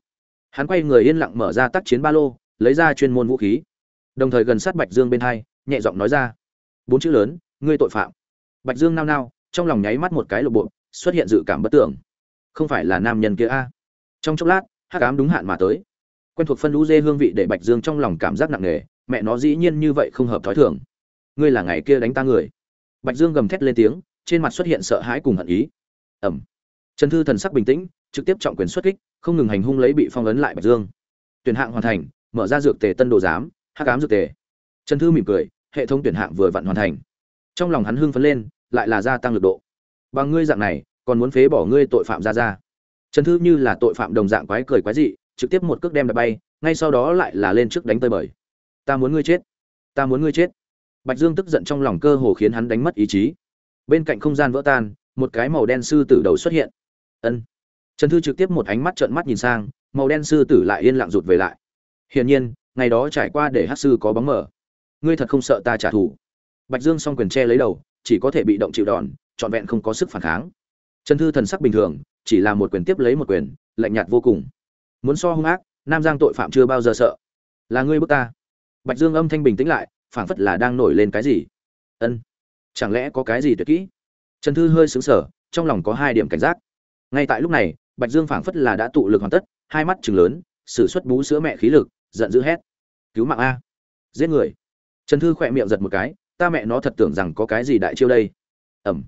hắn quay người yên lặng mở ra tác chiến ba lô lấy ra chuyên môn vũ khí đồng thời gần sát bạch dương bên hai nhẹ giọng nói ra bốn chữ lớn ngươi tội phạm bạch dương nao nao trong lòng nháy mắt một cái lộ bộ xuất hiện dự cảm bất tưởng không phải là nam nhân kia a trong chốc lát hắc ám đúng hạn mà tới quen thuộc phân lũ dê hương vị để bạch dương trong lòng cảm giác nặng nề mẹ nó dĩ nhiên như vậy không hợp thói thường ngươi là ngày kia đánh ta người bạch dương gầm thét lên tiếng trên mặt xuất hiện sợ hãi cùng hận ý ầm trần thư thần sắc bình tĩnh trực tiếp trọng quyền xuất kích không ngừng hành hung lấy bị phong ấn lại bạch dương tuyển hạng hoàn thành mở ra dược tề tân đồ giám hắc ám dược tề trần thư mỉm cười hệ thống tuyển hạng vừa vặn hoàn thành trong lòng hắn hưng phấn lên lại là gia tăng lực độ bằng ngươi dạng này còn muốn phế bỏ ngươi tội phạm ra ra trần thư như là tội phạm đồng dạng quái cười quái dị trực tiếp một cước đem đập bay ngay sau đó lại là lên trước đánh tới bởi ta muốn ngươi chết ta muốn ngươi chết bạch dương tức giận trong lòng cơ hồ khiến hắn đánh mất ý chí bên cạnh không gian vỡ tan một cái màu đen sư tử đầu xuất hiện ân trần thư trực tiếp một ánh mắt trợn mắt nhìn sang màu đen sư tử lại yên lặng rụt về lại hiển nhiên ngày đó trải qua để hát sư có bóng mở ngươi thật không sợ ta trả thù bạch dương s o n g quyền che lấy đầu chỉ có thể bị động chịu đòn trọn vẹn không có sức phản kháng trần thư thần sắc bình thường chỉ là một quyền tiếp lấy một quyền lạnh nhạt vô cùng muốn so hung ác nam giang tội phạm chưa bao giờ sợ là ngươi bước ta bạch dương âm thanh bình tĩnh lại phảng phất là đang nổi lên cái gì ân chẳng lẽ có cái gì tuyệt kỹ trần thư hơi xứng sở trong lòng có hai điểm cảnh giác ngay tại lúc này bạch dương phảng phất là đã tụ lực hoàn tất hai mắt chừng lớn s ử suất bú sữa mẹ khí lực giận dữ hét cứu mạng a giết người trần thư khỏe miệng giật một cái ta mẹ nó thật tưởng rằng có cái gì đại chiêu đây ẩm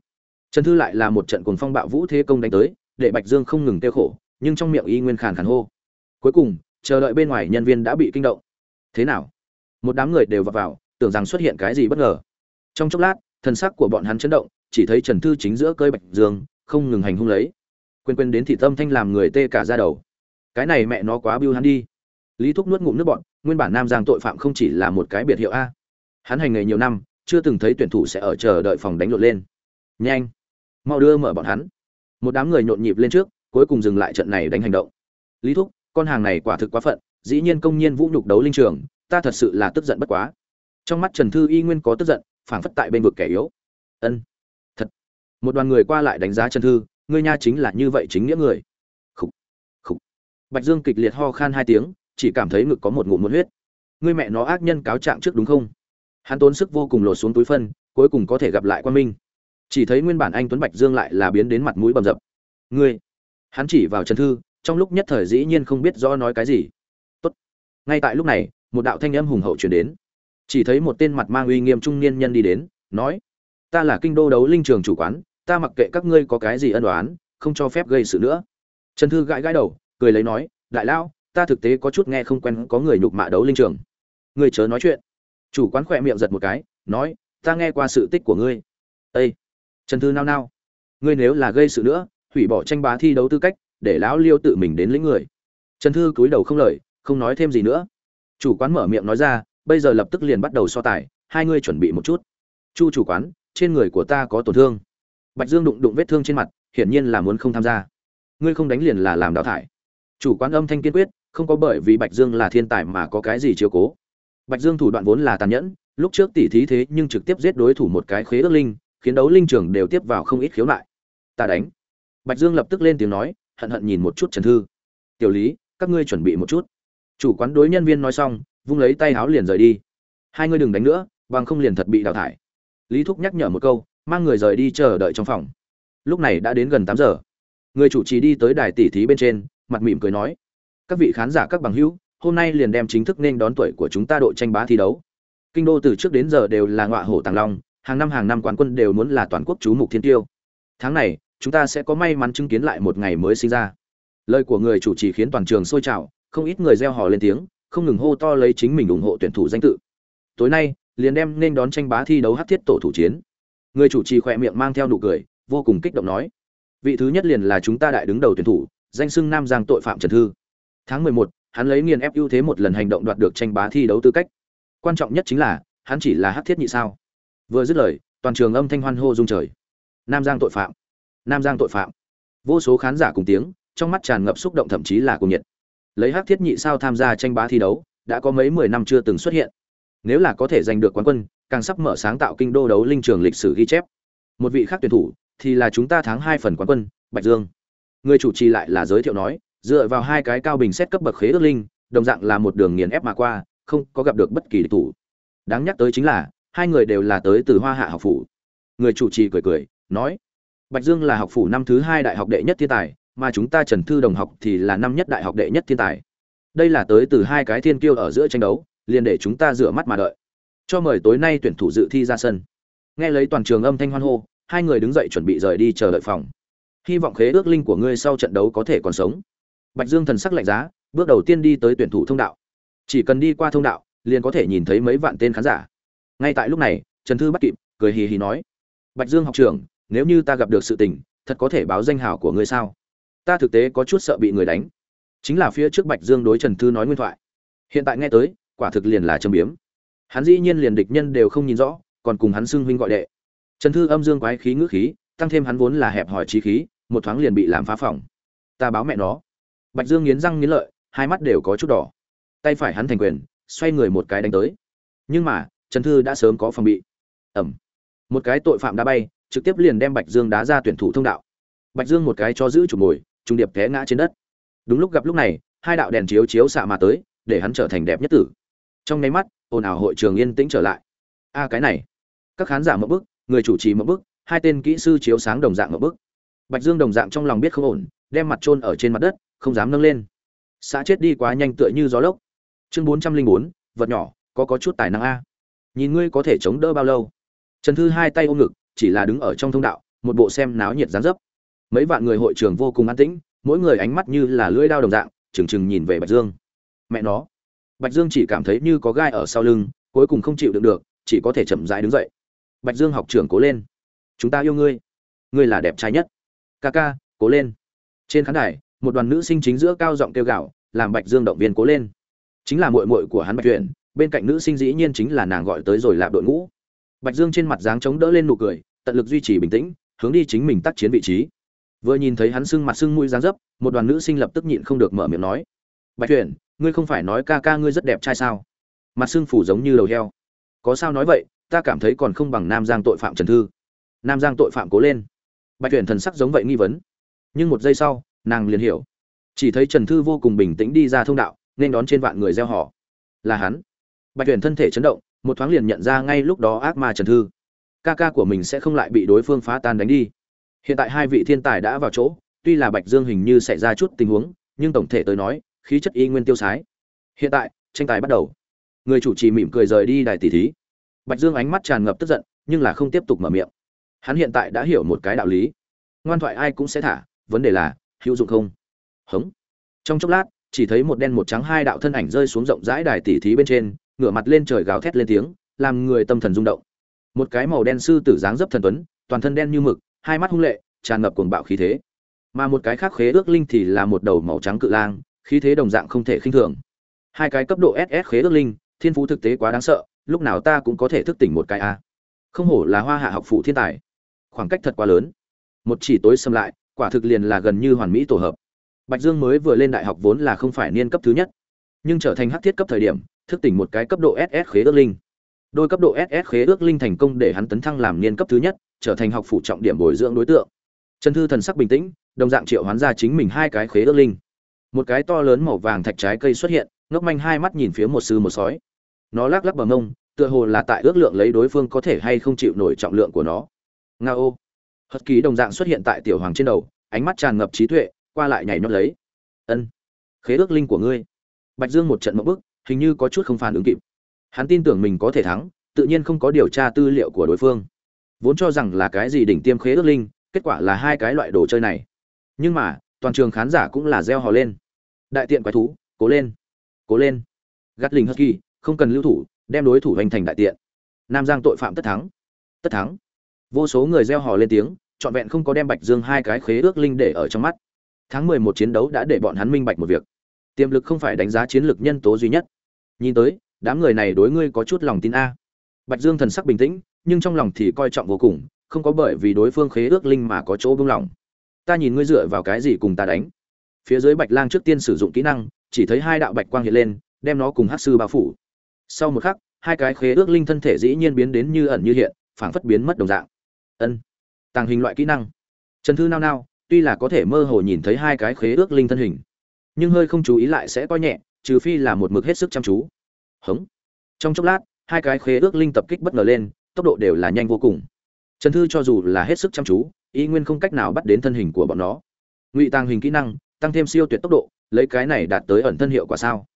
trần thư lại là một trận cuồng phong bạo vũ thế công đánh tới để bạch dương không ngừng tiêu khổ nhưng trong miệng y nguyên khàn khàn hô cuối cùng chờ đợi bên ngoài nhân viên đã bị kinh động thế nào một đám người đều vào vào tưởng rằng xuất hiện cái gì bất ngờ trong chốc lát thần sắc của bọn hắn chấn động chỉ thấy trần thư chính giữa cơi bạch dương không ngừng hành hung lấy quên quên đến thị tâm thanh làm người tê cả da đầu cái này mẹ nó quá biêu hắn đi lý thúc nuốt ngụm nước bọn nguyên bản nam giang tội phạm không chỉ là một cái biệt hiệu a hắn hành nghề nhiều năm chưa từng thấy tuyển thủ sẽ ở chờ đợi phòng đánh lộn lên nhanh mau đưa mở bọn hắn một đám người nhộn nhịp lên trước cuối cùng dừng lại trận này đánh hành động lý thúc con hàng này quả thực quá phận dĩ nhiên công nhiên vũ nhục đấu linh trường ta thật sự là tức giận bất quá trong mắt trần thư y nguyên có tức giận phảng phất tại bên vực kẻ yếu ân thật một đoàn người qua lại đánh giá trần thư ngươi nha chính là như vậy chính nghĩa người khục khục bạch dương kịch liệt ho khan hai tiếng chỉ cảm thấy ngực có một ngụm muốn huyết ngươi mẹ nó ác nhân cáo trạng trước đúng không hắn tốn sức vô cùng lột xuống túi phân cuối cùng có thể gặp lại quan minh chỉ thấy nguyên bản anh tuấn bạch dương lại là biến đến mặt mũi bầm dập ngươi hắn chỉ vào trần thư trong lúc nhất thời dĩ nhiên không biết rõ nói cái gì tốt ngay tại lúc này một đạo thanh âm hùng hậu chuyển đến chỉ thấy một tên mặt mang uy nghiêm trung niên nhân đi đến nói ta là kinh đô đấu linh trường chủ quán ta mặc kệ các ngươi có cái gì ân đoán không cho phép gây sự nữa trần thư gãi gãi đầu cười lấy nói đại lão ta thực tế có chút nghe không quen có người nhục mạ đấu linh trường người chớ nói chuyện chủ quán khỏe miệng giật một cái nói ta nghe qua sự tích của ngươi ê, trần thư nao nao ngươi nếu là gây sự nữa hủy bỏ tranh bá thi đấu tư cách để lão liêu tự mình đến lĩnh người trần thư cúi đầu không lời không nói thêm gì nữa chủ quán mở miệng nói ra bây giờ lập tức liền bắt đầu so tài hai ngươi chuẩn bị một chút chu chủ quán trên người của ta có tổn thương bạch dương đụng đụng vết thương trên mặt hiển nhiên là muốn không tham gia ngươi không đánh liền là làm đào thải chủ quán âm thanh kiên quyết không có bởi vì bạch dương là thiên tài mà có cái gì chiếu cố bạch dương thủ đoạn vốn là tàn nhẫn lúc trước tỉ thí thế nhưng trực tiếp giết đối thủ một cái khế ước linh khiến đấu linh trưởng đều tiếp vào không ít khiếu nại ta đánh bạch dương lập tức lên tiếng nói hận hận nhìn một chút trần thư tiểu lý các ngươi chuẩn bị một chút chủ quán đối nhân viên nói xong vung lấy tay háo liền rời đi hai người đừng đánh nữa bằng không liền thật bị đào thải lý thúc nhắc nhở một câu mang người rời đi chờ đợi trong phòng lúc này đã đến gần tám giờ người chủ trì đi tới đài tỷ thí bên trên mặt mỉm cười nói các vị khán giả các bằng hữu hôm nay liền đem chính thức nên đón tuổi của chúng ta đội tranh bá thi đấu kinh đô từ trước đến giờ đều là ngọa hổ tàng long hàng năm hàng năm quán quân đều muốn là toàn quốc chú mục thiên tiêu tháng này chúng ta sẽ có may mắn chứng kiến lại một ngày mới sinh ra lời của người chủ trì khiến toàn trường sôi trào không ít người reo hò lên tiếng không ngừng hô to lấy chính mình ủng hộ tuyển thủ danh tự. Tối nay, liền đem nên đón tranh bá thi đấu hắc thiết tổ thủ chiến. Người chủ trì khỏe miệng mang theo nụ cười, vô cùng kích động nói: "Vị thứ nhất liền là chúng ta đại đứng đầu tuyển thủ, danh xưng nam giang tội phạm Trần Thư. Tháng 11, hắn lấy nghiền ép ưu thế một lần hành động đoạt được tranh bá thi đấu tư cách. Quan trọng nhất chính là, hắn chỉ là hắc thiết nhị sao?" Vừa dứt lời, toàn trường âm thanh hoan hô rung trời. Nam giang tội phạm, Nam giang tội phạm. Vô số khán giả cùng tiếng, trong mắt tràn ngập xúc động thậm chí là cuồng nhiệt lấy hắc thiết nhị sao tham gia tranh bá thi đấu đã có mấy mười năm chưa từng xuất hiện nếu là có thể giành được quán quân càng sắp mở sáng tạo kinh đô đấu linh trường lịch sử ghi chép một vị khác tuyển thủ thì là chúng ta thắng hai phần quán quân bạch dương người chủ trì lại là giới thiệu nói dựa vào hai cái cao bình xét cấp bậc khế ước linh đồng dạng là một đường nghiền ép mà qua không có gặp được bất kỳ địch thủ đáng nhắc tới chính là hai người đều là tới từ hoa hạ học phủ người chủ trì cười cười nói bạch dương là học phủ năm thứ hai đại học đệ nhất thiên tài mà chúng ta Trần Thư đồng học thì là năm nhất đại học đệ nhất thiên tài. Đây là tới từ hai cái thiên kiêu ở giữa tranh đấu, liền để chúng ta rửa mắt mà đợi. Cho mời tối nay tuyển thủ dự thi ra sân. Nghe lấy toàn trường âm thanh hoan hô, hai người đứng dậy chuẩn bị rời đi chờ đợi phòng. Hy vọng khế ước linh của ngươi sau trận đấu có thể còn sống. Bạch Dương thần sắc lạnh giá, bước đầu tiên đi tới tuyển thủ thông đạo. Chỉ cần đi qua thông đạo, liền có thể nhìn thấy mấy vạn tên khán giả. Ngay tại lúc này, Trần Thư bắt kịp, cười hì hì nói: "Bạch Dương học trưởng, nếu như ta gặp được sự tình, thật có thể báo danh hào của ngươi sao?" ta thực tế có chút sợ bị người đánh chính là phía trước bạch dương đối trần thư nói nguyên thoại hiện tại nghe tới quả thực liền là châm biếm hắn dĩ nhiên liền địch nhân đều không nhìn rõ còn cùng hắn xưng huynh gọi đệ trần thư âm dương quái khí ngữ khí tăng thêm hắn vốn là hẹp hòi trí khí một thoáng liền bị làm phá phòng ta báo mẹ nó bạch dương nghiến răng nghiến lợi hai mắt đều có chút đỏ tay phải hắn thành quyền xoay người một cái đánh tới nhưng mà trần thư đã sớm có phòng bị ẩm một cái tội phạm đã bay trực tiếp liền đem bạch dương đá ra tuyển thủ thông đạo bạch dương một cái cho giữ chủ mồi trung điệp té ngã trên đất đúng lúc gặp lúc này hai đạo đèn chiếu chiếu xạ mà tới để hắn trở thành đẹp nhất tử trong nháy mắt ồn ào hội trường yên tĩnh trở lại a cái này các khán giả mậu bức người chủ trì mậu bức hai tên kỹ sư chiếu sáng đồng dạng mậu bức bạch dương đồng dạng trong lòng biết không ổn đem mặt trôn ở trên mặt đất không dám nâng lên xã chết đi quá nhanh tựa như gió lốc chương bốn trăm linh bốn vật nhỏ có có chút tài năng a nhìn ngươi có thể chống đỡ bao lâu trần thư hai tay ôm ngực chỉ là đứng ở trong thông đạo một bộ xem náo nhiệt dán dấp mấy vạn người hội trường vô cùng an tĩnh mỗi người ánh mắt như là lưỡi đao đồng dạng trừng trừng nhìn về bạch dương mẹ nó bạch dương chỉ cảm thấy như có gai ở sau lưng cuối cùng không chịu đựng được chỉ có thể chậm rãi đứng dậy bạch dương học trưởng cố lên chúng ta yêu ngươi ngươi là đẹp trai nhất ca ca cố lên trên khán đài một đoàn nữ sinh chính giữa cao giọng kêu gạo làm bạch dương động viên cố lên chính là mội mội của hắn bạch tuyển bên cạnh nữ sinh dĩ nhiên chính là nàng gọi tới rồi lạp đội ngũ bạch dương trên mặt dáng chống đỡ lên nụ cười tận lực duy trì bình tĩnh hướng đi chính mình tác chiến vị trí vừa nhìn thấy hắn sưng mặt sưng mũi dáng dấp một đoàn nữ sinh lập tức nhịn không được mở miệng nói bạch tuyển ngươi không phải nói ca ca ngươi rất đẹp trai sao mặt sưng phủ giống như đầu heo có sao nói vậy ta cảm thấy còn không bằng nam giang tội phạm trần thư nam giang tội phạm cố lên bạch tuyển thần sắc giống vậy nghi vấn nhưng một giây sau nàng liền hiểu chỉ thấy trần thư vô cùng bình tĩnh đi ra thông đạo nên đón trên vạn người gieo họ là hắn bạch tuyển thân thể chấn động một thoáng liền nhận ra ngay lúc đó ác ma trần thư ca ca của mình sẽ không lại bị đối phương phá tan đánh đi Hiện tại hai vị thiên tài đã vào chỗ, tuy là Bạch Dương hình như xảy ra chút tình huống, nhưng tổng thể tới nói, khí chất y nguyên tiêu sái. Hiện tại, tranh tài bắt đầu. Người chủ trì mỉm cười rời đi đài tỷ thí. Bạch Dương ánh mắt tràn ngập tức giận, nhưng là không tiếp tục mở miệng. Hắn hiện tại đã hiểu một cái đạo lý, ngoan thoại ai cũng sẽ thả, vấn đề là hữu dụng không? Hống. Trong chốc lát, chỉ thấy một đen một trắng hai đạo thân ảnh rơi xuống rộng rãi đài tỷ thí bên trên, ngửa mặt lên trời gào thét lên tiếng, làm người tâm thần rung động. Một cái màu đen sư tử dáng dấp thần tuấn, toàn thân đen như mực, hai mắt hung lệ tràn ngập cuồng bạo khí thế mà một cái khác khế ước linh thì là một đầu màu trắng cự lang khí thế đồng dạng không thể khinh thường hai cái cấp độ ss khế ước linh thiên phú thực tế quá đáng sợ lúc nào ta cũng có thể thức tỉnh một cái a không hổ là hoa hạ học phụ thiên tài khoảng cách thật quá lớn một chỉ tối xâm lại quả thực liền là gần như hoàn mỹ tổ hợp bạch dương mới vừa lên đại học vốn là không phải niên cấp thứ nhất nhưng trở thành hắc thiết cấp thời điểm thức tỉnh một cái cấp độ ss khế ước linh Đôi cấp độ SS khế ước linh thành công để hắn tấn thăng làm niên cấp thứ nhất, trở thành học phụ trọng điểm bồi dưỡng đối tượng. Trần Thư thần sắc bình tĩnh, đồng dạng triệu hoán ra chính mình hai cái khế ước linh. Một cái to lớn màu vàng thạch trái cây xuất hiện, ngốc manh hai mắt nhìn phía một sư một sói. Nó lắc lắc bờ mông, tựa hồ là tại ước lượng lấy đối phương có thể hay không chịu nổi trọng lượng của nó. nga ô Hất ký đồng dạng xuất hiện tại tiểu hoàng trên đầu, ánh mắt tràn ngập trí tuệ, qua lại nhảy nhót lấy. Ân. Khế ước linh của ngươi. Bạch Dương một trận mộng bức, hình như có chút không phản ứng kịp hắn tin tưởng mình có thể thắng tự nhiên không có điều tra tư liệu của đối phương vốn cho rằng là cái gì đỉnh tiêm khế ước linh kết quả là hai cái loại đồ chơi này nhưng mà toàn trường khán giả cũng là reo hò lên đại tiện quái thú cố lên cố lên gắt linh hất kỳ không cần lưu thủ đem đối thủ hoành thành đại tiện nam giang tội phạm tất thắng tất thắng vô số người reo hò lên tiếng trọn vẹn không có đem bạch dương hai cái khế ước linh để ở trong mắt tháng mười một chiến đấu đã để bọn hắn minh bạch một việc tiềm lực không phải đánh giá chiến lược nhân tố duy nhất nhìn tới đám người này đối ngươi có chút lòng tin a bạch dương thần sắc bình tĩnh nhưng trong lòng thì coi trọng vô cùng không có bởi vì đối phương khế ước linh mà có chỗ buông lỏng ta nhìn ngươi dựa vào cái gì cùng ta đánh phía dưới bạch lang trước tiên sử dụng kỹ năng chỉ thấy hai đạo bạch quang hiện lên đem nó cùng hát sư bao phủ sau một khắc hai cái khế ước linh thân thể dĩ nhiên biến đến như ẩn như hiện phảng phất biến mất đồng dạng ân tàng hình loại kỹ năng trần thư nao nao tuy là có thể mơ hồ nhìn thấy hai cái khế ước linh thân hình nhưng hơi không chú ý lại sẽ coi nhẹ trừ phi là một mực hết sức chăm chú hống trong chốc lát hai cái khế ước linh tập kích bất ngờ lên tốc độ đều là nhanh vô cùng trần thư cho dù là hết sức chăm chú y nguyên không cách nào bắt đến thân hình của bọn nó ngụy tàng hình kỹ năng tăng thêm siêu tuyệt tốc độ lấy cái này đạt tới ẩn thân hiệu quả sao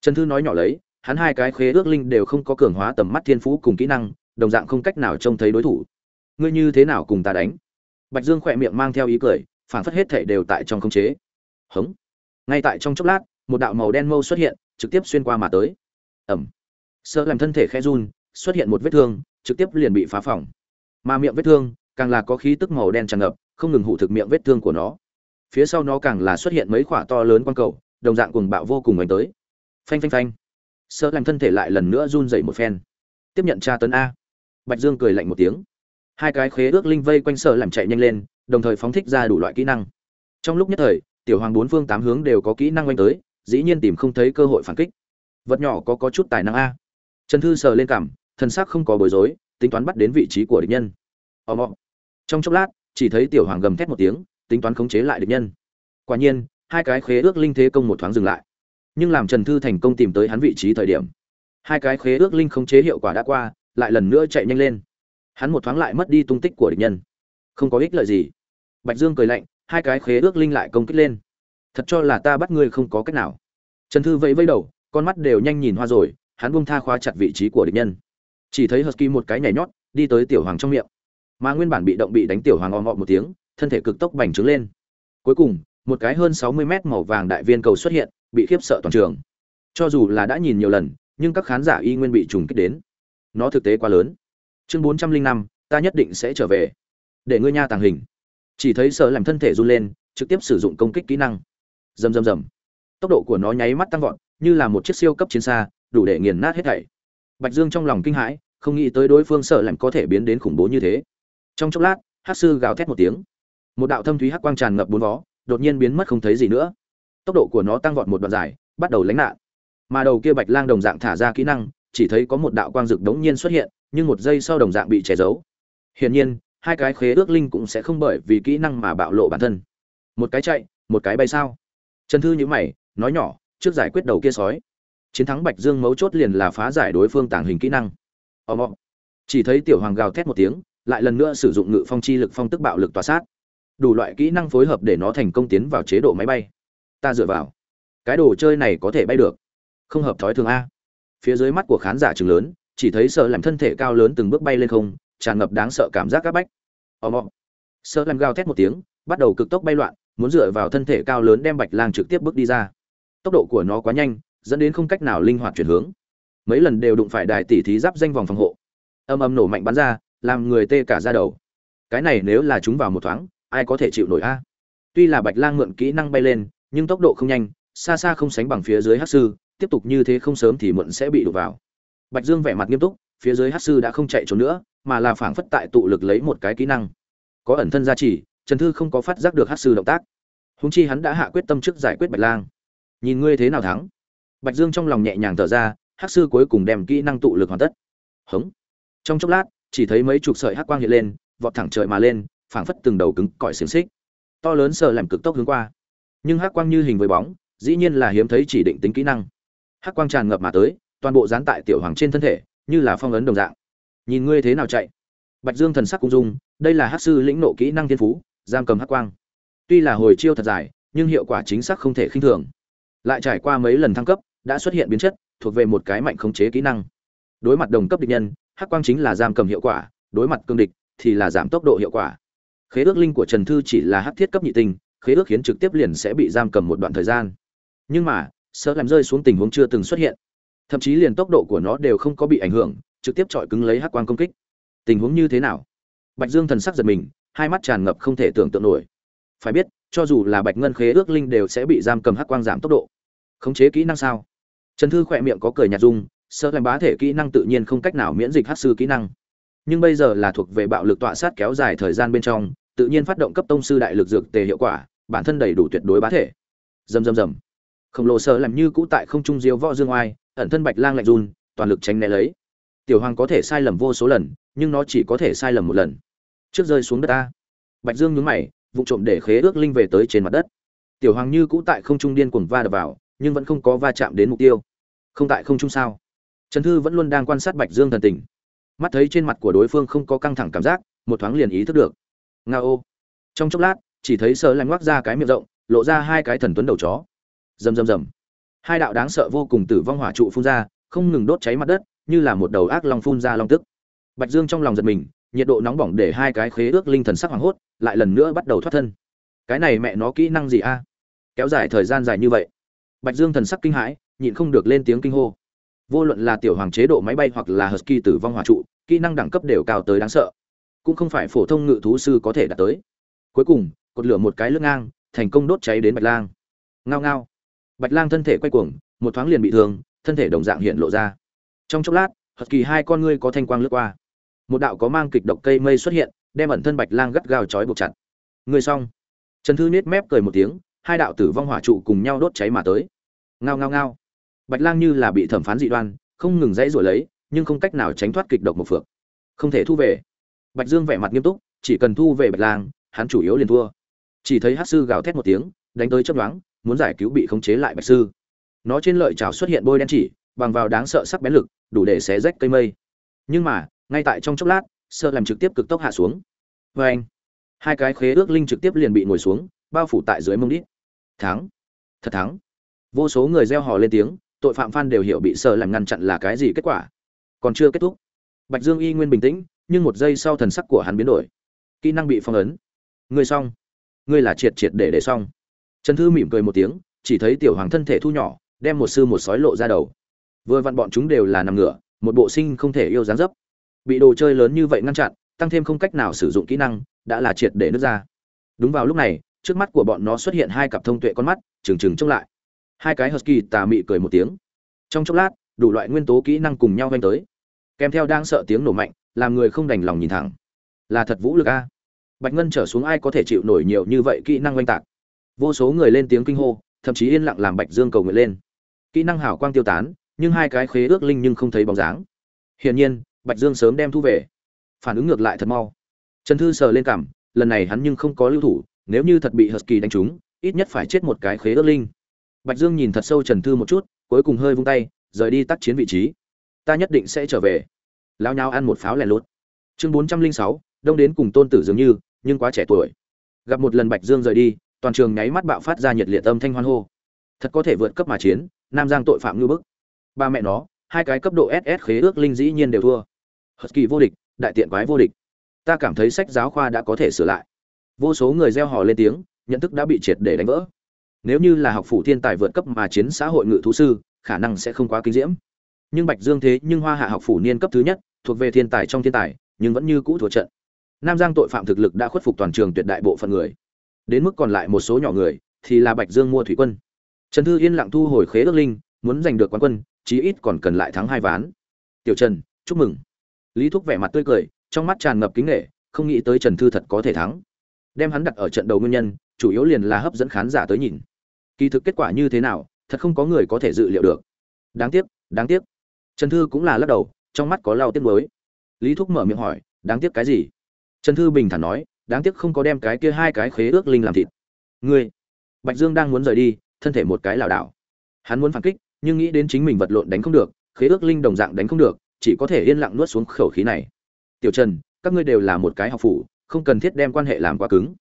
trần thư nói nhỏ lấy hắn hai cái khế ước linh đều không có cường hóa tầm mắt thiên phú cùng kỹ năng đồng dạng không cách nào trông thấy đối thủ ngươi như thế nào cùng ta đánh bạch dương khỏe miệng mang theo ý cười phản phất hết thể đều tại trong khống chế hống ngay tại trong chốc lát một đạo màu đen mâu xuất hiện trực tiếp xuyên qua mà tới ẩm sợ làm thân thể khe run xuất hiện một vết thương trực tiếp liền bị phá phỏng mà miệng vết thương càng là có khí tức màu đen tràn ngập không ngừng hủ thực miệng vết thương của nó phía sau nó càng là xuất hiện mấy quả to lớn quang cầu đồng dạng cuồng bạo vô cùng đánh tới phanh phanh phanh sợ làm thân thể lại lần nữa run dậy một phen tiếp nhận tra tấn a bạch dương cười lạnh một tiếng hai cái khế ước linh vây quanh sợ làm chạy nhanh lên đồng thời phóng thích ra đủ loại kỹ năng trong lúc nhất thời tiểu hoàng bốn phương tám hướng đều có kỹ năng oanh tới dĩ nhiên tìm không thấy cơ hội phản kích vật nhỏ có có chút tài năng a trần thư sờ lên cảm thân xác không có bối rối tính toán bắt đến vị trí của địch nhân ò mọ trong chốc lát chỉ thấy tiểu hoàng gầm thét một tiếng tính toán khống chế lại địch nhân quả nhiên hai cái khế ước linh thế công một thoáng dừng lại nhưng làm trần thư thành công tìm tới hắn vị trí thời điểm hai cái khế ước linh khống chế hiệu quả đã qua lại lần nữa chạy nhanh lên hắn một thoáng lại mất đi tung tích của địch nhân không có ích lợi gì bạch dương cười lạnh hai cái khế ước linh lại công kích lên thật cho là ta bắt ngươi không có cách nào trần thư vẫy vẫy đầu con mắt đều nhanh nhìn hoa rồi hắn buông tha khóa chặt vị trí của địch nhân chỉ thấy husky một cái nhảy nhót đi tới tiểu hoàng trong miệng mà nguyên bản bị động bị đánh tiểu hoàng om ngọ một tiếng thân thể cực tốc bành trướng lên cuối cùng một cái hơn sáu mươi mét màu vàng đại viên cầu xuất hiện bị khiếp sợ toàn trường cho dù là đã nhìn nhiều lần nhưng các khán giả y nguyên bị trùng kích đến nó thực tế quá lớn chương bốn trăm linh năm ta nhất định sẽ trở về để ngươi nha tàng hình chỉ thấy sợ làm thân thể run lên trực tiếp sử dụng công kích kỹ năng rầm rầm rầm tốc độ của nó nháy mắt tăng vọt như là một chiếc siêu cấp chiến xa đủ để nghiền nát hết thảy bạch dương trong lòng kinh hãi không nghĩ tới đối phương sợ lạnh có thể biến đến khủng bố như thế trong chốc lát Hắc sư gào thét một tiếng một đạo thâm thúy hắc quang tràn ngập bốn vó đột nhiên biến mất không thấy gì nữa tốc độ của nó tăng vọt một đoạn dài bắt đầu lánh nạn mà đầu kia bạch lang đồng dạng thả ra kỹ năng chỉ thấy có một đạo quang dực đống nhiên xuất hiện nhưng một giây sau đồng dạng bị che giấu hiển nhiên hai cái khế ước linh cũng sẽ không bởi vì kỹ năng mà bạo lộ bản thân một cái chạy một cái bay sao trần thư nhữ mày nói nhỏ trước giải quyết đầu kia sói chiến thắng bạch dương mấu chốt liền là phá giải đối phương tàng hình kỹ năng ầm ầm chỉ thấy tiểu hoàng gào thét một tiếng lại lần nữa sử dụng ngự phong chi lực phong tức bạo lực tỏa sát đủ loại kỹ năng phối hợp để nó thành công tiến vào chế độ máy bay ta dựa vào cái đồ chơi này có thể bay được không hợp thói thường a phía dưới mắt của khán giả trường lớn chỉ thấy sợ làm thân thể cao lớn từng bước bay lên không tràn ngập đáng sợ cảm giác các bách ầm ầm sợ làm gào thét một tiếng bắt đầu cực tốc bay loạn muốn dựa vào thân thể cao lớn đem bạch lang trực tiếp bước đi ra tốc độ của nó quá nhanh dẫn đến không cách nào linh hoạt chuyển hướng mấy lần đều đụng phải đài tỷ thí giáp danh vòng phòng hộ âm âm nổ mạnh bắn ra làm người tê cả ra đầu cái này nếu là chúng vào một thoáng ai có thể chịu nổi a tuy là bạch lang mượn kỹ năng bay lên nhưng tốc độ không nhanh xa xa không sánh bằng phía dưới hát sư tiếp tục như thế không sớm thì mượn sẽ bị đụt vào bạch dương vẻ mặt nghiêm túc phía dưới hát sư đã không chạy trốn nữa mà là phảng phất tại tụ lực lấy một cái kỹ năng có ẩn thân gia trì trần thư không có phát giác được hát sư động tác húng chi hắn đã hạ quyết tâm trước giải quyết bạch lang nhìn ngươi thế nào thắng bạch dương trong lòng nhẹ nhàng thở ra hắc sư cuối cùng đem kỹ năng tụ lực hoàn tất hống trong chốc lát chỉ thấy mấy chục sợi hắc quang hiện lên vọt thẳng trời mà lên phảng phất từng đầu cứng cỏi xiềng xích to lớn sờ làm cực tốc hướng qua nhưng hắc quang như hình với bóng dĩ nhiên là hiếm thấy chỉ định tính kỹ năng hắc quang tràn ngập mà tới toàn bộ dán tại tiểu hoàng trên thân thể như là phong ấn đồng dạng nhìn ngươi thế nào chạy bạch dương thần sắc cung dung đây là hắc sư lĩnh nộ kỹ năng thiên phú giam cầm hắc quang tuy là hồi chiêu thật dài nhưng hiệu quả chính xác không thể khinh thường lại trải qua mấy lần thăng cấp đã xuất hiện biến chất thuộc về một cái mạnh khống chế kỹ năng đối mặt đồng cấp địch nhân hắc quang chính là giam cầm hiệu quả đối mặt cương địch thì là giảm tốc độ hiệu quả khế ước linh của trần thư chỉ là hắc thiết cấp nhị tinh khế ước khiến trực tiếp liền sẽ bị giam cầm một đoạn thời gian nhưng mà sợ làm rơi xuống tình huống chưa từng xuất hiện thậm chí liền tốc độ của nó đều không có bị ảnh hưởng trực tiếp chọi cứng lấy hắc quang công kích tình huống như thế nào bạch dương thần sắc giật mình hai mắt tràn ngập không thể tưởng tượng nổi phải biết cho dù là bạch ngân khế ước linh đều sẽ bị giam cầm hắc quang giảm tốc độ khống chế kỹ năng sao trần thư khỏe miệng có cười nhạt dung sợ lành bá thể kỹ năng tự nhiên không cách nào miễn dịch hắc sư kỹ năng nhưng bây giờ là thuộc về bạo lực tọa sát kéo dài thời gian bên trong tự nhiên phát động cấp tông sư đại lực dược tề hiệu quả bản thân đầy đủ tuyệt đối bá thể dầm dầm dầm khổng lồ sợ làm như cũ tại không trung diêu võ dương oai ẩn thân bạch lang lạnh run toàn lực tránh né lấy tiểu hoàng có thể sai lầm vô số lần nhưng nó chỉ có thể sai lầm một lần trước rơi xuống đất ta bạch dương nhướng mày vụ trộm để khế ước linh về tới trên mặt đất tiểu hoàng như cũ tại không trung điên cuồng va đập vào nhưng vẫn không có va chạm đến mục tiêu không tại không trung sao trần thư vẫn luôn đang quan sát bạch dương thần tình mắt thấy trên mặt của đối phương không có căng thẳng cảm giác một thoáng liền ý thức được nga ô trong chốc lát chỉ thấy sơ lạnh ngoác ra cái miệng rộng lộ ra hai cái thần tuấn đầu chó rầm rầm rầm hai đạo đáng sợ vô cùng tử vong hỏa trụ phun ra không ngừng đốt cháy mặt đất như là một đầu ác long phun ra long tức bạch dương trong lòng giật mình nhiệt độ nóng bỏng để hai cái khế ước linh thần sắc hoàng hốt lại lần nữa bắt đầu thoát thân cái này mẹ nó kỹ năng gì a kéo dài thời gian dài như vậy bạch dương thần sắc kinh hãi nhịn không được lên tiếng kinh hô vô luận là tiểu hoàng chế độ máy bay hoặc là hờ ski tử vong hỏa trụ kỹ năng đẳng cấp đều cao tới đáng sợ cũng không phải phổ thông ngự thú sư có thể đạt tới cuối cùng cột lửa một cái lưng ngang thành công đốt cháy đến bạch lang ngao ngao bạch lang thân thể quay cuồng một thoáng liền bị thương thân thể đồng dạng hiện lộ ra trong chốc lát hờ kỳ hai con ngươi có thanh quang lướt qua một đạo có mang kịch độc cây mây xuất hiện đem ẩn thân bạch lang gắt gao chói buộc chặt người xong trần thư nết mép cười một tiếng hai đạo tử vong hỏa trụ cùng nhau đốt cháy mà tới ngao ngao ngao bạch lang như là bị thẩm phán dị đoan không ngừng dãy rồi lấy nhưng không cách nào tránh thoát kịch độc một phượng, không thể thu về bạch dương vẻ mặt nghiêm túc chỉ cần thu về bạch lang hắn chủ yếu liền thua chỉ thấy hát sư gào thét một tiếng đánh tới chấp đoán muốn giải cứu bị khống chế lại bạch sư nó trên lợi trào xuất hiện bôi đen chỉ bằng vào đáng sợ sắc bén lực đủ để xé rách cây mây nhưng mà ngay tại trong chốc lát sợ làm trực tiếp cực tốc hạ xuống vê anh hai cái khế ước linh trực tiếp liền bị ngồi xuống bao phủ tại dưới mông đít thắng thật thắng vô số người gieo hò lên tiếng tội phạm phan đều hiểu bị sợ làm ngăn chặn là cái gì kết quả còn chưa kết thúc bạch dương y nguyên bình tĩnh nhưng một giây sau thần sắc của hắn biến đổi kỹ năng bị phong ấn ngươi xong ngươi là triệt triệt để để xong trần thư mỉm cười một tiếng chỉ thấy tiểu hoàng thân thể thu nhỏ đem một sư một sói lộ ra đầu vừa vặn bọn chúng đều là nằm ngửa một bộ sinh không thể yêu dáng dấp bị đồ chơi lớn như vậy ngăn chặn tăng thêm không cách nào sử dụng kỹ năng đã là triệt để nước ra đúng vào lúc này trước mắt của bọn nó xuất hiện hai cặp thông tuệ con mắt trừng trừng trông lại hai cái husky tà mị cười một tiếng trong chốc lát đủ loại nguyên tố kỹ năng cùng nhau vanh tới kèm theo đang sợ tiếng nổ mạnh làm người không đành lòng nhìn thẳng là thật vũ lực a bạch ngân trở xuống ai có thể chịu nổi nhiều như vậy kỹ năng oanh tạc vô số người lên tiếng kinh hô thậm chí yên lặng làm bạch dương cầu nguyện lên kỹ năng hảo quang tiêu tán nhưng hai cái khế ước linh nhưng không thấy bóng dáng hiển nhiên bạch dương sớm đem thu về phản ứng ngược lại thật mau trần thư sờ lên cằm, lần này hắn nhưng không có lưu thủ nếu như thật bị hờ đánh trúng ít nhất phải chết một cái khế ước linh bạch dương nhìn thật sâu trần thư một chút cuối cùng hơi vung tay rời đi tắt chiến vị trí ta nhất định sẽ trở về lao nhau ăn một pháo lẻ lốt chương bốn trăm linh sáu đông đến cùng tôn tử dường như nhưng quá trẻ tuổi gặp một lần bạch dương rời đi toàn trường nháy mắt bạo phát ra nhiệt liệt âm thanh hoan hô thật có thể vượt cấp mà chiến nam giang tội phạm ngư bức ba mẹ nó hai cái cấp độ ss khế ước linh dĩ nhiên đều thua hất kỳ vô địch đại tiện quái vô địch ta cảm thấy sách giáo khoa đã có thể sửa lại vô số người reo hò lên tiếng nhận thức đã bị triệt để đánh vỡ nếu như là học phủ thiên tài vượt cấp mà chiến xã hội ngự thú sư khả năng sẽ không quá kinh diễm nhưng bạch dương thế nhưng hoa hạ học phủ niên cấp thứ nhất thuộc về thiên tài trong thiên tài nhưng vẫn như cũ thua trận nam giang tội phạm thực lực đã khuất phục toàn trường tuyệt đại bộ phận người đến mức còn lại một số nhỏ người thì là bạch dương mua thủy quân trần thư yên lặng thu hồi khế ước linh muốn giành được quán quân chí ít còn cần lại thắng hai ván tiểu trần chúc mừng lý thúc vẻ mặt tươi cười trong mắt tràn ngập kính nghệ không nghĩ tới trần thư thật có thể thắng đem hắn đặt ở trận đầu nguyên nhân chủ yếu liền là hấp dẫn khán giả tới nhìn kỳ thực kết quả như thế nào thật không có người có thể dự liệu được đáng tiếc đáng tiếc trần thư cũng là lắc đầu trong mắt có lao tiếc mới lý thúc mở miệng hỏi đáng tiếc cái gì trần thư bình thản nói đáng tiếc không có đem cái kia hai cái khế ước linh làm thịt ngươi bạch dương đang muốn rời đi thân thể một cái lảo đảo hắn muốn phản kích nhưng nghĩ đến chính mình vật lộn đánh không được khế ước linh đồng dạng đánh không được chỉ có thể yên lặng nuốt xuống khẩu khí này tiểu trần các ngươi đều là một cái học phủ không cần thiết đem quan hệ làm quá cứng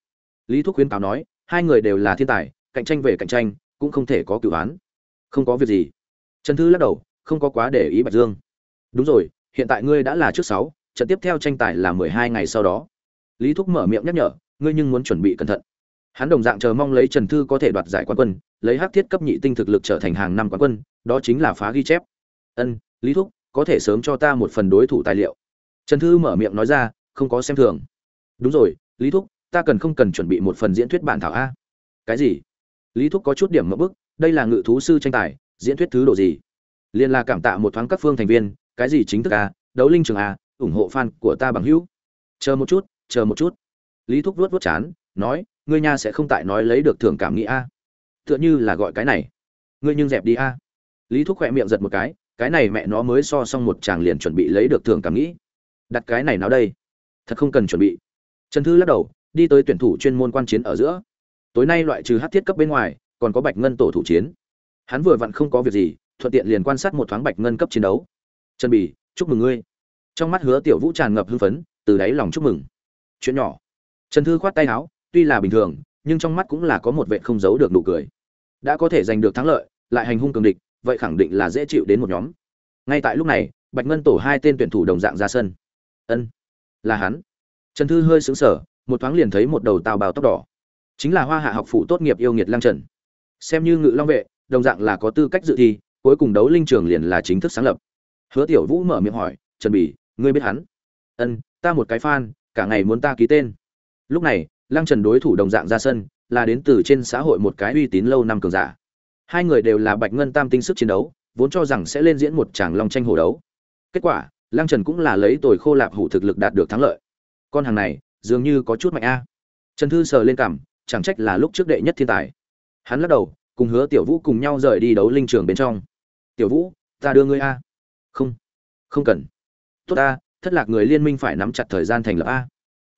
lý thúc khuyến cáo nói hai người đều là thiên tài cạnh tranh về cạnh tranh cũng không thể có cửu án không có việc gì trần thư lắc đầu không có quá để ý bạch dương đúng rồi hiện tại ngươi đã là trước sáu trận tiếp theo tranh tài là mười hai ngày sau đó lý thúc mở miệng nhắc nhở ngươi nhưng muốn chuẩn bị cẩn thận hắn đồng dạng chờ mong lấy trần thư có thể đoạt giải quán quân lấy hắc thiết cấp nhị tinh thực lực trở thành hàng năm quán quân đó chính là phá ghi chép ân lý thúc có thể sớm cho ta một phần đối thủ tài liệu trần thư mở miệng nói ra không có xem thường đúng rồi lý thúc ta cần không cần chuẩn bị một phần diễn thuyết bản thảo a cái gì lý thúc có chút điểm mẫu bức đây là ngự thú sư tranh tài diễn thuyết thứ độ gì liên là cảm tạ một thoáng các phương thành viên cái gì chính thức a đấu linh trường a ủng hộ fan của ta bằng hữu chờ một chút chờ một chút lý thúc vuốt vuốt chán nói ngươi nha sẽ không tại nói lấy được thưởng cảm nghĩ a tựa như là gọi cái này ngươi nhưng dẹp đi a lý thúc khỏe miệng giật một cái cái này mẹ nó mới so xong một chàng liền chuẩn bị lấy được thưởng cảm nghĩ đặt cái này nào đây thật không cần chuẩn bị trần thư lắc đầu đi tới tuyển thủ chuyên môn quan chiến ở giữa tối nay loại trừ hát thiết cấp bên ngoài còn có bạch ngân tổ thủ chiến hắn vừa vặn không có việc gì thuận tiện liền quan sát một thoáng bạch ngân cấp chiến đấu trần bỉ chúc mừng ngươi trong mắt hứa tiểu vũ tràn ngập hưng phấn từ đáy lòng chúc mừng chuyện nhỏ trần thư khoát tay áo tuy là bình thường nhưng trong mắt cũng là có một vệ không giấu được nụ cười đã có thể giành được thắng lợi lại hành hung cường địch vậy khẳng định là dễ chịu đến một nhóm ngay tại lúc này bạch ngân tổ hai tên tuyển thủ đồng dạng ra sân ân là hắn trần thư hơi sững sờ một thoáng liền thấy một đầu tào bào tóc đỏ chính là hoa hạ học phụ tốt nghiệp yêu nghiệt lang trần xem như ngự long vệ đồng dạng là có tư cách dự thi cuối cùng đấu linh trường liền là chính thức sáng lập hứa tiểu vũ mở miệng hỏi trần bỉ ngươi biết hắn ân ta một cái fan cả ngày muốn ta ký tên lúc này lang trần đối thủ đồng dạng ra sân là đến từ trên xã hội một cái uy tín lâu năm cường giả hai người đều là bạch ngân tam tinh sức chiến đấu vốn cho rằng sẽ lên diễn một tràng long tranh hồ đấu kết quả lăng trần cũng là lấy tồi khô lạp hủ thực lực đạt được thắng lợi con hàng này dường như có chút mạnh a trần thư sờ lên cảm chẳng trách là lúc trước đệ nhất thiên tài hắn lắc đầu cùng hứa tiểu vũ cùng nhau rời đi đấu linh trường bên trong tiểu vũ ta đưa ngươi a không không cần tốt a thất lạc người liên minh phải nắm chặt thời gian thành lập a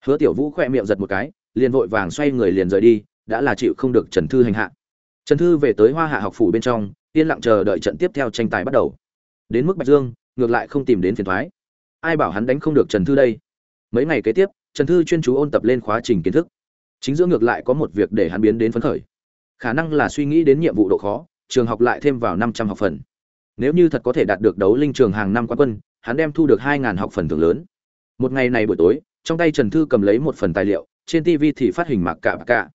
hứa tiểu vũ khoe miệng giật một cái liền vội vàng xoay người liền rời đi đã là chịu không được trần thư hành hạ trần thư về tới hoa hạ học phủ bên trong yên lặng chờ đợi trận tiếp theo tranh tài bắt đầu đến mức bạch dương ngược lại không tìm đến phiền thoái ai bảo hắn đánh không được trần thư đây mấy ngày kế tiếp trần thư chuyên chú ôn tập lên khóa trình kiến thức chính giữa ngược lại có một việc để hắn biến đến phấn khởi khả năng là suy nghĩ đến nhiệm vụ độ khó trường học lại thêm vào năm trăm học phần nếu như thật có thể đạt được đấu linh trường hàng năm quán quân hắn đem thu được hai ngàn học phần thưởng lớn một ngày này buổi tối trong tay trần thư cầm lấy một phần tài liệu trên tv thì phát hình mạc cả bạc cả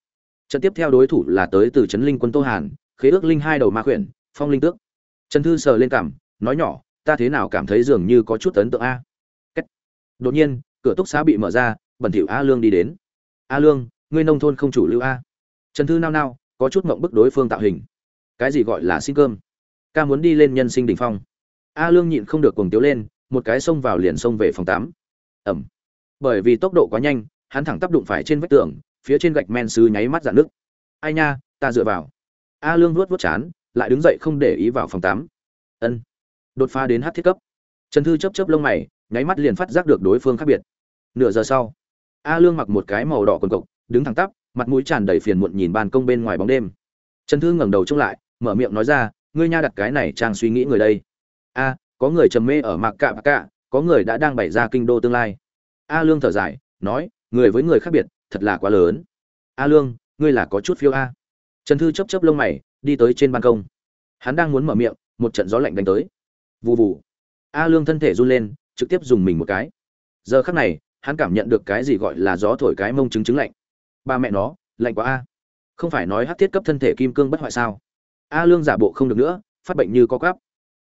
trận tiếp theo đối thủ là tới từ trấn linh quân tô hàn khế ước linh hai đầu ma khuyển phong linh tước trần thư sờ lên cảm nói nhỏ ta thế nào cảm thấy dường như có chút ấn tượng a Kết. đột nhiên cửa túc xá bị mở ra bẩn thỉu a lương đi đến a lương ngươi nông thôn không chủ lưu a trần thư nao nao có chút mộng bức đối phương tạo hình cái gì gọi là xin cơm ca muốn đi lên nhân sinh đ ỉ n h phong a lương nhịn không được cuồng tiếu lên một cái xông vào liền xông về phòng tám ẩm bởi vì tốc độ quá nhanh hắn thẳng tắp đụng phải trên vách tường phía trên gạch men sứ nháy mắt dạn nước ai nha ta dựa vào a lương vuốt vuốt chán lại đứng dậy không để ý vào phòng tắm ân đột phá đến hát thiết cấp trần thư chớp chớp lông mày nháy mắt liền phát giác được đối phương khác biệt nửa giờ sau a lương mặc một cái màu đỏ quần cộc đứng thẳng tắp mặt mũi tràn đầy phiền muộn nhìn ban công bên ngoài bóng đêm trần thư ngẩng đầu trông lại mở miệng nói ra ngươi nha đặt cái này trang suy nghĩ người đây a có người trầm mê ở mạc cạ mạc cạ có người đã đang bày ra kinh đô tương lai a lương thở dài nói người với người khác biệt thật là quá lớn a lương ngươi là có chút phiêu a trần thư chớp chớp lông mày đi tới trên ban công hắn đang muốn mở miệng một trận gió lạnh đánh tới vù vù a lương thân thể run lên trực tiếp dùng mình một cái giờ khắc này hắn cảm nhận được cái gì gọi là gió thổi cái mông chứng chứng lạnh ba mẹ nó lạnh quá a không phải nói hát thiết cấp thân thể kim cương bất hoại sao a lương giả bộ không được nữa phát bệnh như có quắp.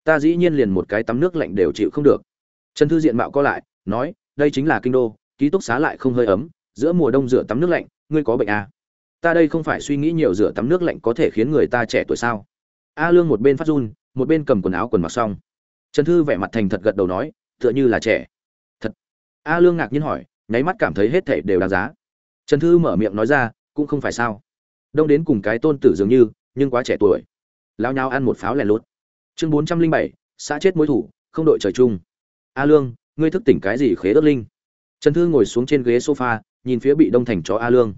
ta dĩ nhiên liền một cái tắm nước lạnh đều chịu không được trần thư diện mạo co lại nói đây chính là kinh đô ký túc xá lại không hơi ấm giữa mùa đông rửa tắm nước lạnh ngươi có bệnh à? ta đây không phải suy nghĩ nhiều rửa tắm nước lạnh có thể khiến người ta trẻ tuổi sao a lương một bên phát run một bên cầm quần áo quần mặc xong trần thư vẻ mặt thành thật gật đầu nói tựa như là trẻ thật a lương ngạc nhiên hỏi nháy mắt cảm thấy hết thảy đều đáng giá trần thư mở miệng nói ra cũng không phải sao đông đến cùng cái tôn tử dường như nhưng quá trẻ tuổi lao nhau ăn một pháo lèn lốt chương bốn trăm linh bảy xã chết mối thủ không đội trời chung a lương ngươi thức tỉnh cái gì khế đất linh trần thư ngồi xuống trên ghế sofa nhìn phía bị đông thành chó a lương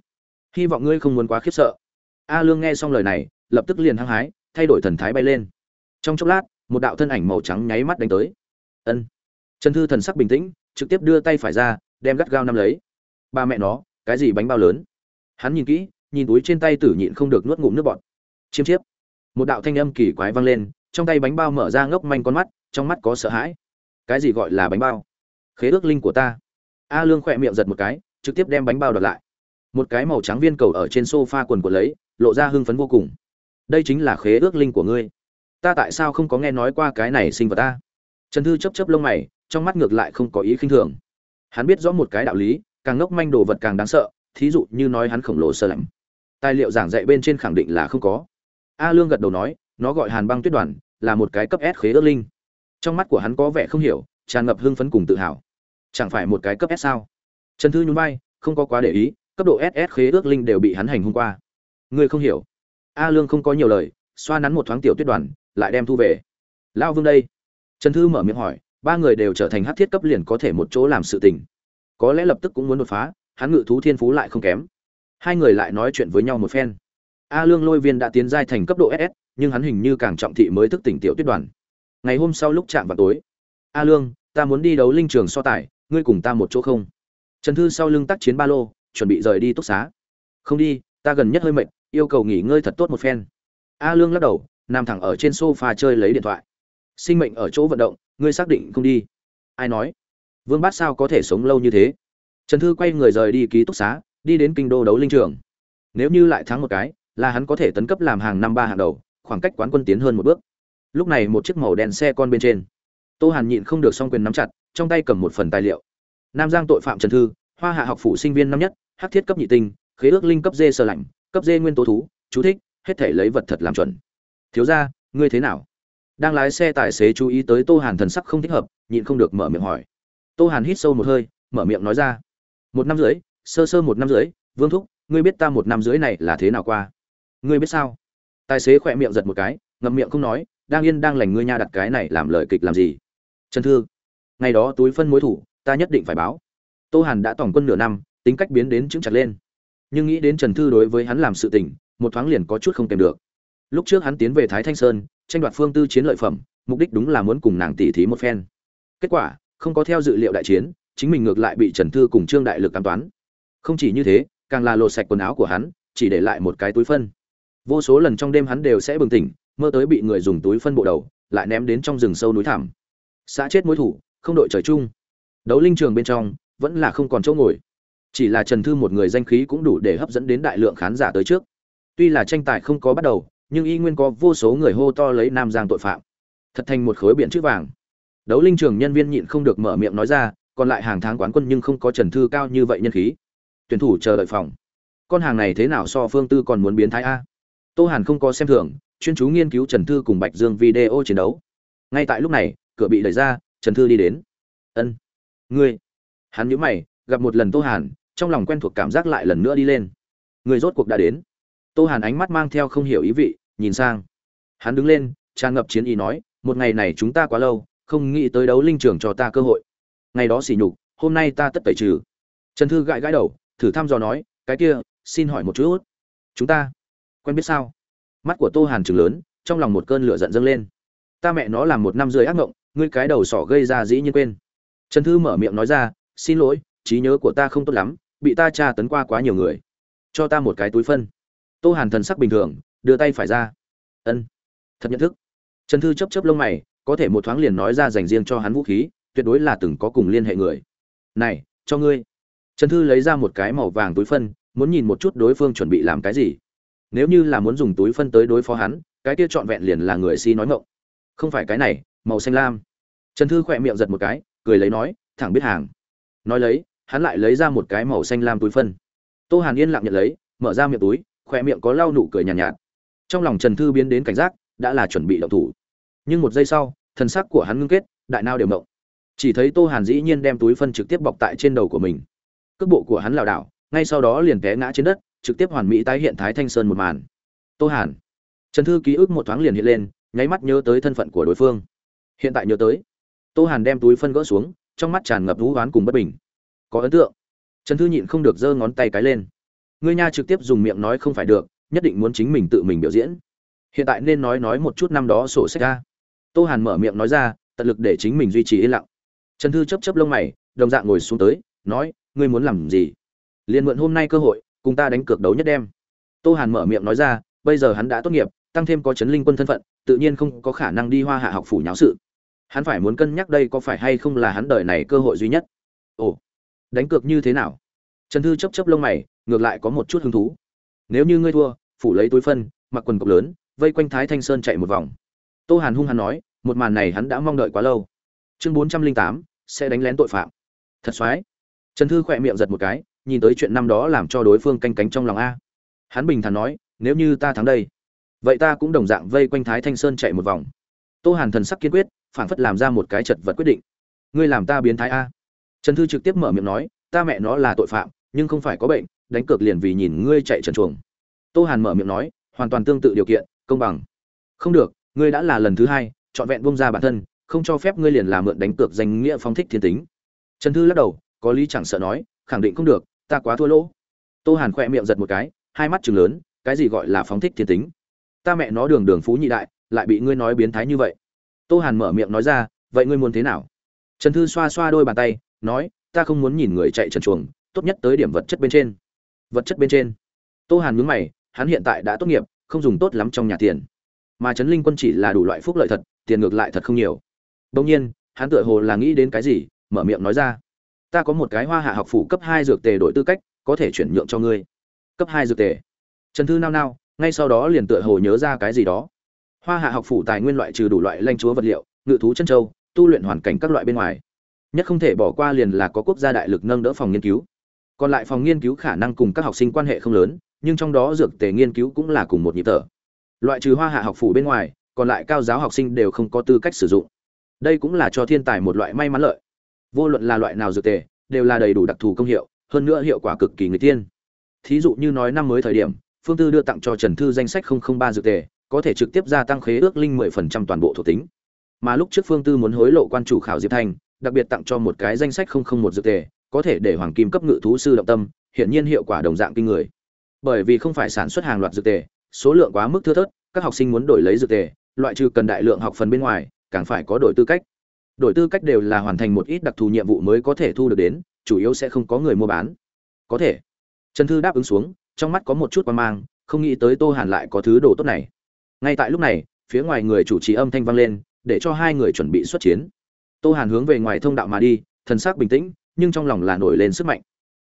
hy vọng ngươi không muốn quá khiếp sợ a lương nghe xong lời này lập tức liền hăng hái thay đổi thần thái bay lên trong chốc lát một đạo thân ảnh màu trắng nháy mắt đánh tới ân trần thư thần sắc bình tĩnh trực tiếp đưa tay phải ra đem gắt gao nắm lấy ba mẹ nó cái gì bánh bao lớn hắn nhìn kỹ nhìn túi trên tay tử nhịn không được nuốt ngụm nước bọt chiêm chiếp một đạo thanh âm kỳ quái vang lên trong tay bánh bao mở ra ngốc manh con mắt trong mắt có sợ hãi cái gì gọi là bánh bao khế ước linh của ta a lương khỏe miệng giật một cái trực tiếp đem bánh bao đợt lại một cái màu trắng viên cầu ở trên sofa quần của lấy lộ ra hưng phấn vô cùng đây chính là khế ước linh của ngươi ta tại sao không có nghe nói qua cái này sinh vật ta trần thư chớp chớp lông mày trong mắt ngược lại không có ý khinh thường hắn biết rõ một cái đạo lý càng ngốc manh đồ vật càng đáng sợ thí dụ như nói hắn khổng lồ sơ lạnh tài liệu giảng dạy bên trên khẳng định là không có a lương gật đầu nói nó gọi hàn băng tuyết đoàn là một cái cấp s khế ước linh trong mắt của hắn có vẻ không hiểu tràn ngập hưng phấn cùng tự hào chẳng phải một cái cấp s sao trần thư nhún vai không có quá để ý cấp độ ss khế ước linh đều bị hắn hành hôm qua ngươi không hiểu a lương không có nhiều lời xoa nắn một thoáng tiểu tuyết đoàn lại đem thu về Lão vương đây trần thư mở miệng hỏi ba người đều trở thành hắc thiết cấp liền có thể một chỗ làm sự tình có lẽ lập tức cũng muốn đột phá hắn ngự thú thiên phú lại không kém hai người lại nói chuyện với nhau một phen a lương lôi viên đã tiến giai thành cấp độ ss nhưng hắn hình như càng trọng thị mới thức tỉnh tiểu tuyết đoàn ngày hôm sau lúc chạm vào tối a lương ta muốn đi đấu linh trường so tài ngươi cùng ta một chỗ không trần thư sau lưng tác chiến ba lô chuẩn bị rời đi túc xá không đi ta gần nhất hơi mệt yêu cầu nghỉ ngơi thật tốt một phen a lương lắc đầu nằm thẳng ở trên sofa chơi lấy điện thoại sinh mệnh ở chỗ vận động ngươi xác định không đi ai nói vương bát sao có thể sống lâu như thế trần thư quay người rời đi ký túc xá đi đến kinh đô đấu linh trường nếu như lại thắng một cái là hắn có thể tấn cấp làm hàng năm ba hàng đầu khoảng cách quán quân tiến hơn một bước lúc này một chiếc màu đen xe con bên trên tô hàn nhịn không được song quyền nắm chặt trong tay cầm một phần tài liệu nam giang tội phạm trần thư hoa hạ học phủ sinh viên năm nhất hắc thiết cấp nhị tinh khế ước linh cấp dê sơ lạnh cấp dê nguyên tố thú chú thích hết thể lấy vật thật làm chuẩn thiếu ra ngươi thế nào đang lái xe tài xế chú ý tới tô hàn thần sắc không thích hợp nhịn không được mở miệng hỏi tô hàn hít sâu một hơi mở miệng nói ra một năm dưới, sơ sơ một năm dưới, vương thúc ngươi biết ta một năm dưới này là thế nào qua ngươi biết sao tài xế khỏe miệng giật một cái ngậm miệng không nói đang yên đang lành ngươi nha đặt cái này làm lời kịch làm gì trần thư ngày đó túi phân mối thủ ta nhất định phải báo tô hàn đã tỏng quân nửa năm tính cách biến đến chững chặt lên nhưng nghĩ đến trần thư đối với hắn làm sự tình một thoáng liền có chút không kèm được lúc trước hắn tiến về thái thanh sơn tranh đoạt phương tư chiến lợi phẩm mục đích đúng là muốn cùng nàng tỉ thí một phen kết quả không có theo dự liệu đại chiến chính mình ngược lại bị trần thư cùng trương đại lực cám toán không chỉ như thế càng là lột sạch quần áo của hắn chỉ để lại một cái túi phân vô số lần trong đêm hắn đều sẽ bừng tỉnh mơ tới bị người dùng túi phân bộ đầu lại ném đến trong rừng sâu núi thảm xã chết mối thủ không đội trời chung đấu linh trường bên trong vẫn là không còn chỗ ngồi chỉ là trần thư một người danh khí cũng đủ để hấp dẫn đến đại lượng khán giả tới trước tuy là tranh tài không có bắt đầu nhưng y nguyên có vô số người hô to lấy nam giang tội phạm thật thành một khối biển chữ vàng đấu linh trường nhân viên nhịn không được mở miệng nói ra còn lại hàng tháng quán quân nhưng không có trần thư cao như vậy nhân khí tuyển thủ chờ đợi phòng con hàng này thế nào so phương tư còn muốn biến thái a tô hàn không có xem thường chuyên chú nghiên cứu trần thư cùng bạch dương video chiến đấu ngay tại lúc này cửa bị đẩy ra trần thư đi đến ân ngươi hắn nhíu mày gặp một lần tô hàn trong lòng quen thuộc cảm giác lại lần nữa đi lên người rốt cuộc đã đến tô hàn ánh mắt mang theo không hiểu ý vị nhìn sang hắn đứng lên tràn ngập chiến ý nói một ngày này chúng ta quá lâu không nghĩ tới đấu linh trưởng cho ta cơ hội ngày đó xỉ nhục hôm nay ta tất tẩy trừ trần thư gãi gãi đầu thử thăm dò nói cái kia xin hỏi một chút chúng ta quen biết sao mắt của tô hàn chừng lớn trong lòng một cơn lửa giận dâng lên ta mẹ nó làm một năm rưỡi ác ngộng ngươi cái đầu sỏ gây ra dĩ nhiên quên trần thư mở miệng nói ra xin lỗi trí nhớ của ta không tốt lắm bị ta tra tấn qua quá nhiều người cho ta một cái túi phân tô hàn thần sắc bình thường đưa tay phải ra ân thật nhận thức trần thư chớp chớp lông mày có thể một thoáng liền nói ra dành riêng cho hắn vũ khí tuyệt đối là từng có cùng liên hệ người này cho ngươi trần thư lấy ra một cái màu vàng túi phân muốn nhìn một chút đối phương chuẩn bị làm cái gì nếu như là muốn dùng túi phân tới đối phó hắn cái kia trọn vẹn liền là người si nói ngộng không phải cái này màu xanh lam trần thư khỏe miệng giật một cái cười lấy nói thẳng biết hàng nói lấy hắn lại lấy ra một cái màu xanh lam túi phân tô hàn yên lặng nhận lấy mở ra miệng túi khỏe miệng có lau nụ cười nhàn nhạt, nhạt trong lòng trần thư biến đến cảnh giác đã là chuẩn bị động thủ nhưng một giây sau thần sắc của hắn ngưng kết đại nao đều mộng chỉ thấy tô hàn dĩ nhiên đem túi phân trực tiếp bọc tại trên đầu của mình cước bộ của hắn lảo đảo ngay sau đó liền té ngã trên đất trực tiếp hoàn mỹ tái hiện thái thanh sơn một màn tô hàn trần thư ký ức một thoáng liền hiện lên nháy mắt nhớ tới thân phận của đối phương hiện tại nhớ tới tô hàn đem túi phân gỡ xuống trong mắt tràn ngập vũ oán cùng bất bình có ấn tượng trần thư nhịn không được giơ ngón tay cái lên ngươi nha trực tiếp dùng miệng nói không phải được nhất định muốn chính mình tự mình biểu diễn hiện tại nên nói nói một chút năm đó sổ sách ra tô hàn mở miệng nói ra tận lực để chính mình duy trì yên lặng trần thư chấp chấp lông mày đồng dạng ngồi xuống tới nói ngươi muốn làm gì liền mượn hôm nay cơ hội cùng ta đánh cược đấu nhất đêm. tô hàn mở miệng nói ra bây giờ hắn đã tốt nghiệp tăng thêm có chấn linh quân thân phận tự nhiên không có khả năng đi hoa hạ học phủ nháo sự hắn phải muốn cân nhắc đây có phải hay không là hắn đợi này cơ hội duy nhất ồ đánh cược như thế nào trần thư chấp chấp lông mày ngược lại có một chút hứng thú nếu như ngươi thua phủ lấy túi phân mặc quần cộc lớn vây quanh thái thanh sơn chạy một vòng tô hàn hung hắn nói một màn này hắn đã mong đợi quá lâu chương bốn trăm linh tám sẽ đánh lén tội phạm thật soái trần thư khỏe miệng giật một cái nhìn tới chuyện năm đó làm cho đối phương canh cánh trong lòng a hắn bình thản nói nếu như ta thắng đây vậy ta cũng đồng dạng vây quanh thái thanh sơn chạy một vòng tô hàn thần sắc kiên quyết phản phất làm ra một cái chật vật quyết định ngươi làm ta biến thái a trần thư trực tiếp mở miệng nói ta mẹ nó là tội phạm nhưng không phải có bệnh đánh cược liền vì nhìn ngươi chạy trần chuồng tô hàn mở miệng nói hoàn toàn tương tự điều kiện công bằng không được ngươi đã là lần thứ hai trọn vẹn bông ra bản thân không cho phép ngươi liền làm mượn đánh cược danh nghĩa phong thích thiên tính trần thư lắc đầu có lý chẳng sợ nói khẳng định không được ta quá thua lỗ tô hàn khỏe miệng giật một cái hai mắt chừng lớn cái gì gọi là phóng thích thiên tính ta mẹ nó đường đường phú nhị đại lại bị ngươi nói biến thái như vậy tô hàn mở miệng nói ra vậy ngươi muốn thế nào trần thư xoa xoa đôi bàn tay nói ta không muốn nhìn người chạy trần chuồng tốt nhất tới điểm vật chất bên trên vật chất bên trên tô hàn nhướng mày hắn hiện tại đã tốt nghiệp không dùng tốt lắm trong nhà tiền mà trấn linh quân chỉ là đủ loại phúc lợi thật tiền ngược lại thật không nhiều đông nhiên hắn tựa hồ là nghĩ đến cái gì mở miệng nói ra ta có một cái hoa hạ học phủ cấp hai dược tề đổi tư cách có thể chuyển nhượng cho ngươi cấp hai dược tề trần thư nao nao ngay sau đó liền tựa hồ nhớ ra cái gì đó hoa hạ học phủ tài nguyên loại trừ đủ loại lanh chúa vật liệu ngự thú chân châu tu luyện hoàn cảnh các loại bên ngoài nhất không thể bỏ qua liền là có quốc gia đại lực nâng đỡ phòng nghiên cứu còn lại phòng nghiên cứu khả năng cùng các học sinh quan hệ không lớn nhưng trong đó dược tề nghiên cứu cũng là cùng một nhịp thở loại trừ hoa hạ học phủ bên ngoài còn lại cao giáo học sinh đều không có tư cách sử dụng đây cũng là cho thiên tài một loại may mắn lợi vô luận là loại nào dược tề đều là đầy đủ đặc thù công hiệu hơn nữa hiệu quả cực kỳ người tiên thí dụ như nói năm mới thời điểm phương tư đưa tặng cho trần thư danh sách ba dược tề có thể trực tiếp gia tăng khế ước linh 10% toàn bộ thuộc tính. Mà lúc trước Phương Tư muốn hối lộ quan chủ khảo Diệp Thanh, đặc biệt tặng cho một cái danh sách 001 dự tề, có thể để hoàng kim cấp ngự thú sư động tâm, hiển nhiên hiệu quả đồng dạng kinh người. Bởi vì không phải sản xuất hàng loạt dự tề, số lượng quá mức thưa thớt, các học sinh muốn đổi lấy dự tề, loại trừ cần đại lượng học phần bên ngoài, càng phải có đổi tư cách. Đổi tư cách đều là hoàn thành một ít đặc thù nhiệm vụ mới có thể thu được đến, chủ yếu sẽ không có người mua bán. Có thể. Trần Thư đáp ứng xuống, trong mắt có một chút quan mang, không nghĩ tới Tô Hàn lại có thứ đồ tốt này ngay tại lúc này phía ngoài người chủ trì âm thanh vang lên để cho hai người chuẩn bị xuất chiến tô hàn hướng về ngoài thông đạo mà đi thần sắc bình tĩnh nhưng trong lòng là nổi lên sức mạnh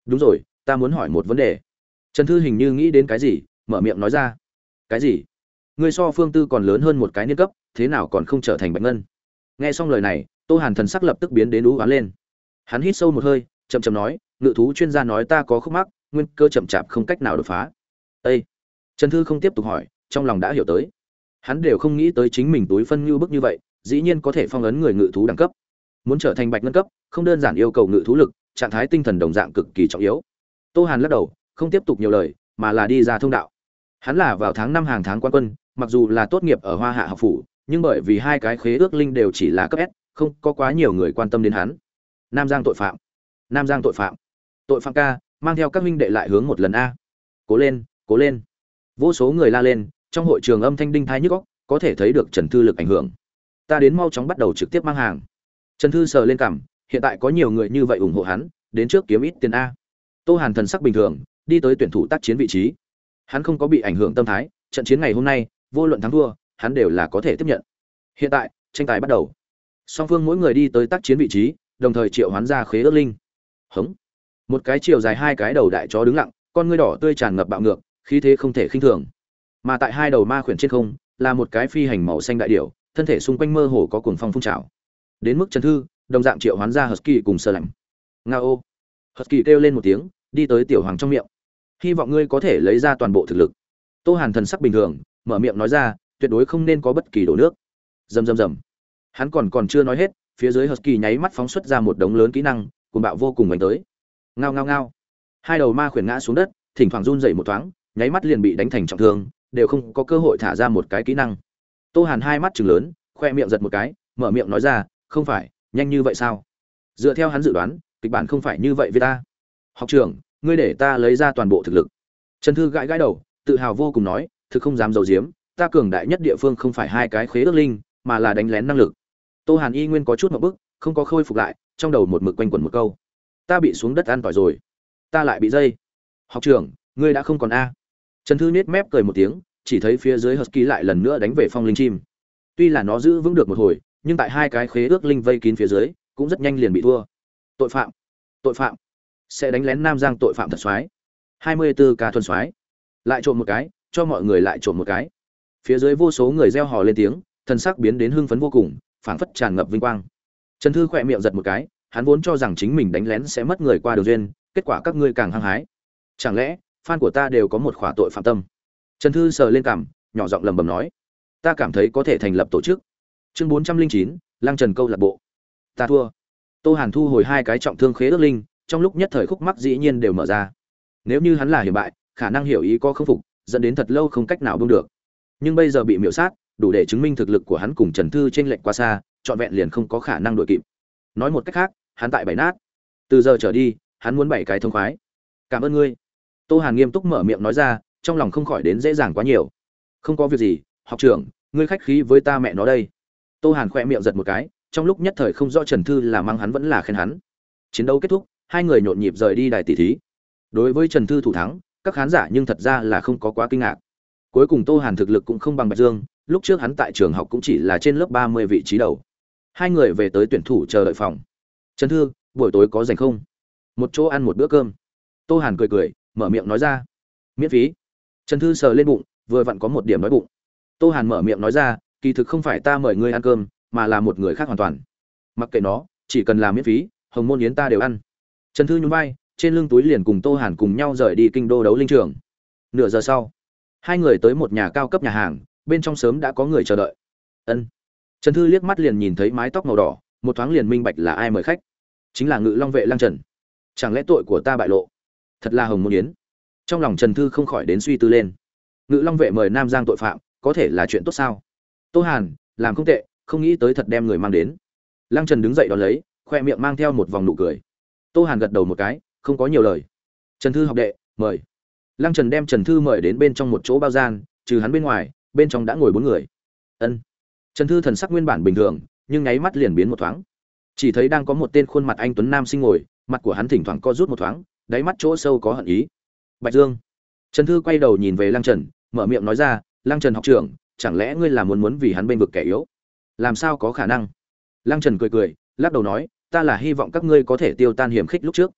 đúng rồi ta muốn hỏi một vấn đề trần thư hình như nghĩ đến cái gì mở miệng nói ra cái gì người so phương tư còn lớn hơn một cái niên cấp thế nào còn không trở thành bạch ngân nghe xong lời này tô hàn thần sắc lập tức biến đến ú oán lên hắn hít sâu một hơi chậm chậm nói ngự thú chuyên gia nói ta có khúc mắc nguyên cơ chậm chạp không cách nào đột phá â trần thư không tiếp tục hỏi trong lòng đã hiểu tới hắn đều không nghĩ tới chính mình túi phân như bức như vậy dĩ nhiên có thể phong ấn người ngự thú đẳng cấp muốn trở thành bạch ngân cấp không đơn giản yêu cầu ngự thú lực trạng thái tinh thần đồng dạng cực kỳ trọng yếu tô hàn lắc đầu không tiếp tục nhiều lời mà là đi ra thông đạo hắn là vào tháng năm hàng tháng quan quân mặc dù là tốt nghiệp ở hoa hạ học phủ nhưng bởi vì hai cái khế ước linh đều chỉ là cấp s không có quá nhiều người quan tâm đến hắn nam giang tội phạm nam giang tội phạm tội phạm ca mang theo các huynh đệ lại hướng một lần a cố lên cố lên vô số người la lên trong hội trường âm thanh đinh thái nhức góc có thể thấy được trần thư lực ảnh hưởng ta đến mau chóng bắt đầu trực tiếp mang hàng trần thư sờ lên cảm hiện tại có nhiều người như vậy ủng hộ hắn đến trước kiếm ít tiền a tô hàn thần sắc bình thường đi tới tuyển thủ tác chiến vị trí hắn không có bị ảnh hưởng tâm thái trận chiến ngày hôm nay vô luận thắng thua hắn đều là có thể tiếp nhận hiện tại tranh tài bắt đầu song phương mỗi người đi tới tác chiến vị trí đồng thời triệu hoán ra khế ước linh hống một cái chiều dài hai cái đầu đại chó đứng lặng con ngươi đỏ tươi tràn ngập bạo ngược khí thế không thể khinh thường mà tại hai đầu ma khuyển trên không là một cái phi hành màu xanh đại điểu thân thể xung quanh mơ hồ có cuồng phong phun trào đến mức chân thư đồng dạng triệu hoán ra hờ kỳ cùng sơ lạnh nga ô hờ kỳ kêu lên một tiếng đi tới tiểu hoàng trong miệng hy vọng ngươi có thể lấy ra toàn bộ thực lực tô hàn thần sắc bình thường mở miệng nói ra tuyệt đối không nên có bất kỳ đổ nước rầm rầm rầm hắn còn còn chưa nói hết phía dưới hờ kỳ nháy mắt phóng xuất ra một đống lớn kỹ năng cùng bạo vô cùng đánh tới ngao ngao ngao hai đầu ma khuyển ngã xuống đất thỉnh thoảng run dậy một thoáng nháy mắt liền bị đánh thành trọng thương đều không có cơ hội thả ra một cái kỹ năng tô hàn hai mắt chừng lớn khoe miệng giật một cái mở miệng nói ra không phải nhanh như vậy sao dựa theo hắn dự đoán kịch bản không phải như vậy với ta học trưởng ngươi để ta lấy ra toàn bộ thực lực trần thư gãi gãi đầu tự hào vô cùng nói thực không dám d i ta cường đại nhất địa phương không phải hai cái khế ước linh mà là đánh lén năng lực tô hàn y nguyên có chút một bức không có khôi phục lại trong đầu một mực quanh quẩn một câu ta bị xuống đất ăn tỏi rồi ta lại bị dây học trưởng ngươi đã không còn a Trần Thư nhếch mép cười một tiếng, chỉ thấy phía dưới Husky lại lần nữa đánh về phong linh chim. Tuy là nó giữ vững được một hồi, nhưng tại hai cái khế ước linh vây kín phía dưới, cũng rất nhanh liền bị thua. Tội phạm, tội phạm, sẽ đánh lén Nam Giang tội phạm thật soái. 24 ca thuần soái. Lại trộm một cái, cho mọi người lại trộm một cái. Phía dưới vô số người reo hò lên tiếng, thần sắc biến đến hưng phấn vô cùng, phảng phất tràn ngập vinh quang. Trần Thư khỏe miệng giật một cái, hắn vốn cho rằng chính mình đánh lén sẽ mất người qua đường duyên, kết quả các ngươi càng hăng hái. Chẳng lẽ, fan của ta đều có một khỏa tội phạm tâm trần thư sờ lên cảm nhỏ giọng lầm bầm nói ta cảm thấy có thể thành lập tổ chức chương 409, trăm lăng trần câu lạc bộ ta thua tô hàn thu hồi hai cái trọng thương khế ước linh trong lúc nhất thời khúc mắc dĩ nhiên đều mở ra nếu như hắn là hiểu bại khả năng hiểu ý có k phục dẫn đến thật lâu không cách nào buông được nhưng bây giờ bị miễu sát đủ để chứng minh thực lực của hắn cùng trần thư t r lệch quá xa trọn vẹn liền không có khả năng đ kịp nói một cách khác hắn tại bảy nát từ giờ trở đi hắn muốn bảy cái thông khoái cảm ơn ngươi tô hàn nghiêm túc mở miệng nói ra trong lòng không khỏi đến dễ dàng quá nhiều không có việc gì học trưởng ngươi khách khí với ta mẹ nó đây tô hàn khỏe miệng giật một cái trong lúc nhất thời không rõ trần thư là mang hắn vẫn là khen hắn chiến đấu kết thúc hai người nhộn nhịp rời đi đài tỷ thí đối với trần thư thủ thắng các khán giả nhưng thật ra là không có quá kinh ngạc cuối cùng tô hàn thực lực cũng không bằng bạch dương lúc trước hắn tại trường học cũng chỉ là trên lớp ba mươi vị trí đầu hai người về tới tuyển thủ chờ đợi phòng trần thư buổi tối có dành không một chỗ ăn một bữa cơm tô hàn cười cười mở miệng nói ra miễn phí trần thư sờ lên bụng vừa vặn có một điểm nói bụng tô hàn mở miệng nói ra kỳ thực không phải ta mời ngươi ăn cơm mà là một người khác hoàn toàn mặc kệ nó chỉ cần làm miễn phí hồng môn yến ta đều ăn trần thư nhún vai trên lưng túi liền cùng tô hàn cùng nhau rời đi kinh đô đấu linh trường nửa giờ sau hai người tới một nhà cao cấp nhà hàng bên trong sớm đã có người chờ đợi ân trần thư liếc mắt liền nhìn thấy mái tóc màu đỏ một thoáng liền minh bạch là ai mời khách chính là ngự long vệ lang trần chẳng lẽ tội của ta bại lộ thật là hồng môn yến trong lòng trần thư không khỏi đến suy tư lên ngự long vệ mời nam giang tội phạm có thể là chuyện tốt sao tô hàn làm không tệ không nghĩ tới thật đem người mang đến lăng trần đứng dậy đón lấy khoe miệng mang theo một vòng nụ cười tô hàn gật đầu một cái không có nhiều lời trần thư học đệ mời lăng trần đem trần thư mời đến bên trong một chỗ bao gian trừ hắn bên ngoài bên trong đã ngồi bốn người ân trần thư thần sắc nguyên bản bình thường nhưng nháy mắt liền biến một thoáng chỉ thấy đang có một tên khuôn mặt anh tuấn nam sinh ngồi mặt của hắn thỉnh thoảng co rút một thoáng đáy mắt chỗ sâu có hận ý bạch dương trần thư quay đầu nhìn về lăng trần mở miệng nói ra lăng trần học trưởng chẳng lẽ ngươi là muốn muốn vì hắn bên vực kẻ yếu làm sao có khả năng lăng trần cười cười lắc đầu nói ta là hy vọng các ngươi có thể tiêu tan hiểm khích lúc trước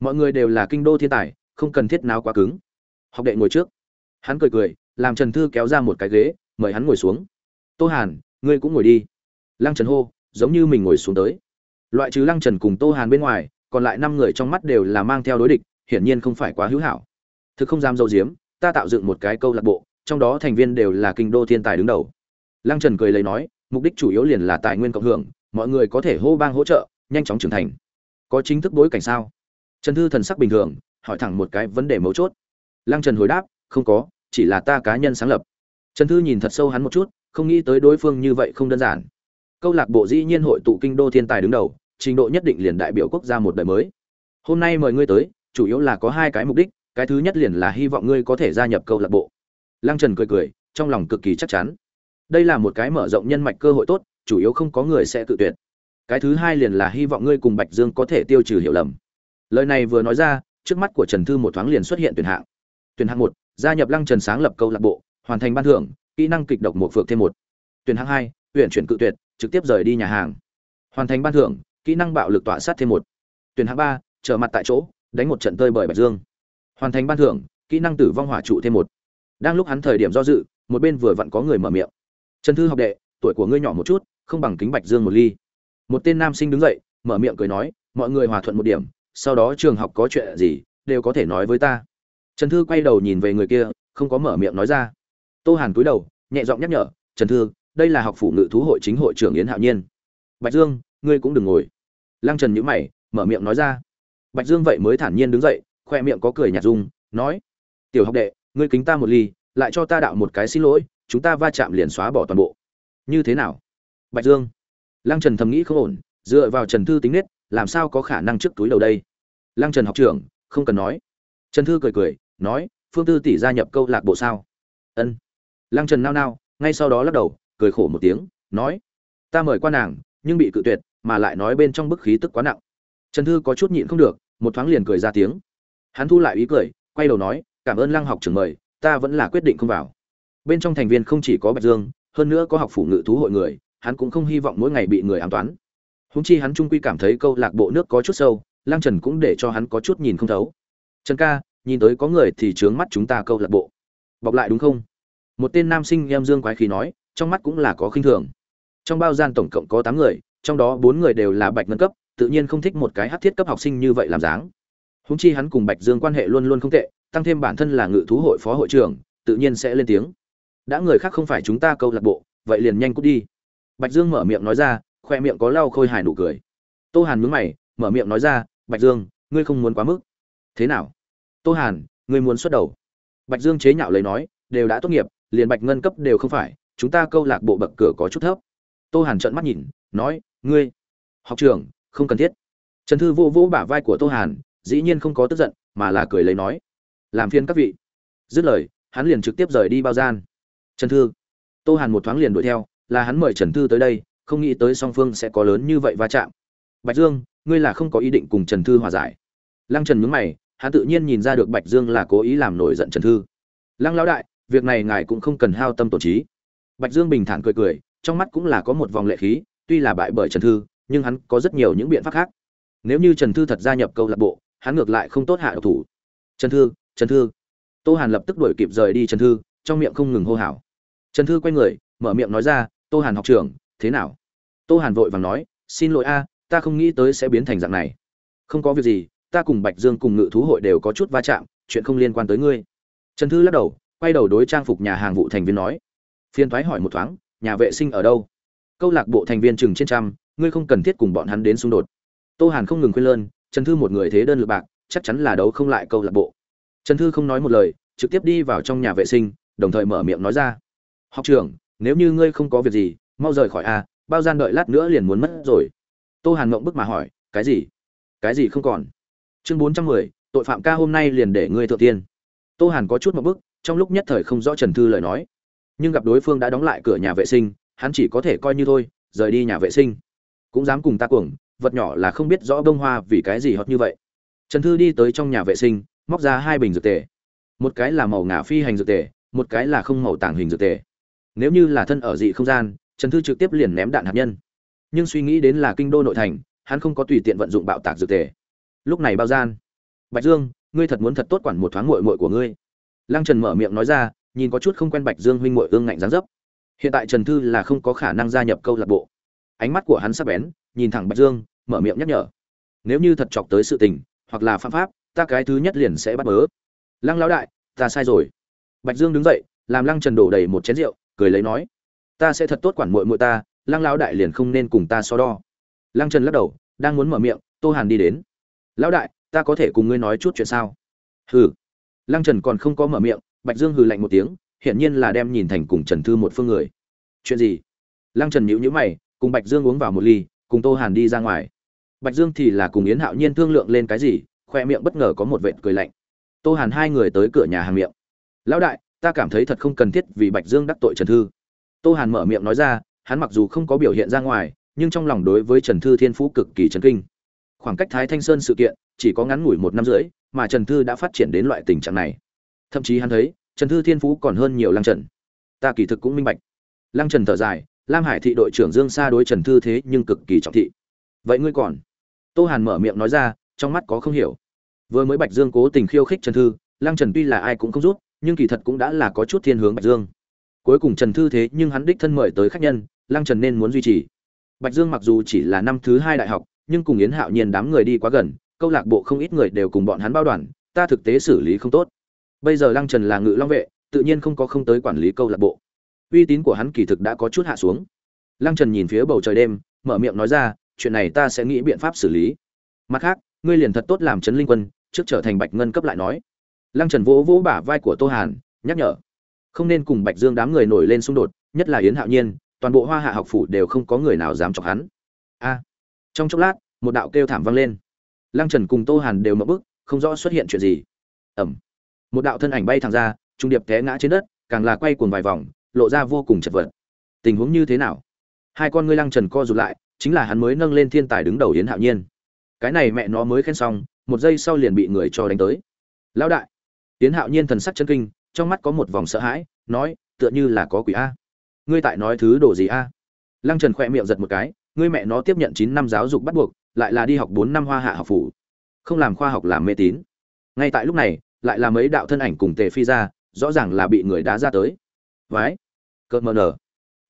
mọi người đều là kinh đô thiên tài không cần thiết nào quá cứng học đệ ngồi trước hắn cười cười làm trần thư kéo ra một cái ghế mời hắn ngồi xuống tô hàn ngươi cũng ngồi đi lăng trần hô giống như mình ngồi xuống tới loại trừ lăng trần cùng tô hàn bên ngoài còn lại năm người trong mắt đều là mang theo đối địch hiển nhiên không phải quá hữu hảo thực không dám dâu diếm ta tạo dựng một cái câu lạc bộ trong đó thành viên đều là kinh đô thiên tài đứng đầu lăng trần cười lấy nói mục đích chủ yếu liền là tài nguyên cộng hưởng mọi người có thể hô bang hỗ trợ nhanh chóng trưởng thành có chính thức bối cảnh sao trần thư thần sắc bình thường hỏi thẳng một cái vấn đề mấu chốt lăng trần hồi đáp không có chỉ là ta cá nhân sáng lập trần thư nhìn thật sâu hắn một chút không nghĩ tới đối phương như vậy không đơn giản câu lạc bộ dĩ nhiên hội tụ kinh đô thiên tài đứng đầu trình độ nhất định liền đại biểu quốc gia một đời mới hôm nay mời ngươi tới chủ yếu là có hai cái mục đích cái thứ nhất liền là hy vọng ngươi có thể gia nhập câu lạc bộ lăng trần cười cười trong lòng cực kỳ chắc chắn đây là một cái mở rộng nhân mạch cơ hội tốt chủ yếu không có người sẽ tự tuyệt cái thứ hai liền là hy vọng ngươi cùng bạch dương có thể tiêu trừ hiểu lầm lời này vừa nói ra trước mắt của trần thư một thoáng liền xuất hiện tuyển hạng tuyển hạng một gia nhập lăng trần sáng lập câu lạc bộ hoàn thành ban thưởng kỹ năng kịch độc một phược thêm một tuyển hạng hai tuyển chuyển cự tuyệt trực tiếp rời đi nhà hàng hoàn thành ban thưởng kỹ năng bạo lực tỏa sát thêm một tuyển hạng ba trở mặt tại chỗ đánh một trận tơi bởi bạch dương hoàn thành ban thưởng kỹ năng tử vong hỏa trụ thêm một đang lúc hắn thời điểm do dự một bên vừa vặn có người mở miệng trần thư học đệ tuổi của ngươi nhỏ một chút không bằng kính bạch dương một ly một tên nam sinh đứng dậy mở miệng cười nói mọi người hòa thuận một điểm sau đó trường học có chuyện gì đều có thể nói với ta trần thư quay đầu nhìn về người kia không có mở miệng nói ra tô hàn cúi đầu nhẹ giọng nhắc nhở trần thư đây là học phụ ngự thú hội chính hội trưởng yến hạo nhiên bạch dương ngươi cũng đừng ngồi lăng trần nhữ mày mở miệng nói ra bạch dương vậy mới thản nhiên đứng dậy khoe miệng có cười nhạt dung nói tiểu học đệ ngươi kính ta một ly lại cho ta đạo một cái xin lỗi chúng ta va chạm liền xóa bỏ toàn bộ như thế nào bạch dương lăng trần thầm nghĩ không ổn dựa vào trần thư tính nết làm sao có khả năng trước túi đầu đây lăng trần học trưởng không cần nói trần thư cười cười nói phương tư tỷ gia nhập câu lạc bộ sao ân lăng trần nao nao ngay sau đó lắc đầu cười khổ một tiếng nói ta mời qua nàng nhưng bị cự tuyệt mà lại nói bên trong bức khí tức quá nặng trần thư có chút nhịn không được một thoáng liền cười ra tiếng hắn thu lại ý cười quay đầu nói cảm ơn lăng học trưởng mời ta vẫn là quyết định không vào bên trong thành viên không chỉ có bạch dương hơn nữa có học phủ ngự thú hội người hắn cũng không hy vọng mỗi ngày bị người ám toán húng chi hắn trung quy cảm thấy câu lạc bộ nước có chút sâu lăng trần cũng để cho hắn có chút nhìn không thấu trần ca nhìn tới có người thì trướng mắt chúng ta câu lạc bộ bọc lại đúng không một tên nam sinh em dương quái khí nói trong mắt cũng là có khinh thường trong bao gian tổng cộng có tám người trong đó bốn người đều là bạch ngân cấp tự nhiên không thích một cái hát thiết cấp học sinh như vậy làm dáng húng chi hắn cùng bạch dương quan hệ luôn luôn không tệ tăng thêm bản thân là ngự thú hội phó hội trưởng tự nhiên sẽ lên tiếng đã người khác không phải chúng ta câu lạc bộ vậy liền nhanh cút đi bạch dương mở miệng nói ra khoe miệng có lau khôi hài nụ cười tô hàn mướn mày mở miệng nói ra bạch dương ngươi không muốn quá mức thế nào tô hàn ngươi muốn xuất đầu bạch dương chế nhạo lấy nói đều đã tốt nghiệp liền bạch ngân cấp đều không phải chúng ta câu lạc bộ bậc cửa có chút thấp tô hàn trợn mắt nhìn nói ngươi học trưởng không cần thiết trần thư vô vỗ bả vai của tô hàn dĩ nhiên không có tức giận mà là cười lấy nói làm phiên các vị dứt lời hắn liền trực tiếp rời đi bao gian trần thư tô hàn một thoáng liền đuổi theo là hắn mời trần thư tới đây không nghĩ tới song phương sẽ có lớn như vậy va chạm bạch dương ngươi là không có ý định cùng trần thư hòa giải lăng trần nhúng mày hắn tự nhiên nhìn ra được bạch dương là cố ý làm nổi giận trần thư lăng lão đại việc này ngài cũng không cần hao tâm tổn trí bạch dương bình thản cười cười trong mắt cũng là có một vòng lệ khí tuy là bại bởi Trần Thư, nhưng hắn có rất nhiều những biện pháp khác. Nếu như Trần Thư thật gia nhập câu lạc bộ, hắn ngược lại không tốt hạ độc thủ. Trần Thư, Trần Thư. Tô Hàn lập tức đuổi kịp rời đi Trần Thư, trong miệng không ngừng hô hào. Trần Thư quay người, mở miệng nói ra, "Tô Hàn học trưởng, thế nào?" Tô Hàn vội vàng nói, "Xin lỗi a, ta không nghĩ tới sẽ biến thành dạng này." "Không có việc gì, ta cùng Bạch Dương cùng Ngự thú hội đều có chút va chạm, chuyện không liên quan tới ngươi." Trần Thư lắc đầu, quay đầu đối trang phục nhà hàng vụ thành viên nói, "Phiên thoái hỏi một thoáng, nhà vệ sinh ở đâu?" câu lạc bộ thành viên chừng trên trăm ngươi không cần thiết cùng bọn hắn đến xung đột tô hàn không ngừng khuyên lơn trần thư một người thế đơn lượt bạc chắc chắn là đấu không lại câu lạc bộ trần thư không nói một lời trực tiếp đi vào trong nhà vệ sinh đồng thời mở miệng nói ra học trưởng nếu như ngươi không có việc gì mau rời khỏi a bao gian đợi lát nữa liền muốn mất rồi tô hàn ngộng bức mà hỏi cái gì cái gì không còn chương bốn trăm mười tội phạm ca hôm nay liền để ngươi thượng tiên tô hàn có chút một bức trong lúc nhất thời không rõ trần thư lời nói nhưng gặp đối phương đã đóng lại cửa nhà vệ sinh hắn chỉ có thể coi như thôi rời đi nhà vệ sinh cũng dám cùng ta cuồng vật nhỏ là không biết rõ bông hoa vì cái gì hót như vậy trần thư đi tới trong nhà vệ sinh móc ra hai bình dược tề một cái là màu ngả phi hành dược tề một cái là không màu tàng hình dược tề nếu như là thân ở dị không gian trần thư trực tiếp liền ném đạn hạt nhân nhưng suy nghĩ đến là kinh đô nội thành hắn không có tùy tiện vận dụng bạo tạc dược tề lúc này bao gian bạch dương ngươi thật muốn thật tốt quản một thoáng mội mội của ngươi lăng trần mở miệng nói ra nhìn có chút không quen bạch dương huynh mội ương ngạnh dáng dấp hiện tại trần thư là không có khả năng gia nhập câu lạc bộ ánh mắt của hắn sắp bén nhìn thẳng bạch dương mở miệng nhắc nhở nếu như thật chọc tới sự tình hoặc là phạm pháp ta cái thứ nhất liền sẽ bắt bớ lăng lão đại ta sai rồi bạch dương đứng dậy làm lăng trần đổ đầy một chén rượu cười lấy nói ta sẽ thật tốt quản mội mội ta lăng lão đại liền không nên cùng ta so đo lăng trần lắc đầu đang muốn mở miệng tô hàn đi đến lão đại ta có thể cùng ngươi nói chút chuyện sao hừ lăng trần còn không có mở miệng bạch dương hừ lạnh một tiếng hiển nhiên là đem nhìn thành cùng Trần Thư một phương người. Chuyện gì? Lăng Trần nhíu nhíu mày, cùng Bạch Dương uống vào một ly, cùng Tô Hàn đi ra ngoài. Bạch Dương thì là cùng Yến Hạo Nhiên thương lượng lên cái gì, khoe miệng bất ngờ có một vệt cười lạnh. Tô Hàn hai người tới cửa nhà hàng miệng. "Lão đại, ta cảm thấy thật không cần thiết vì Bạch Dương đắc tội Trần Thư." Tô Hàn mở miệng nói ra, hắn mặc dù không có biểu hiện ra ngoài, nhưng trong lòng đối với Trần Thư Thiên Phú cực kỳ chấn kinh. Khoảng cách Thái Thanh Sơn sự kiện chỉ có ngắn ngủi một năm rưỡi, mà Trần Thư đã phát triển đến loại tình trạng này. Thậm chí hắn thấy, trần thư thiên phú còn hơn nhiều lăng trần ta kỳ thực cũng minh bạch lăng trần thở dài lam hải thị đội trưởng dương sa đối trần thư thế nhưng cực kỳ trọng thị vậy ngươi còn tô hàn mở miệng nói ra trong mắt có không hiểu vừa mới bạch dương cố tình khiêu khích trần thư lăng trần tuy là ai cũng không rút nhưng kỳ thật cũng đã là có chút thiên hướng bạch dương cuối cùng trần thư thế nhưng hắn đích thân mời tới khách nhân lăng trần nên muốn duy trì bạch dương mặc dù chỉ là năm thứ hai đại học nhưng cùng yến hạo nhiên đám người đi quá gần câu lạc bộ không ít người đều cùng bọn hắn bao đoàn ta thực tế xử lý không tốt bây giờ lăng trần là ngự long vệ tự nhiên không có không tới quản lý câu lạc bộ uy tín của hắn kỳ thực đã có chút hạ xuống lăng trần nhìn phía bầu trời đêm mở miệng nói ra chuyện này ta sẽ nghĩ biện pháp xử lý mặt khác ngươi liền thật tốt làm trấn linh quân trước trở thành bạch ngân cấp lại nói lăng trần vỗ vỗ bả vai của tô hàn nhắc nhở không nên cùng bạch dương đám người nổi lên xung đột nhất là yến hạo nhiên toàn bộ hoa hạ học phủ đều không có người nào dám chọc hắn a trong chốc lát một đạo kêu thảm vang lên lăng trần cùng tô hàn đều mập bức không rõ xuất hiện chuyện gì ẩm một đạo thân ảnh bay thẳng ra trung điệp té ngã trên đất càng là quay cuồng vài vòng lộ ra vô cùng chật vật tình huống như thế nào hai con ngươi lăng trần co rụt lại chính là hắn mới nâng lên thiên tài đứng đầu yến hạo nhiên cái này mẹ nó mới khen xong một giây sau liền bị người cho đánh tới lão đại yến hạo nhiên thần sắc chân kinh trong mắt có một vòng sợ hãi nói tựa như là có quỷ a ngươi tại nói thứ đồ gì a lăng trần khỏe miệng giật một cái ngươi mẹ nó tiếp nhận chín năm giáo dục bắt buộc lại là đi học bốn năm hoa hạ học phủ không làm khoa học làm mê tín ngay tại lúc này lại là mấy đạo thân ảnh cùng tề phi ra rõ ràng là bị người đá ra tới vái cợt mờ nở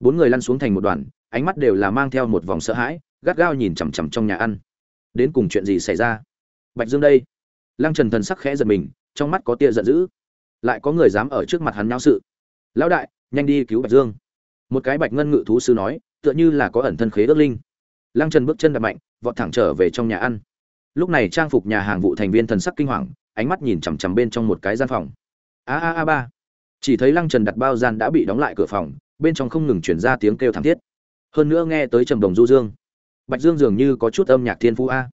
bốn người lăn xuống thành một đoàn ánh mắt đều là mang theo một vòng sợ hãi gắt gao nhìn chằm chằm trong nhà ăn đến cùng chuyện gì xảy ra bạch dương đây lăng trần thần sắc khẽ giật mình trong mắt có tia giận dữ lại có người dám ở trước mặt hắn nháo sự lão đại nhanh đi cứu bạch dương một cái bạch ngân ngự thú sư nói tựa như là có ẩn thân khế ước linh lăng trần bước chân đập mạnh vọt thẳng trở về trong nhà ăn lúc này trang phục nhà hàng vụ thành viên thần sắc kinh hoàng ánh mắt nhìn chằm chằm bên trong một cái gian phòng a a a ba chỉ thấy lăng trần đặt bao gian đã bị đóng lại cửa phòng bên trong không ngừng truyền ra tiếng kêu thảm thiết hơn nữa nghe tới trầm đồng du dương bạch dương dường như có chút âm nhạc thiên phú a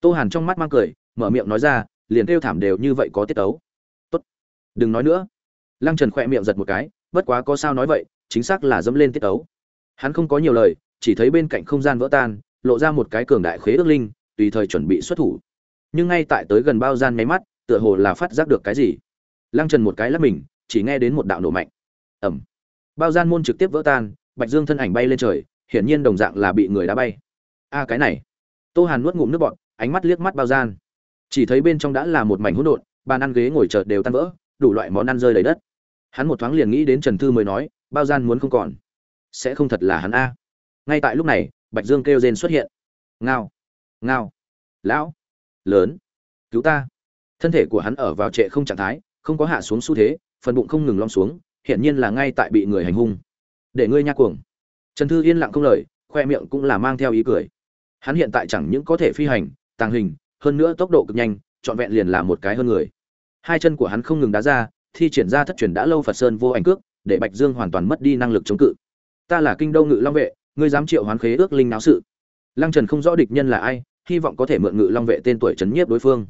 tô hàn trong mắt mang cười mở miệng nói ra liền kêu thảm đều như vậy có tiết tấu tốt đừng nói nữa lăng trần khẽ miệng giật một cái bất quá có sao nói vậy chính xác là dẫm lên tiết tấu hắn không có nhiều lời chỉ thấy bên cạnh không gian vỡ tan lộ ra một cái cường đại khế ước linh tùy thời chuẩn bị xuất thủ nhưng ngay tại tới gần bao gian nháy mắt tựa hồ là phát giác được cái gì lăng trần một cái lắp mình chỉ nghe đến một đạo nổ mạnh ầm bao gian môn trực tiếp vỡ tan bạch dương thân ảnh bay lên trời hiển nhiên đồng dạng là bị người đá bay a cái này tô hàn nuốt ngụm nước bọt ánh mắt liếc mắt bao gian chỉ thấy bên trong đã là một mảnh hỗn độn bàn ăn ghế ngồi chợt đều tan vỡ đủ loại món ăn rơi đầy đất hắn một thoáng liền nghĩ đến trần thư mới nói bao gian muốn không còn sẽ không thật là hắn a ngay tại lúc này bạch dương kêu rên xuất hiện ngao ngao lão lớn cứu ta thân thể của hắn ở vào trệ không trạng thái không có hạ xuống xu thế phần bụng không ngừng lom xuống hiển nhiên là ngay tại bị người hành hung để ngươi nha cuồng trần thư yên lặng không lời khoe miệng cũng là mang theo ý cười hắn hiện tại chẳng những có thể phi hành tàng hình hơn nữa tốc độ cực nhanh trọn vẹn liền là một cái hơn người hai chân của hắn không ngừng đá ra thi triển ra thất truyền đã lâu phật sơn vô ảnh cước để bạch dương hoàn toàn mất đi năng lực chống cự ta là kinh đô ngự long vệ ngươi dám triệu hoán khế ước linh náo sự lăng trần không rõ địch nhân là ai hy vọng có thể mượn ngự long vệ tên tuổi c nhiếp đối phương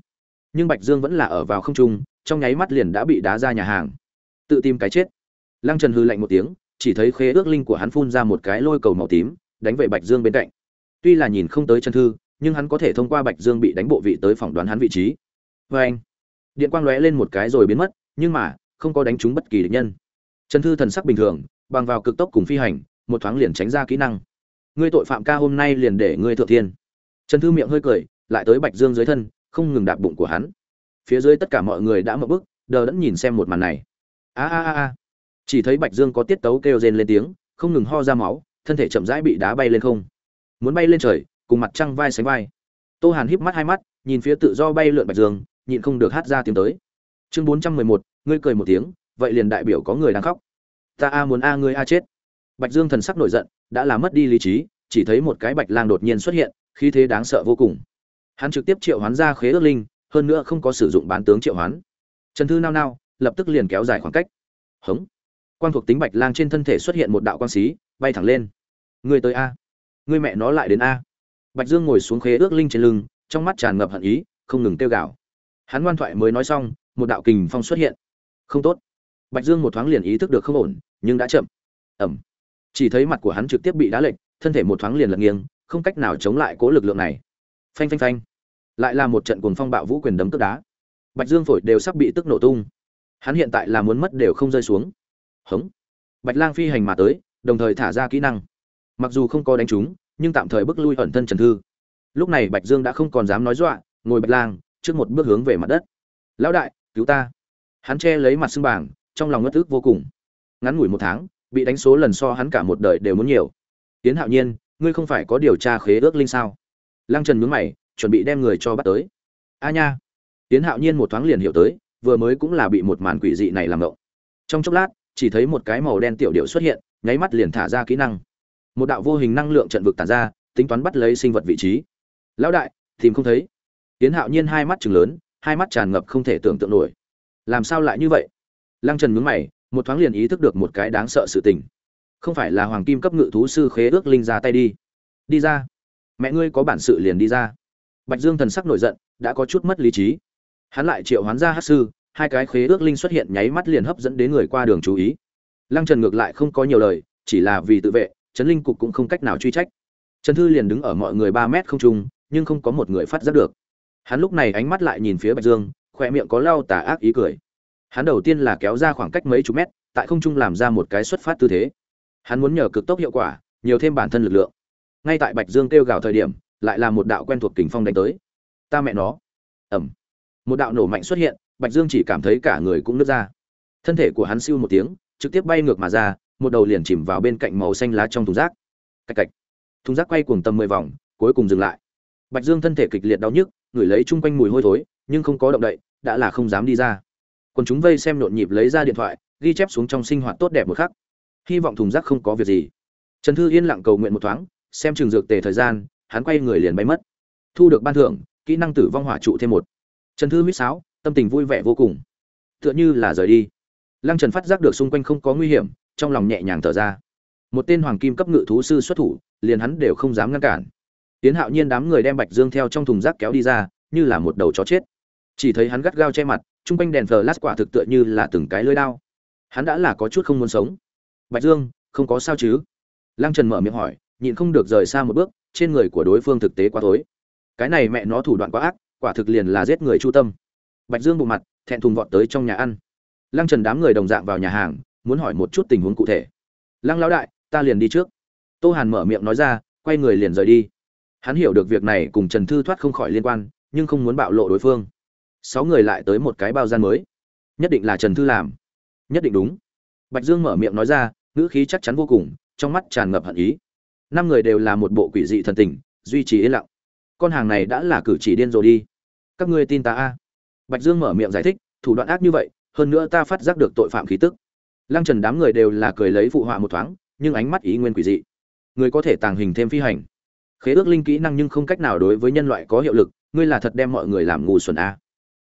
nhưng bạch dương vẫn là ở vào không trung trong nháy mắt liền đã bị đá ra nhà hàng tự tìm cái chết lăng trần hư lạnh một tiếng chỉ thấy khế ước linh của hắn phun ra một cái lôi cầu màu tím đánh về bạch dương bên cạnh tuy là nhìn không tới chân thư nhưng hắn có thể thông qua bạch dương bị đánh bộ vị tới phỏng đoán hắn vị trí vê anh điện quang lóe lên một cái rồi biến mất nhưng mà không có đánh trúng bất kỳ địch nhân chân thư thần sắc bình thường bằng vào cực tốc cùng phi hành một thoáng liền tránh ra kỹ năng ngươi tội phạm ca hôm nay liền để ngươi thượng thiên trần thư miệng hơi cười lại tới bạch dương dưới thân không ngừng đạp bụng của hắn phía dưới tất cả mọi người đã mở bức đờ đẫn nhìn xem một màn này a a a chỉ thấy bạch dương có tiết tấu kêu rên lên tiếng không ngừng ho ra máu thân thể chậm rãi bị đá bay lên không muốn bay lên trời cùng mặt trăng vai sánh vai tô hàn híp mắt hai mắt nhìn phía tự do bay lượn bạch dương nhịn không được hát ra tiếng tới chương 411, trăm ngươi cười một tiếng vậy liền đại biểu có người đang khóc ta a muốn a ngươi a chết bạch dương thần sắc nổi giận đã làm mất đi lý trí chỉ thấy một cái bạch lang đột nhiên xuất hiện khí thế đáng sợ vô cùng hắn trực tiếp triệu hoán ra khế ước linh hơn nữa không có sử dụng bán tướng triệu hoán trần thư nao nao lập tức liền kéo dài khoảng cách hống quan thuộc tính bạch lang trên thân thể xuất hiện một đạo quang xí bay thẳng lên người tới a người mẹ nó lại đến a bạch dương ngồi xuống khế ước linh trên lưng trong mắt tràn ngập hận ý không ngừng tiêu gạo hắn ngoan thoại mới nói xong một đạo kình phong xuất hiện không tốt bạch dương một thoáng liền ý thức được không ổn nhưng đã chậm ẩm chỉ thấy mặt của hắn trực tiếp bị đá lệch thân thể một thoáng liền lật nghiêng không cách nào chống lại cố lực lượng này phanh phanh phanh lại là một trận cuồng phong bạo vũ quyền đấm tức đá bạch dương phổi đều sắp bị tức nổ tung hắn hiện tại là muốn mất đều không rơi xuống hống bạch lang phi hành mà tới đồng thời thả ra kỹ năng mặc dù không có đánh chúng, nhưng tạm thời bước lui ẩn thân trần thư lúc này bạch dương đã không còn dám nói dọa ngồi bạch lang trước một bước hướng về mặt đất lão đại cứu ta hắn che lấy mặt xương bảng trong lòng ngất ức vô cùng ngắn ngủi một tháng bị đánh số lần so hắn cả một đời đều muốn nhiều tiến hạo nhiên ngươi không phải có điều tra khế ước linh sao lăng trần mướn mày chuẩn bị đem người cho bắt tới a nha tiến hạo nhiên một thoáng liền hiểu tới vừa mới cũng là bị một màn quỷ dị này làm động trong chốc lát chỉ thấy một cái màu đen tiểu điệu xuất hiện nháy mắt liền thả ra kỹ năng một đạo vô hình năng lượng trận vực tàn ra tính toán bắt lấy sinh vật vị trí lão đại tìm không thấy tiến hạo nhiên hai mắt chừng lớn hai mắt tràn ngập không thể tưởng tượng nổi làm sao lại như vậy lăng trần mướn mày một thoáng liền ý thức được một cái đáng sợ sự tình không phải là hoàng kim cấp ngự thú sư khế ước linh ra tay đi đi ra mẹ ngươi có bản sự liền đi ra bạch dương thần sắc nổi giận đã có chút mất lý trí hắn lại triệu hoán ra hát sư hai cái khế ước linh xuất hiện nháy mắt liền hấp dẫn đến người qua đường chú ý lăng trần ngược lại không có nhiều lời chỉ là vì tự vệ trấn linh cục cũng không cách nào truy trách trần thư liền đứng ở mọi người ba mét không trung nhưng không có một người phát giác được hắn lúc này ánh mắt lại nhìn phía bạch dương khoe miệng có lau tà ác ý cười hắn đầu tiên là kéo ra khoảng cách mấy chục mét tại không trung làm ra một cái xuất phát tư thế hắn muốn nhờ cực tốc hiệu quả nhiều thêm bản thân lực lượng ngay tại bạch dương kêu gào thời điểm lại là một đạo quen thuộc kình phong đánh tới ta mẹ nó ẩm một đạo nổ mạnh xuất hiện bạch dương chỉ cảm thấy cả người cũng nứt ra thân thể của hắn siêu một tiếng trực tiếp bay ngược mà ra một đầu liền chìm vào bên cạnh màu xanh lá trong thùng rác cạch cạch thùng rác quay cuồng tầm mười vòng cuối cùng dừng lại bạch dương thân thể kịch liệt đau nhức ngửi lấy chung quanh mùi hôi thối nhưng không có động đậy đã là không dám đi ra còn chúng vây xem nhộn nhịp lấy ra điện thoại ghi chép xuống trong sinh hoạt tốt đẹp một khắc hy vọng thùng rác không có việc gì trần thư yên lặng cầu nguyện một thoáng xem trường dược tề thời gian hắn quay người liền bay mất thu được ban thưởng kỹ năng tử vong hỏa trụ thêm một trần thư huýt sáo tâm tình vui vẻ vô cùng tựa như là rời đi lăng trần phát giác được xung quanh không có nguy hiểm trong lòng nhẹ nhàng thở ra một tên hoàng kim cấp ngự thú sư xuất thủ liền hắn đều không dám ngăn cản tiến hạo nhiên đám người đem bạch dương theo trong thùng rác kéo đi ra như là một đầu chó chết chỉ thấy hắn gắt gao che mặt chung quanh đèn thờ lát quả thực tựa như là từng cái lưới đao hắn đã là có chút không muốn sống bạch dương không có sao chứ lăng trần mở miệng hỏi nhịn không được rời xa một bước trên người của đối phương thực tế quá tối cái này mẹ nó thủ đoạn quá ác quả thực liền là giết người chu tâm bạch dương bộ mặt thẹn thùng vọt tới trong nhà ăn lăng trần đám người đồng dạng vào nhà hàng muốn hỏi một chút tình huống cụ thể lăng lão đại ta liền đi trước tô hàn mở miệng nói ra quay người liền rời đi hắn hiểu được việc này cùng trần thư thoát không khỏi liên quan nhưng không muốn bạo lộ đối phương sáu người lại tới một cái bao gian mới nhất định là trần thư làm nhất định đúng bạch dương mở miệng nói ra ngữ khí chắc chắn vô cùng trong mắt tràn ngập hận ý năm người đều là một bộ quỷ dị thần tình duy trì yên lặng con hàng này đã là cử chỉ điên rồi đi các ngươi tin ta a à. bạch dương mở miệng giải thích thủ đoạn ác như vậy hơn nữa ta phát giác được tội phạm khí tức lăng trần đám người đều là cười lấy phụ họa một thoáng nhưng ánh mắt ý nguyên quỷ dị Ngươi có thể tàng hình thêm phi hành khế ước linh kỹ năng nhưng không cách nào đối với nhân loại có hiệu lực ngươi là thật đem mọi người làm ngu xuẩn a à.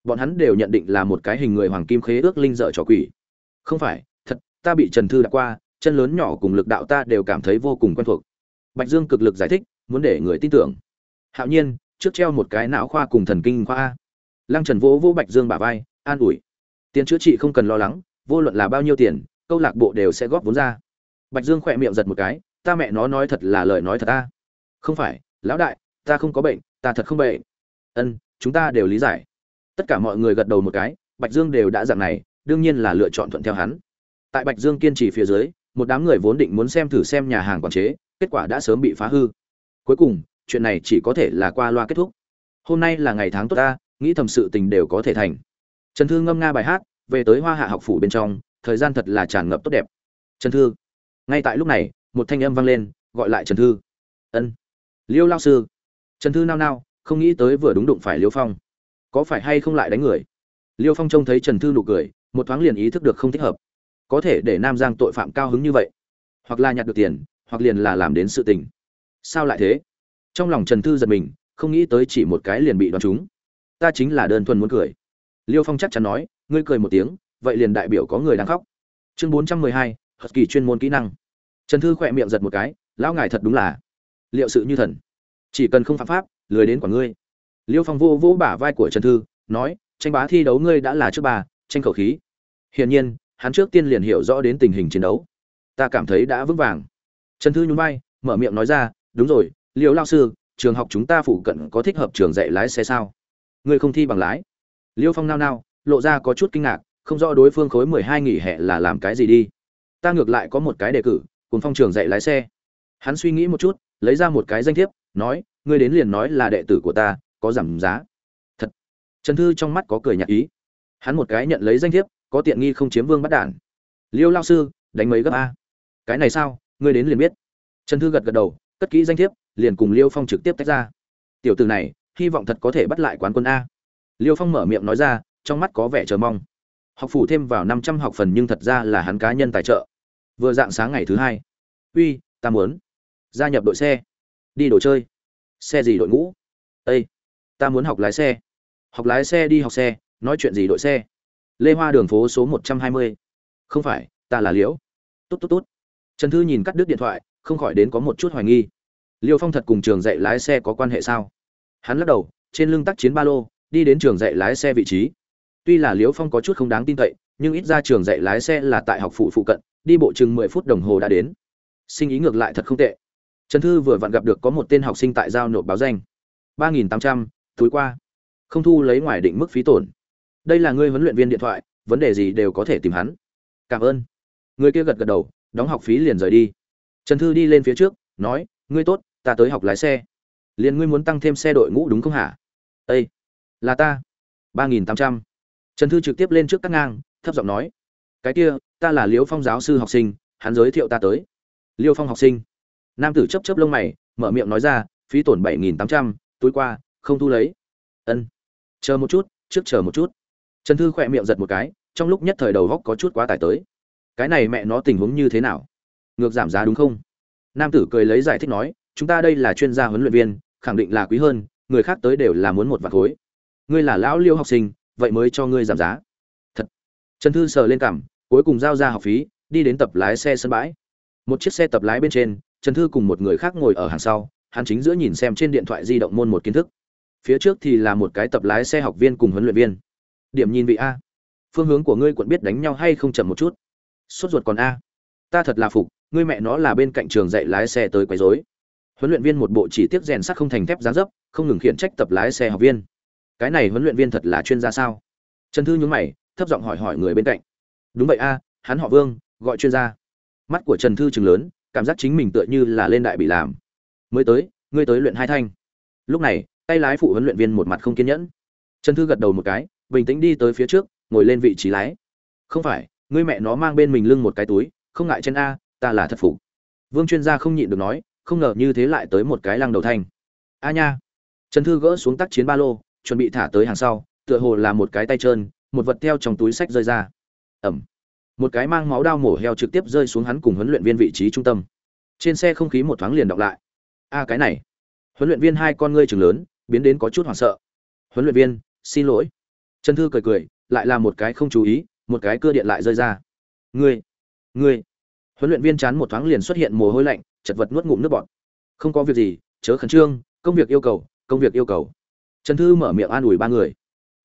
bọn hắn đều nhận định là một cái hình người hoàng kim khế ước linh dở trò quỷ không phải thật ta bị trần thư đã qua chân lớn nhỏ cùng lực đạo ta đều cảm thấy vô cùng quen thuộc Bạch Dương cực lực giải thích, muốn để người tin tưởng. Hạo nhiên, trước treo một cái não khoa cùng thần kinh khoa a. Lăng Trần vỗ vỗ Bạch Dương bả vai, an ủi. Tiền chữa trị không cần lo lắng, vô luận là bao nhiêu tiền, câu lạc bộ đều sẽ góp vốn ra. Bạch Dương khẽ miệng giật một cái, ta mẹ nó nói thật là lời nói thật a. Không phải, lão đại, ta không có bệnh, ta thật không bệnh. Ân, chúng ta đều lý giải. Tất cả mọi người gật đầu một cái, Bạch Dương đều đã dạng này, đương nhiên là lựa chọn thuận theo hắn. Tại Bạch Dương kiên trì phía dưới, một đám người vốn định muốn xem thử xem nhà hàng quản chế, kết quả đã sớm bị phá hư cuối cùng chuyện này chỉ có thể là qua loa kết thúc hôm nay là ngày tháng tốt ta nghĩ thầm sự tình đều có thể thành trần thư ngâm nga bài hát về tới hoa hạ học phủ bên trong thời gian thật là tràn ngập tốt đẹp trần thư ngay tại lúc này một thanh âm vang lên gọi lại trần thư ân liêu lao sư trần thư nao nao không nghĩ tới vừa đúng đụng phải liêu phong có phải hay không lại đánh người liêu phong trông thấy trần thư nụ cười một thoáng liền ý thức được không thích hợp có thể để nam giang tội phạm cao hứng như vậy hoặc là nhặt được tiền hoặc liền là làm đến sự tình sao lại thế trong lòng trần thư giật mình không nghĩ tới chỉ một cái liền bị đoán trúng ta chính là đơn thuần muốn cười liêu phong chắc chắn nói ngươi cười một tiếng vậy liền đại biểu có người đang khóc chương bốn trăm mười hai hật kỳ chuyên môn kỹ năng trần thư khỏe miệng giật một cái lão ngài thật đúng là liệu sự như thần chỉ cần không phạm pháp lười đến quả ngươi liêu phong vô vỗ bả vai của trần thư nói tranh bá thi đấu ngươi đã là trước bà tranh khẩu khí hiển nhiên hắn trước tiên liền hiểu rõ đến tình hình chiến đấu ta cảm thấy đã vững vàng trần thư nhún vai mở miệng nói ra đúng rồi liệu lao sư trường học chúng ta phụ cận có thích hợp trường dạy lái xe sao người không thi bằng lái liêu phong nao nao lộ ra có chút kinh ngạc không rõ đối phương khối mười hai nghỉ hè là làm cái gì đi ta ngược lại có một cái đề cử cùng phong trường dạy lái xe hắn suy nghĩ một chút lấy ra một cái danh thiếp nói ngươi đến liền nói là đệ tử của ta có giảm giá thật trần thư trong mắt có cười nhạt ý hắn một cái nhận lấy danh thiếp có tiện nghi không chiếm vương bắt đản liêu lao sư đánh mấy gấp a cái này sao ngươi đến liền biết trần thư gật gật đầu cất kỹ danh thiếp liền cùng liêu phong trực tiếp tách ra tiểu từ này hy vọng thật có thể bắt lại quán quân a liêu phong mở miệng nói ra trong mắt có vẻ chờ mong học phủ thêm vào năm trăm học phần nhưng thật ra là hắn cá nhân tài trợ vừa dạng sáng ngày thứ hai uy ta muốn gia nhập đội xe đi đồ chơi xe gì đội ngũ ây ta muốn học lái xe học lái xe đi học xe nói chuyện gì đội xe lê hoa đường phố số một trăm hai mươi không phải ta là liễu tốt tốt tốt trần thư nhìn cắt đứt điện thoại không khỏi đến có một chút hoài nghi liêu phong thật cùng trường dạy lái xe có quan hệ sao hắn lắc đầu trên lưng tác chiến ba lô đi đến trường dạy lái xe vị trí tuy là liêu phong có chút không đáng tin cậy nhưng ít ra trường dạy lái xe là tại học phụ phụ cận đi bộ chừng mười phút đồng hồ đã đến sinh ý ngược lại thật không tệ trần thư vừa vặn gặp được có một tên học sinh tại giao nộp báo danh ba nghìn tám trăm túi qua không thu lấy ngoài định mức phí tổn đây là người huấn luyện viên điện thoại vấn đề gì đều có thể tìm hắn cảm ơn người kia gật gật đầu đóng học phí liền rời đi trần thư đi lên phía trước nói ngươi tốt ta tới học lái xe liền ngươi muốn tăng thêm xe đội ngũ đúng không hả ây là ta ba nghìn tám trăm trần thư trực tiếp lên trước các ngang thấp giọng nói cái kia ta là liễu phong giáo sư học sinh hắn giới thiệu ta tới liêu phong học sinh nam tử chớp chớp lông mày mở miệng nói ra phí tổn bảy nghìn tám trăm túi qua không thu lấy ân chờ một chút trước chờ một chút trần thư khỏe miệng giật một cái trong lúc nhất thời đầu góc có chút quá tải tới cái này mẹ nó tình huống như thế nào ngược giảm giá đúng không nam tử cười lấy giải thích nói chúng ta đây là chuyên gia huấn luyện viên khẳng định là quý hơn người khác tới đều là muốn một vạt khối ngươi là lão liêu học sinh vậy mới cho ngươi giảm giá thật trần thư sờ lên cảm cuối cùng giao ra học phí đi đến tập lái xe sân bãi một chiếc xe tập lái bên trên trần thư cùng một người khác ngồi ở hàng sau hắn chính giữa nhìn xem trên điện thoại di động môn một kiến thức phía trước thì là một cái tập lái xe học viên cùng huấn luyện viên điểm nhìn vị a phương hướng của ngươi quận biết đánh nhau hay không chậm một chút sốt ruột còn a ta thật là phục ngươi mẹ nó là bên cạnh trường dạy lái xe tới quấy rối huấn luyện viên một bộ chỉ tiết rèn sắt không thành thép giá dấp không ngừng khiển trách tập lái xe học viên cái này huấn luyện viên thật là chuyên gia sao trần thư nhúng mày thấp giọng hỏi hỏi người bên cạnh đúng vậy a hắn họ vương gọi chuyên gia mắt của trần thư chừng lớn cảm giác chính mình tựa như là lên đại bị làm mới tới ngươi tới luyện hai thanh lúc này tay lái phụ huấn luyện viên một mặt không kiên nhẫn trần thư gật đầu một cái bình tĩnh đi tới phía trước ngồi lên vị trí lái không phải ngươi mẹ nó mang bên mình lưng một cái túi không ngại chân a ta là thất phục vương chuyên gia không nhịn được nói không ngờ như thế lại tới một cái lăng đầu thanh a nha trần thư gỡ xuống tác chiến ba lô chuẩn bị thả tới hàng sau tựa hồ là một cái tay trơn một vật theo trong túi sách rơi ra ẩm một cái mang máu đao mổ heo trực tiếp rơi xuống hắn cùng huấn luyện viên vị trí trung tâm trên xe không khí một thoáng liền đọc lại a cái này huấn luyện viên hai con ngươi chừng lớn biến đến có chút hoảng sợ huấn luyện viên xin lỗi trần thư cười cười lại là một cái không chú ý một cái cưa điện lại rơi ra ngươi ngươi huấn luyện viên chán một thoáng liền xuất hiện mồ hôi lạnh chật vật nuốt ngụm nước bọt không có việc gì chớ khẩn trương công việc yêu cầu công việc yêu cầu trần thư mở miệng an ủi ba người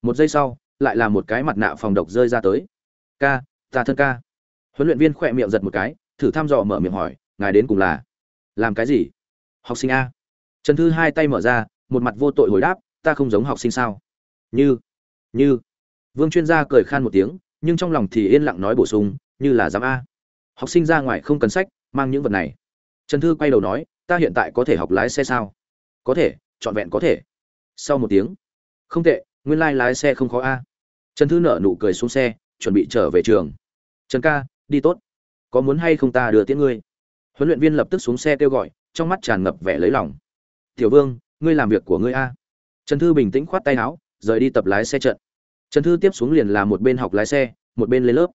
một giây sau lại là một cái mặt nạ phòng độc rơi ra tới ca ta thân ca huấn luyện viên khỏe miệng giật một cái thử thăm dò mở miệng hỏi ngài đến cùng là làm cái gì học sinh a trần thư hai tay mở ra một mặt vô tội hồi đáp ta không giống học sinh sao như như vương chuyên gia cười khan một tiếng nhưng trong lòng thì yên lặng nói bổ sung như là giám a học sinh ra ngoài không cần sách mang những vật này trần thư quay đầu nói ta hiện tại có thể học lái xe sao có thể trọn vẹn có thể sau một tiếng không tệ nguyên lai、like、lái xe không khó a trần thư nở nụ cười xuống xe chuẩn bị trở về trường trần ca đi tốt có muốn hay không ta đưa tiễn ngươi huấn luyện viên lập tức xuống xe kêu gọi trong mắt tràn ngập vẻ lấy lòng tiểu vương ngươi làm việc của ngươi a trần thư bình tĩnh khoát tay áo rời đi tập lái xe trận Trần Thư tiếp xuống liền là một bên học lái xe, một bên lên lớp.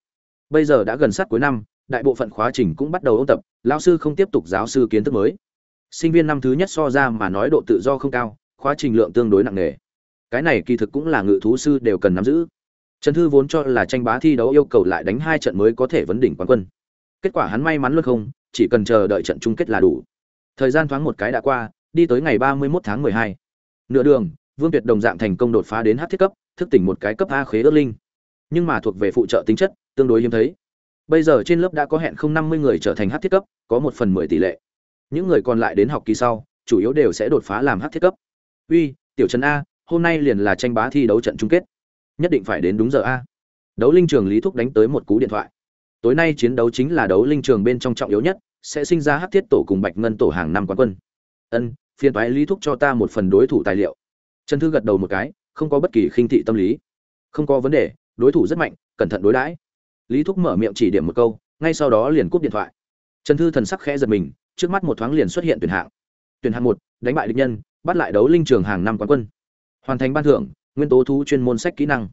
Bây giờ đã gần sát cuối năm, đại bộ phận khóa trình cũng bắt đầu ôn tập, lão sư không tiếp tục giáo sư kiến thức mới. Sinh viên năm thứ nhất so ra mà nói độ tự do không cao, khóa trình lượng tương đối nặng nề. Cái này kỳ thực cũng là ngự thú sư đều cần nắm giữ. Trần Thư vốn cho là tranh bá thi đấu yêu cầu lại đánh hai trận mới có thể vấn đỉnh quán quân. Kết quả hắn may mắn luôn không, chỉ cần chờ đợi trận chung kết là đủ. Thời gian thoáng một cái đã qua, đi tới ngày 31 tháng 12. Nửa đường, Vương Tuyệt đồng dạng thành công đột phá đến Hát thiết cấp, thức tỉnh một cái cấp a khế ước linh nhưng mà thuộc về phụ trợ tính chất tương đối hiếm thấy bây giờ trên lớp đã có hẹn không năm mươi người trở thành hát thiết cấp có một phần mười tỷ lệ những người còn lại đến học kỳ sau chủ yếu đều sẽ đột phá làm hát thiết cấp uy tiểu trần a hôm nay liền là tranh bá thi đấu trận chung kết nhất định phải đến đúng giờ a đấu linh trường lý thúc đánh tới một cú điện thoại tối nay chiến đấu chính là đấu linh trường bên trong trọng yếu nhất sẽ sinh ra hát thiết tổ cùng bạch ngân tổ hàng năm quán quân ân phiên toái lý thúc cho ta một phần đối thủ tài liệu trần thư gật đầu một cái không có bất kỳ khinh thị tâm lý không có vấn đề đối thủ rất mạnh cẩn thận đối đãi lý thúc mở miệng chỉ điểm một câu ngay sau đó liền cúp điện thoại trần thư thần sắc khẽ giật mình trước mắt một thoáng liền xuất hiện tuyển hạng tuyển hạng một đánh bại địch nhân bắt lại đấu linh trường hàng năm quán quân hoàn thành ban thưởng nguyên tố thu chuyên môn sách kỹ năng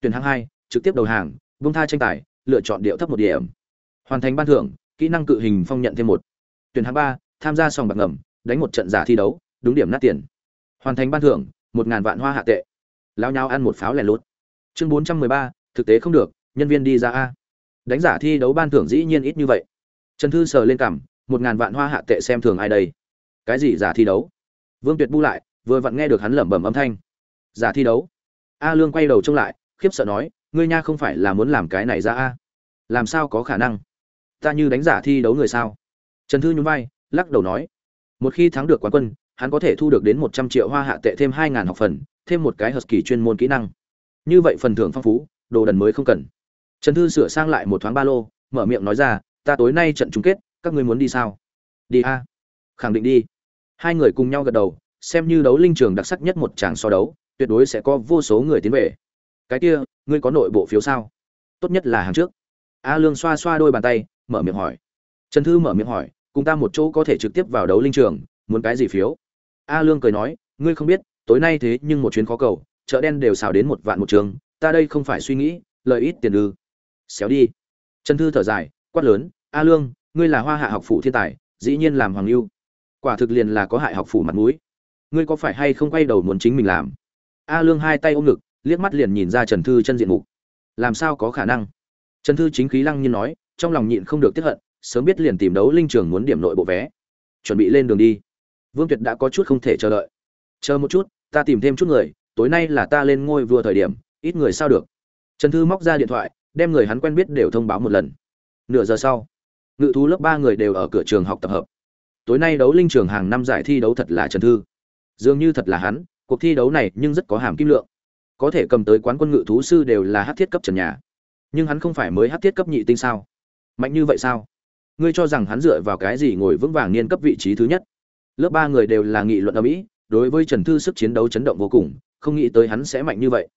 tuyển hạng hai trực tiếp đầu hàng vung tha tranh tài lựa chọn điệu thấp một điểm hoàn thành ban thưởng kỹ năng cự hình phong nhận thêm một tuyển hạng ba tham gia sòng bạc ngầm đánh một trận giả thi đấu đúng điểm nát tiền hoàn thành ban thưởng một ngàn vạn hoa hạ tệ lao nhau ăn một pháo lẻ lút chương bốn trăm mười ba thực tế không được nhân viên đi ra a đánh giả thi đấu ban thưởng dĩ nhiên ít như vậy trần thư sờ lên cằm một ngàn vạn hoa hạ tệ xem thường ai đây cái gì giả thi đấu vương tuyệt bu lại vừa vặn nghe được hắn lẩm bẩm âm thanh giả thi đấu a lương quay đầu trông lại khiếp sợ nói ngươi nha không phải là muốn làm cái này ra a làm sao có khả năng ta như đánh giả thi đấu người sao trần thư nhún vai lắc đầu nói một khi thắng được quán quân hắn có thể thu được đến một trăm triệu hoa hạ tệ thêm hai ngàn học phần thêm một cái kỳ chuyên môn kỹ năng như vậy phần thưởng phong phú đồ đần mới không cần trần thư sửa sang lại một thoáng ba lô mở miệng nói ra ta tối nay trận chung kết các ngươi muốn đi sao đi a khẳng định đi hai người cùng nhau gật đầu xem như đấu linh trường đặc sắc nhất một tràng so đấu tuyệt đối sẽ có vô số người tiến về cái kia ngươi có nội bộ phiếu sao tốt nhất là hàng trước a lương xoa xoa đôi bàn tay mở miệng hỏi trần thư mở miệng hỏi cùng ta một chỗ có thể trực tiếp vào đấu linh trường muốn cái gì phiếu a lương cười nói ngươi không biết tối nay thế nhưng một chuyến khó cầu chợ đen đều xào đến một vạn một trường ta đây không phải suy nghĩ lợi ít tiền ư xéo đi trần thư thở dài quát lớn a lương ngươi là hoa hạ học phủ thiên tài dĩ nhiên làm hoàng lưu quả thực liền là có hại học phủ mặt mũi ngươi có phải hay không quay đầu muốn chính mình làm a lương hai tay ôm ngực liếc mắt liền nhìn ra trần thư chân diện mục làm sao có khả năng trần thư chính khí lăng nhiên nói trong lòng nhịn không được tiếp hận sớm biết liền tìm đấu linh trường muốn điểm nội bộ vé chuẩn bị lên đường đi vương tuyệt đã có chút không thể chờ đợi chờ một chút ta tìm thêm chút người tối nay là ta lên ngôi vừa thời điểm ít người sao được trần thư móc ra điện thoại đem người hắn quen biết đều thông báo một lần nửa giờ sau ngự thú lớp ba người đều ở cửa trường học tập hợp tối nay đấu linh trường hàng năm giải thi đấu thật là trần thư dường như thật là hắn cuộc thi đấu này nhưng rất có hàm kim lượng có thể cầm tới quán quân ngự thú sư đều là hát thiết cấp trần nhà nhưng hắn không phải mới hát thiết cấp nhị tinh sao mạnh như vậy sao ngươi cho rằng hắn dựa vào cái gì ngồi vững vàng niên cấp vị trí thứ nhất lớp ba người đều là nghị luận ở mỹ đối với Trần Thư sức chiến đấu chấn động vô cùng, không nghĩ tới hắn sẽ mạnh như vậy.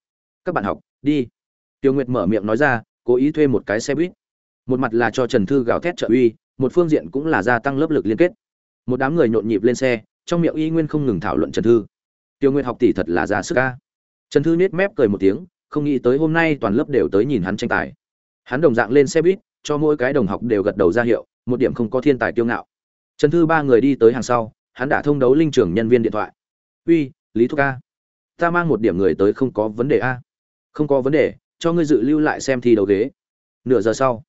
Các bạn học, đi. Tiêu Nguyệt mở miệng nói ra, cố ý thuê một cái xe buýt. Một mặt là cho Trần Thư gào thét trợ uy, một phương diện cũng là gia tăng lớp lực liên kết. Một đám người nhộn nhịp lên xe, trong miệng y nguyên không ngừng thảo luận Trần Thư. Tiêu Nguyệt học tỷ thật là ra sức a. Trần Thư nhếch mép cười một tiếng, không nghĩ tới hôm nay toàn lớp đều tới nhìn hắn tranh tài. Hắn đồng dạng lên xe buýt, cho mỗi cái đồng học đều gật đầu ra hiệu, một điểm không có thiên tài kiêu ngạo. Trần Thư ba người đi tới hàng sau, hắn đã thông đấu linh trưởng nhân viên điện thoại uy lý thúc Ca, ta mang một điểm người tới không có vấn đề a không có vấn đề cho ngươi dự lưu lại xem thi đấu ghế nửa giờ sau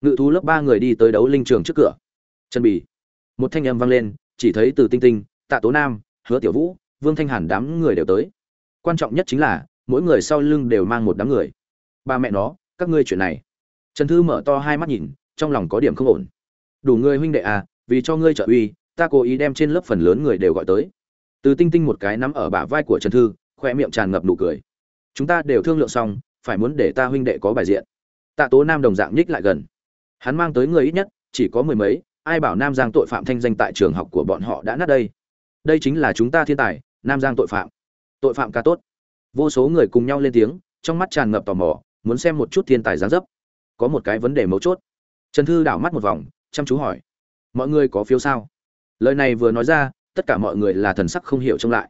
ngự thú lớp ba người đi tới đấu linh trường trước cửa chân bì một thanh âm vang lên chỉ thấy từ tinh tinh tạ tố nam hứa tiểu vũ vương thanh hàn đám người đều tới quan trọng nhất chính là mỗi người sau lưng đều mang một đám người ba mẹ nó các ngươi chuyện này trần thư mở to hai mắt nhìn trong lòng có điểm không ổn đủ người huynh đệ à vì cho ngươi trợ uy ta cố ý đem trên lớp phần lớn người đều gọi tới từ tinh tinh một cái nắm ở bả vai của trần thư khoe miệng tràn ngập nụ cười chúng ta đều thương lượng xong phải muốn để ta huynh đệ có bài diện tạ tố nam đồng dạng nhích lại gần hắn mang tới người ít nhất chỉ có mười mấy ai bảo nam giang tội phạm thanh danh tại trường học của bọn họ đã nát đây đây chính là chúng ta thiên tài nam giang tội phạm tội phạm ca tốt vô số người cùng nhau lên tiếng trong mắt tràn ngập tò mò muốn xem một chút thiên tài giá dấp có một cái vấn đề mấu chốt trần thư đảo mắt một vòng chăm chú hỏi mọi người có phiếu sao lời này vừa nói ra tất cả mọi người là thần sắc không hiểu trông lại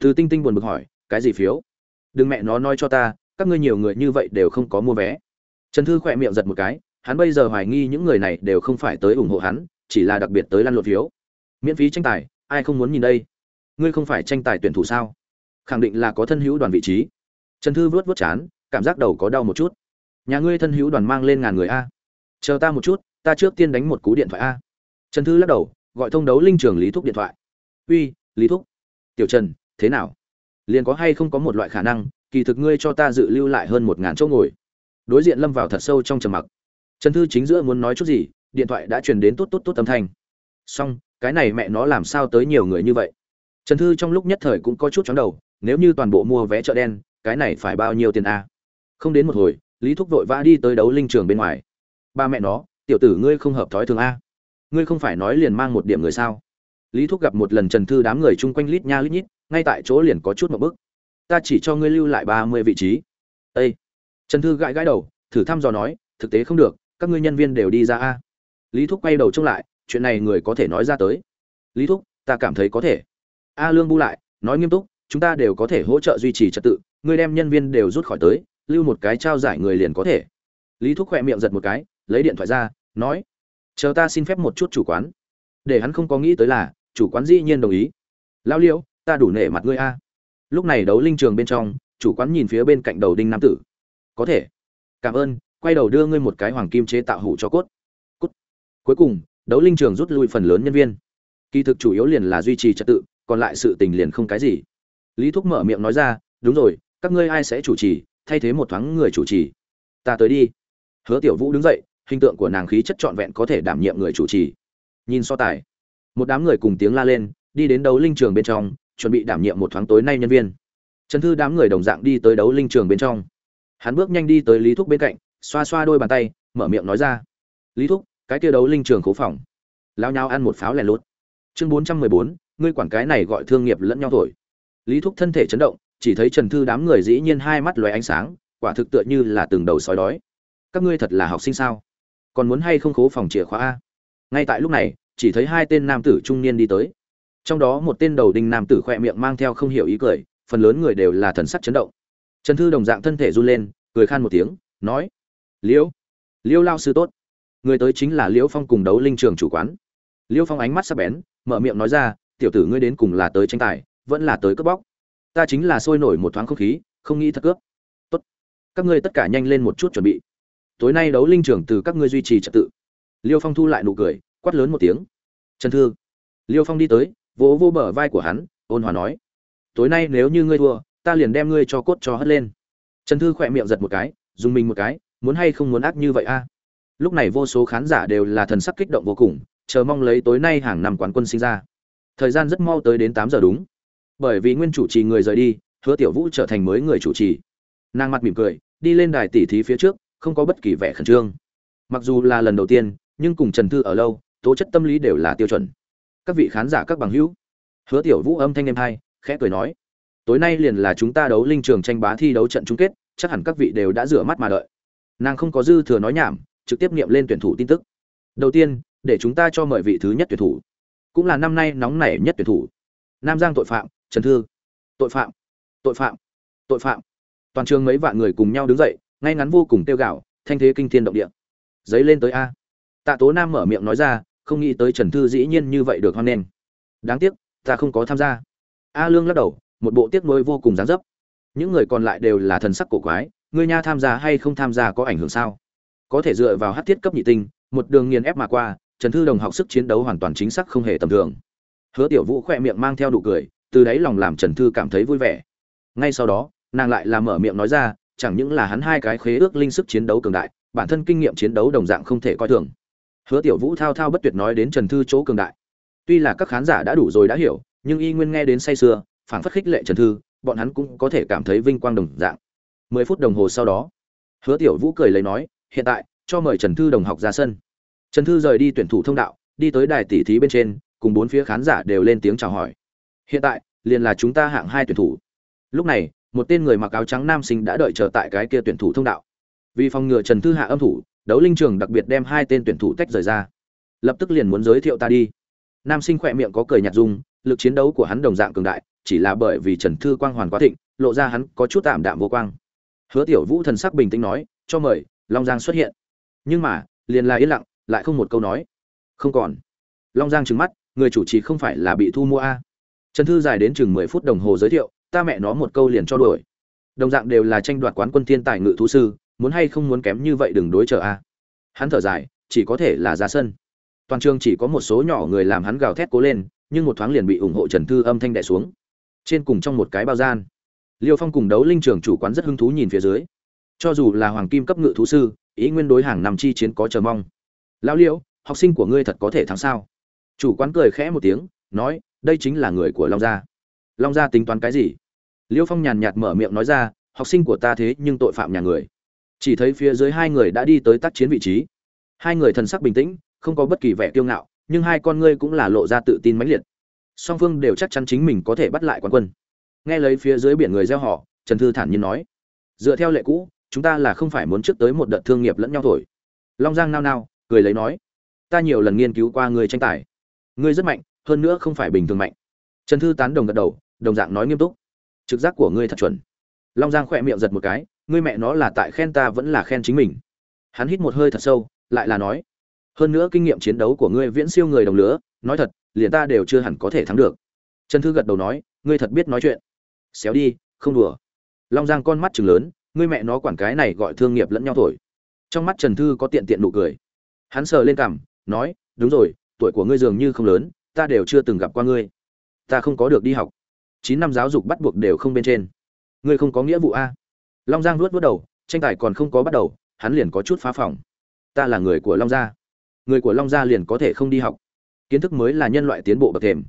từ tinh tinh buồn bực hỏi cái gì phiếu đừng mẹ nó nói cho ta các ngươi nhiều người như vậy đều không có mua vé trần thư khỏe miệng giật một cái hắn bây giờ hoài nghi những người này đều không phải tới ủng hộ hắn chỉ là đặc biệt tới lăn lộn phiếu miễn phí tranh tài ai không muốn nhìn đây ngươi không phải tranh tài tuyển thủ sao khẳng định là có thân hữu đoàn vị trí trần thư vuốt vuốt chán cảm giác đầu có đau một chút nhà ngươi thân hữu đoàn mang lên ngàn người a chờ ta một chút ta trước tiên đánh một cú điện thoại a trần thư lắc đầu gọi thông đấu linh trường lý thúc điện thoại uy lý thúc tiểu trần thế nào liền có hay không có một loại khả năng kỳ thực ngươi cho ta dự lưu lại hơn một ngàn chỗ ngồi đối diện lâm vào thật sâu trong trầm mặc trần thư chính giữa muốn nói chút gì điện thoại đã truyền đến tốt tốt tốt âm thanh Song, cái này mẹ nó làm sao tới nhiều người như vậy trần thư trong lúc nhất thời cũng có chút chóng đầu nếu như toàn bộ mua vé chợ đen cái này phải bao nhiêu tiền a không đến một hồi lý thúc vội vã đi tới đấu linh trường bên ngoài ba mẹ nó tiểu tử ngươi không hợp thói thường a ngươi không phải nói liền mang một điểm người sao lý thúc gặp một lần trần thư đám người chung quanh lít nha lít nhít ngay tại chỗ liền có chút một bức ta chỉ cho ngươi lưu lại ba mươi vị trí Ê! trần thư gãi gãi đầu thử thăm dò nói thực tế không được các ngươi nhân viên đều đi ra a lý thúc quay đầu trông lại chuyện này người có thể nói ra tới lý thúc ta cảm thấy có thể a lương bu lại nói nghiêm túc chúng ta đều có thể hỗ trợ duy trì trật tự ngươi đem nhân viên đều rút khỏi tới lưu một cái trao giải người liền có thể lý thúc khỏe miệng giật một cái lấy điện thoại ra nói chờ ta xin phép một chút chủ quán để hắn không có nghĩ tới là chủ quán dĩ nhiên đồng ý lao liễu ta đủ nể mặt ngươi a lúc này đấu linh trường bên trong chủ quán nhìn phía bên cạnh đầu đinh nam tử có thể cảm ơn quay đầu đưa ngươi một cái hoàng kim chế tạo hủ cho cốt cốt cuối cùng đấu linh trường rút lui phần lớn nhân viên kỳ thực chủ yếu liền là duy trì trật tự còn lại sự tình liền không cái gì lý thúc mở miệng nói ra đúng rồi các ngươi ai sẽ chủ trì thay thế một thoáng người chủ trì ta tới đi hứa tiểu vũ đứng dậy hình tượng của nàng khí chất trọn vẹn có thể đảm nhiệm người chủ trì nhìn so tài một đám người cùng tiếng la lên đi đến đấu linh trường bên trong chuẩn bị đảm nhiệm một thoáng tối nay nhân viên trần thư đám người đồng dạng đi tới đấu linh trường bên trong hắn bước nhanh đi tới lý thúc bên cạnh xoa xoa đôi bàn tay mở miệng nói ra lý thúc cái kia đấu linh trường khố phòng lao nhau ăn một pháo lèn lút chương bốn trăm mười bốn ngươi quản cái này gọi thương nghiệp lẫn nhau thổi lý thúc thân thể chấn động chỉ thấy trần thư đám người dĩ nhiên hai mắt loé ánh sáng quả thực tựa như là từng đầu sói đói các ngươi thật là học sinh sao còn muốn hay không khố phòng chìa khóa a ngay tại lúc này chỉ thấy hai tên nam tử trung niên đi tới trong đó một tên đầu đinh nam tử khỏe miệng mang theo không hiểu ý cười phần lớn người đều là thần sắc chấn động trần thư đồng dạng thân thể run lên cười khan một tiếng nói liễu liễu lao sư tốt người tới chính là liễu phong cùng đấu linh trường chủ quán liễu phong ánh mắt sắc bén mở miệng nói ra tiểu tử ngươi đến cùng là tới tranh tài vẫn là tới cướp bóc ta chính là sôi nổi một thoáng không khí không nghĩ thật cướp tốt các ngươi tất cả nhanh lên một chút chuẩn bị tối nay đấu linh trưởng từ các ngươi duy trì trật tự liêu phong thu lại nụ cười quát lớn một tiếng trần thư liêu phong đi tới vỗ vô bờ vai của hắn ôn hòa nói tối nay nếu như ngươi thua ta liền đem ngươi cho cốt cho hất lên trần thư khỏe miệng giật một cái dùng mình một cái muốn hay không muốn ác như vậy a lúc này vô số khán giả đều là thần sắc kích động vô cùng chờ mong lấy tối nay hàng năm quán quân sinh ra thời gian rất mau tới đến tám giờ đúng bởi vì nguyên chủ trì người rời đi hứa tiểu vũ trở thành mới người chủ trì nàng mặt mỉm cười đi lên đài tỉ thí phía trước không có bất kỳ vẻ khẩn trương mặc dù là lần đầu tiên nhưng cùng trần thư ở lâu tố chất tâm lý đều là tiêu chuẩn các vị khán giả các bằng hữu hứa tiểu vũ âm thanh em hai khẽ cười nói tối nay liền là chúng ta đấu linh trường tranh bá thi đấu trận chung kết chắc hẳn các vị đều đã rửa mắt mà đợi nàng không có dư thừa nói nhảm trực tiếp nghiệm lên tuyển thủ tin tức đầu tiên để chúng ta cho mời vị thứ nhất tuyển thủ cũng là năm nay nóng nảy nhất tuyển thủ nam giang tội phạm trần thư tội phạm tội phạm tội phạm toàn trường mấy vạn người cùng nhau đứng dậy ngay ngắn vô cùng tiêu gạo thanh thế kinh thiên động địa giấy lên tới a tạ tố nam mở miệng nói ra không nghĩ tới trần thư dĩ nhiên như vậy được hoan nghênh đáng tiếc ta không có tham gia a lương lắc đầu một bộ tiếc nuối vô cùng dáng dấp những người còn lại đều là thần sắc cổ quái người nha tham gia hay không tham gia có ảnh hưởng sao có thể dựa vào hát tiết cấp nhị tinh một đường nghiền ép mà qua trần thư đồng học sức chiến đấu hoàn toàn chính xác không hề tầm thường hứa tiểu vũ khỏe miệng mang theo đủ cười từ đ ấ y lòng làm trần thư cảm thấy vui vẻ ngay sau đó nàng lại làm mở miệng nói ra chẳng những là hắn hai cái khế ước linh sức chiến đấu cường đại bản thân kinh nghiệm chiến đấu đồng dạng không thể coi thường hứa tiểu vũ thao thao bất tuyệt nói đến trần thư chỗ cường đại tuy là các khán giả đã đủ rồi đã hiểu nhưng y nguyên nghe đến say sưa phản phất khích lệ trần thư bọn hắn cũng có thể cảm thấy vinh quang đồng dạng mười phút đồng hồ sau đó hứa tiểu vũ cười lấy nói hiện tại cho mời trần thư đồng học ra sân trần thư rời đi tuyển thủ thông đạo đi tới đài tỷ thí bên trên cùng bốn phía khán giả đều lên tiếng chào hỏi hiện tại liền là chúng ta hạng hai tuyển thủ lúc này một tên người mặc áo trắng nam sinh đã đợi chờ tại cái kia tuyển thủ thông đạo vì phòng ngừa trần thư hạ âm thủ đấu linh trường đặc biệt đem hai tên tuyển thủ tách rời ra lập tức liền muốn giới thiệu ta đi nam sinh khỏe miệng có cười nhạt dung lực chiến đấu của hắn đồng dạng cường đại chỉ là bởi vì trần thư quang hoàn quá thịnh lộ ra hắn có chút tạm đạm vô quang hứa tiểu vũ thần sắc bình tĩnh nói cho mời long giang xuất hiện nhưng mà liền là yên lặng lại không một câu nói không còn long giang trừng mắt người chủ trì không phải là bị thu mua a trần thư dài đến chừng mười phút đồng hồ giới thiệu ta mẹ nó một câu liền cho đuổi đồng dạng đều là tranh đoạt quán quân thiên tài ngự thú sư muốn hay không muốn kém như vậy đừng đối chờ a hắn thở dài chỉ có thể là ra sân toàn trường chỉ có một số nhỏ người làm hắn gào thét cố lên nhưng một thoáng liền bị ủng hộ trần thư âm thanh đẻ xuống trên cùng trong một cái bao gian liêu phong cùng đấu linh trường chủ quán rất hứng thú nhìn phía dưới cho dù là hoàng kim cấp ngự thú sư ý nguyên đối hàng nằm chi chiến có chờ mong lão liễu học sinh của ngươi thật có thể thắng sao chủ quán cười khẽ một tiếng nói đây chính là người của long gia long gia tính toán cái gì liêu phong nhàn nhạt mở miệng nói ra học sinh của ta thế nhưng tội phạm nhà người chỉ thấy phía dưới hai người đã đi tới tác chiến vị trí hai người thần sắc bình tĩnh không có bất kỳ vẻ kiêu ngạo nhưng hai con ngươi cũng là lộ ra tự tin mãnh liệt song phương đều chắc chắn chính mình có thể bắt lại quán quân nghe lấy phía dưới biển người gieo họ trần thư thản nhiên nói dựa theo lệ cũ chúng ta là không phải muốn trước tới một đợt thương nghiệp lẫn nhau thổi long giang nao nao cười lấy nói ta nhiều lần nghiên cứu qua người tranh tài ngươi rất mạnh hơn nữa không phải bình thường mạnh trần thư tán đồng gật đầu đồng dạng nói nghiêm túc trực giác của ngươi thật chuẩn long giang khỏe miệng giật một cái ngươi mẹ nó là tại khen ta vẫn là khen chính mình hắn hít một hơi thật sâu lại là nói hơn nữa kinh nghiệm chiến đấu của ngươi viễn siêu người đồng lứa nói thật liền ta đều chưa hẳn có thể thắng được trần thư gật đầu nói ngươi thật biết nói chuyện xéo đi không đùa long giang con mắt chừng lớn ngươi mẹ nó quản cái này gọi thương nghiệp lẫn nhau thổi trong mắt trần thư có tiện tiện nụ cười hắn sờ lên cằm nói đúng rồi tuổi của ngươi dường như không lớn ta đều chưa từng gặp qua ngươi ta không có được đi học chín năm giáo dục bắt buộc đều không bên trên ngươi không có nghĩa vụ a long giang vuốt vuốt đầu tranh tài còn không có bắt đầu hắn liền có chút phá phòng ta là người của long gia người của long gia liền có thể không đi học kiến thức mới là nhân loại tiến bộ bậc thềm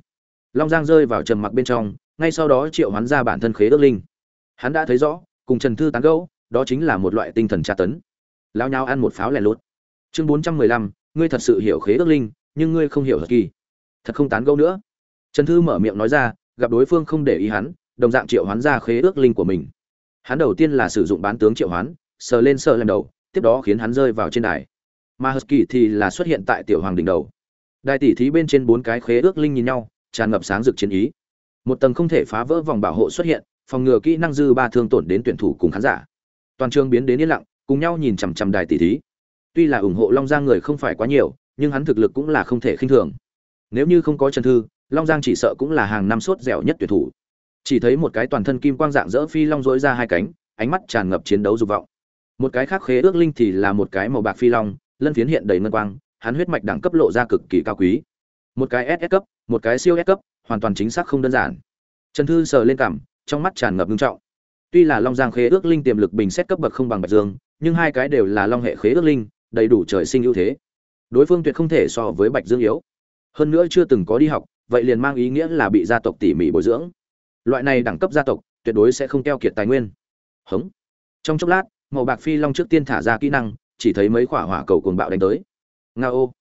long giang rơi vào trầm mặc bên trong ngay sau đó triệu hắn ra bản thân khế ước linh hắn đã thấy rõ cùng trần thư tán gẫu đó chính là một loại tinh thần tra tấn lao nhao ăn một pháo lẻ lốt chương bốn trăm mười lăm ngươi thật sự hiểu khế ước linh nhưng ngươi không hiểu hờ kỳ thật không tán gẫu nữa trần thư mở miệng nói ra gặp đối phương không để ý hắn đồng dạng triệu hoán ra khế ước linh của mình hắn đầu tiên là sử dụng bán tướng triệu hoán sờ lên sờ lên đầu tiếp đó khiến hắn rơi vào trên đài mà hờ kỳ thì là xuất hiện tại tiểu hoàng đỉnh đầu đài tỷ thí bên trên bốn cái khế ước linh nhìn nhau tràn ngập sáng rực chiến ý một tầng không thể phá vỡ vòng bảo hộ xuất hiện phòng ngừa kỹ năng dư ba thương tổn đến tuyển thủ cùng khán giả toàn trường biến đến yên lặng cùng nhau nhìn chằm chằm đài tỷ thí tuy là ủng hộ long giang người không phải quá nhiều nhưng hắn thực lực cũng là không thể khinh thường nếu như không có trần thư long giang chỉ sợ cũng là hàng năm sốt dẻo nhất tuyển thủ chỉ thấy một cái toàn thân kim quang dạng dỡ phi long dỗi ra hai cánh ánh mắt tràn ngập chiến đấu dục vọng một cái khác khế ước linh thì là một cái màu bạc phi long lân phiến hiện đầy ngân quang hắn huyết mạch đẳng cấp lộ ra cực kỳ cao quý một cái ss cấp một cái siêu s cấp hoàn toàn chính xác không đơn giản trần thư sờ lên cảm trong mắt tràn ngập nghiêm trọng tuy là long giang khế ước linh tiềm lực bình xét cấp bậc không bằng bạch dương nhưng hai cái đều là long hệ khế ước linh đầy đủ trời sinh ưu thế đối phương tuyệt không thể so với bạch dương yếu hơn nữa chưa từng có đi học vậy liền mang ý nghĩa là bị gia tộc tỉ mỉ bồi dưỡng loại này đẳng cấp gia tộc tuyệt đối sẽ không keo kiệt tài nguyên hống trong chốc lát màu bạc phi long trước tiên thả ra kỹ năng chỉ thấy mấy quả hỏa cầu cuồng bạo đánh tới nga ô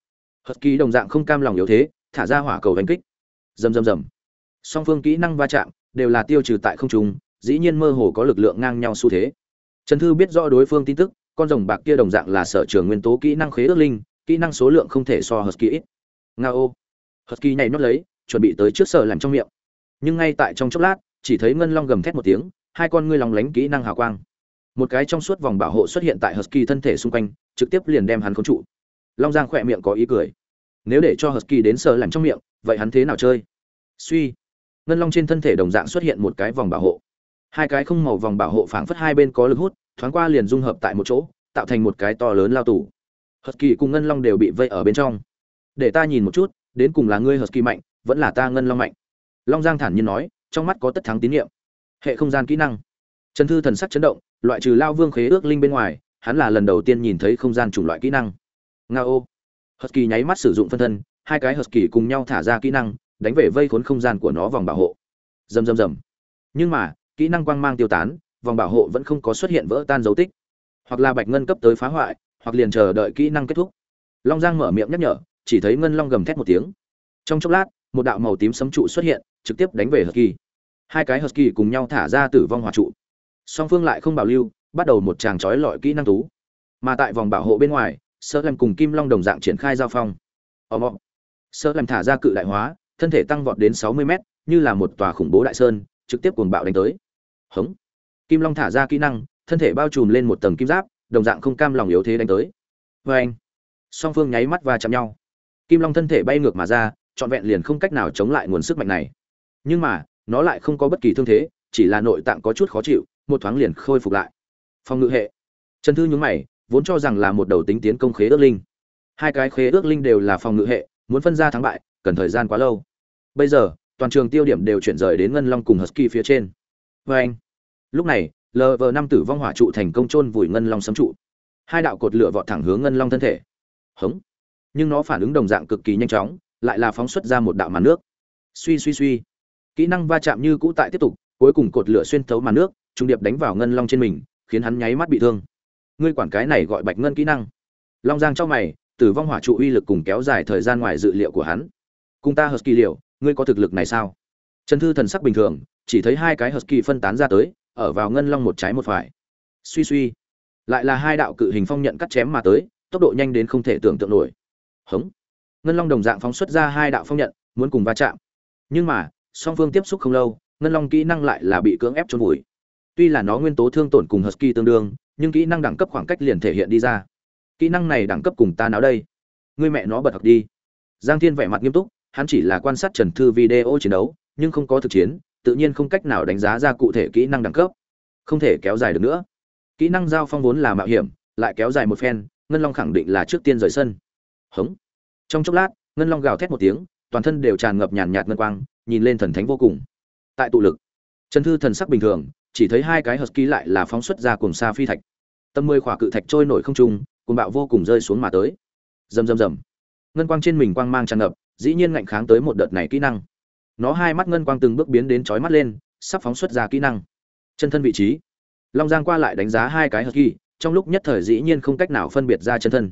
hất ký đồng dạng không cam lòng yếu thế thả ra hỏa cầu đánh kích rầm rầm rầm song phương kỹ năng va chạm đều là tiêu trừ tại không trung dĩ nhiên mơ hồ có lực lượng ngang nhau xu thế trần thư biết rõ đối phương tin tức con rồng bạc kia đồng dạng là sở trường nguyên tố kỹ năng khế ước linh kỹ năng số lượng không thể so hất ký nga ô hất ký nhảy nhót lấy chuẩn bị tới trước sở làm trong miệng nhưng ngay tại trong chốc lát chỉ thấy ngân long gầm thét một tiếng hai con ngươi lòng lánh kỹ năng hào quang một cái trong suốt vòng bảo hộ xuất hiện tại husky thân thể xung quanh trực tiếp liền đem hắn khống trụ long giang khỏe miệng có ý cười nếu để cho husky đến sờ làm trong miệng vậy hắn thế nào chơi suy ngân long trên thân thể đồng dạng xuất hiện một cái vòng bảo hộ hai cái không màu vòng bảo hộ phảng phất hai bên có lực hút thoáng qua liền dung hợp tại một chỗ tạo thành một cái to lớn lao tù husky cùng ngân long đều bị vây ở bên trong để ta nhìn một chút đến cùng là ngươi husky mạnh vẫn là ta ngân long mạnh long giang thản nhiên nói trong mắt có tất thắng tín nhiệm hệ không gian kỹ năng trần thư thần sắc chấn động loại trừ lao vương khế ước linh bên ngoài hắn là lần đầu tiên nhìn thấy không gian chủng loại kỹ năng nga ô hờ kỳ nháy mắt sử dụng phân thân hai cái hờ kỳ cùng nhau thả ra kỹ năng đánh về vây khốn không gian của nó vòng bảo hộ rầm rầm rầm nhưng mà kỹ năng quang mang tiêu tán vòng bảo hộ vẫn không có xuất hiện vỡ tan dấu tích hoặc là bạch ngân cấp tới phá hoại hoặc liền chờ đợi kỹ năng kết thúc long giang mở miệng nhắc nhở chỉ thấy ngân long gầm thét một tiếng trong chốc lát một đạo màu tím sấm trụ xuất hiện trực tiếp đánh về hờ kỳ hai cái hờ kỳ cùng nhau thả ra tử vong hỏa trụ song phương lại không bảo lưu bắt đầu một tràng chói lọi kỹ năng tú mà tại vòng bảo hộ bên ngoài sơ làm cùng kim long đồng dạng triển khai giao phong ầm ầm sơ làm thả ra cự đại hóa thân thể tăng vọt đến sáu mươi mét như là một tòa khủng bố đại sơn trực tiếp cuồng bạo đánh tới hống kim long thả ra kỹ năng thân thể bao trùm lên một tầng kim giáp đồng dạng không cam lòng yếu thế đánh tới vê vâng. anh song phương nháy mắt và chạm nhau kim long thân thể bay ngược mà ra trọn vẹn liền không cách nào chống lại nguồn sức mạnh này nhưng mà nó lại không có bất kỳ thương thế chỉ là nội tạng có chút khó chịu một thoáng liền khôi phục lại Phong ngự hệ trần thư nhúng mày vốn cho rằng là một đầu tính tiến công khế ước linh hai cái khế ước linh đều là phong ngự hệ muốn phân ra thắng bại cần thời gian quá lâu bây giờ toàn trường tiêu điểm đều chuyển rời đến ngân long cùng husky phía trên vê anh lúc này lv năm tử vong hỏa trụ thành công chôn vùi ngân long sấm trụ hai đạo cột lửa vọt thẳng hướng ngân long thân thể hống nhưng nó phản ứng đồng dạng cực kỳ nhanh chóng lại là phóng xuất ra một đạo màn nước suy suy suy kỹ năng va chạm như cũ tại tiếp tục cuối cùng cột lửa xuyên thấu màn nước trung điệp đánh vào ngân long trên mình khiến hắn nháy mắt bị thương ngươi quản cái này gọi bạch ngân kỹ năng long giang trong mày tử vong hỏa trụ uy lực cùng kéo dài thời gian ngoài dự liệu của hắn cùng ta hờ kỳ liệu ngươi có thực lực này sao trần thư thần sắc bình thường chỉ thấy hai cái hờ kỳ phân tán ra tới ở vào ngân long một trái một phải suy suy lại là hai đạo cự hình phong nhận cắt chém mà tới tốc độ nhanh đến không thể tưởng tượng nổi hống ngân long đồng dạng phóng xuất ra hai đạo phong nhận muốn cùng va chạm nhưng mà song phương tiếp xúc không lâu ngân long kỹ năng lại là bị cưỡng ép trôn vùi tuy là nó nguyên tố thương tổn cùng husky tương đương nhưng kỹ năng đẳng cấp khoảng cách liền thể hiện đi ra kỹ năng này đẳng cấp cùng ta nào đây người mẹ nó bật học đi giang thiên vẻ mặt nghiêm túc hắn chỉ là quan sát trần thư video chiến đấu nhưng không có thực chiến tự nhiên không cách nào đánh giá ra cụ thể kỹ năng đẳng cấp không thể kéo dài được nữa kỹ năng giao phong vốn là mạo hiểm lại kéo dài một phen ngân long khẳng định là trước tiên rời sân hống trong chốc lát ngân long gào thét một tiếng toàn thân đều tràn ngập nhàn nhạt ngân quang nhìn lên thần thánh vô cùng tại tụ lực trần thư thần sắc bình thường chỉ thấy hai cái hờ ký lại là phóng xuất ra cùng xa phi thạch tầm mười khỏa cự thạch trôi nổi không trung cùng bạo vô cùng rơi xuống mà tới rầm rầm rầm ngân quang trên mình quang mang tràn ngập dĩ nhiên ngạnh kháng tới một đợt này kỹ năng nó hai mắt ngân quang từng bước biến đến trói mắt lên sắp phóng xuất ra kỹ năng chân thân vị trí long giang qua lại đánh giá hai cái hờ kỳ trong lúc nhất thời dĩ nhiên không cách nào phân biệt ra chân thân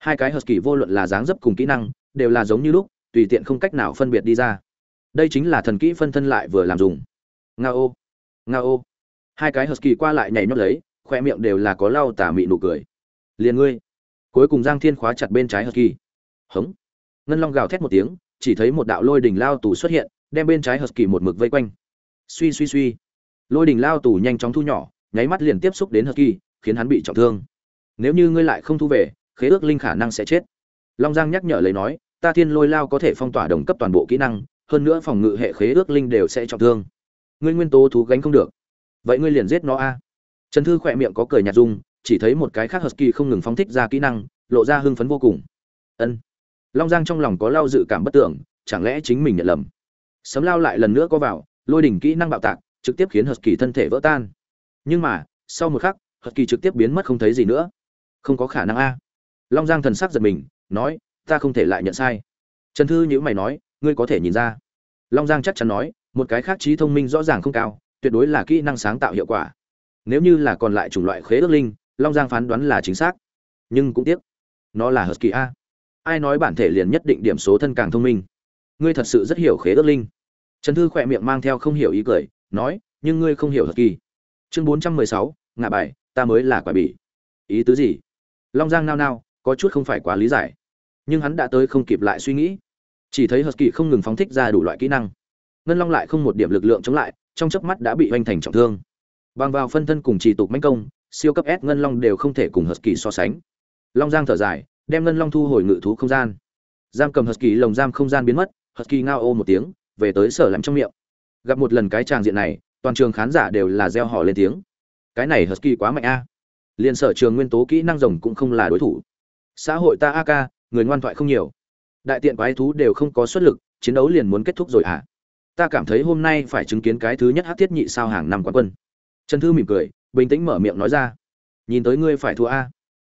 hai cái kỳ vô luận là dáng dấp cùng kỹ năng đều là giống như lúc tùy tiện không cách nào phân biệt đi ra đây chính là thần kỹ phân thân lại vừa làm dùng ngao, ngao, hai cái kỳ qua lại nhảy nhót lấy khoe miệng đều là có lau tà mị nụ cười liền ngươi cuối cùng giang thiên khóa chặt bên trái kỳ. hống ngân long gào thét một tiếng chỉ thấy một đạo lôi đỉnh lao tù xuất hiện đem bên trái kỳ một mực vây quanh suy suy suy lôi đỉnh lao tù nhanh chóng thu nhỏ nháy mắt liền tiếp xúc đến kỳ, khiến hắn bị trọng thương nếu như ngươi lại không thu về khế ước linh khả năng sẽ chết long giang nhắc nhở lấy nói ta thiên lôi lao có thể phong tỏa đồng cấp toàn bộ kỹ năng hơn nữa phòng ngự hệ khế ước linh đều sẽ trọng thương ngươi nguyên tố thú gánh không được vậy ngươi liền giết nó a trần thư khỏe miệng có cười nhạt dung chỉ thấy một cái khác Kỳ không ngừng phóng thích ra kỹ năng lộ ra hưng phấn vô cùng ân long giang trong lòng có lao dự cảm bất tưởng chẳng lẽ chính mình nhận lầm sấm lao lại lần nữa có vào lôi đỉnh kỹ năng bạo tạc trực tiếp khiến Kỳ thân thể vỡ tan nhưng mà sau một khắc Kỳ trực tiếp biến mất không thấy gì nữa không có khả năng a long giang thần sắc giật mình nói ta không thể lại nhận sai trần thư nhữ mày nói ngươi có thể nhìn ra long giang chắc chắn nói một cái khác trí thông minh rõ ràng không cao tuyệt đối là kỹ năng sáng tạo hiệu quả nếu như là còn lại chủng loại khế ước linh long giang phán đoán là chính xác nhưng cũng tiếc nó là hờt kỳ a ai nói bản thể liền nhất định điểm số thân càng thông minh ngươi thật sự rất hiểu khế ước linh trần thư khỏe miệng mang theo không hiểu ý cười nói nhưng ngươi không hiểu hờt kỳ chương bốn trăm mười sáu ngạ bài ta mới là quả bỉ ý tứ gì long giang nao nao có chút không phải quá lý giải nhưng hắn đã tới không kịp lại suy nghĩ chỉ thấy hờ kỳ không ngừng phóng thích ra đủ loại kỹ năng ngân long lại không một điểm lực lượng chống lại trong chớp mắt đã bị hoành thành trọng thương bằng vào phân thân cùng trì tục manh công siêu cấp s ngân long đều không thể cùng hờ kỳ so sánh long giang thở dài đem ngân long thu hồi ngự thú không gian giam cầm hờ kỳ lồng giam không gian biến mất hờ kỳ ngao ô một tiếng về tới sở làm trong miệng gặp một lần cái tràng diện này toàn trường khán giả đều là gieo họ lên tiếng cái này hờ kỳ quá mạnh a liền sở trường nguyên tố kỹ năng rồng cũng không là đối thủ xã hội ta a ca người ngoan thoại không nhiều đại tiện quái thú đều không có xuất lực chiến đấu liền muốn kết thúc rồi à ta cảm thấy hôm nay phải chứng kiến cái thứ nhất hát thiết nhị sao hàng năm quán quân trần thư mỉm cười bình tĩnh mở miệng nói ra nhìn tới ngươi phải thua a à.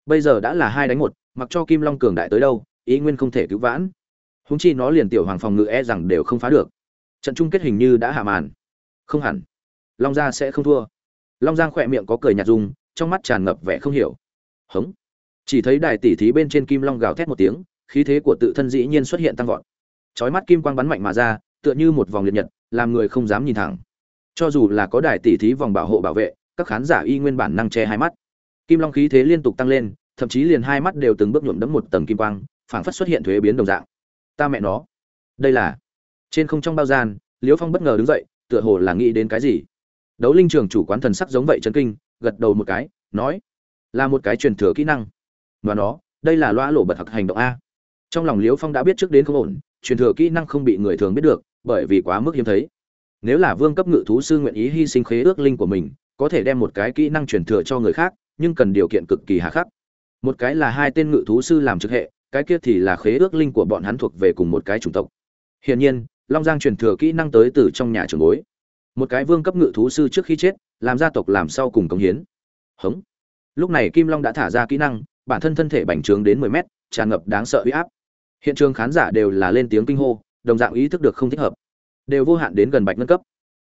bây giờ đã là hai đánh một mặc cho kim long cường đại tới đâu ý nguyên không thể cứu vãn húng chi nó liền tiểu hoàng phòng ngự e rằng đều không phá được trận chung kết hình như đã hạ màn không hẳn long gia sẽ không thua long giang khỏe miệng có cười nhạt dung trong mắt tràn ngập vẻ không hiểu hống chỉ thấy đài tỷ thí bên trên kim long gào thét một tiếng khí thế của tự thân dĩ nhiên xuất hiện tăng vọt chói mắt kim quang bắn mạnh mà ra tựa như một vòng liệt nhật làm người không dám nhìn thẳng cho dù là có đài tỷ thí vòng bảo hộ bảo vệ các khán giả y nguyên bản năng che hai mắt kim long khí thế liên tục tăng lên thậm chí liền hai mắt đều từng bước nhuộm đẫm một tầng kim quang phảng phất xuất hiện thuế biến đồng dạng ta mẹ nó đây là trên không trong bao gian liễu phong bất ngờ đứng dậy tựa hồ là nghĩ đến cái gì đấu linh trường chủ quán thần sắc giống vậy chấn kinh gật đầu một cái nói là một cái truyền thừa kỹ năng và nó đây là loa lộ bật hặc hành động a trong lòng liễu phong đã biết trước đến không ổn truyền thừa kỹ năng không bị người thường biết được bởi vì quá mức hiếm thấy nếu là vương cấp ngự thú sư nguyện ý hy sinh khế ước linh của mình có thể đem một cái kỹ năng truyền thừa cho người khác nhưng cần điều kiện cực kỳ hà khắc một cái là hai tên ngự thú sư làm trực hệ cái kia thì là khế ước linh của bọn hắn thuộc về cùng một cái chủng tộc hiển nhiên long giang truyền thừa kỹ năng tới từ trong nhà trường bối một cái vương cấp ngự thú sư trước khi chết làm gia tộc làm sau cùng cống hiến hống lúc này kim long đã thả ra kỹ năng bản thân thân thể bành trướng đến mười mét tràn ngập đáng sợ uy áp hiện trường khán giả đều là lên tiếng kinh hô đồng dạng ý thức được không thích hợp đều vô hạn đến gần bạch ngân cấp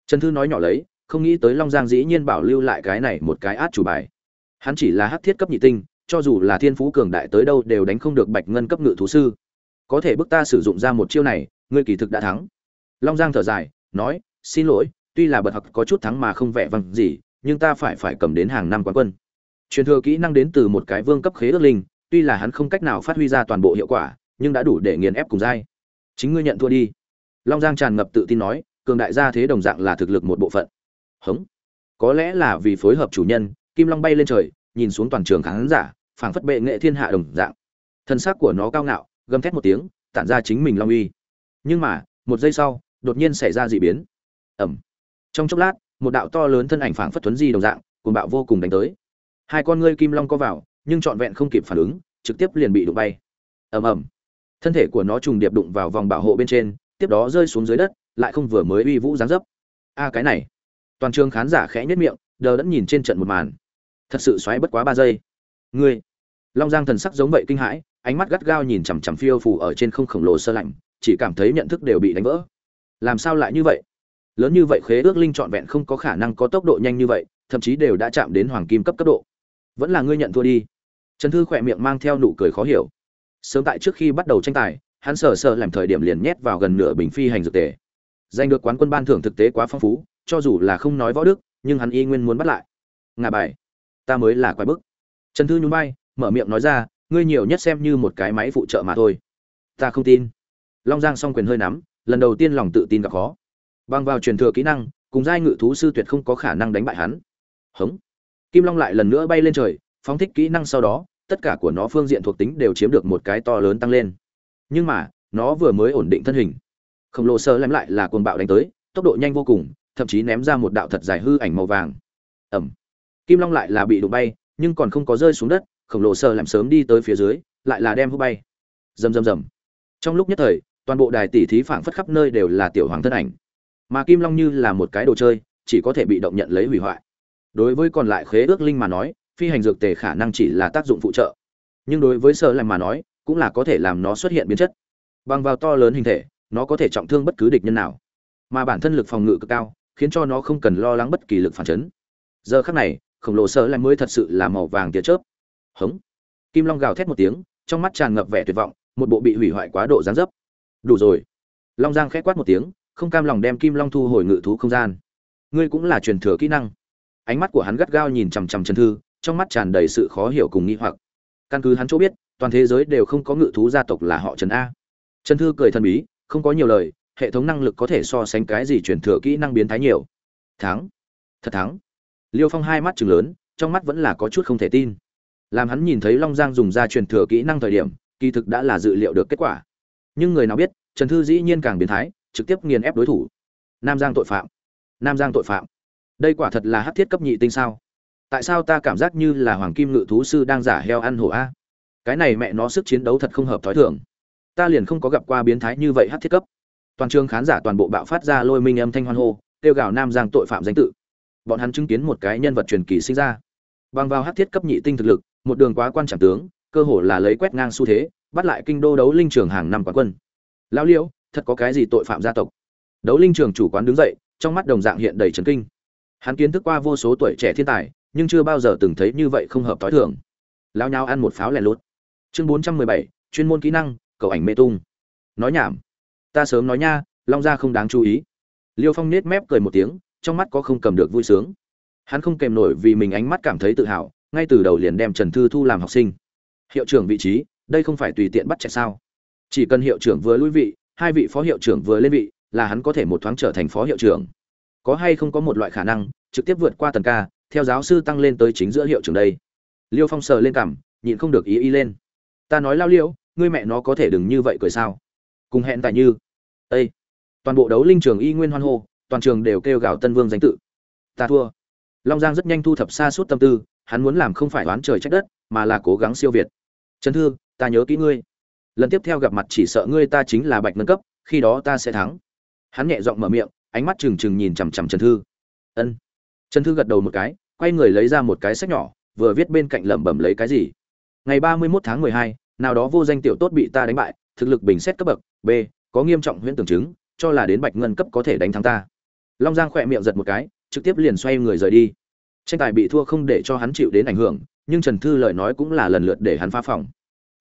trần thư nói nhỏ lấy không nghĩ tới long giang dĩ nhiên bảo lưu lại cái này một cái át chủ bài hắn chỉ là hắc thiết cấp nhị tinh cho dù là thiên phú cường đại tới đâu đều đánh không được bạch ngân cấp ngự thú sư có thể bức ta sử dụng ra một chiêu này ngươi kỳ thực đã thắng long giang thở dài nói xin lỗi tuy là bật học có chút thắng mà không vẻ vang gì nhưng ta phải phải cầm đến hàng năm quán quân truyền thừa kỹ năng đến từ một cái vương cấp khế ước linh tuy là hắn không cách nào phát huy ra toàn bộ hiệu quả nhưng đã đủ để nghiền ép cùng giai chính ngươi nhận thua đi long giang tràn ngập tự tin nói cường đại gia thế đồng dạng là thực lực một bộ phận hống có lẽ là vì phối hợp chủ nhân kim long bay lên trời nhìn xuống toàn trường khán giả phảng phất bệ nghệ thiên hạ đồng dạng thân xác của nó cao ngạo gầm thét một tiếng tản ra chính mình long uy nhưng mà một giây sau đột nhiên xảy ra dị biến ẩm trong chốc lát một đạo to lớn thân ảnh phảng phất tuấn di đồng dạng cuồng bạo vô cùng đánh tới hai con ngươi kim long có vào nhưng trọn vẹn không kịp phản ứng trực tiếp liền bị đụng bay ầm ầm thân thể của nó trùng điệp đụng vào vòng bảo hộ bên trên tiếp đó rơi xuống dưới đất lại không vừa mới uy vũ dáng dấp a cái này toàn trường khán giả khẽ nhất miệng đờ đẫn nhìn trên trận một màn thật sự xoáy bất quá ba giây ngươi long giang thần sắc giống vậy kinh hãi ánh mắt gắt gao nhìn chằm chằm phiêu phủ ở trên không khổng lồ sơ lạnh chỉ cảm thấy nhận thức đều bị đánh vỡ làm sao lại như vậy lớn như vậy khế ước linh trọn vẹn không có khả năng có tốc độ nhanh như vậy thậm chí đều đã chạm đến hoàng kim cấp cấp độ vẫn là ngươi nhận thua đi trần thư khỏe miệng mang theo nụ cười khó hiểu sớm tại trước khi bắt đầu tranh tài hắn sờ sờ làm thời điểm liền nhét vào gần nửa bình phi hành dược tề giành được quán quân ban thưởng thực tế quá phong phú cho dù là không nói võ đức nhưng hắn y nguyên muốn bắt lại ngà bài ta mới là quái bức trần thư nhún vai mở miệng nói ra ngươi nhiều nhất xem như một cái máy phụ trợ mà thôi ta không tin long giang song quyền hơi nắm lần đầu tiên lòng tự tin gặp khó bằng vào truyền thừa kỹ năng cùng giai ngự thú sư tuyệt không có khả năng đánh bại hắn hống kim long lại lần nữa bay lên trời phóng thích kỹ năng sau đó tất cả của nó phương diện thuộc tính đều chiếm được một cái to lớn tăng lên nhưng mà nó vừa mới ổn định thân hình khổng lồ sơ lem lại là cuồng bạo đánh tới tốc độ nhanh vô cùng thậm chí ném ra một đạo thật dài hư ảnh màu vàng ầm! kim long lại là bị đụng bay nhưng còn không có rơi xuống đất khổng lồ sơ làm sớm đi tới phía dưới lại là đem hút bay rầm rầm rầm trong lúc nhất thời toàn bộ đài tỷ thí phảng phất khắp nơi đều là tiểu hoàng thân ảnh mà kim long như là một cái đồ chơi chỉ có thể bị động nhận lấy hủy hoại đối với còn lại khế ước linh mà nói phi hành dược tề khả năng chỉ là tác dụng phụ trợ nhưng đối với sở lành mà nói cũng là có thể làm nó xuất hiện biến chất bằng vào to lớn hình thể nó có thể trọng thương bất cứ địch nhân nào mà bản thân lực phòng ngự cực cao khiến cho nó không cần lo lắng bất kỳ lực phản chấn giờ khác này khổng lồ sở lành mới thật sự là màu vàng tia chớp hống kim long gào thét một tiếng trong mắt tràn ngập vẻ tuyệt vọng một bộ bị hủy hoại quá độ gián dấp đủ rồi long giang khẽ quát một tiếng không cam lòng đem kim long thu hồi ngự thú không gian ngươi cũng là truyền thừa kỹ năng ánh mắt của hắn gắt gao nhìn chằm chằm Trần Thư, trong mắt tràn đầy sự khó hiểu cùng nghi hoặc. Căn cứ hắn chỗ biết, toàn thế giới đều không có ngự thú gia tộc là họ Trần a. Trần Thư cười thần bí, không có nhiều lời, hệ thống năng lực có thể so sánh cái gì truyền thừa kỹ năng biến thái nhiều. Thắng, thật thắng. Liêu Phong hai mắt trừng lớn, trong mắt vẫn là có chút không thể tin. Làm hắn nhìn thấy Long Giang dùng ra truyền thừa kỹ năng thời điểm, kỳ thực đã là dự liệu được kết quả. Nhưng người nào biết, Trần Thư dĩ nhiên càng biến thái, trực tiếp nghiền ép đối thủ. Nam Giang tội phạm. Nam Giang tội phạm đây quả thật là hát thiết cấp nhị tinh sao tại sao ta cảm giác như là hoàng kim ngự thú sư đang giả heo ăn hổ a cái này mẹ nó sức chiến đấu thật không hợp thói thường ta liền không có gặp qua biến thái như vậy hát thiết cấp toàn trường khán giả toàn bộ bạo phát ra lôi minh âm thanh hoan hô kêu gào nam giang tội phạm danh tự bọn hắn chứng kiến một cái nhân vật truyền kỳ sinh ra bằng vào hát thiết cấp nhị tinh thực lực một đường quá quan trọng tướng cơ hồ là lấy quét ngang xu thế bắt lại kinh đô đấu linh trường hàng năm quán quân lao liễu thật có cái gì tội phạm gia tộc đấu linh trường chủ quán đứng dậy trong mắt đồng dạng hiện đầy trấn kinh hắn kiến thức qua vô số tuổi trẻ thiên tài nhưng chưa bao giờ từng thấy như vậy không hợp t h o i thường lao nhau ăn một pháo lẻ lốt chương bốn trăm mười bảy chuyên môn kỹ năng cậu ảnh mê tung nói nhảm ta sớm nói nha long gia không đáng chú ý liêu phong nết mép cười một tiếng trong mắt có không cầm được vui sướng hắn không kèm nổi vì mình ánh mắt cảm thấy tự hào ngay từ đầu liền đem trần thư thu làm học sinh hiệu trưởng vị trí đây không phải tùy tiện bắt chạy sao chỉ cần hiệu trưởng vừa lui vị hai vị phó hiệu trưởng vừa lên vị là hắn có thể một thoáng trở thành phó hiệu trưởng có hay không có một loại khả năng trực tiếp vượt qua tần ca theo giáo sư tăng lên tới chính giữa hiệu trường đây liêu phong sờ lên cảm nhịn không được ý ý lên ta nói lao liễu ngươi mẹ nó có thể đừng như vậy cười sao cùng hẹn tại như ây toàn bộ đấu linh trường y nguyên hoan hô toàn trường đều kêu gào tân vương danh tự ta thua long giang rất nhanh thu thập xa suốt tâm tư hắn muốn làm không phải đoán trời trách đất mà là cố gắng siêu việt trần thư ta nhớ kỹ ngươi lần tiếp theo gặp mặt chỉ sợ ngươi ta chính là bạch nâng cấp khi đó ta sẽ thắng hắn nhẹ giọng mở miệng ánh mắt trừng trừng nhìn chằm chằm Trần Thư. Ân. Trần Thư gật đầu một cái, quay người lấy ra một cái sách nhỏ, vừa viết bên cạnh lẩm bẩm lấy cái gì. Ngày ba mươi 31 tháng mười hai, nào đó vô danh tiểu tốt bị ta đánh bại, thực lực bình xét cấp bậc, B, có nghiêm trọng huyễn tưởng chứng, cho là đến Bạch Ngân cấp có thể đánh thắng ta. Long Giang khẽ miệng giật một cái, trực tiếp liền xoay người rời đi. Tranh tài bị thua không để cho hắn chịu đến ảnh hưởng, nhưng Trần Thư lời nói cũng là lần lượt để hắn phá phòng.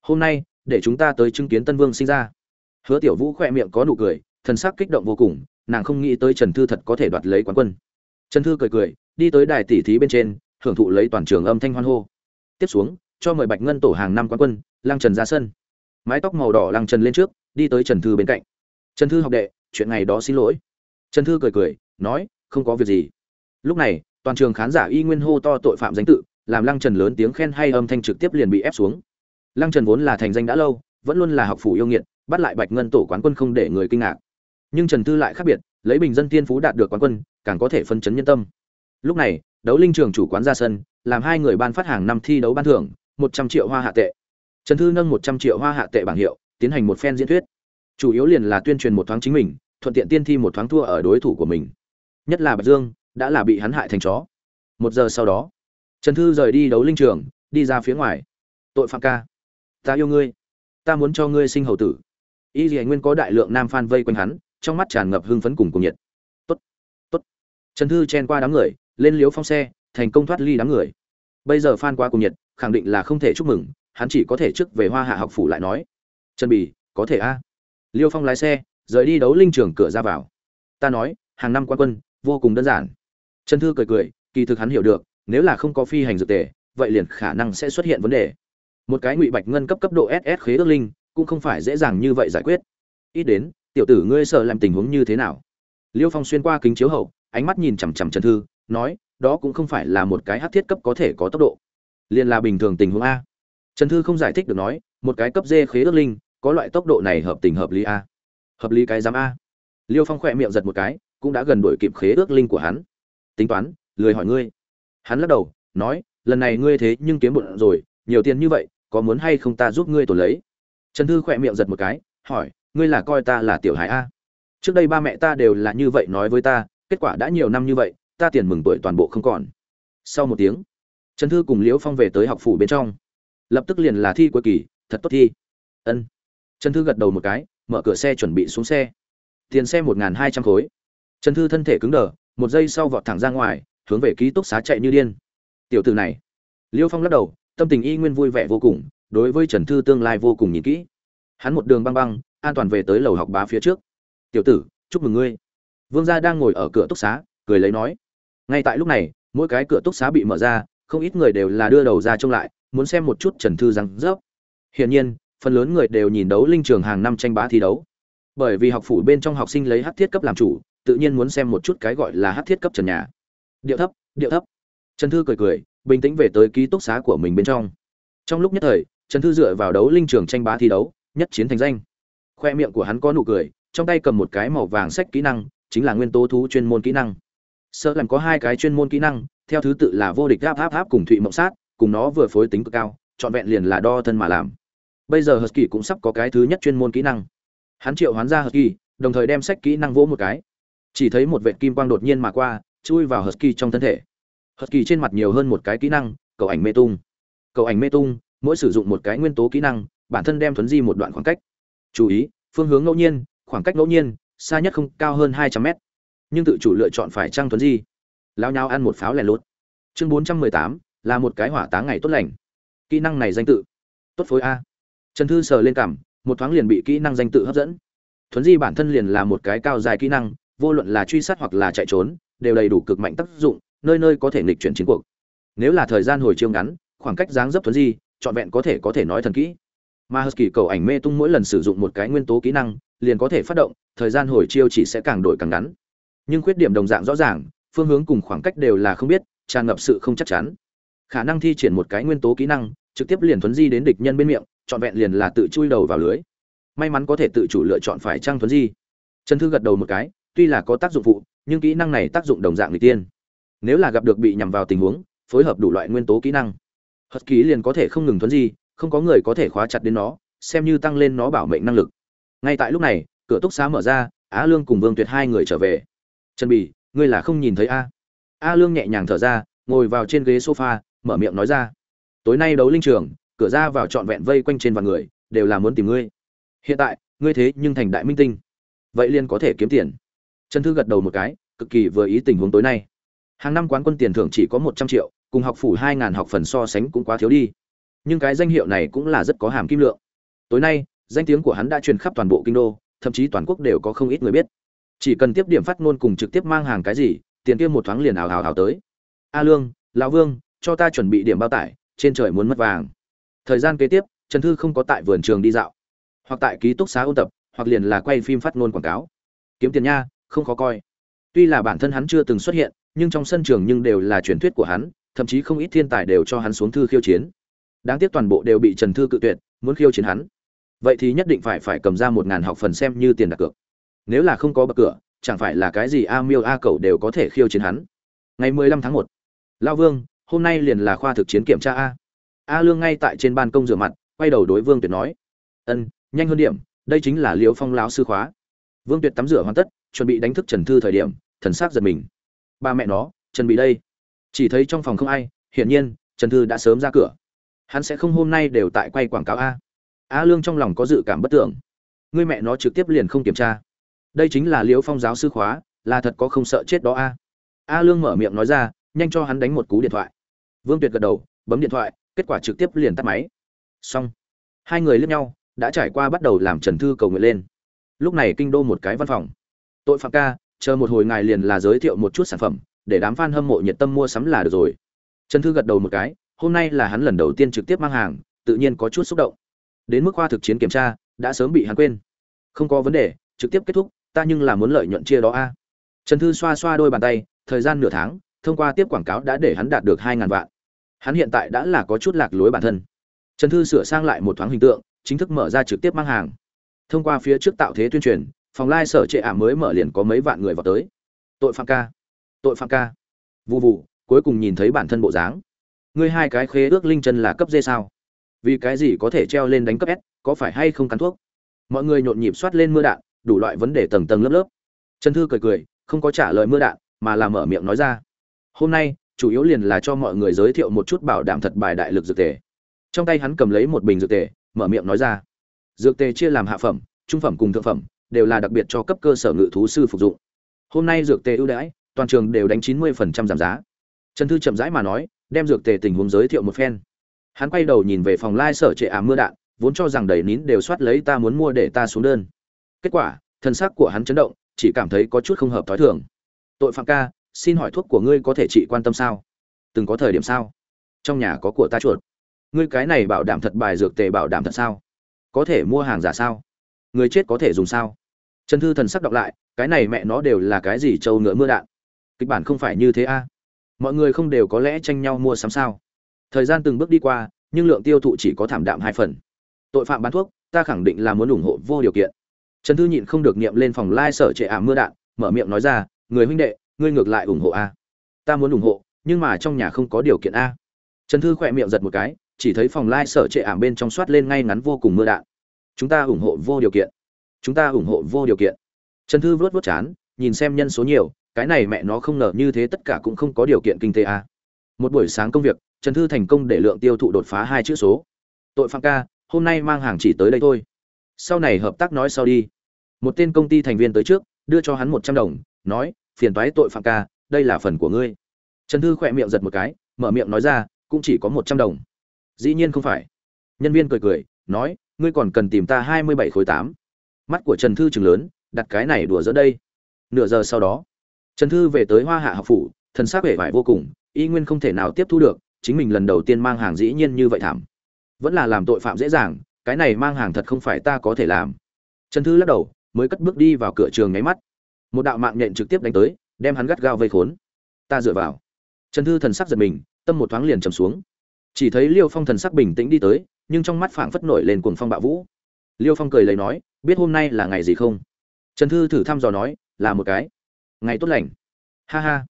Hôm nay, để chúng ta tới chứng kiến Tân Vương sinh ra. Hứa Tiểu Vũ khẽ miệng có nụ cười, thần sắc kích động vô cùng, nàng không nghĩ tới Trần Thư thật có thể đoạt lấy quán quân. Trần Thư cười cười, đi tới đài tỷ thí bên trên, hưởng thụ lấy toàn trường âm thanh hoan hô. Tiếp xuống, cho mời Bạch Ngân tổ hàng năm quán quân, Lăng Trần ra sân. Mái tóc màu đỏ Lăng Trần lên trước, đi tới Trần Thư bên cạnh. "Trần Thư học đệ, chuyện ngày đó xin lỗi." Trần Thư cười cười, nói, "Không có việc gì." Lúc này, toàn trường khán giả y nguyên hô to tội phạm danh tự, làm Lăng Trần lớn tiếng khen hay âm thanh trực tiếp liền bị ép xuống. Lăng Trần vốn là thành danh đã lâu, vẫn luôn là học phủ yêu nghiệt, bắt lại Bạch Ngân tổ quán quân không để người kinh ngạc nhưng trần tư lại khác biệt lấy bình dân tiên phú đạt được quán quân càng có thể phân chấn nhân tâm lúc này đấu linh trường chủ quán ra sân làm hai người ban phát hàng năm thi đấu ban thưởng một trăm triệu hoa hạ tệ trần thư nâng một trăm triệu hoa hạ tệ bảng hiệu tiến hành một phen diễn thuyết chủ yếu liền là tuyên truyền một thoáng chính mình thuận tiện tiên thi một thoáng thua ở đối thủ của mình nhất là bạch dương đã là bị hắn hại thành chó một giờ sau đó trần thư rời đi đấu linh trường đi ra phía ngoài tội phạm ca ta yêu ngươi ta muốn cho ngươi sinh hầu tử y dì nguyên có đại lượng nam phan vây quanh hắn trong mắt tràn ngập hưng phấn cùng cùng nhiệt. Tốt, tốt. Trần Thư chen qua đám người, lên liếu phong xe, thành công thoát ly đám người. Bây giờ Phan qua cùng nhiệt, khẳng định là không thể chúc mừng, hắn chỉ có thể trước về Hoa Hạ học phủ lại nói. Trần Bì có thể a. Liêu Phong lái xe, rời đi đấu linh trường cửa ra vào. Ta nói, hàng năm quan quân, vô cùng đơn giản. Trần Thư cười cười, kỳ thực hắn hiểu được, nếu là không có phi hành dự tề, vậy liền khả năng sẽ xuất hiện vấn đề. Một cái ngụy bạch ngân cấp cấp độ SS khế ước linh, cũng không phải dễ dàng như vậy giải quyết. Ít đến, tiểu tử ngươi sợ làm tình huống như thế nào liêu phong xuyên qua kính chiếu hậu ánh mắt nhìn chằm chằm trần thư nói đó cũng không phải là một cái hát thiết cấp có thể có tốc độ liền là bình thường tình huống a trần thư không giải thích được nói một cái cấp dê khế ước linh có loại tốc độ này hợp tình hợp lý a hợp lý cái giám a liêu phong khỏe miệng giật một cái cũng đã gần đổi kịp khế ước linh của hắn tính toán lười hỏi ngươi hắn lắc đầu nói lần này ngươi thế nhưng kiếm bụng rồi nhiều tiền như vậy có muốn hay không ta giúp ngươi tồn lấy trần thư khỏe miệng giật một cái hỏi ngươi là coi ta là tiểu hải a trước đây ba mẹ ta đều là như vậy nói với ta kết quả đã nhiều năm như vậy ta tiền mừng tuổi toàn bộ không còn sau một tiếng trần thư cùng liễu phong về tới học phủ bên trong lập tức liền là thi cuối kỳ thật tốt thi ân trần thư gật đầu một cái mở cửa xe chuẩn bị xuống xe tiền xe một n g h n hai trăm khối trần thư thân thể cứng đờ một giây sau vọt thẳng ra ngoài hướng về ký túc xá chạy như điên tiểu từ này liêu phong lắc đầu tâm tình y nguyên vui vẻ vô cùng đối với trần thư tương lai vô cùng nhìn kỹ hắn một đường băng băng an toàn về tới lầu học bá phía trước tiểu tử chúc mừng ngươi vương gia đang ngồi ở cửa túc xá cười lấy nói ngay tại lúc này mỗi cái cửa túc xá bị mở ra không ít người đều là đưa đầu ra trông lại muốn xem một chút trần thư răng rớp hiển nhiên phần lớn người đều nhìn đấu linh trường hàng năm tranh bá thi đấu bởi vì học phủ bên trong học sinh lấy hát thiết cấp làm chủ tự nhiên muốn xem một chút cái gọi là hát thiết cấp trần nhà điệu thấp điệu thấp trần thư cười cười bình tĩnh về tới ký túc xá của mình bên trong trong lúc nhất thời trần thư dựa vào đấu linh trường tranh bá thi đấu nhất chiến thành danh khoe miệng của hắn có nụ cười trong tay cầm một cái màu vàng sách kỹ năng chính là nguyên tố thú chuyên môn kỹ năng sợ làm có hai cái chuyên môn kỹ năng theo thứ tự là vô địch áp áp áp cùng thụy mộng sát cùng nó vừa phối tính cực cao trọn vẹn liền là đo thân mà làm bây giờ hờ kỳ cũng sắp có cái thứ nhất chuyên môn kỹ năng hắn triệu hoán ra hờ kỳ đồng thời đem sách kỹ năng vỗ một cái chỉ thấy một vệ kim quang đột nhiên mà qua chui vào hờ kỳ trong thân thể hờ kỳ trên mặt nhiều hơn một cái kỹ năng cầu ảnh mê tung cầu ảnh mê tung mỗi sử dụng một cái nguyên tố kỹ năng bản thân đem thuấn di một đoạn khoảng cách chú ý phương hướng ngẫu nhiên khoảng cách ngẫu nhiên xa nhất không cao hơn hai trăm mét nhưng tự chủ lựa chọn phải trang tuấn di lao nhau ăn một pháo lẻ lốt chương bốn trăm mười tám là một cái hỏa táng ngày tốt lành kỹ năng này danh tự tốt phối a trần thư sờ lên cảm một thoáng liền bị kỹ năng danh tự hấp dẫn thuấn di bản thân liền là một cái cao dài kỹ năng vô luận là truy sát hoặc là chạy trốn đều đầy đủ cực mạnh tác dụng nơi nơi có thể nghịch chuyển chiến cuộc nếu là thời gian hồi chiêu ngắn khoảng cách dáng dấp thuấn di trọn vẹn có thể có thể nói thần kỹ mà husky cầu ảnh mê tung mỗi lần sử dụng một cái nguyên tố kỹ năng liền có thể phát động thời gian hồi chiêu chỉ sẽ càng đổi càng ngắn nhưng khuyết điểm đồng dạng rõ ràng phương hướng cùng khoảng cách đều là không biết tràn ngập sự không chắc chắn khả năng thi triển một cái nguyên tố kỹ năng trực tiếp liền thuấn di đến địch nhân bên miệng trọn vẹn liền là tự chui đầu vào lưới may mắn có thể tự chủ lựa chọn phải trang thuấn di trần thư gật đầu một cái tuy là có tác dụng phụ nhưng kỹ năng này tác dụng đồng dạng người tiên nếu là gặp được bị nhằm vào tình huống phối hợp đủ loại nguyên tố kỹ năng hất ký liền có thể không ngừng thuấn di không có người có thể khóa chặt đến nó xem như tăng lên nó bảo mệnh năng lực ngay tại lúc này cửa túc xá mở ra á lương cùng vương tuyệt hai người trở về trần Bì, ngươi là không nhìn thấy a a lương nhẹ nhàng thở ra ngồi vào trên ghế sofa mở miệng nói ra tối nay đấu linh trường cửa ra vào trọn vẹn vây quanh trên vạn người đều là muốn tìm ngươi hiện tại ngươi thế nhưng thành đại minh tinh vậy liên có thể kiếm tiền trần thư gật đầu một cái cực kỳ vừa ý tình huống tối nay hàng năm quán quân tiền thưởng chỉ có một trăm triệu cùng học phủ hai ngàn học phần so sánh cũng quá thiếu đi nhưng cái danh hiệu này cũng là rất có hàm kim lượng tối nay danh tiếng của hắn đã truyền khắp toàn bộ kinh đô thậm chí toàn quốc đều có không ít người biết chỉ cần tiếp điểm phát ngôn cùng trực tiếp mang hàng cái gì tiền kia một thoáng liền ảo hào hào tới a lương lão vương cho ta chuẩn bị điểm bao tải trên trời muốn mất vàng thời gian kế tiếp trần thư không có tại vườn trường đi dạo hoặc tại ký túc xá ôn tập hoặc liền là quay phim phát ngôn quảng cáo kiếm tiền nha không khó coi tuy là bản thân hắn chưa từng xuất hiện nhưng trong sân trường nhưng đều là truyền thuyết của hắn thậm chí không ít thiên tài đều cho hắn xuống thư khiêu chiến đáng tiếc toàn bộ đều bị trần thư cự tuyệt muốn khiêu chiến hắn vậy thì nhất định phải phải cầm ra một ngàn học phần xem như tiền đặt cược nếu là không có bậc cửa chẳng phải là cái gì a miêu a cầu đều có thể khiêu chiến hắn ngày mười lăm tháng một lao vương hôm nay liền là khoa thực chiến kiểm tra a a lương ngay tại trên ban công rửa mặt quay đầu đối vương tuyệt nói ân nhanh hơn điểm đây chính là liều phong láo sư khóa vương tuyệt tắm rửa hoàn tất chuẩn bị đánh thức trần thư thời điểm thần s á c giật mình ba mẹ nó trần bị đây chỉ thấy trong phòng không ai hiển nhiên trần thư đã sớm ra cửa hắn sẽ không hôm nay đều tại quay quảng cáo a a lương trong lòng có dự cảm bất tưởng người mẹ nó trực tiếp liền không kiểm tra đây chính là liễu phong giáo sư khóa là thật có không sợ chết đó a a lương mở miệng nói ra nhanh cho hắn đánh một cú điện thoại vương tuyệt gật đầu bấm điện thoại kết quả trực tiếp liền tắt máy xong hai người lướt nhau đã trải qua bắt đầu làm trần thư cầu nguyện lên lúc này kinh đô một cái văn phòng tội phạm ca chờ một hồi ngài liền là giới thiệu một chút sản phẩm để đám f a n hâm mộ nhiệt tâm mua sắm là được rồi trần thư gật đầu một cái hôm nay là hắn lần đầu tiên trực tiếp mang hàng, tự nhiên có chút xúc động. Đến mức khoa thực chiến kiểm tra, đã sớm bị hắn quên. Không có vấn đề, trực tiếp kết thúc, ta nhưng là muốn lợi nhuận chia đó a. Trần Thư xoa xoa đôi bàn tay, thời gian nửa tháng, thông qua tiếp quảng cáo đã để hắn đạt được 2000 vạn. Hắn hiện tại đã là có chút lạc lối bản thân. Trần Thư sửa sang lại một thoáng hình tượng, chính thức mở ra trực tiếp mang hàng. Thông qua phía trước tạo thế tuyên truyền, phòng lai sở trệ ả mới mở liền có mấy vạn người vào tới. Tội phạm ca, tội phạm ca. Vù vù, cuối cùng nhìn thấy bản thân bộ dáng ngươi hai cái khế ước linh chân là cấp d sao vì cái gì có thể treo lên đánh cấp s có phải hay không cắn thuốc mọi người nhộn nhịp soát lên mưa đạn đủ loại vấn đề tầng tầng lớp lớp trần thư cười cười không có trả lời mưa đạn mà là mở miệng nói ra hôm nay chủ yếu liền là cho mọi người giới thiệu một chút bảo đảm thật bài đại lực dược tề trong tay hắn cầm lấy một bình dược tề mở miệng nói ra dược tề chia làm hạ phẩm trung phẩm cùng thượng phẩm đều là đặc biệt cho cấp cơ sở ngự thú sư phục dụng hôm nay dược tề ưu đãi toàn trường đều đánh chín mươi giảm giá trần thư chậm rãi mà nói đem dược tề tình huống giới thiệu một phen hắn quay đầu nhìn về phòng lai、like、sở trệ ả mưa đạn vốn cho rằng đầy nín đều soát lấy ta muốn mua để ta xuống đơn kết quả thân xác của hắn chấn động chỉ cảm thấy có chút không hợp t h ó i thường tội phạm ca xin hỏi thuốc của ngươi có thể trị quan tâm sao từng có thời điểm sao trong nhà có của ta chuột ngươi cái này bảo đảm thật bài dược tề bảo đảm thật sao có thể mua hàng giả sao người chết có thể dùng sao trần thư thần sắc đọc lại cái này mẹ nó đều là cái gì trâu ngựa mưa đạn kịch bản không phải như thế à? mọi người không đều có lẽ tranh nhau mua sắm sao thời gian từng bước đi qua nhưng lượng tiêu thụ chỉ có thảm đạm hai phần tội phạm bán thuốc ta khẳng định là muốn ủng hộ vô điều kiện trần thư nhịn không được niệm lên phòng lai、like、sở trệ ảm mưa đạn mở miệng nói ra người huynh đệ ngươi ngược lại ủng hộ a ta muốn ủng hộ nhưng mà trong nhà không có điều kiện a trần thư khỏe miệng giật một cái chỉ thấy phòng lai、like、sở trệ ảm bên trong soát lên ngay ngắn vô cùng mưa đạn chúng ta ủng hộ vô điều kiện chúng ta ủng hộ vô điều kiện trần thư vớt vớt chán nhìn xem nhân số nhiều cái này mẹ nó không ngờ như thế tất cả cũng không có điều kiện kinh tế a à. một buổi sáng công việc trần thư thành công để lượng tiêu thụ đột phá hai chữ số tội phạm ca hôm nay mang hàng chỉ tới đây thôi sau này hợp tác nói sau đi một tên công ty thành viên tới trước đưa cho hắn một trăm đồng nói phiền toái tội phạm ca đây là phần của ngươi trần thư khỏe miệng giật một cái mở miệng nói ra cũng chỉ có một trăm đồng dĩ nhiên không phải nhân viên cười cười nói ngươi còn cần tìm ta hai mươi bảy khối tám mắt của trần thư trừng lớn đặt cái này đùa giữa đây nửa giờ sau đó Trần Thư về tới Hoa Hạ học phủ, thần sắc vẻ bại vô cùng, y nguyên không thể nào tiếp thu được, chính mình lần đầu tiên mang hàng dĩ nhiên như vậy thảm. Vẫn là làm tội phạm dễ dàng, cái này mang hàng thật không phải ta có thể làm. Trần Thư lắc đầu, mới cất bước đi vào cửa trường nháy mắt. Một đạo mạng nhện trực tiếp đánh tới, đem hắn gắt gao vây khốn. Ta dựa vào. Trần Thư thần sắc giật mình, tâm một thoáng liền trầm xuống. Chỉ thấy Liêu Phong thần sắc bình tĩnh đi tới, nhưng trong mắt phảng phất nổi lên cuồng phong bạo vũ. Liêu Phong cười lấy nói, biết hôm nay là ngày gì không? Trần Thư thử thăm dò nói, là một cái ngày tốt lành ha ha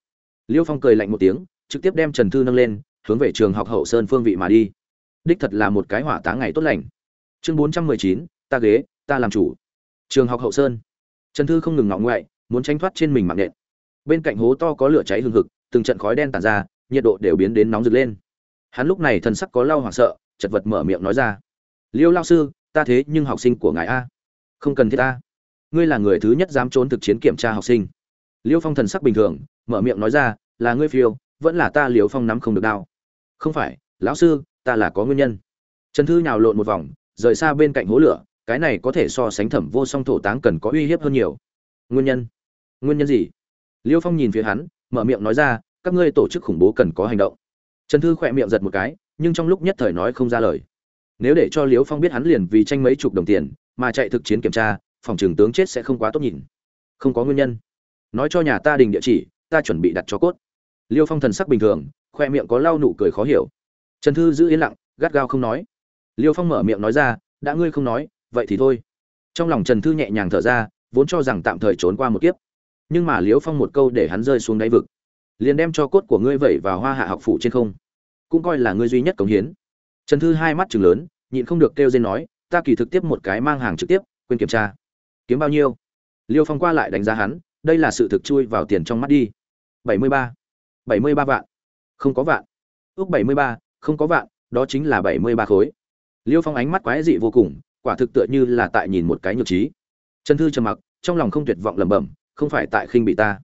liêu phong cười lạnh một tiếng trực tiếp đem trần thư nâng lên hướng về trường học hậu sơn phương vị mà đi đích thật là một cái hỏa táng ngày tốt lành chương bốn trăm mười chín ta ghế ta làm chủ trường học hậu sơn trần thư không ngừng ngọ ngoại muốn tránh thoát trên mình mạng nện bên cạnh hố to có lửa cháy hừng hực từng trận khói đen tàn ra nhiệt độ đều biến đến nóng rực lên hắn lúc này thần sắc có lau hoảng sợ chật vật mở miệng nói ra liêu lao sư ta thế nhưng học sinh của ngài a không cần thiết ta ngươi là người thứ nhất dám trốn thực chiến kiểm tra học sinh liêu phong thần sắc bình thường mở miệng nói ra là ngươi phiêu vẫn là ta liêu phong nắm không được đao không phải lão sư ta là có nguyên nhân trần thư nhào lộn một vòng rời xa bên cạnh hố lửa cái này có thể so sánh thẩm vô song thổ táng cần có uy hiếp hơn nhiều nguyên nhân nguyên nhân gì liêu phong nhìn phía hắn mở miệng nói ra các ngươi tổ chức khủng bố cần có hành động trần thư khỏe miệng giật một cái nhưng trong lúc nhất thời nói không ra lời nếu để cho liêu phong biết hắn liền vì tranh mấy chục đồng tiền mà chạy thực chiến kiểm tra phòng trường tướng chết sẽ không quá tốt nhìn không có nguyên nhân nói cho nhà ta đình địa chỉ ta chuẩn bị đặt cho cốt liêu phong thần sắc bình thường khoe miệng có lau nụ cười khó hiểu trần thư giữ yên lặng gắt gao không nói liêu phong mở miệng nói ra đã ngươi không nói vậy thì thôi trong lòng trần thư nhẹ nhàng thở ra vốn cho rằng tạm thời trốn qua một kiếp nhưng mà liêu phong một câu để hắn rơi xuống đáy vực liền đem cho cốt của ngươi vẩy vào hoa hạ học phủ trên không cũng coi là ngươi duy nhất cống hiến trần thư hai mắt chừng lớn nhịn không được kêu dên nói ta kỳ thực tiếp một cái mang hàng trực tiếp quên kiểm tra kiếm bao nhiêu liêu phong qua lại đánh giá hắn đây là sự thực chui vào tiền trong mắt đi bảy mươi ba bảy mươi ba vạn không có vạn ước bảy mươi ba không có vạn đó chính là bảy mươi ba khối liêu phong ánh mắt quái dị vô cùng quả thực tựa như là tại nhìn một cái nhược trí trần thư trầm mặc trong lòng không tuyệt vọng lẩm bẩm không phải tại khinh bị ta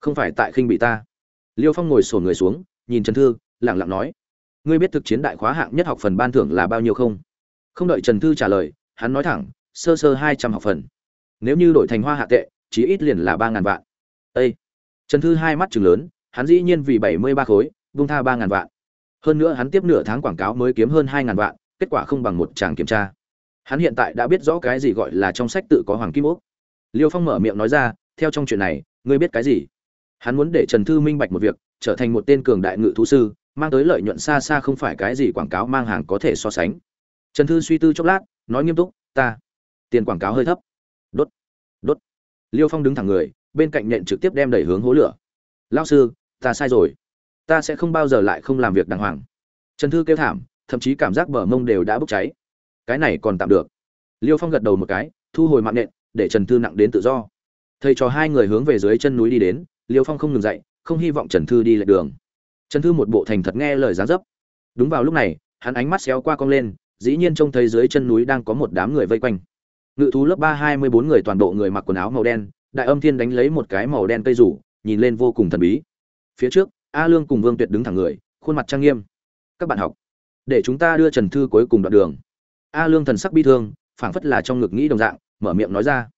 không phải tại khinh bị ta liêu phong ngồi sổn người xuống nhìn trần thư lặng lặng nói ngươi biết thực chiến đại khóa hạng nhất học phần ban thưởng là bao nhiêu không không đợi trần thư trả lời hắn nói thẳng sơ sơ hai trăm học phần nếu như đổi thành hoa hạ tệ chí ít liền là ba ngàn vạn ây trần thư hai mắt trừng lớn hắn dĩ nhiên vì bảy mươi ba khối vung tha ba ngàn vạn hơn nữa hắn tiếp nửa tháng quảng cáo mới kiếm hơn hai ngàn vạn kết quả không bằng một tràng kiểm tra hắn hiện tại đã biết rõ cái gì gọi là trong sách tự có hoàng kim ốc liêu phong mở miệng nói ra theo trong chuyện này ngươi biết cái gì hắn muốn để trần thư minh bạch một việc trở thành một tên cường đại ngự thú sư mang tới lợi nhuận xa xa không phải cái gì quảng cáo mang hàng có thể so sánh trần thư suy tư chốc lát nói nghiêm túc ta tiền quảng cáo hơi thấp đốt đốt liêu phong đứng thẳng người bên cạnh nhện trực tiếp đem đẩy hướng hố lửa Lão sư ta sai rồi ta sẽ không bao giờ lại không làm việc đàng hoàng trần thư kêu thảm thậm chí cảm giác bờ mông đều đã bốc cháy cái này còn tạm được liêu phong gật đầu một cái thu hồi mạng nện để trần thư nặng đến tự do thầy trò hai người hướng về dưới chân núi đi đến liêu phong không ngừng dậy không hy vọng trần thư đi lệch đường trần thư một bộ thành thật nghe lời gián dấp đúng vào lúc này hắn ánh mắt xéo qua cong lên dĩ nhiên trông thấy dưới chân núi đang có một đám người vây quanh ngự thú lớp ba hai mươi bốn người toàn bộ người mặc quần áo màu đen đại âm thiên đánh lấy một cái màu đen cây rủ nhìn lên vô cùng thần bí phía trước a lương cùng vương tuyệt đứng thẳng người khuôn mặt trang nghiêm các bạn học để chúng ta đưa trần thư cuối cùng đoạn đường a lương thần sắc bi thương phảng phất là trong ngực nghĩ đồng dạng mở miệng nói ra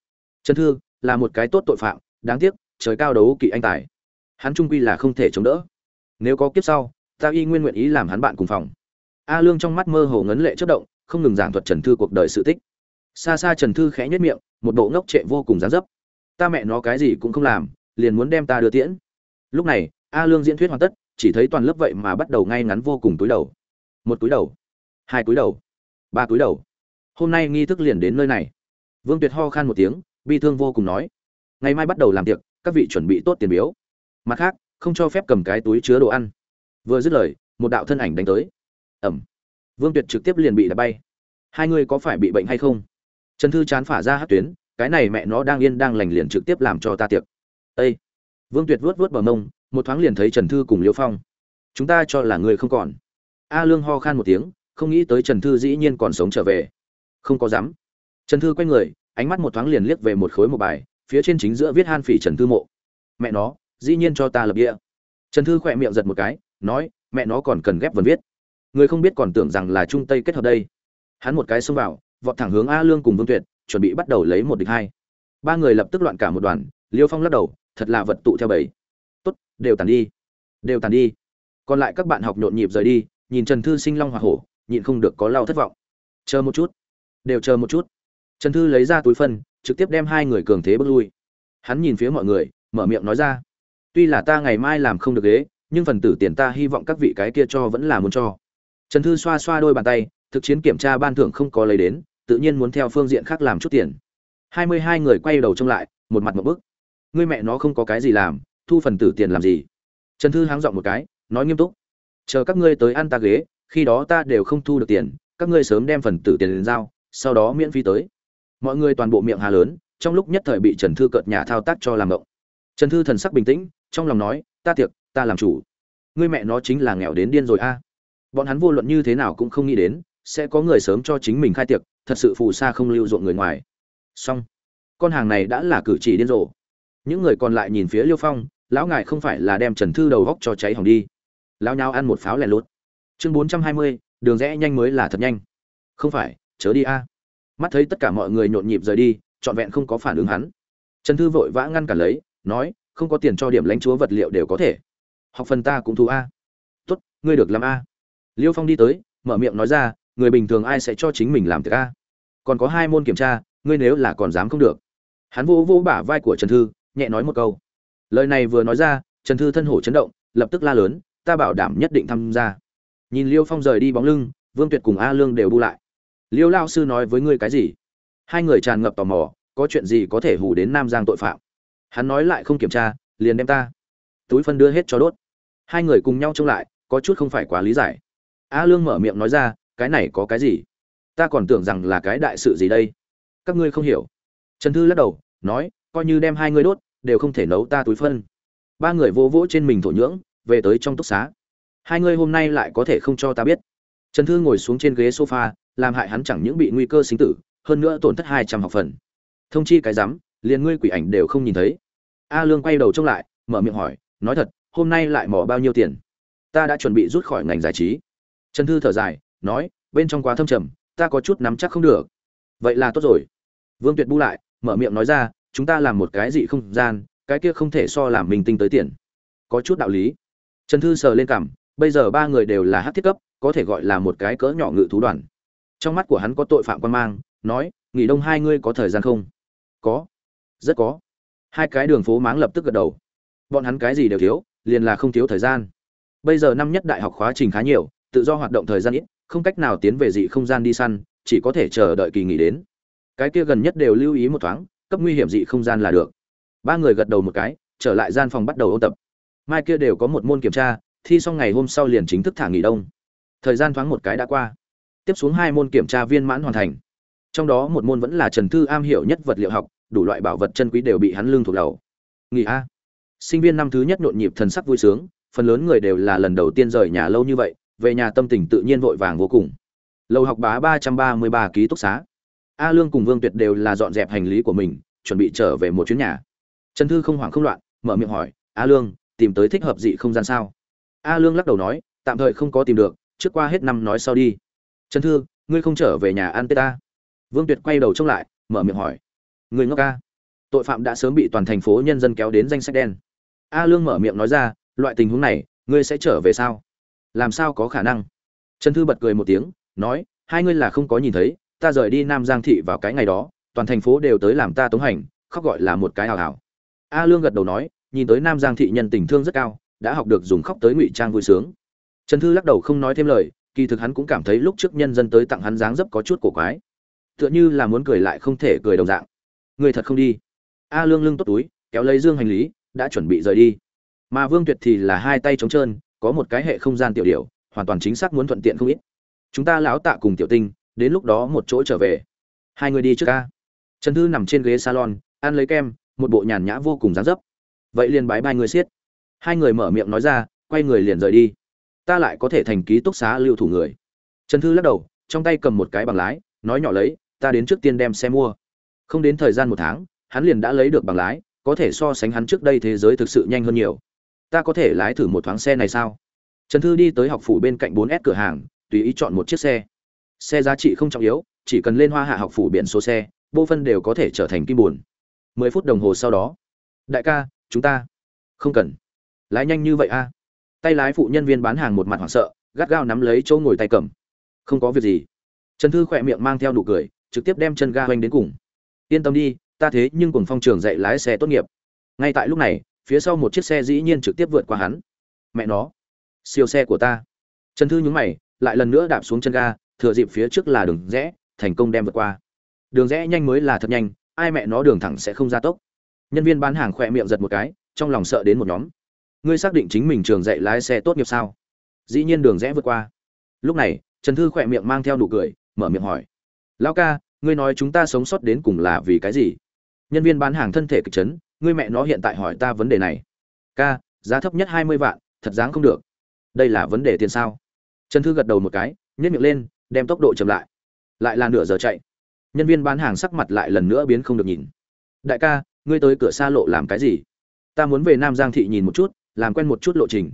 trần thư là một cái tốt tội phạm đáng tiếc trời cao đấu kỵ anh tài hắn trung quy là không thể chống đỡ nếu có kiếp sau ta y nguyên nguyện ý làm hắn bạn cùng phòng a lương trong mắt mơ hồ ngấn lệ chất động không ngừng giảng thuật trần thư cuộc đời sự tích xa xa trần thư khẽ nhất miệng một bộ ngốc trệ vô cùng dán dấp ta mẹ nó cái gì cũng không làm liền muốn đem ta đưa tiễn lúc này a lương diễn thuyết hoàn tất chỉ thấy toàn lớp vậy mà bắt đầu ngay ngắn vô cùng túi đầu một túi đầu hai túi đầu ba túi đầu hôm nay nghi thức liền đến nơi này vương tuyệt ho khan một tiếng bi thương vô cùng nói ngày mai bắt đầu làm việc, các vị chuẩn bị tốt tiền biếu mặt khác không cho phép cầm cái túi chứa đồ ăn vừa dứt lời một đạo thân ảnh đánh tới ẩm vương tuyệt trực tiếp liền bị đá bay hai người có phải bị bệnh hay không trần thư chán phả ra hát tuyến cái này mẹ nó đang yên đang lành liền trực tiếp làm cho ta tiệc ây vương tuyệt vớt vớt bờ mông một thoáng liền thấy trần thư cùng Liễu phong chúng ta cho là người không còn a lương ho khan một tiếng không nghĩ tới trần thư dĩ nhiên còn sống trở về không có dám trần thư quay người ánh mắt một thoáng liền liếc về một khối một bài phía trên chính giữa viết han phỉ trần thư mộ mẹ nó dĩ nhiên cho ta lập địa trần thư khỏe miệng giật một cái nói mẹ nó còn cần ghép vần viết người không biết còn tưởng rằng là trung tây kết hợp đây hắn một cái xông vào vọt thẳng hướng A Lương cùng Vương Tuyệt, chuẩn bị bắt đầu lấy một địch hai. Ba người lập tức loạn cả một đoàn, Liêu Phong lắc đầu, thật là vật tụ theo bầy. "Tốt, đều tàn đi, đều tàn đi." Còn lại các bạn học nhộn nhịp rời đi, nhìn Trần Thư Sinh long hỏa hổ, nhịn không được có lao thất vọng. "Chờ một chút, đều chờ một chút." Trần Thư lấy ra túi phân, trực tiếp đem hai người cường thế bước lui. Hắn nhìn phía mọi người, mở miệng nói ra: "Tuy là ta ngày mai làm không được ghế, nhưng phần tử tiền ta hy vọng các vị cái kia cho vẫn là muốn cho." Trần Thư xoa xoa đôi bàn tay, thực chiến kiểm tra ban thưởng không có lấy đến, tự nhiên muốn theo phương diện khác làm chút tiền hai mươi hai người quay đầu trông lại một mặt một bức ngươi mẹ nó không có cái gì làm thu phần tử tiền làm gì trần thư háng dọn một cái nói nghiêm túc chờ các ngươi tới ăn ta ghế khi đó ta đều không thu được tiền các ngươi sớm đem phần tử tiền lên giao sau đó miễn phí tới mọi người toàn bộ miệng hà lớn trong lúc nhất thời bị trần thư cợt nhà thao tác cho làm động trần thư thần sắc bình tĩnh trong lòng nói ta tiệc ta làm chủ ngươi mẹ nó chính là nghèo đến điên rồi a bọn hắn vô luận như thế nào cũng không nghĩ đến sẽ có người sớm cho chính mình khai tiệc thật sự phù sa không lưu ruộng người ngoài xong con hàng này đã là cử chỉ điên rồ những người còn lại nhìn phía liêu phong lão ngài không phải là đem trần thư đầu góc cho cháy hỏng đi lão nhau ăn một pháo lẻ lốt chương bốn trăm hai mươi đường rẽ nhanh mới là thật nhanh không phải chớ đi a mắt thấy tất cả mọi người nhộn nhịp rời đi trọn vẹn không có phản ứng hắn trần thư vội vã ngăn cản lấy nói không có tiền cho điểm lãnh chúa vật liệu đều có thể học phần ta cũng thu a à. tốt ngươi được làm a à. liêu phong đi tới mở miệng nói ra người bình thường ai sẽ cho chính mình làm tiệc a còn có hai môn kiểm tra ngươi nếu là còn dám không được hắn vỗ vỗ bả vai của trần thư nhẹ nói một câu lời này vừa nói ra trần thư thân hổ chấn động lập tức la lớn ta bảo đảm nhất định tham gia nhìn liêu phong rời đi bóng lưng vương tuyệt cùng a lương đều bu lại liêu lao sư nói với ngươi cái gì hai người tràn ngập tò mò có chuyện gì có thể hù đến nam giang tội phạm hắn nói lại không kiểm tra liền đem ta túi phân đưa hết cho đốt hai người cùng nhau trông lại có chút không phải quá lý giải a lương mở miệng nói ra cái này có cái gì ta còn tưởng rằng là cái đại sự gì đây các ngươi không hiểu trần thư lắc đầu nói coi như đem hai ngươi đốt đều không thể nấu ta túi phân ba người vô vỗ trên mình thổ nhưỡng về tới trong túc xá hai ngươi hôm nay lại có thể không cho ta biết trần thư ngồi xuống trên ghế sofa làm hại hắn chẳng những bị nguy cơ sinh tử hơn nữa tổn thất hai trăm học phần thông chi cái rắm liền ngươi quỷ ảnh đều không nhìn thấy a lương quay đầu trông lại mở miệng hỏi nói thật hôm nay lại mỏ bao nhiêu tiền ta đã chuẩn bị rút khỏi ngành giải trí trần thư thở dài nói bên trong quá thâm trầm ta có chút nắm chắc không được vậy là tốt rồi vương tuyệt bu lại mở miệng nói ra chúng ta làm một cái gì không gian cái kia không thể so làm mình tinh tới tiền có chút đạo lý trần thư sờ lên cảm bây giờ ba người đều là hát thiết cấp có thể gọi là một cái cỡ nhỏ ngự thú đoàn trong mắt của hắn có tội phạm quan mang nói nghỉ đông hai ngươi có thời gian không có rất có hai cái đường phố máng lập tức gật đầu bọn hắn cái gì đều thiếu liền là không thiếu thời gian bây giờ năm nhất đại học khóa trình khá nhiều tự do hoạt động thời gian ít không cách nào tiến về dị không gian đi săn chỉ có thể chờ đợi kỳ nghỉ đến cái kia gần nhất đều lưu ý một thoáng cấp nguy hiểm dị không gian là được ba người gật đầu một cái trở lại gian phòng bắt đầu ôn tập mai kia đều có một môn kiểm tra thi xong ngày hôm sau liền chính thức thả nghỉ đông thời gian thoáng một cái đã qua tiếp xuống hai môn kiểm tra viên mãn hoàn thành trong đó một môn vẫn là trần thư am hiểu nhất vật liệu học đủ loại bảo vật chân quý đều bị hắn lương thuộc đầu nghỉ a sinh viên năm thứ nhất nhộn nhịp thần sắc vui sướng phần lớn người đều là lần đầu tiên rời nhà lâu như vậy về nhà tâm tình tự nhiên vội vàng vô cùng lầu học bá ba trăm ba mươi ba ký túc xá a lương cùng vương tuyệt đều là dọn dẹp hành lý của mình chuẩn bị trở về một chuyến nhà trần thư không hoảng không loạn mở miệng hỏi a lương tìm tới thích hợp dị không gian sao a lương lắc đầu nói tạm thời không có tìm được trước qua hết năm nói sau đi trần thư ngươi không trở về nhà ăn tết ta vương tuyệt quay đầu trông lại mở miệng hỏi ngươi ngốc ca tội phạm đã sớm bị toàn thành phố nhân dân kéo đến danh sách đen a lương mở miệng nói ra loại tình huống này ngươi sẽ trở về sao làm sao có khả năng trần thư bật cười một tiếng nói hai ngươi là không có nhìn thấy ta rời đi nam giang thị vào cái ngày đó toàn thành phố đều tới làm ta tống hành khóc gọi là một cái hào hào a lương gật đầu nói nhìn tới nam giang thị nhân tình thương rất cao đã học được dùng khóc tới ngụy trang vui sướng trần thư lắc đầu không nói thêm lời kỳ thực hắn cũng cảm thấy lúc trước nhân dân tới tặng hắn dáng dấp có chút cổ quái tựa như là muốn cười lại không thể cười đồng dạng người thật không đi a lương lưng tốt túi kéo lấy dương hành lý đã chuẩn bị rời đi mà vương tuyệt thì là hai tay trống trơn có một cái hệ không gian tiểu điều hoàn toàn chính xác muốn thuận tiện không ít chúng ta lão tạ cùng tiểu tinh đến lúc đó một chỗ trở về hai người đi trước ca trần thư nằm trên ghế salon ăn lấy kem một bộ nhàn nhã vô cùng dáng dấp vậy liền bái bai người siết hai người mở miệng nói ra quay người liền rời đi ta lại có thể thành ký túc xá lưu thủ người trần thư lắc đầu trong tay cầm một cái bằng lái nói nhỏ lấy ta đến trước tiên đem xe mua không đến thời gian một tháng hắn liền đã lấy được bằng lái có thể so sánh hắn trước đây thế giới thực sự nhanh hơn nhiều ta có thể lái thử một thoáng xe này sao trần thư đi tới học phủ bên cạnh 4 s cửa hàng tùy ý chọn một chiếc xe xe giá trị không trọng yếu chỉ cần lên hoa hạ học phủ biển số xe bộ phân đều có thể trở thành kim buồn 10 phút đồng hồ sau đó đại ca chúng ta không cần lái nhanh như vậy a tay lái phụ nhân viên bán hàng một mặt hoảng sợ gắt gao nắm lấy chỗ ngồi tay cầm không có việc gì trần thư khỏe miệng mang theo nụ cười trực tiếp đem chân ga hoành đến cùng yên tâm đi ta thế nhưng cùng phong trường dạy lái xe tốt nghiệp ngay tại lúc này phía sau một chiếc xe dĩ nhiên trực tiếp vượt qua hắn mẹ nó siêu xe của ta trần thư nhúng mày lại lần nữa đạp xuống chân ga thừa dịp phía trước là đường rẽ thành công đem vượt qua đường rẽ nhanh mới là thật nhanh ai mẹ nó đường thẳng sẽ không ra tốc nhân viên bán hàng khỏe miệng giật một cái trong lòng sợ đến một nhóm ngươi xác định chính mình trường dạy lái xe tốt nghiệp sao dĩ nhiên đường rẽ vượt qua lúc này trần thư khỏe miệng mang theo nụ cười mở miệng hỏi lão ca ngươi nói chúng ta sống sót đến cùng là vì cái gì nhân viên bán hàng thân thể kịch chấn ngươi mẹ nó hiện tại hỏi ta vấn đề này ca giá thấp nhất hai mươi vạn thật dáng không được đây là vấn đề tiền sao trần thư gật đầu một cái nhét miệng lên đem tốc độ chậm lại lại là nửa giờ chạy nhân viên bán hàng sắc mặt lại lần nữa biến không được nhìn đại ca ngươi tới cửa xa lộ làm cái gì ta muốn về nam giang thị nhìn một chút làm quen một chút lộ trình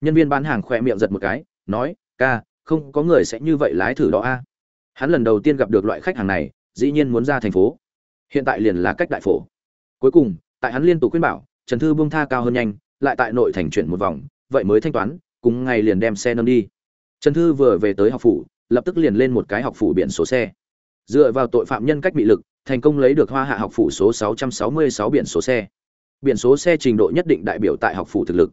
nhân viên bán hàng khỏe miệng giật một cái nói ca không có người sẽ như vậy lái thử đó a hắn lần đầu tiên gặp được loại khách hàng này dĩ nhiên muốn ra thành phố hiện tại liền là cách đại phổ cuối cùng tại hắn liên tục khuyên bảo trần thư buông tha cao hơn nhanh lại tại nội thành chuyển một vòng vậy mới thanh toán cùng ngày liền đem xe nâng đi trần thư vừa về tới học phủ lập tức liền lên một cái học phủ biển số xe dựa vào tội phạm nhân cách bị lực thành công lấy được hoa hạ học phủ số 666 biển số xe biển số xe trình độ nhất định đại biểu tại học phủ thực lực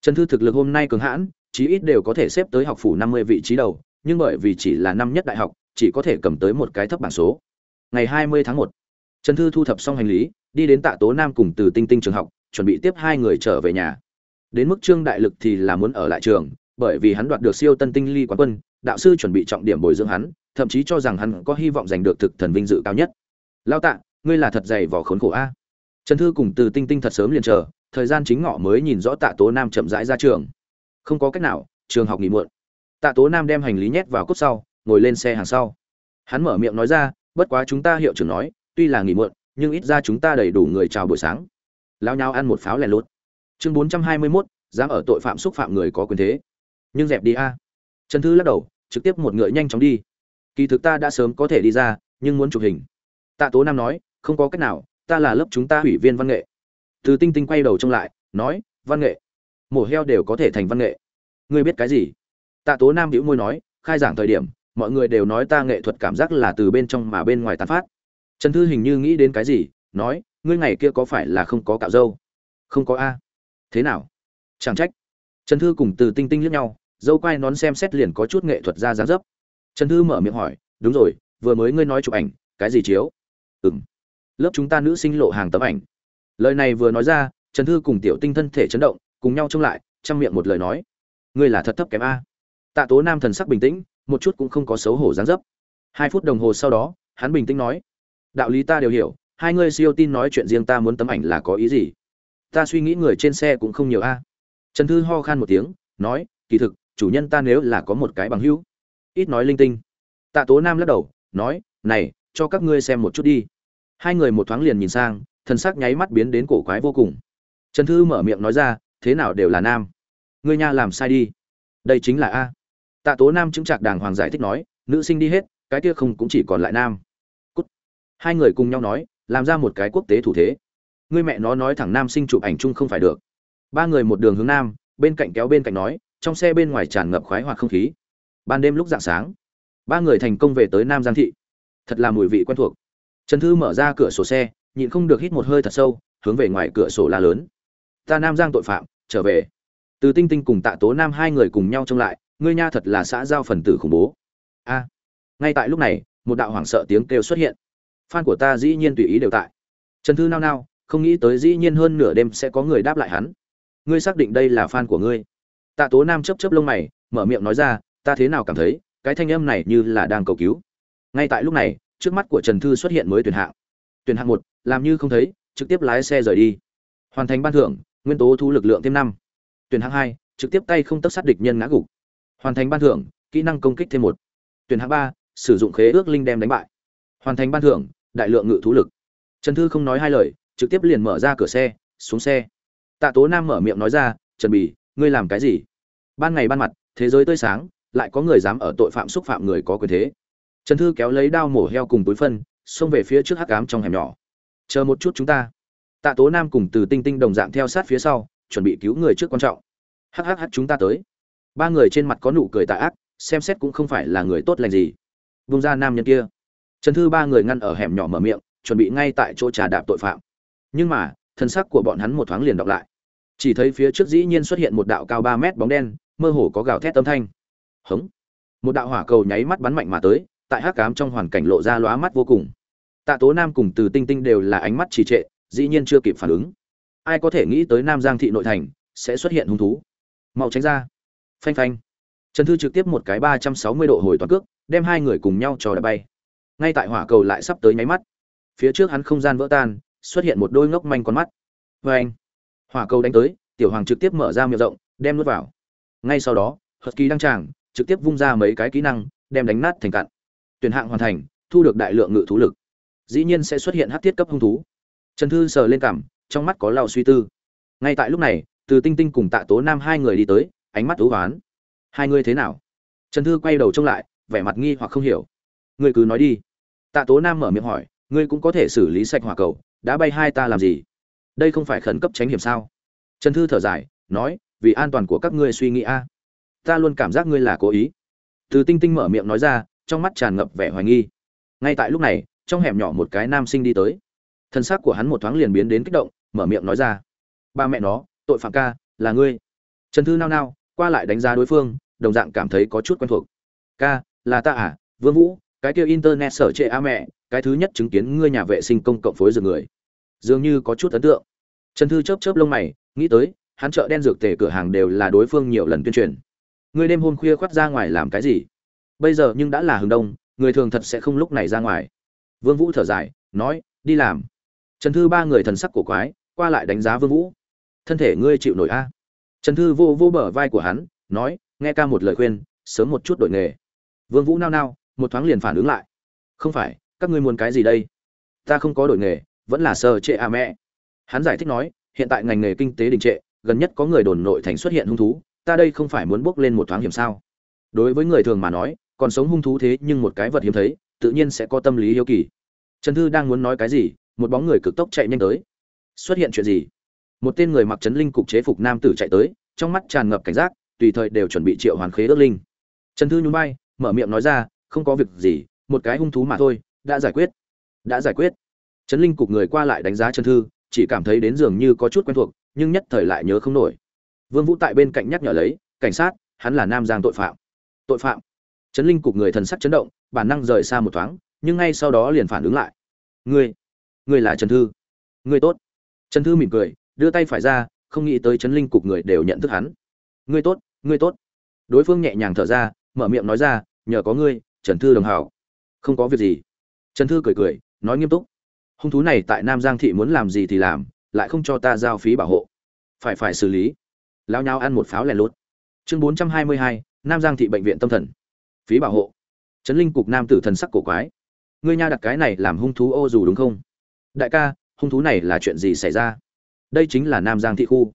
trần thư thực lực hôm nay cường hãn chí ít đều có thể xếp tới học phủ 50 vị trí đầu nhưng bởi vì chỉ là năm nhất đại học chỉ có thể cầm tới một cái thấp bản số ngày 20 tháng 1, trần thư thu thập xong hành lý đi đến Tạ Tố Nam cùng Từ Tinh Tinh trường học, chuẩn bị tiếp hai người trở về nhà. Đến mức Trương Đại Lực thì là muốn ở lại trường, bởi vì hắn đoạt được siêu tân tinh ly quán quân, đạo sư chuẩn bị trọng điểm bồi dưỡng hắn, thậm chí cho rằng hắn có hy vọng giành được thực thần vinh dự cao nhất. Lao Tạ, ngươi là thật dày vỏ khốn khổ a. Trần Thư cùng Từ Tinh Tinh thật sớm liền chờ, thời gian chính ngọ mới nhìn rõ Tạ Tố Nam chậm rãi ra trường. Không có cách nào, trường học nghỉ muộn. Tạ Tố Nam đem hành lý nhét vào cốt sau, ngồi lên xe hàng sau. Hắn mở miệng nói ra, bất quá chúng ta hiệu trưởng nói, tuy là nghỉ muộn, nhưng ít ra chúng ta đầy đủ người chào buổi sáng lao nhau ăn một pháo lèn lút chương bốn trăm hai mươi mốt dám ở tội phạm xúc phạm người có quyền thế nhưng dẹp đi a à. trần thư lắc đầu trực tiếp một ngựa nhanh chóng đi kỳ thực ta đã sớm có thể đi ra nhưng muốn chụp hình tạ tố nam nói không có cách nào ta là lớp chúng ta ủy viên văn nghệ từ tinh tinh quay đầu trông lại nói văn nghệ mổ heo đều có thể thành văn nghệ ngươi biết cái gì tạ tố nam hữu môi nói khai giảng thời điểm mọi người đều nói ta nghệ thuật cảm giác là từ bên trong mà bên ngoài tán phát trần thư hình như nghĩ đến cái gì nói ngươi ngày kia có phải là không có cạo dâu không có a thế nào chẳng trách trần thư cùng từ tinh tinh liếc nhau dâu quai nón xem xét liền có chút nghệ thuật ra dáng dấp trần thư mở miệng hỏi đúng rồi vừa mới ngươi nói chụp ảnh cái gì chiếu Ừm, lớp chúng ta nữ sinh lộ hàng tấm ảnh lời này vừa nói ra trần thư cùng tiểu tinh thân thể chấn động cùng nhau trông lại trong miệng một lời nói ngươi là thật thấp kém a tạ tố nam thần sắc bình tĩnh một chút cũng không có xấu hổ dáng dấp hai phút đồng hồ sau đó hắn bình tĩnh nói đạo lý ta đều hiểu hai ngươi siêu tin nói chuyện riêng ta muốn tấm ảnh là có ý gì ta suy nghĩ người trên xe cũng không nhiều a trần thư ho khan một tiếng nói kỳ thực chủ nhân ta nếu là có một cái bằng hữu ít nói linh tinh tạ tố nam lắc đầu nói này cho các ngươi xem một chút đi hai người một thoáng liền nhìn sang thần sắc nháy mắt biến đến cổ quái vô cùng trần thư mở miệng nói ra thế nào đều là nam ngươi nha làm sai đi đây chính là a tạ tố nam chứng trạc đàng hoàng giải thích nói nữ sinh đi hết cái kia không cũng chỉ còn lại nam hai người cùng nhau nói làm ra một cái quốc tế thủ thế người mẹ nó nói thẳng nam sinh chụp ảnh chung không phải được ba người một đường hướng nam bên cạnh kéo bên cạnh nói trong xe bên ngoài tràn ngập khoái hoặc không khí ban đêm lúc d ạ n g sáng ba người thành công về tới nam giang thị thật là mùi vị quen thuộc trần thư mở ra cửa sổ xe nhịn không được hít một hơi thật sâu hướng về ngoài cửa sổ la lớn ta nam giang tội phạm trở về từ tinh tinh cùng tạ tố nam hai người cùng nhau trông lại ngươi nha thật là xã giao phần tử khủng bố a ngay tại lúc này một đạo hoảng sợ tiếng kêu xuất hiện fan của ta dĩ nhiên tùy ý đều tại trần thư nao nao không nghĩ tới dĩ nhiên hơn nửa đêm sẽ có người đáp lại hắn ngươi xác định đây là fan của ngươi tạ tố nam chấp chấp lông mày mở miệng nói ra ta thế nào cảm thấy cái thanh âm này như là đang cầu cứu ngay tại lúc này trước mắt của trần thư xuất hiện mới tuyển hạng tuyển hạng một làm như không thấy trực tiếp lái xe rời đi hoàn thành ban thưởng nguyên tố thu lực lượng thêm năm tuyển hạng hai trực tiếp tay không tất sát địch nhân ngã gục hoàn thành ban thưởng kỹ năng công kích thêm một tuyển hạng ba sử dụng khế ước linh đem đánh bại hoàn thành ban thưởng đại lượng ngự thú lực trần thư không nói hai lời trực tiếp liền mở ra cửa xe xuống xe tạ tố nam mở miệng nói ra trần bì ngươi làm cái gì ban ngày ban mặt thế giới tươi sáng lại có người dám ở tội phạm xúc phạm người có quyền thế trần thư kéo lấy đao mổ heo cùng túi phân xông về phía trước hắc cám trong hẻm nhỏ chờ một chút chúng ta tạ tố nam cùng từ tinh tinh đồng dạng theo sát phía sau chuẩn bị cứu người trước quan trọng hhh chúng ta tới ba người trên mặt có nụ cười tạ ác xem xét cũng không phải là người tốt lành gì vung ra nam nhân kia trần thư ba người ngăn ở hẻm nhỏ mở miệng chuẩn bị ngay tại chỗ trà đạp tội phạm nhưng mà thân xác của bọn hắn một thoáng liền đọc lại chỉ thấy phía trước dĩ nhiên xuất hiện một đạo cao ba mét bóng đen mơ hồ có gào thét âm thanh hống một đạo hỏa cầu nháy mắt bắn mạnh mà tới tại hắc ám trong hoàn cảnh lộ ra lóa mắt vô cùng tạ tố nam cùng từ tinh tinh đều là ánh mắt trì trệ dĩ nhiên chưa kịp phản ứng ai có thể nghĩ tới nam giang thị nội thành sẽ xuất hiện hung thú mau tránh ra phanh phanh trần thư trực tiếp một cái ba trăm sáu mươi độ hồi toàn cước đem hai người cùng nhau cho đã bay ngay tại hỏa cầu lại sắp tới nháy mắt phía trước hắn không gian vỡ tan xuất hiện một đôi ngốc manh con mắt vê anh hỏa cầu đánh tới tiểu hoàng trực tiếp mở ra miệng rộng đem nuốt vào ngay sau đó hất kỳ đăng tràng trực tiếp vung ra mấy cái kỹ năng đem đánh nát thành cặn tuyển hạng hoàn thành thu được đại lượng ngự thú lực dĩ nhiên sẽ xuất hiện hát tiết cấp hung thú trần thư sờ lên cảm trong mắt có lao suy tư ngay tại lúc này từ tinh tinh cùng tạ tố nam hai người đi tới ánh mắt thú hoán hai người thế nào trần thư quay đầu trông lại vẻ mặt nghi hoặc không hiểu ngươi cứ nói đi tạ tố nam mở miệng hỏi ngươi cũng có thể xử lý sạch hỏa cầu đã bay hai ta làm gì đây không phải khẩn cấp tránh hiểm sao trần thư thở dài nói vì an toàn của các ngươi suy nghĩ a à. ta luôn cảm giác ngươi là cố ý từ tinh tinh mở miệng nói ra trong mắt tràn ngập vẻ hoài nghi ngay tại lúc này trong hẻm nhỏ một cái nam sinh đi tới thân xác của hắn một thoáng liền biến đến kích động mở miệng nói ra ba mẹ nó tội phạm ca là ngươi trần thư nao nao qua lại đánh giá đối phương đồng dạng cảm thấy có chút quen thuộc ca là ta à vương vũ cái kia internet sở trệ a mẹ cái thứ nhất chứng kiến ngươi nhà vệ sinh công cộng phối dược người dường như có chút ấn tượng trần thư chớp chớp lông mày nghĩ tới hắn chợ đen dược tề cửa hàng đều là đối phương nhiều lần tuyên truyền ngươi đêm hôm khuya khoắt ra ngoài làm cái gì bây giờ nhưng đã là hướng đông người thường thật sẽ không lúc này ra ngoài vương vũ thở dài nói đi làm trần thư ba người thần sắc cổ quái qua lại đánh giá vương vũ thân thể ngươi chịu nổi a à? trần thư vô vô bờ vai của hắn nói nghe ca một lời khuyên sớm một chút đổi nghề vương vũ nao nao một thoáng liền phản ứng lại không phải các ngươi muốn cái gì đây ta không có đổi nghề vẫn là sơ trệ à mẹ hắn giải thích nói hiện tại ngành nghề kinh tế đình trệ gần nhất có người đồn nội thành xuất hiện hung thú ta đây không phải muốn bước lên một thoáng hiểm sao đối với người thường mà nói còn sống hung thú thế nhưng một cái vật hiếm thấy tự nhiên sẽ có tâm lý hiếu kỳ trần thư đang muốn nói cái gì một bóng người cực tốc chạy nhanh tới xuất hiện chuyện gì một tên người mặc trấn linh cục chế phục nam tử chạy tới trong mắt tràn ngập cảnh giác tùy thời đều chuẩn bị triệu hoàn khế ước linh trần thư nhún vai mở miệng nói ra không có việc gì một cái hung thú mà thôi đã giải quyết đã giải quyết trấn linh cục người qua lại đánh giá chân thư chỉ cảm thấy đến dường như có chút quen thuộc nhưng nhất thời lại nhớ không nổi vương vũ tại bên cạnh nhắc nhở lấy cảnh sát hắn là nam giang tội phạm tội phạm trấn linh cục người thần sắc chấn động bản năng rời xa một thoáng nhưng ngay sau đó liền phản ứng lại người, người là trần thư người tốt trần thư mỉm cười đưa tay phải ra không nghĩ tới trấn linh cục người đều nhận thức hắn người tốt người tốt đối phương nhẹ nhàng thở ra mở miệng nói ra nhờ có ngươi trần thư đồng hảo không có việc gì trần thư cười cười nói nghiêm túc hung thú này tại nam giang thị muốn làm gì thì làm lại không cho ta giao phí bảo hộ phải phải xử lý lao nhau ăn một pháo lèn lốt chương bốn trăm hai mươi hai nam giang thị bệnh viện tâm thần phí bảo hộ trấn linh cục nam tử thần sắc cổ quái ngươi nha đặt cái này làm hung thú ô dù đúng không đại ca hung thú này là chuyện gì xảy ra đây chính là nam giang thị khu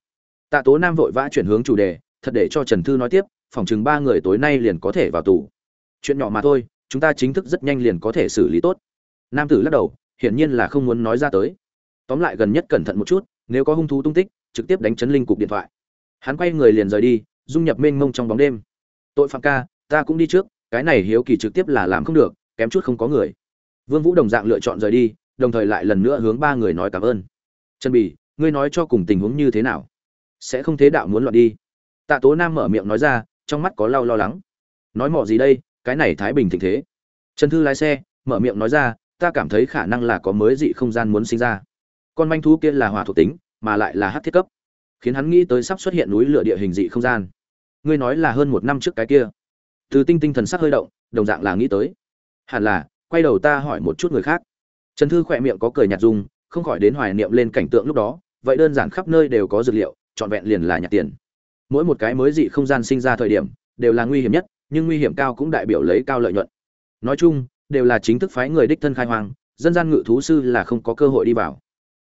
tạ tố nam vội vã chuyển hướng chủ đề thật để cho trần thư nói tiếp phòng chừng ba người tối nay liền có thể vào tù chuyện nhỏ mà thôi chúng ta chính thức rất nhanh liền có thể xử lý tốt nam tử lắc đầu hiển nhiên là không muốn nói ra tới tóm lại gần nhất cẩn thận một chút nếu có hung thú tung tích trực tiếp đánh chấn linh cục điện thoại hắn quay người liền rời đi dung nhập mênh mông trong bóng đêm tội phạm ca ta cũng đi trước cái này hiếu kỳ trực tiếp là làm không được kém chút không có người vương vũ đồng dạng lựa chọn rời đi đồng thời lại lần nữa hướng ba người nói cảm ơn trần bì ngươi nói cho cùng tình huống như thế nào sẽ không thế đạo muốn loạn đi tạ tố nam mở miệng nói ra trong mắt có lau lo lắng nói mỏ gì đây cái này thái bình thịnh thế trần thư lái xe mở miệng nói ra ta cảm thấy khả năng là có mới dị không gian muốn sinh ra con manh thú kia là hỏa thuộc tính mà lại là hát thiết cấp khiến hắn nghĩ tới sắp xuất hiện núi lửa địa hình dị không gian ngươi nói là hơn một năm trước cái kia từ tinh tinh thần sắc hơi động đồng dạng là nghĩ tới hẳn là quay đầu ta hỏi một chút người khác trần thư khỏe miệng có cười nhạt dung không khỏi đến hoài niệm lên cảnh tượng lúc đó vậy đơn giản khắp nơi đều có dược liệu trọn vẹn liền là nhặt tiền mỗi một cái mới dị không gian sinh ra thời điểm đều là nguy hiểm nhất nhưng nguy hiểm cao cũng đại biểu lấy cao lợi nhuận nói chung đều là chính thức phái người đích thân khai hoang dân gian ngự thú sư là không có cơ hội đi vào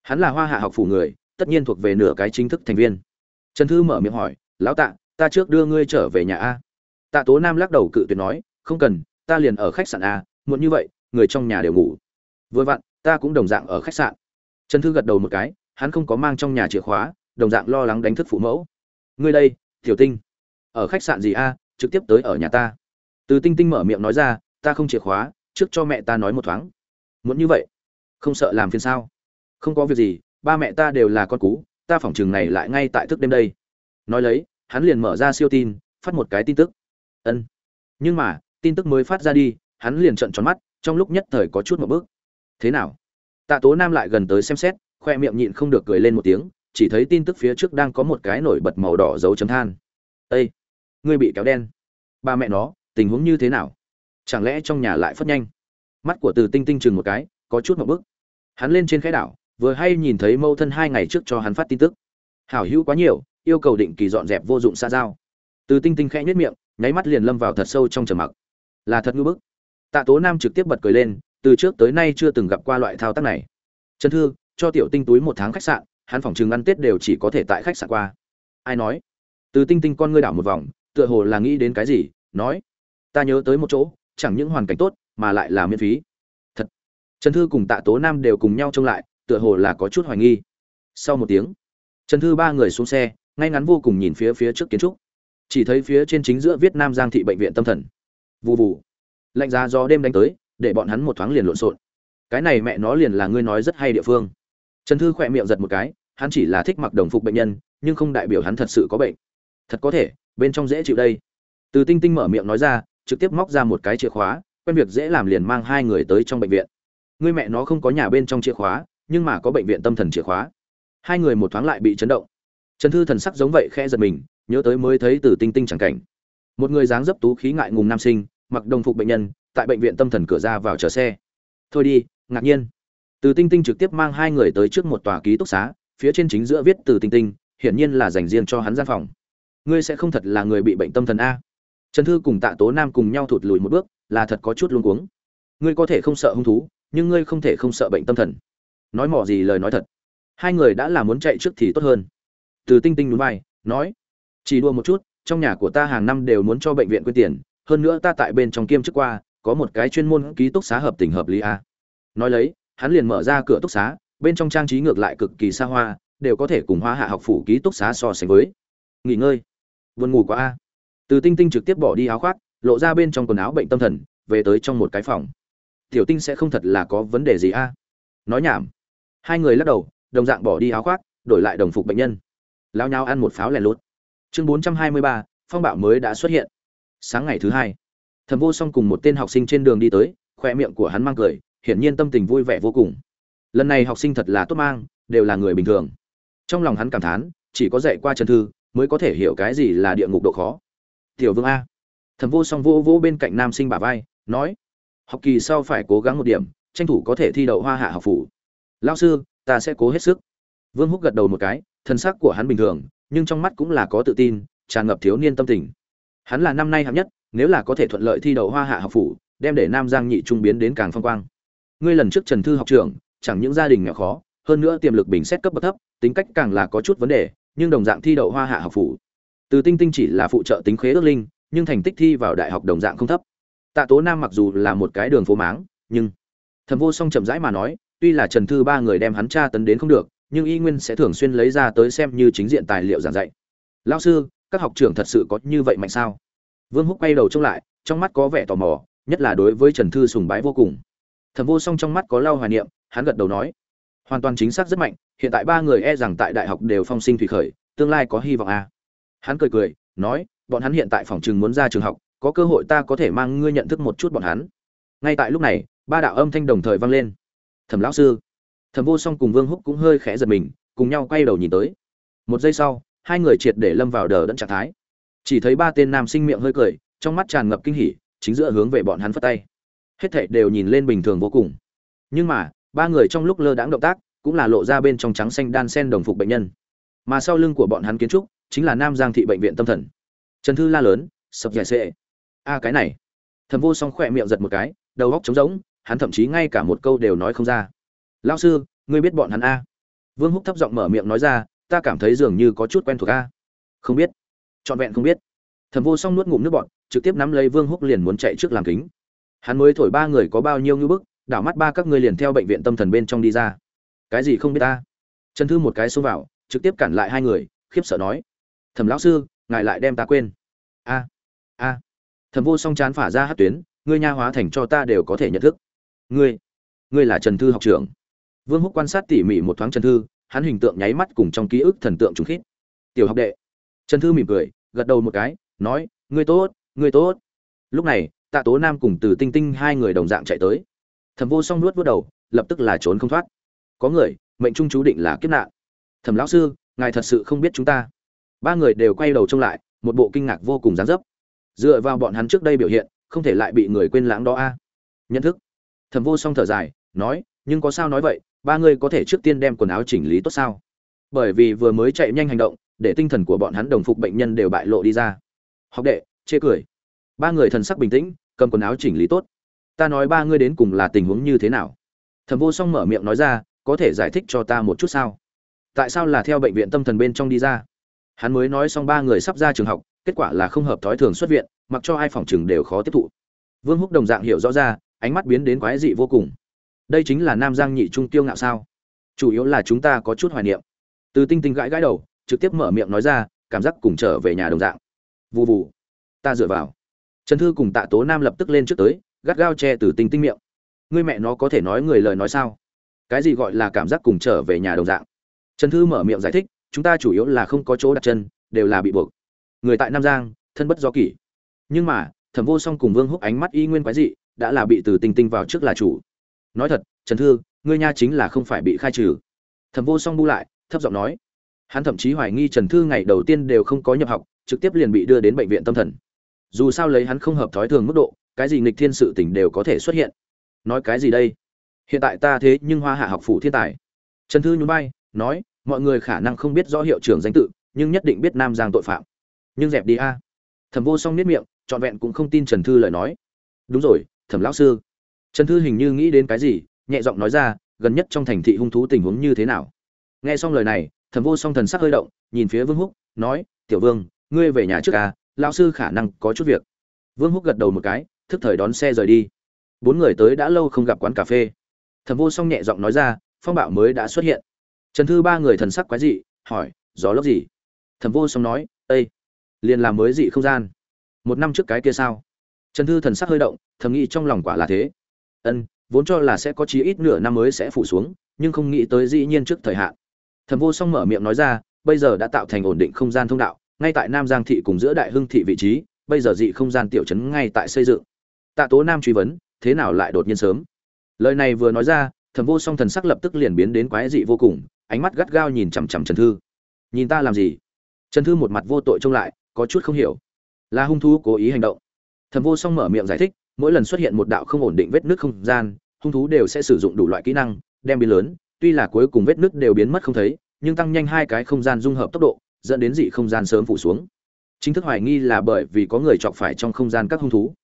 hắn là hoa hạ học phủ người tất nhiên thuộc về nửa cái chính thức thành viên trần thư mở miệng hỏi lão tạ ta trước đưa ngươi trở về nhà a tạ tố nam lắc đầu cự tuyệt nói không cần ta liền ở khách sạn a muộn như vậy người trong nhà đều ngủ vừa vặn ta cũng đồng dạng ở khách sạn trần thư gật đầu một cái hắn không có mang trong nhà chìa khóa đồng dạng lo lắng đánh thức phụ mẫu ngươi đây tiểu tinh ở khách sạn gì a trực tiếp tới ở nhà ta từ tinh tinh mở miệng nói ra ta không chìa khóa trước cho mẹ ta nói một thoáng muốn như vậy không sợ làm phiền sao không có việc gì ba mẹ ta đều là con cú ta phỏng chừng này lại ngay tại thức đêm đây nói lấy hắn liền mở ra siêu tin phát một cái tin tức ân nhưng mà tin tức mới phát ra đi hắn liền trận tròn mắt trong lúc nhất thời có chút một bước thế nào tạ tố nam lại gần tới xem xét khoe miệng nhịn không được cười lên một tiếng chỉ thấy tin tức phía trước đang có một cái nổi bật màu đỏ dấu chấm than ây ngươi bị kéo đen ba mẹ nó tình huống như thế nào chẳng lẽ trong nhà lại phất nhanh mắt của từ tinh tinh chừng một cái có chút một bức hắn lên trên khái đảo vừa hay nhìn thấy mâu thân hai ngày trước cho hắn phát tin tức hảo hữu quá nhiều yêu cầu định kỳ dọn dẹp vô dụng xa giao từ tinh tinh khẽ nhất miệng nháy mắt liền lâm vào thật sâu trong trầm mặc là thật ngưỡng bức tạ tố nam trực tiếp bật cười lên từ trước tới nay chưa từng gặp qua loại thao tác này chân thư cho tiểu tinh túi một tháng khách sạn hắn phòng trường ăn tết đều chỉ có thể tại khách sạn qua ai nói từ tinh tinh con ngươi đảo một vòng tựa hồ là nghĩ đến cái gì nói ta nhớ tới một chỗ chẳng những hoàn cảnh tốt mà lại là miễn phí thật trần thư cùng tạ tố nam đều cùng nhau trông lại tựa hồ là có chút hoài nghi sau một tiếng trần thư ba người xuống xe ngay ngắn vô cùng nhìn phía phía trước kiến trúc chỉ thấy phía trên chính giữa viết nam giang thị bệnh viện tâm thần vụ vụ lạnh giá gió đêm đánh tới để bọn hắn một thoáng liền lộn xộn cái này mẹ nó liền là ngươi nói rất hay địa phương trần thư khỏe miệng giật một cái hắn chỉ là thích mặc đồng phục bệnh nhân nhưng không đại biểu hắn thật sự có bệnh thật có thể bên trong dễ chịu đây từ tinh tinh mở miệng nói ra trực tiếp móc ra một cái chìa khóa quen việc dễ làm liền mang hai người tới trong bệnh viện người mẹ nó không có nhà bên trong chìa khóa nhưng mà có bệnh viện tâm thần chìa khóa hai người một thoáng lại bị chấn động trần thư thần sắc giống vậy khe giật mình nhớ tới mới thấy từ tinh tinh chẳng cảnh một người dáng dấp tú khí ngại ngùng nam sinh mặc đồng phục bệnh nhân tại bệnh viện tâm thần cửa ra vào chờ xe thôi đi ngạc nhiên từ tinh tinh trực tiếp mang hai người tới trước một tòa ký túc xá phía trên chính giữa viết từ tinh tinh hiển nhiên là dành riêng cho hắn gian phòng ngươi sẽ không thật là người bị bệnh tâm thần a trần thư cùng tạ tố nam cùng nhau thụt lùi một bước là thật có chút luôn cuống ngươi có thể không sợ hung thú nhưng ngươi không thể không sợ bệnh tâm thần nói mỏ gì lời nói thật hai người đã là muốn chạy trước thì tốt hơn từ tinh tinh núi vai nói chỉ đua một chút trong nhà của ta hàng năm đều muốn cho bệnh viện quyên tiền hơn nữa ta tại bên trong kiêm trước qua có một cái chuyên môn ký túc xá hợp tình hợp lý a nói lấy hắn liền mở ra cửa túc xá bên trong trang trí ngược lại cực kỳ xa hoa đều có thể cùng hoa hạ học phủ ký túc xá so sánh với nghỉ ngơi buồn ngủ quá a từ tinh tinh trực tiếp bỏ đi áo khoác lộ ra bên trong quần áo bệnh tâm thần về tới trong một cái phòng tiểu tinh sẽ không thật là có vấn đề gì a nói nhảm hai người lắc đầu đồng dạng bỏ đi áo khoác đổi lại đồng phục bệnh nhân lao nhau ăn một pháo lèn lút chương bốn trăm hai mươi ba phong bạo mới đã xuất hiện sáng ngày thứ hai thầm vô song cùng một tên học sinh trên đường đi tới khoe miệng của hắn mang cười hiển nhiên tâm tình vui vẻ vô cùng lần này học sinh thật là tốt mang đều là người bình thường trong lòng hắn cảm thán chỉ có dạy qua trần thư mới có thể hiểu cái gì là địa ngục độ khó tiểu vương a thẩm vô song vô vô bên cạnh nam sinh bà vai nói học kỳ sau phải cố gắng một điểm tranh thủ có thể thi đậu hoa hạ học phủ Lão sư ta sẽ cố hết sức vương húc gật đầu một cái thân sắc của hắn bình thường nhưng trong mắt cũng là có tự tin tràn ngập thiếu niên tâm tình hắn là năm nay hạng nhất nếu là có thể thuận lợi thi đậu hoa hạ học phủ đem để nam giang nhị trung biến đến càng phong quang ngươi lần trước trần thư học trưởng chẳng những gia đình nghèo khó hơn nữa tiềm lực bình xét cấp bậc thấp tính cách càng là có chút vấn đề nhưng đồng dạng thi đậu hoa hạ học phủ từ tinh tinh chỉ là phụ trợ tính khế ước linh nhưng thành tích thi vào đại học đồng dạng không thấp tạ tố nam mặc dù là một cái đường phố máng nhưng thầm vô song chậm rãi mà nói tuy là trần thư ba người đem hắn tra tấn đến không được nhưng y nguyên sẽ thường xuyên lấy ra tới xem như chính diện tài liệu giảng dạy lao sư các học trưởng thật sự có như vậy mạnh sao vương húc quay đầu trông lại trong mắt có vẻ tò mò nhất là đối với trần thư sùng bái vô cùng thầm vô song trong mắt có lao hoài niệm hắn gật đầu nói hoàn toàn chính xác rất mạnh hiện tại ba người e rằng tại đại học đều phong sinh thủy khởi tương lai có hy vọng à. hắn cười cười nói bọn hắn hiện tại phòng trường muốn ra trường học có cơ hội ta có thể mang ngươi nhận thức một chút bọn hắn ngay tại lúc này ba đạo âm thanh đồng thời vang lên thẩm lão sư thẩm vô song cùng vương húc cũng hơi khẽ giật mình cùng nhau quay đầu nhìn tới một giây sau hai người triệt để lâm vào đờ đẫn trạng thái chỉ thấy ba tên nam sinh miệng hơi cười trong mắt tràn ngập kinh hỉ chính giữa hướng về bọn hắn phất tay hết thảy đều nhìn lên bình thường vô cùng nhưng mà ba người trong lúc lơ đãng động tác cũng là lộ ra bên trong trắng xanh đan sen đồng phục bệnh nhân mà sau lưng của bọn hắn kiến trúc chính là nam giang thị bệnh viện tâm thần trần thư la lớn sập giải sệ a cái này Thẩm vô song khỏe miệng giật một cái đầu óc trống rỗng hắn thậm chí ngay cả một câu đều nói không ra Lão sư ngươi biết bọn hắn a vương húc thấp giọng mở miệng nói ra ta cảm thấy dường như có chút quen thuộc a không biết trọn vẹn không biết Thẩm vô song nuốt ngụm nước bọt, trực tiếp nắm lấy vương húc liền muốn chạy trước làm kính hắn mới thổi ba người có bao nhiêu ngưỡng bức đảo mắt ba các ngươi liền theo bệnh viện tâm thần bên trong đi ra cái gì không biết ta trần thư một cái xông vào trực tiếp cản lại hai người khiếp sợ nói thẩm lão sư ngài lại đem ta quên a a thẩm vô song chán phả ra hát tuyến ngươi nha hóa thành cho ta đều có thể nhận thức ngươi ngươi là trần thư học trưởng vương húc quan sát tỉ mỉ một thoáng trần thư hắn hình tượng nháy mắt cùng trong ký ức thần tượng trùng khít tiểu học đệ trần thư mỉm cười gật đầu một cái nói ngươi tốt ngươi tốt lúc này tạ tố nam cùng từ tinh tinh hai người đồng dạng chạy tới thẩm vô song nuốt vớt đầu lập tức là trốn không thoát có người mệnh trung chú định là kiếp nạn thẩm lão sư ngài thật sự không biết chúng ta ba người đều quay đầu trông lại một bộ kinh ngạc vô cùng gián dấp dựa vào bọn hắn trước đây biểu hiện không thể lại bị người quên lãng đó a nhận thức thẩm vô song thở dài nói nhưng có sao nói vậy ba người có thể trước tiên đem quần áo chỉnh lý tốt sao bởi vì vừa mới chạy nhanh hành động để tinh thần của bọn hắn đồng phục bệnh nhân đều bại lộ đi ra học đệ chê cười ba người thần sắc bình tĩnh cầm quần áo chỉnh lý tốt ta nói ba ngươi đến cùng là tình huống như thế nào thầm vô song mở miệng nói ra có thể giải thích cho ta một chút sao tại sao là theo bệnh viện tâm thần bên trong đi ra hắn mới nói xong ba người sắp ra trường học kết quả là không hợp thói thường xuất viện mặc cho ai phòng chừng đều khó tiếp thụ vương húc đồng dạng hiểu rõ ra ánh mắt biến đến quái dị vô cùng đây chính là nam giang nhị trung tiêu ngạo sao chủ yếu là chúng ta có chút hoài niệm từ tinh tinh gãi gãi đầu trực tiếp mở miệng nói ra cảm giác cùng trở về nhà đồng dạng vụ vụ ta dựa vào trần thư cùng tạ tố nam lập tức lên trước tới gắt gao che từ tinh tinh miệng ngươi mẹ nó có thể nói người lời nói sao cái gì gọi là cảm giác cùng trở về nhà đồng dạng trần thư mở miệng giải thích chúng ta chủ yếu là không có chỗ đặt chân đều là bị buộc người tại nam giang thân bất do kỷ nhưng mà thẩm vô song cùng vương húc ánh mắt y nguyên quái dị đã là bị từ tinh tinh vào trước là chủ nói thật trần thư ngươi nha chính là không phải bị khai trừ thẩm vô song bu lại thấp giọng nói hắn thậm chí hoài nghi trần thư ngày đầu tiên đều không có nhập học trực tiếp liền bị đưa đến bệnh viện tâm thần dù sao lấy hắn không hợp thói thường mức độ cái gì nghịch thiên sự t ì n h đều có thể xuất hiện nói cái gì đây hiện tại ta thế nhưng hoa hạ học phủ thiên tài trần thư nhún bay nói mọi người khả năng không biết rõ hiệu trưởng danh tự nhưng nhất định biết nam giang tội phạm nhưng dẹp đi a thẩm vô song nếp miệng trọn vẹn cũng không tin trần thư lời nói đúng rồi thẩm lão sư trần thư hình như nghĩ đến cái gì nhẹ giọng nói ra gần nhất trong thành thị hung thú tình huống như thế nào nghe xong lời này thẩm vô song thần sắc hơi động nhìn phía vương húc nói tiểu vương ngươi về nhà trước à lão sư khả năng có chút việc vương húc gật đầu một cái thức thời đón xe rời đi bốn người tới đã lâu không gặp quán cà phê thẩm vô song nhẹ giọng nói ra phong bạo mới đã xuất hiện trần thư ba người thần sắc quái dị hỏi gió lốc gì thẩm vô song nói ây liền làm mới dị không gian một năm trước cái kia sao trần thư thần sắc hơi động thầm nghĩ trong lòng quả là thế ân vốn cho là sẽ có chí ít nửa năm mới sẽ phủ xuống nhưng không nghĩ tới dĩ nhiên trước thời hạn thẩm vô song mở miệng nói ra bây giờ đã tạo thành ổn định không gian thông đạo ngay tại nam giang thị cùng giữa đại hưng thị vị trí bây giờ dị không gian tiểu chấn ngay tại xây dựng tạ tố nam truy vấn thế nào lại đột nhiên sớm lời này vừa nói ra thẩm vô song thần sắc lập tức liền biến đến quái dị vô cùng ánh mắt gắt gao nhìn chằm chằm trần thư nhìn ta làm gì trần thư một mặt vô tội trông lại có chút không hiểu là hung thú cố ý hành động thẩm vô song mở miệng giải thích mỗi lần xuất hiện một đạo không ổn định vết nước không gian hung thú đều sẽ sử dụng đủ loại kỹ năng đem biến lớn tuy là cuối cùng vết nước đều biến mất không thấy nhưng tăng nhanh hai cái không gian dung hợp tốc độ dẫn đến dị không gian sớm phủ xuống chính thức hoài nghi là bởi vì có người chọc phải trong không gian các hung thú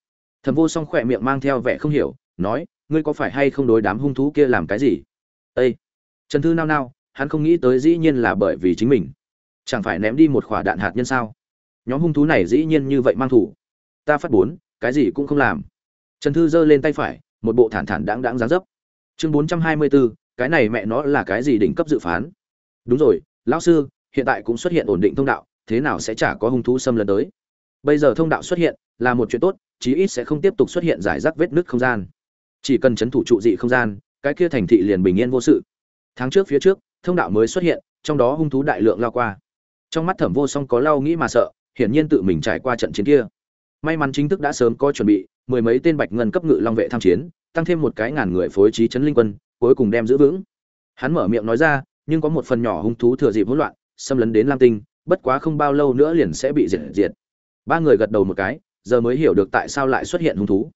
thẩm vô song khỏe miệng mang theo vẻ không hiểu nói ngươi có phải hay không đối đám hung thú kia làm cái gì ây trần thư nao nao hắn không nghĩ tới dĩ nhiên là bởi vì chính mình chẳng phải ném đi một quả đạn hạt nhân sao nhóm hung thú này dĩ nhiên như vậy mang thủ ta phát bốn cái gì cũng không làm trần thư giơ lên tay phải một bộ thản thản đáng đáng giá dấp chương bốn trăm hai mươi bốn cái này mẹ nó là cái gì đỉnh cấp dự phán đúng rồi lão sư hiện tại cũng xuất hiện ổn định thông đạo thế nào sẽ chả có hung thú xâm lấn tới bây giờ thông đạo xuất hiện là một chuyện tốt chí ít sẽ không tiếp tục xuất hiện giải rác vết nứt không gian chỉ cần chấn thủ trụ dị không gian cái kia thành thị liền bình yên vô sự tháng trước phía trước thông đạo mới xuất hiện trong đó hung thú đại lượng lao qua trong mắt thẩm vô song có lau nghĩ mà sợ hiển nhiên tự mình trải qua trận chiến kia may mắn chính thức đã sớm có chuẩn bị mười mấy tên bạch ngân cấp ngự long vệ tham chiến tăng thêm một cái ngàn người phối trí chấn linh quân cuối cùng đem giữ vững hắn mở miệng nói ra nhưng có một phần nhỏ hung thú thừa dịp hỗn loạn xâm lấn đến lam tinh bất quá không bao lâu nữa liền sẽ bị diệt diệt ba người gật đầu một cái giờ mới hiểu được tại sao lại xuất hiện hung thú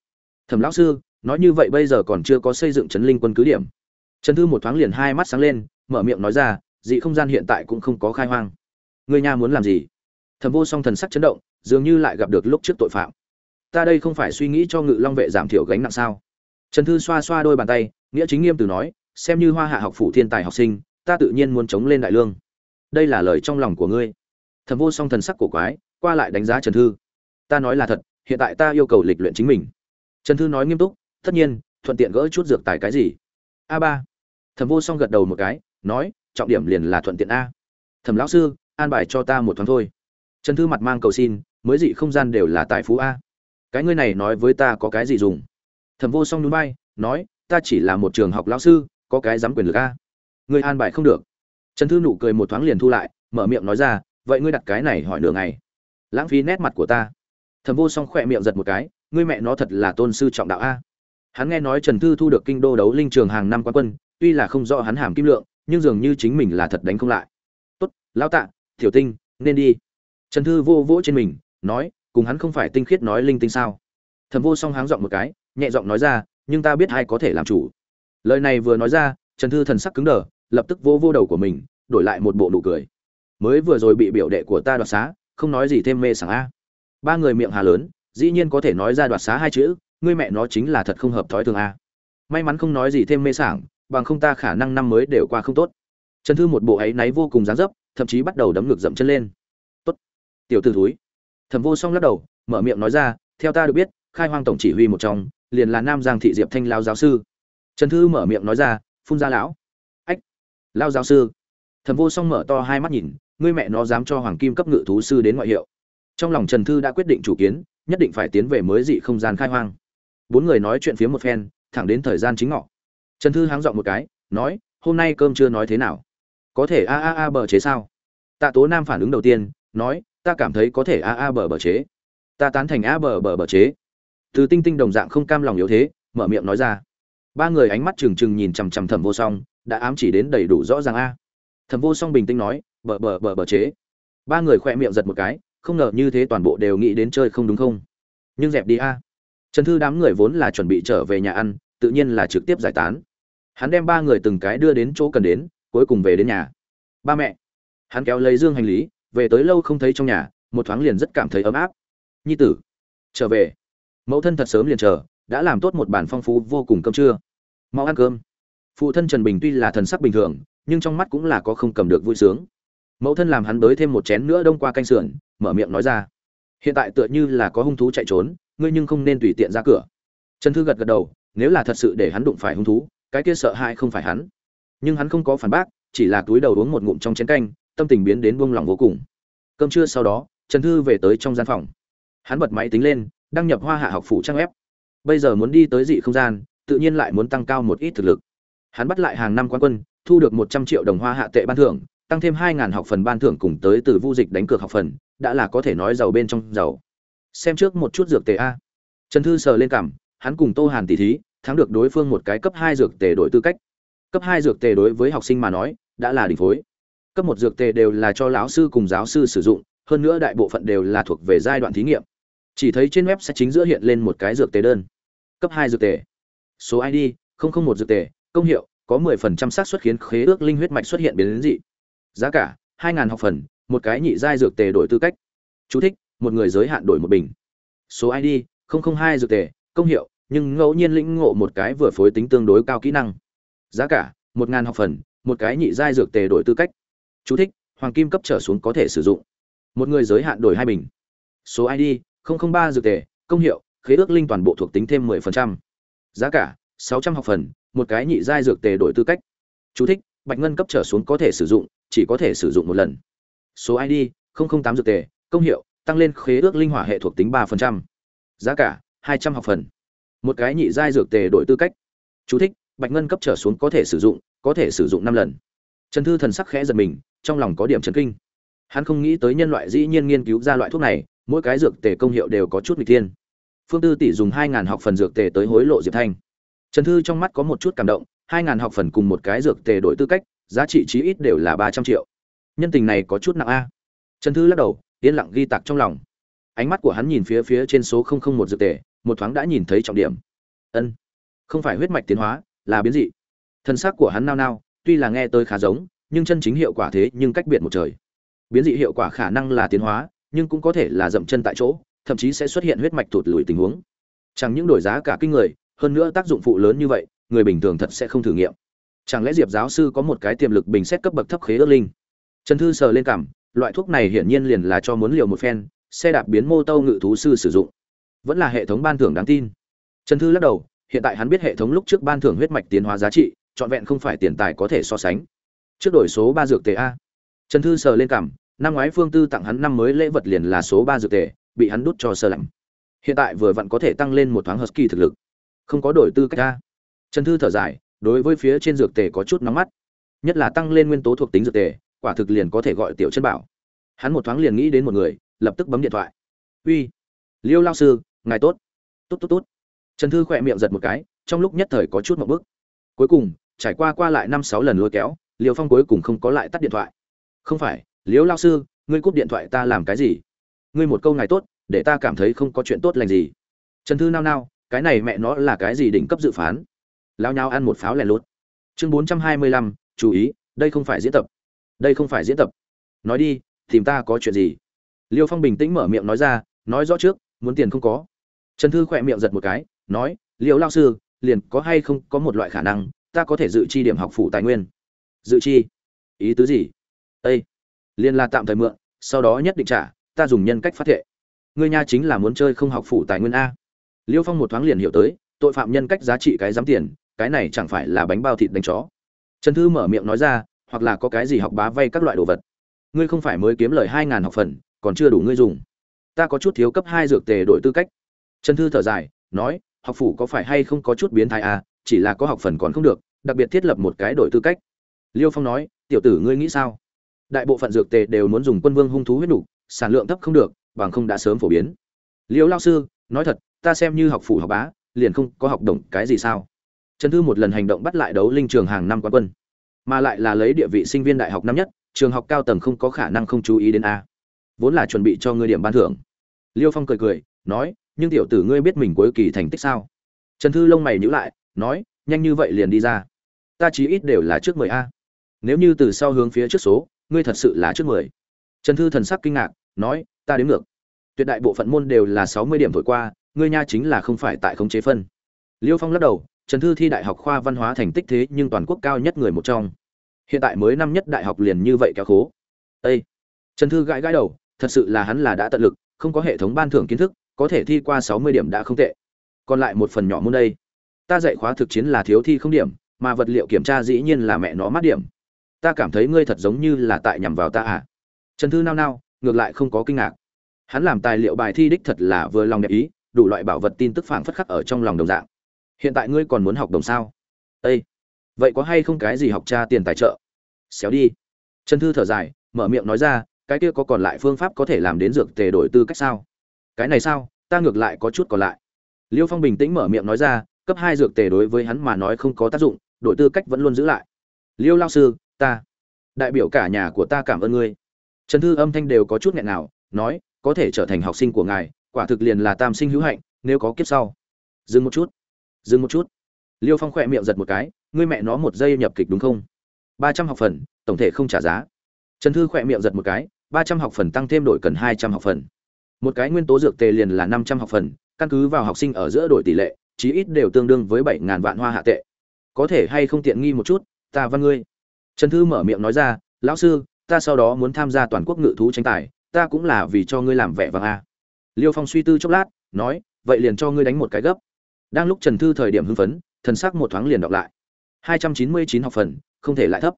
thẩm lão sư nói như vậy bây giờ còn chưa có xây dựng chấn linh quân cứ điểm trần thư một thoáng liền hai mắt sáng lên mở miệng nói ra dị không gian hiện tại cũng không có khai hoang người nhà muốn làm gì thầm vô song thần sắc chấn động dường như lại gặp được lúc trước tội phạm ta đây không phải suy nghĩ cho ngự long vệ giảm thiểu gánh nặng sao trần thư xoa xoa đôi bàn tay nghĩa chính nghiêm từ nói xem như hoa hạ học phủ thiên tài học sinh ta tự nhiên muốn chống lên đại lương đây là lời trong lòng của ngươi thầm vô song thần sắc cổ quái qua lại đánh giá trần thư ta nói là thật hiện tại ta yêu cầu lịch luyện chính mình trần thư nói nghiêm túc tất nhiên thuận tiện gỡ chút dược tài cái gì a ba thẩm vô song gật đầu một cái nói trọng điểm liền là thuận tiện a thẩm lão sư an bài cho ta một thoáng thôi trần thư mặt mang cầu xin mới dị không gian đều là tài phú a cái ngươi này nói với ta có cái gì dùng thẩm vô song núi bay nói ta chỉ là một trường học lão sư có cái dám quyền lực a ngươi an bài không được trần thư nụ cười một thoáng liền thu lại mở miệng nói ra vậy ngươi đặt cái này hỏi nửa ngày lãng phí nét mặt của ta thẩm vô song khỏe miệng giật một cái ngươi mẹ nó thật là tôn sư trọng đạo a Hắn nghe nói Trần Thư thu được kinh đô đấu linh trường hàng năm quán quân, tuy là không rõ hắn hàm kim lượng, nhưng dường như chính mình là thật đánh không lại. "Tốt, lão tạ, tiểu tinh, nên đi." Trần Thư vô vỗ trên mình, nói, cùng hắn không phải tinh khiết nói linh tinh sao? Thẩm Vô Song háng giọng một cái, nhẹ giọng nói ra, "Nhưng ta biết ai có thể làm chủ." Lời này vừa nói ra, Trần Thư thần sắc cứng đờ, lập tức vô vô đầu của mình, đổi lại một bộ nụ cười. Mới vừa rồi bị biểu đệ của ta đoạt xá, không nói gì thêm mê sảng a. Ba người miệng hà lớn, dĩ nhiên có thể nói ra đoạt xá hai chữ, ngươi mẹ nó chính là thật không hợp thói thường a. À. May mắn không nói gì thêm mê sảng, bằng không ta khả năng năm mới đều qua không tốt. Trần Thư một bộ ấy náy vô cùng dáng dấp, thậm chí bắt đầu đấm ngược dậm chân lên. "Tốt, tiểu tử thúi." Thẩm Vô Song lắc đầu, mở miệng nói ra, "Theo ta được biết, khai hoang tổng chỉ huy một trong, liền là Nam Giang thị Diệp Thanh lão giáo sư." Trần Thư mở miệng nói ra, "Phun ra lão." "Ách, lão giáo sư." Thẩm Vô Song mở to hai mắt nhìn, ngươi mẹ nó dám cho hoàng kim cấp ngự thú sư đến ngoại hiệu. Trong lòng Trần Thư đã quyết định chủ kiến, nhất định phải tiến về mới dị không gian khai hoang bốn người nói chuyện phía một phen thẳng đến thời gian chính ngọ trần thư háng dọn một cái nói hôm nay cơm chưa nói thế nào có thể a a a bờ chế sao tạ tố nam phản ứng đầu tiên nói ta cảm thấy có thể a a bờ bờ chế ta tán thành a bờ bờ bờ chế từ tinh tinh đồng dạng không cam lòng yếu thế mở miệng nói ra ba người ánh mắt trừng trừng nhìn chằm chằm thẩm vô song đã ám chỉ đến đầy đủ rõ ràng a thẩm vô song bình tĩnh nói bờ bờ bờ bờ chế ba người khoe miệng giật một cái không ngờ như thế toàn bộ đều nghĩ đến chơi không đúng không nhưng dẹp đi a trần thư đám người vốn là chuẩn bị trở về nhà ăn tự nhiên là trực tiếp giải tán hắn đem ba người từng cái đưa đến chỗ cần đến cuối cùng về đến nhà ba mẹ hắn kéo lấy dương hành lý về tới lâu không thấy trong nhà một thoáng liền rất cảm thấy ấm áp nhi tử trở về mẫu thân thật sớm liền chờ đã làm tốt một bàn phong phú vô cùng cơm trưa mau ăn cơm phụ thân trần bình tuy là thần sắc bình thường nhưng trong mắt cũng là có không cầm được vui sướng mẫu thân làm hắn đới thêm một chén nữa đông qua canh sườn mở miệng nói ra hiện tại tựa như là có hung thú chạy trốn ngươi nhưng không nên tùy tiện ra cửa trần thư gật gật đầu nếu là thật sự để hắn đụng phải hung thú cái kia sợ hãi không phải hắn nhưng hắn không có phản bác chỉ là túi đầu uống một ngụm trong chén canh tâm tình biến đến buông lỏng vô cùng cơm trưa sau đó trần thư về tới trong gian phòng hắn bật máy tính lên đăng nhập hoa hạ học phủ trang web bây giờ muốn đi tới dị không gian tự nhiên lại muốn tăng cao một ít thực lực hắn bắt lại hàng năm quan quân thu được một trăm triệu đồng hoa hạ tệ ban thưởng tăng thêm hai ngàn học phần ban thưởng cùng tới từ vu dịch đánh cược học phần đã là có thể nói giàu bên trong giàu xem trước một chút dược tề a trần thư sờ lên cảm hắn cùng tô hàn tỷ thí thắng được đối phương một cái cấp hai dược tề đổi tư cách cấp hai dược tề đối với học sinh mà nói đã là đỉnh phối cấp một dược tề đều là cho lão sư cùng giáo sư sử dụng hơn nữa đại bộ phận đều là thuộc về giai đoạn thí nghiệm chỉ thấy trên web sẽ chính giữa hiện lên một cái dược tề đơn cấp hai dược tề số id một dược tề công hiệu có 10% xác suất khiến khế ước linh huyết mạch xuất hiện biến dị giá cả 2.000 học phần một cái nhị giai dược tề đổi tư cách chú thích một người giới hạn đổi một bình số id 002 dược tề công hiệu nhưng ngẫu nhiên lĩnh ngộ một cái vừa phối tính tương đối cao kỹ năng giá cả 1.000 học phần một cái nhị giai dược tề đổi tư cách Chú thích, hoàng kim cấp trở xuống có thể sử dụng một người giới hạn đổi hai bình số id 003 dược tề công hiệu khế ước linh toàn bộ thuộc tính thêm 10%. giá cả 600 học phần một cái nhị giai dược tề đổi tư cách Chú thích, bạch ngân cấp trở xuống có thể sử dụng chỉ có thể sử dụng một lần số id 008 dược tề công hiệu tăng lên khế ước linh hỏa hệ thuộc tính ba phần trăm giá cả hai trăm học phần một cái nhị giai dược tề đổi tư cách Chú thích, bạch ngân cấp trở xuống có thể sử dụng có thể sử dụng năm lần trần thư thần sắc khẽ giật mình trong lòng có điểm chấn kinh hắn không nghĩ tới nhân loại dĩ nhiên nghiên cứu ra loại thuốc này mỗi cái dược tề công hiệu đều có chút n thiên phương tư tỷ dùng hai ngàn học phần dược tề tới hối lộ diệp thanh trần thư trong mắt có một chút cảm động hai ngàn học phần cùng một cái dược tề đổi tư cách giá trị chí ít đều là ba trăm triệu nhân tình này có chút nặng a trần thư lắc đầu yên lặng ghi tạc trong lòng ánh mắt của hắn nhìn phía phía trên số một dược tề một thoáng đã nhìn thấy trọng điểm ân không phải huyết mạch tiến hóa là biến dị thân xác của hắn nao nao tuy là nghe tới khá giống nhưng chân chính hiệu quả thế nhưng cách biệt một trời biến dị hiệu quả khả năng là tiến hóa nhưng cũng có thể là dậm chân tại chỗ thậm chí sẽ xuất hiện huyết mạch tụt lùi tình huống chẳng những đổi giá cả kinh người hơn nữa tác dụng phụ lớn như vậy người bình thường thật sẽ không thử nghiệm chẳng lẽ diệp giáo sư có một cái tiềm lực bình xét cấp bậc thấp khế ước linh trần thư sờ lên cảm loại thuốc này hiển nhiên liền là cho muốn liều một phen xe đạp biến mô tô ngự thú sư sử dụng vẫn là hệ thống ban thưởng đáng tin trần thư lắc đầu hiện tại hắn biết hệ thống lúc trước ban thưởng huyết mạch tiến hóa giá trị trọn vẹn không phải tiền tài có thể so sánh trước đổi số ba dược tề a trần thư sờ lên cảm năm ngoái phương tư tặng hắn năm mới lễ vật liền là số ba dược tề bị hắn đút cho sơ lạnh hiện tại vừa vặn có thể tăng lên một thoáng hờ kỳ thực lực không có đổi tư cách a trần thư thở dài đối với phía trên dược tề có chút nóng mắt nhất là tăng lên nguyên tố thuộc tính dược tề quả thực liền có thể gọi tiểu chân bảo hắn một thoáng liền nghĩ đến một người lập tức bấm điện thoại uy liêu lao sư ngài tốt tốt tốt tốt trần thư khỏe miệng giật một cái trong lúc nhất thời có chút một bước cuối cùng trải qua qua lại năm sáu lần lôi kéo liêu phong cuối cùng không có lại tắt điện thoại không phải liêu lao sư ngươi cúp điện thoại ta làm cái gì ngươi một câu ngài tốt để ta cảm thấy không có chuyện tốt lành gì trần thư nao nao cái này mẹ nó là cái gì đỉnh cấp dự phán lao nhau ăn một pháo lèn lốt chương bốn trăm hai mươi lăm chú ý đây không phải diễn tập đây không phải diễn tập nói đi tìm ta có chuyện gì liêu phong bình tĩnh mở miệng nói ra nói rõ trước muốn tiền không có trần thư khỏe miệng giật một cái nói liệu lao sư liền có hay không có một loại khả năng ta có thể dự chi điểm học phủ tài nguyên dự chi ý tứ gì ây liền là tạm thời mượn sau đó nhất định trả ta dùng nhân cách phát thệ ngươi nha chính là muốn chơi không học phủ tài nguyên a liêu phong một thoáng liền hiểu tới tội phạm nhân cách giá trị cái dám tiền cái này chẳng phải là bánh bao thịt đánh chó trần thư mở miệng nói ra hoặc là có cái gì học bá vay các loại đồ vật ngươi không phải mới kiếm lời hai ngàn học phần còn chưa đủ ngươi dùng ta có chút thiếu cấp hai dược tề đổi tư cách trần thư thở dài nói học phủ có phải hay không có chút biến thái à chỉ là có học phần còn không được đặc biệt thiết lập một cái đổi tư cách liêu phong nói tiểu tử ngươi nghĩ sao đại bộ phận dược tề đều muốn dùng quân vương hung thú huyết đủ, sản lượng thấp không được bằng không đã sớm phổ biến liêu lao sư nói thật ta xem như học phủ học bá liền không có học đồng cái gì sao trần thư một lần hành động bắt lại đấu linh trường hàng năm quán quân mà lại là lấy địa vị sinh viên đại học năm nhất trường học cao tầng không có khả năng không chú ý đến a vốn là chuẩn bị cho ngươi điểm ban thưởng liêu phong cười cười nói nhưng tiểu tử ngươi biết mình cuối kỳ thành tích sao trần thư lông mày nhữ lại nói nhanh như vậy liền đi ra ta chí ít đều là trước mười a nếu như từ sau hướng phía trước số ngươi thật sự là trước mười trần thư thần sắc kinh ngạc nói ta đến ngược tuyệt đại bộ phận môn đều là sáu mươi điểm thổi qua ngươi nha chính là không phải tại khống chế phân liêu phong lắc đầu Trần Thư thi đại học khoa văn hóa thành tích thế nhưng toàn quốc cao nhất người một trong. Hiện tại mới năm nhất đại học liền như vậy kéo khố. Ê! Trần Thư gãi gãi đầu, thật sự là hắn là đã tận lực, không có hệ thống ban thưởng kiến thức, có thể thi qua sáu mươi điểm đã không tệ. Còn lại một phần nhỏ môn đây. Ta dạy khóa thực chiến là thiếu thi không điểm, mà vật liệu kiểm tra dĩ nhiên là mẹ nó mát điểm. Ta cảm thấy ngươi thật giống như là tại nhằm vào ta à? Trần Thư nao nao, ngược lại không có kinh ngạc. Hắn làm tài liệu bài thi đích thật là vừa lòng đẹp ý, đủ loại bảo vật tin tức phảng phất khắc ở trong lòng đồng dạng hiện tại ngươi còn muốn học đồng sao ây vậy có hay không cái gì học tra tiền tài trợ xéo đi trần thư thở dài mở miệng nói ra cái kia có còn lại phương pháp có thể làm đến dược tề đổi tư cách sao cái này sao ta ngược lại có chút còn lại liêu phong bình tĩnh mở miệng nói ra cấp hai dược tề đối với hắn mà nói không có tác dụng đổi tư cách vẫn luôn giữ lại liêu lao sư ta đại biểu cả nhà của ta cảm ơn ngươi trần thư âm thanh đều có chút nghẹn nào nói có thể trở thành học sinh của ngài quả thực liền là tam sinh hữu hạnh nếu có kiếp sau dừng một chút dừng một chút liêu phong khỏe miệng giật một cái ngươi mẹ nó một giây nhập kịch đúng không ba trăm học phần tổng thể không trả giá trần thư khỏe miệng giật một cái ba trăm học phần tăng thêm đổi cần hai trăm học phần một cái nguyên tố dược tề liền là năm trăm học phần căn cứ vào học sinh ở giữa đổi tỷ lệ chí ít đều tương đương với bảy ngàn vạn hoa hạ tệ có thể hay không tiện nghi một chút ta văn ngươi trần thư mở miệng nói ra lão sư ta sau đó muốn tham gia toàn quốc ngự thú tranh tài ta cũng là vì cho ngươi làm vẻ vàng a à. liêu phong suy tư chốc lát nói vậy liền cho ngươi đánh một cái gấp đang lúc Trần Thư thời điểm hưng phấn, thần sắc một thoáng liền đọc lại. 299 học phần, không thể lại thấp.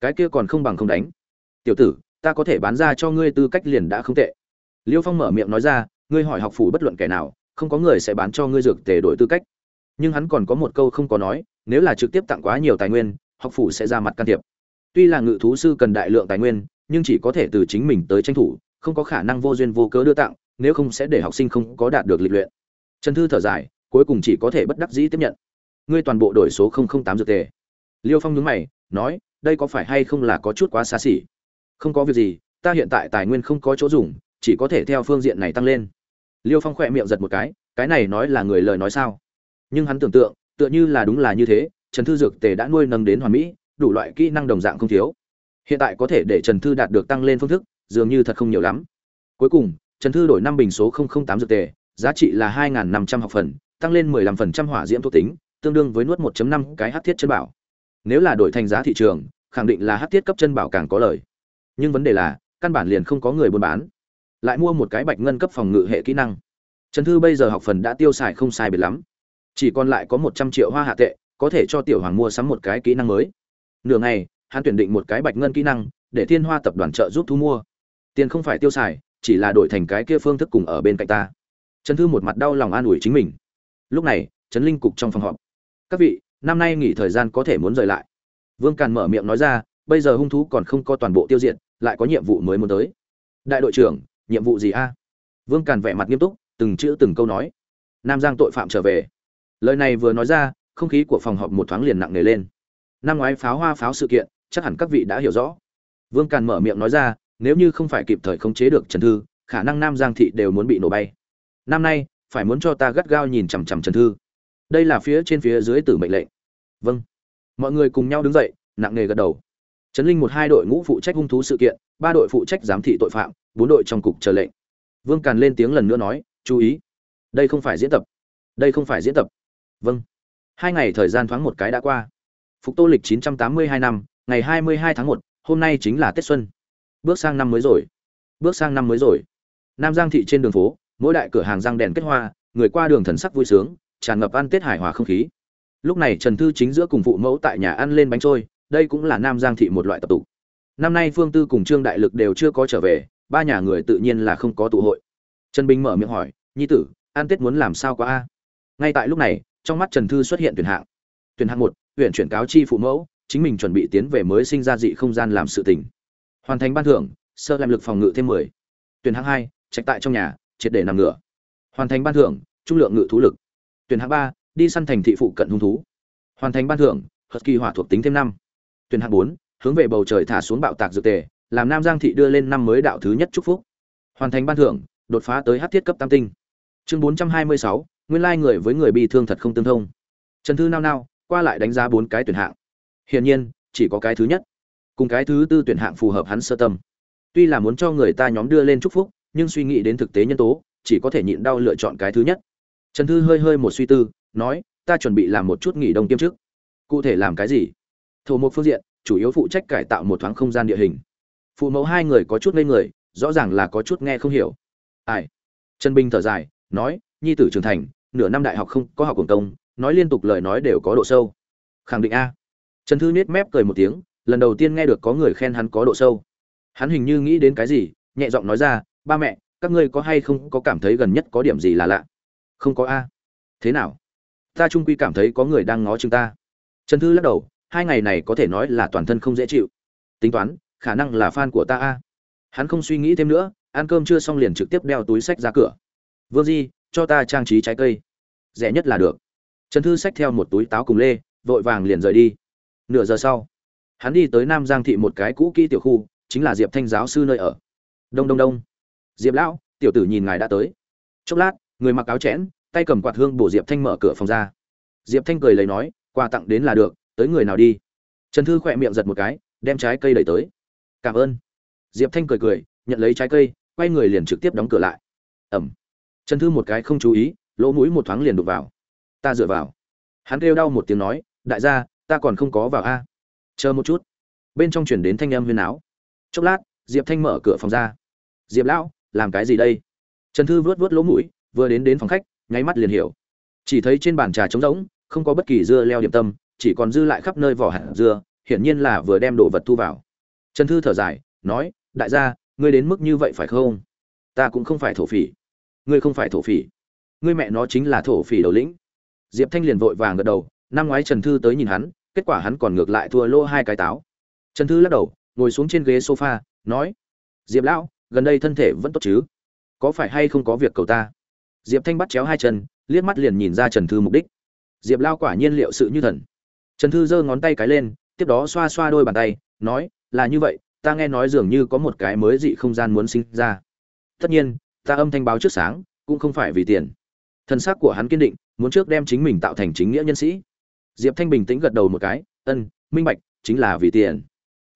Cái kia còn không bằng không đánh. Tiểu tử, ta có thể bán ra cho ngươi tư cách liền đã không tệ. Liêu Phong mở miệng nói ra, ngươi hỏi học phủ bất luận kẻ nào, không có người sẽ bán cho ngươi dược tề đổi tư cách. Nhưng hắn còn có một câu không có nói, nếu là trực tiếp tặng quá nhiều tài nguyên, học phủ sẽ ra mặt can thiệp. Tuy là ngự thú sư cần đại lượng tài nguyên, nhưng chỉ có thể từ chính mình tới tranh thủ, không có khả năng vô duyên vô cớ đưa tặng, nếu không sẽ để học sinh không có đạt được lịch luyện. Trần Thư thở dài, cuối cùng chỉ có thể bất đắc dĩ tiếp nhận ngươi toàn bộ đổi số 008 dược tề liêu phong nhúng mày nói đây có phải hay không là có chút quá xa xỉ không có việc gì ta hiện tại tài nguyên không có chỗ dùng chỉ có thể theo phương diện này tăng lên liêu phong khẽ miệng giật một cái cái này nói là người lời nói sao nhưng hắn tưởng tượng tựa như là đúng là như thế trần thư dược tề đã nuôi nâng đến hoàn mỹ đủ loại kỹ năng đồng dạng không thiếu hiện tại có thể để trần thư đạt được tăng lên phương thức dường như thật không nhiều lắm cuối cùng trần thư đổi năm bình số 008 dược tề giá trị là hai năm trăm học phần tăng lên 15% hỏa diễm thuộc tính, tương đương với nuốt 1.5 cái hắc thiết chân bảo. Nếu là đổi thành giá thị trường, khẳng định là hắc thiết cấp chân bảo càng có lợi. Nhưng vấn đề là, căn bản liền không có người buôn bán. Lại mua một cái bạch ngân cấp phòng ngự hệ kỹ năng. Trần Thư bây giờ học phần đã tiêu xài không sai biệt lắm, chỉ còn lại có 100 triệu hoa hạ tệ, có thể cho tiểu hoàng mua sắm một cái kỹ năng mới. Nửa ngày, hắn tuyển định một cái bạch ngân kỹ năng, để Thiên Hoa tập đoàn trợ giúp thu mua. Tiền không phải tiêu xài, chỉ là đổi thành cái kia phương thức cùng ở bên cạnh ta. Trần Thư một mặt đau lòng an ủi chính mình lúc này trấn linh cục trong phòng họp các vị năm nay nghỉ thời gian có thể muốn rời lại vương càn mở miệng nói ra bây giờ hung thú còn không có toàn bộ tiêu diệt lại có nhiệm vụ mới muốn tới đại đội trưởng nhiệm vụ gì a vương càn vẻ mặt nghiêm túc từng chữ từng câu nói nam giang tội phạm trở về lời này vừa nói ra không khí của phòng họp một thoáng liền nặng nề lên năm ngoái pháo hoa pháo sự kiện chắc hẳn các vị đã hiểu rõ vương càn mở miệng nói ra nếu như không phải kịp thời khống chế được trần thư khả năng nam giang thị đều muốn bị nổ bay năm nay phải muốn cho ta gắt gao nhìn chằm chằm Trần Thư. Đây là phía trên phía dưới tử mệnh lệnh. Vâng. Mọi người cùng nhau đứng dậy, nặng nề gật đầu. Trấn Linh một hai đội ngũ phụ trách hung thú sự kiện, ba đội phụ trách giám thị tội phạm, bốn đội trong cục chờ lệnh. Vương Càn lên tiếng lần nữa nói, "Chú ý, đây không phải diễn tập. Đây không phải diễn tập." Vâng. Hai ngày thời gian thoáng một cái đã qua. Phục Tô lịch 982 năm, ngày 22 tháng 1, hôm nay chính là Tết xuân. Bước sang năm mới rồi. Bước sang năm mới rồi. Nam Giang thị trên đường phố, mỗi đại cửa hàng răng đèn kết hoa người qua đường thần sắc vui sướng tràn ngập ăn tết hài hòa không khí lúc này trần thư chính giữa cùng phụ mẫu tại nhà ăn lên bánh trôi đây cũng là nam giang thị một loại tập tụ năm nay phương tư cùng trương đại lực đều chưa có trở về ba nhà người tự nhiên là không có tụ hội trần bình mở miệng hỏi nhi tử ăn tết muốn làm sao quá a ngay tại lúc này trong mắt trần thư xuất hiện tuyển hạng tuyển hạng một huyện chuyển cáo chi phụ mẫu chính mình chuẩn bị tiến về mới sinh ra dị không gian làm sự tình hoàn thành ban thưởng sơ làm lực phòng ngự thêm mười tuyển hạng hai trạch tại trong nhà triệt để nằm ngửa hoàn thành ban thưởng trung lượng ngự thú lực tuyển hạng ba đi săn thành thị phụ cận hung thú hoàn thành ban thưởng hất kỳ hỏa thuộc tính thêm năm tuyển hạng bốn hướng về bầu trời thả xuống bạo tạc dược tề làm nam giang thị đưa lên năm mới đạo thứ nhất chúc phúc hoàn thành ban thưởng đột phá tới hát thiết cấp tam tinh chương bốn trăm hai mươi sáu nguyên lai người với người bị thương thật không tương thông trần thư nao nao qua lại đánh giá bốn cái tuyển hạng hiển nhiên chỉ có cái thứ nhất cùng cái thứ tư tuyển hạng phù hợp hắn sơ tâm tuy là muốn cho người ta nhóm đưa lên chúc phúc nhưng suy nghĩ đến thực tế nhân tố chỉ có thể nhịn đau lựa chọn cái thứ nhất trần thư hơi hơi một suy tư nói ta chuẩn bị làm một chút nghỉ đông kiêm chức cụ thể làm cái gì thổ mục phương diện chủ yếu phụ trách cải tạo một thoáng không gian địa hình phụ mẫu hai người có chút ngây người rõ ràng là có chút nghe không hiểu ai trần bình thở dài nói nhi tử trưởng thành nửa năm đại học không có học hồng công nói liên tục lời nói đều có độ sâu khẳng định a trần thư nhếch mép cười một tiếng lần đầu tiên nghe được có người khen hắn có độ sâu hắn hình như nghĩ đến cái gì nhẹ giọng nói ra ba mẹ các ngươi có hay không có cảm thấy gần nhất có điểm gì là lạ không có a thế nào ta trung quy cảm thấy có người đang ngó chừng ta trần thư lắc đầu hai ngày này có thể nói là toàn thân không dễ chịu tính toán khả năng là fan của ta a hắn không suy nghĩ thêm nữa ăn cơm chưa xong liền trực tiếp đeo túi sách ra cửa vương di cho ta trang trí trái cây rẻ nhất là được trần thư xách theo một túi táo cùng lê vội vàng liền rời đi nửa giờ sau hắn đi tới nam giang thị một cái cũ kỹ tiểu khu chính là diệp thanh giáo sư nơi ở đông đông đông diệp lão tiểu tử nhìn ngài đã tới chốc lát người mặc áo chẽn tay cầm quạt hương bổ diệp thanh mở cửa phòng ra diệp thanh cười lấy nói quà tặng đến là được tới người nào đi trần thư khỏe miệng giật một cái đem trái cây đẩy tới cảm ơn diệp thanh cười cười nhận lấy trái cây quay người liền trực tiếp đóng cửa lại ẩm trần thư một cái không chú ý lỗ mũi một thoáng liền đục vào ta dựa vào hắn kêu đau một tiếng nói đại gia ta còn không có vào a chờ một chút bên trong chuyển đến thanh âm huyền áo chốc lát diệp thanh mở cửa phòng ra diệp lão làm cái gì đây trần thư vớt vớt lỗ mũi vừa đến đến phòng khách nháy mắt liền hiểu chỉ thấy trên bàn trà trống rỗng không có bất kỳ dưa leo điểm tâm chỉ còn dư lại khắp nơi vỏ hạt dưa hiển nhiên là vừa đem đồ vật thu vào trần thư thở dài nói đại gia ngươi đến mức như vậy phải không ta cũng không phải thổ phỉ ngươi không phải thổ phỉ ngươi mẹ nó chính là thổ phỉ đầu lĩnh diệp thanh liền vội vàng gật đầu năm ngoái trần thư tới nhìn hắn kết quả hắn còn ngược lại thua lô hai cái táo trần thư lắc đầu ngồi xuống trên ghế sofa nói diệp lão gần đây thân thể vẫn tốt chứ có phải hay không có việc cầu ta diệp thanh bắt chéo hai chân liếc mắt liền nhìn ra trần thư mục đích diệp lao quả nhiên liệu sự như thần trần thư giơ ngón tay cái lên tiếp đó xoa xoa đôi bàn tay nói là như vậy ta nghe nói dường như có một cái mới dị không gian muốn sinh ra tất nhiên ta âm thanh báo trước sáng cũng không phải vì tiền thân xác của hắn kiên định muốn trước đem chính mình tạo thành chính nghĩa nhân sĩ diệp thanh bình tĩnh gật đầu một cái ân minh bạch chính là vì tiền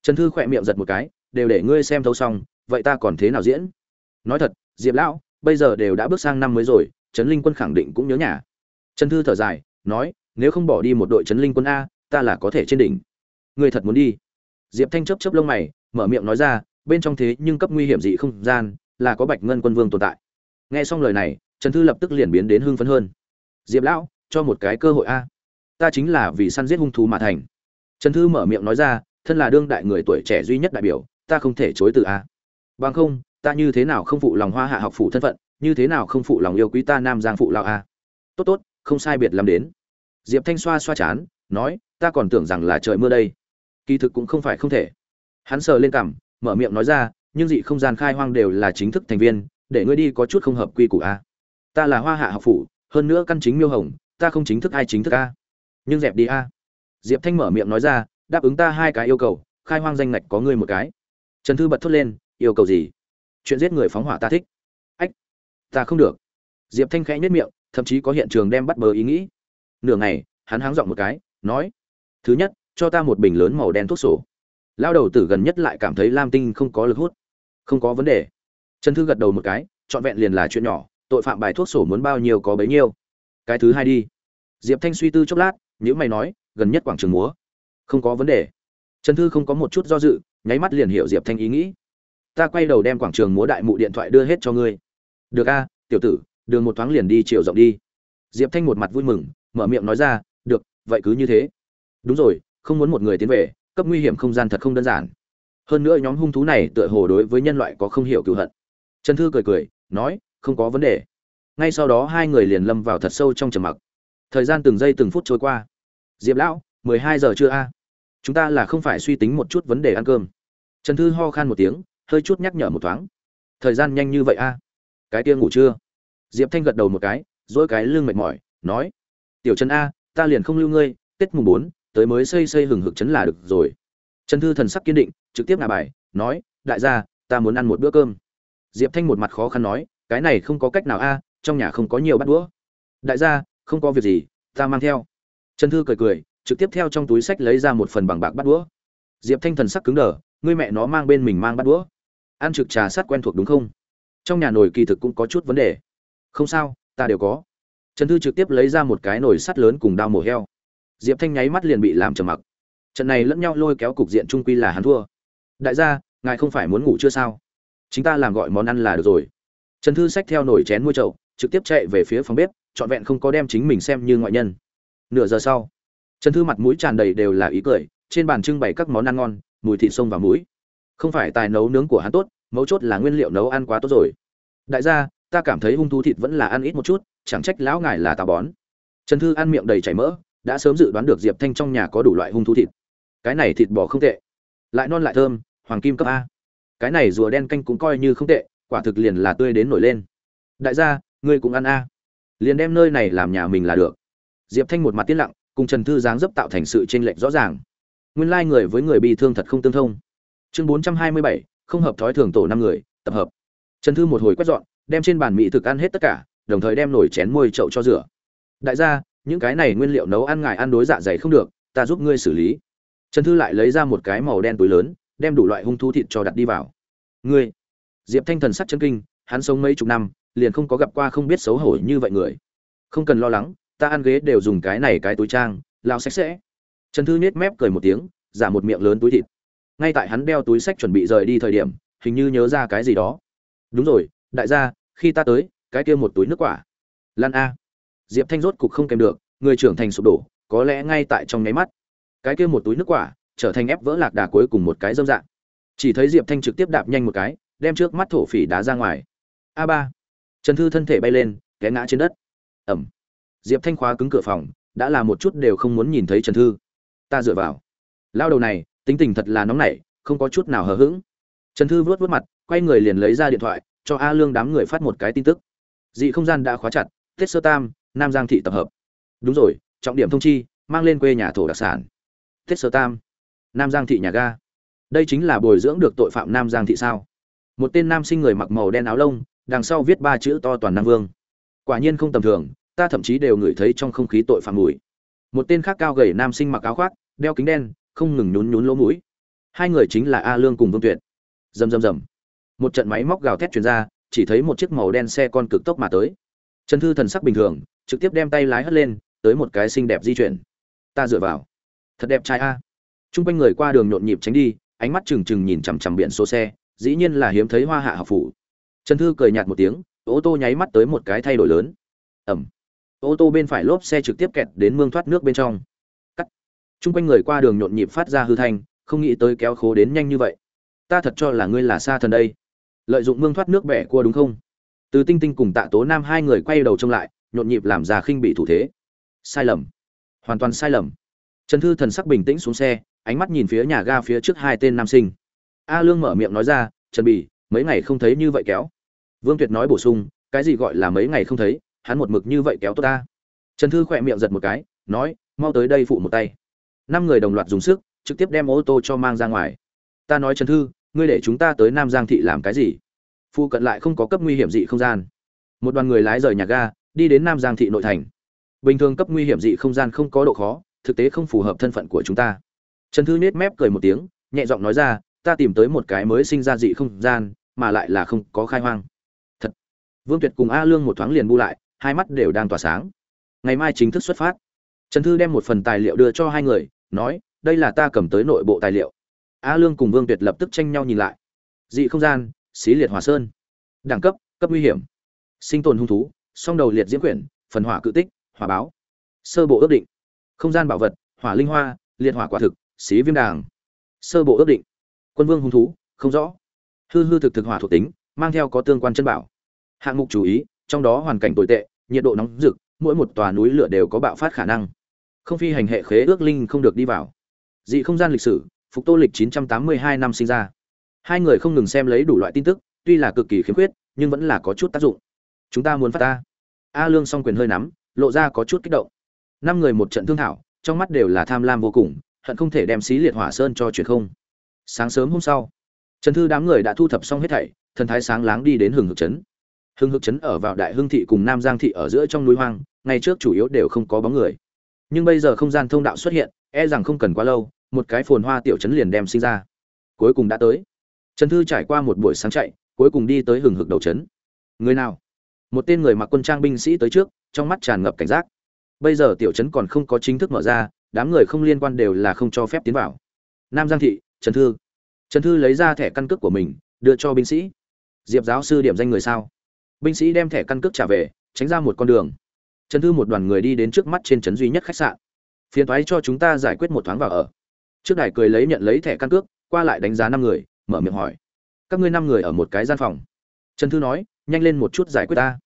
trần thư khỏe miệng giật một cái đều để ngươi xem thấu xong vậy ta còn thế nào diễn nói thật diệp lão bây giờ đều đã bước sang năm mới rồi trấn linh quân khẳng định cũng nhớ nhà trần thư thở dài nói nếu không bỏ đi một đội trấn linh quân a ta là có thể trên đỉnh người thật muốn đi diệp thanh chấp chấp lông mày mở miệng nói ra bên trong thế nhưng cấp nguy hiểm dị không gian là có bạch ngân quân vương tồn tại nghe xong lời này trần thư lập tức liền biến đến hưng phấn hơn diệp lão cho một cái cơ hội a ta chính là vì săn giết hung thú mà thành trần thư mở miệng nói ra thân là đương đại người tuổi trẻ duy nhất đại biểu ta không thể chối từ a bằng không ta như thế nào không phụ lòng hoa hạ học phụ thân phận như thế nào không phụ lòng yêu quý ta nam giang phụ lao a à? tốt tốt không sai biệt lắm đến diệp thanh xoa xoa chán nói ta còn tưởng rằng là trời mưa đây kỳ thực cũng không phải không thể hắn sờ lên cằm mở miệng nói ra nhưng dị không gian khai hoang đều là chính thức thành viên để ngươi đi có chút không hợp quy củ a à? ta là hoa hạ học phụ, hơn nữa căn chính miêu hồng ta không chính thức ai chính thức a à? nhưng dẹp đi a diệp thanh mở miệng nói ra đáp ứng ta hai cái yêu cầu khai hoang danh ngạch có ngươi một cái trần thư bật thốt lên yêu cầu gì chuyện giết người phóng hỏa ta thích ách ta không được diệp thanh khẽ nhất miệng thậm chí có hiện trường đem bắt bờ ý nghĩ nửa ngày hắn háng dọn một cái nói thứ nhất cho ta một bình lớn màu đen thuốc sổ lao đầu tử gần nhất lại cảm thấy lam tinh không có lực hút không có vấn đề trần thư gật đầu một cái trọn vẹn liền là chuyện nhỏ tội phạm bài thuốc sổ muốn bao nhiêu có bấy nhiêu cái thứ hai đi diệp thanh suy tư chốc lát nhữ mày nói gần nhất quảng trường múa không có vấn đề trần thư không có một chút do dự nháy mắt liền hiểu diệp thanh ý nghĩ ta quay đầu đem quảng trường múa đại mụ điện thoại đưa hết cho ngươi được a tiểu tử đường một thoáng liền đi chiều rộng đi diệp thanh một mặt vui mừng mở miệng nói ra được vậy cứ như thế đúng rồi không muốn một người tiến về cấp nguy hiểm không gian thật không đơn giản hơn nữa nhóm hung thú này tựa hồ đối với nhân loại có không hiểu cựu hận trần thư cười cười nói không có vấn đề ngay sau đó hai người liền lâm vào thật sâu trong trầm mặc thời gian từng giây từng phút trôi qua diệp lão mười hai giờ chưa a chúng ta là không phải suy tính một chút vấn đề ăn cơm trần thư ho khan một tiếng hơi chút nhắc nhở một thoáng thời gian nhanh như vậy a cái kia ngủ chưa diệp thanh gật đầu một cái dỗi cái lưng mệt mỏi nói tiểu trần a ta liền không lưu ngươi tết mùng bốn tới mới xây xây hừng hực chấn là được rồi trần thư thần sắc kiên định trực tiếp ngà bài nói đại gia ta muốn ăn một bữa cơm diệp thanh một mặt khó khăn nói cái này không có cách nào a trong nhà không có nhiều bát đũa đại gia không có việc gì ta mang theo trần thư cười cười trực tiếp theo trong túi sách lấy ra một phần bằng bạc bát đũa diệp thanh thần sắc cứng đờ ngươi mẹ nó mang bên mình mang bát đũa ăn trực trà sát quen thuộc đúng không trong nhà nồi kỳ thực cũng có chút vấn đề không sao ta đều có trần thư trực tiếp lấy ra một cái nồi sắt lớn cùng đao mổ heo diệp thanh nháy mắt liền bị làm trầm mặc trận này lẫn nhau lôi kéo cục diện trung quy là hắn thua đại gia ngài không phải muốn ngủ chưa sao chúng ta làm gọi món ăn là được rồi trần thư xách theo nồi chén mua chậu trực tiếp chạy về phía phòng bếp trọn vẹn không có đem chính mình xem như ngoại nhân nửa giờ sau trần thư mặt mũi tràn đầy đều là ý cười trên bàn trưng bày các món ăn ngon mùi thịt sông và mũi không phải tài nấu nướng của hắn tốt mấu chốt là nguyên liệu nấu ăn quá tốt rồi đại gia ta cảm thấy hung thú thịt vẫn là ăn ít một chút chẳng trách lão ngài là tà bón trần thư ăn miệng đầy chảy mỡ đã sớm dự đoán được diệp thanh trong nhà có đủ loại hung thú thịt cái này thịt bò không tệ lại non lại thơm hoàng kim cấp a cái này rùa đen canh cũng coi như không tệ quả thực liền là tươi đến nổi lên đại gia ngươi cũng ăn a liền đem nơi này làm nhà mình là được diệp thanh một mặt tiết lặng cùng trần thư giáng dấp tạo thành sự t r ê n lệch rõ ràng nguyên lai người với người bị thương thật không tương thông chương bốn trăm hai mươi bảy không hợp thói thường tổ năm người tập hợp trần thư một hồi quét dọn đem trên bàn mỹ thực ăn hết tất cả đồng thời đem nổi chén môi chậu cho rửa đại gia những cái này nguyên liệu nấu ăn ngài ăn đối dạ dày không được ta giúp ngươi xử lý trần thư lại lấy ra một cái màu đen túi lớn đem đủ loại hung thu thịt cho đặt đi vào ngươi diệp thanh thần sắc chân kinh hắn sống mấy chục năm liền không có gặp qua không biết xấu hổ như vậy người không cần lo lắng ta ăn ghế đều dùng cái này cái túi trang lao sạch sẽ trần thư nhếch mép cười một tiếng giả một miệng lớn túi thịt ngay tại hắn đeo túi sách chuẩn bị rời đi thời điểm hình như nhớ ra cái gì đó đúng rồi đại gia khi ta tới cái kia một túi nước quả lan a diệp thanh rốt cục không kèm được người trưởng thành sụp đổ có lẽ ngay tại trong nháy mắt cái kia một túi nước quả trở thành ép vỡ lạc đà cuối cùng một cái dâm dạng chỉ thấy diệp thanh trực tiếp đạp nhanh một cái đem trước mắt thổ phỉ đá ra ngoài a ba trần thư thân thể bay lên té ngã trên đất ẩm diệp thanh khóa cứng cửa phòng đã là một chút đều không muốn nhìn thấy trần thư ta dựa vào lao đầu này tính tình thật là nóng nảy không có chút nào hờ hững trần thư vuốt vuốt mặt quay người liền lấy ra điện thoại cho a lương đám người phát một cái tin tức dị không gian đã khóa chặt tết sơ tam nam giang thị tập hợp đúng rồi trọng điểm thông chi mang lên quê nhà thổ đặc sản tết sơ tam nam giang thị nhà ga đây chính là bồi dưỡng được tội phạm nam giang thị sao một tên nam sinh người mặc màu đen áo lông đằng sau viết ba chữ to toàn nam vương quả nhiên không tầm thường ta thậm chí đều ngửi thấy trong không khí tội phạm mùi một tên khác cao gầy nam sinh mặc áo khoác đeo kính đen không ngừng nhún nhún lỗ mũi hai người chính là a lương cùng vương tuyệt rầm rầm rầm một trận máy móc gào thét truyền ra chỉ thấy một chiếc màu đen xe con cực tốc mà tới trần thư thần sắc bình thường trực tiếp đem tay lái hất lên tới một cái xinh đẹp di chuyển ta dựa vào thật đẹp trai a t quanh người qua đường nhộn nhịp tránh đi ánh mắt chừng chừng nhìn chằm chằm biển số xe dĩ nhiên là hiếm thấy hoa hạ học phủ trần thư cười nhạt một tiếng ô tô nháy mắt tới một cái thay đổi lớn ẩm ô tô bên phải lốp xe trực tiếp kẹt đến mương thoát nước bên trong t quanh người qua đường nhộn nhịp phát ra hư thanh không nghĩ tới kéo khố đến nhanh như vậy ta thật cho là ngươi là xa thần đây lợi dụng mương thoát nước bẻ cua đúng không từ tinh tinh cùng tạ tố nam hai người quay đầu trông lại nhộn nhịp làm ra khinh bị thủ thế sai lầm hoàn toàn sai lầm trần thư thần sắc bình tĩnh xuống xe ánh mắt nhìn phía nhà ga phía trước hai tên nam sinh a lương mở miệng nói ra trần Bì mấy ngày không thấy như vậy kéo vương tuyệt nói bổ sung cái gì gọi là mấy ngày không thấy hắn một mực như vậy kéo tốt ta trần thư khỏe miệng giật một cái nói mau tới đây phụ một tay năm người đồng loạt dùng sức trực tiếp đem ô tô cho mang ra ngoài ta nói trần thư ngươi để chúng ta tới nam giang thị làm cái gì Phu cận lại không có cấp nguy hiểm dị không gian một đoàn người lái rời nhà ga đi đến nam giang thị nội thành bình thường cấp nguy hiểm dị không gian không có độ khó thực tế không phù hợp thân phận của chúng ta trần thư nết mép cười một tiếng nhẹ giọng nói ra ta tìm tới một cái mới sinh ra dị không gian mà lại là không có khai hoang thật vương tuyệt cùng a lương một thoáng liền bu lại hai mắt đều đang tỏa sáng ngày mai chính thức xuất phát trần thư đem một phần tài liệu đưa cho hai người nói đây là ta cầm tới nội bộ tài liệu a lương cùng vương tuyệt lập tức tranh nhau nhìn lại dị không gian xí liệt hỏa sơn đẳng cấp cấp nguy hiểm sinh tồn hung thú song đầu liệt diễm quyển phần hỏa cự tích hỏa báo sơ bộ ước định không gian bảo vật hỏa linh hoa liệt hỏa quả thực xí viêm đàng sơ bộ ước định quân vương hung thú không rõ hư hư thực thực hỏa thuộc tính mang theo có tương quan chân bảo hạng mục chú ý trong đó hoàn cảnh tồi tệ nhiệt độ nóng rực mỗi một tòa núi lửa đều có bạo phát khả năng không phi hành hệ khế ước linh không được đi vào dị không gian lịch sử phục tô lịch 982 năm sinh ra hai người không ngừng xem lấy đủ loại tin tức tuy là cực kỳ khiếm khuyết nhưng vẫn là có chút tác dụng chúng ta muốn phát ta a lương song quyền hơi nắm lộ ra có chút kích động năm người một trận thương thảo trong mắt đều là tham lam vô cùng hận không thể đem xí liệt hỏa sơn cho chuyện không sáng sớm hôm sau trần thư đám người đã thu thập xong hết thảy thần thái sáng láng đi đến hừng hực trấn hừng hực trấn ở vào đại hưng thị cùng nam giang thị ở giữa trong núi hoang ngày trước chủ yếu đều không có bóng người nhưng bây giờ không gian thông đạo xuất hiện e rằng không cần quá lâu một cái phồn hoa tiểu chấn liền đem sinh ra cuối cùng đã tới trần thư trải qua một buổi sáng chạy cuối cùng đi tới hừng hực đầu chấn. người nào một tên người mặc quân trang binh sĩ tới trước trong mắt tràn ngập cảnh giác bây giờ tiểu chấn còn không có chính thức mở ra đám người không liên quan đều là không cho phép tiến vào nam giang thị trần thư trần thư lấy ra thẻ căn cước của mình đưa cho binh sĩ diệp giáo sư điểm danh người sao binh sĩ đem thẻ căn cước trả về tránh ra một con đường trần thư một đoàn người đi đến trước mắt trên trấn duy nhất khách sạn phiền thoái cho chúng ta giải quyết một thoáng vào ở trước đại cười lấy nhận lấy thẻ căn cước qua lại đánh giá năm người mở miệng hỏi các ngươi năm người ở một cái gian phòng trần thư nói nhanh lên một chút giải quyết ta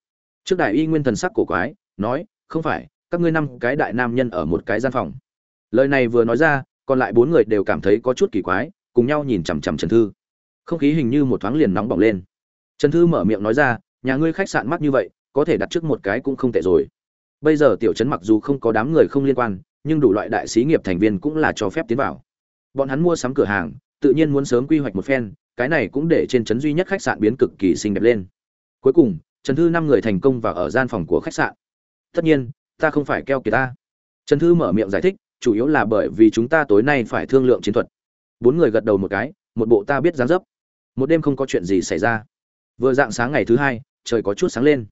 trước đại y nguyên thần sắc cổ quái nói không phải các ngươi năm cái đại nam nhân ở một cái gian phòng lời này vừa nói ra còn lại bốn người đều cảm thấy có chút kỳ quái cùng nhau nhìn chằm chằm trần thư không khí hình như một thoáng liền nóng bỏng lên trần thư mở miệng nói ra nhà ngươi khách sạn mắc như vậy có thể đặt trước một cái cũng không tệ rồi bây giờ tiểu trấn mặc dù không có đám người không liên quan nhưng đủ loại đại sĩ nghiệp thành viên cũng là cho phép tiến vào bọn hắn mua sắm cửa hàng tự nhiên muốn sớm quy hoạch một phen cái này cũng để trên trấn duy nhất khách sạn biến cực kỳ xinh đẹp lên cuối cùng trần thư năm người thành công và ở gian phòng của khách sạn tất nhiên ta không phải keo kiệt ta trần thư mở miệng giải thích chủ yếu là bởi vì chúng ta tối nay phải thương lượng chiến thuật bốn người gật đầu một cái một bộ ta biết dán dấp một đêm không có chuyện gì xảy ra vừa dạng sáng ngày thứ hai trời có chút sáng lên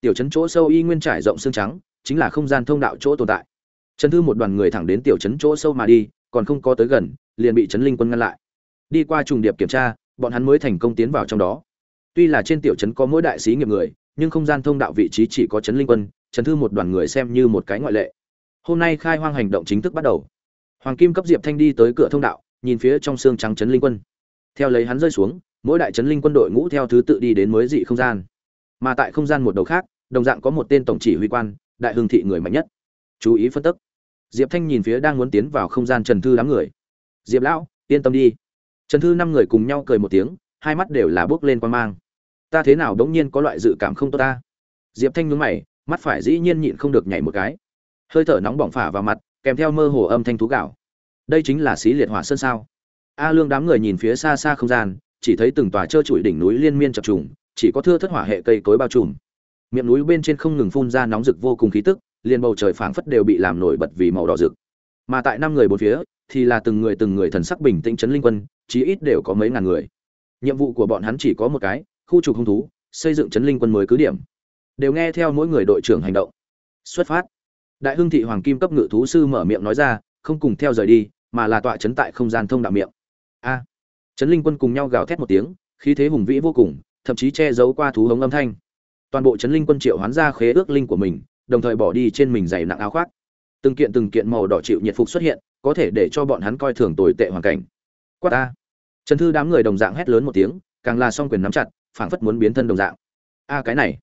tiểu trấn chỗ sâu y nguyên trải rộng xương trắng chính là không gian thông đạo chỗ tồn tại trần thư một đoàn người thẳng đến tiểu trấn chỗ sâu mà đi còn không có tới gần liền bị trấn linh quân ngăn lại đi qua trùng điệp kiểm tra bọn hắn mới thành công tiến vào trong đó tuy là trên tiểu trấn có mỗi đại sĩ nghiệp người nhưng không gian thông đạo vị trí chỉ có trấn linh quân Trần thư một đoàn người xem như một cái ngoại lệ hôm nay khai hoang hành động chính thức bắt đầu hoàng kim cấp diệp thanh đi tới cửa thông đạo nhìn phía trong xương trắng trấn linh quân theo lấy hắn rơi xuống mỗi đại trấn linh quân đội ngũ theo thứ tự đi đến mới dị không gian mà tại không gian một đầu khác đồng dạng có một tên tổng chỉ huy quan đại hương thị người mạnh nhất chú ý phân tức diệp thanh nhìn phía đang muốn tiến vào không gian trần thư đám người diệp lão yên tâm đi trần thư năm người cùng nhau cười một tiếng hai mắt đều là bước lên quan mang ta thế nào đống nhiên có loại dự cảm không tốt ta diệp thanh nhún mày mắt phải dĩ nhiên nhịn không được nhảy một cái hơi thở nóng bỏng phả vào mặt kèm theo mơ hồ âm thanh thú gạo đây chính là xí liệt hỏa sơn sao a lương đám người nhìn phía xa xa không gian chỉ thấy từng tòa trơ trụi đỉnh núi liên miên chập trùng chỉ có thưa thất hỏa hệ cây cối bao trùm miệng núi bên trên không ngừng phun ra nóng rực vô cùng khí tức liền bầu trời phảng phất đều bị làm nổi bật vì màu đỏ rực mà tại năm người bốn phía thì là từng người từng người thần sắc bình tĩnh chấn linh quân chí ít đều có mấy ngàn người nhiệm vụ của bọn hắn chỉ có một cái khu trục hung thú xây dựng chấn linh quân mới cứ điểm đều nghe theo mỗi người đội trưởng hành động xuất phát đại hưng thị hoàng kim cấp ngự thú sư mở miệng nói ra không cùng theo rời đi mà là tọa chấn tại không gian thông đạo miệng a chấn linh quân cùng nhau gào thét một tiếng khí thế hùng vĩ vô cùng thậm chí che giấu qua thú hống âm thanh toàn bộ chấn linh quân triệu hoán ra khế ước linh của mình đồng thời bỏ đi trên mình dày nặng áo khoác từng kiện từng kiện màu đỏ chịu nhiệt phục xuất hiện có thể để cho bọn hắn coi thường tồi tệ hoàn cảnh quát ta trần thư đám người đồng dạng hét lớn một tiếng càng là song quyền nắm chặt phảng phất muốn biến thân đồng dạng a cái này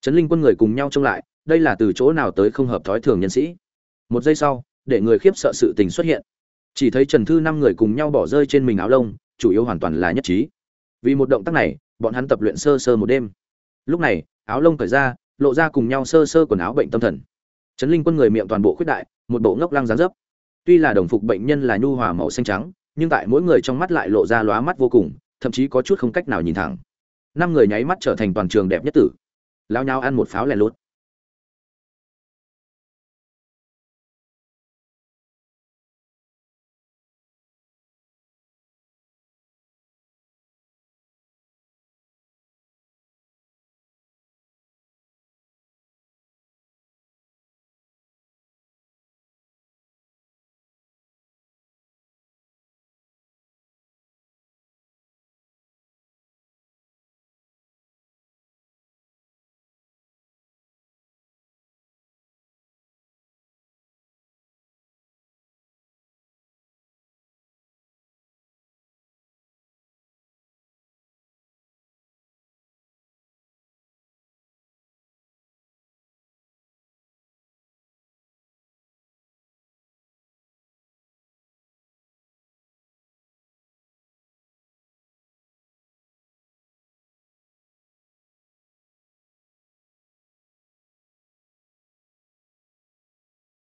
trấn linh quân người cùng nhau trông lại đây là từ chỗ nào tới không hợp thói thường nhân sĩ một giây sau để người khiếp sợ sự tình xuất hiện chỉ thấy trần thư năm người cùng nhau bỏ rơi trên mình áo lông chủ yếu hoàn toàn là nhất trí vì một động tác này bọn hắn tập luyện sơ sơ một đêm lúc này áo lông cởi ra lộ ra cùng nhau sơ sơ quần áo bệnh tâm thần trấn linh quân người miệng toàn bộ khuyết đại một bộ ngốc lăng gián dấp tuy là đồng phục bệnh nhân là nhu hòa màu xanh trắng nhưng tại mỗi người trong mắt lại lộ ra lóa mắt vô cùng thậm chí có chút không cách nào nhìn thẳng năm người nháy mắt trở thành toàn trường đẹp nhất tử lao nhau ăn một pháo lèn lút